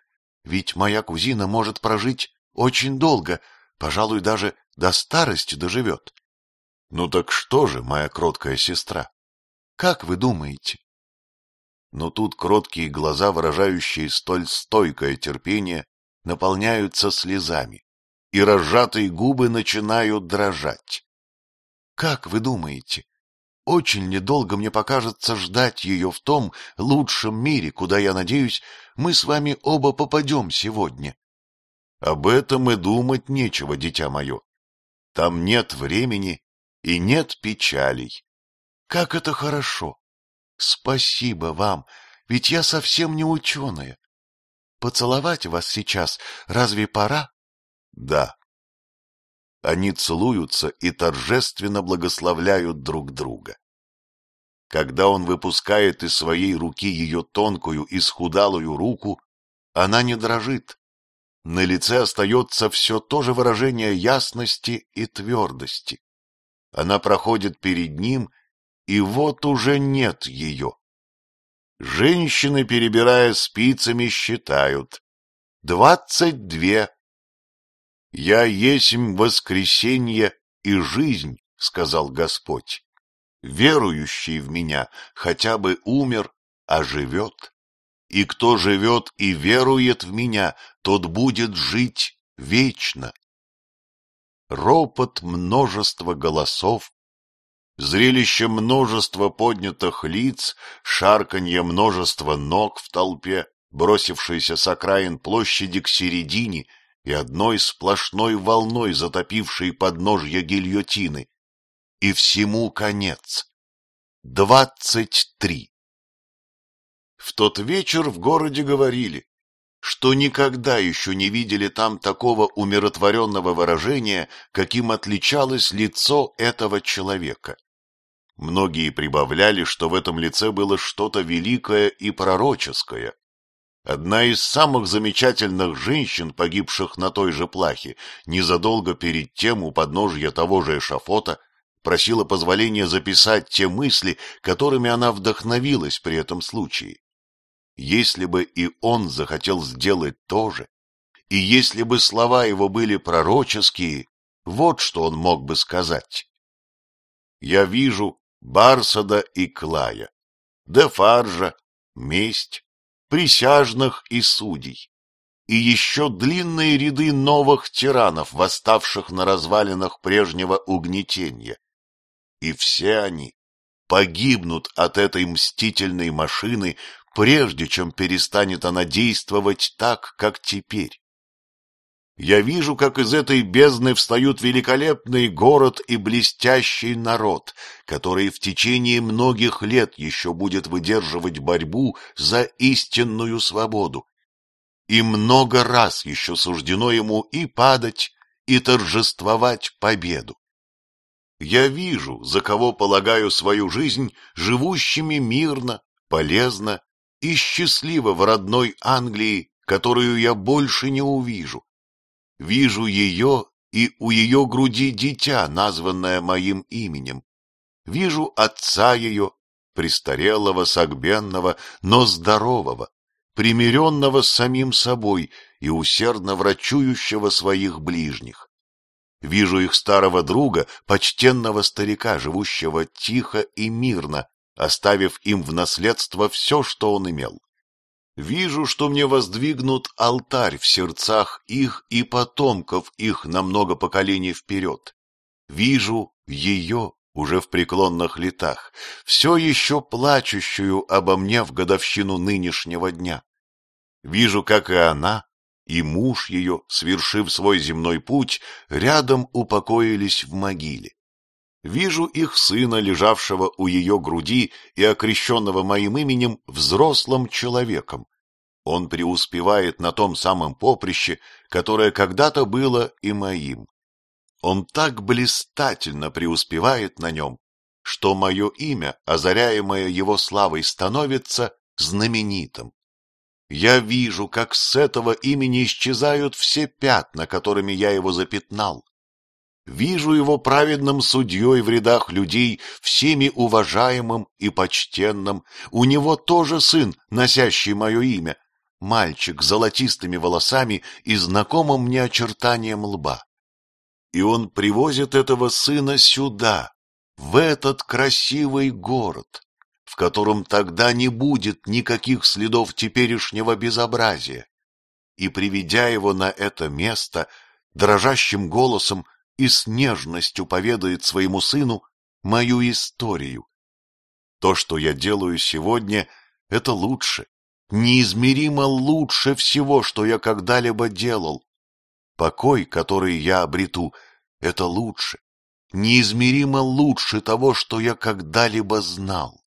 Speaker 1: ведь моя кузина может прожить очень долго — пожалуй, даже до старости доживет. Ну так что же, моя кроткая сестра? Как вы думаете? Но тут кроткие глаза, выражающие столь стойкое терпение, наполняются слезами, и разжатые губы начинают дрожать. Как вы думаете, очень недолго мне покажется ждать ее в том лучшем мире, куда, я надеюсь, мы с вами оба попадем сегодня? Об этом и думать нечего, дитя мое. Там нет времени и нет печалей. Как это хорошо! Спасибо вам, ведь я совсем не ученая. Поцеловать вас сейчас разве пора? Да. Они целуются и торжественно благословляют друг друга. Когда он выпускает из своей руки ее тонкую и схудалую руку, она не дрожит, на лице остается все то же выражение ясности и твердости. Она проходит перед ним, и вот уже нет ее. Женщины, перебирая спицами, считают. Двадцать две. «Я есмь воскресенье и жизнь», — сказал Господь. «Верующий в меня хотя бы умер, а живет» и кто живет и верует в меня, тот будет жить вечно. Ропот множества голосов, зрелище множества поднятых лиц, шарканье множества ног в толпе, бросившейся с окраин площади к середине и одной сплошной волной затопившей подножья гильотины. И всему конец. Двадцать три. В тот вечер в городе говорили, что никогда еще не видели там такого умиротворенного выражения, каким отличалось лицо этого человека. Многие прибавляли, что в этом лице было что-то великое и пророческое. Одна из самых замечательных женщин, погибших на той же плахе, незадолго перед тем у подножья того же эшафота, просила позволения записать те мысли, которыми она вдохновилась при этом случае. Если бы и он захотел сделать то же, и если бы слова его были пророческие, вот что он мог бы сказать. Я вижу Барсада и Клая, Дефаржа, месть, присяжных и судей, и еще длинные ряды новых тиранов, восставших на развалинах прежнего угнетения. И все они погибнут от этой мстительной машины, прежде чем перестанет она действовать так, как теперь. Я вижу, как из этой бездны встают великолепный город и блестящий народ, который в течение многих лет еще будет выдерживать борьбу за истинную свободу. И много раз еще суждено ему и падать, и торжествовать победу. Я вижу, за кого полагаю свою жизнь живущими мирно, полезно и счастлива в родной Англии, которую я больше не увижу. Вижу ее, и у ее груди дитя, названное моим именем. Вижу отца ее, престарелого, согбенного, но здорового, примиренного с самим собой и усердно врачующего своих ближних. Вижу их старого друга, почтенного старика, живущего тихо и мирно, оставив им в наследство все, что он имел. Вижу, что мне воздвигнут алтарь в сердцах их и потомков их на много поколений вперед. Вижу ее уже в преклонных летах, все еще плачущую обо мне в годовщину нынешнего дня. Вижу, как и она, и муж ее, свершив свой земной путь, рядом упокоились в могиле вижу их сына, лежавшего у ее груди и окрещенного моим именем взрослым человеком. Он преуспевает на том самом поприще, которое когда-то было и моим. Он так блистательно преуспевает на нем, что мое имя, озаряемое его славой, становится знаменитым. Я вижу, как с этого имени исчезают все пятна, которыми я его запятнал. Вижу его праведным судьей в рядах людей, всеми уважаемым и почтенным. У него тоже сын, носящий мое имя. Мальчик с золотистыми волосами и знакомым мне очертанием лба. И он привозит этого сына сюда, в этот красивый город, в котором тогда не будет никаких следов теперешнего безобразия. И, приведя его на это место, дрожащим голосом и с нежностью поведает своему сыну мою историю. То, что я делаю сегодня, это лучше, неизмеримо лучше всего, что я когда-либо делал. Покой, который я обрету, это лучше,
Speaker 2: неизмеримо лучше того, что я когда-либо знал.